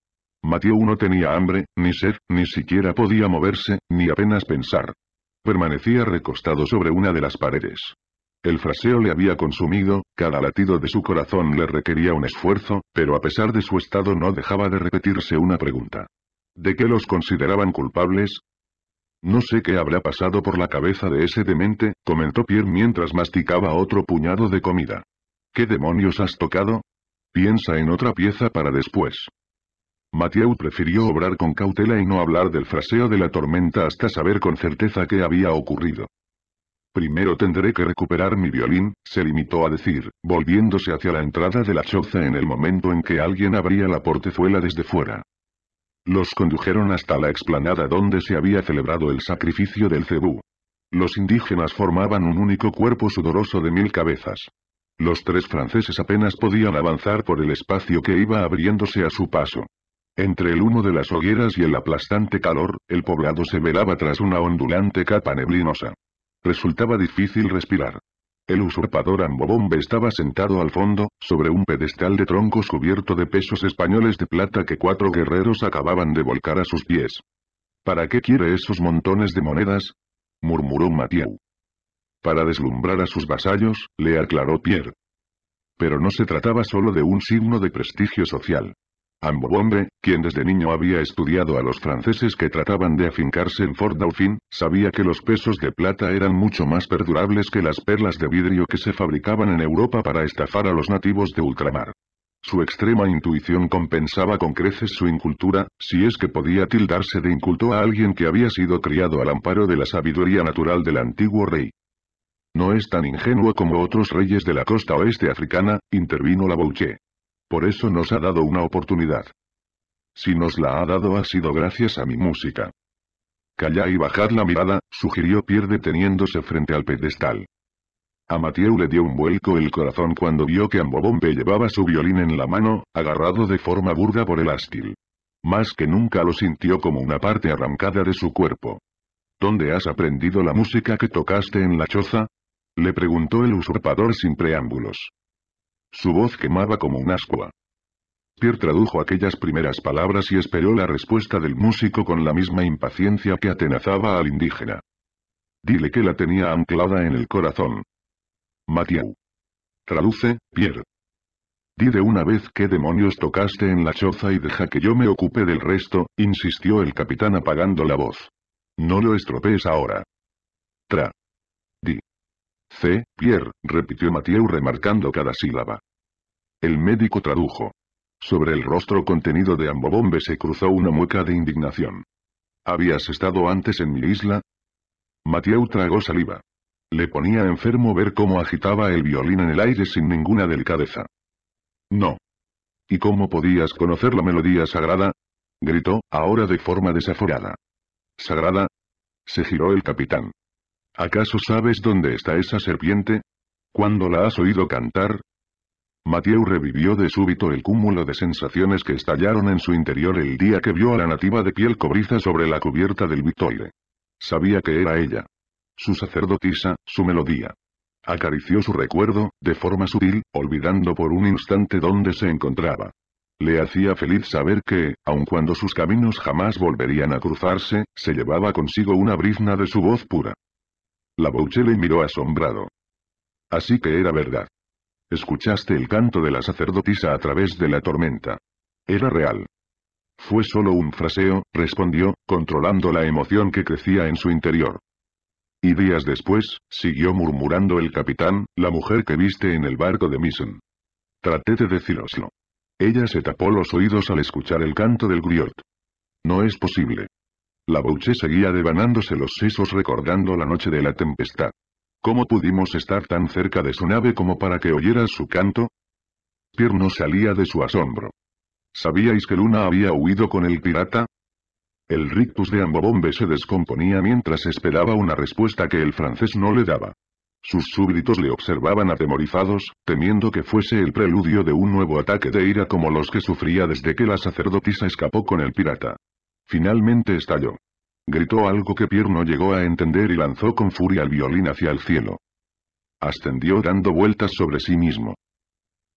Mathieu no tenía hambre, ni sed, ni siquiera podía moverse, ni apenas pensar. Permanecía recostado sobre una de las paredes. El fraseo le había consumido, cada latido de su corazón le requería un esfuerzo, pero a pesar de su estado no dejaba de repetirse una pregunta. ¿De qué los consideraban culpables? No sé qué habrá pasado por la cabeza de ese demente, comentó Pierre mientras masticaba otro puñado de comida. ¿Qué demonios has tocado? Piensa en otra pieza para después. Mathieu prefirió obrar con cautela y no hablar del fraseo de la tormenta hasta saber con certeza qué había ocurrido. Primero tendré que recuperar mi violín, se limitó a decir, volviéndose hacia la entrada de la choza en el momento en que alguien abría la portezuela desde fuera. Los condujeron hasta la explanada donde se había celebrado el sacrificio del cebú. Los indígenas formaban un único cuerpo sudoroso de mil cabezas. Los tres franceses apenas podían avanzar por el espacio que iba abriéndose a su paso. Entre el humo de las hogueras y el aplastante calor, el poblado se velaba tras una ondulante capa neblinosa. Resultaba difícil respirar. El usurpador Ambobombe estaba sentado al fondo, sobre un pedestal de troncos cubierto de pesos españoles de plata que cuatro guerreros acababan de volcar a sus pies. ¿Para qué quiere esos montones de monedas? murmuró Mathieu. Para deslumbrar a sus vasallos, le aclaró Pierre. Pero no se trataba solo de un signo de prestigio social hombre, quien desde niño había estudiado a los franceses que trataban de afincarse en Fort Dauphin, sabía que los pesos de plata eran mucho más perdurables que las perlas de vidrio que se fabricaban en Europa para estafar a los nativos de ultramar. Su extrema intuición compensaba con creces su incultura, si es que podía tildarse de inculto a alguien que había sido criado al amparo de la sabiduría natural del antiguo rey. No es tan ingenuo como otros reyes de la costa oeste africana, intervino la por eso nos ha dado una oportunidad. Si nos la ha dado ha sido gracias a mi música. Calla y bajad la mirada, sugirió Pierre deteniéndose frente al pedestal. A Mathieu le dio un vuelco el corazón cuando vio que Ambobompe llevaba su violín en la mano, agarrado de forma burda por el ástil. Más que nunca lo sintió como una parte arrancada de su cuerpo. ¿Dónde has aprendido la música que tocaste en la choza? Le preguntó el usurpador sin preámbulos. Su voz quemaba como un ascua. Pierre tradujo aquellas primeras palabras y esperó la respuesta del músico con la misma impaciencia que atenazaba al indígena. Dile que la tenía anclada en el corazón. Mathieu. Traduce, Pierre. Di de una vez qué demonios tocaste en la choza y deja que yo me ocupe del resto, insistió el capitán apagando la voz. No lo estropees ahora. Tra. Di. C. Pierre, repitió Mathieu remarcando cada sílaba. El médico tradujo. Sobre el rostro contenido de Ambobombe se cruzó una mueca de indignación. ¿Habías estado antes en mi isla? Mathieu tragó saliva. Le ponía enfermo ver cómo agitaba el violín en el aire sin ninguna delicadeza. No. ¿Y cómo podías conocer la melodía sagrada? gritó, ahora de forma desaforada. ¿Sagrada? Se giró el capitán. ¿Acaso sabes dónde está esa serpiente? ¿Cuándo la has oído cantar? Mateu revivió de súbito el cúmulo de sensaciones que estallaron en su interior el día que vio a la nativa de piel cobriza sobre la cubierta del Victoire. Sabía que era ella. Su sacerdotisa, su melodía. Acarició su recuerdo, de forma sutil, olvidando por un instante dónde se encontraba. Le hacía feliz saber que, aun cuando sus caminos jamás volverían a cruzarse, se llevaba consigo una brizna de su voz pura. La Bouche le miró asombrado. Así que era verdad. Escuchaste el canto de la sacerdotisa a través de la tormenta. Era real. Fue solo un fraseo, respondió, controlando la emoción que crecía en su interior. Y días después, siguió murmurando el capitán, la mujer que viste en el barco de Mison. Traté de deciroslo. Ella se tapó los oídos al escuchar el canto del griot. No es posible. La Bouche seguía devanándose los sesos recordando la noche de la tempestad. ¿Cómo pudimos estar tan cerca de su nave como para que oyeras su canto? Pierre no salía de su asombro. ¿Sabíais que Luna había huido con el pirata? El rictus de Ambobombe se descomponía mientras esperaba una respuesta que el francés no le daba. Sus súbditos le observaban atemorizados, temiendo que fuese el preludio de un nuevo ataque de ira como los que sufría desde que la sacerdotisa escapó con el pirata. Finalmente estalló. Gritó algo que Pierre no llegó a entender y lanzó con furia el violín hacia el cielo. Ascendió dando vueltas sobre sí mismo.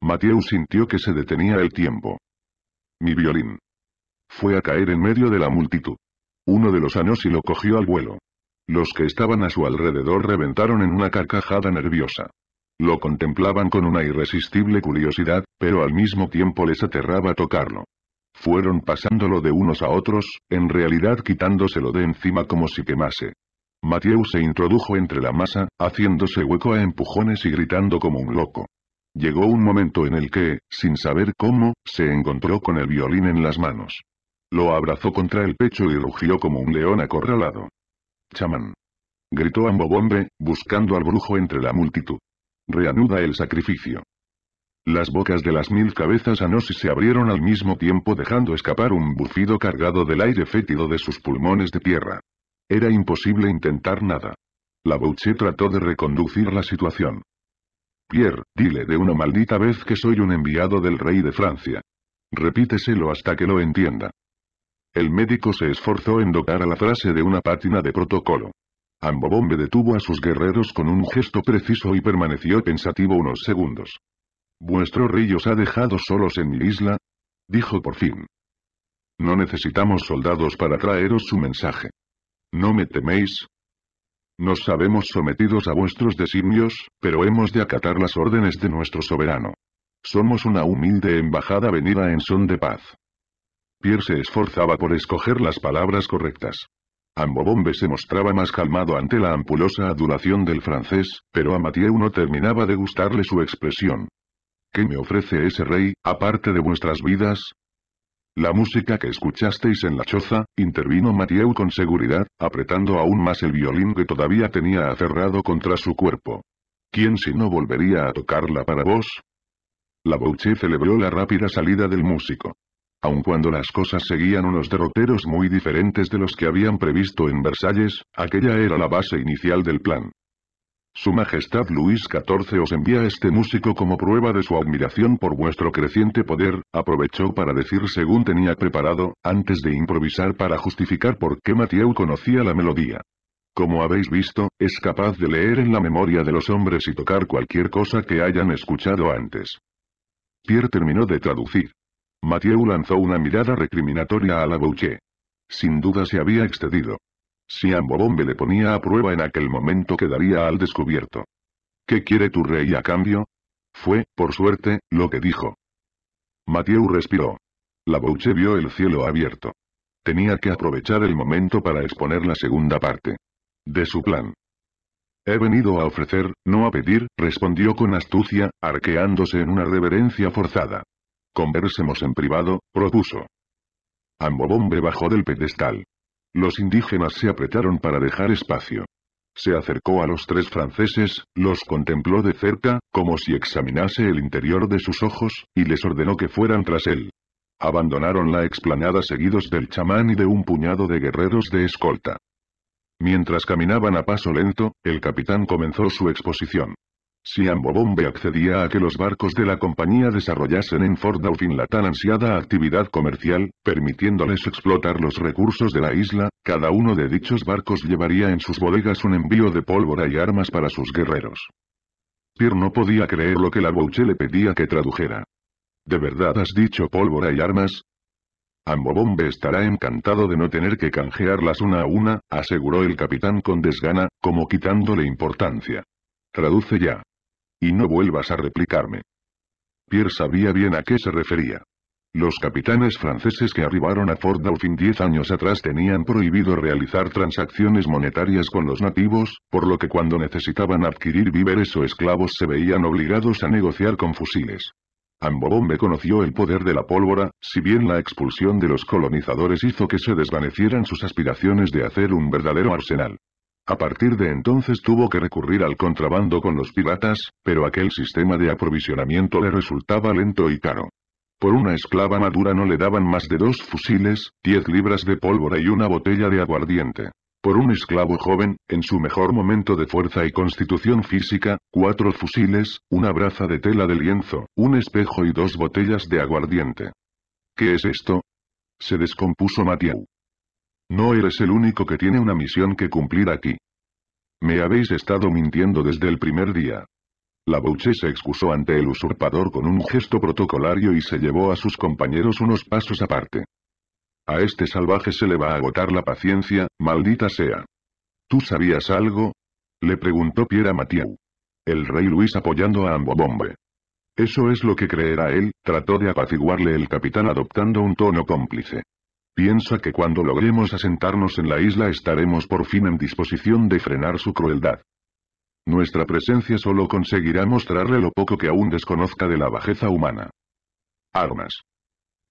Mathieu sintió que se detenía el tiempo. Mi violín. Fue a caer en medio de la multitud. Uno de los anos y lo cogió al vuelo. Los que estaban a su alrededor reventaron en una carcajada nerviosa. Lo contemplaban con una irresistible curiosidad, pero al mismo tiempo les aterraba tocarlo. Fueron pasándolo de unos a otros, en realidad quitándoselo de encima como si quemase. Mathieu se introdujo entre la masa, haciéndose hueco a empujones y gritando como un loco. Llegó un momento en el que, sin saber cómo, se encontró con el violín en las manos. Lo abrazó contra el pecho y rugió como un león acorralado. Chamán. Gritó Ambobombe, buscando al brujo entre la multitud. Reanuda el sacrificio. Las bocas de las mil cabezas Anosis se abrieron al mismo tiempo dejando escapar un bufido cargado del aire fétido de sus pulmones de tierra. Era imposible intentar nada. La Bouche trató de reconducir la situación. Pierre, dile de una maldita vez que soy un enviado del rey de Francia. Repíteselo hasta que lo entienda. El médico se esforzó en dotar a la frase de una pátina de protocolo. Ambobombe detuvo a sus guerreros con un gesto preciso y permaneció pensativo unos segundos. ¿Vuestro rey os ha dejado solos en mi isla? Dijo por fin. No necesitamos soldados para traeros su mensaje. ¿No me teméis? Nos sabemos sometidos a vuestros designios, pero hemos de acatar las órdenes de nuestro soberano. Somos una humilde embajada venida en son de paz. Pierre se esforzaba por escoger las palabras correctas. Ambobombe se mostraba más calmado ante la ampulosa adulación del francés, pero a Mathieu no terminaba de gustarle su expresión. ¿Qué me ofrece ese rey, aparte de vuestras vidas? La música que escuchasteis en la choza, intervino Mathieu con seguridad, apretando aún más el violín que todavía tenía aferrado contra su cuerpo. ¿Quién si no volvería a tocarla para vos? La Bouche celebró la rápida salida del músico. Aun cuando las cosas seguían unos derroteros muy diferentes de los que habían previsto en Versalles, aquella era la base inicial del plan. Su Majestad Luis XIV os envía este músico como prueba de su admiración por vuestro creciente poder, aprovechó para decir según tenía preparado, antes de improvisar para justificar por qué Mathieu conocía la melodía. Como habéis visto, es capaz de leer en la memoria de los hombres y tocar cualquier cosa que hayan escuchado antes. Pierre terminó de traducir. Mathieu lanzó una mirada recriminatoria a la Bouché. Sin duda se había excedido. Si Ambobombe le ponía a prueba en aquel momento quedaría al descubierto. ¿Qué quiere tu rey a cambio? Fue, por suerte, lo que dijo. Mathieu respiró. La Bouche vio el cielo abierto. Tenía que aprovechar el momento para exponer la segunda parte. De su plan. He venido a ofrecer, no a pedir, respondió con astucia, arqueándose en una reverencia forzada. Conversemos en privado, propuso. Ambobombe bajó del pedestal. Los indígenas se apretaron para dejar espacio. Se acercó a los tres franceses, los contempló de cerca, como si examinase el interior de sus ojos, y les ordenó que fueran tras él. Abandonaron la explanada seguidos del chamán y de un puñado de guerreros de escolta. Mientras caminaban a paso lento, el capitán comenzó su exposición. Si Ambobombe accedía a que los barcos de la compañía desarrollasen en Fort Dauphin la tan ansiada actividad comercial, permitiéndoles explotar los recursos de la isla, cada uno de dichos barcos llevaría en sus bodegas un envío de pólvora y armas para sus guerreros. Pierre no podía creer lo que la Bouche le pedía que tradujera. ¿De verdad has dicho pólvora y armas? Ambobombe estará encantado de no tener que canjearlas una a una, aseguró el capitán con desgana, como quitándole importancia. Traduce ya. Y no vuelvas a replicarme. Pierre sabía bien a qué se refería. Los capitanes franceses que arribaron a Fort Dauphin 10 años atrás tenían prohibido realizar transacciones monetarias con los nativos, por lo que cuando necesitaban adquirir víveres o esclavos se veían obligados a negociar con fusiles. Ambobombe conoció el poder de la pólvora, si bien la expulsión de los colonizadores hizo que se desvanecieran sus aspiraciones de hacer un verdadero arsenal. A partir de entonces tuvo que recurrir al contrabando con los piratas, pero aquel sistema de aprovisionamiento le resultaba lento y caro. Por una esclava madura no le daban más de dos fusiles, diez libras de pólvora y una botella de aguardiente. Por un esclavo joven, en su mejor momento de fuerza y constitución física, cuatro fusiles, una braza de tela de lienzo, un espejo y dos botellas de aguardiente. ¿Qué es esto? Se descompuso Matiau. No eres el único que tiene una misión que cumplir aquí. Me habéis estado mintiendo desde el primer día. La se excusó ante el usurpador con un gesto protocolario y se llevó a sus compañeros unos pasos aparte. A este salvaje se le va a agotar la paciencia, maldita sea. ¿Tú sabías algo? Le preguntó a Mathieu. El rey Luis apoyando a bombe. Eso es lo que creerá él, trató de apaciguarle el capitán adoptando un tono cómplice. Piensa que cuando logremos asentarnos en la isla estaremos por fin en disposición de frenar su crueldad. Nuestra presencia solo conseguirá mostrarle lo poco que aún desconozca de la bajeza humana. Armas.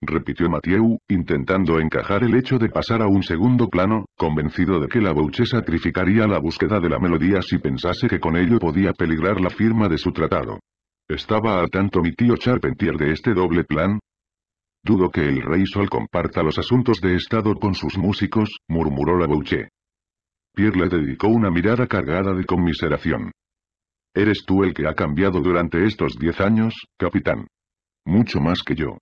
Repitió Mathieu, intentando encajar el hecho de pasar a un segundo plano, convencido de que la Bouche sacrificaría la búsqueda de la melodía si pensase que con ello podía peligrar la firma de su tratado. ¿Estaba a tanto mi tío Charpentier de este doble plan? Dudo que el rey Sol comparta los asuntos de estado con sus músicos, murmuró la Bouche. Pierre le dedicó una mirada cargada de conmiseración. Eres tú el que ha cambiado durante estos diez años, capitán. Mucho más que yo.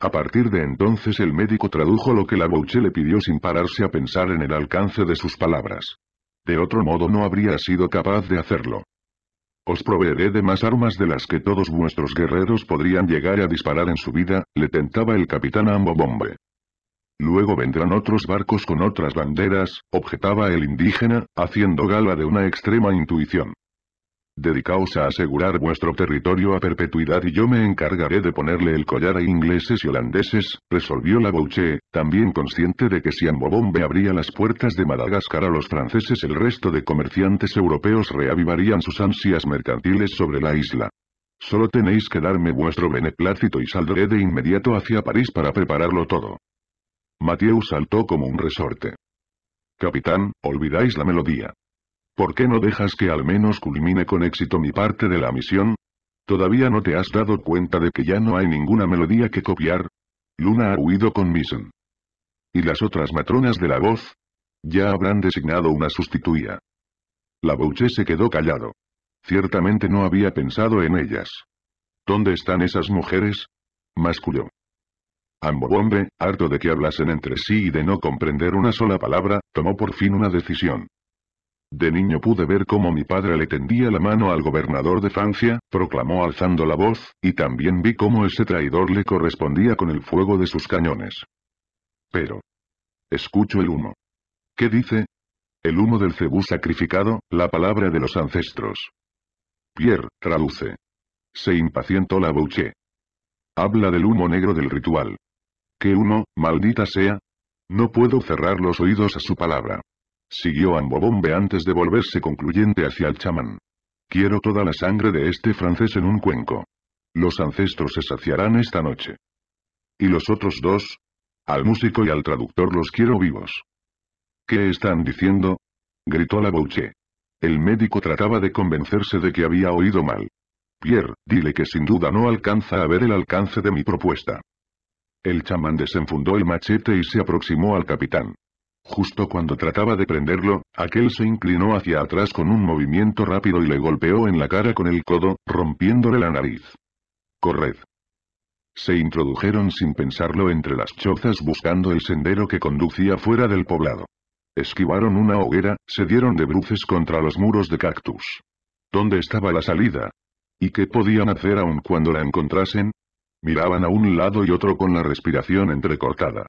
A partir de entonces el médico tradujo lo que la Bouche le pidió sin pararse a pensar en el alcance de sus palabras. De otro modo no habría sido capaz de hacerlo. Os proveeré de más armas de las que todos vuestros guerreros podrían llegar a disparar en su vida, le tentaba el capitán Ambobombe. Luego vendrán otros barcos con otras banderas, objetaba el indígena, haciendo gala de una extrema intuición. Dedicaos a asegurar vuestro territorio a perpetuidad y yo me encargaré de ponerle el collar a ingleses y holandeses, resolvió la Bouche, también consciente de que si Ambobombe abría las puertas de Madagascar a los franceses el resto de comerciantes europeos reavivarían sus ansias mercantiles sobre la isla. Solo tenéis que darme vuestro beneplácito y saldré de inmediato hacia París para prepararlo todo. Mathieu saltó como un resorte. Capitán, olvidáis la melodía. ¿Por qué no dejas que al menos culmine con éxito mi parte de la misión? ¿Todavía no te has dado cuenta de que ya no hay ninguna melodía que copiar? Luna ha huido con Misson. ¿Y las otras matronas de la voz? Ya habrán designado una sustituya. La Bouche se quedó callado. Ciertamente no había pensado en ellas. ¿Dónde están esas mujeres? Masculó. Ambo harto de que hablasen entre sí y de no comprender una sola palabra, tomó por fin una decisión. De niño pude ver cómo mi padre le tendía la mano al gobernador de Francia, proclamó alzando la voz, y también vi cómo ese traidor le correspondía con el fuego de sus cañones. Pero. Escucho el humo. ¿Qué dice? El humo del cebú sacrificado, la palabra de los ancestros. Pierre, traduce. Se impacientó la bouché. Habla del humo negro del ritual. Que humo, maldita sea? No puedo cerrar los oídos a su palabra. Siguió Ambobombe antes de volverse concluyente hacia el chamán. Quiero toda la sangre de este francés en un cuenco. Los ancestros se saciarán esta noche. ¿Y los otros dos? Al músico y al traductor los quiero vivos. ¿Qué están diciendo? Gritó la bouche. El médico trataba de convencerse de que había oído mal. Pierre, dile que sin duda no alcanza a ver el alcance de mi propuesta. El chamán desenfundó el machete y se aproximó al capitán. Justo cuando trataba de prenderlo, aquel se inclinó hacia atrás con un movimiento rápido y le golpeó en la cara con el codo, rompiéndole la nariz. Corred. Se introdujeron sin pensarlo entre las chozas buscando el sendero que conducía fuera del poblado. Esquivaron una hoguera, se dieron de bruces contra los muros de cactus. ¿Dónde estaba la salida? ¿Y qué podían hacer aun cuando la encontrasen? Miraban a un lado y otro con la respiración entrecortada.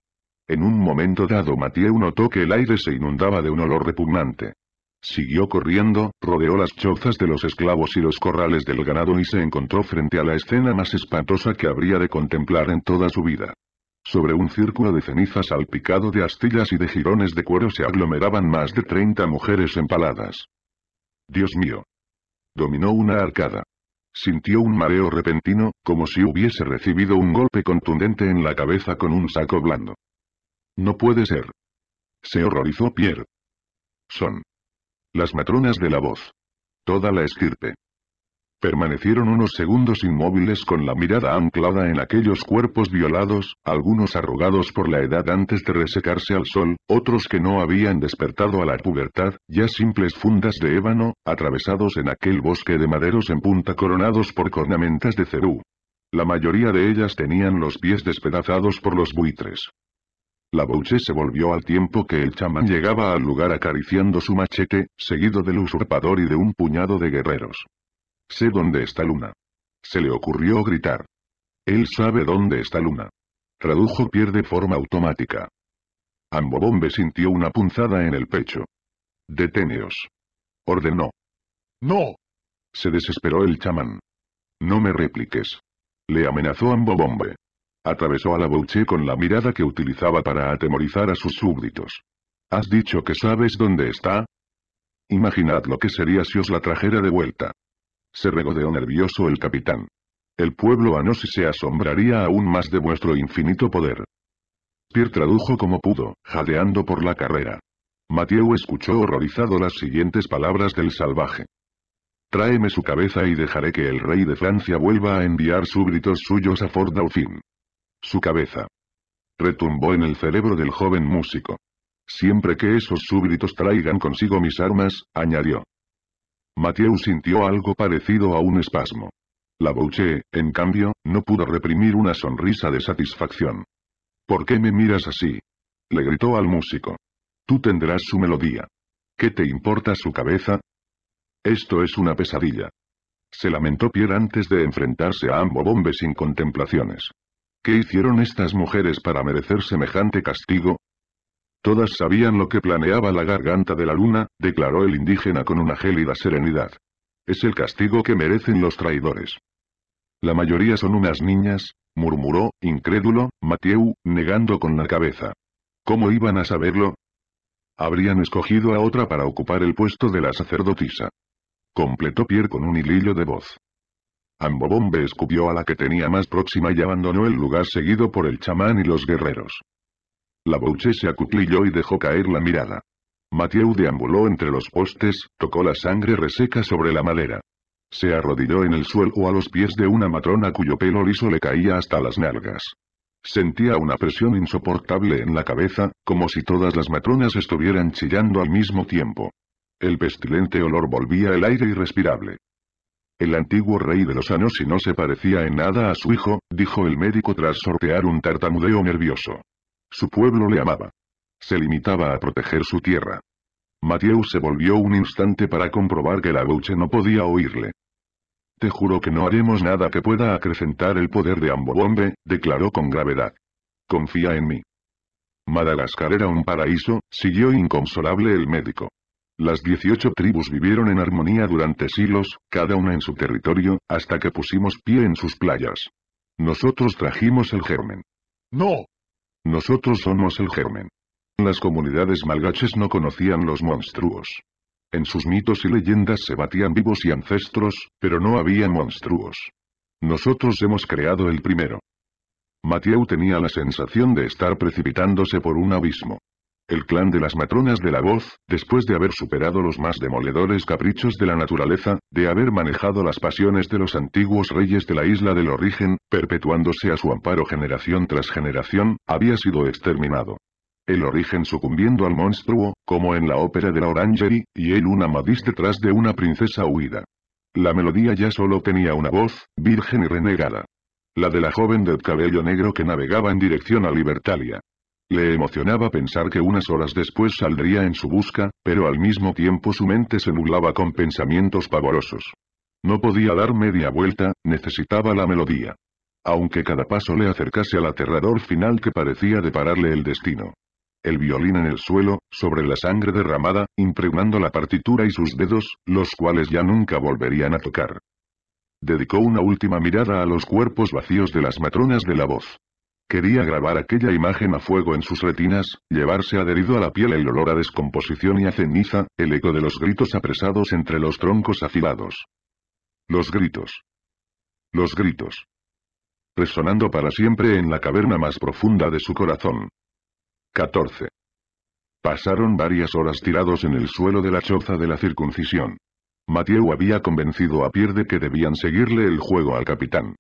En un momento dado Mathieu notó que el aire se inundaba de un olor repugnante. Siguió corriendo, rodeó las chozas de los esclavos y los corrales del ganado y se encontró frente a la escena más espantosa que habría de contemplar en toda su vida. Sobre un círculo de cenizas salpicado de astillas y de jirones de cuero se aglomeraban más de 30 mujeres empaladas. Dios mío. Dominó una arcada. Sintió un mareo repentino, como si hubiese recibido un golpe contundente en la cabeza con un saco blando. No puede ser. Se horrorizó Pierre. Son. Las matronas de la voz. Toda la estirpe. Permanecieron unos segundos inmóviles con la mirada anclada en aquellos cuerpos violados, algunos arrugados por la edad antes de resecarse al sol, otros que no habían despertado a la pubertad, ya simples fundas de ébano, atravesados en aquel bosque de maderos en punta coronados por cornamentas de cerú. La mayoría de ellas tenían los pies despedazados por los buitres. La Bouche se volvió al tiempo que el chamán llegaba al lugar acariciando su machete, seguido del usurpador y de un puñado de guerreros. Sé dónde está Luna. Se le ocurrió gritar. Él sabe dónde está Luna. Tradujo pierde forma automática. Ambobombe sintió una punzada en el pecho. «¡Deténeos!» Ordenó. ¡No! Se desesperó el chamán. No me repliques. Le amenazó Ambobombe. Atravesó a la Bouche con la mirada que utilizaba para atemorizar a sus súbditos. ¿Has dicho que sabes dónde está? Imaginad lo que sería si os la trajera de vuelta. Se regodeó nervioso el capitán. El pueblo Anosi se asombraría aún más de vuestro infinito poder. Pierre tradujo como pudo, jadeando por la carrera. Mathieu escuchó horrorizado las siguientes palabras del salvaje. Tráeme su cabeza y dejaré que el rey de Francia vuelva a enviar súbditos suyos a Fort Dauphin. Su cabeza. Retumbó en el cerebro del joven músico. Siempre que esos súbditos traigan consigo mis armas, añadió. Mathieu sintió algo parecido a un espasmo. La Bouche, en cambio, no pudo reprimir una sonrisa de satisfacción. ¿Por qué me miras así? Le gritó al músico. Tú tendrás su melodía. ¿Qué te importa su cabeza? Esto es una pesadilla. Se lamentó Pierre antes de enfrentarse a ambos bombes sin contemplaciones. ¿Qué hicieron estas mujeres para merecer semejante castigo? Todas sabían lo que planeaba la garganta de la luna, declaró el indígena con una gélida serenidad. Es el castigo que merecen los traidores. La mayoría son unas niñas, murmuró, incrédulo, Mathieu, negando con la cabeza. ¿Cómo iban a saberlo? Habrían escogido a otra para ocupar el puesto de la sacerdotisa. Completó Pierre con un hilillo de voz. Ambobombe escupió a la que tenía más próxima y abandonó el lugar seguido por el chamán y los guerreros. La Bouche se acuclilló y dejó caer la mirada. Mathieu deambuló entre los postes, tocó la sangre reseca sobre la madera. Se arrodilló en el suelo a los pies de una matrona cuyo pelo liso le caía hasta las nalgas. Sentía una presión insoportable en la cabeza, como si todas las matronas estuvieran chillando al mismo tiempo. El pestilente olor volvía el aire irrespirable. El antiguo rey de los Anos y no se parecía en nada a su hijo, dijo el médico tras sortear un tartamudeo nervioso. Su pueblo le amaba. Se limitaba a proteger su tierra. Mathieu se volvió un instante para comprobar que la Gouche no podía oírle. Te juro que no haremos nada que pueda acrecentar el poder de Ambobombe, declaró con gravedad. Confía en mí. Madagascar era un paraíso, siguió inconsolable el médico. Las 18 tribus vivieron en armonía durante siglos, cada una en su territorio, hasta que pusimos pie en sus playas. Nosotros trajimos el germen. ¡No! Nosotros somos el germen. Las comunidades malgaches no conocían los monstruos. En sus mitos y leyendas se batían vivos y ancestros, pero no había monstruos. Nosotros hemos creado el primero. Mathieu tenía la sensación de estar precipitándose por un abismo el clan de las matronas de la voz, después de haber superado los más demoledores caprichos de la naturaleza, de haber manejado las pasiones de los antiguos reyes de la isla del origen, perpetuándose a su amparo generación tras generación, había sido exterminado. El origen sucumbiendo al monstruo, como en la ópera de la Orangerie, y él una amadís detrás de una princesa huida. La melodía ya solo tenía una voz, virgen y renegada. La de la joven del cabello negro que navegaba en dirección a Libertalia. Le emocionaba pensar que unas horas después saldría en su busca, pero al mismo tiempo su mente se nublaba con pensamientos pavorosos. No podía dar media vuelta, necesitaba la melodía. Aunque cada paso le acercase al aterrador final que parecía depararle el destino. El violín en el suelo, sobre la sangre derramada, impregnando la partitura y sus dedos, los cuales ya nunca volverían a tocar. Dedicó una última mirada a los cuerpos vacíos de las matronas de la voz. Quería grabar aquella imagen a fuego en sus retinas, llevarse adherido a la piel el olor a descomposición y a ceniza, el eco de los gritos apresados entre los troncos afilados. Los gritos. Los gritos. Resonando para siempre en la caverna más profunda de su corazón. 14. Pasaron varias horas tirados en el suelo de la choza de la circuncisión. Mathieu había convencido a Pierre de que debían seguirle el juego al capitán.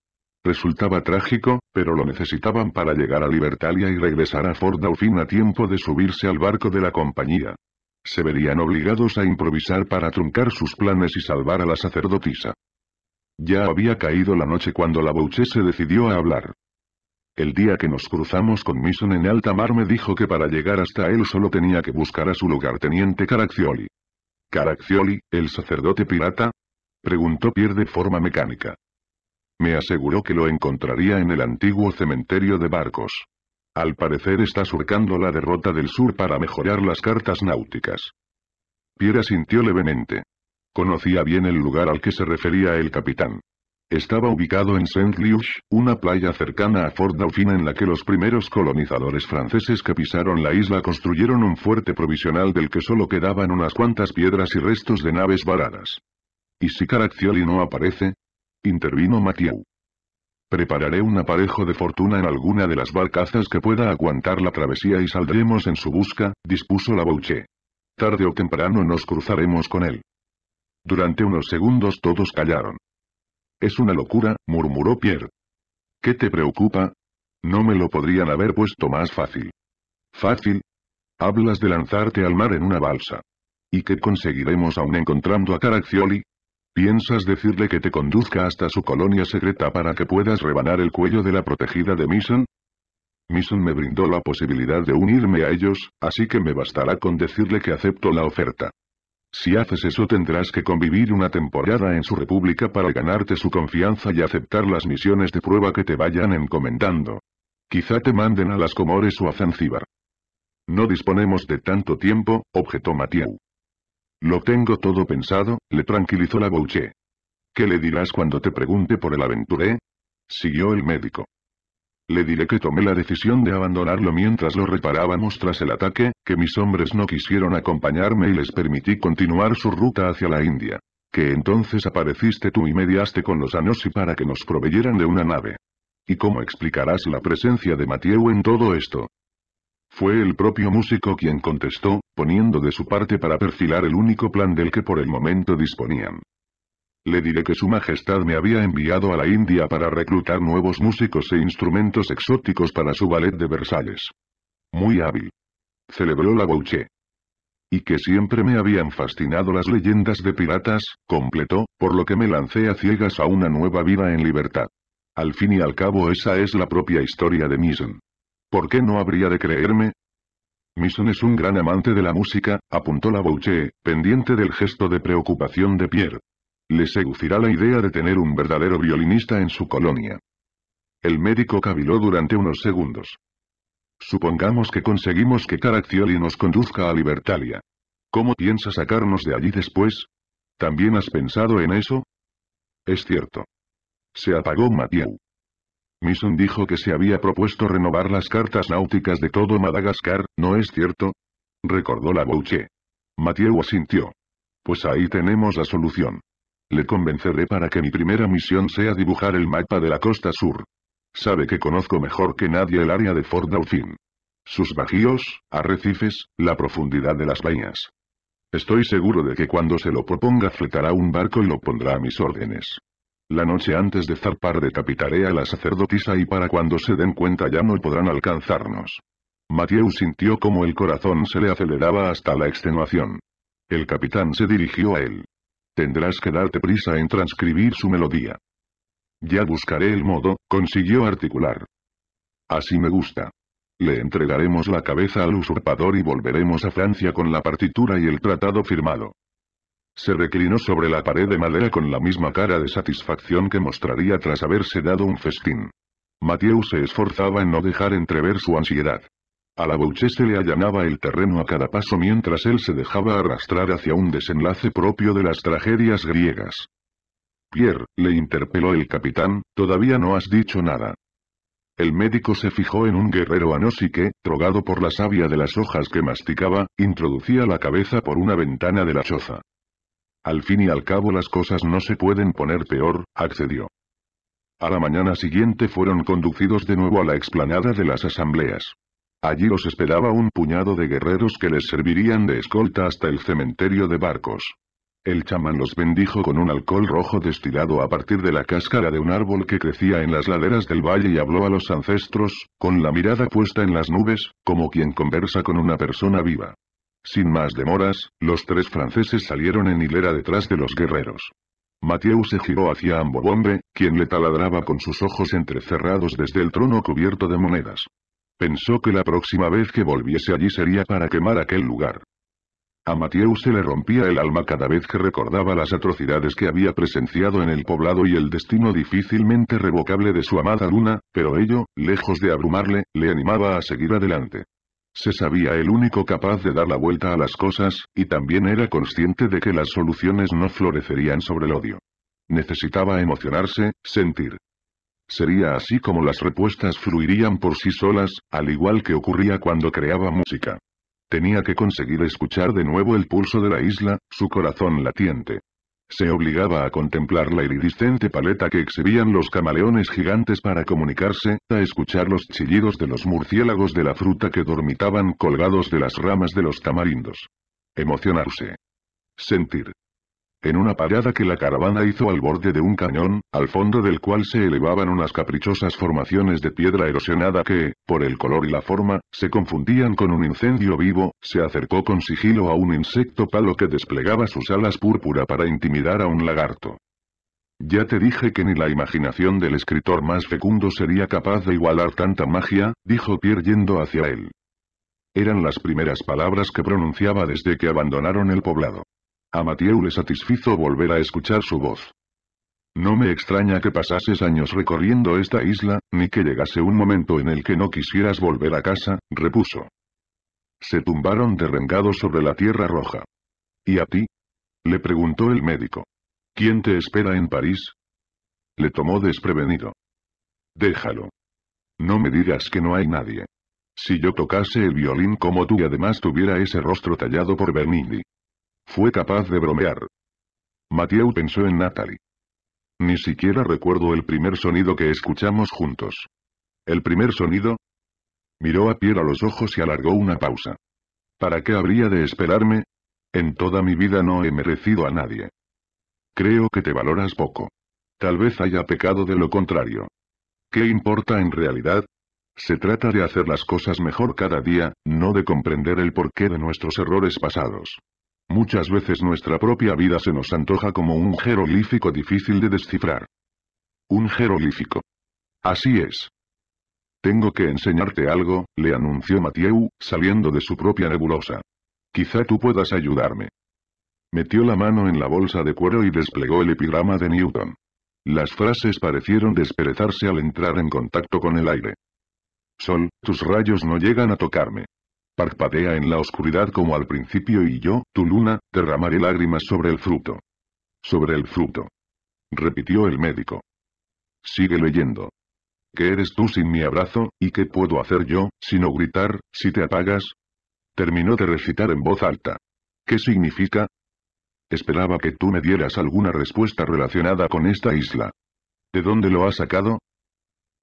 Resultaba trágico, pero lo necesitaban para llegar a Libertalia y regresar a Fort Dauphin a tiempo de subirse al barco de la compañía. Se verían obligados a improvisar para truncar sus planes y salvar a la sacerdotisa. Ya había caído la noche cuando la Bouche se decidió a hablar. El día que nos cruzamos con Mison en alta mar me dijo que para llegar hasta él solo tenía que buscar a su lugarteniente Caraccioli. ¿Caraccioli, el sacerdote pirata? Preguntó Pierre de forma mecánica. Me aseguró que lo encontraría en el antiguo cementerio de barcos. Al parecer está surcando la derrota del sur para mejorar las cartas náuticas. Pierre sintió levemente. Conocía bien el lugar al que se refería el capitán. Estaba ubicado en saint Louis, una playa cercana a Fort Dauphin en la que los primeros colonizadores franceses que pisaron la isla construyeron un fuerte provisional del que solo quedaban unas cuantas piedras y restos de naves varadas. ¿Y si Caraccioli no aparece? intervino Mathieu. Prepararé un aparejo de fortuna en alguna de las barcazas que pueda aguantar la travesía y saldremos en su busca, dispuso la Bouche. Tarde o temprano nos cruzaremos con él. Durante unos segundos todos callaron. Es una locura, murmuró Pierre. ¿Qué te preocupa? No me lo podrían haber puesto más fácil. ¿Fácil? Hablas de lanzarte al mar en una balsa. ¿Y qué conseguiremos aún encontrando a Caraccioli? ¿Piensas decirle que te conduzca hasta su colonia secreta para que puedas rebanar el cuello de la protegida de Mison? Mison me brindó la posibilidad de unirme a ellos, así que me bastará con decirle que acepto la oferta. Si haces eso tendrás que convivir una temporada en su república para ganarte su confianza y aceptar las misiones de prueba que te vayan encomendando. Quizá te manden a las Comores o a Zanzíbar. No disponemos de tanto tiempo, objetó Mathieu. Lo tengo todo pensado, le tranquilizó la Bouché. ¿Qué le dirás cuando te pregunte por el aventuré? Siguió el médico. Le diré que tomé la decisión de abandonarlo mientras lo reparábamos tras el ataque, que mis hombres no quisieron acompañarme y les permití continuar su ruta hacia la India. Que entonces apareciste tú y mediaste con los Anosi para que nos proveyeran de una nave. ¿Y cómo explicarás la presencia de Mathieu en todo esto? Fue el propio músico quien contestó, poniendo de su parte para perfilar el único plan del que por el momento disponían. Le diré que su majestad me había enviado a la India para reclutar nuevos músicos e instrumentos exóticos para su ballet de Versalles. Muy hábil. Celebró la Bouché. Y que siempre me habían fascinado las leyendas de piratas, completó, por lo que me lancé a ciegas a una nueva vida en libertad. Al fin y al cabo esa es la propia historia de Misen. ¿Por qué no habría de creerme? Mison es un gran amante de la música, apuntó la Bouche, pendiente del gesto de preocupación de Pierre. Le seducirá la idea de tener un verdadero violinista en su colonia. El médico caviló durante unos segundos. Supongamos que conseguimos que Caraccioli nos conduzca a Libertalia. ¿Cómo piensa sacarnos de allí después? ¿También has pensado en eso? Es cierto. Se apagó Mathieu. Misson dijo que se había propuesto renovar las cartas náuticas de todo Madagascar, ¿no es cierto? Recordó la Bouche. Mathieu asintió. Pues ahí tenemos la solución. Le convenceré para que mi primera misión sea dibujar el mapa de la costa sur. Sabe que conozco mejor que nadie el área de Fort Dauphin. Sus bajíos, arrecifes, la profundidad de las bahías. Estoy seguro de que cuando se lo proponga fletará un barco y lo pondrá a mis órdenes. La noche antes de zarpar decapitaré a la sacerdotisa y para cuando se den cuenta ya no podrán alcanzarnos. Mathieu sintió como el corazón se le aceleraba hasta la extenuación. El capitán se dirigió a él. Tendrás que darte prisa en transcribir su melodía. Ya buscaré el modo, consiguió articular. Así me gusta. Le entregaremos la cabeza al usurpador y volveremos a Francia con la partitura y el tratado firmado. Se reclinó sobre la pared de madera con la misma cara de satisfacción que mostraría tras haberse dado un festín. Mathieu se esforzaba en no dejar entrever su ansiedad. A la Bouche se le allanaba el terreno a cada paso mientras él se dejaba arrastrar hacia un desenlace propio de las tragedias griegas. Pierre, le interpeló el capitán, todavía no has dicho nada. El médico se fijó en un guerrero anosi que, trogado por la savia de las hojas que masticaba, introducía la cabeza por una ventana de la choza. Al fin y al cabo las cosas no se pueden poner peor, accedió. A la mañana siguiente fueron conducidos de nuevo a la explanada de las asambleas. Allí los esperaba un puñado de guerreros que les servirían de escolta hasta el cementerio de barcos. El chamán los bendijo con un alcohol rojo destilado a partir de la cáscara de un árbol que crecía en las laderas del valle y habló a los ancestros, con la mirada puesta en las nubes, como quien conversa con una persona viva. Sin más demoras, los tres franceses salieron en hilera detrás de los guerreros. Mathieu se giró hacia Ambobombe, quien le taladraba con sus ojos entrecerrados desde el trono cubierto de monedas. Pensó que la próxima vez que volviese allí sería para quemar aquel lugar. A Mathieu se le rompía el alma cada vez que recordaba las atrocidades que había presenciado en el poblado y el destino difícilmente revocable de su amada Luna, pero ello, lejos de abrumarle, le animaba a seguir adelante. Se sabía el único capaz de dar la vuelta a las cosas, y también era consciente de que las soluciones no florecerían sobre el odio. Necesitaba emocionarse, sentir. Sería así como las respuestas fluirían por sí solas, al igual que ocurría cuando creaba música. Tenía que conseguir escuchar de nuevo el pulso de la isla, su corazón latiente. Se obligaba a contemplar la iridiscente paleta que exhibían los camaleones gigantes para comunicarse, a escuchar los chillidos de los murciélagos de la fruta que dormitaban colgados de las ramas de los tamarindos. Emocionarse. Sentir en una parada que la caravana hizo al borde de un cañón, al fondo del cual se elevaban unas caprichosas formaciones de piedra erosionada que, por el color y la forma, se confundían con un incendio vivo, se acercó con sigilo a un insecto palo que desplegaba sus alas púrpura para intimidar a un lagarto. Ya te dije que ni la imaginación del escritor más fecundo sería capaz de igualar tanta magia, dijo Pierre yendo hacia él. Eran las primeras palabras que pronunciaba desde que abandonaron el poblado. A Mathieu le satisfizo volver a escuchar su voz. No me extraña que pasases años recorriendo esta isla, ni que llegase un momento en el que no quisieras volver a casa, repuso. Se tumbaron derrengados sobre la tierra roja. ¿Y a ti? Le preguntó el médico. ¿Quién te espera en París? Le tomó desprevenido. Déjalo. No me digas que no hay nadie. Si yo tocase el violín como tú y además tuviera ese rostro tallado por Bernini. Fue capaz de bromear. Mathieu pensó en Natalie. Ni siquiera recuerdo el primer sonido que escuchamos juntos. ¿El primer sonido? Miró a Pierre a los ojos y alargó una pausa. ¿Para qué habría de esperarme? En toda mi vida no he merecido a nadie. Creo que te valoras poco. Tal vez haya pecado de lo contrario. ¿Qué importa en realidad? Se trata de hacer las cosas mejor cada día, no de comprender el porqué de nuestros errores pasados. Muchas veces nuestra propia vida se nos antoja como un jeroglífico difícil de descifrar. Un jeroglífico. Así es. Tengo que enseñarte algo, le anunció Mathieu, saliendo de su propia nebulosa. Quizá tú puedas ayudarme. Metió la mano en la bolsa de cuero y desplegó el epigrama de Newton. Las frases parecieron desperezarse al entrar en contacto con el aire. Sol, tus rayos no llegan a tocarme. Parpadea en la oscuridad como al principio y yo, tu luna, derramaré lágrimas sobre el fruto. Sobre el fruto. Repitió el médico. Sigue leyendo. ¿Qué eres tú sin mi abrazo, y qué puedo hacer yo, sino gritar, si te apagas? Terminó de recitar en voz alta. ¿Qué significa? Esperaba que tú me dieras alguna respuesta relacionada con esta isla. ¿De dónde lo has sacado?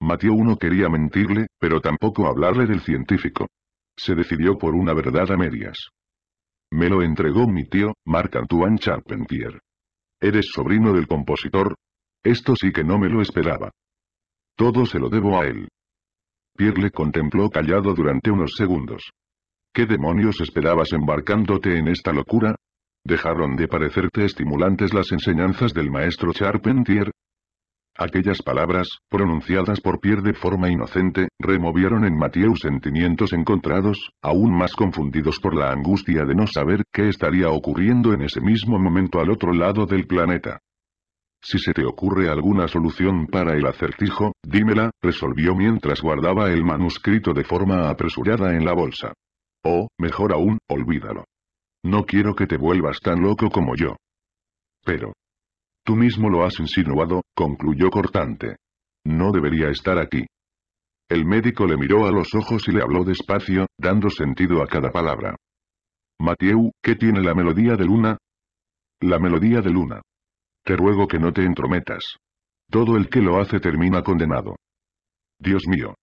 Mateo uno quería mentirle, pero tampoco hablarle del científico. Se decidió por una verdad a medias. Me lo entregó mi tío, Marc-Antoine Charpentier. ¿Eres sobrino del compositor? Esto sí que no me lo esperaba. Todo se lo debo a él. Pierre le contempló callado durante unos segundos. ¿Qué demonios esperabas embarcándote en esta locura? ¿Dejaron de parecerte estimulantes las enseñanzas del maestro Charpentier? Aquellas palabras, pronunciadas por Pierre de forma inocente, removieron en Mathieu sentimientos encontrados, aún más confundidos por la angustia de no saber qué estaría ocurriendo en ese mismo momento al otro lado del planeta. Si se te ocurre alguna solución para el acertijo, dímela, resolvió mientras guardaba el manuscrito de forma apresurada en la bolsa. O, mejor aún, olvídalo. No quiero que te vuelvas tan loco como yo. Pero, Tú mismo lo has insinuado, concluyó cortante. No debería estar aquí. El médico le miró a los ojos y le habló despacio, dando sentido a cada palabra. Mathieu, ¿qué tiene la melodía de luna? La melodía de luna. Te ruego que no te entrometas. Todo el que lo hace termina condenado. Dios mío.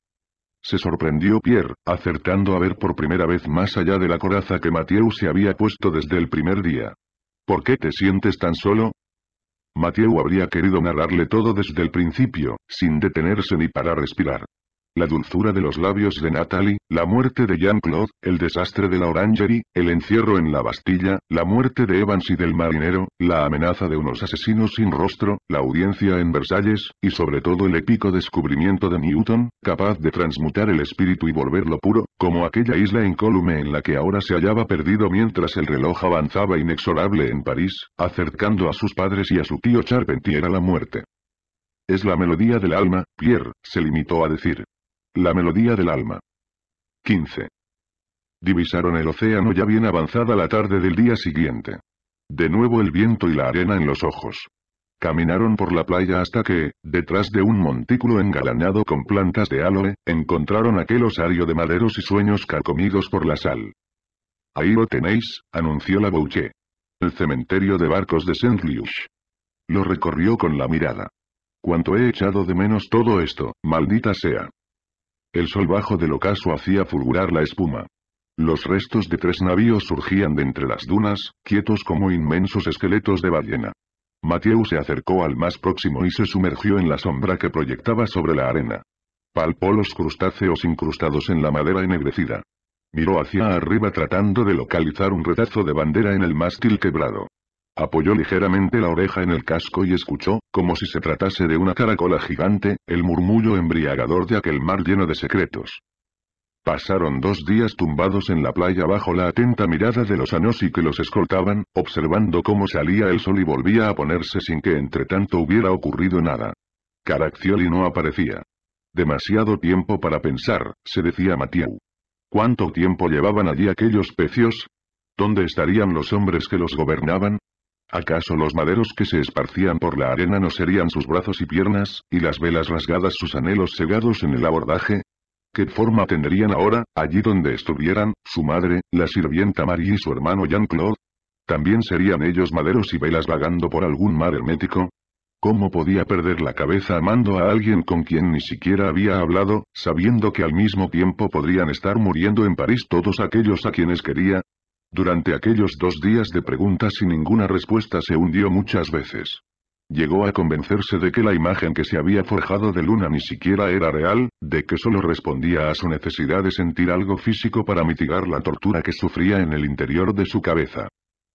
Se sorprendió Pierre, acertando a ver por primera vez más allá de la coraza que Mathieu se había puesto desde el primer día. ¿Por qué te sientes tan solo? Mathieu habría querido narrarle todo desde el principio, sin detenerse ni para respirar la dulzura de los labios de Natalie, la muerte de Jean-Claude, el desastre de la Orangerie, el encierro en la Bastilla, la muerte de Evans y del marinero, la amenaza de unos asesinos sin rostro, la audiencia en Versalles, y sobre todo el épico descubrimiento de Newton, capaz de transmutar el espíritu y volverlo puro, como aquella isla incólume en la que ahora se hallaba perdido mientras el reloj avanzaba inexorable en París, acercando a sus padres y a su tío Charpentier a la muerte. Es la melodía del alma, Pierre, se limitó a decir. La melodía del alma. 15. Divisaron el océano ya bien avanzada la tarde del día siguiente. De nuevo el viento y la arena en los ojos. Caminaron por la playa hasta que, detrás de un montículo engalanado con plantas de aloe, encontraron aquel osario de maderos y sueños carcomidos por la sal. Ahí lo tenéis, anunció la Boucher. El cementerio de barcos de Saint-Louis. Lo recorrió con la mirada. Cuanto he echado de menos todo esto, maldita sea. El sol bajo del ocaso hacía fulgurar la espuma. Los restos de tres navíos surgían de entre las dunas, quietos como inmensos esqueletos de ballena. Mathieu se acercó al más próximo y se sumergió en la sombra que proyectaba sobre la arena. Palpó los crustáceos incrustados en la madera ennegrecida. Miró hacia arriba tratando de localizar un retazo de bandera en el mástil quebrado. Apoyó ligeramente la oreja en el casco y escuchó, como si se tratase de una caracola gigante, el murmullo embriagador de aquel mar lleno de secretos. Pasaron dos días tumbados en la playa bajo la atenta mirada de los Anosi que los escoltaban, observando cómo salía el sol y volvía a ponerse sin que entre tanto hubiera ocurrido nada. Caraccioli no aparecía. Demasiado tiempo para pensar, se decía Matiau. ¿Cuánto tiempo llevaban allí aquellos pecios? ¿Dónde estarían los hombres que los gobernaban? ¿Acaso los maderos que se esparcían por la arena no serían sus brazos y piernas, y las velas rasgadas sus anhelos cegados en el abordaje? ¿Qué forma tendrían ahora, allí donde estuvieran, su madre, la sirvienta Marie y su hermano Jean-Claude? ¿También serían ellos maderos y velas vagando por algún mar hermético? ¿Cómo podía perder la cabeza amando a alguien con quien ni siquiera había hablado, sabiendo que al mismo tiempo podrían estar muriendo en París todos aquellos a quienes quería? Durante aquellos dos días de preguntas y ninguna respuesta se hundió muchas veces. Llegó a convencerse de que la imagen que se había forjado de Luna ni siquiera era real, de que solo respondía a su necesidad de sentir algo físico para mitigar la tortura que sufría en el interior de su cabeza.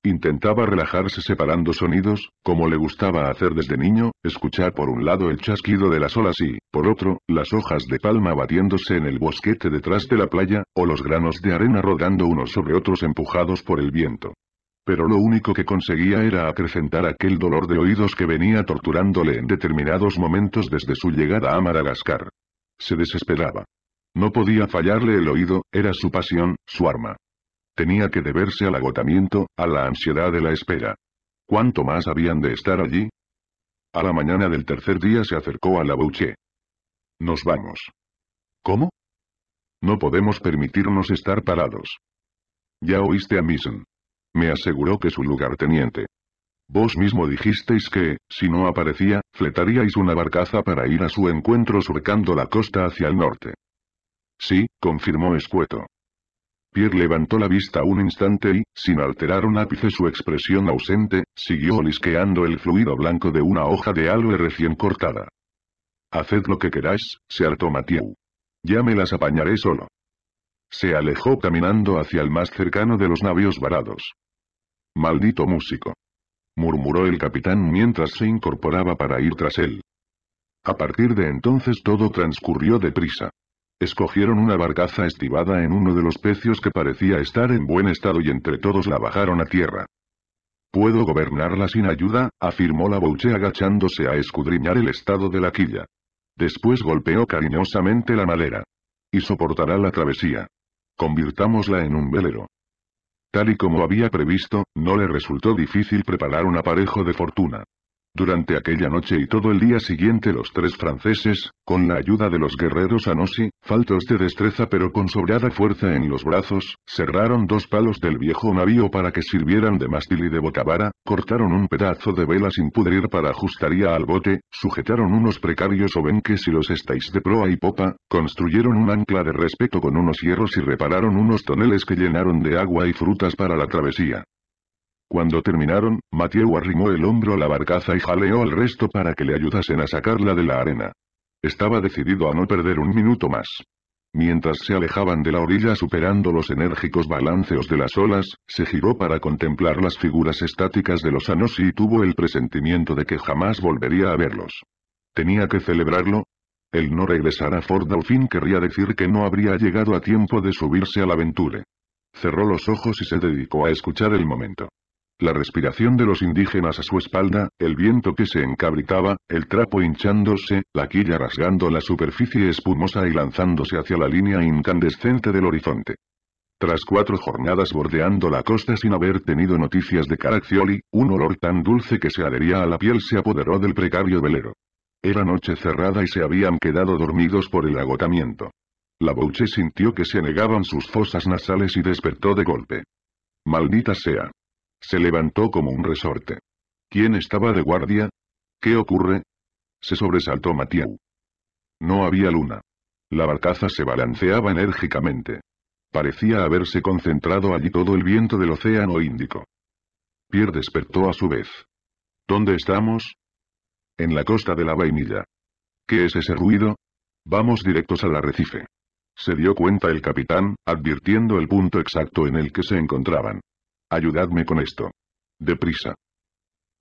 Intentaba relajarse separando sonidos, como le gustaba hacer desde niño, escuchar por un lado el chasquido de las olas y, por otro, las hojas de palma batiéndose en el bosquete detrás de la playa, o los granos de arena rodando unos sobre otros empujados por el viento. Pero lo único que conseguía era acrecentar aquel dolor de oídos que venía torturándole en determinados momentos desde su llegada a Madagascar. Se desesperaba. No podía fallarle el oído, era su pasión, su arma tenía que deberse al agotamiento, a la ansiedad de la espera. ¿Cuánto más habían de estar allí? A la mañana del tercer día se acercó a la bouché. Nos vamos. ¿Cómo? No podemos permitirnos estar parados. Ya oíste a Mison. Me aseguró que su lugarteniente. Vos mismo dijisteis que, si no aparecía, fletaríais una barcaza para ir a su encuentro surcando la costa hacia el norte. Sí, confirmó Escueto. Pierre levantó la vista un instante y, sin alterar un ápice su expresión ausente, siguió olisqueando el fluido blanco de una hoja de aloe recién cortada. Haced lo que queráis, se hartó Mathieu. Ya me las apañaré solo. Se alejó caminando hacia el más cercano de los navíos varados. Maldito músico. Murmuró el capitán mientras se incorporaba para ir tras él. A partir de entonces todo transcurrió deprisa. Escogieron una barcaza estivada en uno de los pecios que parecía estar en buen estado y entre todos la bajaron a tierra. Puedo gobernarla sin ayuda, afirmó la Bouche agachándose a escudriñar el estado de la quilla. Después golpeó cariñosamente la madera. Y soportará la travesía. Convirtámosla en un velero. Tal y como había previsto, no le resultó difícil preparar un aparejo de fortuna. Durante aquella noche y todo el día siguiente los tres franceses, con la ayuda de los guerreros Anosi, faltos de destreza pero con sobrada fuerza en los brazos, cerraron dos palos del viejo navío para que sirvieran de mástil y de botavara, cortaron un pedazo de vela sin pudrir para ajustaría al bote, sujetaron unos precarios obenques y los estáis de proa y popa, construyeron un ancla de respeto con unos hierros y repararon unos toneles que llenaron de agua y frutas para la travesía. Cuando terminaron, Mateo arrimó el hombro a la barcaza y jaleó al resto para que le ayudasen a sacarla de la arena. Estaba decidido a no perder un minuto más. Mientras se alejaban de la orilla superando los enérgicos balanceos de las olas, se giró para contemplar las figuras estáticas de los anos y tuvo el presentimiento de que jamás volvería a verlos. ¿Tenía que celebrarlo? El no regresar a Fort Dauphin querría decir que no habría llegado a tiempo de subirse a la aventura. Cerró los ojos y se dedicó a escuchar el momento. La respiración de los indígenas a su espalda, el viento que se encabritaba, el trapo hinchándose, la quilla rasgando la superficie espumosa y lanzándose hacia la línea incandescente del horizonte. Tras cuatro jornadas bordeando la costa sin haber tenido noticias de Caraccioli, un olor tan dulce que se adhería a la piel se apoderó del precario velero. Era noche cerrada y se habían quedado dormidos por el agotamiento. La Bouche sintió que se anegaban sus fosas nasales y despertó de golpe. Maldita sea. Se levantó como un resorte. ¿Quién estaba de guardia? ¿Qué ocurre? Se sobresaltó Matiau. No había luna. La barcaza se balanceaba enérgicamente. Parecía haberse concentrado allí todo el viento del Océano Índico. Pierre despertó a su vez. ¿Dónde estamos? En la costa de la vainilla. ¿Qué es ese ruido? Vamos directos al arrecife. Se dio cuenta el capitán, advirtiendo el punto exacto en el que se encontraban. Ayudadme con esto. Deprisa.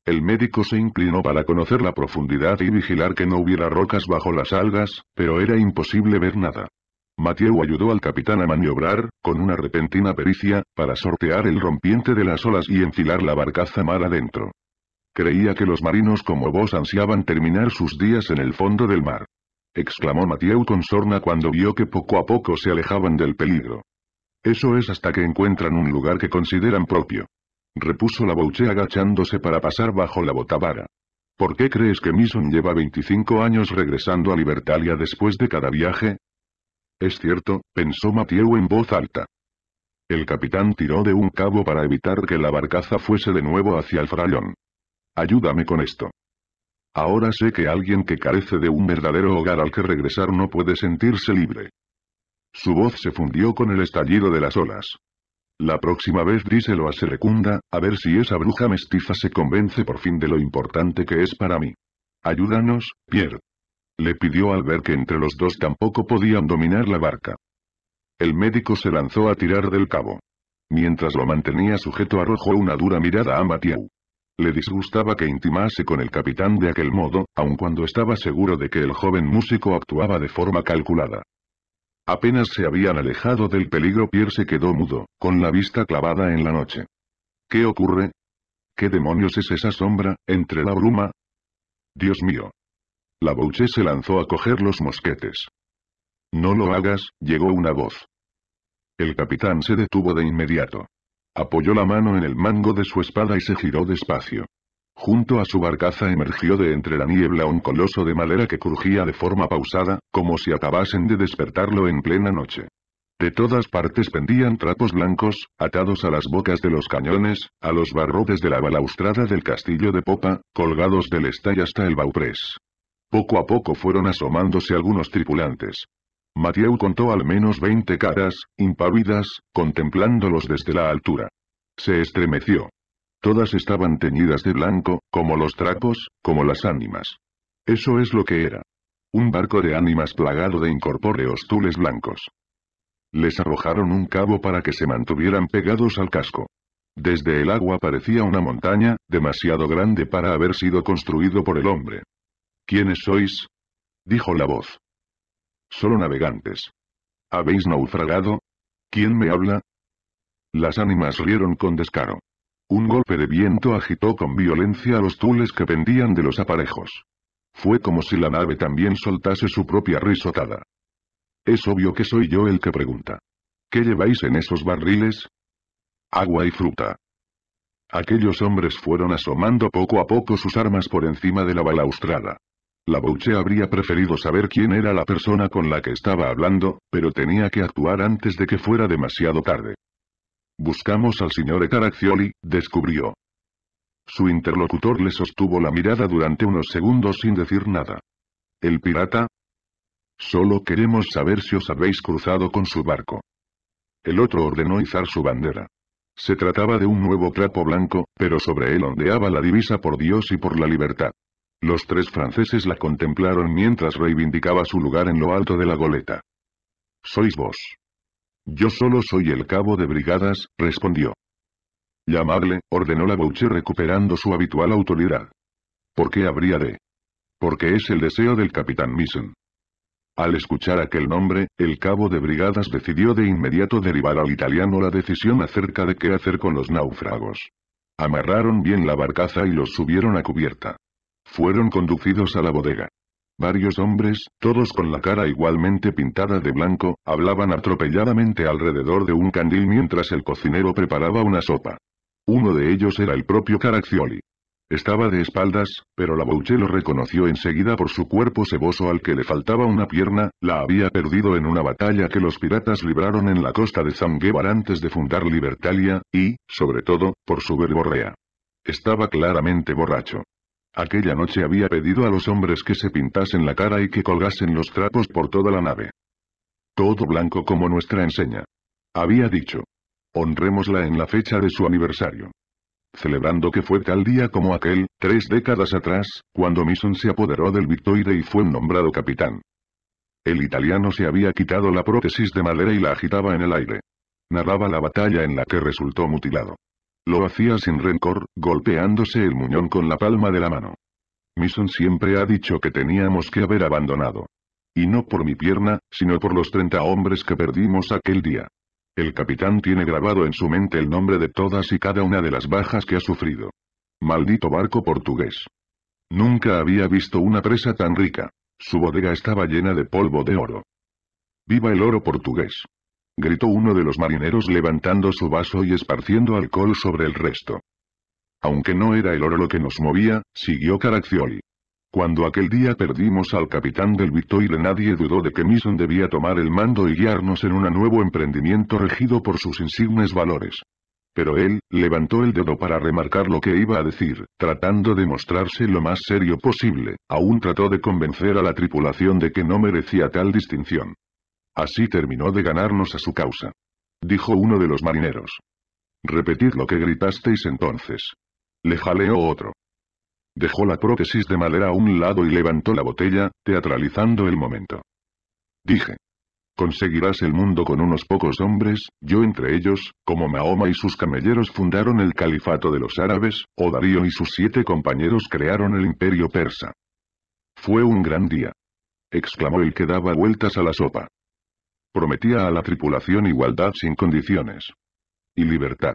El médico se inclinó para conocer la profundidad y vigilar que no hubiera rocas bajo las algas, pero era imposible ver nada. Mathieu ayudó al capitán a maniobrar, con una repentina pericia, para sortear el rompiente de las olas y enfilar la barcaza mar adentro. Creía que los marinos como vos ansiaban terminar sus días en el fondo del mar. Exclamó Mathieu con sorna cuando vio que poco a poco se alejaban del peligro. Eso es hasta que encuentran un lugar que consideran propio. Repuso la Bouche agachándose para pasar bajo la botavara. ¿Por qué crees que Mison lleva 25 años regresando a Libertalia después de cada viaje? Es cierto, pensó Mathieu en voz alta. El capitán tiró de un cabo para evitar que la barcaza fuese de nuevo hacia el frayón. Ayúdame con esto. Ahora sé que alguien que carece de un verdadero hogar al que regresar no puede sentirse libre. Su voz se fundió con el estallido de las olas. La próxima vez díselo a Serecunda, a ver si esa bruja mestiza se convence por fin de lo importante que es para mí. Ayúdanos, Pierre. Le pidió al ver que entre los dos tampoco podían dominar la barca. El médico se lanzó a tirar del cabo. Mientras lo mantenía sujeto arrojó una dura mirada a Mathieu. Le disgustaba que intimase con el capitán de aquel modo, aun cuando estaba seguro de que el joven músico actuaba de forma calculada. Apenas se habían alejado del peligro Pierre se quedó mudo, con la vista clavada en la noche. ¿Qué ocurre? ¿Qué demonios es esa sombra, entre la bruma? Dios mío. La Bouche se lanzó a coger los mosquetes. No lo hagas, llegó una voz. El capitán se detuvo de inmediato. Apoyó la mano en el mango de su espada y se giró despacio. Junto a su barcaza emergió de entre la niebla un coloso de madera que crujía de forma pausada, como si acabasen de despertarlo en plena noche. De todas partes pendían trapos blancos, atados a las bocas de los cañones, a los barrotes de la balaustrada del castillo de popa, colgados del estay hasta el bauprés. Poco a poco fueron asomándose algunos tripulantes. Mathieu contó al menos veinte caras, impávidas, contemplándolos desde la altura. Se estremeció. Todas estaban teñidas de blanco, como los trapos, como las ánimas. Eso es lo que era. Un barco de ánimas plagado de incorpóreos tules blancos. Les arrojaron un cabo para que se mantuvieran pegados al casco. Desde el agua parecía una montaña, demasiado grande para haber sido construido por el hombre. ¿Quiénes sois? dijo la voz. Solo navegantes. ¿Habéis naufragado? ¿Quién me habla? Las ánimas rieron con descaro. Un golpe de viento agitó con violencia los tules que pendían de los aparejos. Fue como si la nave también soltase su propia risotada. Es obvio que soy yo el que pregunta. ¿Qué lleváis en esos barriles? Agua y fruta. Aquellos hombres fueron asomando poco a poco sus armas por encima de la balaustrada. La Bouche habría preferido saber quién era la persona con la que estaba hablando, pero tenía que actuar antes de que fuera demasiado tarde. Buscamos al señor Ecaraccioli, descubrió. Su interlocutor le sostuvo la mirada durante unos segundos sin decir nada. ¿El pirata? Solo queremos saber si os habéis cruzado con su barco. El otro ordenó izar su bandera. Se trataba de un nuevo trapo blanco, pero sobre él ondeaba la divisa por Dios y por la libertad. Los tres franceses la contemplaron mientras reivindicaba su lugar en lo alto de la goleta. Sois vos. Yo solo soy el cabo de brigadas, respondió. Llamadle, ordenó la bouche recuperando su habitual autoridad. ¿Por qué habría de? Porque es el deseo del capitán Misen. Al escuchar aquel nombre, el cabo de brigadas decidió de inmediato derivar al italiano la decisión acerca de qué hacer con los náufragos. Amarraron bien la barcaza y los subieron a cubierta. Fueron conducidos a la bodega. Varios hombres, todos con la cara igualmente pintada de blanco, hablaban atropelladamente alrededor de un candil mientras el cocinero preparaba una sopa. Uno de ellos era el propio Caraccioli. Estaba de espaldas, pero la Bouche lo reconoció enseguida por su cuerpo ceboso al que le faltaba una pierna, la había perdido en una batalla que los piratas libraron en la costa de Zanguebar antes de fundar Libertalia, y, sobre todo, por su verborrea. Estaba claramente borracho. Aquella noche había pedido a los hombres que se pintasen la cara y que colgasen los trapos por toda la nave. Todo blanco como nuestra enseña. Había dicho. Honrémosla en la fecha de su aniversario. Celebrando que fue tal día como aquel, tres décadas atrás, cuando Mason se apoderó del Victoire y fue nombrado capitán. El italiano se había quitado la prótesis de madera y la agitaba en el aire. Narraba la batalla en la que resultó mutilado. Lo hacía sin rencor, golpeándose el muñón con la palma de la mano. Mison siempre ha dicho que teníamos que haber abandonado. Y no por mi pierna, sino por los 30 hombres que perdimos aquel día. El capitán tiene grabado en su mente el nombre de todas y cada una de las bajas que ha sufrido. Maldito barco portugués. Nunca había visto una presa tan rica. Su bodega estaba llena de polvo de oro. ¡Viva el oro portugués! gritó uno de los marineros levantando su vaso y esparciendo alcohol sobre el resto. Aunque no era el oro lo que nos movía, siguió Caraccioli. Cuando aquel día perdimos al capitán del Victoire nadie dudó de que Mison debía tomar el mando y guiarnos en un nuevo emprendimiento regido por sus insignes valores. Pero él, levantó el dedo para remarcar lo que iba a decir, tratando de mostrarse lo más serio posible, aún trató de convencer a la tripulación de que no merecía tal distinción. Así terminó de ganarnos a su causa. Dijo uno de los marineros. Repetid lo que gritasteis entonces. Le jaleó otro. Dejó la prótesis de madera a un lado y levantó la botella, teatralizando el momento. Dije. Conseguirás el mundo con unos pocos hombres, yo entre ellos, como Mahoma y sus camelleros fundaron el califato de los árabes, o Darío y sus siete compañeros crearon el imperio persa. Fue un gran día. Exclamó el que daba vueltas a la sopa. Prometía a la tripulación igualdad sin condiciones. Y libertad.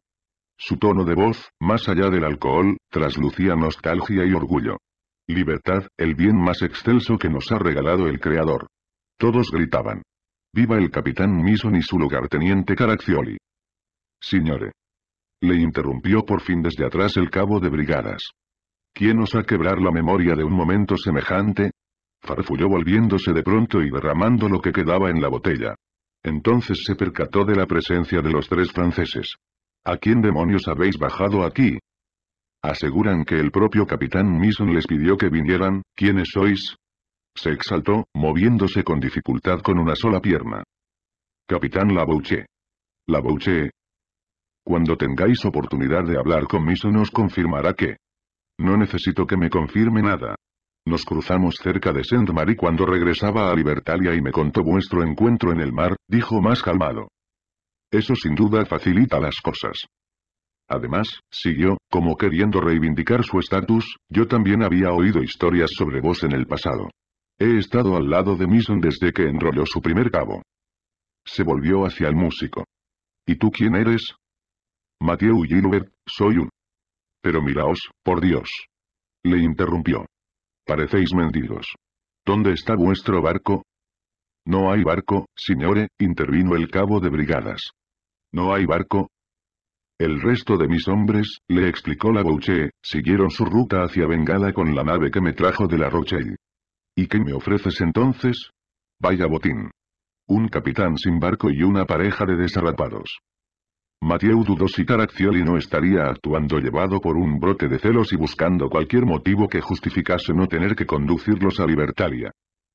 Su tono de voz, más allá del alcohol, traslucía nostalgia y orgullo. Libertad, el bien más excelso que nos ha regalado el Creador. Todos gritaban. Viva el capitán Mison y su lugarteniente Caraccioli. ¡Señore! Le interrumpió por fin desde atrás el cabo de brigadas. ¿Quién os ha quebrar la memoria de un momento semejante? farfulló volviéndose de pronto y derramando lo que quedaba en la botella. Entonces se percató de la presencia de los tres franceses. ¿A quién demonios habéis bajado aquí? Aseguran que el propio capitán Mison les pidió que vinieran, ¿quiénes sois? Se exaltó, moviéndose con dificultad con una sola pierna. Capitán Labouche. Labouche. Cuando tengáis oportunidad de hablar con Mison os confirmará que... No necesito que me confirme nada. Nos cruzamos cerca de Saint-Marie cuando regresaba a Libertalia y me contó vuestro encuentro en el mar, dijo más calmado. Eso sin duda facilita las cosas. Además, siguió, como queriendo reivindicar su estatus, yo también había oído historias sobre vos en el pasado. He estado al lado de Mison desde que enrolló su primer cabo. Se volvió hacia el músico. ¿Y tú quién eres? Mathieu Gilbert, soy un... Pero miraos, por Dios. Le interrumpió. Parecéis mendigos. ¿Dónde está vuestro barco? No hay barco, señore, intervino el cabo de brigadas. No hay barco. El resto de mis hombres, le explicó la bouché siguieron su ruta hacia Bengala con la nave que me trajo de la Rochelle. ¿Y qué me ofreces entonces? Vaya botín. Un capitán sin barco y una pareja de desarrapados. Mateo dudó si y no estaría actuando llevado por un brote de celos y buscando cualquier motivo que justificase no tener que conducirlos a Libertalia.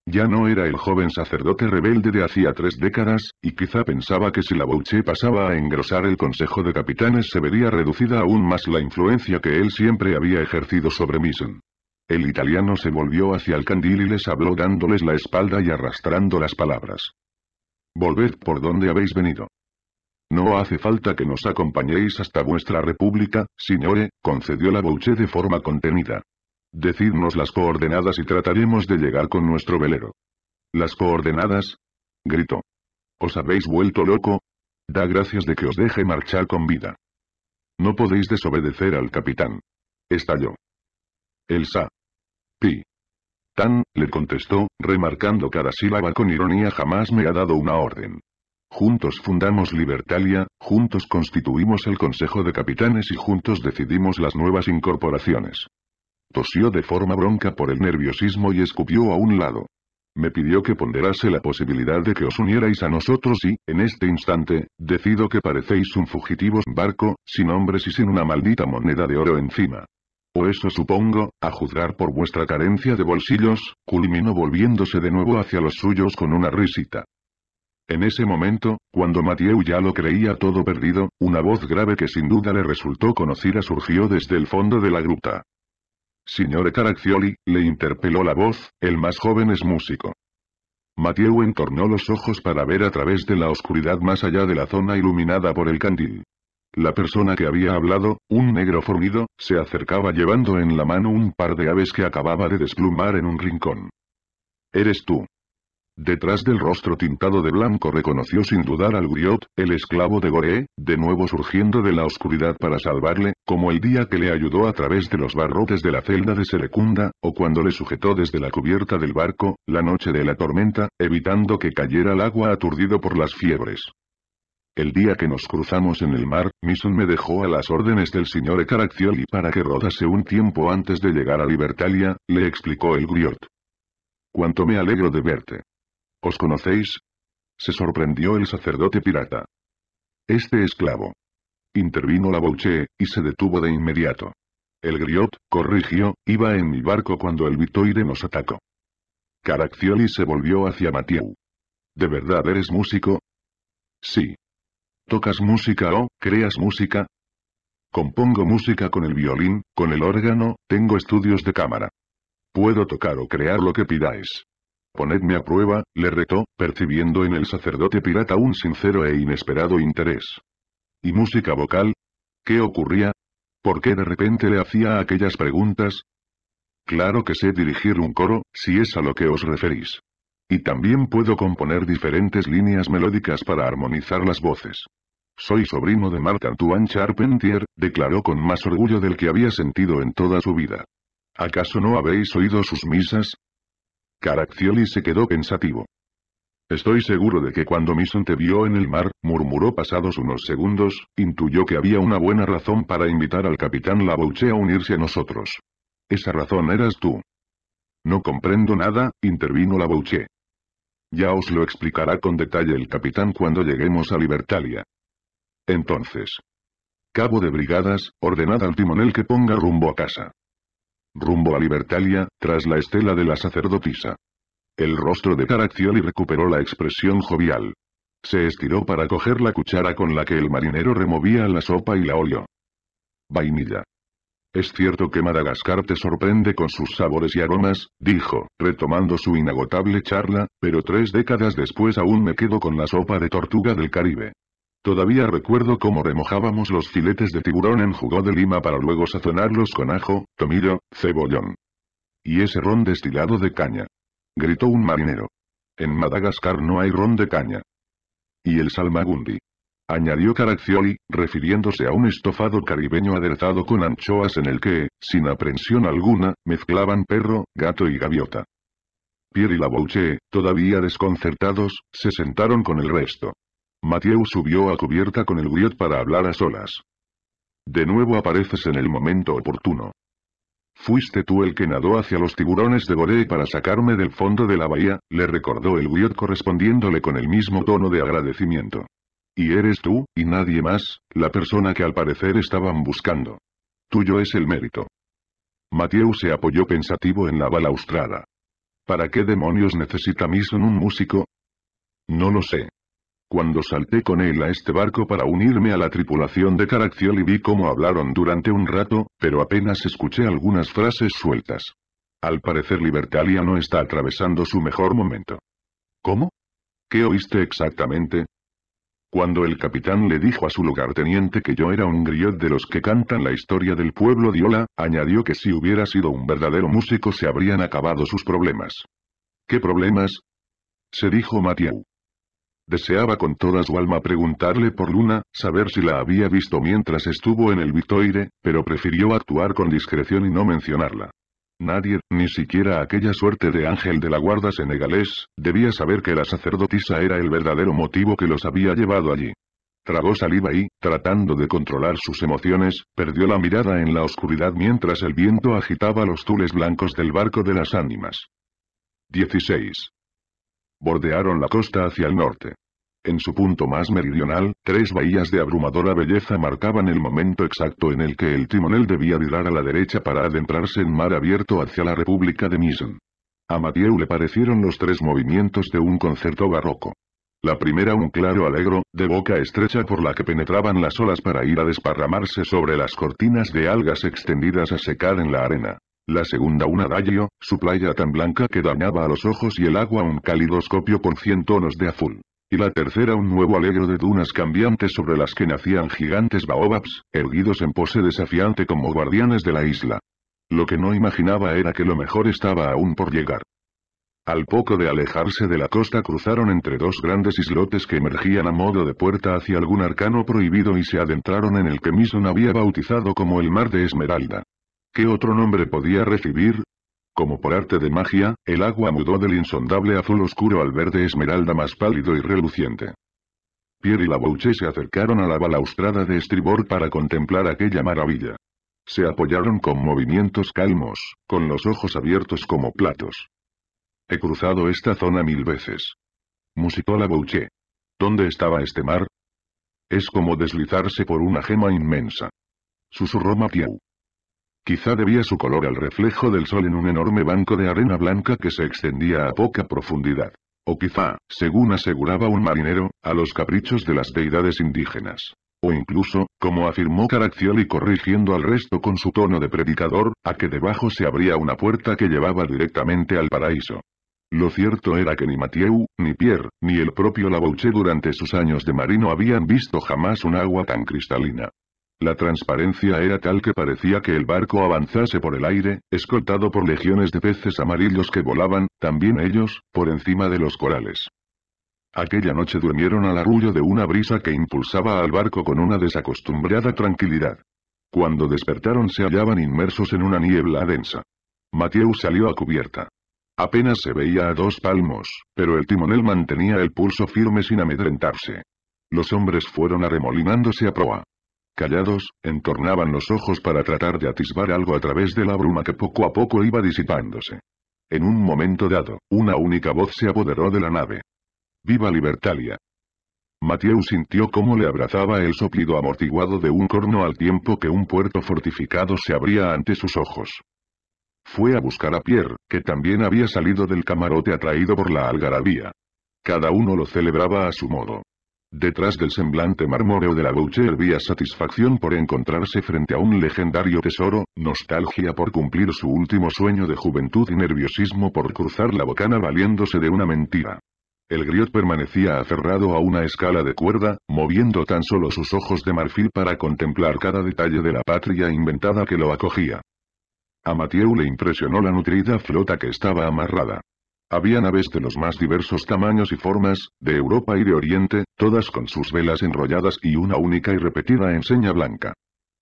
Ya no era el joven sacerdote rebelde de hacía tres décadas, y quizá pensaba que si la Bouche pasaba a engrosar el Consejo de Capitanes se vería reducida aún más la influencia que él siempre había ejercido sobre Mison. El italiano se volvió hacia el candil y les habló dándoles la espalda y arrastrando las palabras. Volved por donde habéis venido. No hace falta que nos acompañéis hasta vuestra república, señore, concedió la Bouche de forma contenida. Decidnos las coordenadas y trataremos de llegar con nuestro velero. ¿Las coordenadas? gritó. ¿Os habéis vuelto loco? Da gracias de que os deje marchar con vida. No podéis desobedecer al capitán. Estalló. El sa. Pi. Tan, le contestó, remarcando cada sílaba con ironía jamás me ha dado una orden. Juntos fundamos Libertalia, juntos constituimos el Consejo de Capitanes y juntos decidimos las nuevas incorporaciones. Tosió de forma bronca por el nerviosismo y escupió a un lado. Me pidió que ponderase la posibilidad de que os unierais a nosotros y, en este instante, decido que parecéis un fugitivo barco, sin hombres y sin una maldita moneda de oro encima. O eso supongo, a juzgar por vuestra carencia de bolsillos, culminó volviéndose de nuevo hacia los suyos con una risita. En ese momento, cuando Mathieu ya lo creía todo perdido, una voz grave que sin duda le resultó conocida surgió desde el fondo de la gruta. «Señor Caraccioli, le interpeló la voz, el más joven es músico. Mathieu entornó los ojos para ver a través de la oscuridad más allá de la zona iluminada por el candil. La persona que había hablado, un negro fornido, se acercaba llevando en la mano un par de aves que acababa de desplumar en un rincón. «Eres tú», Detrás del rostro tintado de blanco reconoció sin dudar al Griot, el esclavo de Gore, de nuevo surgiendo de la oscuridad para salvarle, como el día que le ayudó a través de los barrotes de la celda de Selecunda, o cuando le sujetó desde la cubierta del barco, la noche de la tormenta, evitando que cayera el agua aturdido por las fiebres. El día que nos cruzamos en el mar, Mison me dejó a las órdenes del señor Ecaraccioli para que rodase un tiempo antes de llegar a Libertalia, le explicó el Griot. Cuánto me alegro de verte. ¿Os conocéis? Se sorprendió el sacerdote pirata. Este esclavo. Intervino la Bouche, y se detuvo de inmediato. El griot, corrigió, iba en mi barco cuando el vitoide nos atacó. Caraccioli se volvió hacia Mathieu. ¿De verdad eres músico? Sí. ¿Tocas música o creas música? Compongo música con el violín, con el órgano, tengo estudios de cámara. Puedo tocar o crear lo que pidáis. Ponedme a prueba, le retó, percibiendo en el sacerdote pirata un sincero e inesperado interés. ¿Y música vocal? ¿Qué ocurría? ¿Por qué de repente le hacía aquellas preguntas? Claro que sé dirigir un coro, si es a lo que os referís. Y también puedo componer diferentes líneas melódicas para armonizar las voces. Soy sobrino de Marc Antoine Charpentier, declaró con más orgullo del que había sentido en toda su vida. ¿Acaso no habéis oído sus misas? Caraccioli se quedó pensativo. Estoy seguro de que cuando Misson te vio en el mar, murmuró pasados unos segundos, intuyó que había una buena razón para invitar al capitán Labouche a unirse a nosotros. Esa razón eras tú. No comprendo nada, intervino Labouche. Ya os lo explicará con detalle el capitán cuando lleguemos a Libertalia. Entonces. Cabo de brigadas, ordenad al timonel que ponga rumbo a casa rumbo a Libertalia, tras la estela de la sacerdotisa. El rostro de Caraccioli recuperó la expresión jovial. Se estiró para coger la cuchara con la que el marinero removía la sopa y la olió. Vainilla. Es cierto que Madagascar te sorprende con sus sabores y aromas, dijo, retomando su inagotable charla, pero tres décadas después aún me quedo con la sopa de tortuga del Caribe. Todavía recuerdo cómo remojábamos los filetes de tiburón en jugo de lima para luego sazonarlos con ajo, tomillo, cebollón. Y ese ron destilado de caña. Gritó un marinero. En Madagascar no hay ron de caña. Y el salmagundi. Añadió Caraccioli, refiriéndose a un estofado caribeño aderezado con anchoas en el que, sin aprensión alguna, mezclaban perro, gato y gaviota. Pierre y Labouche, todavía desconcertados, se sentaron con el resto. Mathieu subió a cubierta con el griot para hablar a solas. De nuevo apareces en el momento oportuno. Fuiste tú el que nadó hacia los tiburones de Boré para sacarme del fondo de la bahía, le recordó el griot correspondiéndole con el mismo tono de agradecimiento. Y eres tú, y nadie más, la persona que al parecer estaban buscando. Tuyo es el mérito. Mathieu se apoyó pensativo en la balaustrada. ¿Para qué demonios necesita son un músico? No lo sé, cuando salté con él a este barco para unirme a la tripulación de Caraccioli vi cómo hablaron durante un rato, pero apenas escuché algunas frases sueltas. Al parecer Libertalia no está atravesando su mejor momento. ¿Cómo? ¿Qué oíste exactamente? Cuando el capitán le dijo a su lugarteniente que yo era un griot de los que cantan la historia del pueblo de añadió que si hubiera sido un verdadero músico se habrían acabado sus problemas. ¿Qué problemas? Se dijo Matiau. Deseaba con toda su alma preguntarle por Luna, saber si la había visto mientras estuvo en el Vitoire, pero prefirió actuar con discreción y no mencionarla. Nadie, ni siquiera aquella suerte de ángel de la guarda senegalés, debía saber que la sacerdotisa era el verdadero motivo que los había llevado allí. Tragó saliva y, tratando de controlar sus emociones, perdió la mirada en la oscuridad mientras el viento agitaba los tules blancos del barco de las ánimas. 16. Bordearon la costa hacia el norte. En su punto más meridional, tres bahías de abrumadora belleza marcaban el momento exacto en el que el timonel debía virar a la derecha para adentrarse en mar abierto hacia la República de Misen. A Mathieu le parecieron los tres movimientos de un concierto barroco. La primera un claro alegro, de boca estrecha por la que penetraban las olas para ir a desparramarse sobre las cortinas de algas extendidas a secar en la arena. La segunda un adagio, su playa tan blanca que dañaba a los ojos y el agua un calidoscopio con cien tonos de azul. Y la tercera un nuevo alegro de dunas cambiantes sobre las que nacían gigantes baobabs, erguidos en pose desafiante como guardianes de la isla. Lo que no imaginaba era que lo mejor estaba aún por llegar. Al poco de alejarse de la costa cruzaron entre dos grandes islotes que emergían a modo de puerta hacia algún arcano prohibido y se adentraron en el que Mison había bautizado como el Mar de Esmeralda. ¿Qué otro nombre podía recibir? Como por arte de magia, el agua mudó del insondable azul oscuro al verde esmeralda más pálido y reluciente. Pierre y la Bouche se acercaron a la balaustrada de estribor para contemplar aquella maravilla. Se apoyaron con movimientos calmos, con los ojos abiertos como platos. He cruzado esta zona mil veces. Musitó la Bouche. ¿Dónde estaba este mar? Es como deslizarse por una gema inmensa. Susurró Mathieu. Quizá debía su color al reflejo del sol en un enorme banco de arena blanca que se extendía a poca profundidad. O quizá, según aseguraba un marinero, a los caprichos de las deidades indígenas. O incluso, como afirmó Caraccioli corrigiendo al resto con su tono de predicador, a que debajo se abría una puerta que llevaba directamente al paraíso. Lo cierto era que ni Mathieu, ni Pierre, ni el propio Labouche durante sus años de marino habían visto jamás un agua tan cristalina. La transparencia era tal que parecía que el barco avanzase por el aire, escoltado por legiones de peces amarillos que volaban, también ellos, por encima de los corales. Aquella noche durmieron al arrullo de una brisa que impulsaba al barco con una desacostumbrada tranquilidad. Cuando despertaron se hallaban inmersos en una niebla densa. Mathieu salió a cubierta. Apenas se veía a dos palmos, pero el timonel mantenía el pulso firme sin amedrentarse. Los hombres fueron arremolinándose a proa. Callados, entornaban los ojos para tratar de atisbar algo a través de la bruma que poco a poco iba disipándose. En un momento dado, una única voz se apoderó de la nave. ¡Viva Libertalia! Mathieu sintió cómo le abrazaba el soplido amortiguado de un corno al tiempo que un puerto fortificado se abría ante sus ojos. Fue a buscar a Pierre, que también había salido del camarote atraído por la algarabía. Cada uno lo celebraba a su modo. Detrás del semblante marmóreo de la Boucher vía satisfacción por encontrarse frente a un legendario tesoro, nostalgia por cumplir su último sueño de juventud y nerviosismo por cruzar la bocana valiéndose de una mentira. El griot permanecía aferrado a una escala de cuerda, moviendo tan solo sus ojos de marfil para contemplar cada detalle de la patria inventada que lo acogía. A Mathieu le impresionó la nutrida flota que estaba amarrada. Había naves de los más diversos tamaños y formas, de Europa y de Oriente, todas con sus velas enrolladas y una única y repetida enseña blanca.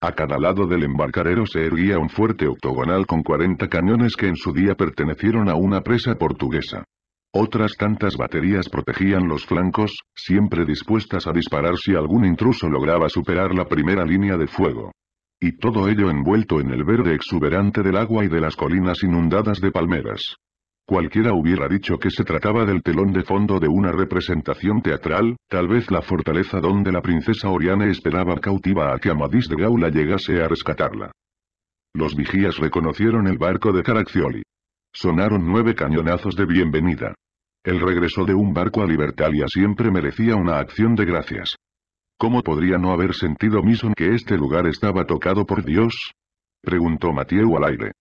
A cada lado del embarcadero se erguía un fuerte octogonal con 40 cañones que en su día pertenecieron a una presa portuguesa. Otras tantas baterías protegían los flancos, siempre dispuestas a disparar si algún intruso lograba superar la primera línea de fuego. Y todo ello envuelto en el verde exuberante del agua y de las colinas inundadas de palmeras. Cualquiera hubiera dicho que se trataba del telón de fondo de una representación teatral, tal vez la fortaleza donde la princesa Oriane esperaba cautiva a que Amadís de Gaula llegase a rescatarla. Los vigías reconocieron el barco de Caraccioli. Sonaron nueve cañonazos de bienvenida. El regreso de un barco a Libertalia siempre merecía una acción de gracias. ¿Cómo podría no haber sentido Mison que este lugar estaba tocado por Dios? Preguntó Mathieu al aire.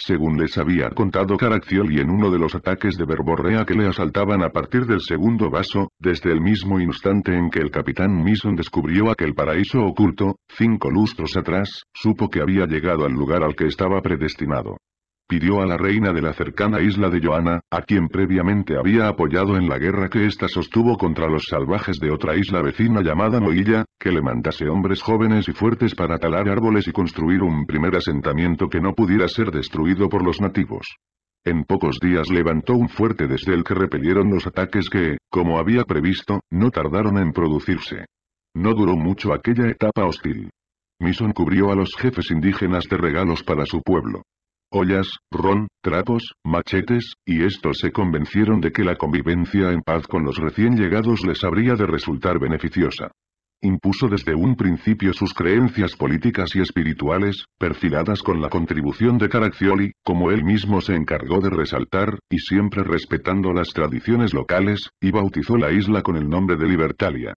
Según les había contado Caraccioli en uno de los ataques de Berborrea que le asaltaban a partir del segundo vaso, desde el mismo instante en que el capitán Mison descubrió aquel paraíso oculto, cinco lustros atrás, supo que había llegado al lugar al que estaba predestinado pidió a la reina de la cercana isla de Joana, a quien previamente había apoyado en la guerra que ésta sostuvo contra los salvajes de otra isla vecina llamada Moilla, que le mandase hombres jóvenes y fuertes para talar árboles y construir un primer asentamiento que no pudiera ser destruido por los nativos. En pocos días levantó un fuerte desde el que repelieron los ataques que, como había previsto, no tardaron en producirse. No duró mucho aquella etapa hostil. Mison cubrió a los jefes indígenas de regalos para su pueblo ollas, ron, trapos, machetes, y estos se convencieron de que la convivencia en paz con los recién llegados les habría de resultar beneficiosa. Impuso desde un principio sus creencias políticas y espirituales, perfiladas con la contribución de Caraccioli, como él mismo se encargó de resaltar, y siempre respetando las tradiciones locales, y bautizó la isla con el nombre de Libertalia.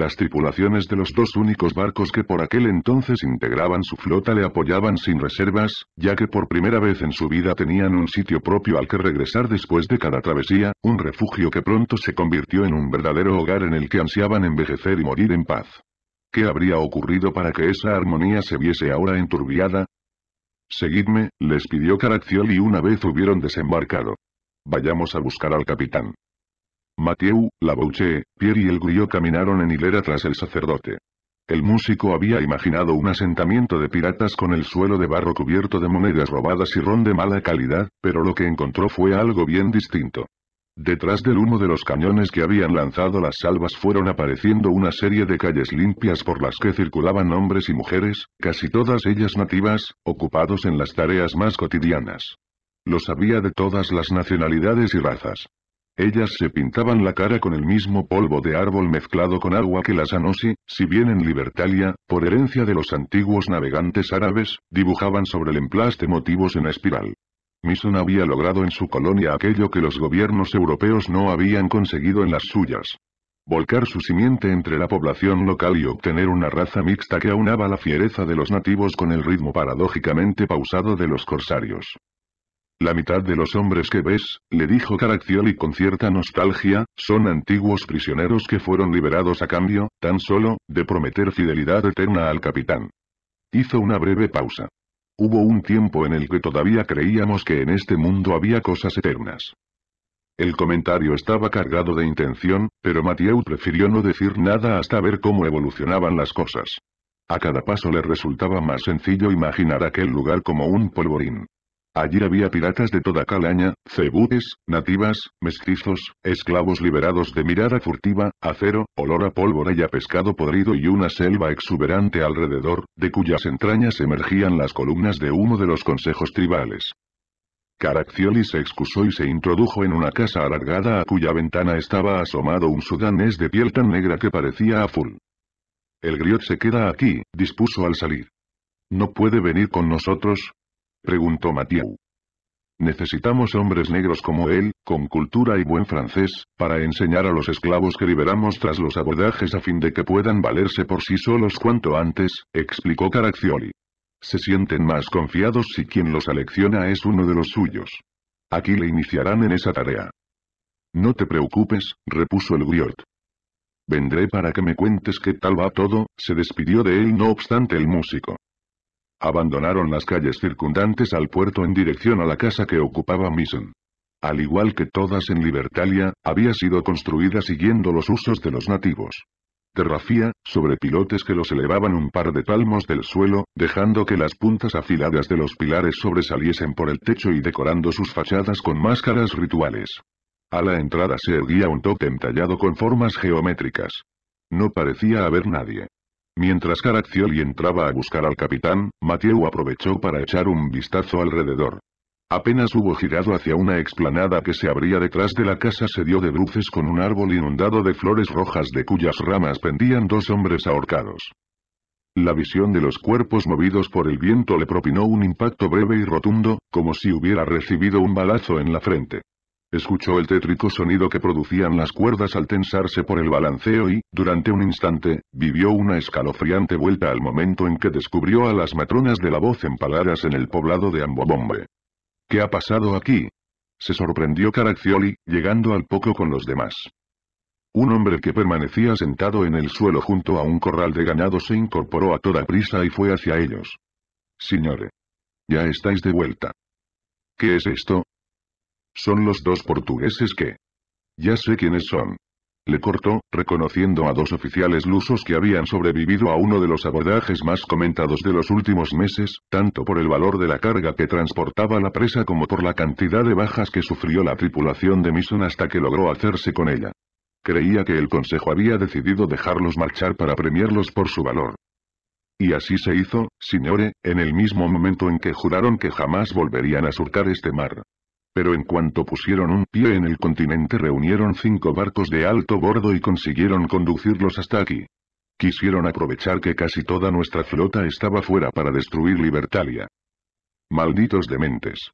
Las tripulaciones de los dos únicos barcos que por aquel entonces integraban su flota le apoyaban sin reservas, ya que por primera vez en su vida tenían un sitio propio al que regresar después de cada travesía, un refugio que pronto se convirtió en un verdadero hogar en el que ansiaban envejecer y morir en paz. ¿Qué habría ocurrido para que esa armonía se viese ahora enturbiada? Seguidme, les pidió y una vez hubieron desembarcado. Vayamos a buscar al capitán. Mathieu, Labouche, Pierre y el Grillo caminaron en hilera tras el sacerdote. El músico había imaginado un asentamiento de piratas con el suelo de barro cubierto de monedas robadas y ron de mala calidad, pero lo que encontró fue algo bien distinto. Detrás del humo de los cañones que habían lanzado las salvas fueron apareciendo una serie de calles limpias por las que circulaban hombres y mujeres, casi todas ellas nativas, ocupados en las tareas más cotidianas. Los había de todas las nacionalidades y razas. Ellas se pintaban la cara con el mismo polvo de árbol mezclado con agua que las Anosi, si bien en Libertalia, por herencia de los antiguos navegantes árabes, dibujaban sobre el emplaste motivos en espiral. Mison había logrado en su colonia aquello que los gobiernos europeos no habían conseguido en las suyas. Volcar su simiente entre la población local y obtener una raza mixta que aunaba la fiereza de los nativos con el ritmo paradójicamente pausado de los corsarios. La mitad de los hombres que ves, le dijo Caraccioli con cierta nostalgia, son antiguos prisioneros que fueron liberados a cambio, tan solo, de prometer fidelidad eterna al capitán. Hizo una breve pausa. Hubo un tiempo en el que todavía creíamos que en este mundo había cosas eternas. El comentario estaba cargado de intención, pero Mathieu prefirió no decir nada hasta ver cómo evolucionaban las cosas. A cada paso le resultaba más sencillo imaginar aquel lugar como un polvorín. Allí había piratas de toda calaña, cebutes, nativas, mestizos, esclavos liberados de mirada furtiva, acero, olor a pólvora y a pescado podrido y una selva exuberante alrededor, de cuyas entrañas emergían las columnas de uno de los consejos tribales. Caraccioli se excusó y se introdujo en una casa alargada a cuya ventana estaba asomado un sudanés de piel tan negra que parecía full. El griot se queda aquí, dispuso al salir. No puede venir con nosotros, Preguntó Mathieu. Necesitamos hombres negros como él, con cultura y buen francés, para enseñar a los esclavos que liberamos tras los abordajes a fin de que puedan valerse por sí solos cuanto antes, explicó Caraccioli. Se sienten más confiados si quien los selecciona es uno de los suyos. Aquí le iniciarán en esa tarea. No te preocupes, repuso el griot. Vendré para que me cuentes qué tal va todo, se despidió de él no obstante el músico. Abandonaron las calles circundantes al puerto en dirección a la casa que ocupaba Mason. Al igual que todas en Libertalia, había sido construida siguiendo los usos de los nativos. Terrafía, sobre pilotes que los elevaban un par de palmos del suelo, dejando que las puntas afiladas de los pilares sobresaliesen por el techo y decorando sus fachadas con máscaras rituales. A la entrada se erguía un tótem tallado con formas geométricas. No parecía haber nadie. Mientras Caraccioli entraba a buscar al capitán, Mathieu aprovechó para echar un vistazo alrededor. Apenas hubo girado hacia una explanada que se abría detrás de la casa se dio de bruces con un árbol inundado de flores rojas de cuyas ramas pendían dos hombres ahorcados. La visión de los cuerpos movidos por el viento le propinó un impacto breve y rotundo, como si hubiera recibido un balazo en la frente. Escuchó el tétrico sonido que producían las cuerdas al tensarse por el balanceo y, durante un instante, vivió una escalofriante vuelta al momento en que descubrió a las matronas de la voz empaladas en el poblado de Ambobombe. ¿Qué ha pasado aquí? Se sorprendió Caraccioli, llegando al poco con los demás. Un hombre que permanecía sentado en el suelo junto a un corral de ganado se incorporó a toda prisa y fue hacia ellos. Señores. Ya estáis de vuelta. ¿Qué es esto? Son los dos portugueses que... Ya sé quiénes son. Le cortó, reconociendo a dos oficiales lusos que habían sobrevivido a uno de los abordajes más comentados de los últimos meses, tanto por el valor de la carga que transportaba la presa como por la cantidad de bajas que sufrió la tripulación de Mison hasta que logró hacerse con ella. Creía que el Consejo había decidido dejarlos marchar para premiarlos por su valor. Y así se hizo, señore, en el mismo momento en que juraron que jamás volverían a surcar este mar. Pero en cuanto pusieron un pie en el continente reunieron cinco barcos de alto bordo y consiguieron conducirlos hasta aquí. Quisieron aprovechar que casi toda nuestra flota estaba fuera para destruir Libertalia. Malditos dementes.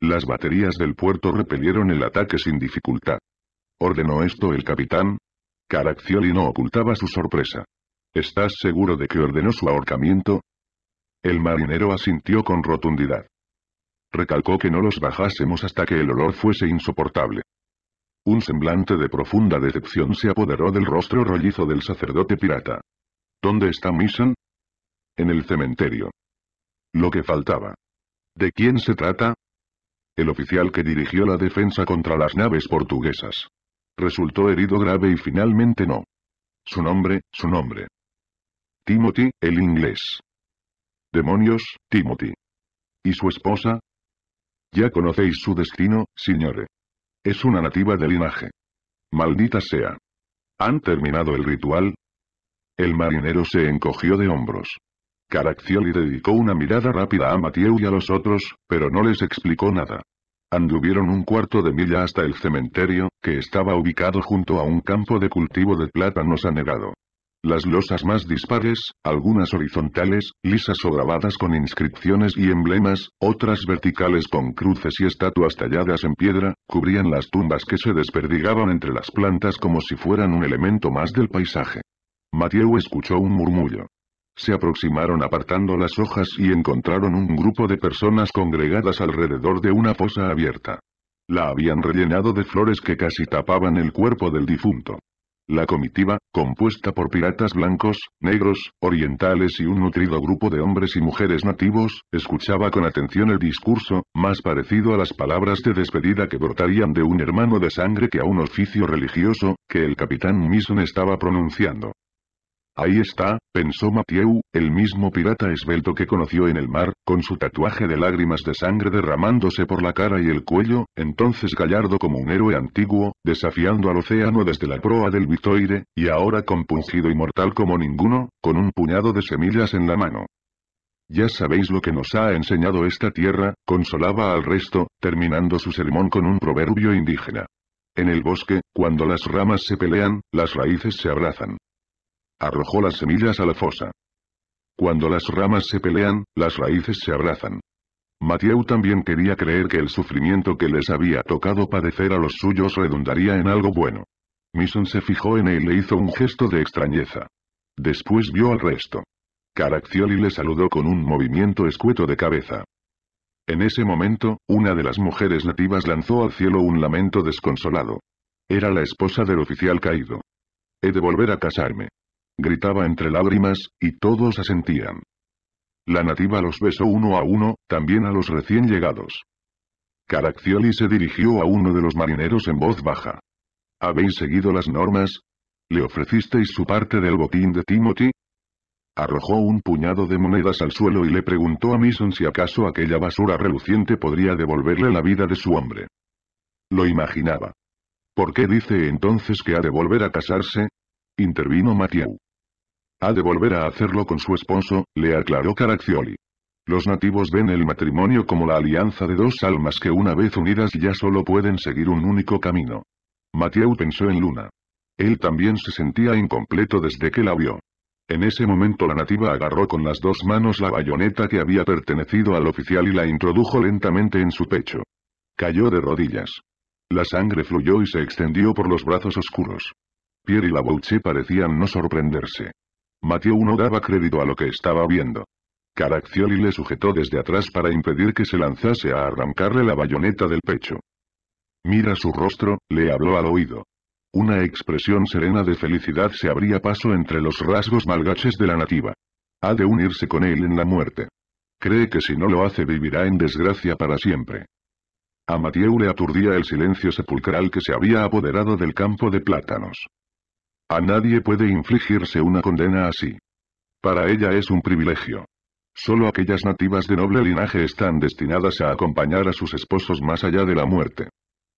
Las baterías del puerto repelieron el ataque sin dificultad. Ordenó esto el capitán. Caraccioli no ocultaba su sorpresa. ¿Estás seguro de que ordenó su ahorcamiento? El marinero asintió con rotundidad. Recalcó que no los bajásemos hasta que el olor fuese insoportable. Un semblante de profunda decepción se apoderó del rostro rollizo del sacerdote pirata. ¿Dónde está Mason? En el cementerio. Lo que faltaba. ¿De quién se trata? El oficial que dirigió la defensa contra las naves portuguesas. Resultó herido grave y finalmente no. Su nombre, su nombre. Timothy, el inglés. Demonios, Timothy. ¿Y su esposa? Ya conocéis su destino, señore. Es una nativa de linaje. Maldita sea. ¿Han terminado el ritual? El marinero se encogió de hombros. Caraccioli dedicó una mirada rápida a Mateu y a los otros, pero no les explicó nada. Anduvieron un cuarto de milla hasta el cementerio, que estaba ubicado junto a un campo de cultivo de plátanos anegado. Las losas más dispares, algunas horizontales, lisas o grabadas con inscripciones y emblemas, otras verticales con cruces y estatuas talladas en piedra, cubrían las tumbas que se desperdigaban entre las plantas como si fueran un elemento más del paisaje. Mathieu escuchó un murmullo. Se aproximaron apartando las hojas y encontraron un grupo de personas congregadas alrededor de una fosa abierta. La habían rellenado de flores que casi tapaban el cuerpo del difunto. La comitiva, compuesta por piratas blancos, negros, orientales y un nutrido grupo de hombres y mujeres nativos, escuchaba con atención el discurso, más parecido a las palabras de despedida que brotarían de un hermano de sangre que a un oficio religioso, que el capitán Mison estaba pronunciando. Ahí está, pensó Mathieu, el mismo pirata esbelto que conoció en el mar, con su tatuaje de lágrimas de sangre derramándose por la cara y el cuello, entonces gallardo como un héroe antiguo, desafiando al océano desde la proa del Vitoire, y ahora compungido y mortal como ninguno, con un puñado de semillas en la mano. Ya sabéis lo que nos ha enseñado esta tierra, consolaba al resto, terminando su sermón con un proverbio indígena. En el bosque, cuando las ramas se pelean, las raíces se abrazan. Arrojó las semillas a la fosa. Cuando las ramas se pelean, las raíces se abrazan. Mathieu también quería creer que el sufrimiento que les había tocado padecer a los suyos redundaría en algo bueno. Mison se fijó en él y hizo un gesto de extrañeza. Después vio al resto. Caraccioli le saludó con un movimiento escueto de cabeza. En ese momento, una de las mujeres nativas lanzó al cielo un lamento desconsolado. Era la esposa del oficial caído. He de volver a casarme gritaba entre lágrimas, y todos asentían. La nativa los besó uno a uno, también a los recién llegados. Caraccioli se dirigió a uno de los marineros en voz baja. ¿Habéis seguido las normas? ¿Le ofrecisteis su parte del botín de Timothy? Arrojó un puñado de monedas al suelo y le preguntó a Mason si acaso aquella basura reluciente podría devolverle la vida de su hombre. Lo imaginaba. ¿Por qué dice entonces que ha de volver a casarse? Intervino Matthew. Ha de volver a hacerlo con su esposo, le aclaró Caraccioli. Los nativos ven el matrimonio como la alianza de dos almas que una vez unidas ya solo pueden seguir un único camino. Mathieu pensó en Luna. Él también se sentía incompleto desde que la vio. En ese momento la nativa agarró con las dos manos la bayoneta que había pertenecido al oficial y la introdujo lentamente en su pecho. Cayó de rodillas. La sangre fluyó y se extendió por los brazos oscuros. Pierre y la parecían no sorprenderse. Mateo no daba crédito a lo que estaba viendo. Caraccioli le sujetó desde atrás para impedir que se lanzase a arrancarle la bayoneta del pecho. Mira su rostro, le habló al oído. Una expresión serena de felicidad se abría paso entre los rasgos malgaches de la nativa. Ha de unirse con él en la muerte. Cree que si no lo hace vivirá en desgracia para siempre. A Mathieu le aturdía el silencio sepulcral que se había apoderado del campo de plátanos. A nadie puede infligirse una condena así. Para ella es un privilegio. Solo aquellas nativas de noble linaje están destinadas a acompañar a sus esposos más allá de la muerte.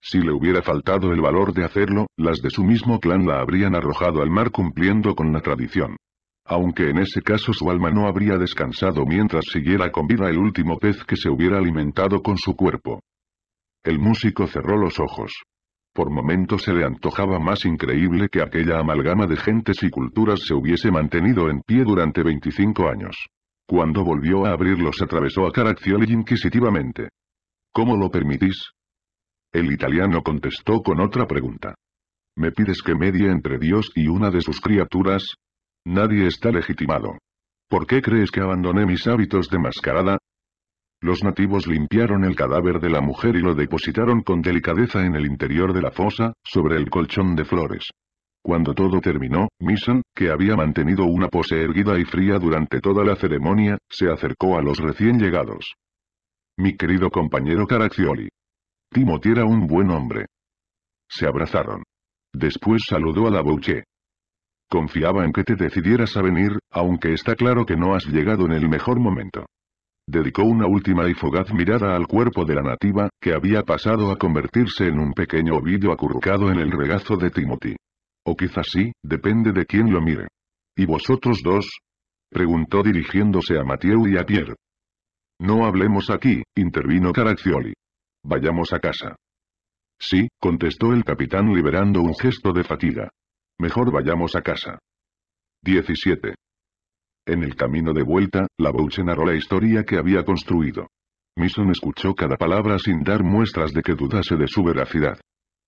Si le hubiera faltado el valor de hacerlo, las de su mismo clan la habrían arrojado al mar cumpliendo con la tradición. Aunque en ese caso su alma no habría descansado mientras siguiera con vida el último pez que se hubiera alimentado con su cuerpo. El músico cerró los ojos. Por momentos se le antojaba más increíble que aquella amalgama de gentes y culturas se hubiese mantenido en pie durante 25 años. Cuando volvió a abrirlos atravesó a Caraccioli inquisitivamente. ¿Cómo lo permitís? El italiano contestó con otra pregunta. ¿Me pides que medie entre Dios y una de sus criaturas? Nadie está legitimado. ¿Por qué crees que abandoné mis hábitos de mascarada? Los nativos limpiaron el cadáver de la mujer y lo depositaron con delicadeza en el interior de la fosa, sobre el colchón de flores. Cuando todo terminó, Misson, que había mantenido una pose erguida y fría durante toda la ceremonia, se acercó a los recién llegados. Mi querido compañero Caraccioli. Timothy era un buen hombre. Se abrazaron. Después saludó a la bouché. Confiaba en que te decidieras a venir, aunque está claro que no has llegado en el mejor momento dedicó una última y fogaz mirada al cuerpo de la nativa, que había pasado a convertirse en un pequeño ovillo acurrucado en el regazo de Timothy. O quizás sí, depende de quién lo mire. ¿Y vosotros dos? Preguntó dirigiéndose a Mateo y a Pierre. No hablemos aquí, intervino Caraccioli. Vayamos a casa. Sí, contestó el capitán liberando un gesto de fatiga. Mejor vayamos a casa. 17. En el camino de vuelta, la Bouche narró la historia que había construido. Mason escuchó cada palabra sin dar muestras de que dudase de su veracidad.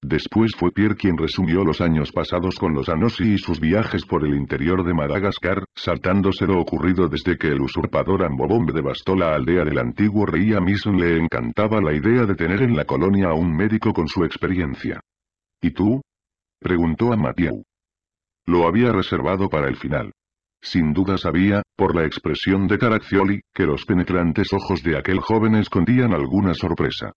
Después fue Pierre quien resumió los años pasados con los Anossi y sus viajes por el interior de Madagascar, saltándose lo ocurrido desde que el usurpador Ambobombe devastó la aldea del antiguo rey. A Mason le encantaba la idea de tener en la colonia a un médico con su experiencia. ¿Y tú? preguntó a Mathieu. Lo había reservado para el final. Sin duda sabía, por la expresión de Caraccioli, que los penetrantes ojos de aquel joven escondían alguna sorpresa.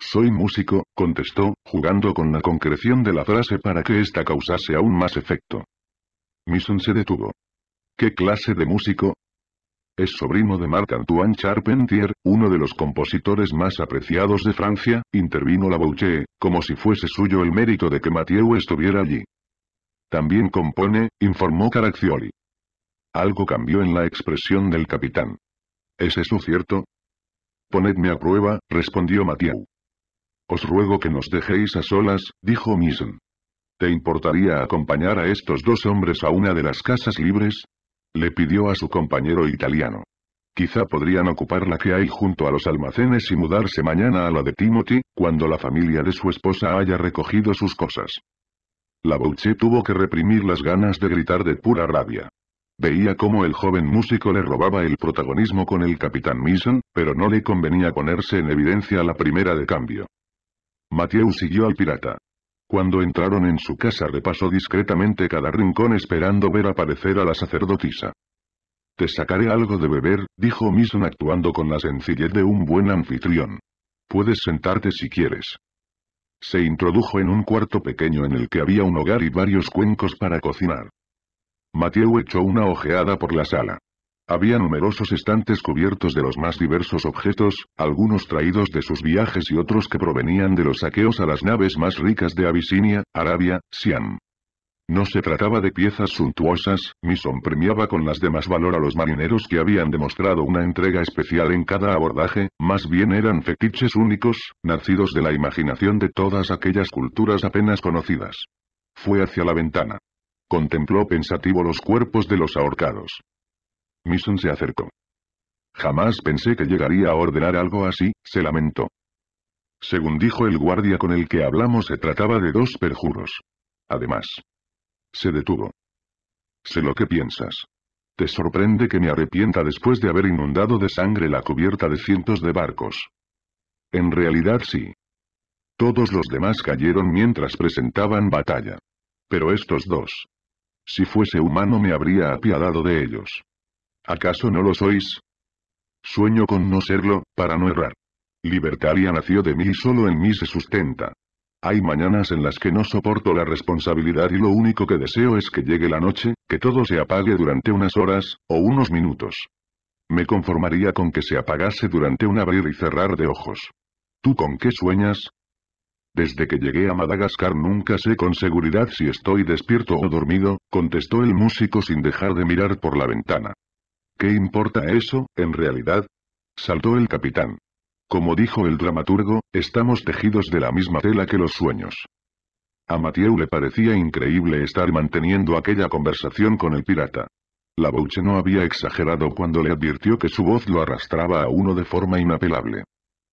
Soy músico, contestó, jugando con la concreción de la frase para que ésta causase aún más efecto. Misson se detuvo. ¿Qué clase de músico? Es sobrino de Marc-Antoine Charpentier, uno de los compositores más apreciados de Francia, intervino la como si fuese suyo el mérito de que Mathieu estuviera allí. También compone, informó Caraccioli. Algo cambió en la expresión del capitán. ¿Es eso cierto? Ponedme a prueba, respondió Mathieu. Os ruego que nos dejéis a solas, dijo Misen. ¿Te importaría acompañar a estos dos hombres a una de las casas libres? Le pidió a su compañero italiano. Quizá podrían ocupar la que hay junto a los almacenes y mudarse mañana a la de Timothy, cuando la familia de su esposa haya recogido sus cosas. La tuvo que reprimir las ganas de gritar de pura rabia. Veía cómo el joven músico le robaba el protagonismo con el capitán Mason, pero no le convenía ponerse en evidencia la primera de cambio. Mathieu siguió al pirata. Cuando entraron en su casa repasó discretamente cada rincón esperando ver aparecer a la sacerdotisa. Te sacaré algo de beber, dijo Mason actuando con la sencillez de un buen anfitrión. Puedes sentarte si quieres. Se introdujo en un cuarto pequeño en el que había un hogar y varios cuencos para cocinar. Mateo echó una ojeada por la sala. Había numerosos estantes cubiertos de los más diversos objetos, algunos traídos de sus viajes y otros que provenían de los saqueos a las naves más ricas de Abisinia, Arabia, Siam. No se trataba de piezas suntuosas, son premiaba con las de más valor a los marineros que habían demostrado una entrega especial en cada abordaje, más bien eran fetiches únicos, nacidos de la imaginación de todas aquellas culturas apenas conocidas. Fue hacia la ventana. Contempló pensativo los cuerpos de los ahorcados. Mison se acercó. Jamás pensé que llegaría a ordenar algo así, se lamentó. Según dijo el guardia con el que hablamos se trataba de dos perjuros. Además. Se detuvo. Sé lo que piensas. Te sorprende que me arrepienta después de haber inundado de sangre la cubierta de cientos de barcos. En realidad sí. Todos los demás cayeron mientras presentaban batalla. Pero estos dos. Si fuese humano me habría apiadado de ellos. ¿Acaso no lo sois? Sueño con no serlo, para no errar. Libertaria nació de mí y solo en mí se sustenta. Hay mañanas en las que no soporto la responsabilidad y lo único que deseo es que llegue la noche, que todo se apague durante unas horas, o unos minutos. Me conformaría con que se apagase durante un abrir y cerrar de ojos. ¿Tú con qué sueñas? Desde que llegué a Madagascar nunca sé con seguridad si estoy despierto o dormido, contestó el músico sin dejar de mirar por la ventana. ¿Qué importa eso, en realidad? Saltó el capitán. Como dijo el dramaturgo, estamos tejidos de la misma tela que los sueños. A Mathieu le parecía increíble estar manteniendo aquella conversación con el pirata. La Bouche no había exagerado cuando le advirtió que su voz lo arrastraba a uno de forma inapelable.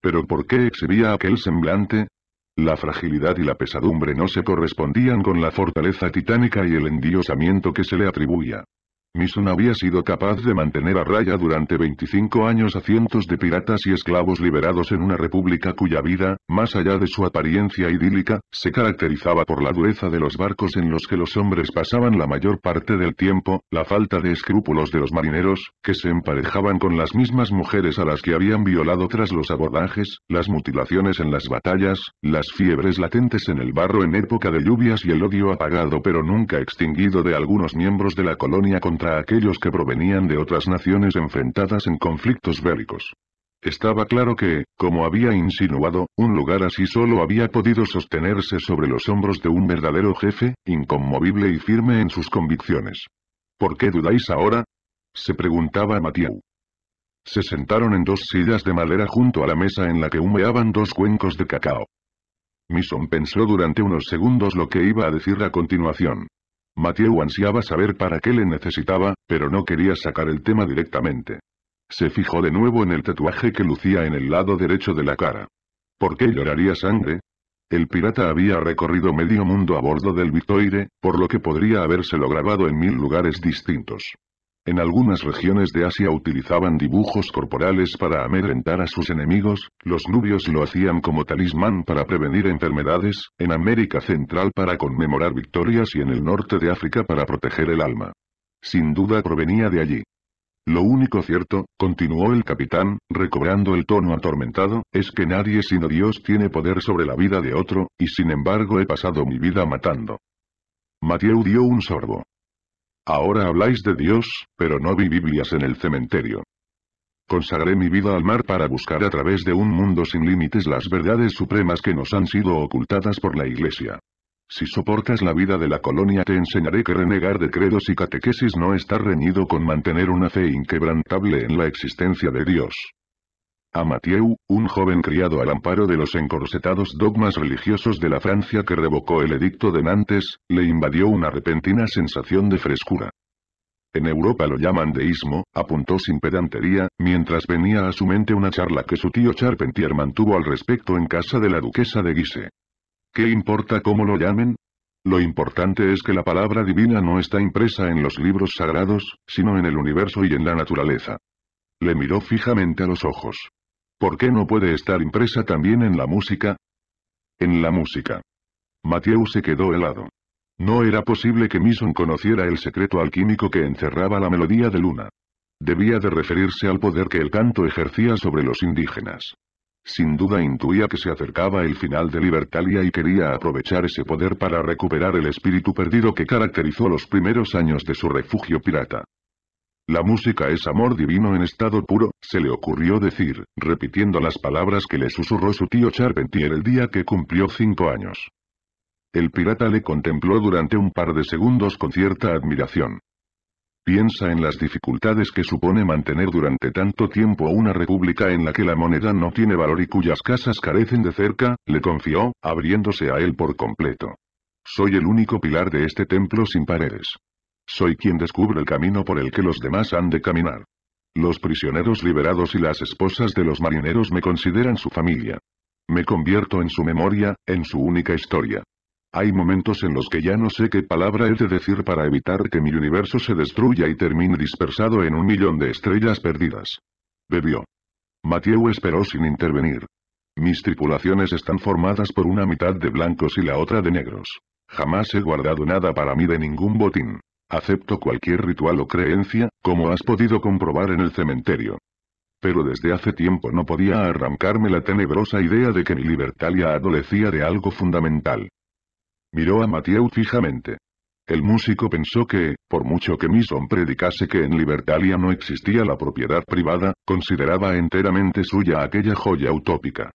Pero ¿por qué exhibía aquel semblante? La fragilidad y la pesadumbre no se correspondían con la fortaleza titánica y el endiosamiento que se le atribuía. Mison había sido capaz de mantener a raya durante 25 años a cientos de piratas y esclavos liberados en una república cuya vida, más allá de su apariencia idílica, se caracterizaba por la dureza de los barcos en los que los hombres pasaban la mayor parte del tiempo, la falta de escrúpulos de los marineros, que se emparejaban con las mismas mujeres a las que habían violado tras los abordajes, las mutilaciones en las batallas, las fiebres latentes en el barro en época de lluvias y el odio apagado pero nunca extinguido de algunos miembros de la colonia contra a aquellos que provenían de otras naciones enfrentadas en conflictos bélicos. Estaba claro que, como había insinuado, un lugar así solo había podido sostenerse sobre los hombros de un verdadero jefe, inconmovible y firme en sus convicciones. ¿Por qué dudáis ahora? se preguntaba Matiau. Se sentaron en dos sillas de madera junto a la mesa en la que humeaban dos cuencos de cacao. Misson pensó durante unos segundos lo que iba a decir a continuación. Mathieu ansiaba saber para qué le necesitaba, pero no quería sacar el tema directamente. Se fijó de nuevo en el tatuaje que lucía en el lado derecho de la cara. ¿Por qué lloraría sangre? El pirata había recorrido medio mundo a bordo del Vitoire, por lo que podría habérselo grabado en mil lugares distintos. En algunas regiones de Asia utilizaban dibujos corporales para amedrentar a sus enemigos, los nubios lo hacían como talismán para prevenir enfermedades, en América Central para conmemorar victorias y en el norte de África para proteger el alma. Sin duda provenía de allí. Lo único cierto, continuó el capitán, recobrando el tono atormentado, es que nadie sino Dios tiene poder sobre la vida de otro, y sin embargo he pasado mi vida matando. Mateo dio un sorbo. Ahora habláis de Dios, pero no vi Biblias en el cementerio. Consagré mi vida al mar para buscar a través de un mundo sin límites las verdades supremas que nos han sido ocultadas por la Iglesia. Si soportas la vida de la colonia te enseñaré que renegar de credos y catequesis no está reñido con mantener una fe inquebrantable en la existencia de Dios. A Mathieu, un joven criado al amparo de los encorsetados dogmas religiosos de la Francia que revocó el edicto de Nantes, le invadió una repentina sensación de frescura. En Europa lo llaman deísmo, apuntó sin pedantería, mientras venía a su mente una charla que su tío Charpentier mantuvo al respecto en casa de la duquesa de Guise. ¿Qué importa cómo lo llamen? Lo importante es que la palabra divina no está impresa en los libros sagrados, sino en el universo y en la naturaleza. Le miró fijamente a los ojos. ¿Por qué no puede estar impresa también en la música? En la música. Mathieu se quedó helado. No era posible que Mison conociera el secreto alquímico que encerraba la melodía de Luna. Debía de referirse al poder que el canto ejercía sobre los indígenas. Sin duda intuía que se acercaba el final de Libertalia y quería aprovechar ese poder para recuperar el espíritu perdido que caracterizó los primeros años de su refugio pirata. La música es amor divino en estado puro, se le ocurrió decir, repitiendo las palabras que le susurró su tío Charpentier el día que cumplió cinco años. El pirata le contempló durante un par de segundos con cierta admiración. Piensa en las dificultades que supone mantener durante tanto tiempo una república en la que la moneda no tiene valor y cuyas casas carecen de cerca, le confió, abriéndose a él por completo. Soy el único pilar de este templo sin paredes. Soy quien descubre el camino por el que los demás han de caminar. Los prisioneros liberados y las esposas de los marineros me consideran su familia. Me convierto en su memoria, en su única historia. Hay momentos en los que ya no sé qué palabra he de decir para evitar que mi universo se destruya y termine dispersado en un millón de estrellas perdidas. Bebió. Mateo esperó sin intervenir. Mis tripulaciones están formadas por una mitad de blancos y la otra de negros. Jamás he guardado nada para mí de ningún botín. Acepto cualquier ritual o creencia, como has podido comprobar en el cementerio. Pero desde hace tiempo no podía arrancarme la tenebrosa idea de que mi libertalia adolecía de algo fundamental. Miró a Mathieu fijamente. El músico pensó que, por mucho que Mason predicase que en Libertalia no existía la propiedad privada, consideraba enteramente suya aquella joya utópica.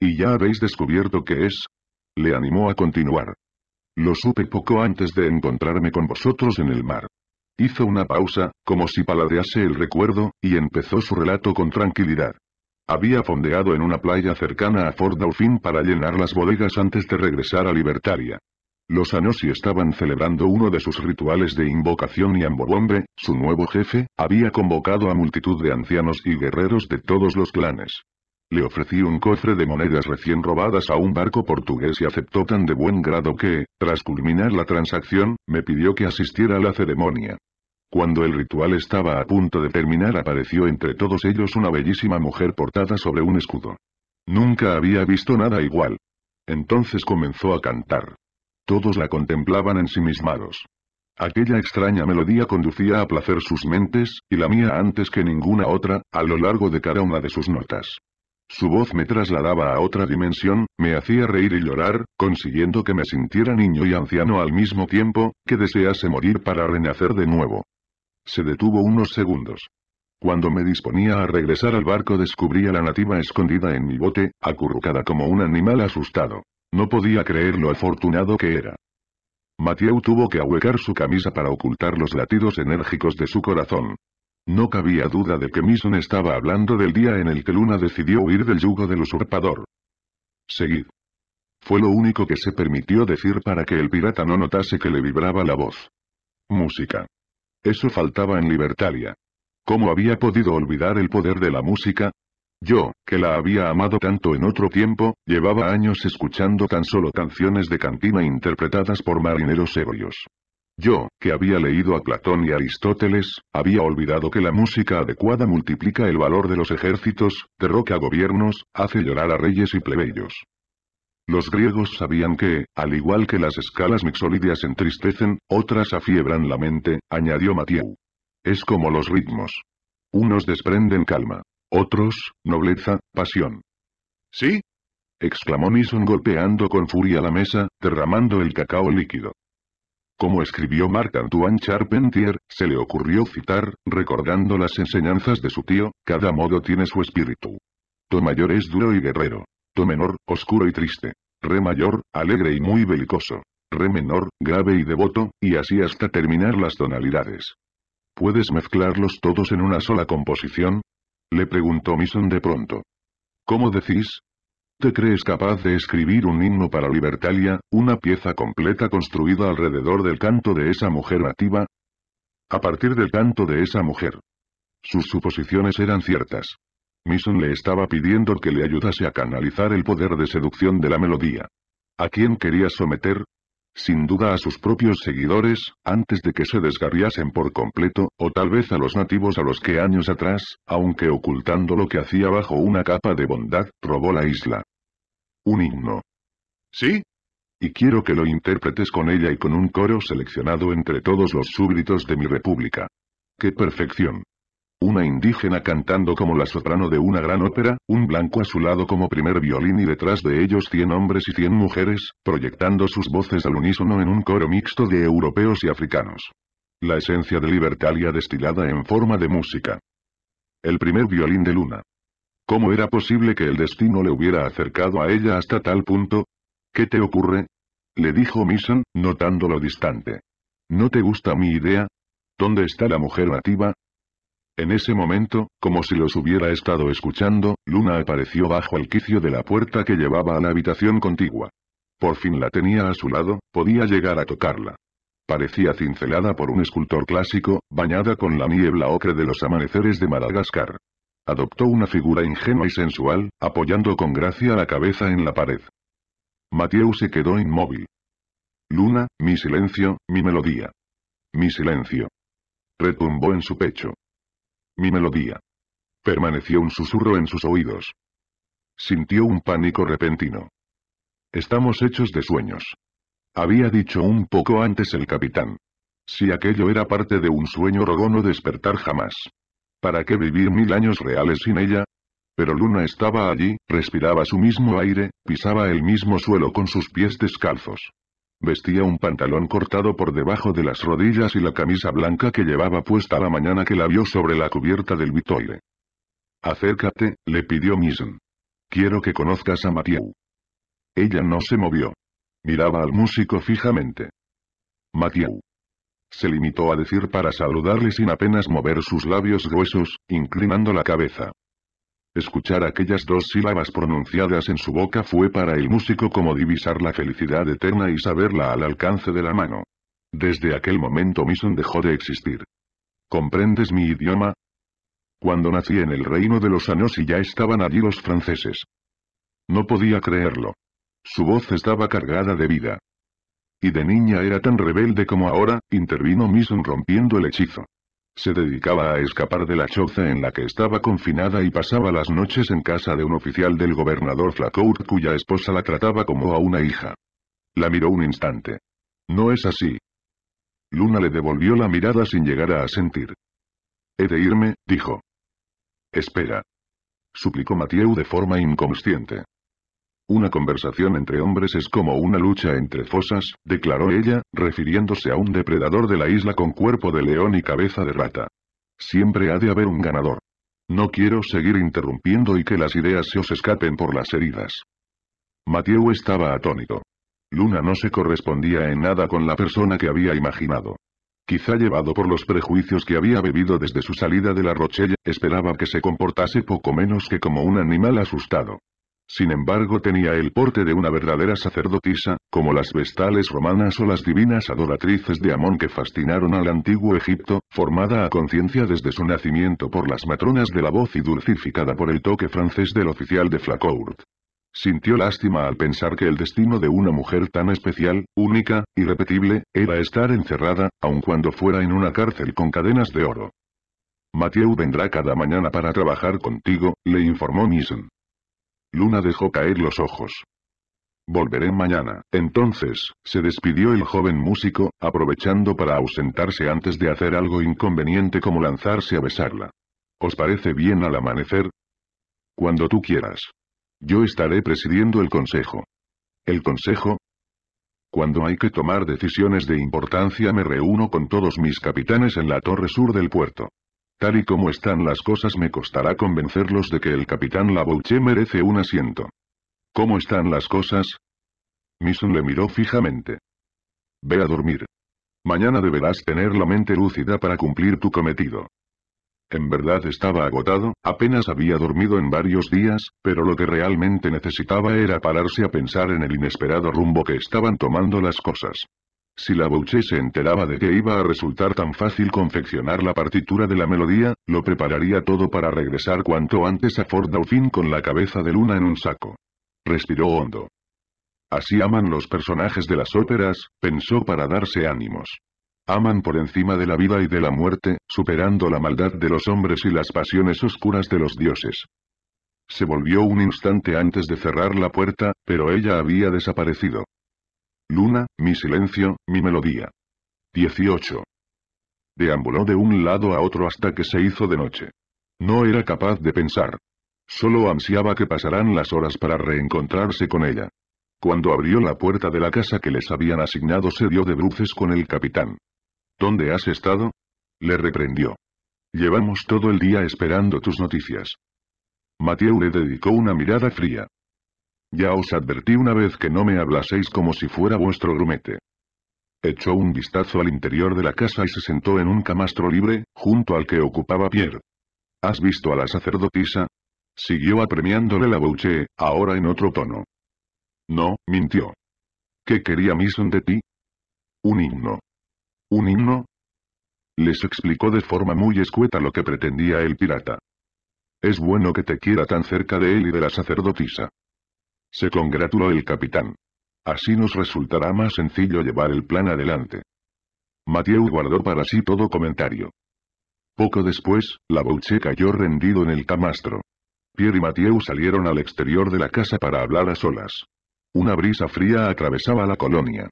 ¿Y ya habéis descubierto qué es? Le animó a continuar. Lo supe poco antes de encontrarme con vosotros en el mar. Hizo una pausa, como si paladease el recuerdo, y empezó su relato con tranquilidad. Había fondeado en una playa cercana a Fort Dauphin para llenar las bodegas antes de regresar a Libertaria. Los Anosi estaban celebrando uno de sus rituales de invocación y Ambobombe, su nuevo jefe, había convocado a multitud de ancianos y guerreros de todos los clanes. Le ofrecí un cofre de monedas recién robadas a un barco portugués y aceptó tan de buen grado que, tras culminar la transacción, me pidió que asistiera a la ceremonia. Cuando el ritual estaba a punto de terminar apareció entre todos ellos una bellísima mujer portada sobre un escudo. Nunca había visto nada igual. Entonces comenzó a cantar. Todos la contemplaban ensimismados. Aquella extraña melodía conducía a placer sus mentes, y la mía antes que ninguna otra, a lo largo de cada una de sus notas. Su voz me trasladaba a otra dimensión, me hacía reír y llorar, consiguiendo que me sintiera niño y anciano al mismo tiempo, que desease morir para renacer de nuevo. Se detuvo unos segundos. Cuando me disponía a regresar al barco descubrí a la nativa escondida en mi bote, acurrucada como un animal asustado. No podía creer lo afortunado que era. Mathieu tuvo que ahuecar su camisa para ocultar los latidos enérgicos de su corazón. No cabía duda de que Mison estaba hablando del día en el que Luna decidió huir del yugo del usurpador. Seguid. Fue lo único que se permitió decir para que el pirata no notase que le vibraba la voz. Música. Eso faltaba en Libertalia. ¿Cómo había podido olvidar el poder de la música? Yo, que la había amado tanto en otro tiempo, llevaba años escuchando tan solo canciones de cantina interpretadas por marineros ebrios. Yo, que había leído a Platón y Aristóteles, había olvidado que la música adecuada multiplica el valor de los ejércitos, derroca gobiernos, hace llorar a reyes y plebeyos. Los griegos sabían que, al igual que las escalas mixolidias entristecen, otras afiebran la mente, añadió Mathieu. Es como los ritmos. Unos desprenden calma, otros, nobleza, pasión. ¿Sí? exclamó Nison golpeando con furia la mesa, derramando el cacao líquido. Como escribió Marc-Antoine Charpentier, se le ocurrió citar, recordando las enseñanzas de su tío, cada modo tiene su espíritu. To mayor es duro y guerrero. Tu menor, oscuro y triste. Re mayor, alegre y muy belicoso. Re menor, grave y devoto, y así hasta terminar las tonalidades. ¿Puedes mezclarlos todos en una sola composición? Le preguntó Mason de pronto. ¿Cómo decís? ¿Te crees capaz de escribir un himno para Libertalia, una pieza completa construida alrededor del canto de esa mujer nativa? A partir del canto de esa mujer. Sus suposiciones eran ciertas. Mason le estaba pidiendo que le ayudase a canalizar el poder de seducción de la melodía. ¿A quién quería someter? Sin duda a sus propios seguidores, antes de que se desgarriasen por completo, o tal vez a los nativos a los que años atrás, aunque ocultando lo que hacía bajo una capa de bondad, robó la isla. Un himno. ¿Sí? Y quiero que lo interpretes con ella y con un coro seleccionado entre todos los súbditos de mi república. ¡Qué perfección! Una indígena cantando como la soprano de una gran ópera, un blanco a su lado como primer violín y detrás de ellos cien hombres y cien mujeres, proyectando sus voces al unísono en un coro mixto de europeos y africanos. La esencia de Libertalia destilada en forma de música. El primer violín de Luna. ¿Cómo era posible que el destino le hubiera acercado a ella hasta tal punto? ¿Qué te ocurre? Le dijo Mason, notando lo distante. ¿No te gusta mi idea? ¿Dónde está la mujer nativa? En ese momento, como si los hubiera estado escuchando, Luna apareció bajo el quicio de la puerta que llevaba a la habitación contigua. Por fin la tenía a su lado, podía llegar a tocarla. Parecía cincelada por un escultor clásico, bañada con la niebla ocre de los amaneceres de Madagascar. Adoptó una figura ingenua y sensual, apoyando con gracia la cabeza en la pared. Mateo se quedó inmóvil. Luna, mi silencio, mi melodía. Mi silencio. Retumbó en su pecho. Mi melodía. Permaneció un susurro en sus oídos. Sintió un pánico repentino. Estamos hechos de sueños. Había dicho un poco antes el capitán. Si aquello era parte de un sueño rogó no despertar jamás. ¿Para qué vivir mil años reales sin ella? Pero Luna estaba allí, respiraba su mismo aire, pisaba el mismo suelo con sus pies descalzos. Vestía un pantalón cortado por debajo de las rodillas y la camisa blanca que llevaba puesta la mañana que la vio sobre la cubierta del Vitoire. Acércate, le pidió Mison. Quiero que conozcas a Mathieu. Ella no se movió. Miraba al músico fijamente. Mathieu. Se limitó a decir para saludarle sin apenas mover sus labios gruesos, inclinando la cabeza. Escuchar aquellas dos sílabas pronunciadas en su boca fue para el músico como divisar la felicidad eterna y saberla al alcance de la mano. Desde aquel momento Mison dejó de existir. ¿Comprendes mi idioma? Cuando nací en el reino de los Anos y ya estaban allí los franceses. No podía creerlo. Su voz estaba cargada de vida. Y de niña era tan rebelde como ahora, intervino Mison rompiendo el hechizo. Se dedicaba a escapar de la choza en la que estaba confinada y pasaba las noches en casa de un oficial del gobernador Flacourt cuya esposa la trataba como a una hija. La miró un instante. No es así. Luna le devolvió la mirada sin llegar a asentir. He de irme, dijo. Espera. Suplicó Mathieu de forma inconsciente. Una conversación entre hombres es como una lucha entre fosas, declaró ella, refiriéndose a un depredador de la isla con cuerpo de león y cabeza de rata. Siempre ha de haber un ganador. No quiero seguir interrumpiendo y que las ideas se os escapen por las heridas. Mateo estaba atónito. Luna no se correspondía en nada con la persona que había imaginado. Quizá llevado por los prejuicios que había bebido desde su salida de la Rochelle, esperaba que se comportase poco menos que como un animal asustado. Sin embargo tenía el porte de una verdadera sacerdotisa, como las vestales romanas o las divinas adoratrices de Amón que fascinaron al antiguo Egipto, formada a conciencia desde su nacimiento por las matronas de la voz y dulcificada por el toque francés del oficial de Flacourt. Sintió lástima al pensar que el destino de una mujer tan especial, única, irrepetible, era estar encerrada, aun cuando fuera en una cárcel con cadenas de oro. Mathieu vendrá cada mañana para trabajar contigo, le informó Mison. Luna dejó caer los ojos. Volveré mañana. Entonces, se despidió el joven músico, aprovechando para ausentarse antes de hacer algo inconveniente como lanzarse a besarla. ¿Os parece bien al amanecer? Cuando tú quieras. Yo estaré presidiendo el consejo. ¿El consejo? Cuando hay que tomar decisiones de importancia me reúno con todos mis capitanes en la torre sur del puerto. Tal y como están las cosas me costará convencerlos de que el capitán Labouche merece un asiento. ¿Cómo están las cosas? Mison le miró fijamente. Ve a dormir. Mañana deberás tener la mente lúcida para cumplir tu cometido. En verdad estaba agotado, apenas había dormido en varios días, pero lo que realmente necesitaba era pararse a pensar en el inesperado rumbo que estaban tomando las cosas. Si la bouche se enteraba de que iba a resultar tan fácil confeccionar la partitura de la melodía, lo prepararía todo para regresar cuanto antes a Fort Dauphin con la cabeza de Luna en un saco. Respiró hondo. Así aman los personajes de las óperas, pensó para darse ánimos. Aman por encima de la vida y de la muerte, superando la maldad de los hombres y las pasiones oscuras de los dioses. Se volvió un instante antes de cerrar la puerta, pero ella había desaparecido. Luna, mi silencio, mi melodía. 18. Deambuló de un lado a otro hasta que se hizo de noche. No era capaz de pensar. Solo ansiaba que pasaran las horas para reencontrarse con ella. Cuando abrió la puerta de la casa que les habían asignado se dio de bruces con el capitán. ¿Dónde has estado? Le reprendió. Llevamos todo el día esperando tus noticias. Mateo le dedicó una mirada fría. Ya os advertí una vez que no me hablaseis como si fuera vuestro grumete. Echó un vistazo al interior de la casa y se sentó en un camastro libre, junto al que ocupaba Pierre. ¿Has visto a la sacerdotisa? Siguió apremiándole la Bouche, ahora en otro tono. No, mintió. ¿Qué quería Mason de ti? Un himno. ¿Un himno? Les explicó de forma muy escueta lo que pretendía el pirata. Es bueno que te quiera tan cerca de él y de la sacerdotisa. Se congratuló el capitán. Así nos resultará más sencillo llevar el plan adelante. Mathieu guardó para sí todo comentario. Poco después, la Bouche cayó rendido en el camastro. Pierre y Mathieu salieron al exterior de la casa para hablar a solas. Una brisa fría atravesaba la colonia.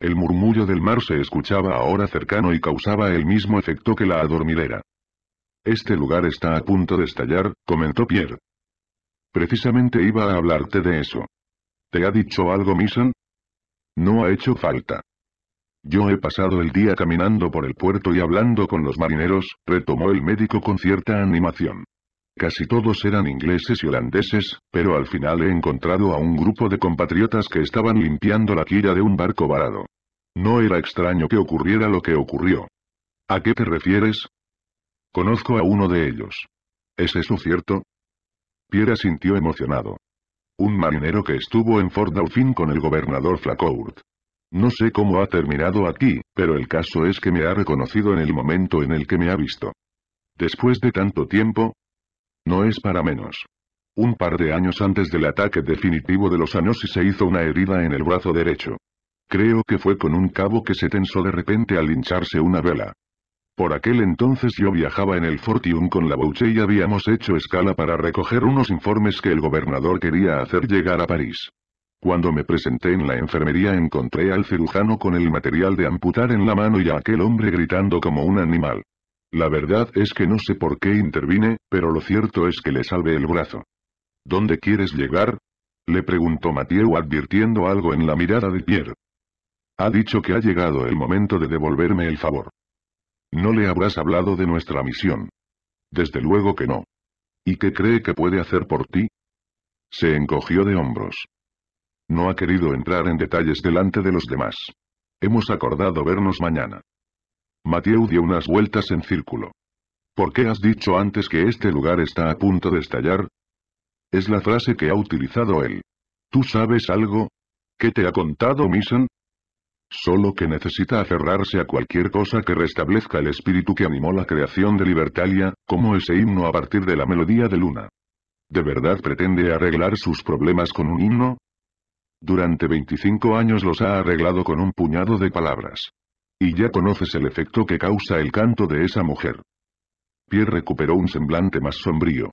El murmullo del mar se escuchaba ahora cercano y causaba el mismo efecto que la adormidera. Este lugar está a punto de estallar, comentó Pierre. Precisamente iba a hablarte de eso. ¿Te ha dicho algo mison No ha hecho falta. Yo he pasado el día caminando por el puerto y hablando con los marineros, retomó el médico con cierta animación. Casi todos eran ingleses y holandeses, pero al final he encontrado a un grupo de compatriotas que estaban limpiando la quilla de un barco varado. No era extraño que ocurriera lo que ocurrió. ¿A qué te refieres? Conozco a uno de ellos. ¿Es eso cierto? Sintió emocionado. Un marinero que estuvo en Fort Dauphin con el gobernador Flacourt. No sé cómo ha terminado aquí, pero el caso es que me ha reconocido en el momento en el que me ha visto. Después de tanto tiempo, no es para menos. Un par de años antes del ataque definitivo de los Anosi se hizo una herida en el brazo derecho. Creo que fue con un cabo que se tensó de repente al hincharse una vela. Por aquel entonces yo viajaba en el Fortium con la Bouche y habíamos hecho escala para recoger unos informes que el gobernador quería hacer llegar a París. Cuando me presenté en la enfermería encontré al cirujano con el material de amputar en la mano y a aquel hombre gritando como un animal. La verdad es que no sé por qué intervine, pero lo cierto es que le salvé el brazo. ¿Dónde quieres llegar? Le preguntó Mathieu advirtiendo algo en la mirada de Pierre. Ha dicho que ha llegado el momento de devolverme el favor. No le habrás hablado de nuestra misión. Desde luego que no. ¿Y qué cree que puede hacer por ti? Se encogió de hombros. No ha querido entrar en detalles delante de los demás. Hemos acordado vernos mañana. Mathieu dio unas vueltas en círculo. ¿Por qué has dicho antes que este lugar está a punto de estallar? Es la frase que ha utilizado él. ¿Tú sabes algo? ¿Qué te ha contado Misson? solo que necesita aferrarse a cualquier cosa que restablezca el espíritu que animó la creación de Libertalia, como ese himno a partir de la melodía de Luna. ¿De verdad pretende arreglar sus problemas con un himno? Durante 25 años los ha arreglado con un puñado de palabras. Y ya conoces el efecto que causa el canto de esa mujer. Pierre recuperó un semblante más sombrío.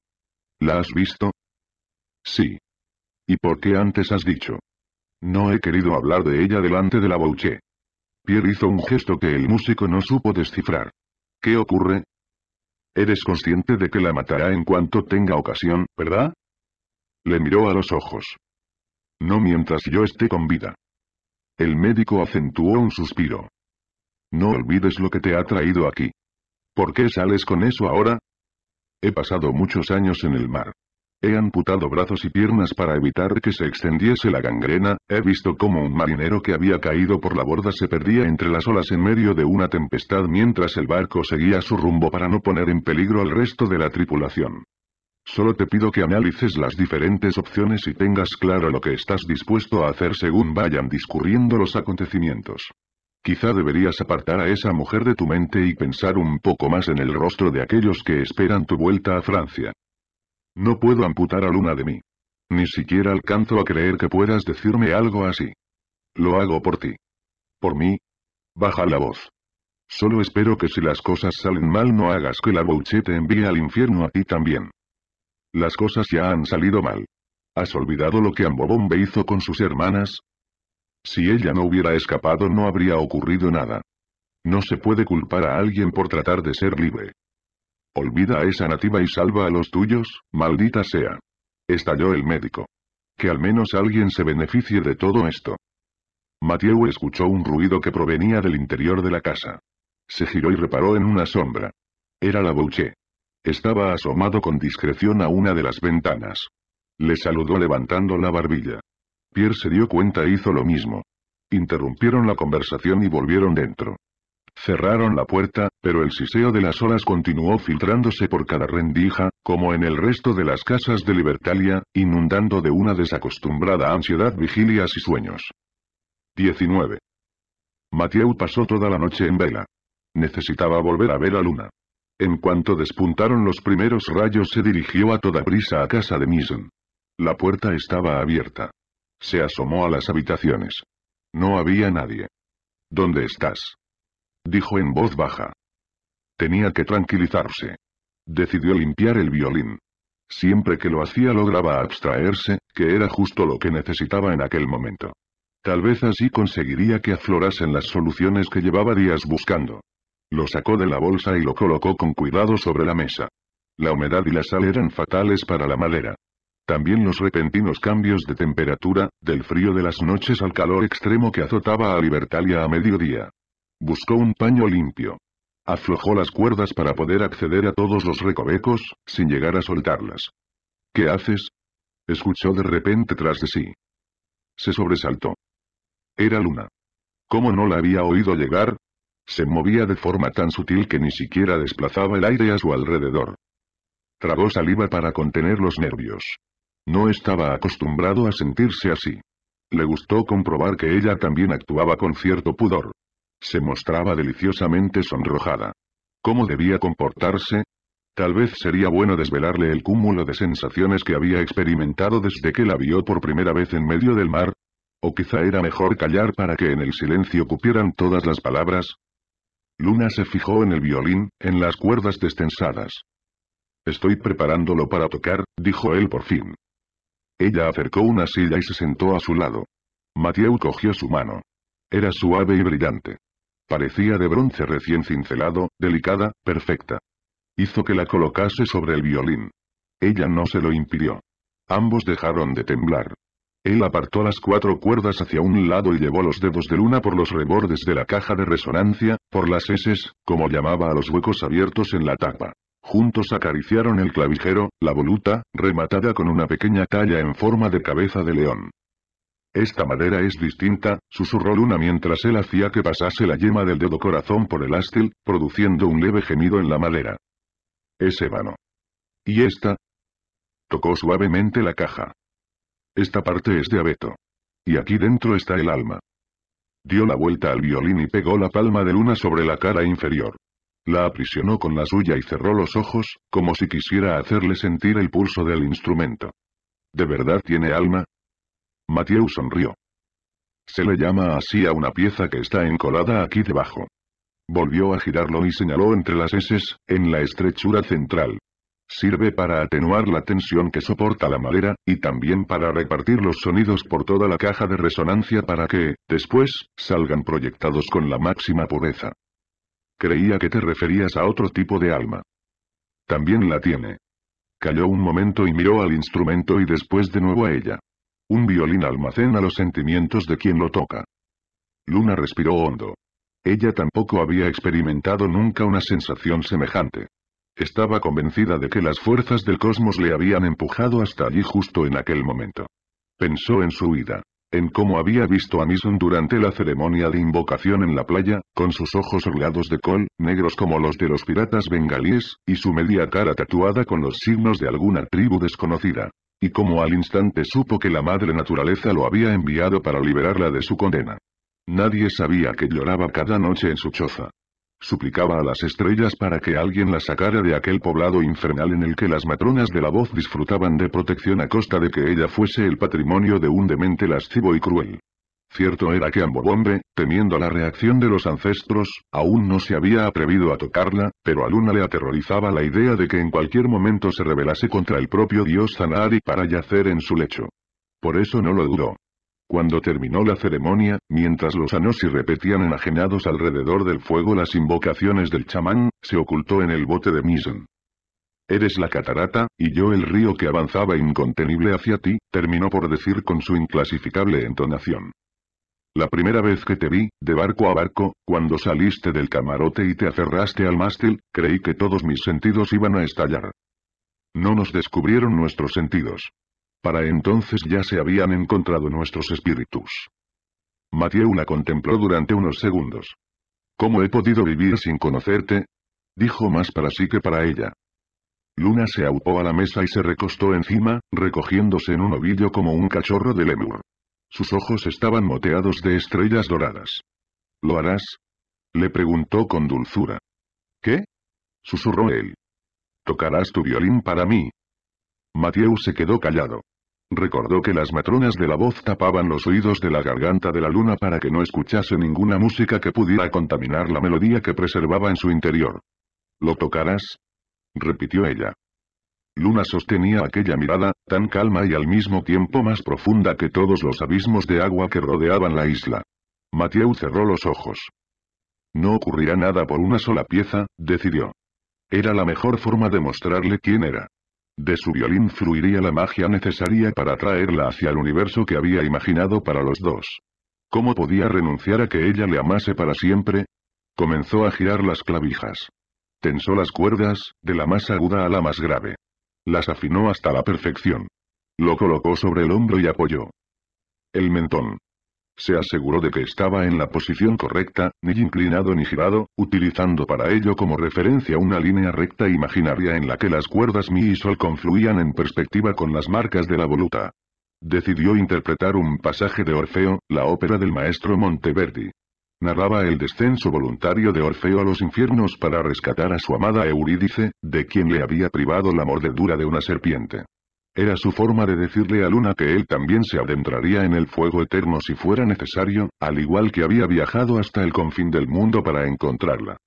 ¿La has visto? Sí. ¿Y por qué antes has dicho? No he querido hablar de ella delante de la Bouche. Pierre hizo un gesto que el músico no supo descifrar. ¿Qué ocurre? Eres consciente de que la matará en cuanto tenga ocasión, ¿verdad? Le miró a los ojos. No mientras yo esté con vida. El médico acentuó un suspiro. No olvides lo que te ha traído aquí. ¿Por qué sales con eso ahora? He pasado muchos años en el mar. He amputado brazos y piernas para evitar que se extendiese la gangrena, he visto cómo un marinero que había caído por la borda se perdía entre las olas en medio de una tempestad mientras el barco seguía su rumbo para no poner en peligro al resto de la tripulación. Solo te pido que analices las diferentes opciones y tengas claro lo que estás dispuesto a hacer según vayan discurriendo los acontecimientos. Quizá deberías apartar a esa mujer de tu mente y pensar un poco más en el rostro de aquellos que esperan tu vuelta a Francia. No puedo amputar a Luna de mí. Ni siquiera alcanzo a creer que puedas decirme algo así. Lo hago por ti. ¿Por mí? Baja la voz. Solo espero que si las cosas salen mal no hagas que la Bouche te envíe al infierno a ti también. Las cosas ya han salido mal. ¿Has olvidado lo que Ambobombe hizo con sus hermanas? Si ella no hubiera escapado no habría ocurrido nada. No se puede culpar a alguien por tratar de ser libre. Olvida a esa nativa y salva a los tuyos, maldita sea. Estalló el médico. Que al menos alguien se beneficie de todo esto. Mathieu escuchó un ruido que provenía del interior de la casa. Se giró y reparó en una sombra. Era la Bouché. Estaba asomado con discreción a una de las ventanas. Le saludó levantando la barbilla. Pierre se dio cuenta e hizo lo mismo. Interrumpieron la conversación y volvieron dentro. Cerraron la puerta, pero el siseo de las olas continuó filtrándose por cada rendija, como en el resto de las casas de Libertalia, inundando de una desacostumbrada ansiedad vigilias y sueños. 19. Mathieu pasó toda la noche en vela. Necesitaba volver a ver a Luna. En cuanto despuntaron los primeros rayos se dirigió a toda prisa a casa de Mison. La puerta estaba abierta. Se asomó a las habitaciones. No había nadie. ¿Dónde estás? dijo en voz baja. Tenía que tranquilizarse. Decidió limpiar el violín. Siempre que lo hacía lograba abstraerse, que era justo lo que necesitaba en aquel momento. Tal vez así conseguiría que aflorasen las soluciones que llevaba días buscando. Lo sacó de la bolsa y lo colocó con cuidado sobre la mesa. La humedad y la sal eran fatales para la madera. También los repentinos cambios de temperatura, del frío de las noches al calor extremo que azotaba a Libertalia a mediodía. Buscó un paño limpio. Aflojó las cuerdas para poder acceder a todos los recovecos, sin llegar a soltarlas. ¿Qué haces? Escuchó de repente tras de sí. Se sobresaltó. Era Luna. ¿Cómo no la había oído llegar? Se movía de forma tan sutil que ni siquiera desplazaba el aire a su alrededor. Tragó saliva para contener los nervios. No estaba acostumbrado a sentirse así. Le gustó comprobar que ella también actuaba con cierto pudor. Se mostraba deliciosamente sonrojada. ¿Cómo debía comportarse? Tal vez sería bueno desvelarle el cúmulo de sensaciones que había experimentado desde que la vio por primera vez en medio del mar. O quizá era mejor callar para que en el silencio cupieran todas las palabras. Luna se fijó en el violín, en las cuerdas destensadas. Estoy preparándolo para tocar, dijo él por fin. Ella acercó una silla y se sentó a su lado. Mathieu cogió su mano. Era suave y brillante. Parecía de bronce recién cincelado, delicada, perfecta. Hizo que la colocase sobre el violín. Ella no se lo impidió. Ambos dejaron de temblar. Él apartó las cuatro cuerdas hacia un lado y llevó los dedos de Luna por los rebordes de la caja de resonancia, por las heces, como llamaba a los huecos abiertos en la tapa. Juntos acariciaron el clavijero, la voluta, rematada con una pequeña talla en forma de cabeza de león. Esta madera es distinta, susurró Luna mientras él hacía que pasase la yema del dedo corazón por el ástil, produciendo un leve gemido en la madera. Es ébano. ¿Y esta? Tocó suavemente la caja. Esta parte es de abeto. Y aquí dentro está el alma. Dio la vuelta al violín y pegó la palma de Luna sobre la cara inferior. La aprisionó con la suya y cerró los ojos, como si quisiera hacerle sentir el pulso del instrumento. ¿De verdad tiene alma? Mathieu sonrió. Se le llama así a una pieza que está encolada aquí debajo. Volvió a girarlo y señaló entre las heces, en la estrechura central. Sirve para atenuar la tensión que soporta la madera, y también para repartir los sonidos por toda la caja de resonancia para que, después, salgan proyectados con la máxima pureza. Creía que te referías a otro tipo de alma. También la tiene. Calló un momento y miró al instrumento y después de nuevo a ella. Un violín almacena los sentimientos de quien lo toca. Luna respiró hondo. Ella tampoco había experimentado nunca una sensación semejante. Estaba convencida de que las fuerzas del cosmos le habían empujado hasta allí justo en aquel momento. Pensó en su huida, en cómo había visto a Mison durante la ceremonia de invocación en la playa, con sus ojos orlados de col, negros como los de los piratas bengalíes, y su media cara tatuada con los signos de alguna tribu desconocida. Y como al instante supo que la madre naturaleza lo había enviado para liberarla de su condena. Nadie sabía que lloraba cada noche en su choza. Suplicaba a las estrellas para que alguien la sacara de aquel poblado infernal en el que las matronas de la voz disfrutaban de protección a costa de que ella fuese el patrimonio de un demente lascivo y cruel. Cierto era que Ambobombe, temiendo la reacción de los ancestros, aún no se había atrevido a tocarla, pero a Luna le aterrorizaba la idea de que en cualquier momento se rebelase contra el propio dios Zanari para yacer en su lecho. Por eso no lo dudó. Cuando terminó la ceremonia, mientras los Anosi repetían enajenados alrededor del fuego las invocaciones del chamán, se ocultó en el bote de Mison. Eres la catarata, y yo el río que avanzaba incontenible hacia ti, terminó por decir con su inclasificable entonación. La primera vez que te vi, de barco a barco, cuando saliste del camarote y te aferraste al mástil, creí que todos mis sentidos iban a estallar. No nos descubrieron nuestros sentidos. Para entonces ya se habían encontrado nuestros espíritus. Mathieu la contempló durante unos segundos. ¿Cómo he podido vivir sin conocerte? Dijo más para sí que para ella. Luna se aupó a la mesa y se recostó encima, recogiéndose en un ovillo como un cachorro de lemur. Sus ojos estaban moteados de estrellas doradas. ¿Lo harás? Le preguntó con dulzura. ¿Qué? susurró él. ¿Tocarás tu violín para mí? Mathieu se quedó callado. Recordó que las matronas de la voz tapaban los oídos de la garganta de la luna para que no escuchase ninguna música que pudiera contaminar la melodía que preservaba en su interior. ¿Lo tocarás? repitió ella. Luna sostenía aquella mirada, tan calma y al mismo tiempo más profunda que todos los abismos de agua que rodeaban la isla. Mathieu cerró los ojos. No ocurrirá nada por una sola pieza, decidió. Era la mejor forma de mostrarle quién era. De su violín fluiría la magia necesaria para atraerla hacia el universo que había imaginado para los dos. ¿Cómo podía renunciar a que ella le amase para siempre? Comenzó a girar las clavijas. Tensó las cuerdas, de la más aguda a la más grave. Las afinó hasta la perfección. Lo colocó sobre el hombro y apoyó el mentón. Se aseguró de que estaba en la posición correcta, ni inclinado ni girado, utilizando para ello como referencia una línea recta imaginaria en la que las cuerdas mi y sol confluían en perspectiva con las marcas de la voluta. Decidió interpretar un pasaje de Orfeo, la ópera del maestro Monteverdi narraba el descenso voluntario de Orfeo a los infiernos para rescatar a su amada Eurídice, de quien le había privado la mordedura de una serpiente. Era su forma de decirle a Luna que él también se adentraría en el fuego eterno si fuera necesario, al igual que había viajado hasta el confín del mundo para encontrarla.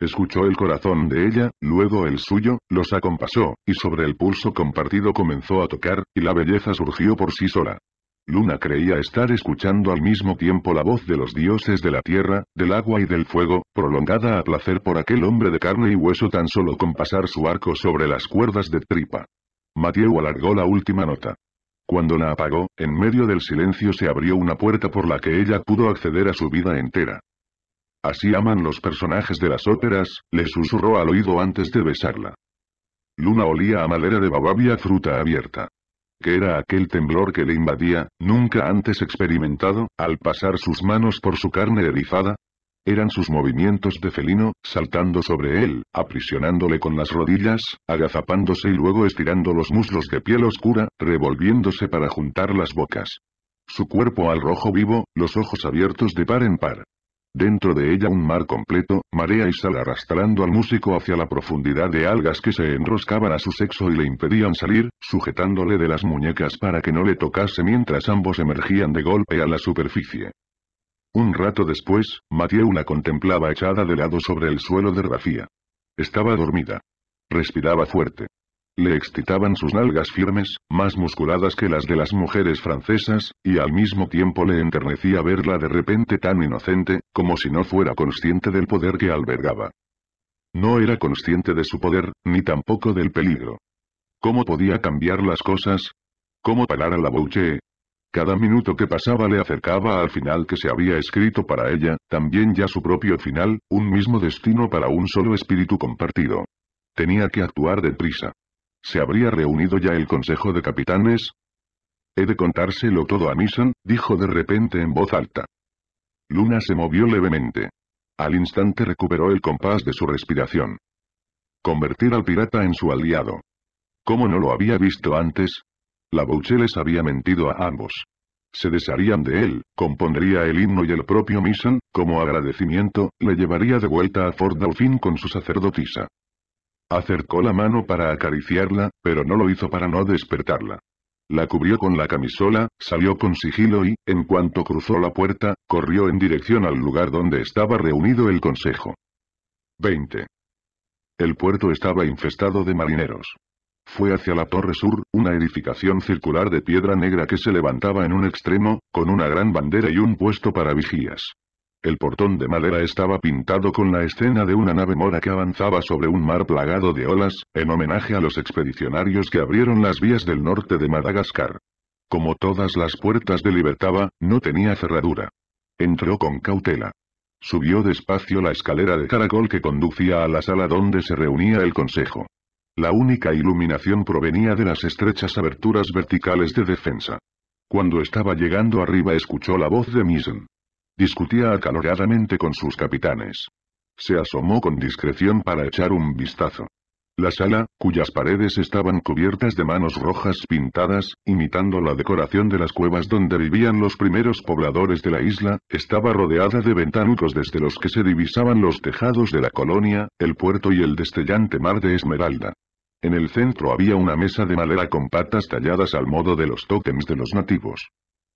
Escuchó el corazón de ella, luego el suyo, los acompasó, y sobre el pulso compartido comenzó a tocar, y la belleza surgió por sí sola. Luna creía estar escuchando al mismo tiempo la voz de los dioses de la tierra, del agua y del fuego, prolongada a placer por aquel hombre de carne y hueso tan solo con pasar su arco sobre las cuerdas de tripa. Mateo alargó la última nota. Cuando la apagó, en medio del silencio se abrió una puerta por la que ella pudo acceder a su vida entera. Así aman los personajes de las óperas, le susurró al oído antes de besarla. Luna olía a madera de Babavia fruta abierta que era aquel temblor que le invadía, nunca antes experimentado, al pasar sus manos por su carne erizada? Eran sus movimientos de felino, saltando sobre él, aprisionándole con las rodillas, agazapándose y luego estirando los muslos de piel oscura, revolviéndose para juntar las bocas. Su cuerpo al rojo vivo, los ojos abiertos de par en par. Dentro de ella un mar completo, marea y sal arrastrando al músico hacia la profundidad de algas que se enroscaban a su sexo y le impedían salir, sujetándole de las muñecas para que no le tocase mientras ambos emergían de golpe a la superficie. Un rato después, Mathieu la contemplaba echada de lado sobre el suelo de Rafía. Estaba dormida. Respiraba fuerte. Le excitaban sus nalgas firmes, más musculadas que las de las mujeres francesas, y al mismo tiempo le enternecía verla de repente tan inocente, como si no fuera consciente del poder que albergaba. No era consciente de su poder, ni tampoco del peligro. ¿Cómo podía cambiar las cosas? ¿Cómo parar a la Bouche? Cada minuto que pasaba le acercaba al final que se había escrito para ella, también ya su propio final, un mismo destino para un solo espíritu compartido. Tenía que actuar deprisa. ¿Se habría reunido ya el Consejo de Capitanes? He de contárselo todo a Mison, dijo de repente en voz alta. Luna se movió levemente. Al instante recuperó el compás de su respiración. Convertir al pirata en su aliado. ¿Cómo no lo había visto antes? La bouché les había mentido a ambos. Se desharían de él, compondría el himno y el propio Mison, como agradecimiento, le llevaría de vuelta a Fort Dauphin con su sacerdotisa. Acercó la mano para acariciarla, pero no lo hizo para no despertarla. La cubrió con la camisola, salió con sigilo y, en cuanto cruzó la puerta, corrió en dirección al lugar donde estaba reunido el consejo. 20. El puerto estaba infestado de marineros. Fue hacia la Torre Sur, una edificación circular de piedra negra que se levantaba en un extremo, con una gran bandera y un puesto para vigías. El portón de madera estaba pintado con la escena de una nave mora que avanzaba sobre un mar plagado de olas, en homenaje a los expedicionarios que abrieron las vías del norte de Madagascar. Como todas las puertas de Libertaba, no tenía cerradura. Entró con cautela. Subió despacio la escalera de caracol que conducía a la sala donde se reunía el consejo. La única iluminación provenía de las estrechas aberturas verticales de defensa. Cuando estaba llegando arriba escuchó la voz de Misen. Discutía acaloradamente con sus capitanes. Se asomó con discreción para echar un vistazo. La sala, cuyas paredes estaban cubiertas de manos rojas pintadas, imitando la decoración de las cuevas donde vivían los primeros pobladores de la isla, estaba rodeada de ventanucos desde los que se divisaban los tejados de la colonia, el puerto y el destellante mar de Esmeralda. En el centro había una mesa de madera con patas talladas al modo de los tótems de los nativos.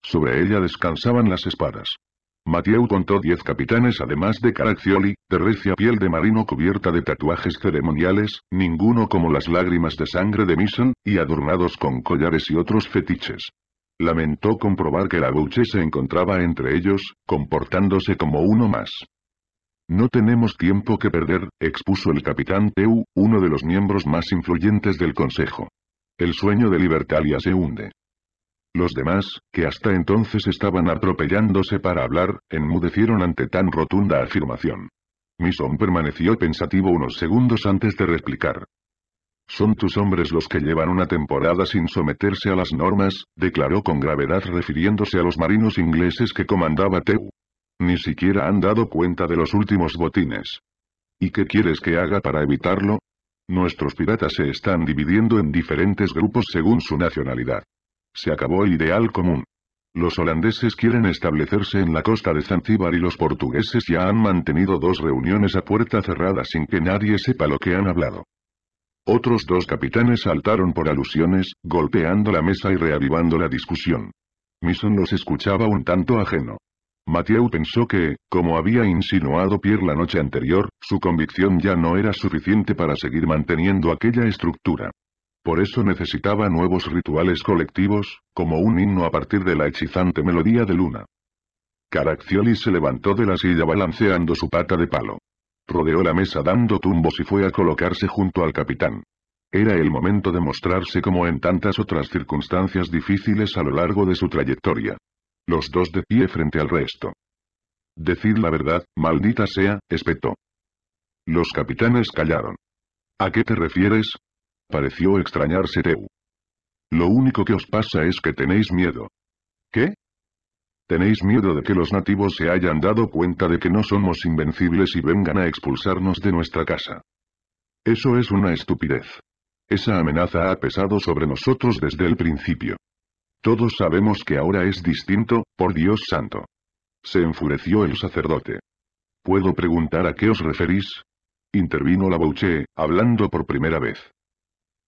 Sobre ella descansaban las espadas. Mathieu contó 10 capitanes además de Caraccioli, de recia piel de marino cubierta de tatuajes ceremoniales, ninguno como las lágrimas de sangre de Misson, y adornados con collares y otros fetiches. Lamentó comprobar que la Bouche se encontraba entre ellos, comportándose como uno más. No tenemos tiempo que perder, expuso el capitán Teu, uno de los miembros más influyentes del consejo. El sueño de Libertalia se hunde. Los demás, que hasta entonces estaban atropellándose para hablar, enmudecieron ante tan rotunda afirmación. Mison permaneció pensativo unos segundos antes de replicar. Son tus hombres los que llevan una temporada sin someterse a las normas, declaró con gravedad refiriéndose a los marinos ingleses que comandaba Teu. Ni siquiera han dado cuenta de los últimos botines. ¿Y qué quieres que haga para evitarlo? Nuestros piratas se están dividiendo en diferentes grupos según su nacionalidad. Se acabó el ideal común. Los holandeses quieren establecerse en la costa de Zanzíbar y los portugueses ya han mantenido dos reuniones a puerta cerrada sin que nadie sepa lo que han hablado. Otros dos capitanes saltaron por alusiones, golpeando la mesa y reavivando la discusión. Mison los escuchaba un tanto ajeno. Mathieu pensó que, como había insinuado Pierre la noche anterior, su convicción ya no era suficiente para seguir manteniendo aquella estructura. Por eso necesitaba nuevos rituales colectivos, como un himno a partir de la hechizante melodía de luna. Caraccioli se levantó de la silla balanceando su pata de palo. Rodeó la mesa dando tumbos y fue a colocarse junto al capitán. Era el momento de mostrarse como en tantas otras circunstancias difíciles a lo largo de su trayectoria. Los dos de pie frente al resto. Decid la verdad, maldita sea, espetó. Los capitanes callaron. ¿A qué te refieres? pareció extrañarse Teu. Lo único que os pasa es que tenéis miedo. ¿Qué? ¿Tenéis miedo de que los nativos se hayan dado cuenta de que no somos invencibles y vengan a expulsarnos de nuestra casa? Eso es una estupidez. Esa amenaza ha pesado sobre nosotros desde el principio. Todos sabemos que ahora es distinto, por Dios santo. Se enfureció el sacerdote. ¿Puedo preguntar a qué os referís? Intervino la Bouché, hablando por primera vez.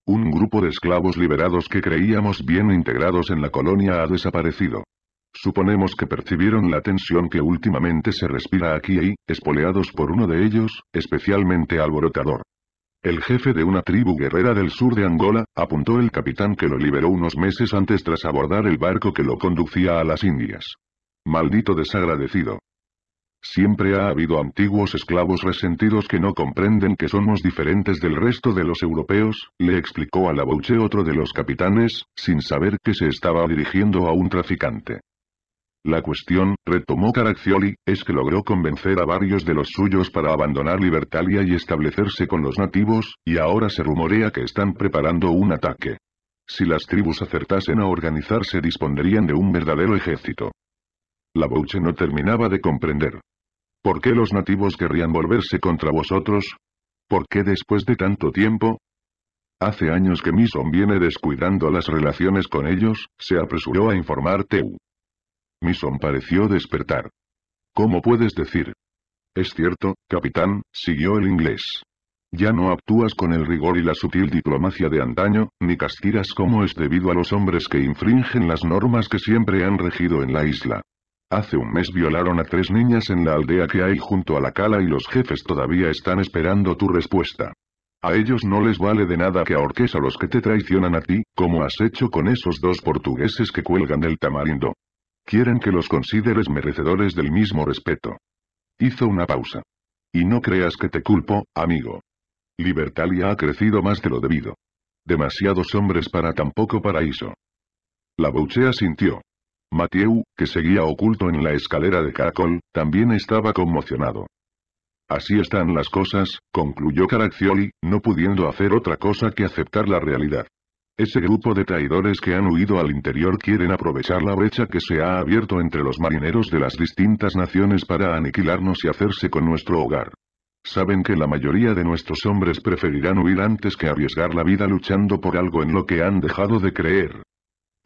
Un grupo de esclavos liberados que creíamos bien integrados en la colonia ha desaparecido. Suponemos que percibieron la tensión que últimamente se respira aquí y, espoleados por uno de ellos, especialmente alborotador. El jefe de una tribu guerrera del sur de Angola, apuntó el capitán que lo liberó unos meses antes tras abordar el barco que lo conducía a las Indias. Maldito desagradecido. Siempre ha habido antiguos esclavos resentidos que no comprenden que somos diferentes del resto de los europeos, le explicó a Labouche otro de los capitanes, sin saber que se estaba dirigiendo a un traficante. La cuestión, retomó Caraccioli, es que logró convencer a varios de los suyos para abandonar Libertalia y establecerse con los nativos, y ahora se rumorea que están preparando un ataque. Si las tribus acertasen a organizarse dispondrían de un verdadero ejército. La Bouche no terminaba de comprender. ¿Por qué los nativos querrían volverse contra vosotros? ¿Por qué después de tanto tiempo? Hace años que Mison viene descuidando las relaciones con ellos, se apresuró a informar Teu. Mison pareció despertar. ¿Cómo puedes decir? Es cierto, capitán, siguió el inglés. Ya no actúas con el rigor y la sutil diplomacia de antaño, ni castigas como es debido a los hombres que infringen las normas que siempre han regido en la isla. Hace un mes violaron a tres niñas en la aldea que hay junto a la cala y los jefes todavía están esperando tu respuesta. A ellos no les vale de nada que ahorques a los que te traicionan a ti, como has hecho con esos dos portugueses que cuelgan del tamarindo. Quieren que los consideres merecedores del mismo respeto. Hizo una pausa. Y no creas que te culpo, amigo. Libertalia ha crecido más de lo debido. Demasiados hombres para tan poco paraíso. La bouchea sintió. Mathieu, que seguía oculto en la escalera de caracol, también estaba conmocionado. Así están las cosas, concluyó Caraccioli, no pudiendo hacer otra cosa que aceptar la realidad. Ese grupo de traidores que han huido al interior quieren aprovechar la brecha que se ha abierto entre los marineros de las distintas naciones para aniquilarnos y hacerse con nuestro hogar. Saben que la mayoría de nuestros hombres preferirán huir antes que arriesgar la vida luchando por algo en lo que han dejado de creer.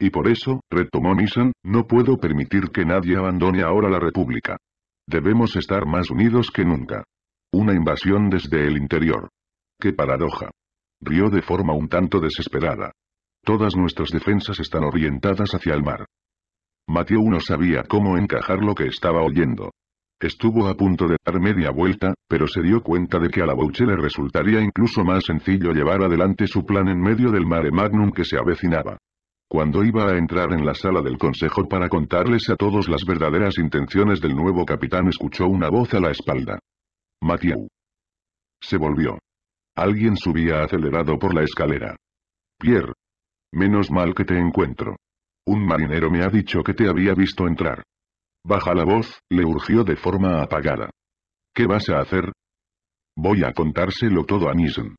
Y por eso, retomó Nissan, no puedo permitir que nadie abandone ahora la República. Debemos estar más unidos que nunca. Una invasión desde el interior. ¡Qué paradoja! Rió de forma un tanto desesperada. Todas nuestras defensas están orientadas hacia el mar. Mateo no sabía cómo encajar lo que estaba oyendo. Estuvo a punto de dar media vuelta, pero se dio cuenta de que a la Bouche le resultaría incluso más sencillo llevar adelante su plan en medio del mare magnum que se avecinaba. Cuando iba a entrar en la sala del consejo para contarles a todos las verdaderas intenciones del nuevo capitán escuchó una voz a la espalda. Matthew. Se volvió. Alguien subía acelerado por la escalera. Pierre. Menos mal que te encuentro. Un marinero me ha dicho que te había visto entrar. Baja la voz, le urgió de forma apagada. ¿Qué vas a hacer? Voy a contárselo todo a Nissen.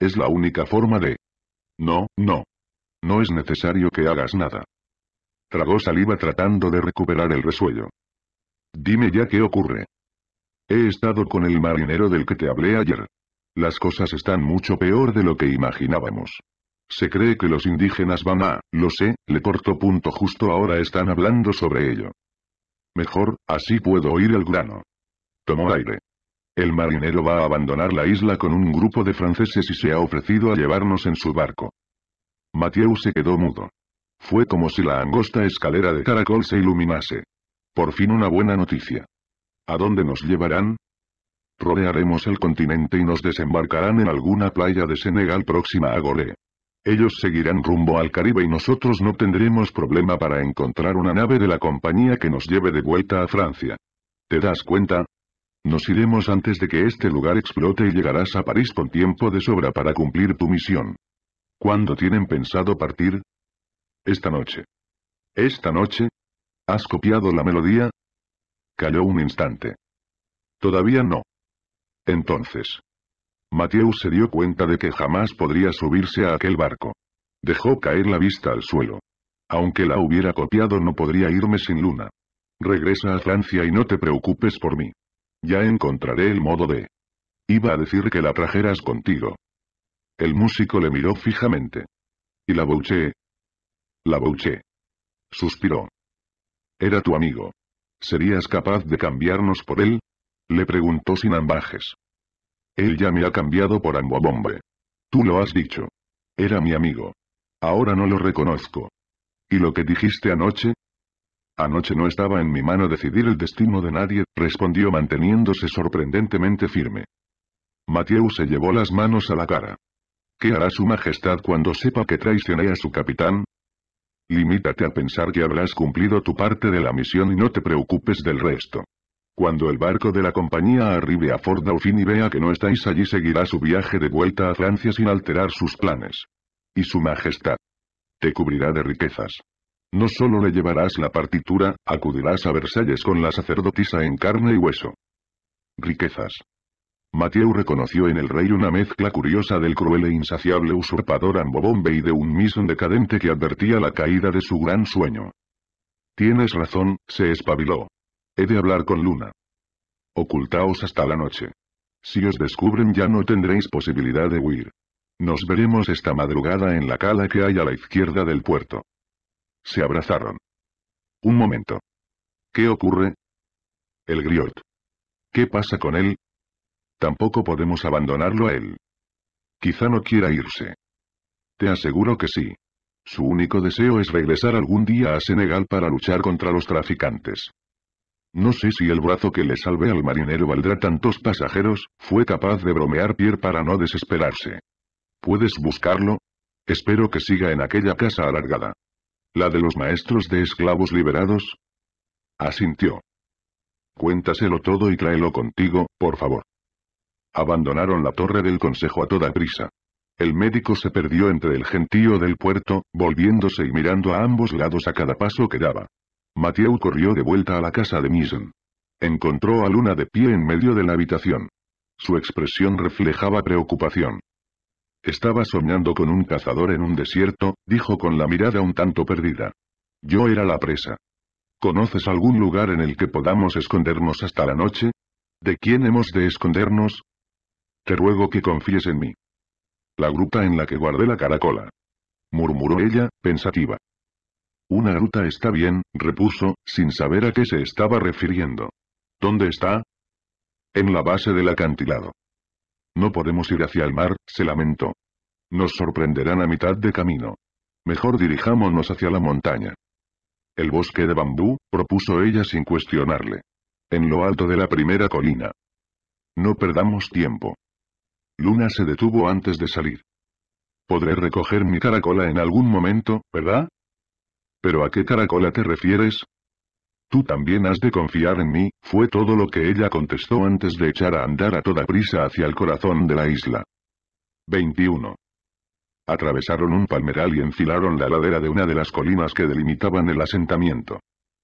Es la única forma de... No, no, no es necesario que hagas nada. Tragó saliva tratando de recuperar el resuello. Dime ya qué ocurre. He estado con el marinero del que te hablé ayer. Las cosas están mucho peor de lo que imaginábamos. Se cree que los indígenas van a, lo sé, le corto punto justo ahora están hablando sobre ello. Mejor, así puedo oír el grano. Tomó aire. El marinero va a abandonar la isla con un grupo de franceses y se ha ofrecido a llevarnos en su barco. Mathieu se quedó mudo. Fue como si la angosta escalera de caracol se iluminase. Por fin una buena noticia. ¿A dónde nos llevarán? Rodearemos el continente y nos desembarcarán en alguna playa de Senegal próxima a Golé. Ellos seguirán rumbo al Caribe y nosotros no tendremos problema para encontrar una nave de la compañía que nos lleve de vuelta a Francia. ¿Te das cuenta? Nos iremos antes de que este lugar explote y llegarás a París con tiempo de sobra para cumplir tu misión. ¿Cuándo tienen pensado partir? Esta noche. ¿Esta noche? ¿Has copiado la melodía? Calló un instante. Todavía no. Entonces. Mathieu se dio cuenta de que jamás podría subirse a aquel barco. Dejó caer la vista al suelo. Aunque la hubiera copiado no podría irme sin Luna. Regresa a Francia y no te preocupes por mí. Ya encontraré el modo de... Iba a decir que la trajeras contigo, el músico le miró fijamente. ¿Y la Bouché? La Bouché. Suspiró. Era tu amigo. ¿Serías capaz de cambiarnos por él? Le preguntó sin ambajes. Él ya me ha cambiado por Ambobombe. Tú lo has dicho. Era mi amigo. Ahora no lo reconozco. ¿Y lo que dijiste anoche? Anoche no estaba en mi mano decidir el destino de nadie, respondió manteniéndose sorprendentemente firme. Mathieu se llevó las manos a la cara. ¿Qué hará su majestad cuando sepa que traicioné a su capitán? Limítate a pensar que habrás cumplido tu parte de la misión y no te preocupes del resto. Cuando el barco de la compañía arribe a Fort Dauphin y vea que no estáis allí seguirá su viaje de vuelta a Francia sin alterar sus planes. Y su majestad. Te cubrirá de riquezas. No solo le llevarás la partitura, acudirás a Versalles con la sacerdotisa en carne y hueso. Riquezas. Mateo reconoció en el rey una mezcla curiosa del cruel e insaciable usurpador Ambobombe y de un misón decadente que advertía la caída de su gran sueño. Tienes razón, se espabiló. He de hablar con Luna. Ocultaos hasta la noche. Si os descubren ya no tendréis posibilidad de huir. Nos veremos esta madrugada en la cala que hay a la izquierda del puerto. Se abrazaron. Un momento. ¿Qué ocurre? El griot. ¿Qué pasa con él? Tampoco podemos abandonarlo a él. Quizá no quiera irse. Te aseguro que sí. Su único deseo es regresar algún día a Senegal para luchar contra los traficantes. No sé si el brazo que le salvé al marinero valdrá tantos pasajeros, fue capaz de bromear Pierre para no desesperarse. ¿Puedes buscarlo? Espero que siga en aquella casa alargada. ¿La de los maestros de esclavos liberados? Asintió. Cuéntaselo todo y tráelo contigo, por favor. Abandonaron la torre del consejo a toda prisa. El médico se perdió entre el gentío del puerto, volviéndose y mirando a ambos lados a cada paso que daba. Mathieu corrió de vuelta a la casa de Misen. Encontró a Luna de pie en medio de la habitación. Su expresión reflejaba preocupación. Estaba soñando con un cazador en un desierto, dijo con la mirada un tanto perdida. Yo era la presa. ¿Conoces algún lugar en el que podamos escondernos hasta la noche? ¿De quién hemos de escondernos? Te ruego que confíes en mí. La gruta en la que guardé la caracola. Murmuró ella, pensativa. Una gruta está bien, repuso, sin saber a qué se estaba refiriendo. ¿Dónde está? En la base del acantilado. No podemos ir hacia el mar, se lamentó. Nos sorprenderán a mitad de camino. Mejor dirijámonos hacia la montaña. El bosque de bambú, propuso ella sin cuestionarle. En lo alto de la primera colina. No perdamos tiempo. Luna se detuvo antes de salir. Podré recoger mi caracola en algún momento, ¿verdad? ¿Pero a qué caracola te refieres? Tú también has de confiar en mí, fue todo lo que ella contestó antes de echar a andar a toda prisa hacia el corazón de la isla. 21. Atravesaron un palmeral y enfilaron la ladera de una de las colinas que delimitaban el asentamiento.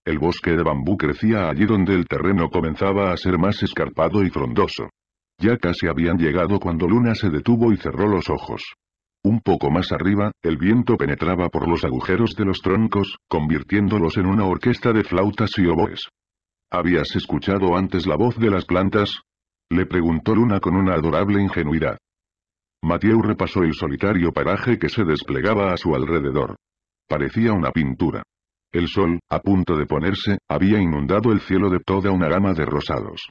El bosque de bambú crecía allí donde el terreno comenzaba a ser más escarpado y frondoso. Ya casi habían llegado cuando Luna se detuvo y cerró los ojos. Un poco más arriba, el viento penetraba por los agujeros de los troncos, convirtiéndolos en una orquesta de flautas y oboes. ¿Habías escuchado antes la voz de las plantas? Le preguntó Luna con una adorable ingenuidad. Mathieu repasó el solitario paraje que se desplegaba a su alrededor. Parecía una pintura. El sol, a punto de ponerse, había inundado el cielo de toda una gama de rosados.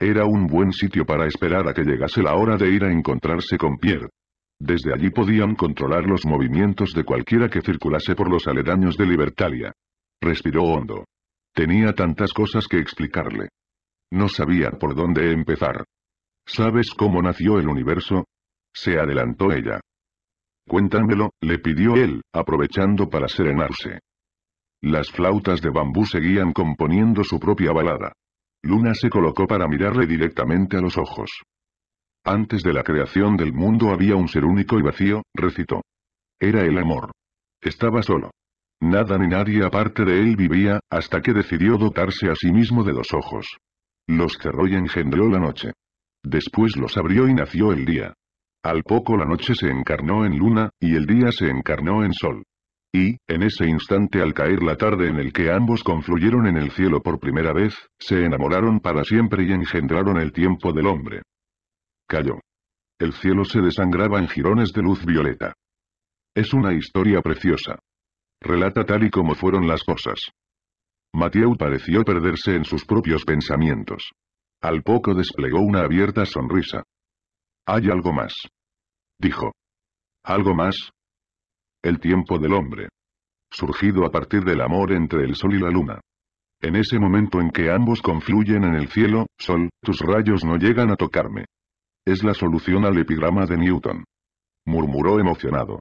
Era un buen sitio para esperar a que llegase la hora de ir a encontrarse con Pierre. Desde allí podían controlar los movimientos de cualquiera que circulase por los aledaños de Libertalia. Respiró hondo. Tenía tantas cosas que explicarle. No sabía por dónde empezar. ¿Sabes cómo nació el universo? Se adelantó ella. Cuéntamelo, le pidió él, aprovechando para serenarse. Las flautas de bambú seguían componiendo su propia balada. Luna se colocó para mirarle directamente a los ojos. Antes de la creación del mundo había un ser único y vacío, recitó. Era el amor. Estaba solo. Nada ni nadie aparte de él vivía, hasta que decidió dotarse a sí mismo de dos ojos. Los cerró y engendró la noche. Después los abrió y nació el día. Al poco la noche se encarnó en luna, y el día se encarnó en sol. Y, en ese instante al caer la tarde en el que ambos confluyeron en el cielo por primera vez, se enamoraron para siempre y engendraron el tiempo del hombre. Cayó. El cielo se desangraba en jirones de luz violeta. Es una historia preciosa. Relata tal y como fueron las cosas. Mateo pareció perderse en sus propios pensamientos. Al poco desplegó una abierta sonrisa. Hay algo más. Dijo. ¿Algo más? el tiempo del hombre. Surgido a partir del amor entre el sol y la luna. En ese momento en que ambos confluyen en el cielo, sol, tus rayos no llegan a tocarme. Es la solución al epigrama de Newton. Murmuró emocionado.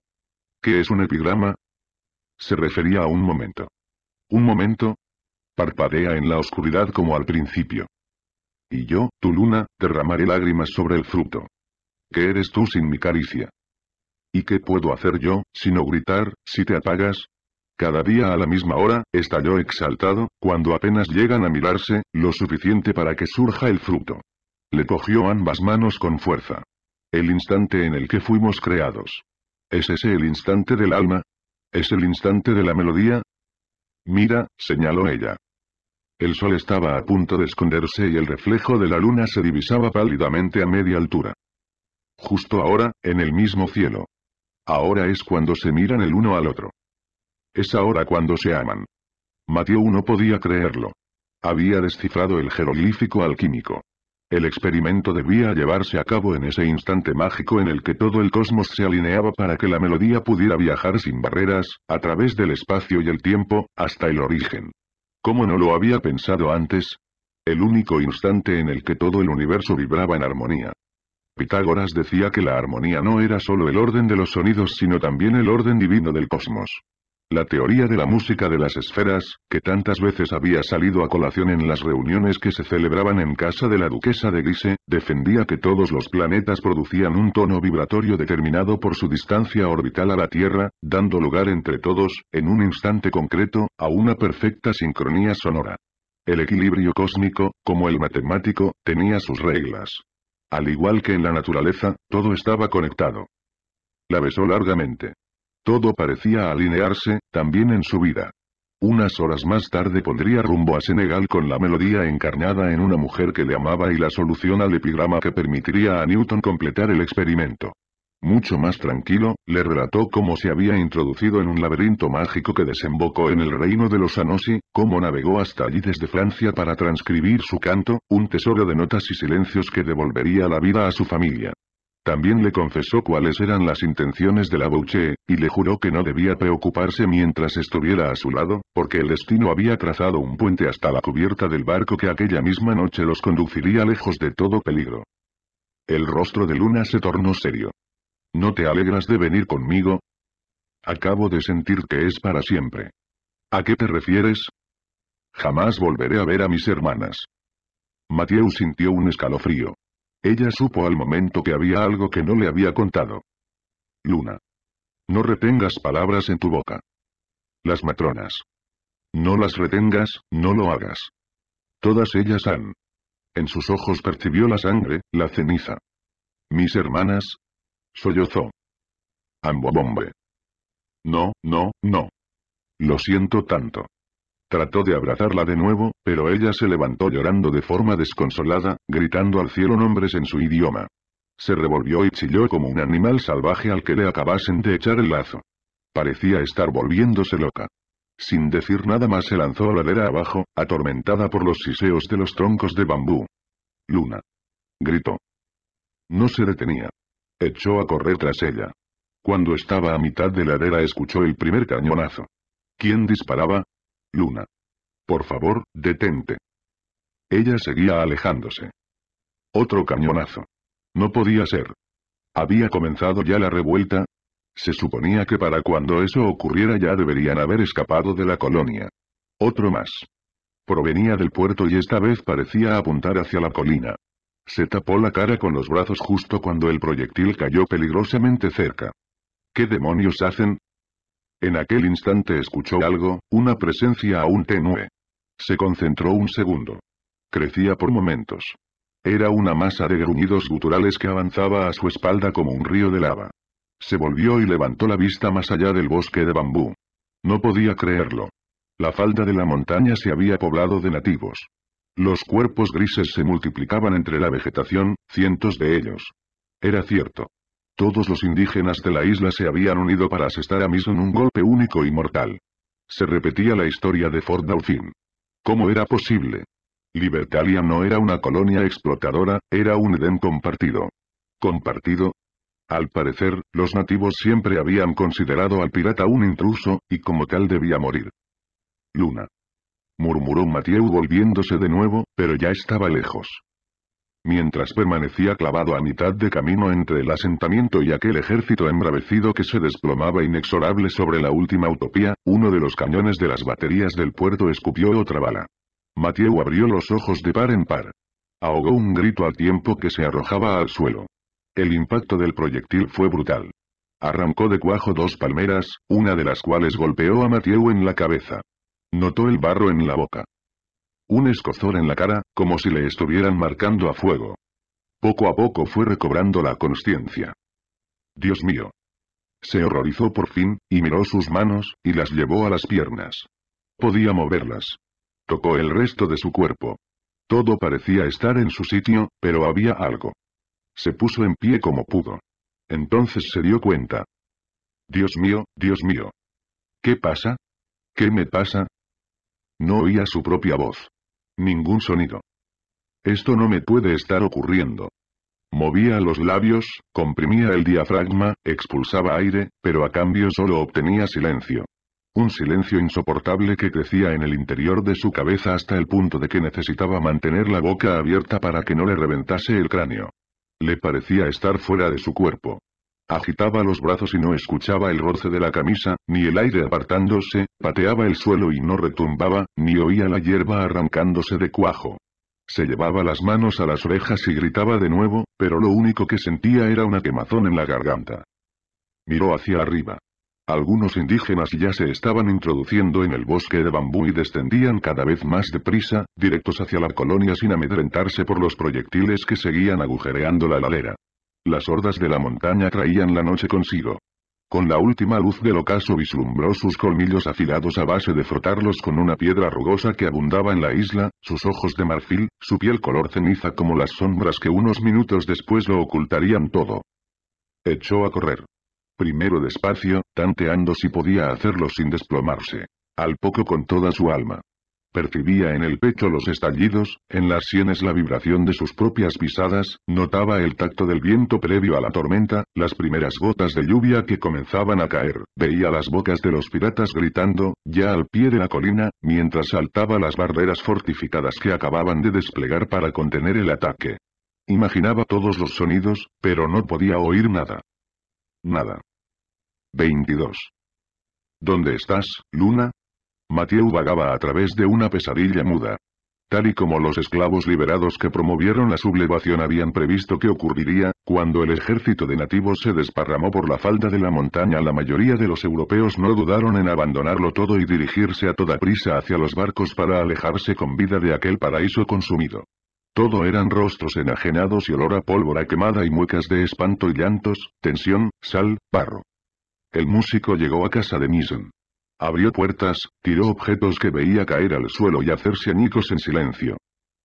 ¿Qué es un epigrama? Se refería a un momento. ¿Un momento? Parpadea en la oscuridad como al principio. Y yo, tu luna, derramaré lágrimas sobre el fruto. ¿Qué eres tú sin mi caricia? ¿Y qué puedo hacer yo, sino gritar, si te apagas? Cada día a la misma hora, estalló exaltado, cuando apenas llegan a mirarse, lo suficiente para que surja el fruto. Le cogió ambas manos con fuerza. El instante en el que fuimos creados. ¿Es ese el instante del alma? ¿Es el instante de la melodía? Mira, señaló ella. El sol estaba a punto de esconderse y el reflejo de la luna se divisaba pálidamente a media altura. Justo ahora, en el mismo cielo, Ahora es cuando se miran el uno al otro. Es ahora cuando se aman. Mateo no podía creerlo. Había descifrado el jeroglífico alquímico. El experimento debía llevarse a cabo en ese instante mágico en el que todo el cosmos se alineaba para que la melodía pudiera viajar sin barreras, a través del espacio y el tiempo, hasta el origen. ¿Cómo no lo había pensado antes? El único instante en el que todo el universo vibraba en armonía. Pitágoras decía que la armonía no era solo el orden de los sonidos sino también el orden divino del cosmos. La teoría de la música de las esferas, que tantas veces había salido a colación en las reuniones que se celebraban en casa de la duquesa de Grise, defendía que todos los planetas producían un tono vibratorio determinado por su distancia orbital a la Tierra, dando lugar entre todos, en un instante concreto, a una perfecta sincronía sonora. El equilibrio cósmico, como el matemático, tenía sus reglas. Al igual que en la naturaleza, todo estaba conectado. La besó largamente. Todo parecía alinearse, también en su vida. Unas horas más tarde pondría rumbo a Senegal con la melodía encarnada en una mujer que le amaba y la solución al epigrama que permitiría a Newton completar el experimento mucho más tranquilo, le relató cómo se había introducido en un laberinto mágico que desembocó en el reino de los Anosi, cómo navegó hasta allí desde Francia para transcribir su canto, un tesoro de notas y silencios que devolvería la vida a su familia. También le confesó cuáles eran las intenciones de la Bouche, y le juró que no debía preocuparse mientras estuviera a su lado, porque el destino había trazado un puente hasta la cubierta del barco que aquella misma noche los conduciría lejos de todo peligro. El rostro de Luna se tornó serio. ¿No te alegras de venir conmigo? Acabo de sentir que es para siempre. ¿A qué te refieres? Jamás volveré a ver a mis hermanas. Mathieu sintió un escalofrío. Ella supo al momento que había algo que no le había contado. Luna. No retengas palabras en tu boca. Las matronas. No las retengas, no lo hagas. Todas ellas han. En sus ojos percibió la sangre, la ceniza. Mis hermanas, Sollozó. Ambobombe. No, no, no. Lo siento tanto. Trató de abrazarla de nuevo, pero ella se levantó llorando de forma desconsolada, gritando al cielo nombres en su idioma. Se revolvió y chilló como un animal salvaje al que le acabasen de echar el lazo. Parecía estar volviéndose loca. Sin decir nada más se lanzó a ladera abajo, atormentada por los siseos de los troncos de bambú. Luna. Gritó. No se detenía. Echó a correr tras ella. Cuando estaba a mitad de la ladera escuchó el primer cañonazo. ¿Quién disparaba? Luna. Por favor, detente. Ella seguía alejándose. Otro cañonazo. No podía ser. ¿Había comenzado ya la revuelta? Se suponía que para cuando eso ocurriera ya deberían haber escapado de la colonia. Otro más. Provenía del puerto y esta vez parecía apuntar hacia la colina. Se tapó la cara con los brazos justo cuando el proyectil cayó peligrosamente cerca. ¿Qué demonios hacen? En aquel instante escuchó algo, una presencia aún tenue. Se concentró un segundo. Crecía por momentos. Era una masa de gruñidos guturales que avanzaba a su espalda como un río de lava. Se volvió y levantó la vista más allá del bosque de bambú. No podía creerlo. La falda de la montaña se había poblado de nativos. Los cuerpos grises se multiplicaban entre la vegetación, cientos de ellos. Era cierto. Todos los indígenas de la isla se habían unido para asestar a Mison un golpe único y mortal. Se repetía la historia de Fort Dauphin. ¿Cómo era posible? Libertalia no era una colonia explotadora, era un Edén compartido. ¿Compartido? Al parecer, los nativos siempre habían considerado al pirata un intruso, y como tal debía morir. Luna murmuró Mathieu volviéndose de nuevo, pero ya estaba lejos. Mientras permanecía clavado a mitad de camino entre el asentamiento y aquel ejército embravecido que se desplomaba inexorable sobre la última utopía, uno de los cañones de las baterías del puerto escupió otra bala. Mathieu abrió los ojos de par en par. Ahogó un grito al tiempo que se arrojaba al suelo. El impacto del proyectil fue brutal. Arrancó de cuajo dos palmeras, una de las cuales golpeó a Mathieu en la cabeza. Notó el barro en la boca. Un escozor en la cara, como si le estuvieran marcando a fuego. Poco a poco fue recobrando la conciencia. Dios mío. Se horrorizó por fin, y miró sus manos, y las llevó a las piernas. Podía moverlas. Tocó el resto de su cuerpo. Todo parecía estar en su sitio, pero había algo. Se puso en pie como pudo. Entonces se dio cuenta. Dios mío, Dios mío. ¿Qué pasa? ¿Qué me pasa? No oía su propia voz. Ningún sonido. Esto no me puede estar ocurriendo. Movía los labios, comprimía el diafragma, expulsaba aire, pero a cambio solo obtenía silencio. Un silencio insoportable que crecía en el interior de su cabeza hasta el punto de que necesitaba mantener la boca abierta para que no le reventase el cráneo. Le parecía estar fuera de su cuerpo. Agitaba los brazos y no escuchaba el roce de la camisa, ni el aire apartándose, pateaba el suelo y no retumbaba, ni oía la hierba arrancándose de cuajo. Se llevaba las manos a las orejas y gritaba de nuevo, pero lo único que sentía era una quemazón en la garganta. Miró hacia arriba. Algunos indígenas ya se estaban introduciendo en el bosque de bambú y descendían cada vez más deprisa, directos hacia la colonia sin amedrentarse por los proyectiles que seguían agujereando la ladera. Las hordas de la montaña traían la noche consigo. Con la última luz del ocaso vislumbró sus colmillos afilados a base de frotarlos con una piedra rugosa que abundaba en la isla, sus ojos de marfil, su piel color ceniza como las sombras que unos minutos después lo ocultarían todo. Echó a correr. Primero despacio, tanteando si podía hacerlo sin desplomarse. Al poco con toda su alma. Percibía en el pecho los estallidos, en las sienes la vibración de sus propias pisadas, notaba el tacto del viento previo a la tormenta, las primeras gotas de lluvia que comenzaban a caer, veía las bocas de los piratas gritando, ya al pie de la colina, mientras saltaba las barreras fortificadas que acababan de desplegar para contener el ataque. Imaginaba todos los sonidos, pero no podía oír nada. Nada. 22. ¿Dónde estás, Luna? Mathieu vagaba a través de una pesadilla muda. Tal y como los esclavos liberados que promovieron la sublevación habían previsto que ocurriría, cuando el ejército de nativos se desparramó por la falda de la montaña la mayoría de los europeos no dudaron en abandonarlo todo y dirigirse a toda prisa hacia los barcos para alejarse con vida de aquel paraíso consumido. Todo eran rostros enajenados y olor a pólvora quemada y muecas de espanto y llantos, tensión, sal, barro. El músico llegó a casa de Mison. Abrió puertas, tiró objetos que veía caer al suelo y hacerse añicos en silencio.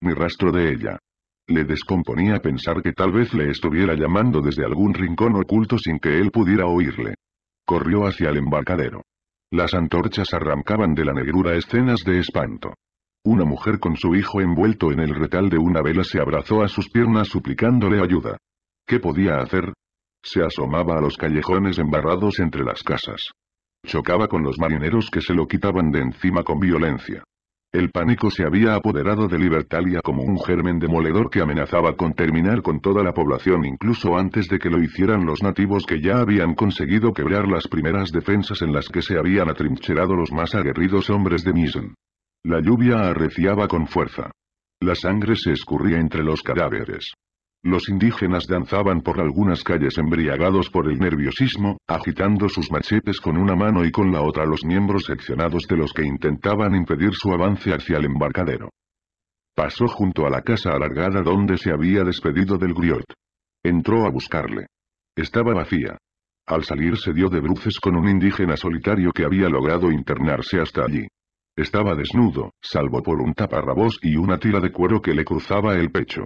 Ni rastro de ella. Le descomponía pensar que tal vez le estuviera llamando desde algún rincón oculto sin que él pudiera oírle. Corrió hacia el embarcadero. Las antorchas arrancaban de la negrura escenas de espanto. Una mujer con su hijo envuelto en el retal de una vela se abrazó a sus piernas suplicándole ayuda. ¿Qué podía hacer? Se asomaba a los callejones embarrados entre las casas. Chocaba con los marineros que se lo quitaban de encima con violencia. El pánico se había apoderado de Libertalia como un germen demoledor que amenazaba con terminar con toda la población incluso antes de que lo hicieran los nativos que ya habían conseguido quebrar las primeras defensas en las que se habían atrincherado los más aguerridos hombres de Misen. La lluvia arreciaba con fuerza. La sangre se escurría entre los cadáveres. Los indígenas danzaban por algunas calles embriagados por el nerviosismo, agitando sus machetes con una mano y con la otra los miembros seccionados de los que intentaban impedir su avance hacia el embarcadero. Pasó junto a la casa alargada donde se había despedido del griot. Entró a buscarle. Estaba vacía. Al salir se dio de bruces con un indígena solitario que había logrado internarse hasta allí. Estaba desnudo, salvo por un taparrabos y una tira de cuero que le cruzaba el pecho.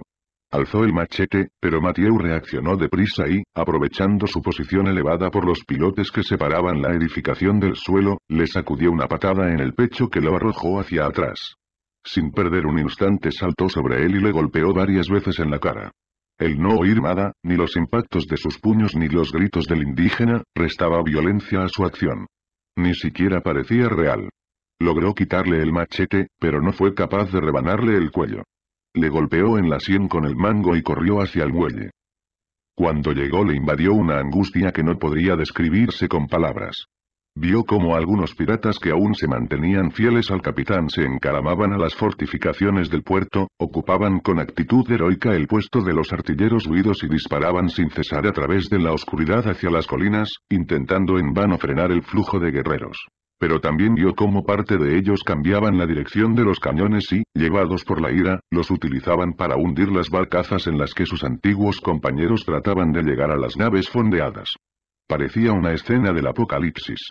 Alzó el machete, pero Mathieu reaccionó deprisa y, aprovechando su posición elevada por los pilotes que separaban la edificación del suelo, le sacudió una patada en el pecho que lo arrojó hacia atrás. Sin perder un instante saltó sobre él y le golpeó varias veces en la cara. El no oír nada, ni los impactos de sus puños ni los gritos del indígena, restaba violencia a su acción. Ni siquiera parecía real. Logró quitarle el machete, pero no fue capaz de rebanarle el cuello. Le golpeó en la sien con el mango y corrió hacia el muelle. Cuando llegó le invadió una angustia que no podría describirse con palabras. Vio cómo algunos piratas que aún se mantenían fieles al capitán se encaramaban a las fortificaciones del puerto, ocupaban con actitud heroica el puesto de los artilleros huidos y disparaban sin cesar a través de la oscuridad hacia las colinas, intentando en vano frenar el flujo de guerreros pero también vio cómo parte de ellos cambiaban la dirección de los cañones y, llevados por la ira, los utilizaban para hundir las barcazas en las que sus antiguos compañeros trataban de llegar a las naves fondeadas. Parecía una escena del apocalipsis.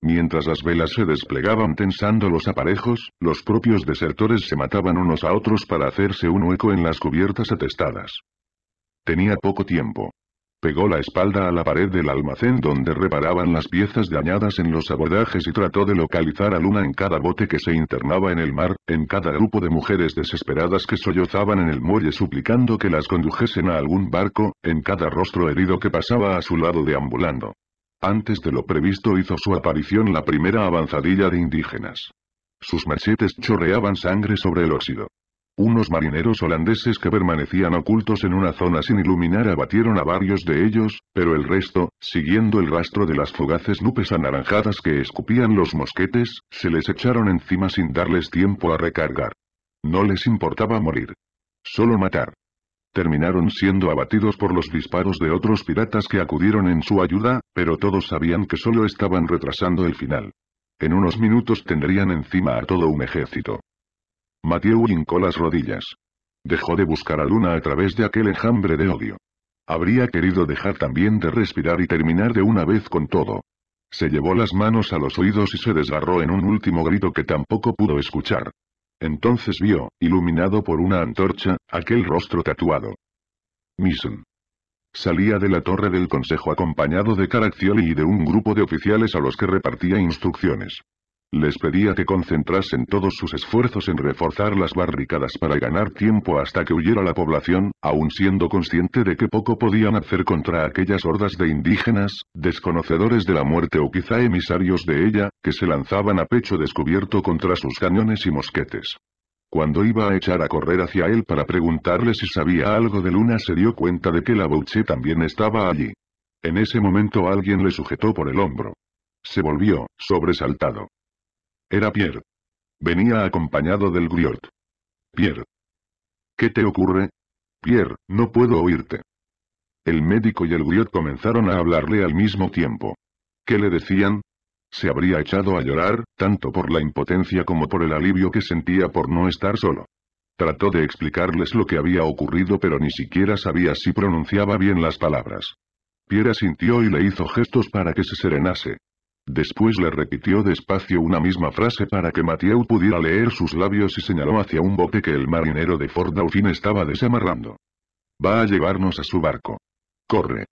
Mientras las velas se desplegaban tensando los aparejos, los propios desertores se mataban unos a otros para hacerse un hueco en las cubiertas atestadas. Tenía poco tiempo. Pegó la espalda a la pared del almacén donde reparaban las piezas dañadas en los abordajes y trató de localizar a Luna en cada bote que se internaba en el mar, en cada grupo de mujeres desesperadas que sollozaban en el muelle suplicando que las condujesen a algún barco, en cada rostro herido que pasaba a su lado deambulando. Antes de lo previsto hizo su aparición la primera avanzadilla de indígenas. Sus machetes chorreaban sangre sobre el óxido. Unos marineros holandeses que permanecían ocultos en una zona sin iluminar abatieron a varios de ellos, pero el resto, siguiendo el rastro de las fugaces nubes anaranjadas que escupían los mosquetes, se les echaron encima sin darles tiempo a recargar. No les importaba morir. Solo matar. Terminaron siendo abatidos por los disparos de otros piratas que acudieron en su ayuda, pero todos sabían que solo estaban retrasando el final. En unos minutos tendrían encima a todo un ejército. Mateo hincó las rodillas. Dejó de buscar a Luna a través de aquel enjambre de odio. Habría querido dejar también de respirar y terminar de una vez con todo. Se llevó las manos a los oídos y se desgarró en un último grito que tampoco pudo escuchar. Entonces vio, iluminado por una antorcha, aquel rostro tatuado. Mison. Salía de la torre del consejo acompañado de Caraccioli y de un grupo de oficiales a los que repartía instrucciones. Les pedía que concentrasen todos sus esfuerzos en reforzar las barricadas para ganar tiempo hasta que huyera la población, aun siendo consciente de que poco podían hacer contra aquellas hordas de indígenas, desconocedores de la muerte o quizá emisarios de ella, que se lanzaban a pecho descubierto contra sus cañones y mosquetes. Cuando iba a echar a correr hacia él para preguntarle si sabía algo de Luna se dio cuenta de que la Bouche también estaba allí. En ese momento alguien le sujetó por el hombro. Se volvió, sobresaltado. Era Pierre. Venía acompañado del griot. Pierre. ¿Qué te ocurre? Pierre, no puedo oírte. El médico y el griot comenzaron a hablarle al mismo tiempo. ¿Qué le decían? Se habría echado a llorar, tanto por la impotencia como por el alivio que sentía por no estar solo. Trató de explicarles lo que había ocurrido pero ni siquiera sabía si pronunciaba bien las palabras. Pierre sintió y le hizo gestos para que se serenase. Después le repitió despacio una misma frase para que Mathieu pudiera leer sus labios y señaló hacia un bote que el marinero de Ford Dauphin estaba desamarrando. Va a llevarnos a su barco. Corre.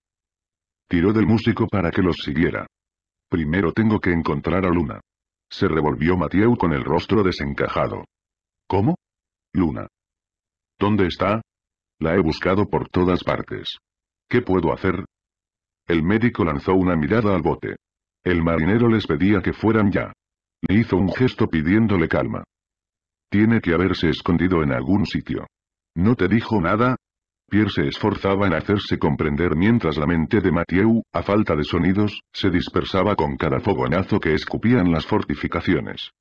Tiró del músico para que los siguiera. Primero tengo que encontrar a Luna. Se revolvió Mathieu con el rostro desencajado. ¿Cómo? Luna. ¿Dónde está? La he buscado por todas partes. ¿Qué puedo hacer? El médico lanzó una mirada al bote. El marinero les pedía que fueran ya. Le hizo un gesto pidiéndole calma. Tiene que haberse escondido en algún sitio. ¿No te dijo nada? Pierre se esforzaba en hacerse comprender mientras la mente de Mathieu, a falta de sonidos, se dispersaba con cada fogonazo que escupían las fortificaciones.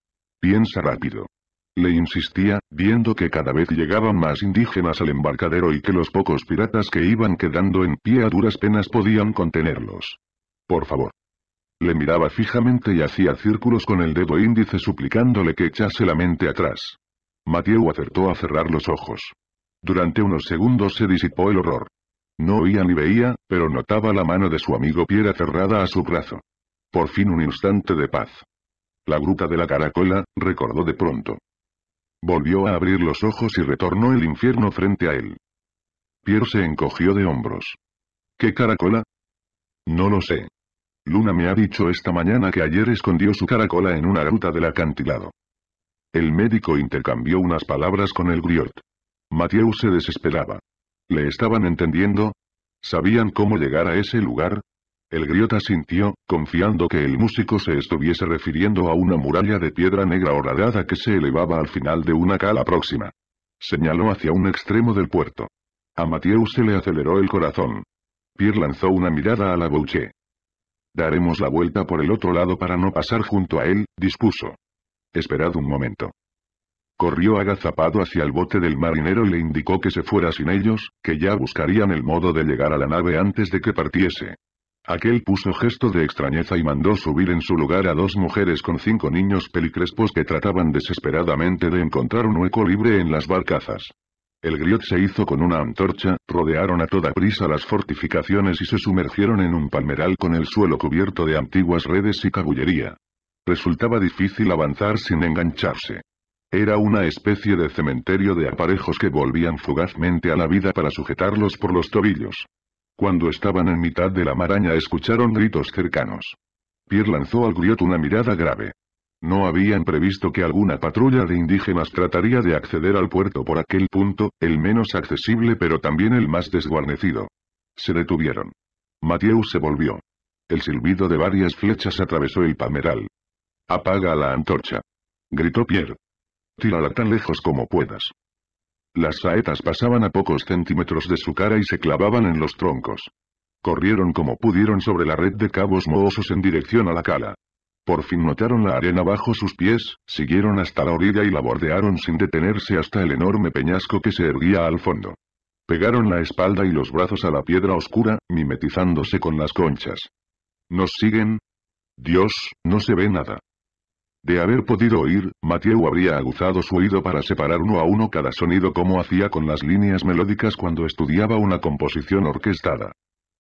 Piensa rápido. Le insistía, viendo que cada vez llegaban más indígenas al embarcadero y que los pocos piratas que iban quedando en pie a duras penas podían contenerlos. Por favor. Le miraba fijamente y hacía círculos con el dedo índice suplicándole que echase la mente atrás. Mateo acertó a cerrar los ojos. Durante unos segundos se disipó el horror. No oía ni veía, pero notaba la mano de su amigo Pierre cerrada a su brazo. Por fin un instante de paz. La gruta de la caracola, recordó de pronto. Volvió a abrir los ojos y retornó el infierno frente a él. Pierre se encogió de hombros. ¿Qué caracola? No lo sé. Luna me ha dicho esta mañana que ayer escondió su caracola en una ruta del acantilado. El médico intercambió unas palabras con el griot. Mathieu se desesperaba. ¿Le estaban entendiendo? ¿Sabían cómo llegar a ese lugar? El griot asintió, confiando que el músico se estuviese refiriendo a una muralla de piedra negra horadada que se elevaba al final de una cala próxima. Señaló hacia un extremo del puerto. A Mathieu se le aceleró el corazón. Pierre lanzó una mirada a la bouche. Daremos la vuelta por el otro lado para no pasar junto a él, dispuso. Esperad un momento. Corrió agazapado hacia el bote del marinero y le indicó que se fuera sin ellos, que ya buscarían el modo de llegar a la nave antes de que partiese. Aquel puso gesto de extrañeza y mandó subir en su lugar a dos mujeres con cinco niños pelicrespos que trataban desesperadamente de encontrar un hueco libre en las barcazas. El griot se hizo con una antorcha, rodearon a toda prisa las fortificaciones y se sumergieron en un palmeral con el suelo cubierto de antiguas redes y cabullería. Resultaba difícil avanzar sin engancharse. Era una especie de cementerio de aparejos que volvían fugazmente a la vida para sujetarlos por los tobillos. Cuando estaban en mitad de la maraña escucharon gritos cercanos. Pierre lanzó al griot una mirada grave. No habían previsto que alguna patrulla de indígenas trataría de acceder al puerto por aquel punto, el menos accesible pero también el más desguarnecido. Se detuvieron. Mathieu se volvió. El silbido de varias flechas atravesó el pameral. Apaga la antorcha. Gritó Pierre. Tírala tan lejos como puedas. Las saetas pasaban a pocos centímetros de su cara y se clavaban en los troncos. Corrieron como pudieron sobre la red de cabos mohosos en dirección a la cala. Por fin notaron la arena bajo sus pies, siguieron hasta la orilla y la bordearon sin detenerse hasta el enorme peñasco que se erguía al fondo. Pegaron la espalda y los brazos a la piedra oscura, mimetizándose con las conchas. ¿Nos siguen? Dios, no se ve nada. De haber podido oír, Mateo habría aguzado su oído para separar uno a uno cada sonido como hacía con las líneas melódicas cuando estudiaba una composición orquestada.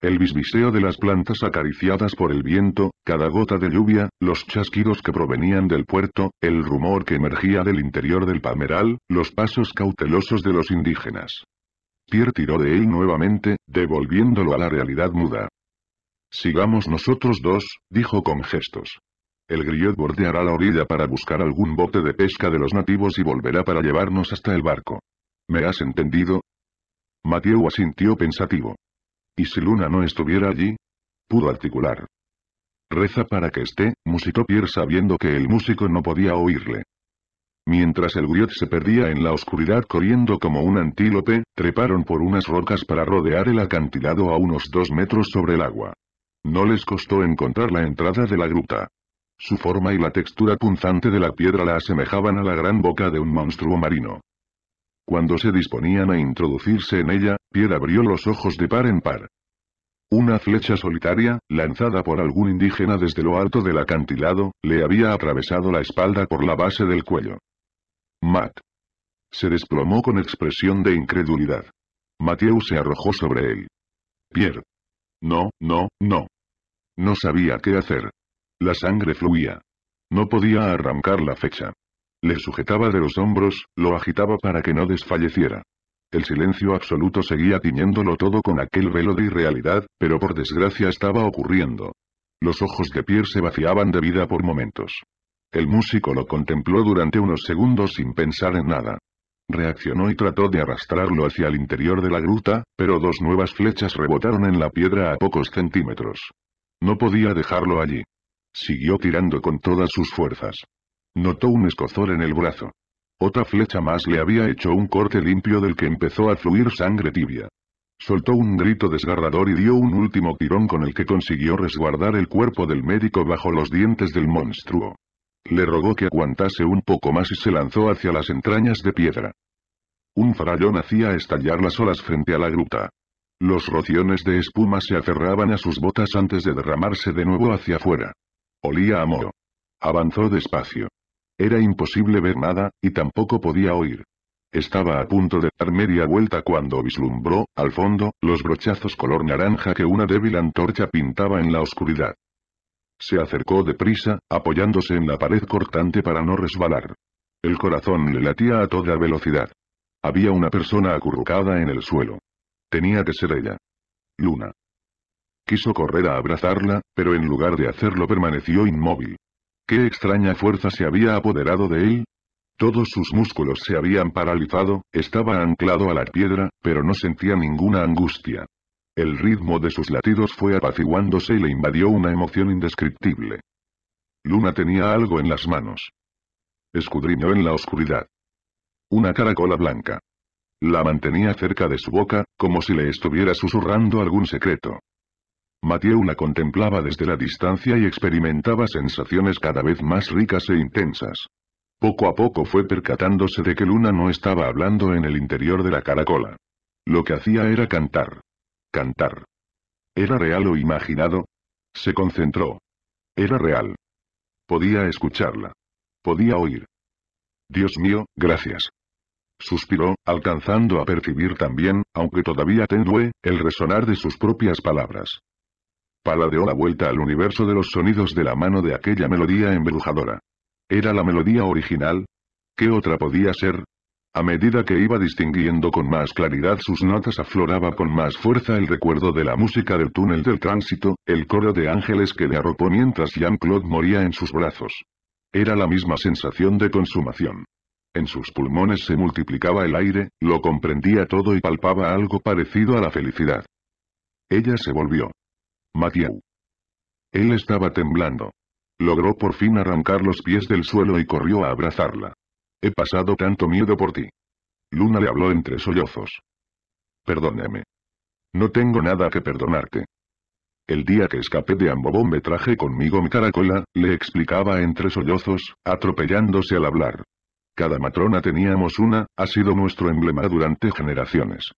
El bisbiseo de las plantas acariciadas por el viento, cada gota de lluvia, los chasquidos que provenían del puerto, el rumor que emergía del interior del palmeral, los pasos cautelosos de los indígenas. Pierre tiró de él nuevamente, devolviéndolo a la realidad muda. Sigamos nosotros dos, dijo con gestos. El griot bordeará la orilla para buscar algún bote de pesca de los nativos y volverá para llevarnos hasta el barco. ¿Me has entendido? Mateo asintió pensativo. ¿Y si Luna no estuviera allí? Pudo articular. Reza para que esté, musitó Pierre sabiendo que el músico no podía oírle. Mientras el griot se perdía en la oscuridad corriendo como un antílope, treparon por unas rocas para rodear el acantilado a unos dos metros sobre el agua. No les costó encontrar la entrada de la gruta. Su forma y la textura punzante de la piedra la asemejaban a la gran boca de un monstruo marino. Cuando se disponían a introducirse en ella, Pierre abrió los ojos de par en par. Una flecha solitaria, lanzada por algún indígena desde lo alto del acantilado, le había atravesado la espalda por la base del cuello. Matt. Se desplomó con expresión de incredulidad. Mathieu se arrojó sobre él. Pierre. No, no, no. No sabía qué hacer. La sangre fluía. No podía arrancar la fecha. Le sujetaba de los hombros, lo agitaba para que no desfalleciera. El silencio absoluto seguía tiñéndolo todo con aquel velo de irrealidad, pero por desgracia estaba ocurriendo. Los ojos de Pierre se vaciaban de vida por momentos. El músico lo contempló durante unos segundos sin pensar en nada. Reaccionó y trató de arrastrarlo hacia el interior de la gruta, pero dos nuevas flechas rebotaron en la piedra a pocos centímetros. No podía dejarlo allí. Siguió tirando con todas sus fuerzas. Notó un escozor en el brazo. Otra flecha más le había hecho un corte limpio del que empezó a fluir sangre tibia. Soltó un grito desgarrador y dio un último tirón con el que consiguió resguardar el cuerpo del médico bajo los dientes del monstruo. Le rogó que aguantase un poco más y se lanzó hacia las entrañas de piedra. Un farallón hacía estallar las olas frente a la gruta. Los rociones de espuma se aferraban a sus botas antes de derramarse de nuevo hacia afuera. Olía a moho. Avanzó despacio. Era imposible ver nada, y tampoco podía oír. Estaba a punto de dar media vuelta cuando vislumbró, al fondo, los brochazos color naranja que una débil antorcha pintaba en la oscuridad. Se acercó deprisa, apoyándose en la pared cortante para no resbalar. El corazón le latía a toda velocidad. Había una persona acurrucada en el suelo. Tenía que ser ella. Luna. Quiso correr a abrazarla, pero en lugar de hacerlo permaneció inmóvil. ¿Qué extraña fuerza se había apoderado de él? Todos sus músculos se habían paralizado, estaba anclado a la piedra, pero no sentía ninguna angustia. El ritmo de sus latidos fue apaciguándose y le invadió una emoción indescriptible. Luna tenía algo en las manos. Escudriñó en la oscuridad. Una caracola blanca. La mantenía cerca de su boca, como si le estuviera susurrando algún secreto. Mathieu la contemplaba desde la distancia y experimentaba sensaciones cada vez más ricas e intensas. Poco a poco fue percatándose de que Luna no estaba hablando en el interior de la caracola. Lo que hacía era cantar. Cantar. ¿Era real o imaginado? Se concentró. Era real. Podía escucharla. Podía oír. Dios mío, gracias. Suspiró, alcanzando a percibir también, aunque todavía tendue, el resonar de sus propias palabras paladeó la vuelta al universo de los sonidos de la mano de aquella melodía embrujadora. ¿Era la melodía original? ¿Qué otra podía ser? A medida que iba distinguiendo con más claridad sus notas afloraba con más fuerza el recuerdo de la música del túnel del tránsito, el coro de ángeles que le arropó mientras Jean-Claude moría en sus brazos. Era la misma sensación de consumación. En sus pulmones se multiplicaba el aire, lo comprendía todo y palpaba algo parecido a la felicidad. Ella se volvió. Matiu, Él estaba temblando. Logró por fin arrancar los pies del suelo y corrió a abrazarla. He pasado tanto miedo por ti. Luna le habló entre sollozos. Perdóname. No tengo nada que perdonarte. El día que escapé de Ambobón me traje conmigo mi caracola, le explicaba entre sollozos, atropellándose al hablar. Cada matrona teníamos una, ha sido nuestro emblema durante generaciones.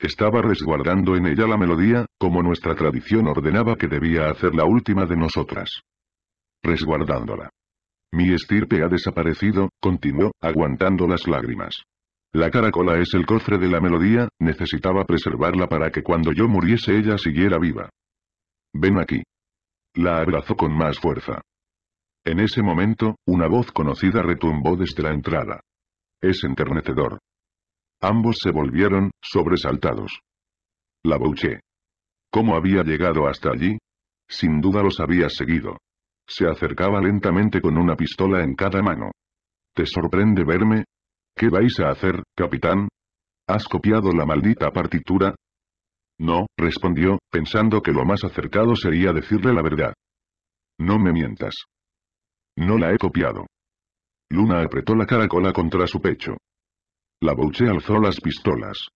Estaba resguardando en ella la melodía, como nuestra tradición ordenaba que debía hacer la última de nosotras. Resguardándola. Mi estirpe ha desaparecido, continuó, aguantando las lágrimas. La caracola es el cofre de la melodía, necesitaba preservarla para que cuando yo muriese ella siguiera viva. Ven aquí. La abrazó con más fuerza. En ese momento, una voz conocida retumbó desde la entrada. Es enternecedor. Ambos se volvieron, sobresaltados. La Bouché. ¿Cómo había llegado hasta allí? Sin duda los había seguido. Se acercaba lentamente con una pistola en cada mano. ¿Te sorprende verme? ¿Qué vais a hacer, capitán? ¿Has copiado la maldita partitura? No, respondió, pensando que lo más acercado sería decirle la verdad. No me mientas. No la he copiado. Luna apretó la caracola contra su pecho. La Bouche alzó las pistolas.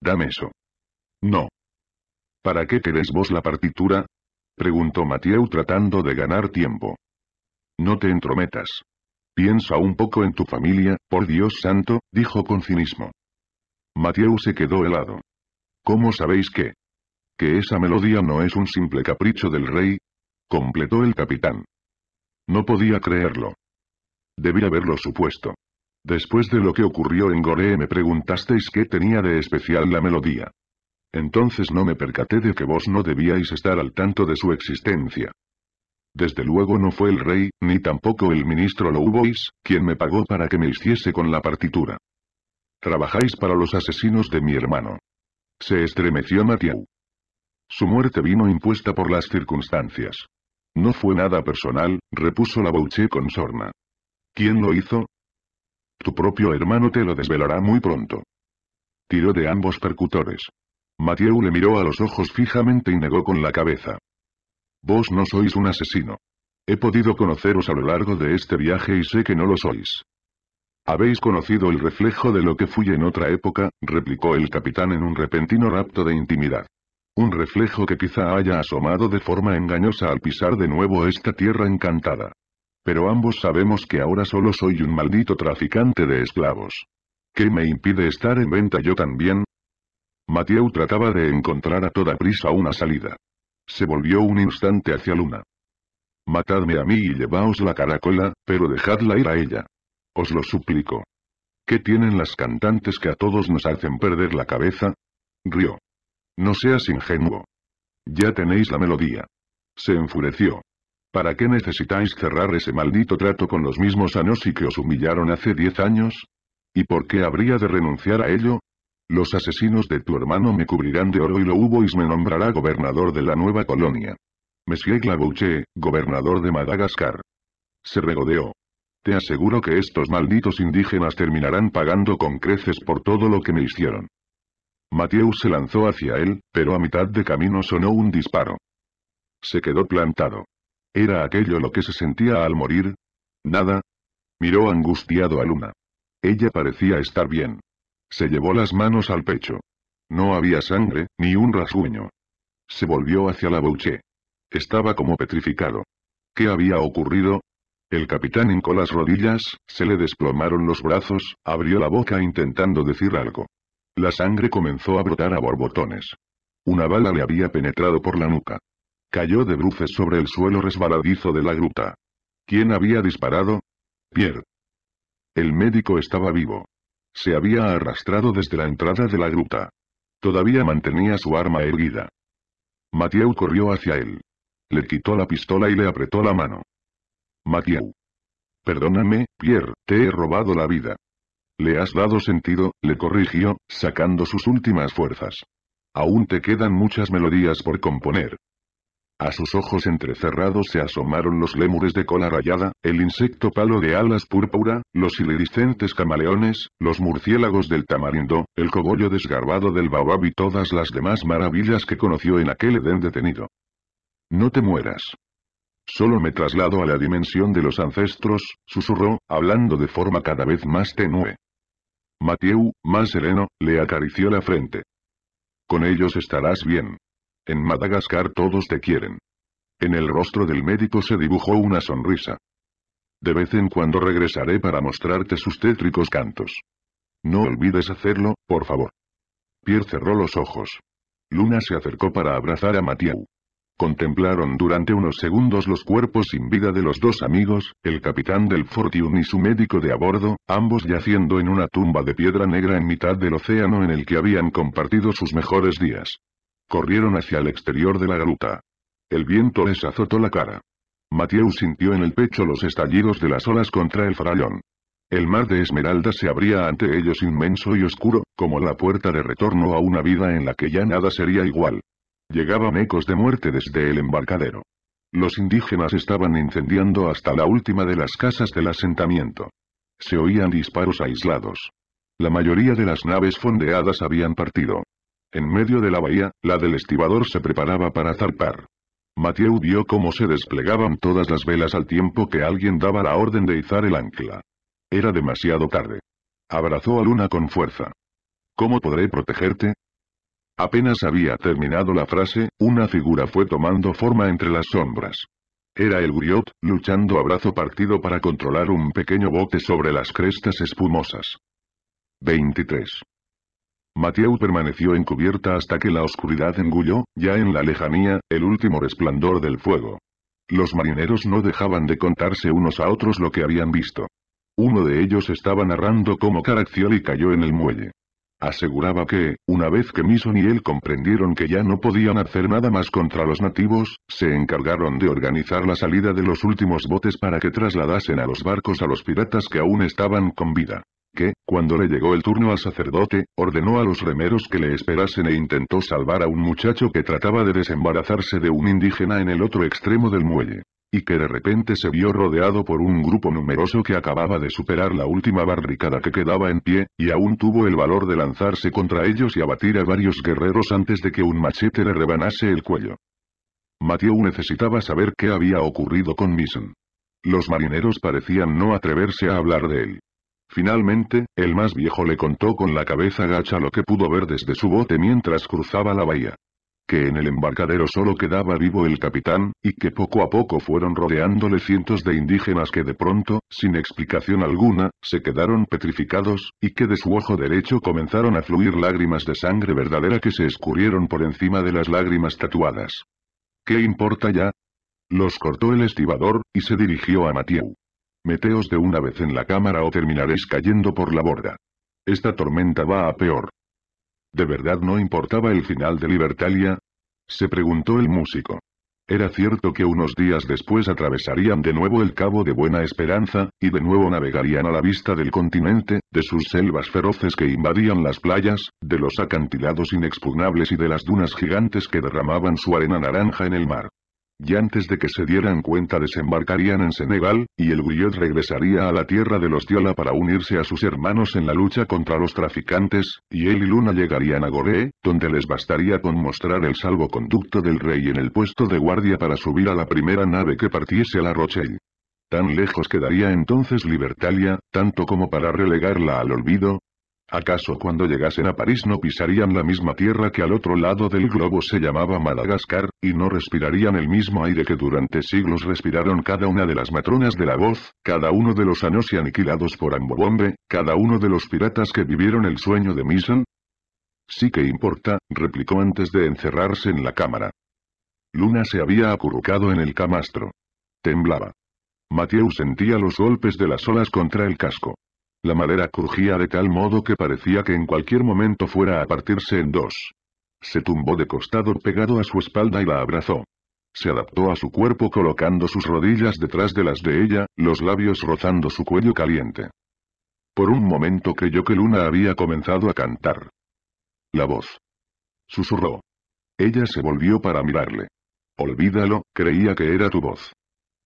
Dame eso. No. ¿Para qué querés vos la partitura? Preguntó Mathieu tratando de ganar tiempo. No te entrometas. Piensa un poco en tu familia, por Dios santo, dijo con cinismo. Mathieu se quedó helado. ¿Cómo sabéis que? ¿Que esa melodía no es un simple capricho del rey? Completó el capitán. No podía creerlo. Debía haberlo supuesto. Después de lo que ocurrió en Goree me preguntasteis qué tenía de especial la melodía. Entonces no me percaté de que vos no debíais estar al tanto de su existencia. Desde luego no fue el rey, ni tampoco el ministro Louvois, quien me pagó para que me hiciese con la partitura. Trabajáis para los asesinos de mi hermano. Se estremeció Mathieu. Su muerte vino impuesta por las circunstancias. No fue nada personal, repuso la Bouché con sorna. ¿Quién lo hizo? Tu propio hermano te lo desvelará muy pronto. Tiró de ambos percutores. Mathieu le miró a los ojos fijamente y negó con la cabeza. Vos no sois un asesino. He podido conoceros a lo largo de este viaje y sé que no lo sois. Habéis conocido el reflejo de lo que fui en otra época, replicó el capitán en un repentino rapto de intimidad. Un reflejo que quizá haya asomado de forma engañosa al pisar de nuevo esta tierra encantada. Pero ambos sabemos que ahora solo soy un maldito traficante de esclavos. ¿Qué me impide estar en venta yo también? Mateo trataba de encontrar a toda prisa una salida. Se volvió un instante hacia Luna. Matadme a mí y llevaos la caracola, pero dejadla ir a ella. Os lo suplico. ¿Qué tienen las cantantes que a todos nos hacen perder la cabeza? Rió. No seas ingenuo. Ya tenéis la melodía. Se enfureció. ¿Para qué necesitáis cerrar ese maldito trato con los mismos sanos y que os humillaron hace diez años? ¿Y por qué habría de renunciar a ello? Los asesinos de tu hermano me cubrirán de oro y lo hubo y me nombrará gobernador de la nueva colonia. Monsieur Glavouché, gobernador de Madagascar. Se regodeó. Te aseguro que estos malditos indígenas terminarán pagando con creces por todo lo que me hicieron. Mathieu se lanzó hacia él, pero a mitad de camino sonó un disparo. Se quedó plantado. ¿Era aquello lo que se sentía al morir? ¿Nada? Miró angustiado a Luna. Ella parecía estar bien. Se llevó las manos al pecho. No había sangre, ni un rasguño. Se volvió hacia la Bouché. Estaba como petrificado. ¿Qué había ocurrido? El capitán hincó las rodillas, se le desplomaron los brazos, abrió la boca intentando decir algo. La sangre comenzó a brotar a borbotones. Una bala le había penetrado por la nuca. Cayó de bruces sobre el suelo resbaladizo de la gruta. ¿Quién había disparado? Pierre. El médico estaba vivo. Se había arrastrado desde la entrada de la gruta. Todavía mantenía su arma erguida. Mathieu corrió hacia él. Le quitó la pistola y le apretó la mano. Mathieu. Perdóname, Pierre, te he robado la vida. Le has dado sentido, le corrigió, sacando sus últimas fuerzas. Aún te quedan muchas melodías por componer. A sus ojos entrecerrados se asomaron los lémures de cola rayada, el insecto palo de alas púrpura, los iridiscentes camaleones, los murciélagos del tamarindo, el cogollo desgarbado del baobab y todas las demás maravillas que conoció en aquel edén detenido. No te mueras. Solo me traslado a la dimensión de los ancestros, susurró, hablando de forma cada vez más tenue. Mathieu, más sereno, le acarició la frente. Con ellos estarás bien. En Madagascar todos te quieren. En el rostro del médico se dibujó una sonrisa. De vez en cuando regresaré para mostrarte sus tétricos cantos. No olvides hacerlo, por favor. Pierre cerró los ojos. Luna se acercó para abrazar a Matiau. Contemplaron durante unos segundos los cuerpos sin vida de los dos amigos, el capitán del Fortune y su médico de a bordo, ambos yaciendo en una tumba de piedra negra en mitad del océano en el que habían compartido sus mejores días. Corrieron hacia el exterior de la gruta. El viento les azotó la cara. Mathieu sintió en el pecho los estallidos de las olas contra el farallón. El mar de Esmeralda se abría ante ellos inmenso y oscuro, como la puerta de retorno a una vida en la que ya nada sería igual. Llegaban ecos de muerte desde el embarcadero. Los indígenas estaban incendiando hasta la última de las casas del asentamiento. Se oían disparos aislados. La mayoría de las naves fondeadas habían partido. En medio de la bahía, la del estibador se preparaba para zarpar. Mathieu vio cómo se desplegaban todas las velas al tiempo que alguien daba la orden de izar el ancla. Era demasiado tarde. Abrazó a Luna con fuerza. ¿Cómo podré protegerte? Apenas había terminado la frase, una figura fue tomando forma entre las sombras. Era el Guriot, luchando a brazo partido para controlar un pequeño bote sobre las crestas espumosas. 23. Mathieu permaneció encubierta hasta que la oscuridad engulló, ya en la lejanía, el último resplandor del fuego. Los marineros no dejaban de contarse unos a otros lo que habían visto. Uno de ellos estaba narrando cómo Caraccioli cayó en el muelle. Aseguraba que, una vez que Mison y él comprendieron que ya no podían hacer nada más contra los nativos, se encargaron de organizar la salida de los últimos botes para que trasladasen a los barcos a los piratas que aún estaban con vida que, cuando le llegó el turno al sacerdote, ordenó a los remeros que le esperasen e intentó salvar a un muchacho que trataba de desembarazarse de un indígena en el otro extremo del muelle y que de repente se vio rodeado por un grupo numeroso que acababa de superar la última barricada que quedaba en pie, y aún tuvo el valor de lanzarse contra ellos y abatir a varios guerreros antes de que un machete le rebanase el cuello. Mateo necesitaba saber qué había ocurrido con Mison. Los marineros parecían no atreverse a hablar de él. Finalmente, el más viejo le contó con la cabeza gacha lo que pudo ver desde su bote mientras cruzaba la bahía. Que en el embarcadero solo quedaba vivo el capitán, y que poco a poco fueron rodeándole cientos de indígenas que de pronto, sin explicación alguna, se quedaron petrificados, y que de su ojo derecho comenzaron a fluir lágrimas de sangre verdadera que se escurrieron por encima de las lágrimas tatuadas. ¿Qué importa ya? Los cortó el estibador, y se dirigió a Mathieu. Meteos de una vez en la cámara o terminaréis cayendo por la borda. Esta tormenta va a peor. ¿De verdad no importaba el final de Libertalia? Se preguntó el músico. Era cierto que unos días después atravesarían de nuevo el Cabo de Buena Esperanza, y de nuevo navegarían a la vista del continente, de sus selvas feroces que invadían las playas, de los acantilados inexpugnables y de las dunas gigantes que derramaban su arena naranja en el mar y antes de que se dieran cuenta desembarcarían en Senegal, y el Guyot regresaría a la tierra de los Diola para unirse a sus hermanos en la lucha contra los traficantes, y él y Luna llegarían a Goré, donde les bastaría con mostrar el salvoconducto del rey en el puesto de guardia para subir a la primera nave que partiese a la Rochelle. Tan lejos quedaría entonces Libertalia, tanto como para relegarla al olvido, ¿Acaso cuando llegasen a París no pisarían la misma tierra que al otro lado del globo se llamaba Madagascar, y no respirarían el mismo aire que durante siglos respiraron cada una de las matronas de la voz, cada uno de los anos y aniquilados por Ambobombe, cada uno de los piratas que vivieron el sueño de Misson? Sí que importa, replicó antes de encerrarse en la cámara. Luna se había acurrucado en el camastro. Temblaba. Mathieu sentía los golpes de las olas contra el casco. La madera crujía de tal modo que parecía que en cualquier momento fuera a partirse en dos. Se tumbó de costado pegado a su espalda y la abrazó. Se adaptó a su cuerpo colocando sus rodillas detrás de las de ella, los labios rozando su cuello caliente. Por un momento creyó que Luna había comenzado a cantar. La voz. Susurró. Ella se volvió para mirarle. Olvídalo, creía que era tu voz.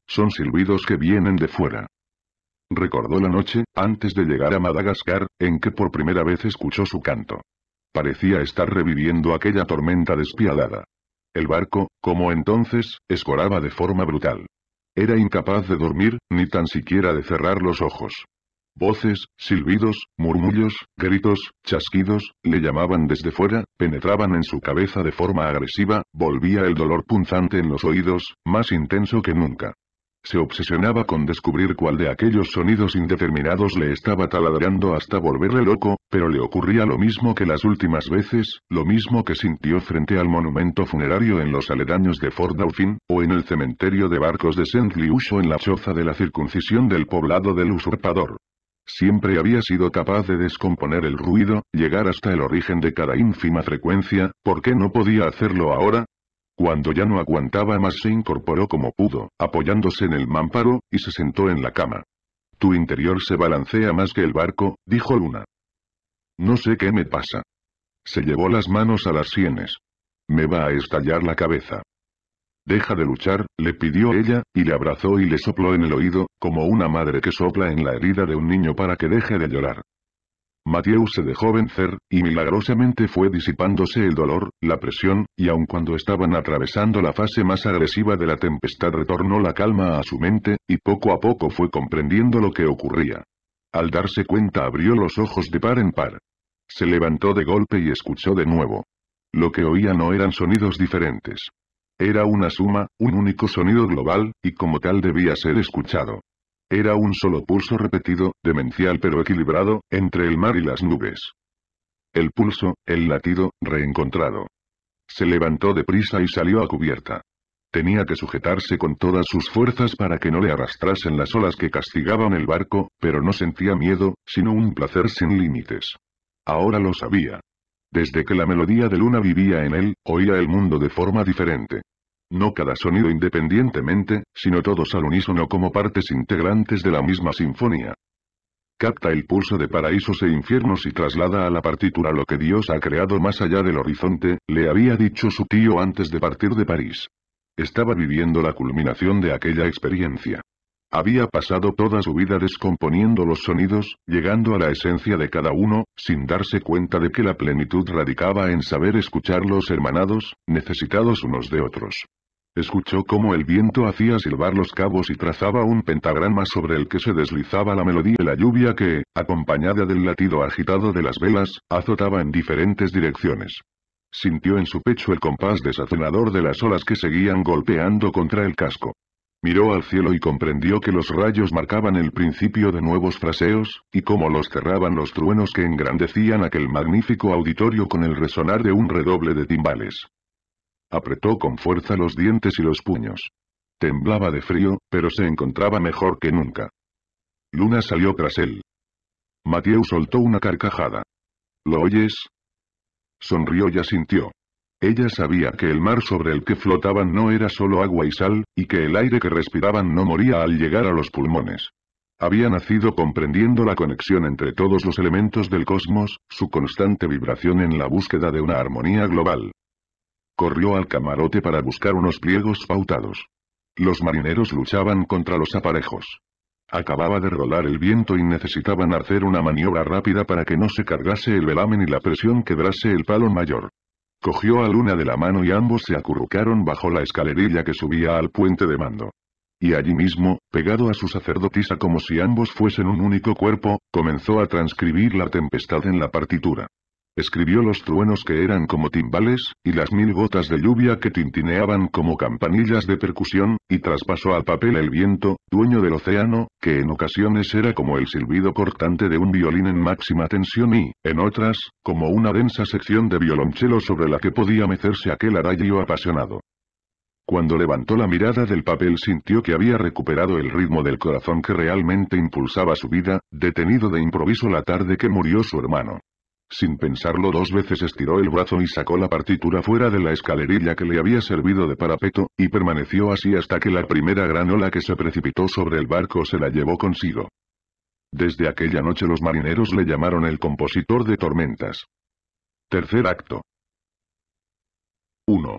Son silbidos que vienen de fuera. Recordó la noche, antes de llegar a Madagascar, en que por primera vez escuchó su canto. Parecía estar reviviendo aquella tormenta despiadada. El barco, como entonces, escoraba de forma brutal. Era incapaz de dormir, ni tan siquiera de cerrar los ojos. Voces, silbidos, murmullos, gritos, chasquidos, le llamaban desde fuera, penetraban en su cabeza de forma agresiva, volvía el dolor punzante en los oídos, más intenso que nunca. Se obsesionaba con descubrir cuál de aquellos sonidos indeterminados le estaba taladrando hasta volverle loco, pero le ocurría lo mismo que las últimas veces, lo mismo que sintió frente al monumento funerario en los aledaños de Fort Dauphin, o en el cementerio de barcos de saint Liuso en la choza de la circuncisión del poblado del usurpador. Siempre había sido capaz de descomponer el ruido, llegar hasta el origen de cada ínfima frecuencia, ¿por qué no podía hacerlo ahora? Cuando ya no aguantaba más se incorporó como pudo, apoyándose en el mamparo, y se sentó en la cama. Tu interior se balancea más que el barco, dijo Luna. No sé qué me pasa. Se llevó las manos a las sienes. Me va a estallar la cabeza. Deja de luchar, le pidió ella, y le abrazó y le sopló en el oído, como una madre que sopla en la herida de un niño para que deje de llorar. Mateus se dejó vencer, y milagrosamente fue disipándose el dolor, la presión, y aun cuando estaban atravesando la fase más agresiva de la tempestad retornó la calma a su mente, y poco a poco fue comprendiendo lo que ocurría. Al darse cuenta abrió los ojos de par en par. Se levantó de golpe y escuchó de nuevo. Lo que oía no eran sonidos diferentes. Era una suma, un único sonido global, y como tal debía ser escuchado. Era un solo pulso repetido, demencial pero equilibrado, entre el mar y las nubes. El pulso, el latido, reencontrado. Se levantó deprisa y salió a cubierta. Tenía que sujetarse con todas sus fuerzas para que no le arrastrasen las olas que castigaban el barco, pero no sentía miedo, sino un placer sin límites. Ahora lo sabía. Desde que la melodía de Luna vivía en él, oía el mundo de forma diferente no cada sonido independientemente, sino todos al unísono como partes integrantes de la misma sinfonía. Capta el pulso de paraísos e infiernos y traslada a la partitura lo que Dios ha creado más allá del horizonte, le había dicho su tío antes de partir de París. Estaba viviendo la culminación de aquella experiencia. Había pasado toda su vida descomponiendo los sonidos, llegando a la esencia de cada uno, sin darse cuenta de que la plenitud radicaba en saber escuchar los hermanados, necesitados unos de otros. Escuchó cómo el viento hacía silbar los cabos y trazaba un pentagrama sobre el que se deslizaba la melodía y la lluvia que, acompañada del latido agitado de las velas, azotaba en diferentes direcciones. Sintió en su pecho el compás desazonador de las olas que seguían golpeando contra el casco. Miró al cielo y comprendió que los rayos marcaban el principio de nuevos fraseos, y cómo los cerraban los truenos que engrandecían aquel magnífico auditorio con el resonar de un redoble de timbales. Apretó con fuerza los dientes y los puños. Temblaba de frío, pero se encontraba mejor que nunca. Luna salió tras él. Mathieu soltó una carcajada. ¿Lo oyes? Sonrió y asintió. Ella sabía que el mar sobre el que flotaban no era solo agua y sal, y que el aire que respiraban no moría al llegar a los pulmones. Había nacido comprendiendo la conexión entre todos los elementos del cosmos, su constante vibración en la búsqueda de una armonía global. Corrió al camarote para buscar unos pliegos pautados. Los marineros luchaban contra los aparejos. Acababa de rolar el viento y necesitaban hacer una maniobra rápida para que no se cargase el velamen y la presión quebrase el palo mayor. Cogió a Luna de la mano y ambos se acurrucaron bajo la escalerilla que subía al puente de mando. Y allí mismo, pegado a su sacerdotisa como si ambos fuesen un único cuerpo, comenzó a transcribir la tempestad en la partitura. Escribió los truenos que eran como timbales, y las mil gotas de lluvia que tintineaban como campanillas de percusión, y traspasó al papel el viento, dueño del océano, que en ocasiones era como el silbido cortante de un violín en máxima tensión y, en otras, como una densa sección de violonchelo sobre la que podía mecerse aquel arallo apasionado. Cuando levantó la mirada del papel sintió que había recuperado el ritmo del corazón que realmente impulsaba su vida, detenido de improviso la tarde que murió su hermano. Sin pensarlo dos veces estiró el brazo y sacó la partitura fuera de la escalerilla que le había servido de parapeto, y permaneció así hasta que la primera gran ola que se precipitó sobre el barco se la llevó consigo. Desde aquella noche los marineros le llamaron el compositor de tormentas. Tercer acto. 1.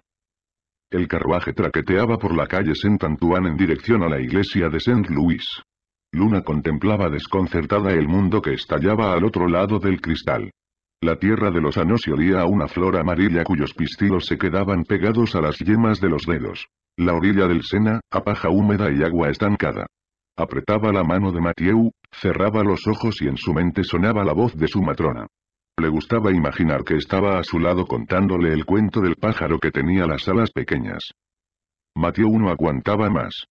El carruaje traqueteaba por la calle Saint Antoine en dirección a la iglesia de Saint Louis. Luna contemplaba desconcertada el mundo que estallaba al otro lado del cristal. La tierra de los anos y olía a una flor amarilla cuyos pistilos se quedaban pegados a las yemas de los dedos. La orilla del Sena, a paja húmeda y agua estancada. Apretaba la mano de Mathieu, cerraba los ojos y en su mente sonaba la voz de su matrona. Le gustaba imaginar que estaba a su lado contándole el cuento del pájaro que tenía las alas pequeñas. Mathieu no aguantaba más.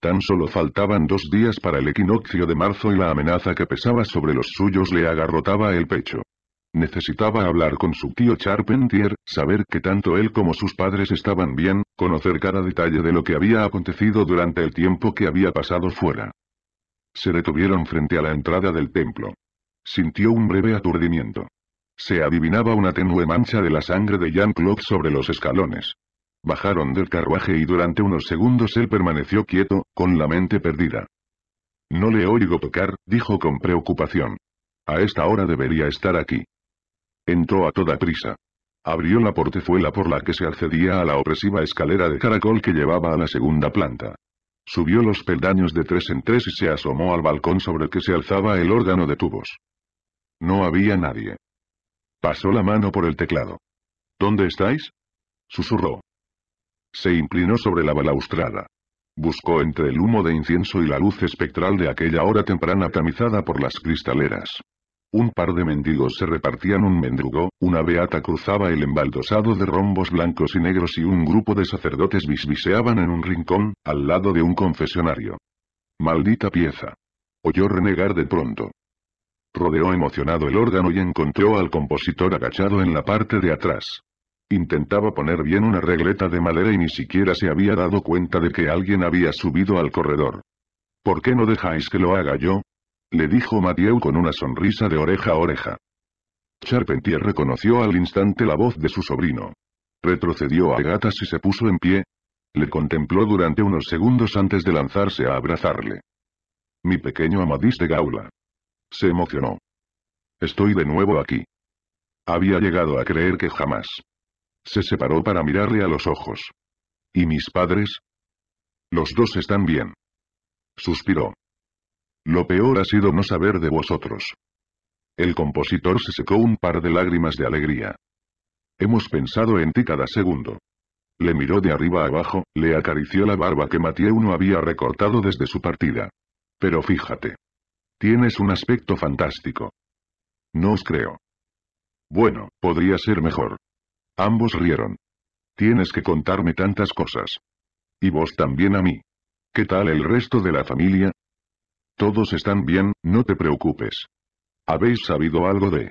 Tan solo faltaban dos días para el equinoccio de marzo y la amenaza que pesaba sobre los suyos le agarrotaba el pecho. Necesitaba hablar con su tío Charpentier, saber que tanto él como sus padres estaban bien, conocer cada detalle de lo que había acontecido durante el tiempo que había pasado fuera. Se detuvieron frente a la entrada del templo. Sintió un breve aturdimiento. Se adivinaba una tenue mancha de la sangre de Jean-Claude sobre los escalones. Bajaron del carruaje y durante unos segundos él permaneció quieto, con la mente perdida. No le oigo tocar, dijo con preocupación. A esta hora debería estar aquí. Entró a toda prisa. Abrió la portezuela por la que se accedía a la opresiva escalera de caracol que llevaba a la segunda planta. Subió los peldaños de tres en tres y se asomó al balcón sobre el que se alzaba el órgano de tubos. No había nadie. Pasó la mano por el teclado. ¿Dónde estáis? susurró. Se inclinó sobre la balaustrada. Buscó entre el humo de incienso y la luz espectral de aquella hora temprana tamizada por las cristaleras. Un par de mendigos se repartían un mendrugo, una beata cruzaba el embaldosado de rombos blancos y negros y un grupo de sacerdotes bisbiseaban en un rincón, al lado de un confesionario. Maldita pieza. Oyó renegar de pronto. Rodeó emocionado el órgano y encontró al compositor agachado en la parte de atrás. Intentaba poner bien una regleta de madera y ni siquiera se había dado cuenta de que alguien había subido al corredor. ¿Por qué no dejáis que lo haga yo? le dijo Mathieu con una sonrisa de oreja a oreja. Charpentier reconoció al instante la voz de su sobrino. Retrocedió a gatas y se puso en pie. Le contempló durante unos segundos antes de lanzarse a abrazarle. Mi pequeño Amadís de Gaula. Se emocionó. Estoy de nuevo aquí. Había llegado a creer que jamás. Se separó para mirarle a los ojos. ¿Y mis padres? Los dos están bien. Suspiró. Lo peor ha sido no saber de vosotros. El compositor se secó un par de lágrimas de alegría. Hemos pensado en ti cada segundo. Le miró de arriba abajo, le acarició la barba que Mathieu no había recortado desde su partida. Pero fíjate. Tienes un aspecto fantástico. No os creo. Bueno, podría ser mejor. Ambos rieron. Tienes que contarme tantas cosas. Y vos también a mí. ¿Qué tal el resto de la familia? Todos están bien, no te preocupes. ¿Habéis sabido algo de...?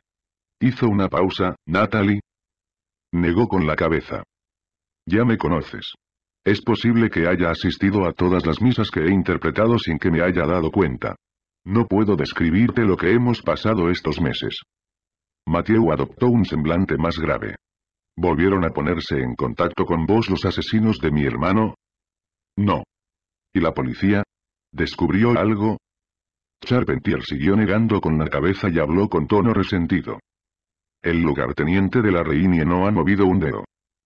Hizo una pausa, Natalie. Negó con la cabeza. Ya me conoces. Es posible que haya asistido a todas las misas que he interpretado sin que me haya dado cuenta. No puedo describirte lo que hemos pasado estos meses. Mateo adoptó un semblante más grave. ¿Volvieron a ponerse en contacto con vos los asesinos de mi hermano? No. ¿Y la policía? ¿Descubrió algo? Charpentier siguió negando con la cabeza y habló con tono resentido. El lugarteniente de la reina no ha movido un dedo.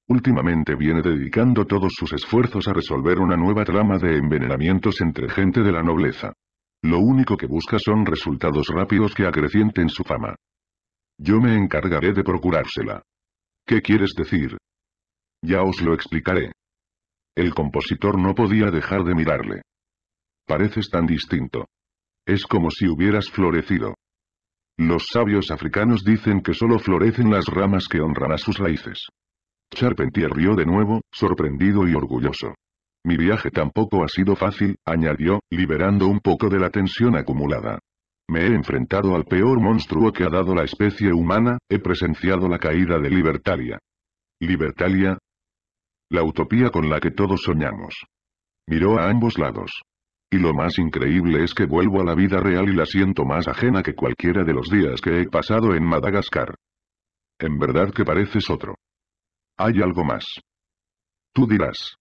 Últimamente viene dedicando todos sus esfuerzos a resolver una nueva trama de envenenamientos entre gente de la nobleza. Lo único que busca son resultados rápidos que acrecienten su fama. Yo me encargaré de procurársela. ¿Qué quieres decir? Ya os lo explicaré. El compositor no podía dejar de mirarle. Pareces tan distinto. Es como si hubieras florecido. Los sabios africanos dicen que solo florecen las ramas que honran a sus raíces. Charpentier rió de nuevo, sorprendido y orgulloso. Mi viaje tampoco ha sido fácil, añadió, liberando un poco de la tensión acumulada. Me he enfrentado al peor monstruo que ha dado la especie humana, he presenciado la caída de Libertalia. Libertalia. La utopía con la que todos soñamos. Miró a ambos lados. Y lo más increíble es que vuelvo a la vida real y la siento más ajena que cualquiera de los días que he pasado en Madagascar. En verdad que pareces otro. Hay algo más. Tú dirás.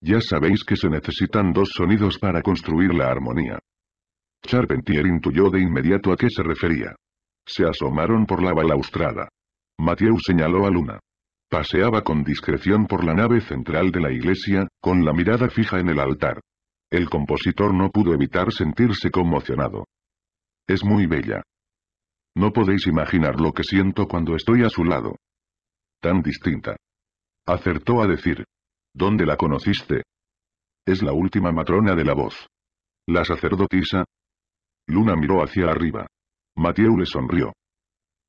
Ya sabéis que se necesitan dos sonidos para construir la armonía. Charpentier intuyó de inmediato a qué se refería. Se asomaron por la balaustrada. Mathieu señaló a Luna. Paseaba con discreción por la nave central de la iglesia, con la mirada fija en el altar. El compositor no pudo evitar sentirse conmocionado. Es muy bella. No podéis imaginar lo que siento cuando estoy a su lado. Tan distinta. Acertó a decir. ¿Dónde la conociste? Es la última matrona de la voz. La sacerdotisa. Luna miró hacia arriba. Mathieu le sonrió.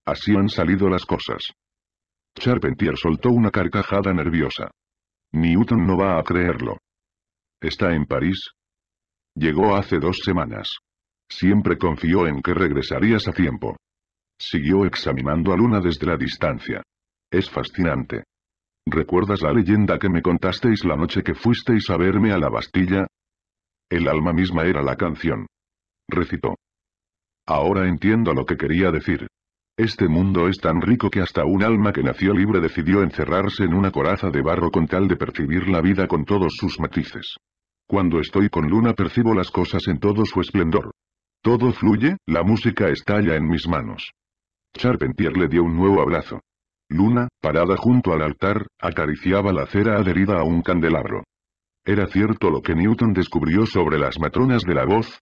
Así han salido las cosas. Charpentier soltó una carcajada nerviosa. Newton no va a creerlo. Está en París. Llegó hace dos semanas. Siempre confió en que regresarías a tiempo. Siguió examinando a Luna desde la distancia. Es fascinante. ¿Recuerdas la leyenda que me contasteis la noche que fuisteis a verme a la Bastilla? El alma misma era la canción. Recitó. Ahora entiendo lo que quería decir. Este mundo es tan rico que hasta un alma que nació libre decidió encerrarse en una coraza de barro con tal de percibir la vida con todos sus matices. Cuando estoy con Luna percibo las cosas en todo su esplendor. Todo fluye, la música estalla en mis manos. Charpentier le dio un nuevo abrazo. Luna, parada junto al altar, acariciaba la cera adherida a un candelabro. ¿Era cierto lo que Newton descubrió sobre las matronas de la voz?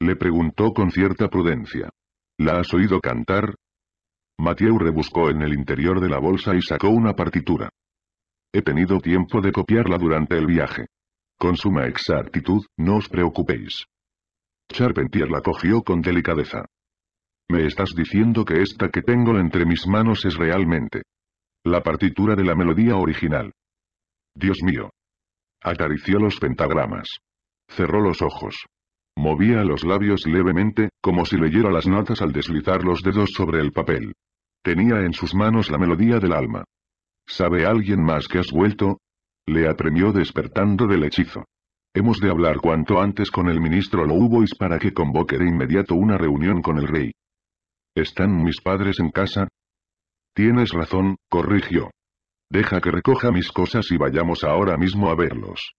Le preguntó con cierta prudencia. ¿La has oído cantar? Mathieu rebuscó en el interior de la bolsa y sacó una partitura. He tenido tiempo de copiarla durante el viaje. Con suma exactitud, no os preocupéis. Charpentier la cogió con delicadeza. ¿Me estás diciendo que esta que tengo entre mis manos es realmente la partitura de la melodía original? Dios mío. Acarició los pentagramas. Cerró los ojos. Movía los labios levemente, como si leyera las notas al deslizar los dedos sobre el papel. Tenía en sus manos la melodía del alma. ¿Sabe alguien más que has vuelto? Le apremió despertando del hechizo. Hemos de hablar cuanto antes con el ministro Louvois para que convoque de inmediato una reunión con el rey. ¿Están mis padres en casa? Tienes razón, corrigió. Deja que recoja mis cosas y vayamos ahora mismo a verlos.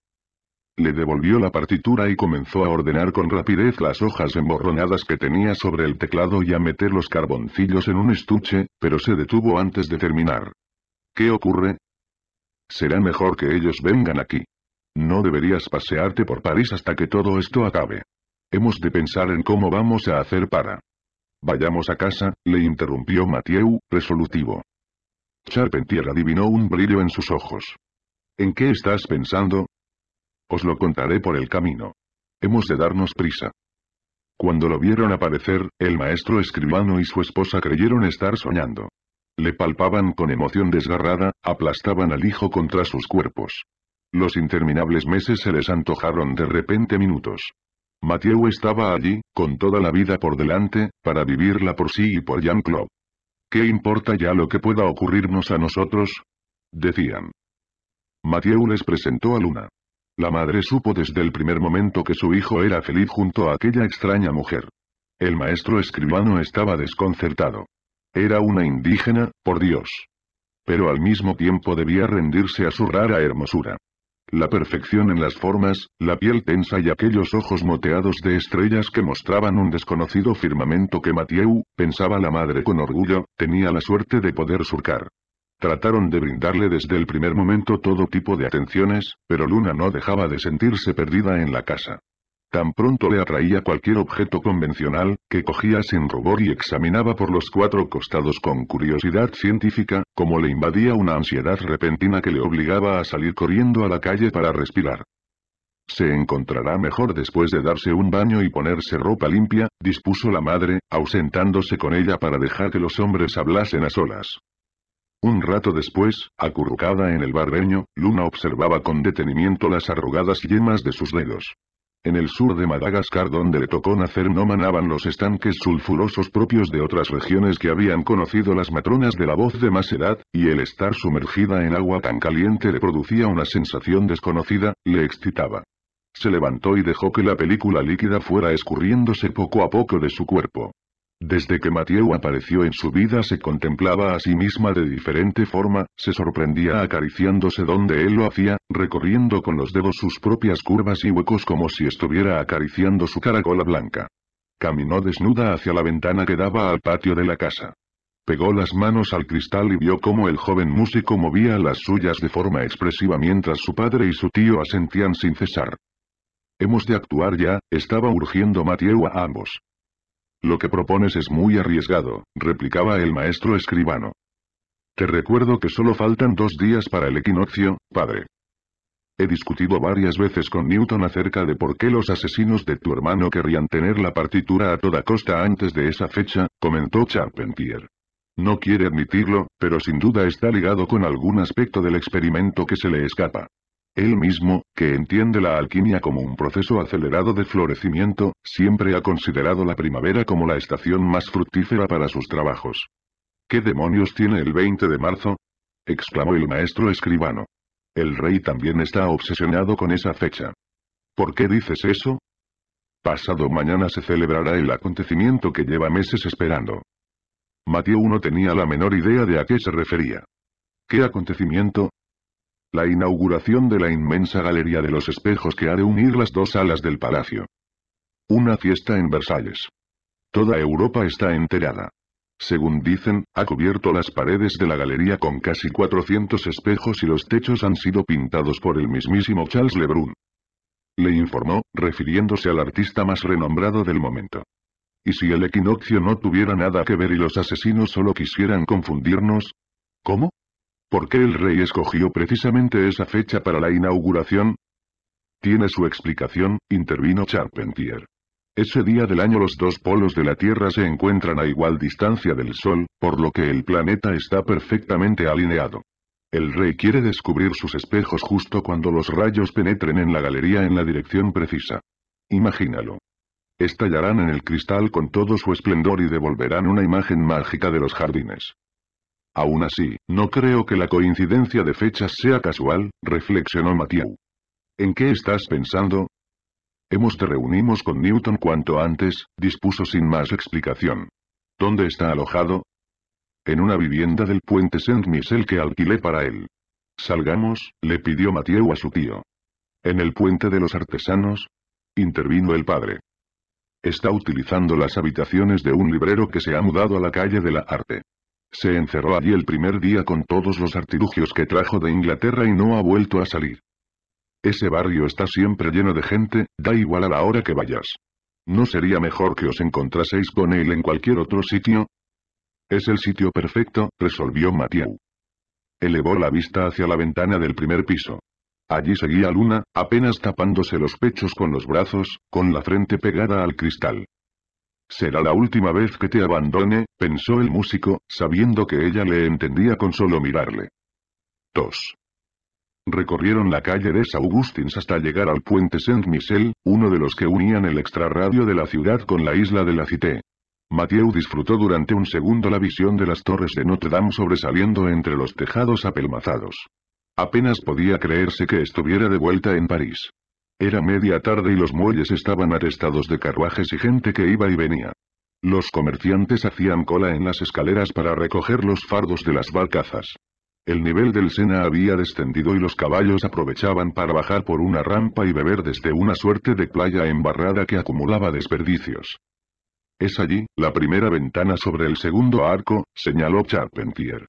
Le devolvió la partitura y comenzó a ordenar con rapidez las hojas emborronadas que tenía sobre el teclado y a meter los carboncillos en un estuche, pero se detuvo antes de terminar. ¿Qué ocurre? Será mejor que ellos vengan aquí. No deberías pasearte por París hasta que todo esto acabe. Hemos de pensar en cómo vamos a hacer para... Vayamos a casa, le interrumpió Mathieu, resolutivo. Charpentier adivinó un brillo en sus ojos. ¿En qué estás pensando? Os lo contaré por el camino. Hemos de darnos prisa. Cuando lo vieron aparecer, el maestro escribano y su esposa creyeron estar soñando. Le palpaban con emoción desgarrada, aplastaban al hijo contra sus cuerpos. Los interminables meses se les antojaron de repente minutos. Mathieu estaba allí, con toda la vida por delante, para vivirla por sí y por Jean-Claude. ¿Qué importa ya lo que pueda ocurrirnos a nosotros? Decían. Mathieu les presentó a Luna. La madre supo desde el primer momento que su hijo era feliz junto a aquella extraña mujer. El maestro escribano estaba desconcertado. Era una indígena, por Dios. Pero al mismo tiempo debía rendirse a su rara hermosura. La perfección en las formas, la piel tensa y aquellos ojos moteados de estrellas que mostraban un desconocido firmamento que Mathieu, pensaba la madre con orgullo, tenía la suerte de poder surcar. Trataron de brindarle desde el primer momento todo tipo de atenciones, pero Luna no dejaba de sentirse perdida en la casa. Tan pronto le atraía cualquier objeto convencional, que cogía sin rubor y examinaba por los cuatro costados con curiosidad científica, como le invadía una ansiedad repentina que le obligaba a salir corriendo a la calle para respirar. Se encontrará mejor después de darse un baño y ponerse ropa limpia, dispuso la madre, ausentándose con ella para dejar que los hombres hablasen a solas. Un rato después, acurrucada en el barbeño, Luna observaba con detenimiento las arrugadas yemas de sus dedos. En el sur de Madagascar donde le tocó nacer no manaban los estanques sulfurosos propios de otras regiones que habían conocido las matronas de la voz de más edad, y el estar sumergida en agua tan caliente le producía una sensación desconocida, le excitaba. Se levantó y dejó que la película líquida fuera escurriéndose poco a poco de su cuerpo. Desde que Matieu apareció en su vida se contemplaba a sí misma de diferente forma, se sorprendía acariciándose donde él lo hacía, recorriendo con los dedos sus propias curvas y huecos como si estuviera acariciando su caracola blanca. Caminó desnuda hacia la ventana que daba al patio de la casa. Pegó las manos al cristal y vio cómo el joven músico movía las suyas de forma expresiva mientras su padre y su tío asentían sin cesar. Hemos de actuar ya, estaba urgiendo Matieu a ambos. Lo que propones es muy arriesgado, replicaba el maestro escribano. Te recuerdo que solo faltan dos días para el equinoccio, padre. He discutido varias veces con Newton acerca de por qué los asesinos de tu hermano querrían tener la partitura a toda costa antes de esa fecha, comentó Charpentier. No quiere admitirlo, pero sin duda está ligado con algún aspecto del experimento que se le escapa. Él mismo, que entiende la alquimia como un proceso acelerado de florecimiento, siempre ha considerado la primavera como la estación más fructífera para sus trabajos. ¿Qué demonios tiene el 20 de marzo? exclamó el maestro escribano. El rey también está obsesionado con esa fecha. ¿Por qué dices eso? Pasado mañana se celebrará el acontecimiento que lleva meses esperando. Mateo no tenía la menor idea de a qué se refería. ¿Qué acontecimiento? la inauguración de la inmensa galería de los espejos que ha de unir las dos alas del palacio. Una fiesta en Versalles. Toda Europa está enterada. Según dicen, ha cubierto las paredes de la galería con casi 400 espejos y los techos han sido pintados por el mismísimo Charles Lebrun. Le informó, refiriéndose al artista más renombrado del momento. ¿Y si el equinoccio no tuviera nada que ver y los asesinos solo quisieran confundirnos? ¿Cómo? ¿Por qué el rey escogió precisamente esa fecha para la inauguración? Tiene su explicación, intervino Charpentier. Ese día del año los dos polos de la Tierra se encuentran a igual distancia del Sol, por lo que el planeta está perfectamente alineado. El rey quiere descubrir sus espejos justo cuando los rayos penetren en la galería en la dirección precisa. Imagínalo. Estallarán en el cristal con todo su esplendor y devolverán una imagen mágica de los jardines. Aún así, no creo que la coincidencia de fechas sea casual, reflexionó Mathieu. ¿En qué estás pensando? Hemos te reunimos con Newton cuanto antes, dispuso sin más explicación. ¿Dónde está alojado? En una vivienda del puente Saint Michel que alquilé para él. Salgamos, le pidió Mathieu a su tío. ¿En el puente de los artesanos? intervino el padre. Está utilizando las habitaciones de un librero que se ha mudado a la calle de la arte. Se encerró allí el primer día con todos los artilugios que trajo de Inglaterra y no ha vuelto a salir. Ese barrio está siempre lleno de gente, da igual a la hora que vayas. ¿No sería mejor que os encontraseis con él en cualquier otro sitio? Es el sitio perfecto, resolvió Mathieu. Elevó la vista hacia la ventana del primer piso. Allí seguía Luna, apenas tapándose los pechos con los brazos, con la frente pegada al cristal. Será la última vez que te abandone, pensó el músico, sabiendo que ella le entendía con solo mirarle. 2. Recorrieron la calle de Augustins hasta llegar al puente Saint-Michel, uno de los que unían el extrarradio de la ciudad con la isla de la Cité. Mathieu disfrutó durante un segundo la visión de las torres de Notre Dame sobresaliendo entre los tejados apelmazados. Apenas podía creerse que estuviera de vuelta en París. Era media tarde y los muelles estaban atestados de carruajes y gente que iba y venía. Los comerciantes hacían cola en las escaleras para recoger los fardos de las barcazas. El nivel del Sena había descendido y los caballos aprovechaban para bajar por una rampa y beber desde una suerte de playa embarrada que acumulaba desperdicios. Es allí, la primera ventana sobre el segundo arco, señaló Charpentier.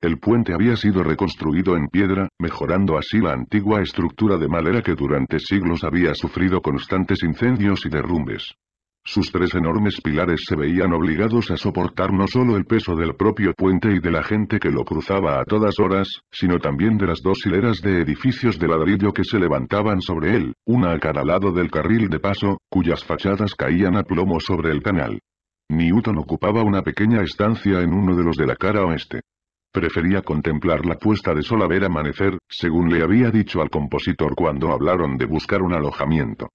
El puente había sido reconstruido en piedra, mejorando así la antigua estructura de madera que durante siglos había sufrido constantes incendios y derrumbes. Sus tres enormes pilares se veían obligados a soportar no solo el peso del propio puente y de la gente que lo cruzaba a todas horas, sino también de las dos hileras de edificios de ladrillo que se levantaban sobre él, una a cada lado del carril de paso, cuyas fachadas caían a plomo sobre el canal. Newton ocupaba una pequeña estancia en uno de los de la cara oeste. Prefería contemplar la puesta de sol a ver amanecer, según le había dicho al compositor cuando hablaron de buscar un alojamiento.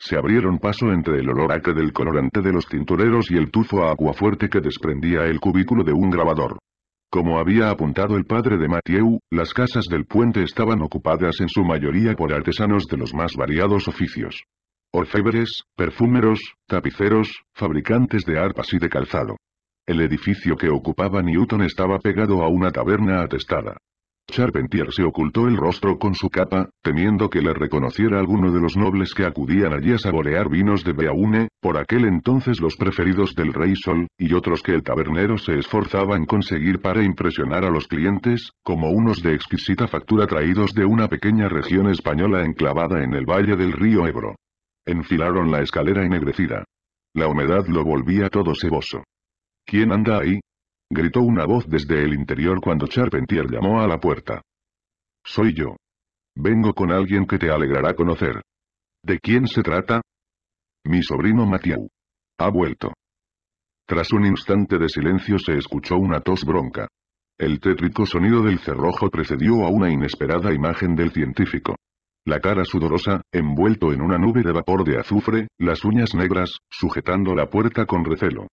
Se abrieron paso entre el olor que del colorante de los tintureros y el tufo a fuerte que desprendía el cubículo de un grabador. Como había apuntado el padre de Mathieu, las casas del puente estaban ocupadas en su mayoría por artesanos de los más variados oficios. Orfebres, perfumeros, tapiceros, fabricantes de arpas y de calzado. El edificio que ocupaba Newton estaba pegado a una taberna atestada. Charpentier se ocultó el rostro con su capa, temiendo que le reconociera alguno de los nobles que acudían allí a saborear vinos de Beaune, por aquel entonces los preferidos del rey Sol, y otros que el tabernero se esforzaba en conseguir para impresionar a los clientes, como unos de exquisita factura traídos de una pequeña región española enclavada en el valle del río Ebro. Enfilaron la escalera ennegrecida. La humedad lo volvía todo ceboso. ¿Quién anda ahí? Gritó una voz desde el interior cuando Charpentier llamó a la puerta. Soy yo. Vengo con alguien que te alegrará conocer. ¿De quién se trata? Mi sobrino Mathieu. Ha vuelto. Tras un instante de silencio se escuchó una tos bronca. El tétrico sonido del cerrojo precedió a una inesperada imagen del científico. La cara sudorosa, envuelto en una nube de vapor de azufre, las uñas negras, sujetando la puerta con recelo.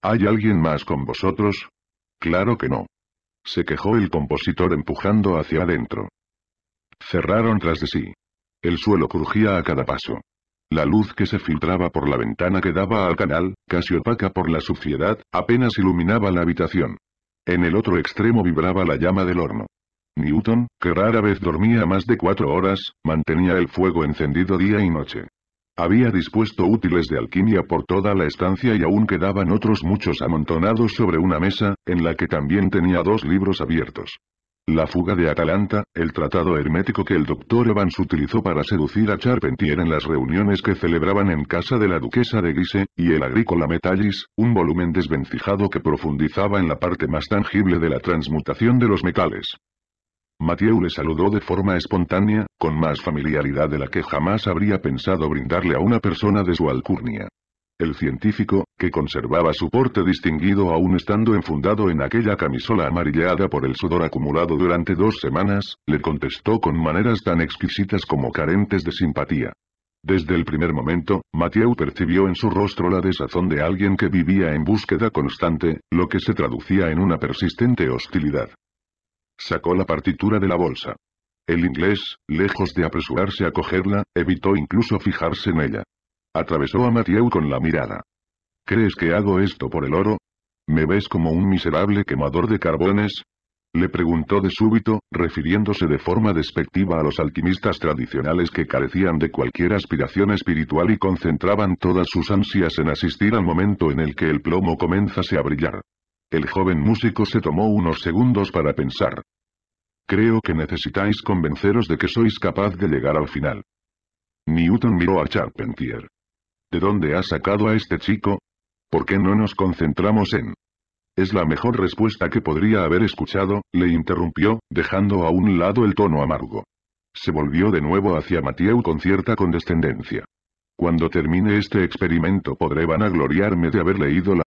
¿Hay alguien más con vosotros? Claro que no. Se quejó el compositor empujando hacia adentro. Cerraron tras de sí. El suelo crujía a cada paso. La luz que se filtraba por la ventana que daba al canal, casi opaca por la suciedad, apenas iluminaba la habitación. En el otro extremo vibraba la llama del horno. Newton, que rara vez dormía más de cuatro horas, mantenía el fuego encendido día y noche. Había dispuesto útiles de alquimia por toda la estancia y aún quedaban otros muchos amontonados sobre una mesa, en la que también tenía dos libros abiertos. La fuga de Atalanta, el tratado hermético que el doctor Evans utilizó para seducir a Charpentier en las reuniones que celebraban en casa de la duquesa de Guise, y el Agrícola Metallis, un volumen desvencijado que profundizaba en la parte más tangible de la transmutación de los metales. Mathieu le saludó de forma espontánea, con más familiaridad de la que jamás habría pensado brindarle a una persona de su alcurnia. El científico, que conservaba su porte distinguido aún estando enfundado en aquella camisola amarillada por el sudor acumulado durante dos semanas, le contestó con maneras tan exquisitas como carentes de simpatía. Desde el primer momento, Mathieu percibió en su rostro la desazón de alguien que vivía en búsqueda constante, lo que se traducía en una persistente hostilidad. Sacó la partitura de la bolsa. El inglés, lejos de apresurarse a cogerla, evitó incluso fijarse en ella. Atravesó a Mathieu con la mirada. ¿Crees que hago esto por el oro? ¿Me ves como un miserable quemador de carbones? Le preguntó de súbito, refiriéndose de forma despectiva a los alquimistas tradicionales que carecían de cualquier aspiración espiritual y concentraban todas sus ansias en asistir al momento en el que el plomo comenzase a brillar. El joven músico se tomó unos segundos para pensar. Creo que necesitáis convenceros de que sois capaz de llegar al final. Newton miró a Charpentier. ¿De dónde ha sacado a este chico? ¿Por qué no nos concentramos en...? Es la mejor respuesta que podría haber escuchado, le interrumpió, dejando a un lado el tono amargo. Se volvió de nuevo hacia Mathieu con cierta condescendencia. Cuando termine este experimento podré vanagloriarme de haber leído la